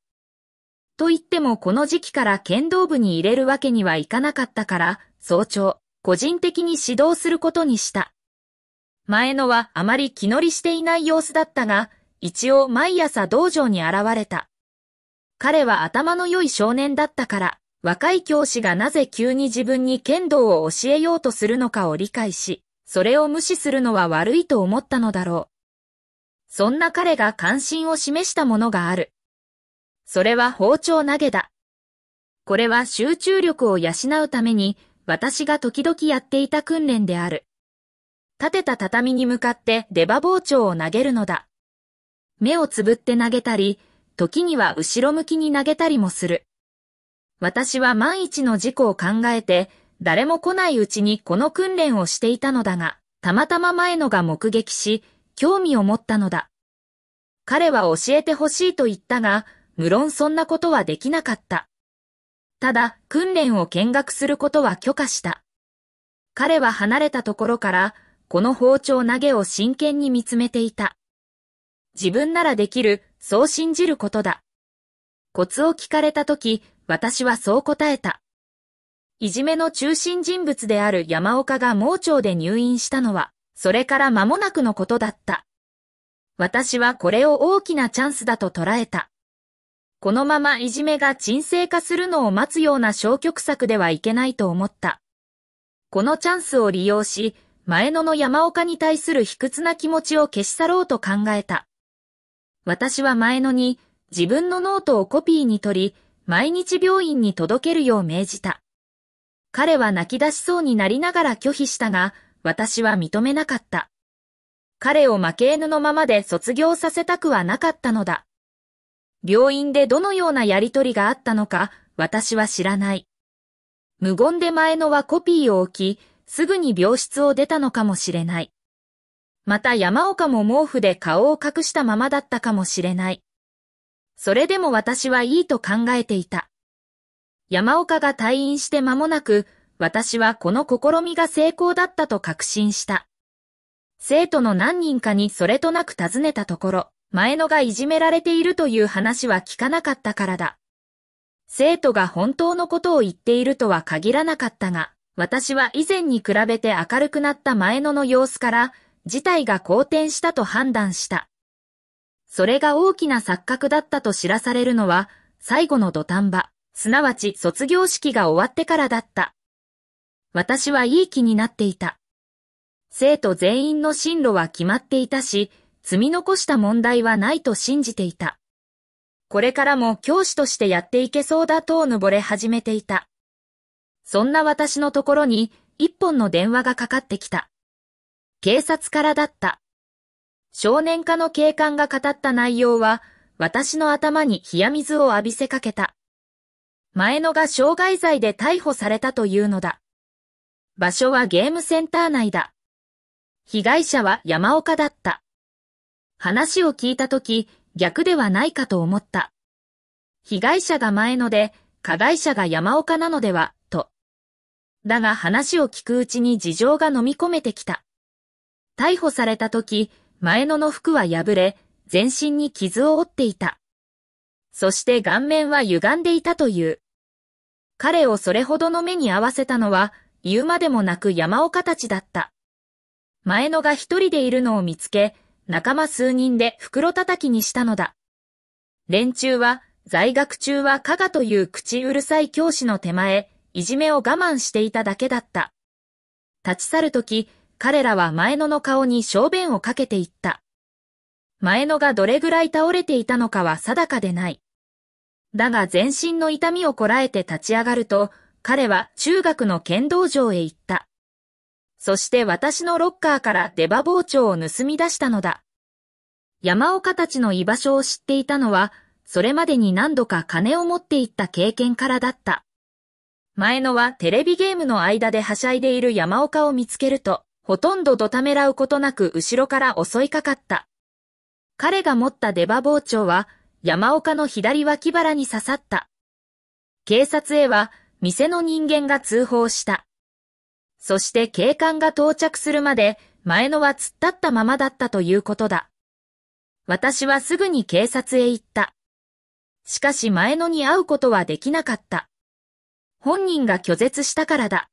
と言ってもこの時期から剣道部に入れるわけにはいかなかったから、早朝、個人的に指導することにした。前のはあまり気乗りしていない様子だったが、一応毎朝道場に現れた。彼は頭の良い少年だったから、若い教師がなぜ急に自分に剣道を教えようとするのかを理解し、それを無視するのは悪いと思ったのだろう。そんな彼が関心を示したものがある。それは包丁投げだ。これは集中力を養うために、私が時々やっていた訓練である。立てた畳に向かって出刃包丁を投げるのだ。目をつぶって投げたり、時には後ろ向きに投げたりもする。私は万一の事故を考えて、誰も来ないうちにこの訓練をしていたのだが、たまたま前野が目撃し、興味を持ったのだ。彼は教えてほしいと言ったが、無論そんなことはできなかった。ただ、訓練を見学することは許可した。彼は離れたところから、この包丁投げを真剣に見つめていた。自分ならできる、そう信じることだ。コツを聞かれたとき、私はそう答えた。いじめの中心人物である山岡が盲腸で入院したのは、それから間もなくのことだった。私はこれを大きなチャンスだと捉えた。このままいじめが沈静化するのを待つような消極策ではいけないと思った。このチャンスを利用し、前野の山岡に対する卑屈な気持ちを消し去ろうと考えた。私は前野に自分のノートをコピーに取り、毎日病院に届けるよう命じた。彼は泣き出しそうになりながら拒否したが、私は認めなかった。彼を負け犬のままで卒業させたくはなかったのだ。病院でどのようなやりとりがあったのか、私は知らない。無言で前野はコピーを置き、すぐに病室を出たのかもしれない。また山岡も毛布で顔を隠したままだったかもしれない。それでも私はいいと考えていた。山岡が退院して間もなく、私はこの試みが成功だったと確信した。生徒の何人かにそれとなく尋ねたところ、前野がいじめられているという話は聞かなかったからだ。生徒が本当のことを言っているとは限らなかったが、私は以前に比べて明るくなった前野の様子から、事態が好転したと判断した。それが大きな錯覚だったと知らされるのは、最後の土壇場、すなわち卒業式が終わってからだった。私はいい気になっていた。生徒全員の進路は決まっていたし、積み残した問題はないと信じていた。これからも教師としてやっていけそうだと登れ始めていた。そんな私のところに一本の電話がかかってきた。警察からだった。少年課の警官が語った内容は、私の頭に冷や水を浴びせかけた。前野が傷害罪で逮捕されたというのだ。場所はゲームセンター内だ。被害者は山岡だった。話を聞いたとき、逆ではないかと思った。被害者が前野で、加害者が山岡なのでは、と。だが話を聞くうちに事情が飲み込めてきた。逮捕された時、前野の服は破れ、全身に傷を負っていた。そして顔面は歪んでいたという。彼をそれほどの目に合わせたのは、言うまでもなく山岡たちだった。前野が一人でいるのを見つけ、仲間数人で袋叩きにしたのだ。連中は、在学中は加賀という口うるさい教師の手前、いじめを我慢していただけだった。立ち去るとき、彼らは前野の顔に小便をかけていった。前野がどれぐらい倒れていたのかは定かでない。だが全身の痛みをこらえて立ち上がると、彼は中学の剣道場へ行った。そして私のロッカーから出刃包丁を盗み出したのだ。山岡たちの居場所を知っていたのは、それまでに何度か金を持って行った経験からだった。前野はテレビゲームの間ではしゃいでいる山岡を見つけると、ほとんどどためらうことなく後ろから襲いかかった。彼が持った出刃包丁は、山岡の左脇腹に刺さった。警察へは、店の人間が通報した。そして警官が到着するまで、前野は突っ立ったままだったということだ。私はすぐに警察へ行った。しかし前野に会うことはできなかった。本人が拒絶したからだ。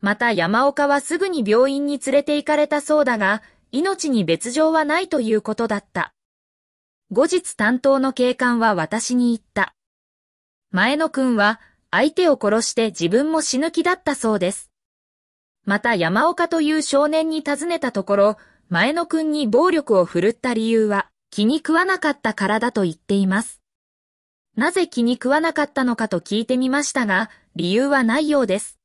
また山岡はすぐに病院に連れて行かれたそうだが、命に別状はないということだった。後日担当の警官は私に言った。前野君は相手を殺して自分も死ぬ気だったそうです。また山岡という少年に尋ねたところ、前野君に暴力を振るった理由は気に食わなかったからだと言っています。なぜ気に食わなかったのかと聞いてみましたが、理由はないようです。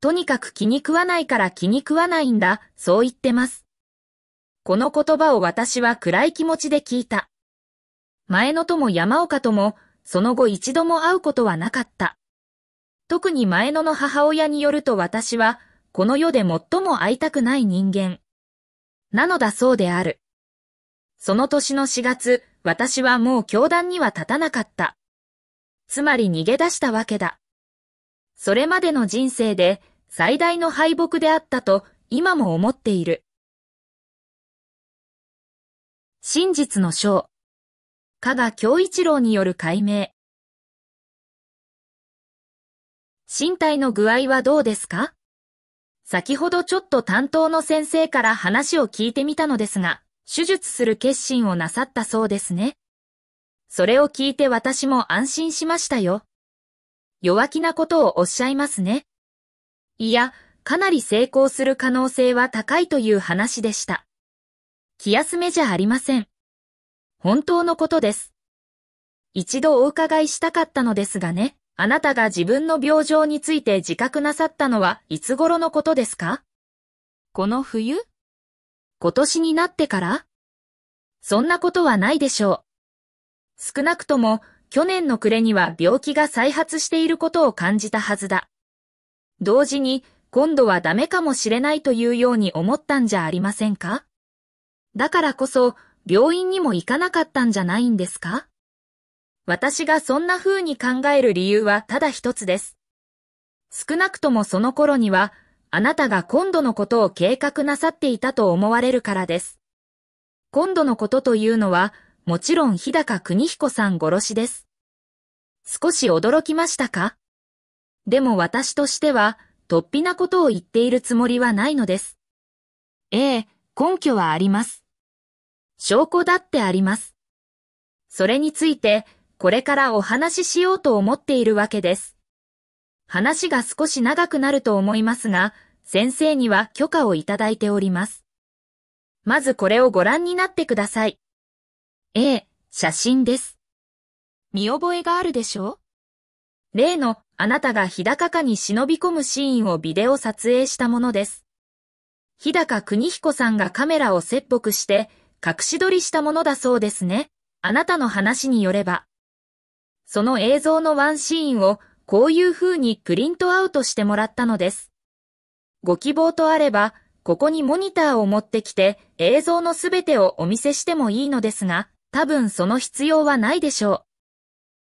とにかく気に食わないから気に食わないんだ、そう言ってます。この言葉を私は暗い気持ちで聞いた。前野とも山岡とも、その後一度も会うことはなかった。特に前野の母親によると私は、この世で最も会いたくない人間。なのだそうである。その年の4月、私はもう教団には立たなかった。つまり逃げ出したわけだ。それまでの人生で最大の敗北であったと今も思っている。真実の章。加賀京一郎による解明。身体の具合はどうですか先ほどちょっと担当の先生から話を聞いてみたのですが、手術する決心をなさったそうですね。それを聞いて私も安心しましたよ。弱気なことをおっしゃいますね。いや、かなり成功する可能性は高いという話でした。気休めじゃありません。本当のことです。一度お伺いしたかったのですがね、あなたが自分の病状について自覚なさったのはいつ頃のことですかこの冬今年になってからそんなことはないでしょう。少なくとも、去年の暮れには病気が再発していることを感じたはずだ。同時に、今度はダメかもしれないというように思ったんじゃありませんかだからこそ、病院にも行かなかったんじゃないんですか私がそんな風に考える理由はただ一つです。少なくともその頃には、あなたが今度のことを計画なさっていたと思われるからです。今度のことというのは、もちろん日高邦彦さん殺しです。少し驚きましたかでも私としては、突飛なことを言っているつもりはないのです。ええ、根拠はあります。証拠だってあります。それについて、これからお話ししようと思っているわけです。話が少し長くなると思いますが、先生には許可をいただいております。まずこれをご覧になってください。ええ、写真です。見覚えがあるでしょう例のあなたが日高家に忍び込むシーンをビデオ撮影したものです。日高邦彦さんがカメラを切腹して隠し撮りしたものだそうですね。あなたの話によれば。その映像のワンシーンをこういう風にプリントアウトしてもらったのです。ご希望とあれば、ここにモニターを持ってきて映像のすべてをお見せしてもいいのですが、多分その必要はないでしょう。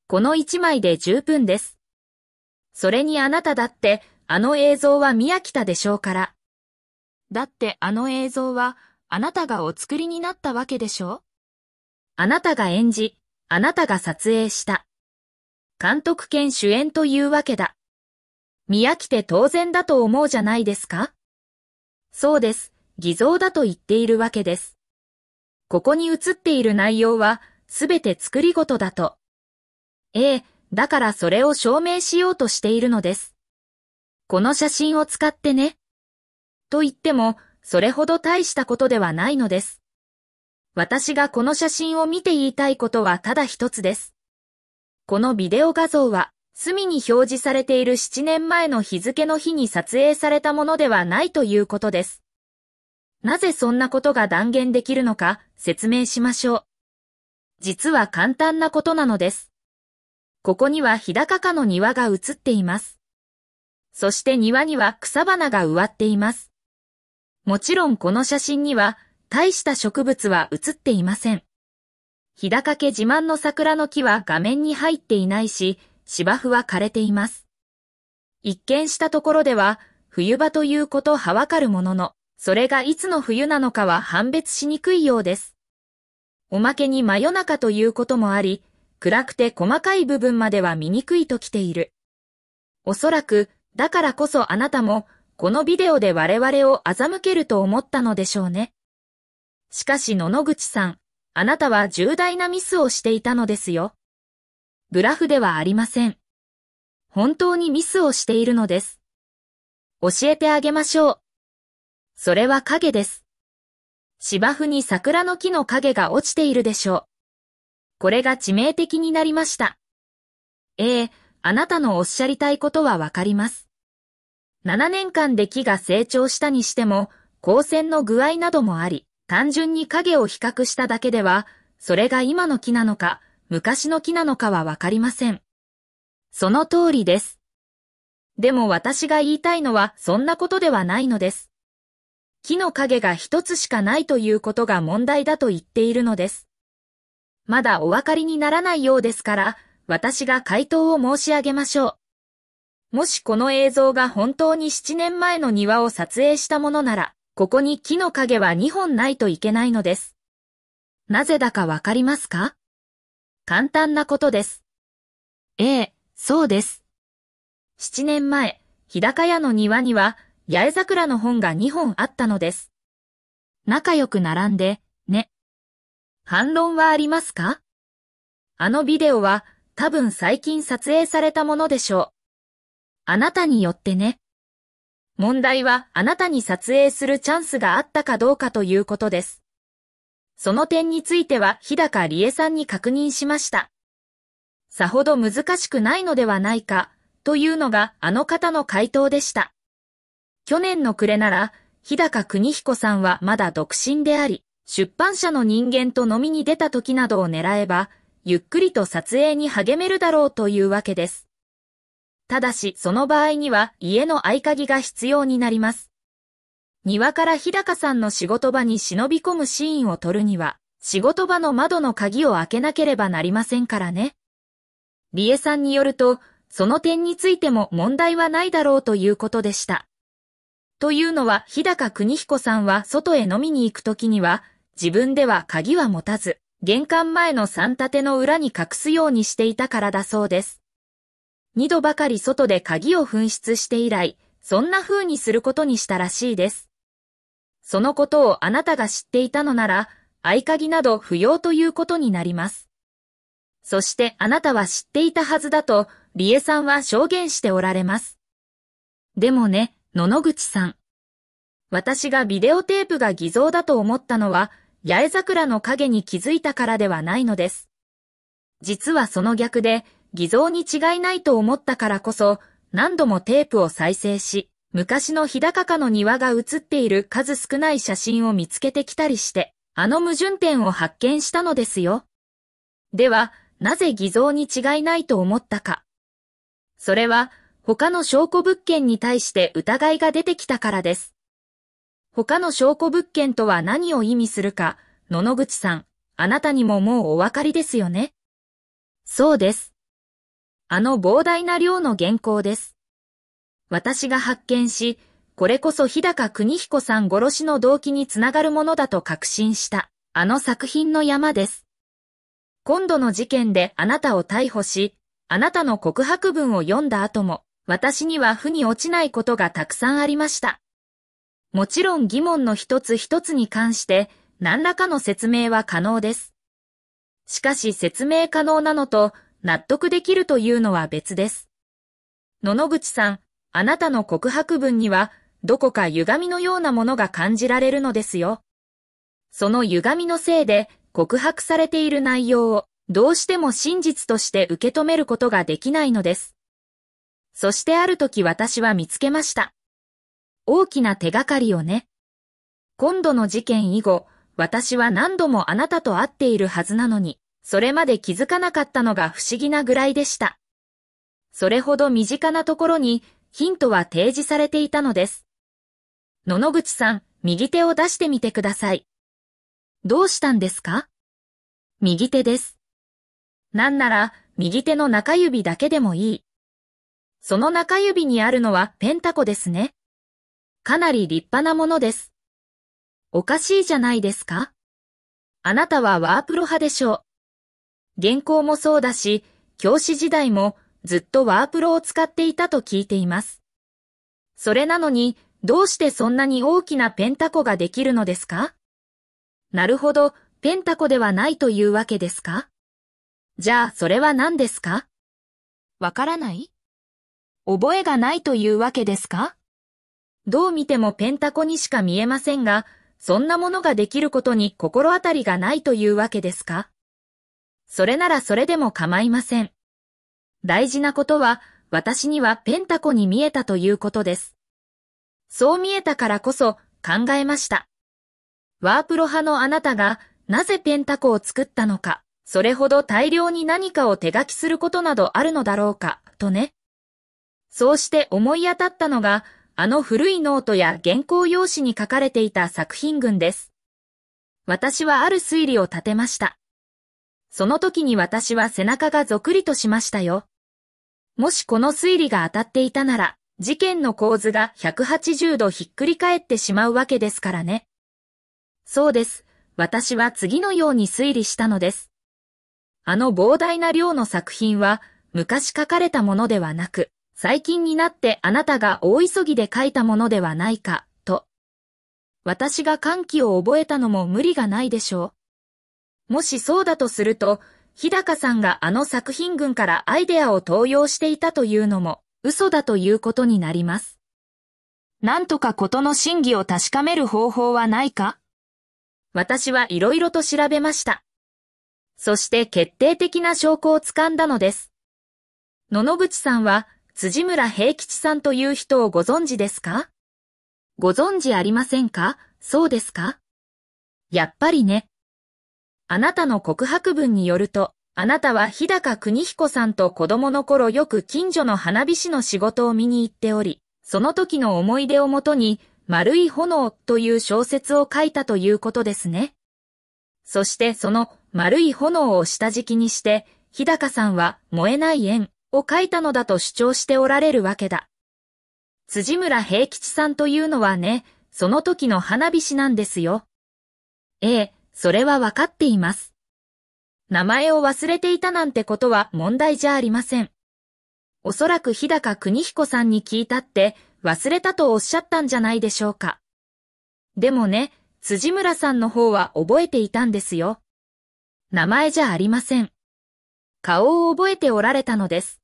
この1枚で十分です。それにあなただって、あの映像は見飽きたでしょうから。だってあの映像は、あなたがお作りになったわけでしょうあなたが演じ、あなたが撮影した。監督兼主演というわけだ。見飽きて当然だと思うじゃないですかそうです。偽造だと言っているわけです。ここに写っている内容は、すべて作り事だと。ええ、だからそれを証明しようとしているのです。この写真を使ってね。と言っても、それほど大したことではないのです。私がこの写真を見て言いたいことはただ一つです。このビデオ画像は、隅に表示されている7年前の日付の日に撮影されたものではないということです。なぜそんなことが断言できるのか説明しましょう。実は簡単なことなのです。ここには日高家の庭が映っています。そして庭には草花が植わっています。もちろんこの写真には大した植物は映っていません。日高家自慢の桜の木は画面に入っていないし、芝生は枯れています。一見したところでは、冬場ということはわかるものの、それがいつの冬なのかは判別しにくいようです。おまけに真夜中ということもあり、暗くて細かい部分までは見にくいときている。おそらく、だからこそあなたも、このビデオで我々を欺けると思ったのでしょうね。しかし野々口さん、あなたは重大なミスをしていたのですよ。ブラフではありません。本当にミスをしているのです。教えてあげましょう。それは影です。芝生に桜の木の影が落ちているでしょう。これが致命的になりました。ええ、あなたのおっしゃりたいことはわかります。7年間で木が成長したにしても、光線の具合などもあり、単純に影を比較しただけでは、それが今の木なのか、昔の木なのかはわかりません。その通りです。でも私が言いたいのはそんなことではないのです。木の影が一つしかないということが問題だと言っているのです。まだお分かりにならないようですから、私が回答を申し上げましょう。もしこの映像が本当に7年前の庭を撮影したものなら、ここに木の影は2本ないといけないのです。なぜだかわかりますか簡単なことです。ええ、そうです。7年前、日高屋の庭には、八重桜の本が2本あったのです。仲良く並んで、ね。反論はありますかあのビデオは、多分最近撮影されたものでしょう。あなたによってね。問題はあなたに撮影するチャンスがあったかどうかということです。その点については日高理恵さんに確認しました。さほど難しくないのではないか、というのがあの方の回答でした。去年の暮れなら、日高邦彦さんはまだ独身であり、出版社の人間と飲みに出た時などを狙えば、ゆっくりと撮影に励めるだろうというわけです。ただし、その場合には家の合鍵が必要になります。庭から日高さんの仕事場に忍び込むシーンを撮るには、仕事場の窓の鍵を開けなければなりませんからね。理恵さんによると、その点についても問題はないだろうということでした。というのは、日高邦彦さんは外へ飲みに行くときには、自分では鍵は持たず、玄関前の三立ての裏に隠すようにしていたからだそうです。二度ばかり外で鍵を紛失して以来、そんな風にすることにしたらしいです。そのことをあなたが知っていたのなら、合鍵など不要ということになります。そしてあなたは知っていたはずだと、理恵さんは証言しておられます。でもね、野々口さん。私がビデオテープが偽造だと思ったのは、八重桜の影に気づいたからではないのです。実はその逆で、偽造に違いないと思ったからこそ、何度もテープを再生し、昔の日高家の庭が写っている数少ない写真を見つけてきたりして、あの矛盾点を発見したのですよ。では、なぜ偽造に違いないと思ったか。それは、他の証拠物件に対して疑いが出てきたからです。他の証拠物件とは何を意味するか、野々口さん、あなたにももうお分かりですよね。そうです。あの膨大な量の原稿です。私が発見し、これこそ日高国彦さん殺しの動機につながるものだと確信した、あの作品の山です。今度の事件であなたを逮捕し、あなたの告白文を読んだ後も、私には負に落ちないことがたくさんありました。もちろん疑問の一つ一つに関して、何らかの説明は可能です。しかし説明可能なのと、納得できるというのは別です。野々口さん、あなたの告白文には、どこか歪みのようなものが感じられるのですよ。その歪みのせいで、告白されている内容を、どうしても真実として受け止めることができないのです。そしてある時私は見つけました。大きな手がかりをね。今度の事件以後、私は何度もあなたと会っているはずなのに、それまで気づかなかったのが不思議なぐらいでした。それほど身近なところにヒントは提示されていたのです。野々口さん、右手を出してみてください。どうしたんですか右手です。なんなら、右手の中指だけでもいい。その中指にあるのはペンタコですね。かなり立派なものです。おかしいじゃないですかあなたはワープロ派でしょう。原稿もそうだし、教師時代もずっとワープロを使っていたと聞いています。それなのに、どうしてそんなに大きなペンタコができるのですかなるほど、ペンタコではないというわけですかじゃあ、それは何ですかわからない覚えがないというわけですかどう見てもペンタコにしか見えませんが、そんなものができることに心当たりがないというわけですかそれならそれでも構いません。大事なことは、私にはペンタコに見えたということです。そう見えたからこそ考えました。ワープロ派のあなたがなぜペンタコを作ったのか、それほど大量に何かを手書きすることなどあるのだろうか、とね。そうして思い当たったのが、あの古いノートや原稿用紙に書かれていた作品群です。私はある推理を立てました。その時に私は背中がぞくりとしましたよ。もしこの推理が当たっていたなら、事件の構図が180度ひっくり返ってしまうわけですからね。そうです。私は次のように推理したのです。あの膨大な量の作品は、昔書かれたものではなく、最近になってあなたが大急ぎで書いたものではないか、と。私が歓喜を覚えたのも無理がないでしょう。もしそうだとすると、日高さんがあの作品群からアイデアを投用していたというのも嘘だということになります。なんとかことの真偽を確かめる方法はないか私はいろいろと調べました。そして決定的な証拠をつかんだのです。野々口さんは辻村平吉さんという人をご存知ですかご存知ありませんかそうですかやっぱりね。あなたの告白文によると、あなたは日高邦彦さんと子供の頃よく近所の花火師の仕事を見に行っており、その時の思い出をもとに、丸い炎という小説を書いたということですね。そしてその丸い炎を下敷きにして、日高さんは燃えない縁を書いたのだと主張しておられるわけだ。辻村平吉さんというのはね、その時の花火師なんですよ。ええ、それはわかっています。名前を忘れていたなんてことは問題じゃありません。おそらく日高邦彦さんに聞いたって忘れたとおっしゃったんじゃないでしょうか。でもね、辻村さんの方は覚えていたんですよ。名前じゃありません。顔を覚えておられたのです。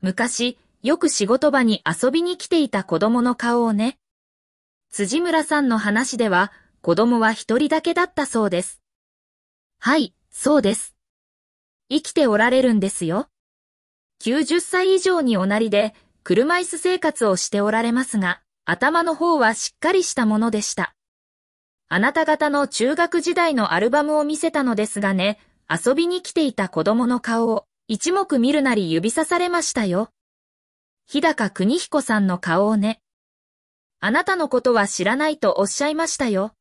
昔、よく仕事場に遊びに来ていた子供の顔をね。辻村さんの話では、子供は一人だけだったそうです。はい、そうです。生きておられるんですよ。90歳以上におなりで、車椅子生活をしておられますが、頭の方はしっかりしたものでした。あなた方の中学時代のアルバムを見せたのですがね、遊びに来ていた子供の顔を一目見るなり指さされましたよ。日高邦彦さんの顔をね。あなたのことは知らないとおっしゃいましたよ。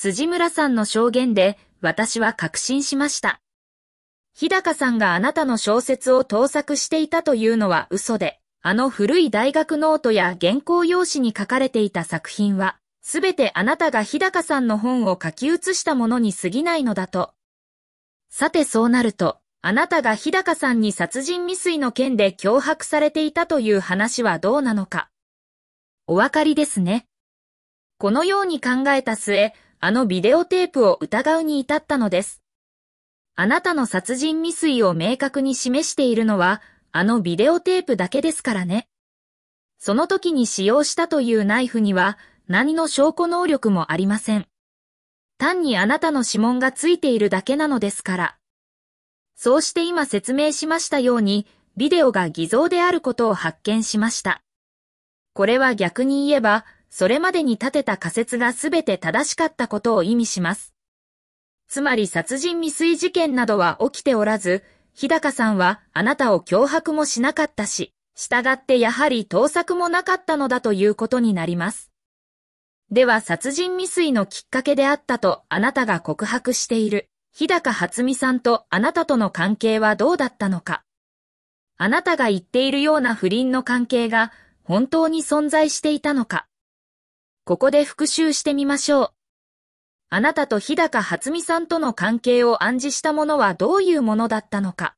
辻村さんの証言で私は確信しました。日高さんがあなたの小説を盗作していたというのは嘘で、あの古い大学ノートや原稿用紙に書かれていた作品は、すべてあなたが日高さんの本を書き写したものに過ぎないのだと。さてそうなると、あなたが日高さんに殺人未遂の件で脅迫されていたという話はどうなのか。お分かりですね。このように考えた末、あのビデオテープを疑うに至ったのです。あなたの殺人未遂を明確に示しているのは、あのビデオテープだけですからね。その時に使用したというナイフには、何の証拠能力もありません。単にあなたの指紋がついているだけなのですから。そうして今説明しましたように、ビデオが偽造であることを発見しました。これは逆に言えば、それまでに立てた仮説が全て正しかったことを意味します。つまり殺人未遂事件などは起きておらず、日高さんはあなたを脅迫もしなかったし、従ってやはり盗作もなかったのだということになります。では殺人未遂のきっかけであったとあなたが告白している、日高初美さんとあなたとの関係はどうだったのか。あなたが言っているような不倫の関係が本当に存在していたのか。ここで復習してみましょう。あなたと日高初美さんとの関係を暗示したものはどういうものだったのか。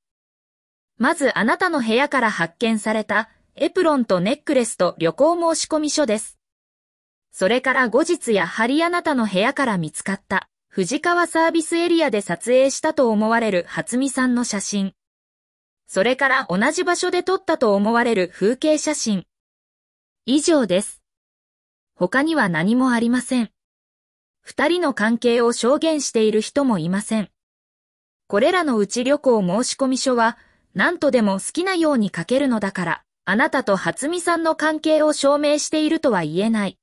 まずあなたの部屋から発見されたエプロンとネックレスと旅行申込書です。それから後日やはりあなたの部屋から見つかった藤川サービスエリアで撮影したと思われる初美さんの写真。それから同じ場所で撮ったと思われる風景写真。以上です。他には何もありません。二人の関係を証言している人もいません。これらのうち旅行申込書は、何とでも好きなように書けるのだから、あなたと初美さんの関係を証明しているとは言えない。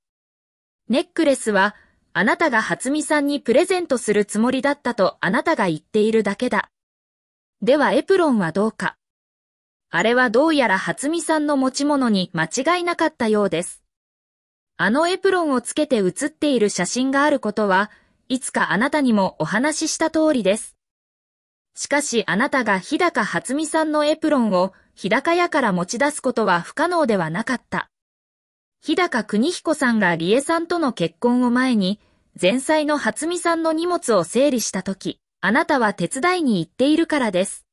ネックレスは、あなたが初美さんにプレゼントするつもりだったとあなたが言っているだけだ。ではエプロンはどうか。あれはどうやら初美さんの持ち物に間違いなかったようです。あのエプロンをつけて写っている写真があることは、いつかあなたにもお話しした通りです。しかしあなたが日高初美さんのエプロンを日高屋から持ち出すことは不可能ではなかった。日高邦彦さんが理恵さんとの結婚を前に、前妻の初美さんの荷物を整理したとき、あなたは手伝いに行っているからです。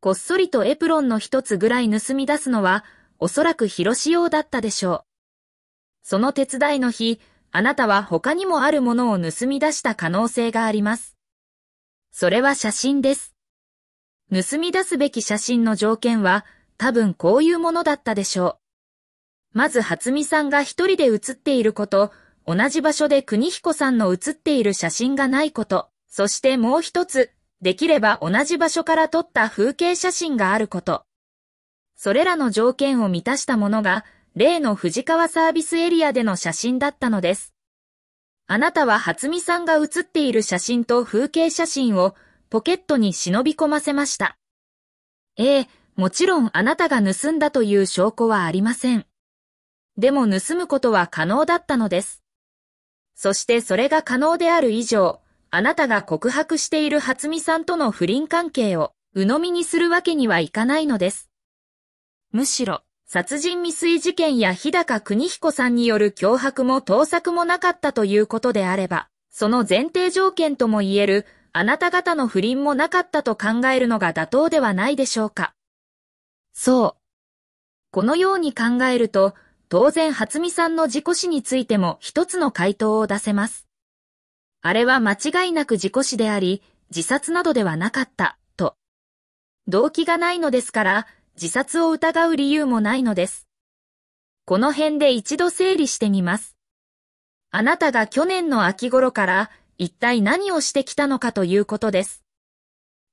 こっそりとエプロンの一つぐらい盗み出すのは、おそらく広し様だったでしょう。その手伝いの日、あなたは他にもあるものを盗み出した可能性があります。それは写真です。盗み出すべき写真の条件は、多分こういうものだったでしょう。まず、初美さんが一人で写っていること、同じ場所で国彦さんの写っている写真がないこと、そしてもう一つ、できれば同じ場所から撮った風景写真があること。それらの条件を満たしたものが、例の藤川サービスエリアでの写真だったのです。あなたは初見さんが写っている写真と風景写真をポケットに忍び込ませました。ええ、もちろんあなたが盗んだという証拠はありません。でも盗むことは可能だったのです。そしてそれが可能である以上、あなたが告白している初見さんとの不倫関係を鵜呑みにするわけにはいかないのです。むしろ、殺人未遂事件や日高国彦さんによる脅迫も盗作もなかったということであれば、その前提条件とも言える、あなた方の不倫もなかったと考えるのが妥当ではないでしょうか。そう。このように考えると、当然初美さんの事故死についても一つの回答を出せます。あれは間違いなく事故死であり、自殺などではなかった、と。動機がないのですから、自殺を疑う理由もないのです。この辺で一度整理してみます。あなたが去年の秋頃から一体何をしてきたのかということです。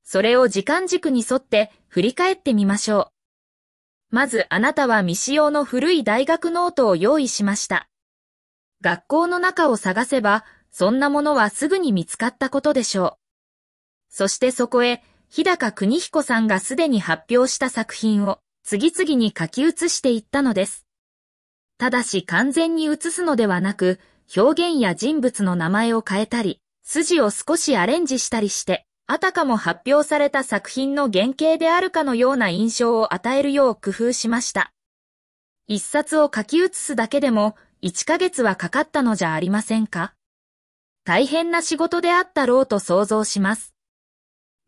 それを時間軸に沿って振り返ってみましょう。まずあなたは未使用の古い大学ノートを用意しました。学校の中を探せば、そんなものはすぐに見つかったことでしょう。そしてそこへ日高邦彦さんがすでに発表した作品を次々に書き写していったのです。ただし完全に写すのではなく、表現や人物の名前を変えたり、筋を少しアレンジしたりして、あたかも発表された作品の原型であるかのような印象を与えるよう工夫しました。一冊を書き写すだけでも、一ヶ月はかかったのじゃありませんか大変な仕事であったろうと想像します。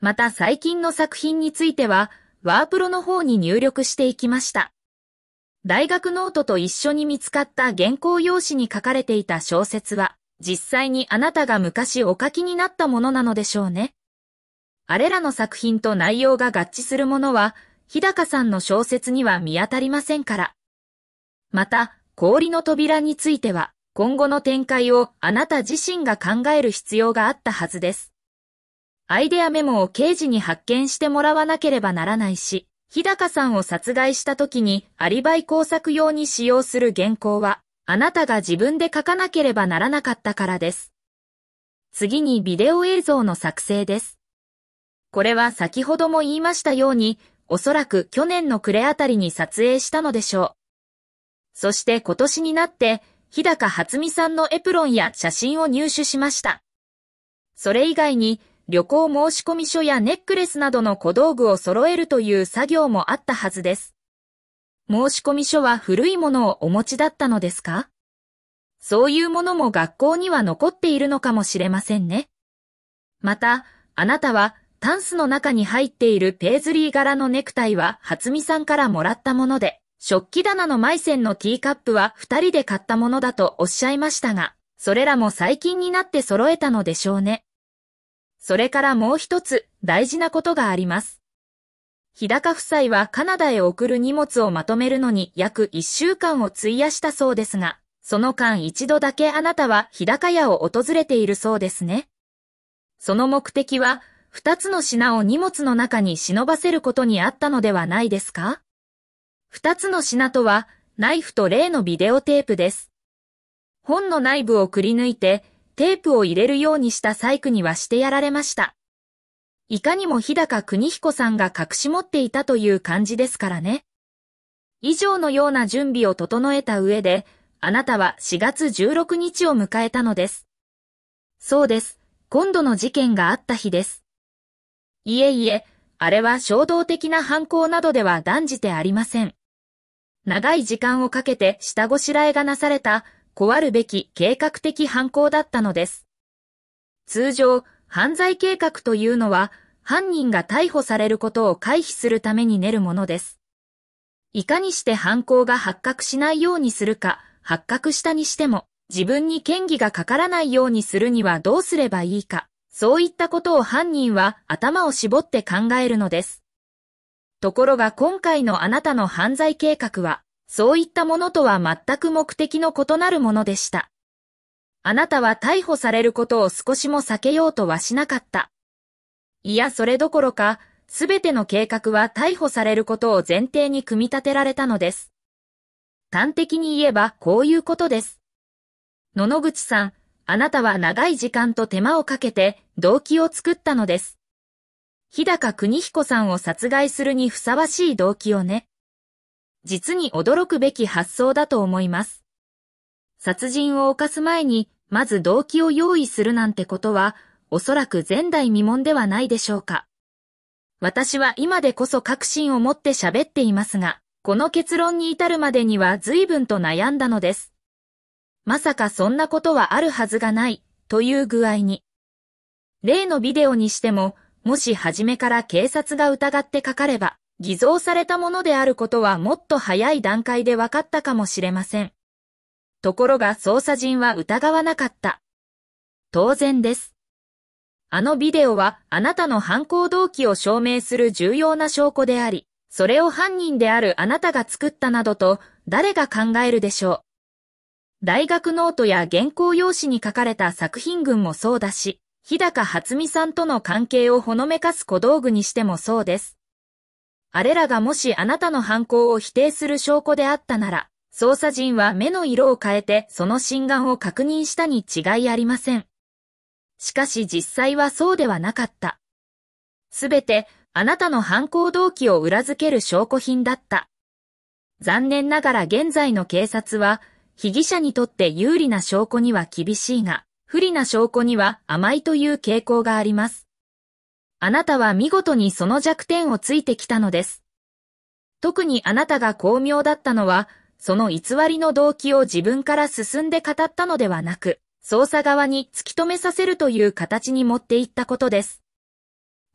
また最近の作品については、ワープロの方に入力していきました。大学ノートと一緒に見つかった原稿用紙に書かれていた小説は、実際にあなたが昔お書きになったものなのでしょうね。あれらの作品と内容が合致するものは、日高さんの小説には見当たりませんから。また、氷の扉については、今後の展開をあなた自身が考える必要があったはずです。アイデアメモを刑事に発見してもらわなければならないし、日高さんを殺害した時にアリバイ工作用に使用する原稿は、あなたが自分で書かなければならなかったからです。次にビデオ映像の作成です。これは先ほども言いましたように、おそらく去年の暮れあたりに撮影したのでしょう。そして今年になって、日高初美さんのエプロンや写真を入手しました。それ以外に、旅行申込書やネックレスなどの小道具を揃えるという作業もあったはずです。申込書は古いものをお持ちだったのですかそういうものも学校には残っているのかもしれませんね。また、あなたはタンスの中に入っているペーズリー柄のネクタイは、初見さんからもらったもので、食器棚のマイセンのティーカップは二人で買ったものだとおっしゃいましたが、それらも最近になって揃えたのでしょうね。それからもう一つ大事なことがあります。日高夫妻はカナダへ送る荷物をまとめるのに約1週間を費やしたそうですが、その間一度だけあなたは日高屋を訪れているそうですね。その目的は、二つの品を荷物の中に忍ばせることにあったのではないですか二つの品とは、ナイフと例のビデオテープです。本の内部をくり抜いて、テープを入れるようにした細工にはしてやられました。いかにも日高邦彦さんが隠し持っていたという感じですからね。以上のような準備を整えた上で、あなたは4月16日を迎えたのです。そうです。今度の事件があった日です。いえいえ、あれは衝動的な犯行などでは断じてありません。長い時間をかけて下ごしらえがなされた壊るべき計画的犯行だったのです。通常、犯罪計画というのは、犯人が逮捕されることを回避するために練るものです。いかにして犯行が発覚しないようにするか、発覚したにしても、自分に嫌疑がかからないようにするにはどうすればいいか、そういったことを犯人は頭を絞って考えるのです。ところが今回のあなたの犯罪計画は、そういったものとは全く目的の異なるものでした。あなたは逮捕されることを少しも避けようとはしなかった。いや、それどころか、すべての計画は逮捕されることを前提に組み立てられたのです。端的に言えばこういうことです。野々口さん、あなたは長い時間と手間をかけて動機を作ったのです。日高邦彦さんを殺害するにふさわしい動機をね。実に驚くべき発想だと思います。殺人を犯す前に、まず動機を用意するなんてことは、おそらく前代未聞ではないでしょうか。私は今でこそ確信を持って喋っていますが、この結論に至るまでには随分と悩んだのです。まさかそんなことはあるはずがない、という具合に。例のビデオにしても、もし初めから警察が疑ってかかれば、偽造されたものであることはもっと早い段階で分かったかもしれません。ところが捜査人は疑わなかった。当然です。あのビデオはあなたの犯行動機を証明する重要な証拠であり、それを犯人であるあなたが作ったなどと誰が考えるでしょう。大学ノートや原稿用紙に書かれた作品群もそうだし、日高初美さんとの関係をほのめかす小道具にしてもそうです。あれらがもしあなたの犯行を否定する証拠であったなら、捜査陣は目の色を変えてその心眼を確認したに違いありません。しかし実際はそうではなかった。すべて、あなたの犯行動機を裏付ける証拠品だった。残念ながら現在の警察は、被疑者にとって有利な証拠には厳しいが、不利な証拠には甘いという傾向があります。あなたは見事にその弱点をついてきたのです。特にあなたが巧妙だったのは、その偽りの動機を自分から進んで語ったのではなく、捜査側に突き止めさせるという形に持っていったことです。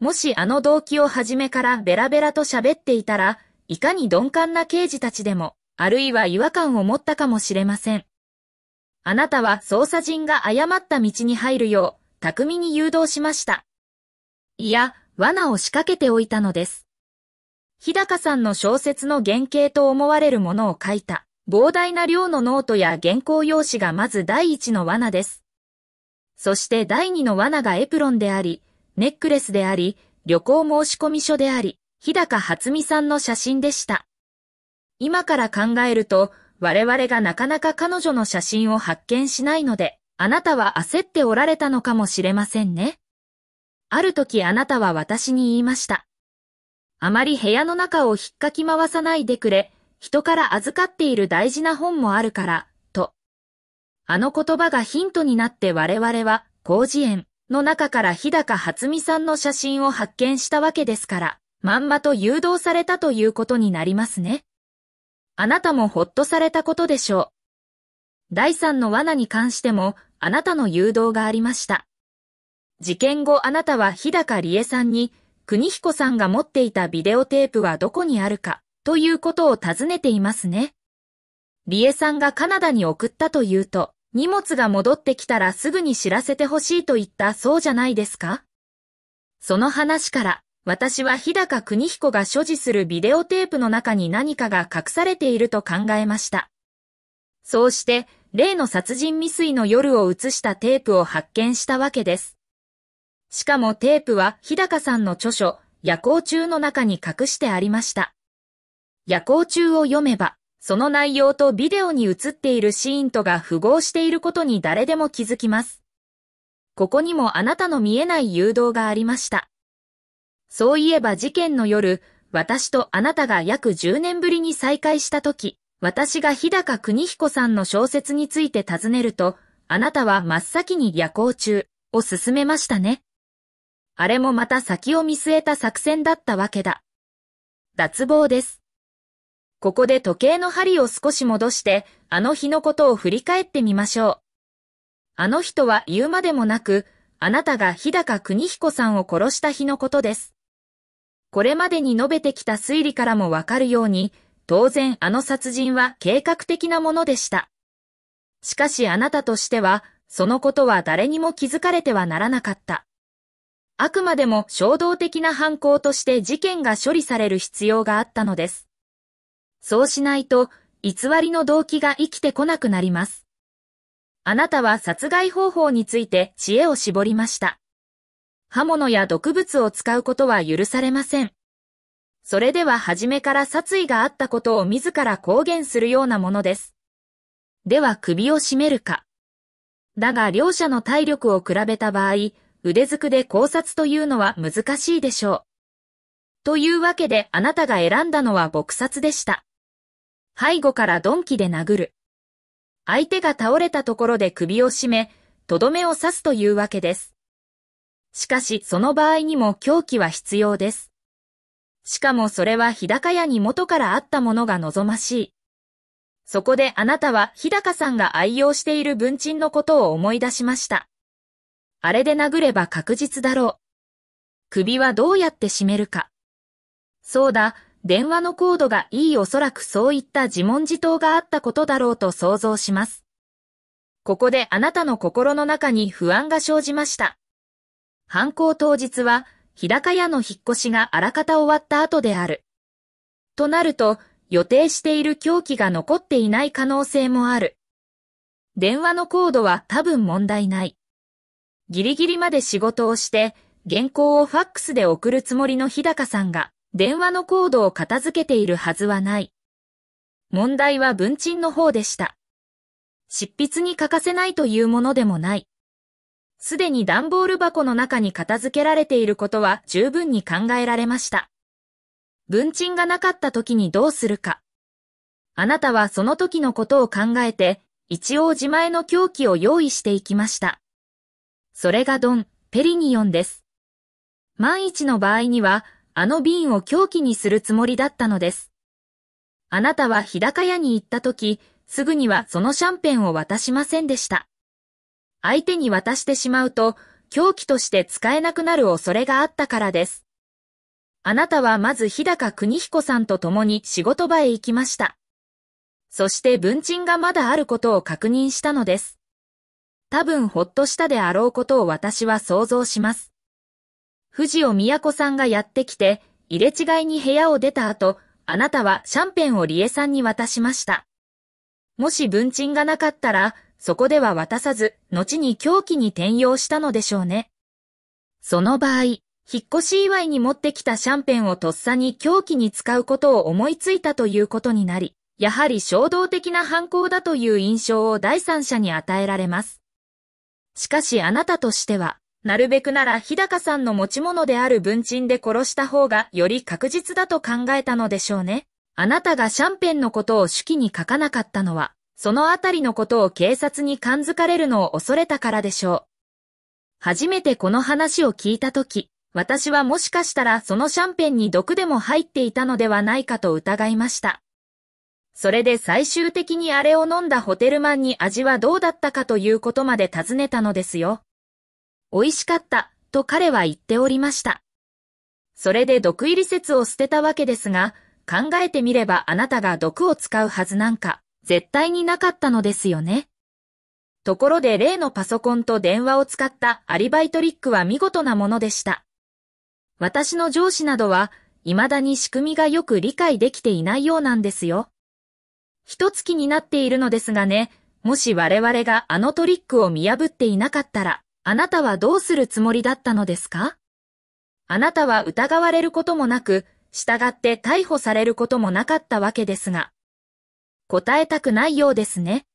もしあの動機を初めからベラベラと喋っていたら、いかに鈍感な刑事たちでも、あるいは違和感を持ったかもしれません。あなたは捜査人が誤った道に入るよう、巧みに誘導しました。いや、罠を仕掛けておいたのです。日高さんの小説の原型と思われるものを書いた、膨大な量のノートや原稿用紙がまず第一の罠です。そして第二の罠がエプロンであり、ネックレスであり、旅行申し込み書であり、日高初美さんの写真でした。今から考えると、我々がなかなか彼女の写真を発見しないので、あなたは焦っておられたのかもしれませんね。ある時あなたは私に言いました。あまり部屋の中を引っかき回さないでくれ、人から預かっている大事な本もあるから、と。あの言葉がヒントになって我々は、工事園の中から日高初美さんの写真を発見したわけですから、まんまと誘導されたということになりますね。あなたもほっとされたことでしょう。第三の罠に関しても、あなたの誘導がありました。事件後あなたは日高理恵さんに、国彦さんが持っていたビデオテープはどこにあるか、ということを尋ねていますね。理恵さんがカナダに送ったというと、荷物が戻ってきたらすぐに知らせてほしいと言ったそうじゃないですかその話から、私は日高国彦が所持するビデオテープの中に何かが隠されていると考えました。そうして、例の殺人未遂の夜を映したテープを発見したわけです。しかもテープは日高さんの著書、夜行中の中に隠してありました。夜行中を読めば、その内容とビデオに映っているシーンとが符合していることに誰でも気づきます。ここにもあなたの見えない誘導がありました。そういえば事件の夜、私とあなたが約10年ぶりに再会した時、私が日高邦彦さんの小説について尋ねると、あなたは真っ先に夜行中を勧めましたね。あれもまた先を見据えた作戦だったわけだ。脱帽です。ここで時計の針を少し戻して、あの日のことを振り返ってみましょう。あの人は言うまでもなく、あなたが日高邦彦さんを殺した日のことです。これまでに述べてきた推理からもわかるように、当然あの殺人は計画的なものでした。しかしあなたとしては、そのことは誰にも気づかれてはならなかった。あくまでも衝動的な犯行として事件が処理される必要があったのです。そうしないと、偽りの動機が生きてこなくなります。あなたは殺害方法について知恵を絞りました。刃物や毒物を使うことは許されません。それでは初めから殺意があったことを自ら公言するようなものです。では首を絞めるか。だが両者の体力を比べた場合、腕ずくで考察というのは難しいでしょう。というわけであなたが選んだのは撲殺でした。背後から鈍器で殴る。相手が倒れたところで首を絞め、とどめを刺すというわけです。しかしその場合にも狂気は必要です。しかもそれは日高屋に元からあったものが望ましい。そこであなたは日高さんが愛用している文鎮のことを思い出しました。あれで殴れば確実だろう。首はどうやって締めるか。そうだ、電話のコードがいいおそらくそういった自問自答があったことだろうと想像します。ここであなたの心の中に不安が生じました。犯行当日は、日高屋の引っ越しがあらかた終わった後である。となると、予定している凶器が残っていない可能性もある。電話のコードは多分問題ない。ギリギリまで仕事をして、原稿をファックスで送るつもりの日高さんが、電話のコードを片付けているはずはない。問題は文鎮の方でした。執筆に欠かせないというものでもない。すでに段ボール箱の中に片付けられていることは十分に考えられました。文鎮がなかった時にどうするか。あなたはその時のことを考えて、一応自前の凶器を用意していきました。それがドン、ペリニヨンです。万一の場合には、あの瓶を凶器にするつもりだったのです。あなたは日高屋に行った時、すぐにはそのシャンペンを渡しませんでした。相手に渡してしまうと、凶器として使えなくなる恐れがあったからです。あなたはまず日高邦彦さんと共に仕事場へ行きました。そして文鎮がまだあることを確認したのです。多分ほっとしたであろうことを私は想像します。藤尾都さんがやってきて、入れ違いに部屋を出た後、あなたはシャンペンをリエさんに渡しました。もし文鎮がなかったら、そこでは渡さず、後に狂気に転用したのでしょうね。その場合、引っ越し祝いに持ってきたシャンペンをとっさに狂気に使うことを思いついたということになり、やはり衝動的な犯行だという印象を第三者に与えられます。しかしあなたとしては、なるべくなら日高さんの持ち物である文鎮で殺した方がより確実だと考えたのでしょうね。あなたがシャンペンのことを手記に書かなかったのは、そのあたりのことを警察に感づかれるのを恐れたからでしょう。初めてこの話を聞いたとき、私はもしかしたらそのシャンペンに毒でも入っていたのではないかと疑いました。それで最終的にあれを飲んだホテルマンに味はどうだったかということまで尋ねたのですよ。美味しかった、と彼は言っておりました。それで毒入り説を捨てたわけですが、考えてみればあなたが毒を使うはずなんか、絶対になかったのですよね。ところで例のパソコンと電話を使ったアリバイトリックは見事なものでした。私の上司などは、未だに仕組みがよく理解できていないようなんですよ。一月になっているのですがね、もし我々があのトリックを見破っていなかったら、あなたはどうするつもりだったのですかあなたは疑われることもなく、従って逮捕されることもなかったわけですが、答えたくないようですね。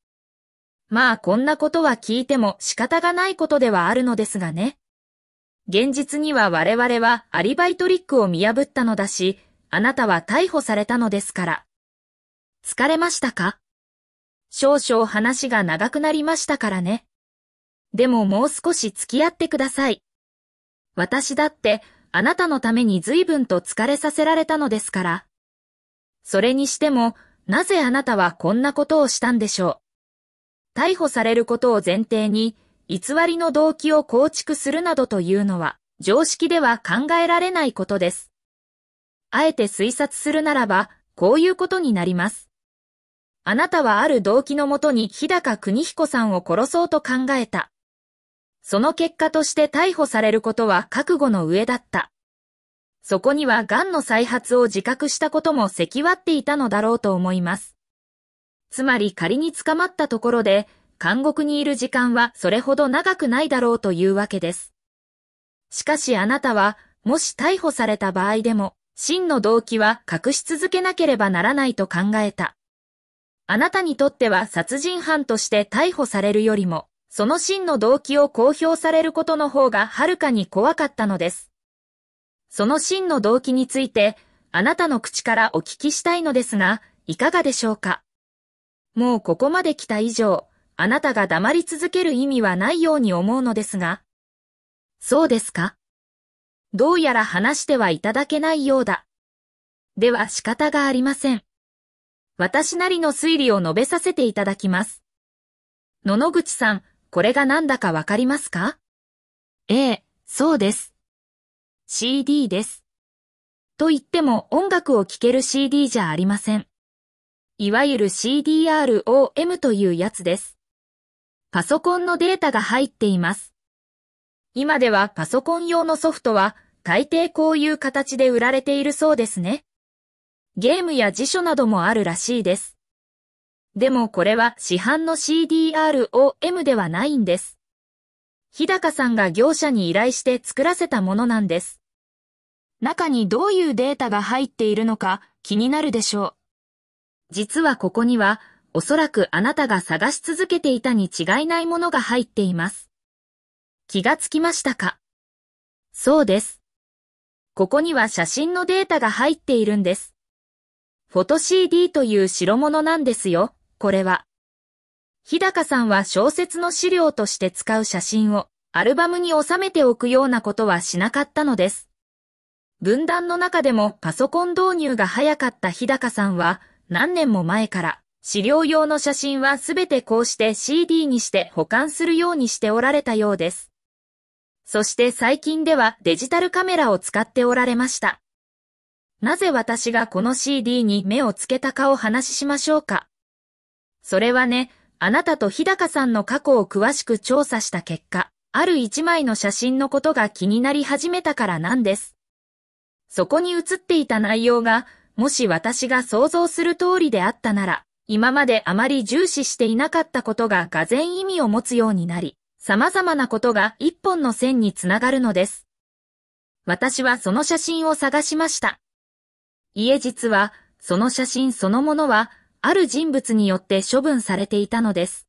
まあこんなことは聞いても仕方がないことではあるのですがね。現実には我々はアリバイトリックを見破ったのだし、あなたは逮捕されたのですから。疲れましたか少々話が長くなりましたからね。でももう少し付き合ってください。私だってあなたのために随分と疲れさせられたのですから。それにしても、なぜあなたはこんなことをしたんでしょう。逮捕されることを前提に、偽りの動機を構築するなどというのは、常識では考えられないことです。あえて推察するならば、こういうことになります。あなたはある動機のもとに日高邦彦さんを殺そうと考えた。その結果として逮捕されることは覚悟の上だった。そこには癌の再発を自覚したこともきわっていたのだろうと思います。つまり仮に捕まったところで、監獄にいる時間はそれほど長くないだろうというわけです。しかしあなたは、もし逮捕された場合でも、真の動機は隠し続けなければならないと考えた。あなたにとっては殺人犯として逮捕されるよりも、その真の動機を公表されることの方がはるかに怖かったのです。その真の動機について、あなたの口からお聞きしたいのですが、いかがでしょうかもうここまで来た以上、あなたが黙り続ける意味はないように思うのですが。そうですかどうやら話してはいただけないようだ。では仕方がありません。私なりの推理を述べさせていただきます。野々口さん、これが何だかわかりますかええ、そうです。CD です。と言っても音楽を聴ける CD じゃありません。いわゆる CDROM というやつです。パソコンのデータが入っています。今ではパソコン用のソフトは大抵こういう形で売られているそうですね。ゲームや辞書などもあるらしいです。でもこれは市販の CDROM ではないんです。日高さんが業者に依頼して作らせたものなんです。中にどういうデータが入っているのか気になるでしょう。実はここには、おそらくあなたが探し続けていたに違いないものが入っています。気がつきましたかそうです。ここには写真のデータが入っているんです。フォト CD という代物なんですよ、これは。日高さんは小説の資料として使う写真をアルバムに収めておくようなことはしなかったのです。分断の中でもパソコン導入が早かった日高さんは何年も前から資料用の写真はすべてこうして CD にして保管するようにしておられたようです。そして最近ではデジタルカメラを使っておられました。なぜ私がこの CD に目をつけたかを話ししましょうか。それはね、あなたと日高さんの過去を詳しく調査した結果、ある一枚の写真のことが気になり始めたからなんです。そこに写っていた内容が、もし私が想像する通りであったなら、今まであまり重視していなかったことが俄然意味を持つようになり、様々なことが一本の線につながるのです。私はその写真を探しました。いえ実は、その写真そのものは、ある人物によって処分されていたのです。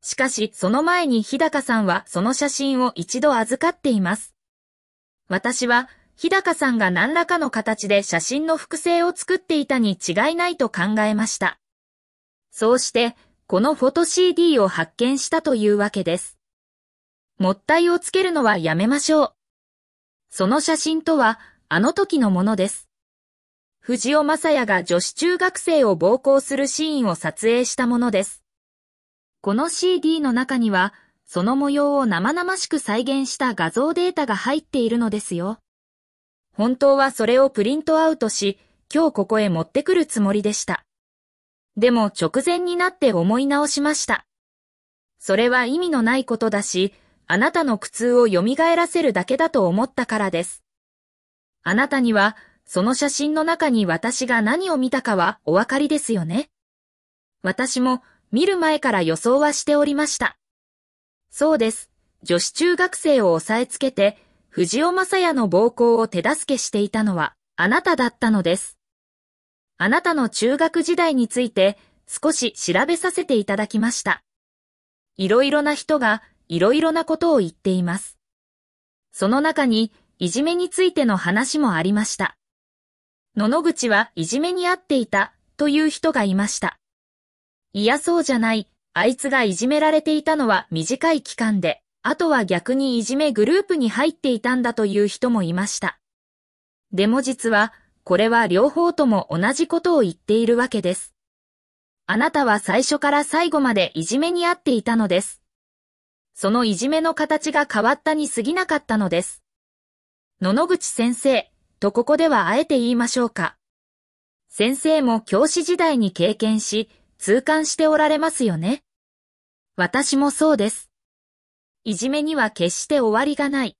しかし、その前に日高さんはその写真を一度預かっています。私は、日高さんが何らかの形で写真の複製を作っていたに違いないと考えました。そうして、このフォト CD を発見したというわけです。もったいをつけるのはやめましょう。その写真とは、あの時のものです。藤尾正也が女子中学生を暴行するシーンを撮影したものです。この CD の中には、その模様を生々しく再現した画像データが入っているのですよ。本当はそれをプリントアウトし、今日ここへ持ってくるつもりでした。でも直前になって思い直しました。それは意味のないことだし、あなたの苦痛を蘇らせるだけだと思ったからです。あなたにはその写真の中に私が何を見たかはお分かりですよね。私も見る前から予想はしておりました。そうです。女子中学生を押さえつけて、藤尾正也の暴行を手助けしていたのは、あなただったのです。あなたの中学時代について、少し調べさせていただきました。いろいろな人が、いろいろなことを言っています。その中に、いじめについての話もありました。野々口はいじめにあっていた、という人がいました。いやそうじゃない、あいつがいじめられていたのは短い期間で、あとは逆にいじめグループに入っていたんだという人もいました。でも実は、これは両方とも同じことを言っているわけです。あなたは最初から最後までいじめにあっていたのです。そのいじめの形が変わったに過ぎなかったのです。野々口先生、とここではあえて言いましょうか。先生も教師時代に経験し、痛感しておられますよね。私もそうです。いじめには決して終わりがない。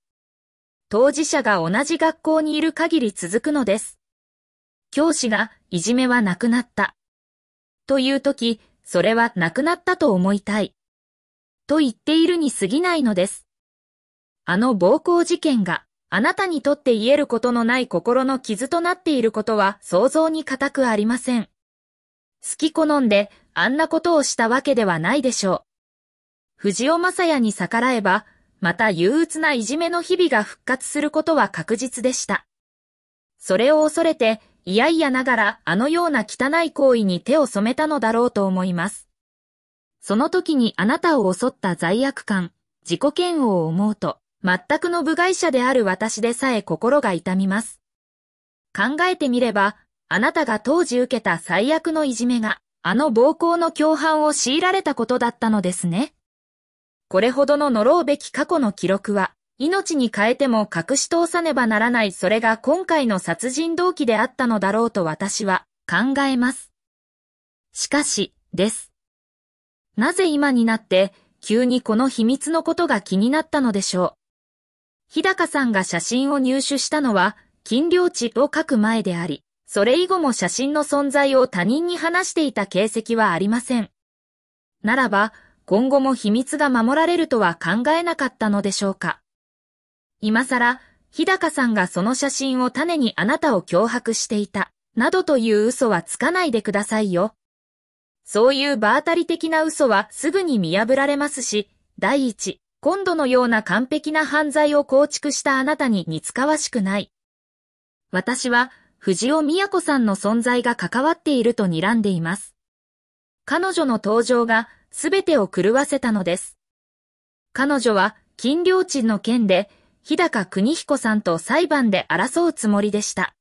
当事者が同じ学校にいる限り続くのです。教師がいじめはなくなった。というとき、それはなくなったと思いたい。と言っているに過ぎないのです。あの暴行事件が、あなたにとって言えることのない心の傷となっていることは想像に固くありません。好き好んで、あんなことをしたわけではないでしょう。藤尾正也に逆らえば、また憂鬱ないじめの日々が復活することは確実でした。それを恐れて、いやいやながらあのような汚い行為に手を染めたのだろうと思います。その時にあなたを襲った罪悪感、自己嫌悪を思うと、全くの部外者である私でさえ心が痛みます。考えてみれば、あなたが当時受けた最悪のいじめが、あの暴行の共犯を強いられたことだったのですね。これほどの呪うべき過去の記録は、命に変えても隠し通さねばならないそれが今回の殺人動機であったのだろうと私は考えます。しかし、です。なぜ今になって、急にこの秘密のことが気になったのでしょう。日高さんが写真を入手したのは、禁量地と書く前であり、それ以後も写真の存在を他人に話していた形跡はありません。ならば、今後も秘密が守られるとは考えなかったのでしょうか。今更、日高さんがその写真を種にあなたを脅迫していた、などという嘘はつかないでくださいよ。そういう場当たり的な嘘はすぐに見破られますし、第一、今度のような完璧な犯罪を構築したあなたに似つかわしくない。私は、藤尾宮子さんの存在が関わっていると睨んでいます。彼女の登場が全てを狂わせたのです。彼女は、金領地の件で、日高邦彦さんと裁判で争うつもりでした。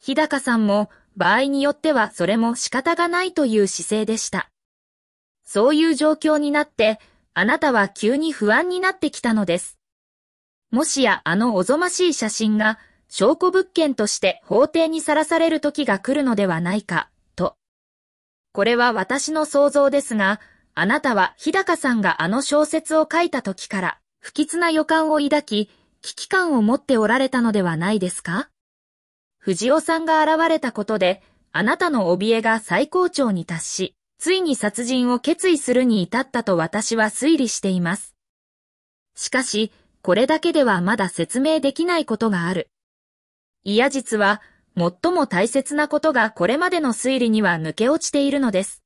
日高さんも、場合によってはそれも仕方がないという姿勢でした。そういう状況になって、あなたは急に不安になってきたのです。もしやあのおぞましい写真が証拠物件として法廷にさらされる時が来るのではないか、と。これは私の想像ですが、あなたは日高さんがあの小説を書いた時から不吉な予感を抱き、危機感を持っておられたのではないですか藤尾さんが現れたことで、あなたの怯えが最高潮に達し、ついに殺人を決意するに至ったと私は推理しています。しかし、これだけではまだ説明できないことがある。いや実は、最も大切なことがこれまでの推理には抜け落ちているのです。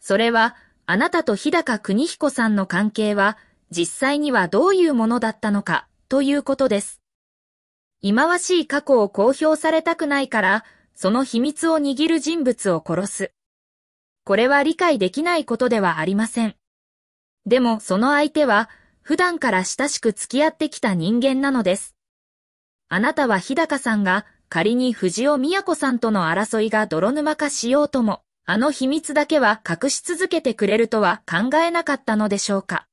それは、あなたと日高邦彦さんの関係は、実際にはどういうものだったのか、ということです。忌まわしい過去を公表されたくないから、その秘密を握る人物を殺す。これは理解できないことではありません。でもその相手は、普段から親しく付き合ってきた人間なのです。あなたは日高さんが仮に藤尾宮子さんとの争いが泥沼化しようとも、あの秘密だけは隠し続けてくれるとは考えなかったのでしょうか。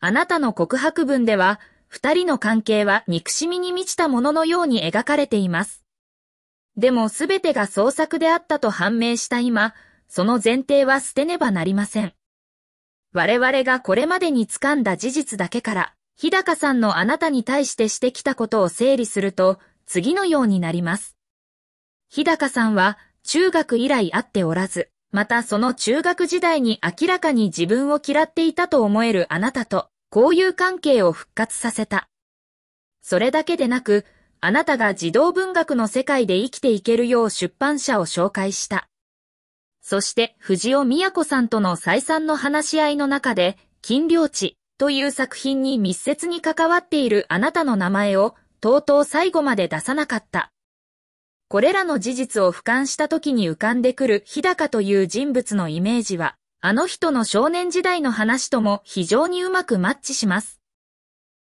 あなたの告白文では、二人の関係は憎しみに満ちたもののように描かれています。でもすべてが創作であったと判明した今、その前提は捨てねばなりません。我々がこれまでに掴んだ事実だけから、日高さんのあなたに対してしてきたことを整理すると、次のようになります。日高さんは、中学以来会っておらず、またその中学時代に明らかに自分を嫌っていたと思えるあなたと、交友関係を復活させた。それだけでなく、あなたが児童文学の世界で生きていけるよう出版社を紹介した。そして藤尾都さんとの再三の話し合いの中で、金領地という作品に密接に関わっているあなたの名前を、とうとう最後まで出さなかった。これらの事実を俯瞰した時に浮かんでくる日高という人物のイメージは、あの人の少年時代の話とも非常にうまくマッチします。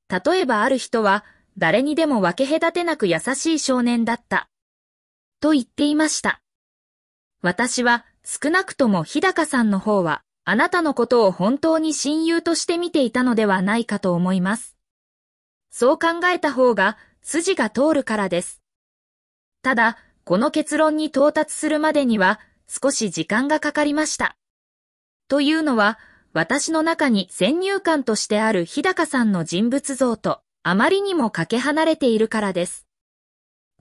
例えばある人は、誰にでも分け隔てなく優しい少年だった。と言っていました。私は少なくとも日高さんの方は、あなたのことを本当に親友として見ていたのではないかと思います。そう考えた方が、筋が通るからです。ただ、この結論に到達するまでには、少し時間がかかりました。というのは、私の中に先入観としてある日高さんの人物像と、あまりにもかけ離れているからです。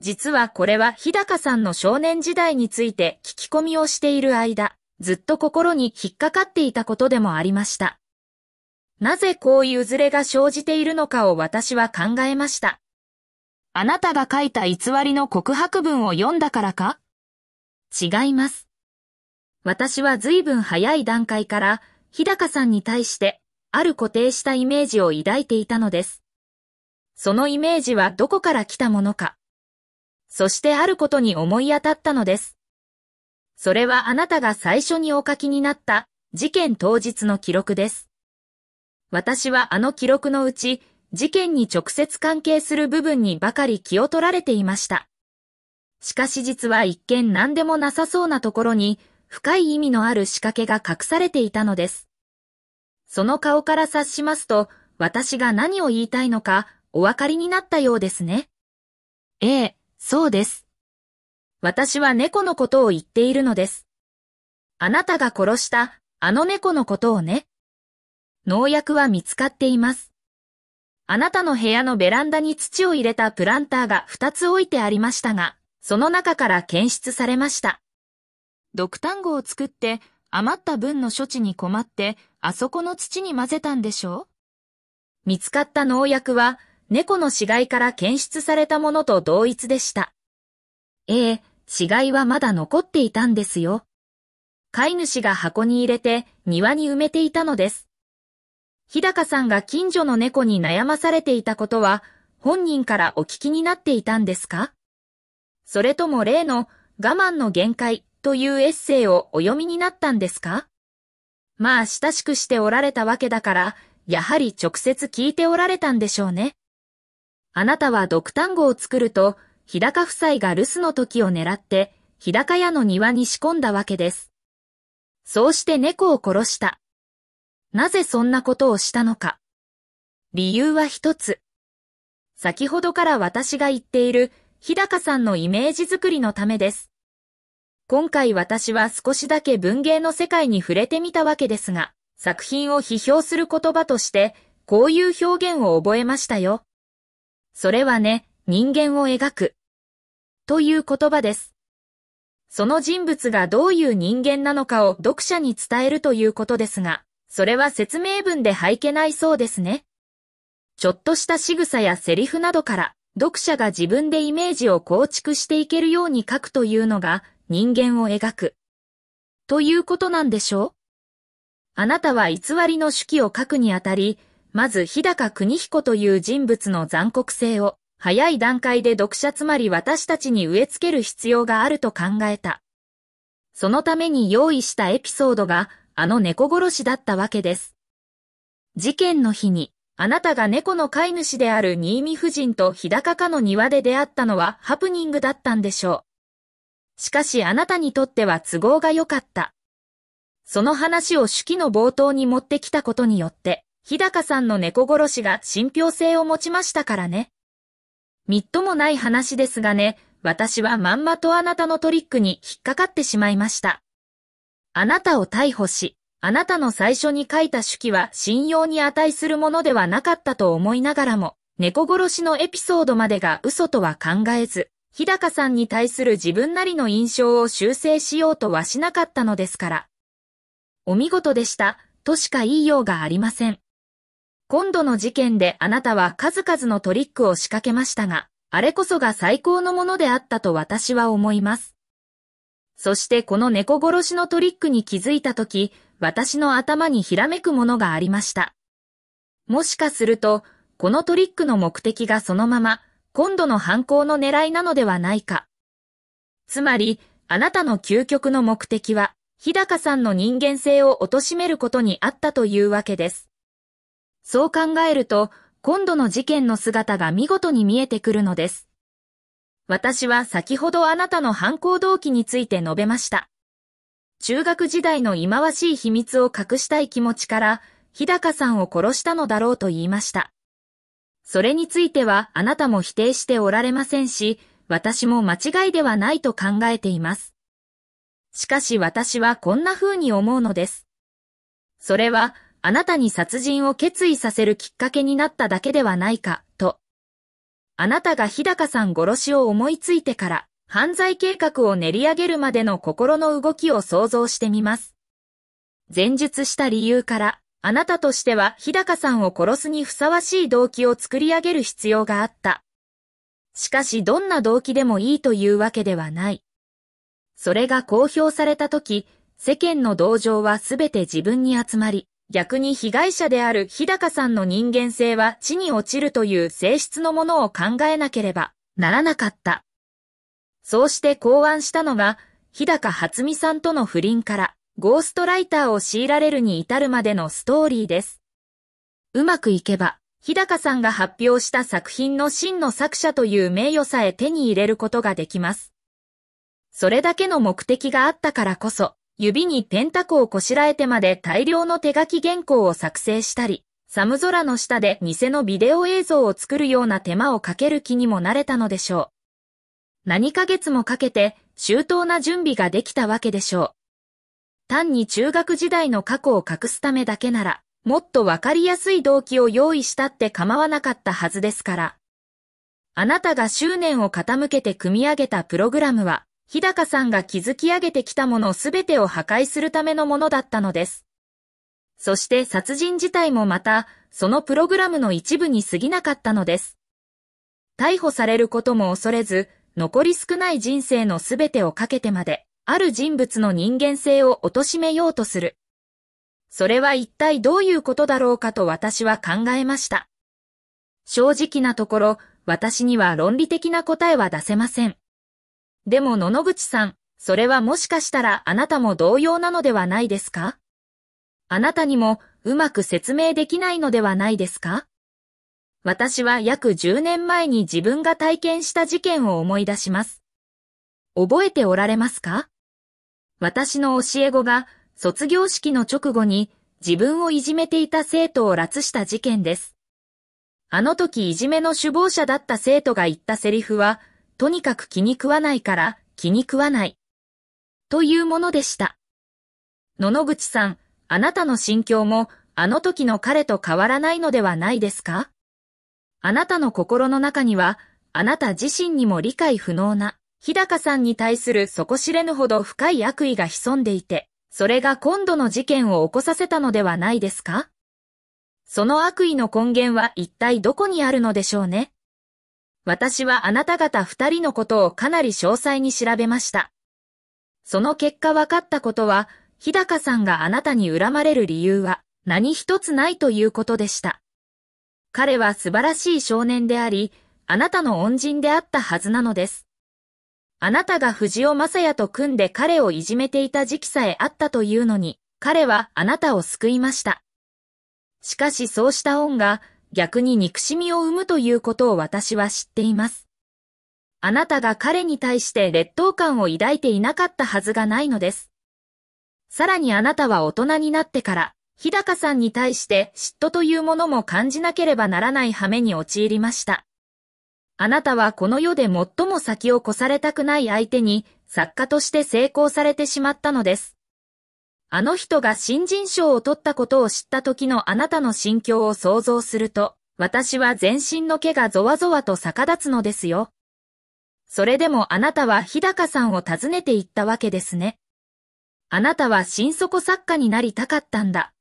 実はこれは日高さんの少年時代について聞き込みをしている間、ずっと心に引っかかっていたことでもありました。なぜこういうずれが生じているのかを私は考えました。あなたが書いた偽りの告白文を読んだからか違います。私は随分早い段階から、日高さんに対して、ある固定したイメージを抱いていたのです。そのイメージはどこから来たものか。そしてあることに思い当たったのです。それはあなたが最初にお書きになった事件当日の記録です。私はあの記録のうち、事件に直接関係する部分にばかり気を取られていました。しかし実は一見何でもなさそうなところに深い意味のある仕掛けが隠されていたのです。その顔から察しますと、私が何を言いたいのかお分かりになったようですね。ええ、そうです。私は猫のことを言っているのです。あなたが殺したあの猫のことをね。農薬は見つかっています。あなたの部屋のベランダに土を入れたプランターが2つ置いてありましたが、その中から検出されました。毒単語を作って余った分の処置に困って、あそこの土に混ぜたんでしょう見つかった農薬は猫の死骸から検出されたものと同一でした。ええ、死骸はまだ残っていたんですよ。飼い主が箱に入れて庭に埋めていたのです。日高さんが近所の猫に悩まされていたことは本人からお聞きになっていたんですかそれとも例の我慢の限界というエッセイをお読みになったんですかまあ親しくしておられたわけだから、やはり直接聞いておられたんでしょうね。あなたは毒単語を作ると、日高夫妻が留守の時を狙って、日高屋の庭に仕込んだわけです。そうして猫を殺した。なぜそんなことをしたのか。理由は一つ。先ほどから私が言っている日高さんのイメージ作りのためです。今回私は少しだけ文芸の世界に触れてみたわけですが、作品を批評する言葉として、こういう表現を覚えましたよ。それはね、人間を描く。という言葉です。その人物がどういう人間なのかを読者に伝えるということですが、それは説明文で背けないそうですね。ちょっとした仕草やセリフなどから、読者が自分でイメージを構築していけるように書くというのが、人間を描く。ということなんでしょうあなたは偽りの手記を書くにあたり、まず日高邦彦という人物の残酷性を、早い段階で読者つまり私たちに植え付ける必要があると考えた。そのために用意したエピソードが、あの猫殺しだったわけです。事件の日に、あなたが猫の飼い主である新見夫人と日高家の庭で出会ったのはハプニングだったんでしょう。しかしあなたにとっては都合が良かった。その話を手記の冒頭に持ってきたことによって、日高さんの猫殺しが信憑性を持ちましたからね。みっともない話ですがね、私はまんまとあなたのトリックに引っかかってしまいました。あなたを逮捕し、あなたの最初に書いた手記は信用に値するものではなかったと思いながらも、猫殺しのエピソードまでが嘘とは考えず、日高さんに対する自分なりの印象を修正しようとはしなかったのですから。お見事でした、としか言いようがありません。今度の事件であなたは数々のトリックを仕掛けましたが、あれこそが最高のものであったと私は思います。そしてこの猫殺しのトリックに気づいたとき、私の頭にひらめくものがありました。もしかすると、このトリックの目的がそのまま、今度の犯行の狙いなのではないか。つまり、あなたの究極の目的は、日高さんの人間性を貶めることにあったというわけです。そう考えると、今度の事件の姿が見事に見えてくるのです。私は先ほどあなたの犯行動機について述べました。中学時代の忌まわしい秘密を隠したい気持ちから、日高さんを殺したのだろうと言いました。それについてはあなたも否定しておられませんし、私も間違いではないと考えています。しかし私はこんな風に思うのです。それは、あなたに殺人を決意させるきっかけになっただけではないか、と。あなたが日高さん殺しを思いついてから、犯罪計画を練り上げるまでの心の動きを想像してみます。前述した理由から、あなたとしては日高さんを殺すにふさわしい動機を作り上げる必要があった。しかしどんな動機でもいいというわけではない。それが公表されたとき、世間の同情はすべて自分に集まり、逆に被害者である日高さんの人間性は地に落ちるという性質のものを考えなければならなかった。そうして考案したのが、日高初美さんとの不倫から、ゴーストライターを強いられるに至るまでのストーリーです。うまくいけば、日高さんが発表した作品の真の作者という名誉さえ手に入れることができます。それだけの目的があったからこそ、指にペンタコをこしらえてまで大量の手書き原稿を作成したり、寒空の下で偽のビデオ映像を作るような手間をかける気にもなれたのでしょう。何ヶ月もかけて周到な準備ができたわけでしょう。単に中学時代の過去を隠すためだけなら、もっとわかりやすい動機を用意したって構わなかったはずですから。あなたが執念を傾けて組み上げたプログラムは、日高さんが築き上げてきたものすべてを破壊するためのものだったのです。そして殺人自体もまた、そのプログラムの一部に過ぎなかったのです。逮捕されることも恐れず、残り少ない人生のすべてをかけてまで、ある人物の人間性を貶めようとする。それは一体どういうことだろうかと私は考えました。正直なところ、私には論理的な答えは出せません。でも野々口さん、それはもしかしたらあなたも同様なのではないですかあなたにもうまく説明できないのではないですか私は約10年前に自分が体験した事件を思い出します。覚えておられますか私の教え子が卒業式の直後に自分をいじめていた生徒を拉致した事件です。あの時いじめの首謀者だった生徒が言ったセリフはとにかく気に食わないから気に食わない。というものでした。野々口さん、あなたの心境もあの時の彼と変わらないのではないですかあなたの心の中には、あなた自身にも理解不能な、日高さんに対する底知れぬほど深い悪意が潜んでいて、それが今度の事件を起こさせたのではないですかその悪意の根源は一体どこにあるのでしょうね私はあなた方二人のことをかなり詳細に調べました。その結果分かったことは、日高さんがあなたに恨まれる理由は何一つないということでした。彼は素晴らしい少年であり、あなたの恩人であったはずなのです。あなたが藤尾正也と組んで彼をいじめていた時期さえあったというのに、彼はあなたを救いました。しかしそうした恩が逆に憎しみを生むということを私は知っています。あなたが彼に対して劣等感を抱いていなかったはずがないのです。さらにあなたは大人になってから、日高さんに対して嫉妬というものも感じなければならない羽目に陥りました。あなたはこの世で最も先を越されたくない相手に作家として成功されてしまったのです。あの人が新人賞を取ったことを知った時のあなたの心境を想像すると、私は全身の毛がぞわぞわと逆立つのですよ。それでもあなたは日高さんを訪ねていったわけですね。あなたは新底作家になりたかったんだ。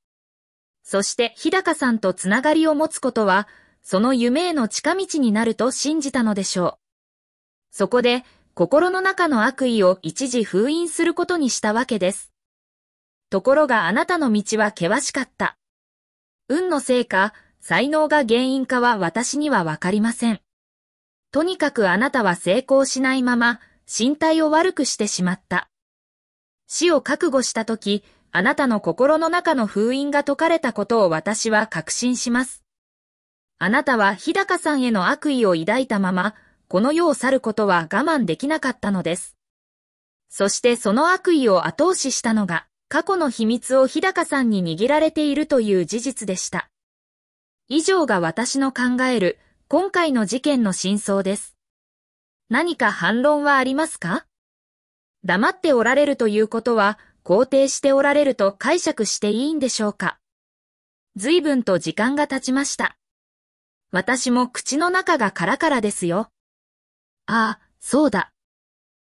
そして日高さんとつながりを持つことは、その夢への近道になると信じたのでしょう。そこで、心の中の悪意を一時封印することにしたわけです。ところがあなたの道は険しかった。運のせいか、才能が原因かは私にはわかりません。とにかくあなたは成功しないまま、身体を悪くしてしまった。死を覚悟したとき、あなたの心の中の封印が解かれたことを私は確信します。あなたは日高さんへの悪意を抱いたまま、この世を去ることは我慢できなかったのです。そしてその悪意を後押ししたのが、過去の秘密を日高さんに握られているという事実でした。以上が私の考える今回の事件の真相です。何か反論はありますか黙っておられるということは肯定しておられると解釈していいんでしょうか随分と時間が経ちました。私も口の中がカラカラですよ。ああ、そうだ。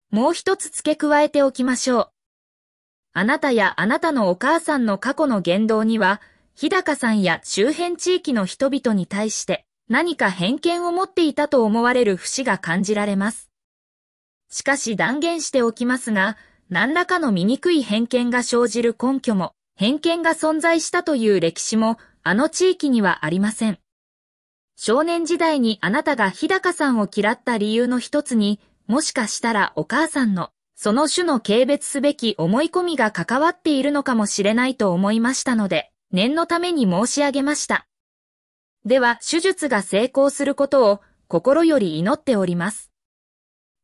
もう一つ付け加えておきましょう。あなたやあなたのお母さんの過去の言動には、日高さんや周辺地域の人々に対して何か偏見を持っていたと思われる節が感じられます。しかし断言しておきますが、何らかの醜い偏見が生じる根拠も、偏見が存在したという歴史も、あの地域にはありません。少年時代にあなたが日高さんを嫌った理由の一つに、もしかしたらお母さんのその種の軽蔑すべき思い込みが関わっているのかもしれないと思いましたので、念のために申し上げました。では、手術が成功することを心より祈っております。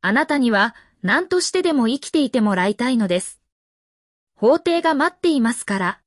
あなたには何としてでも生きていてもらいたいのです。法廷が待っていますから。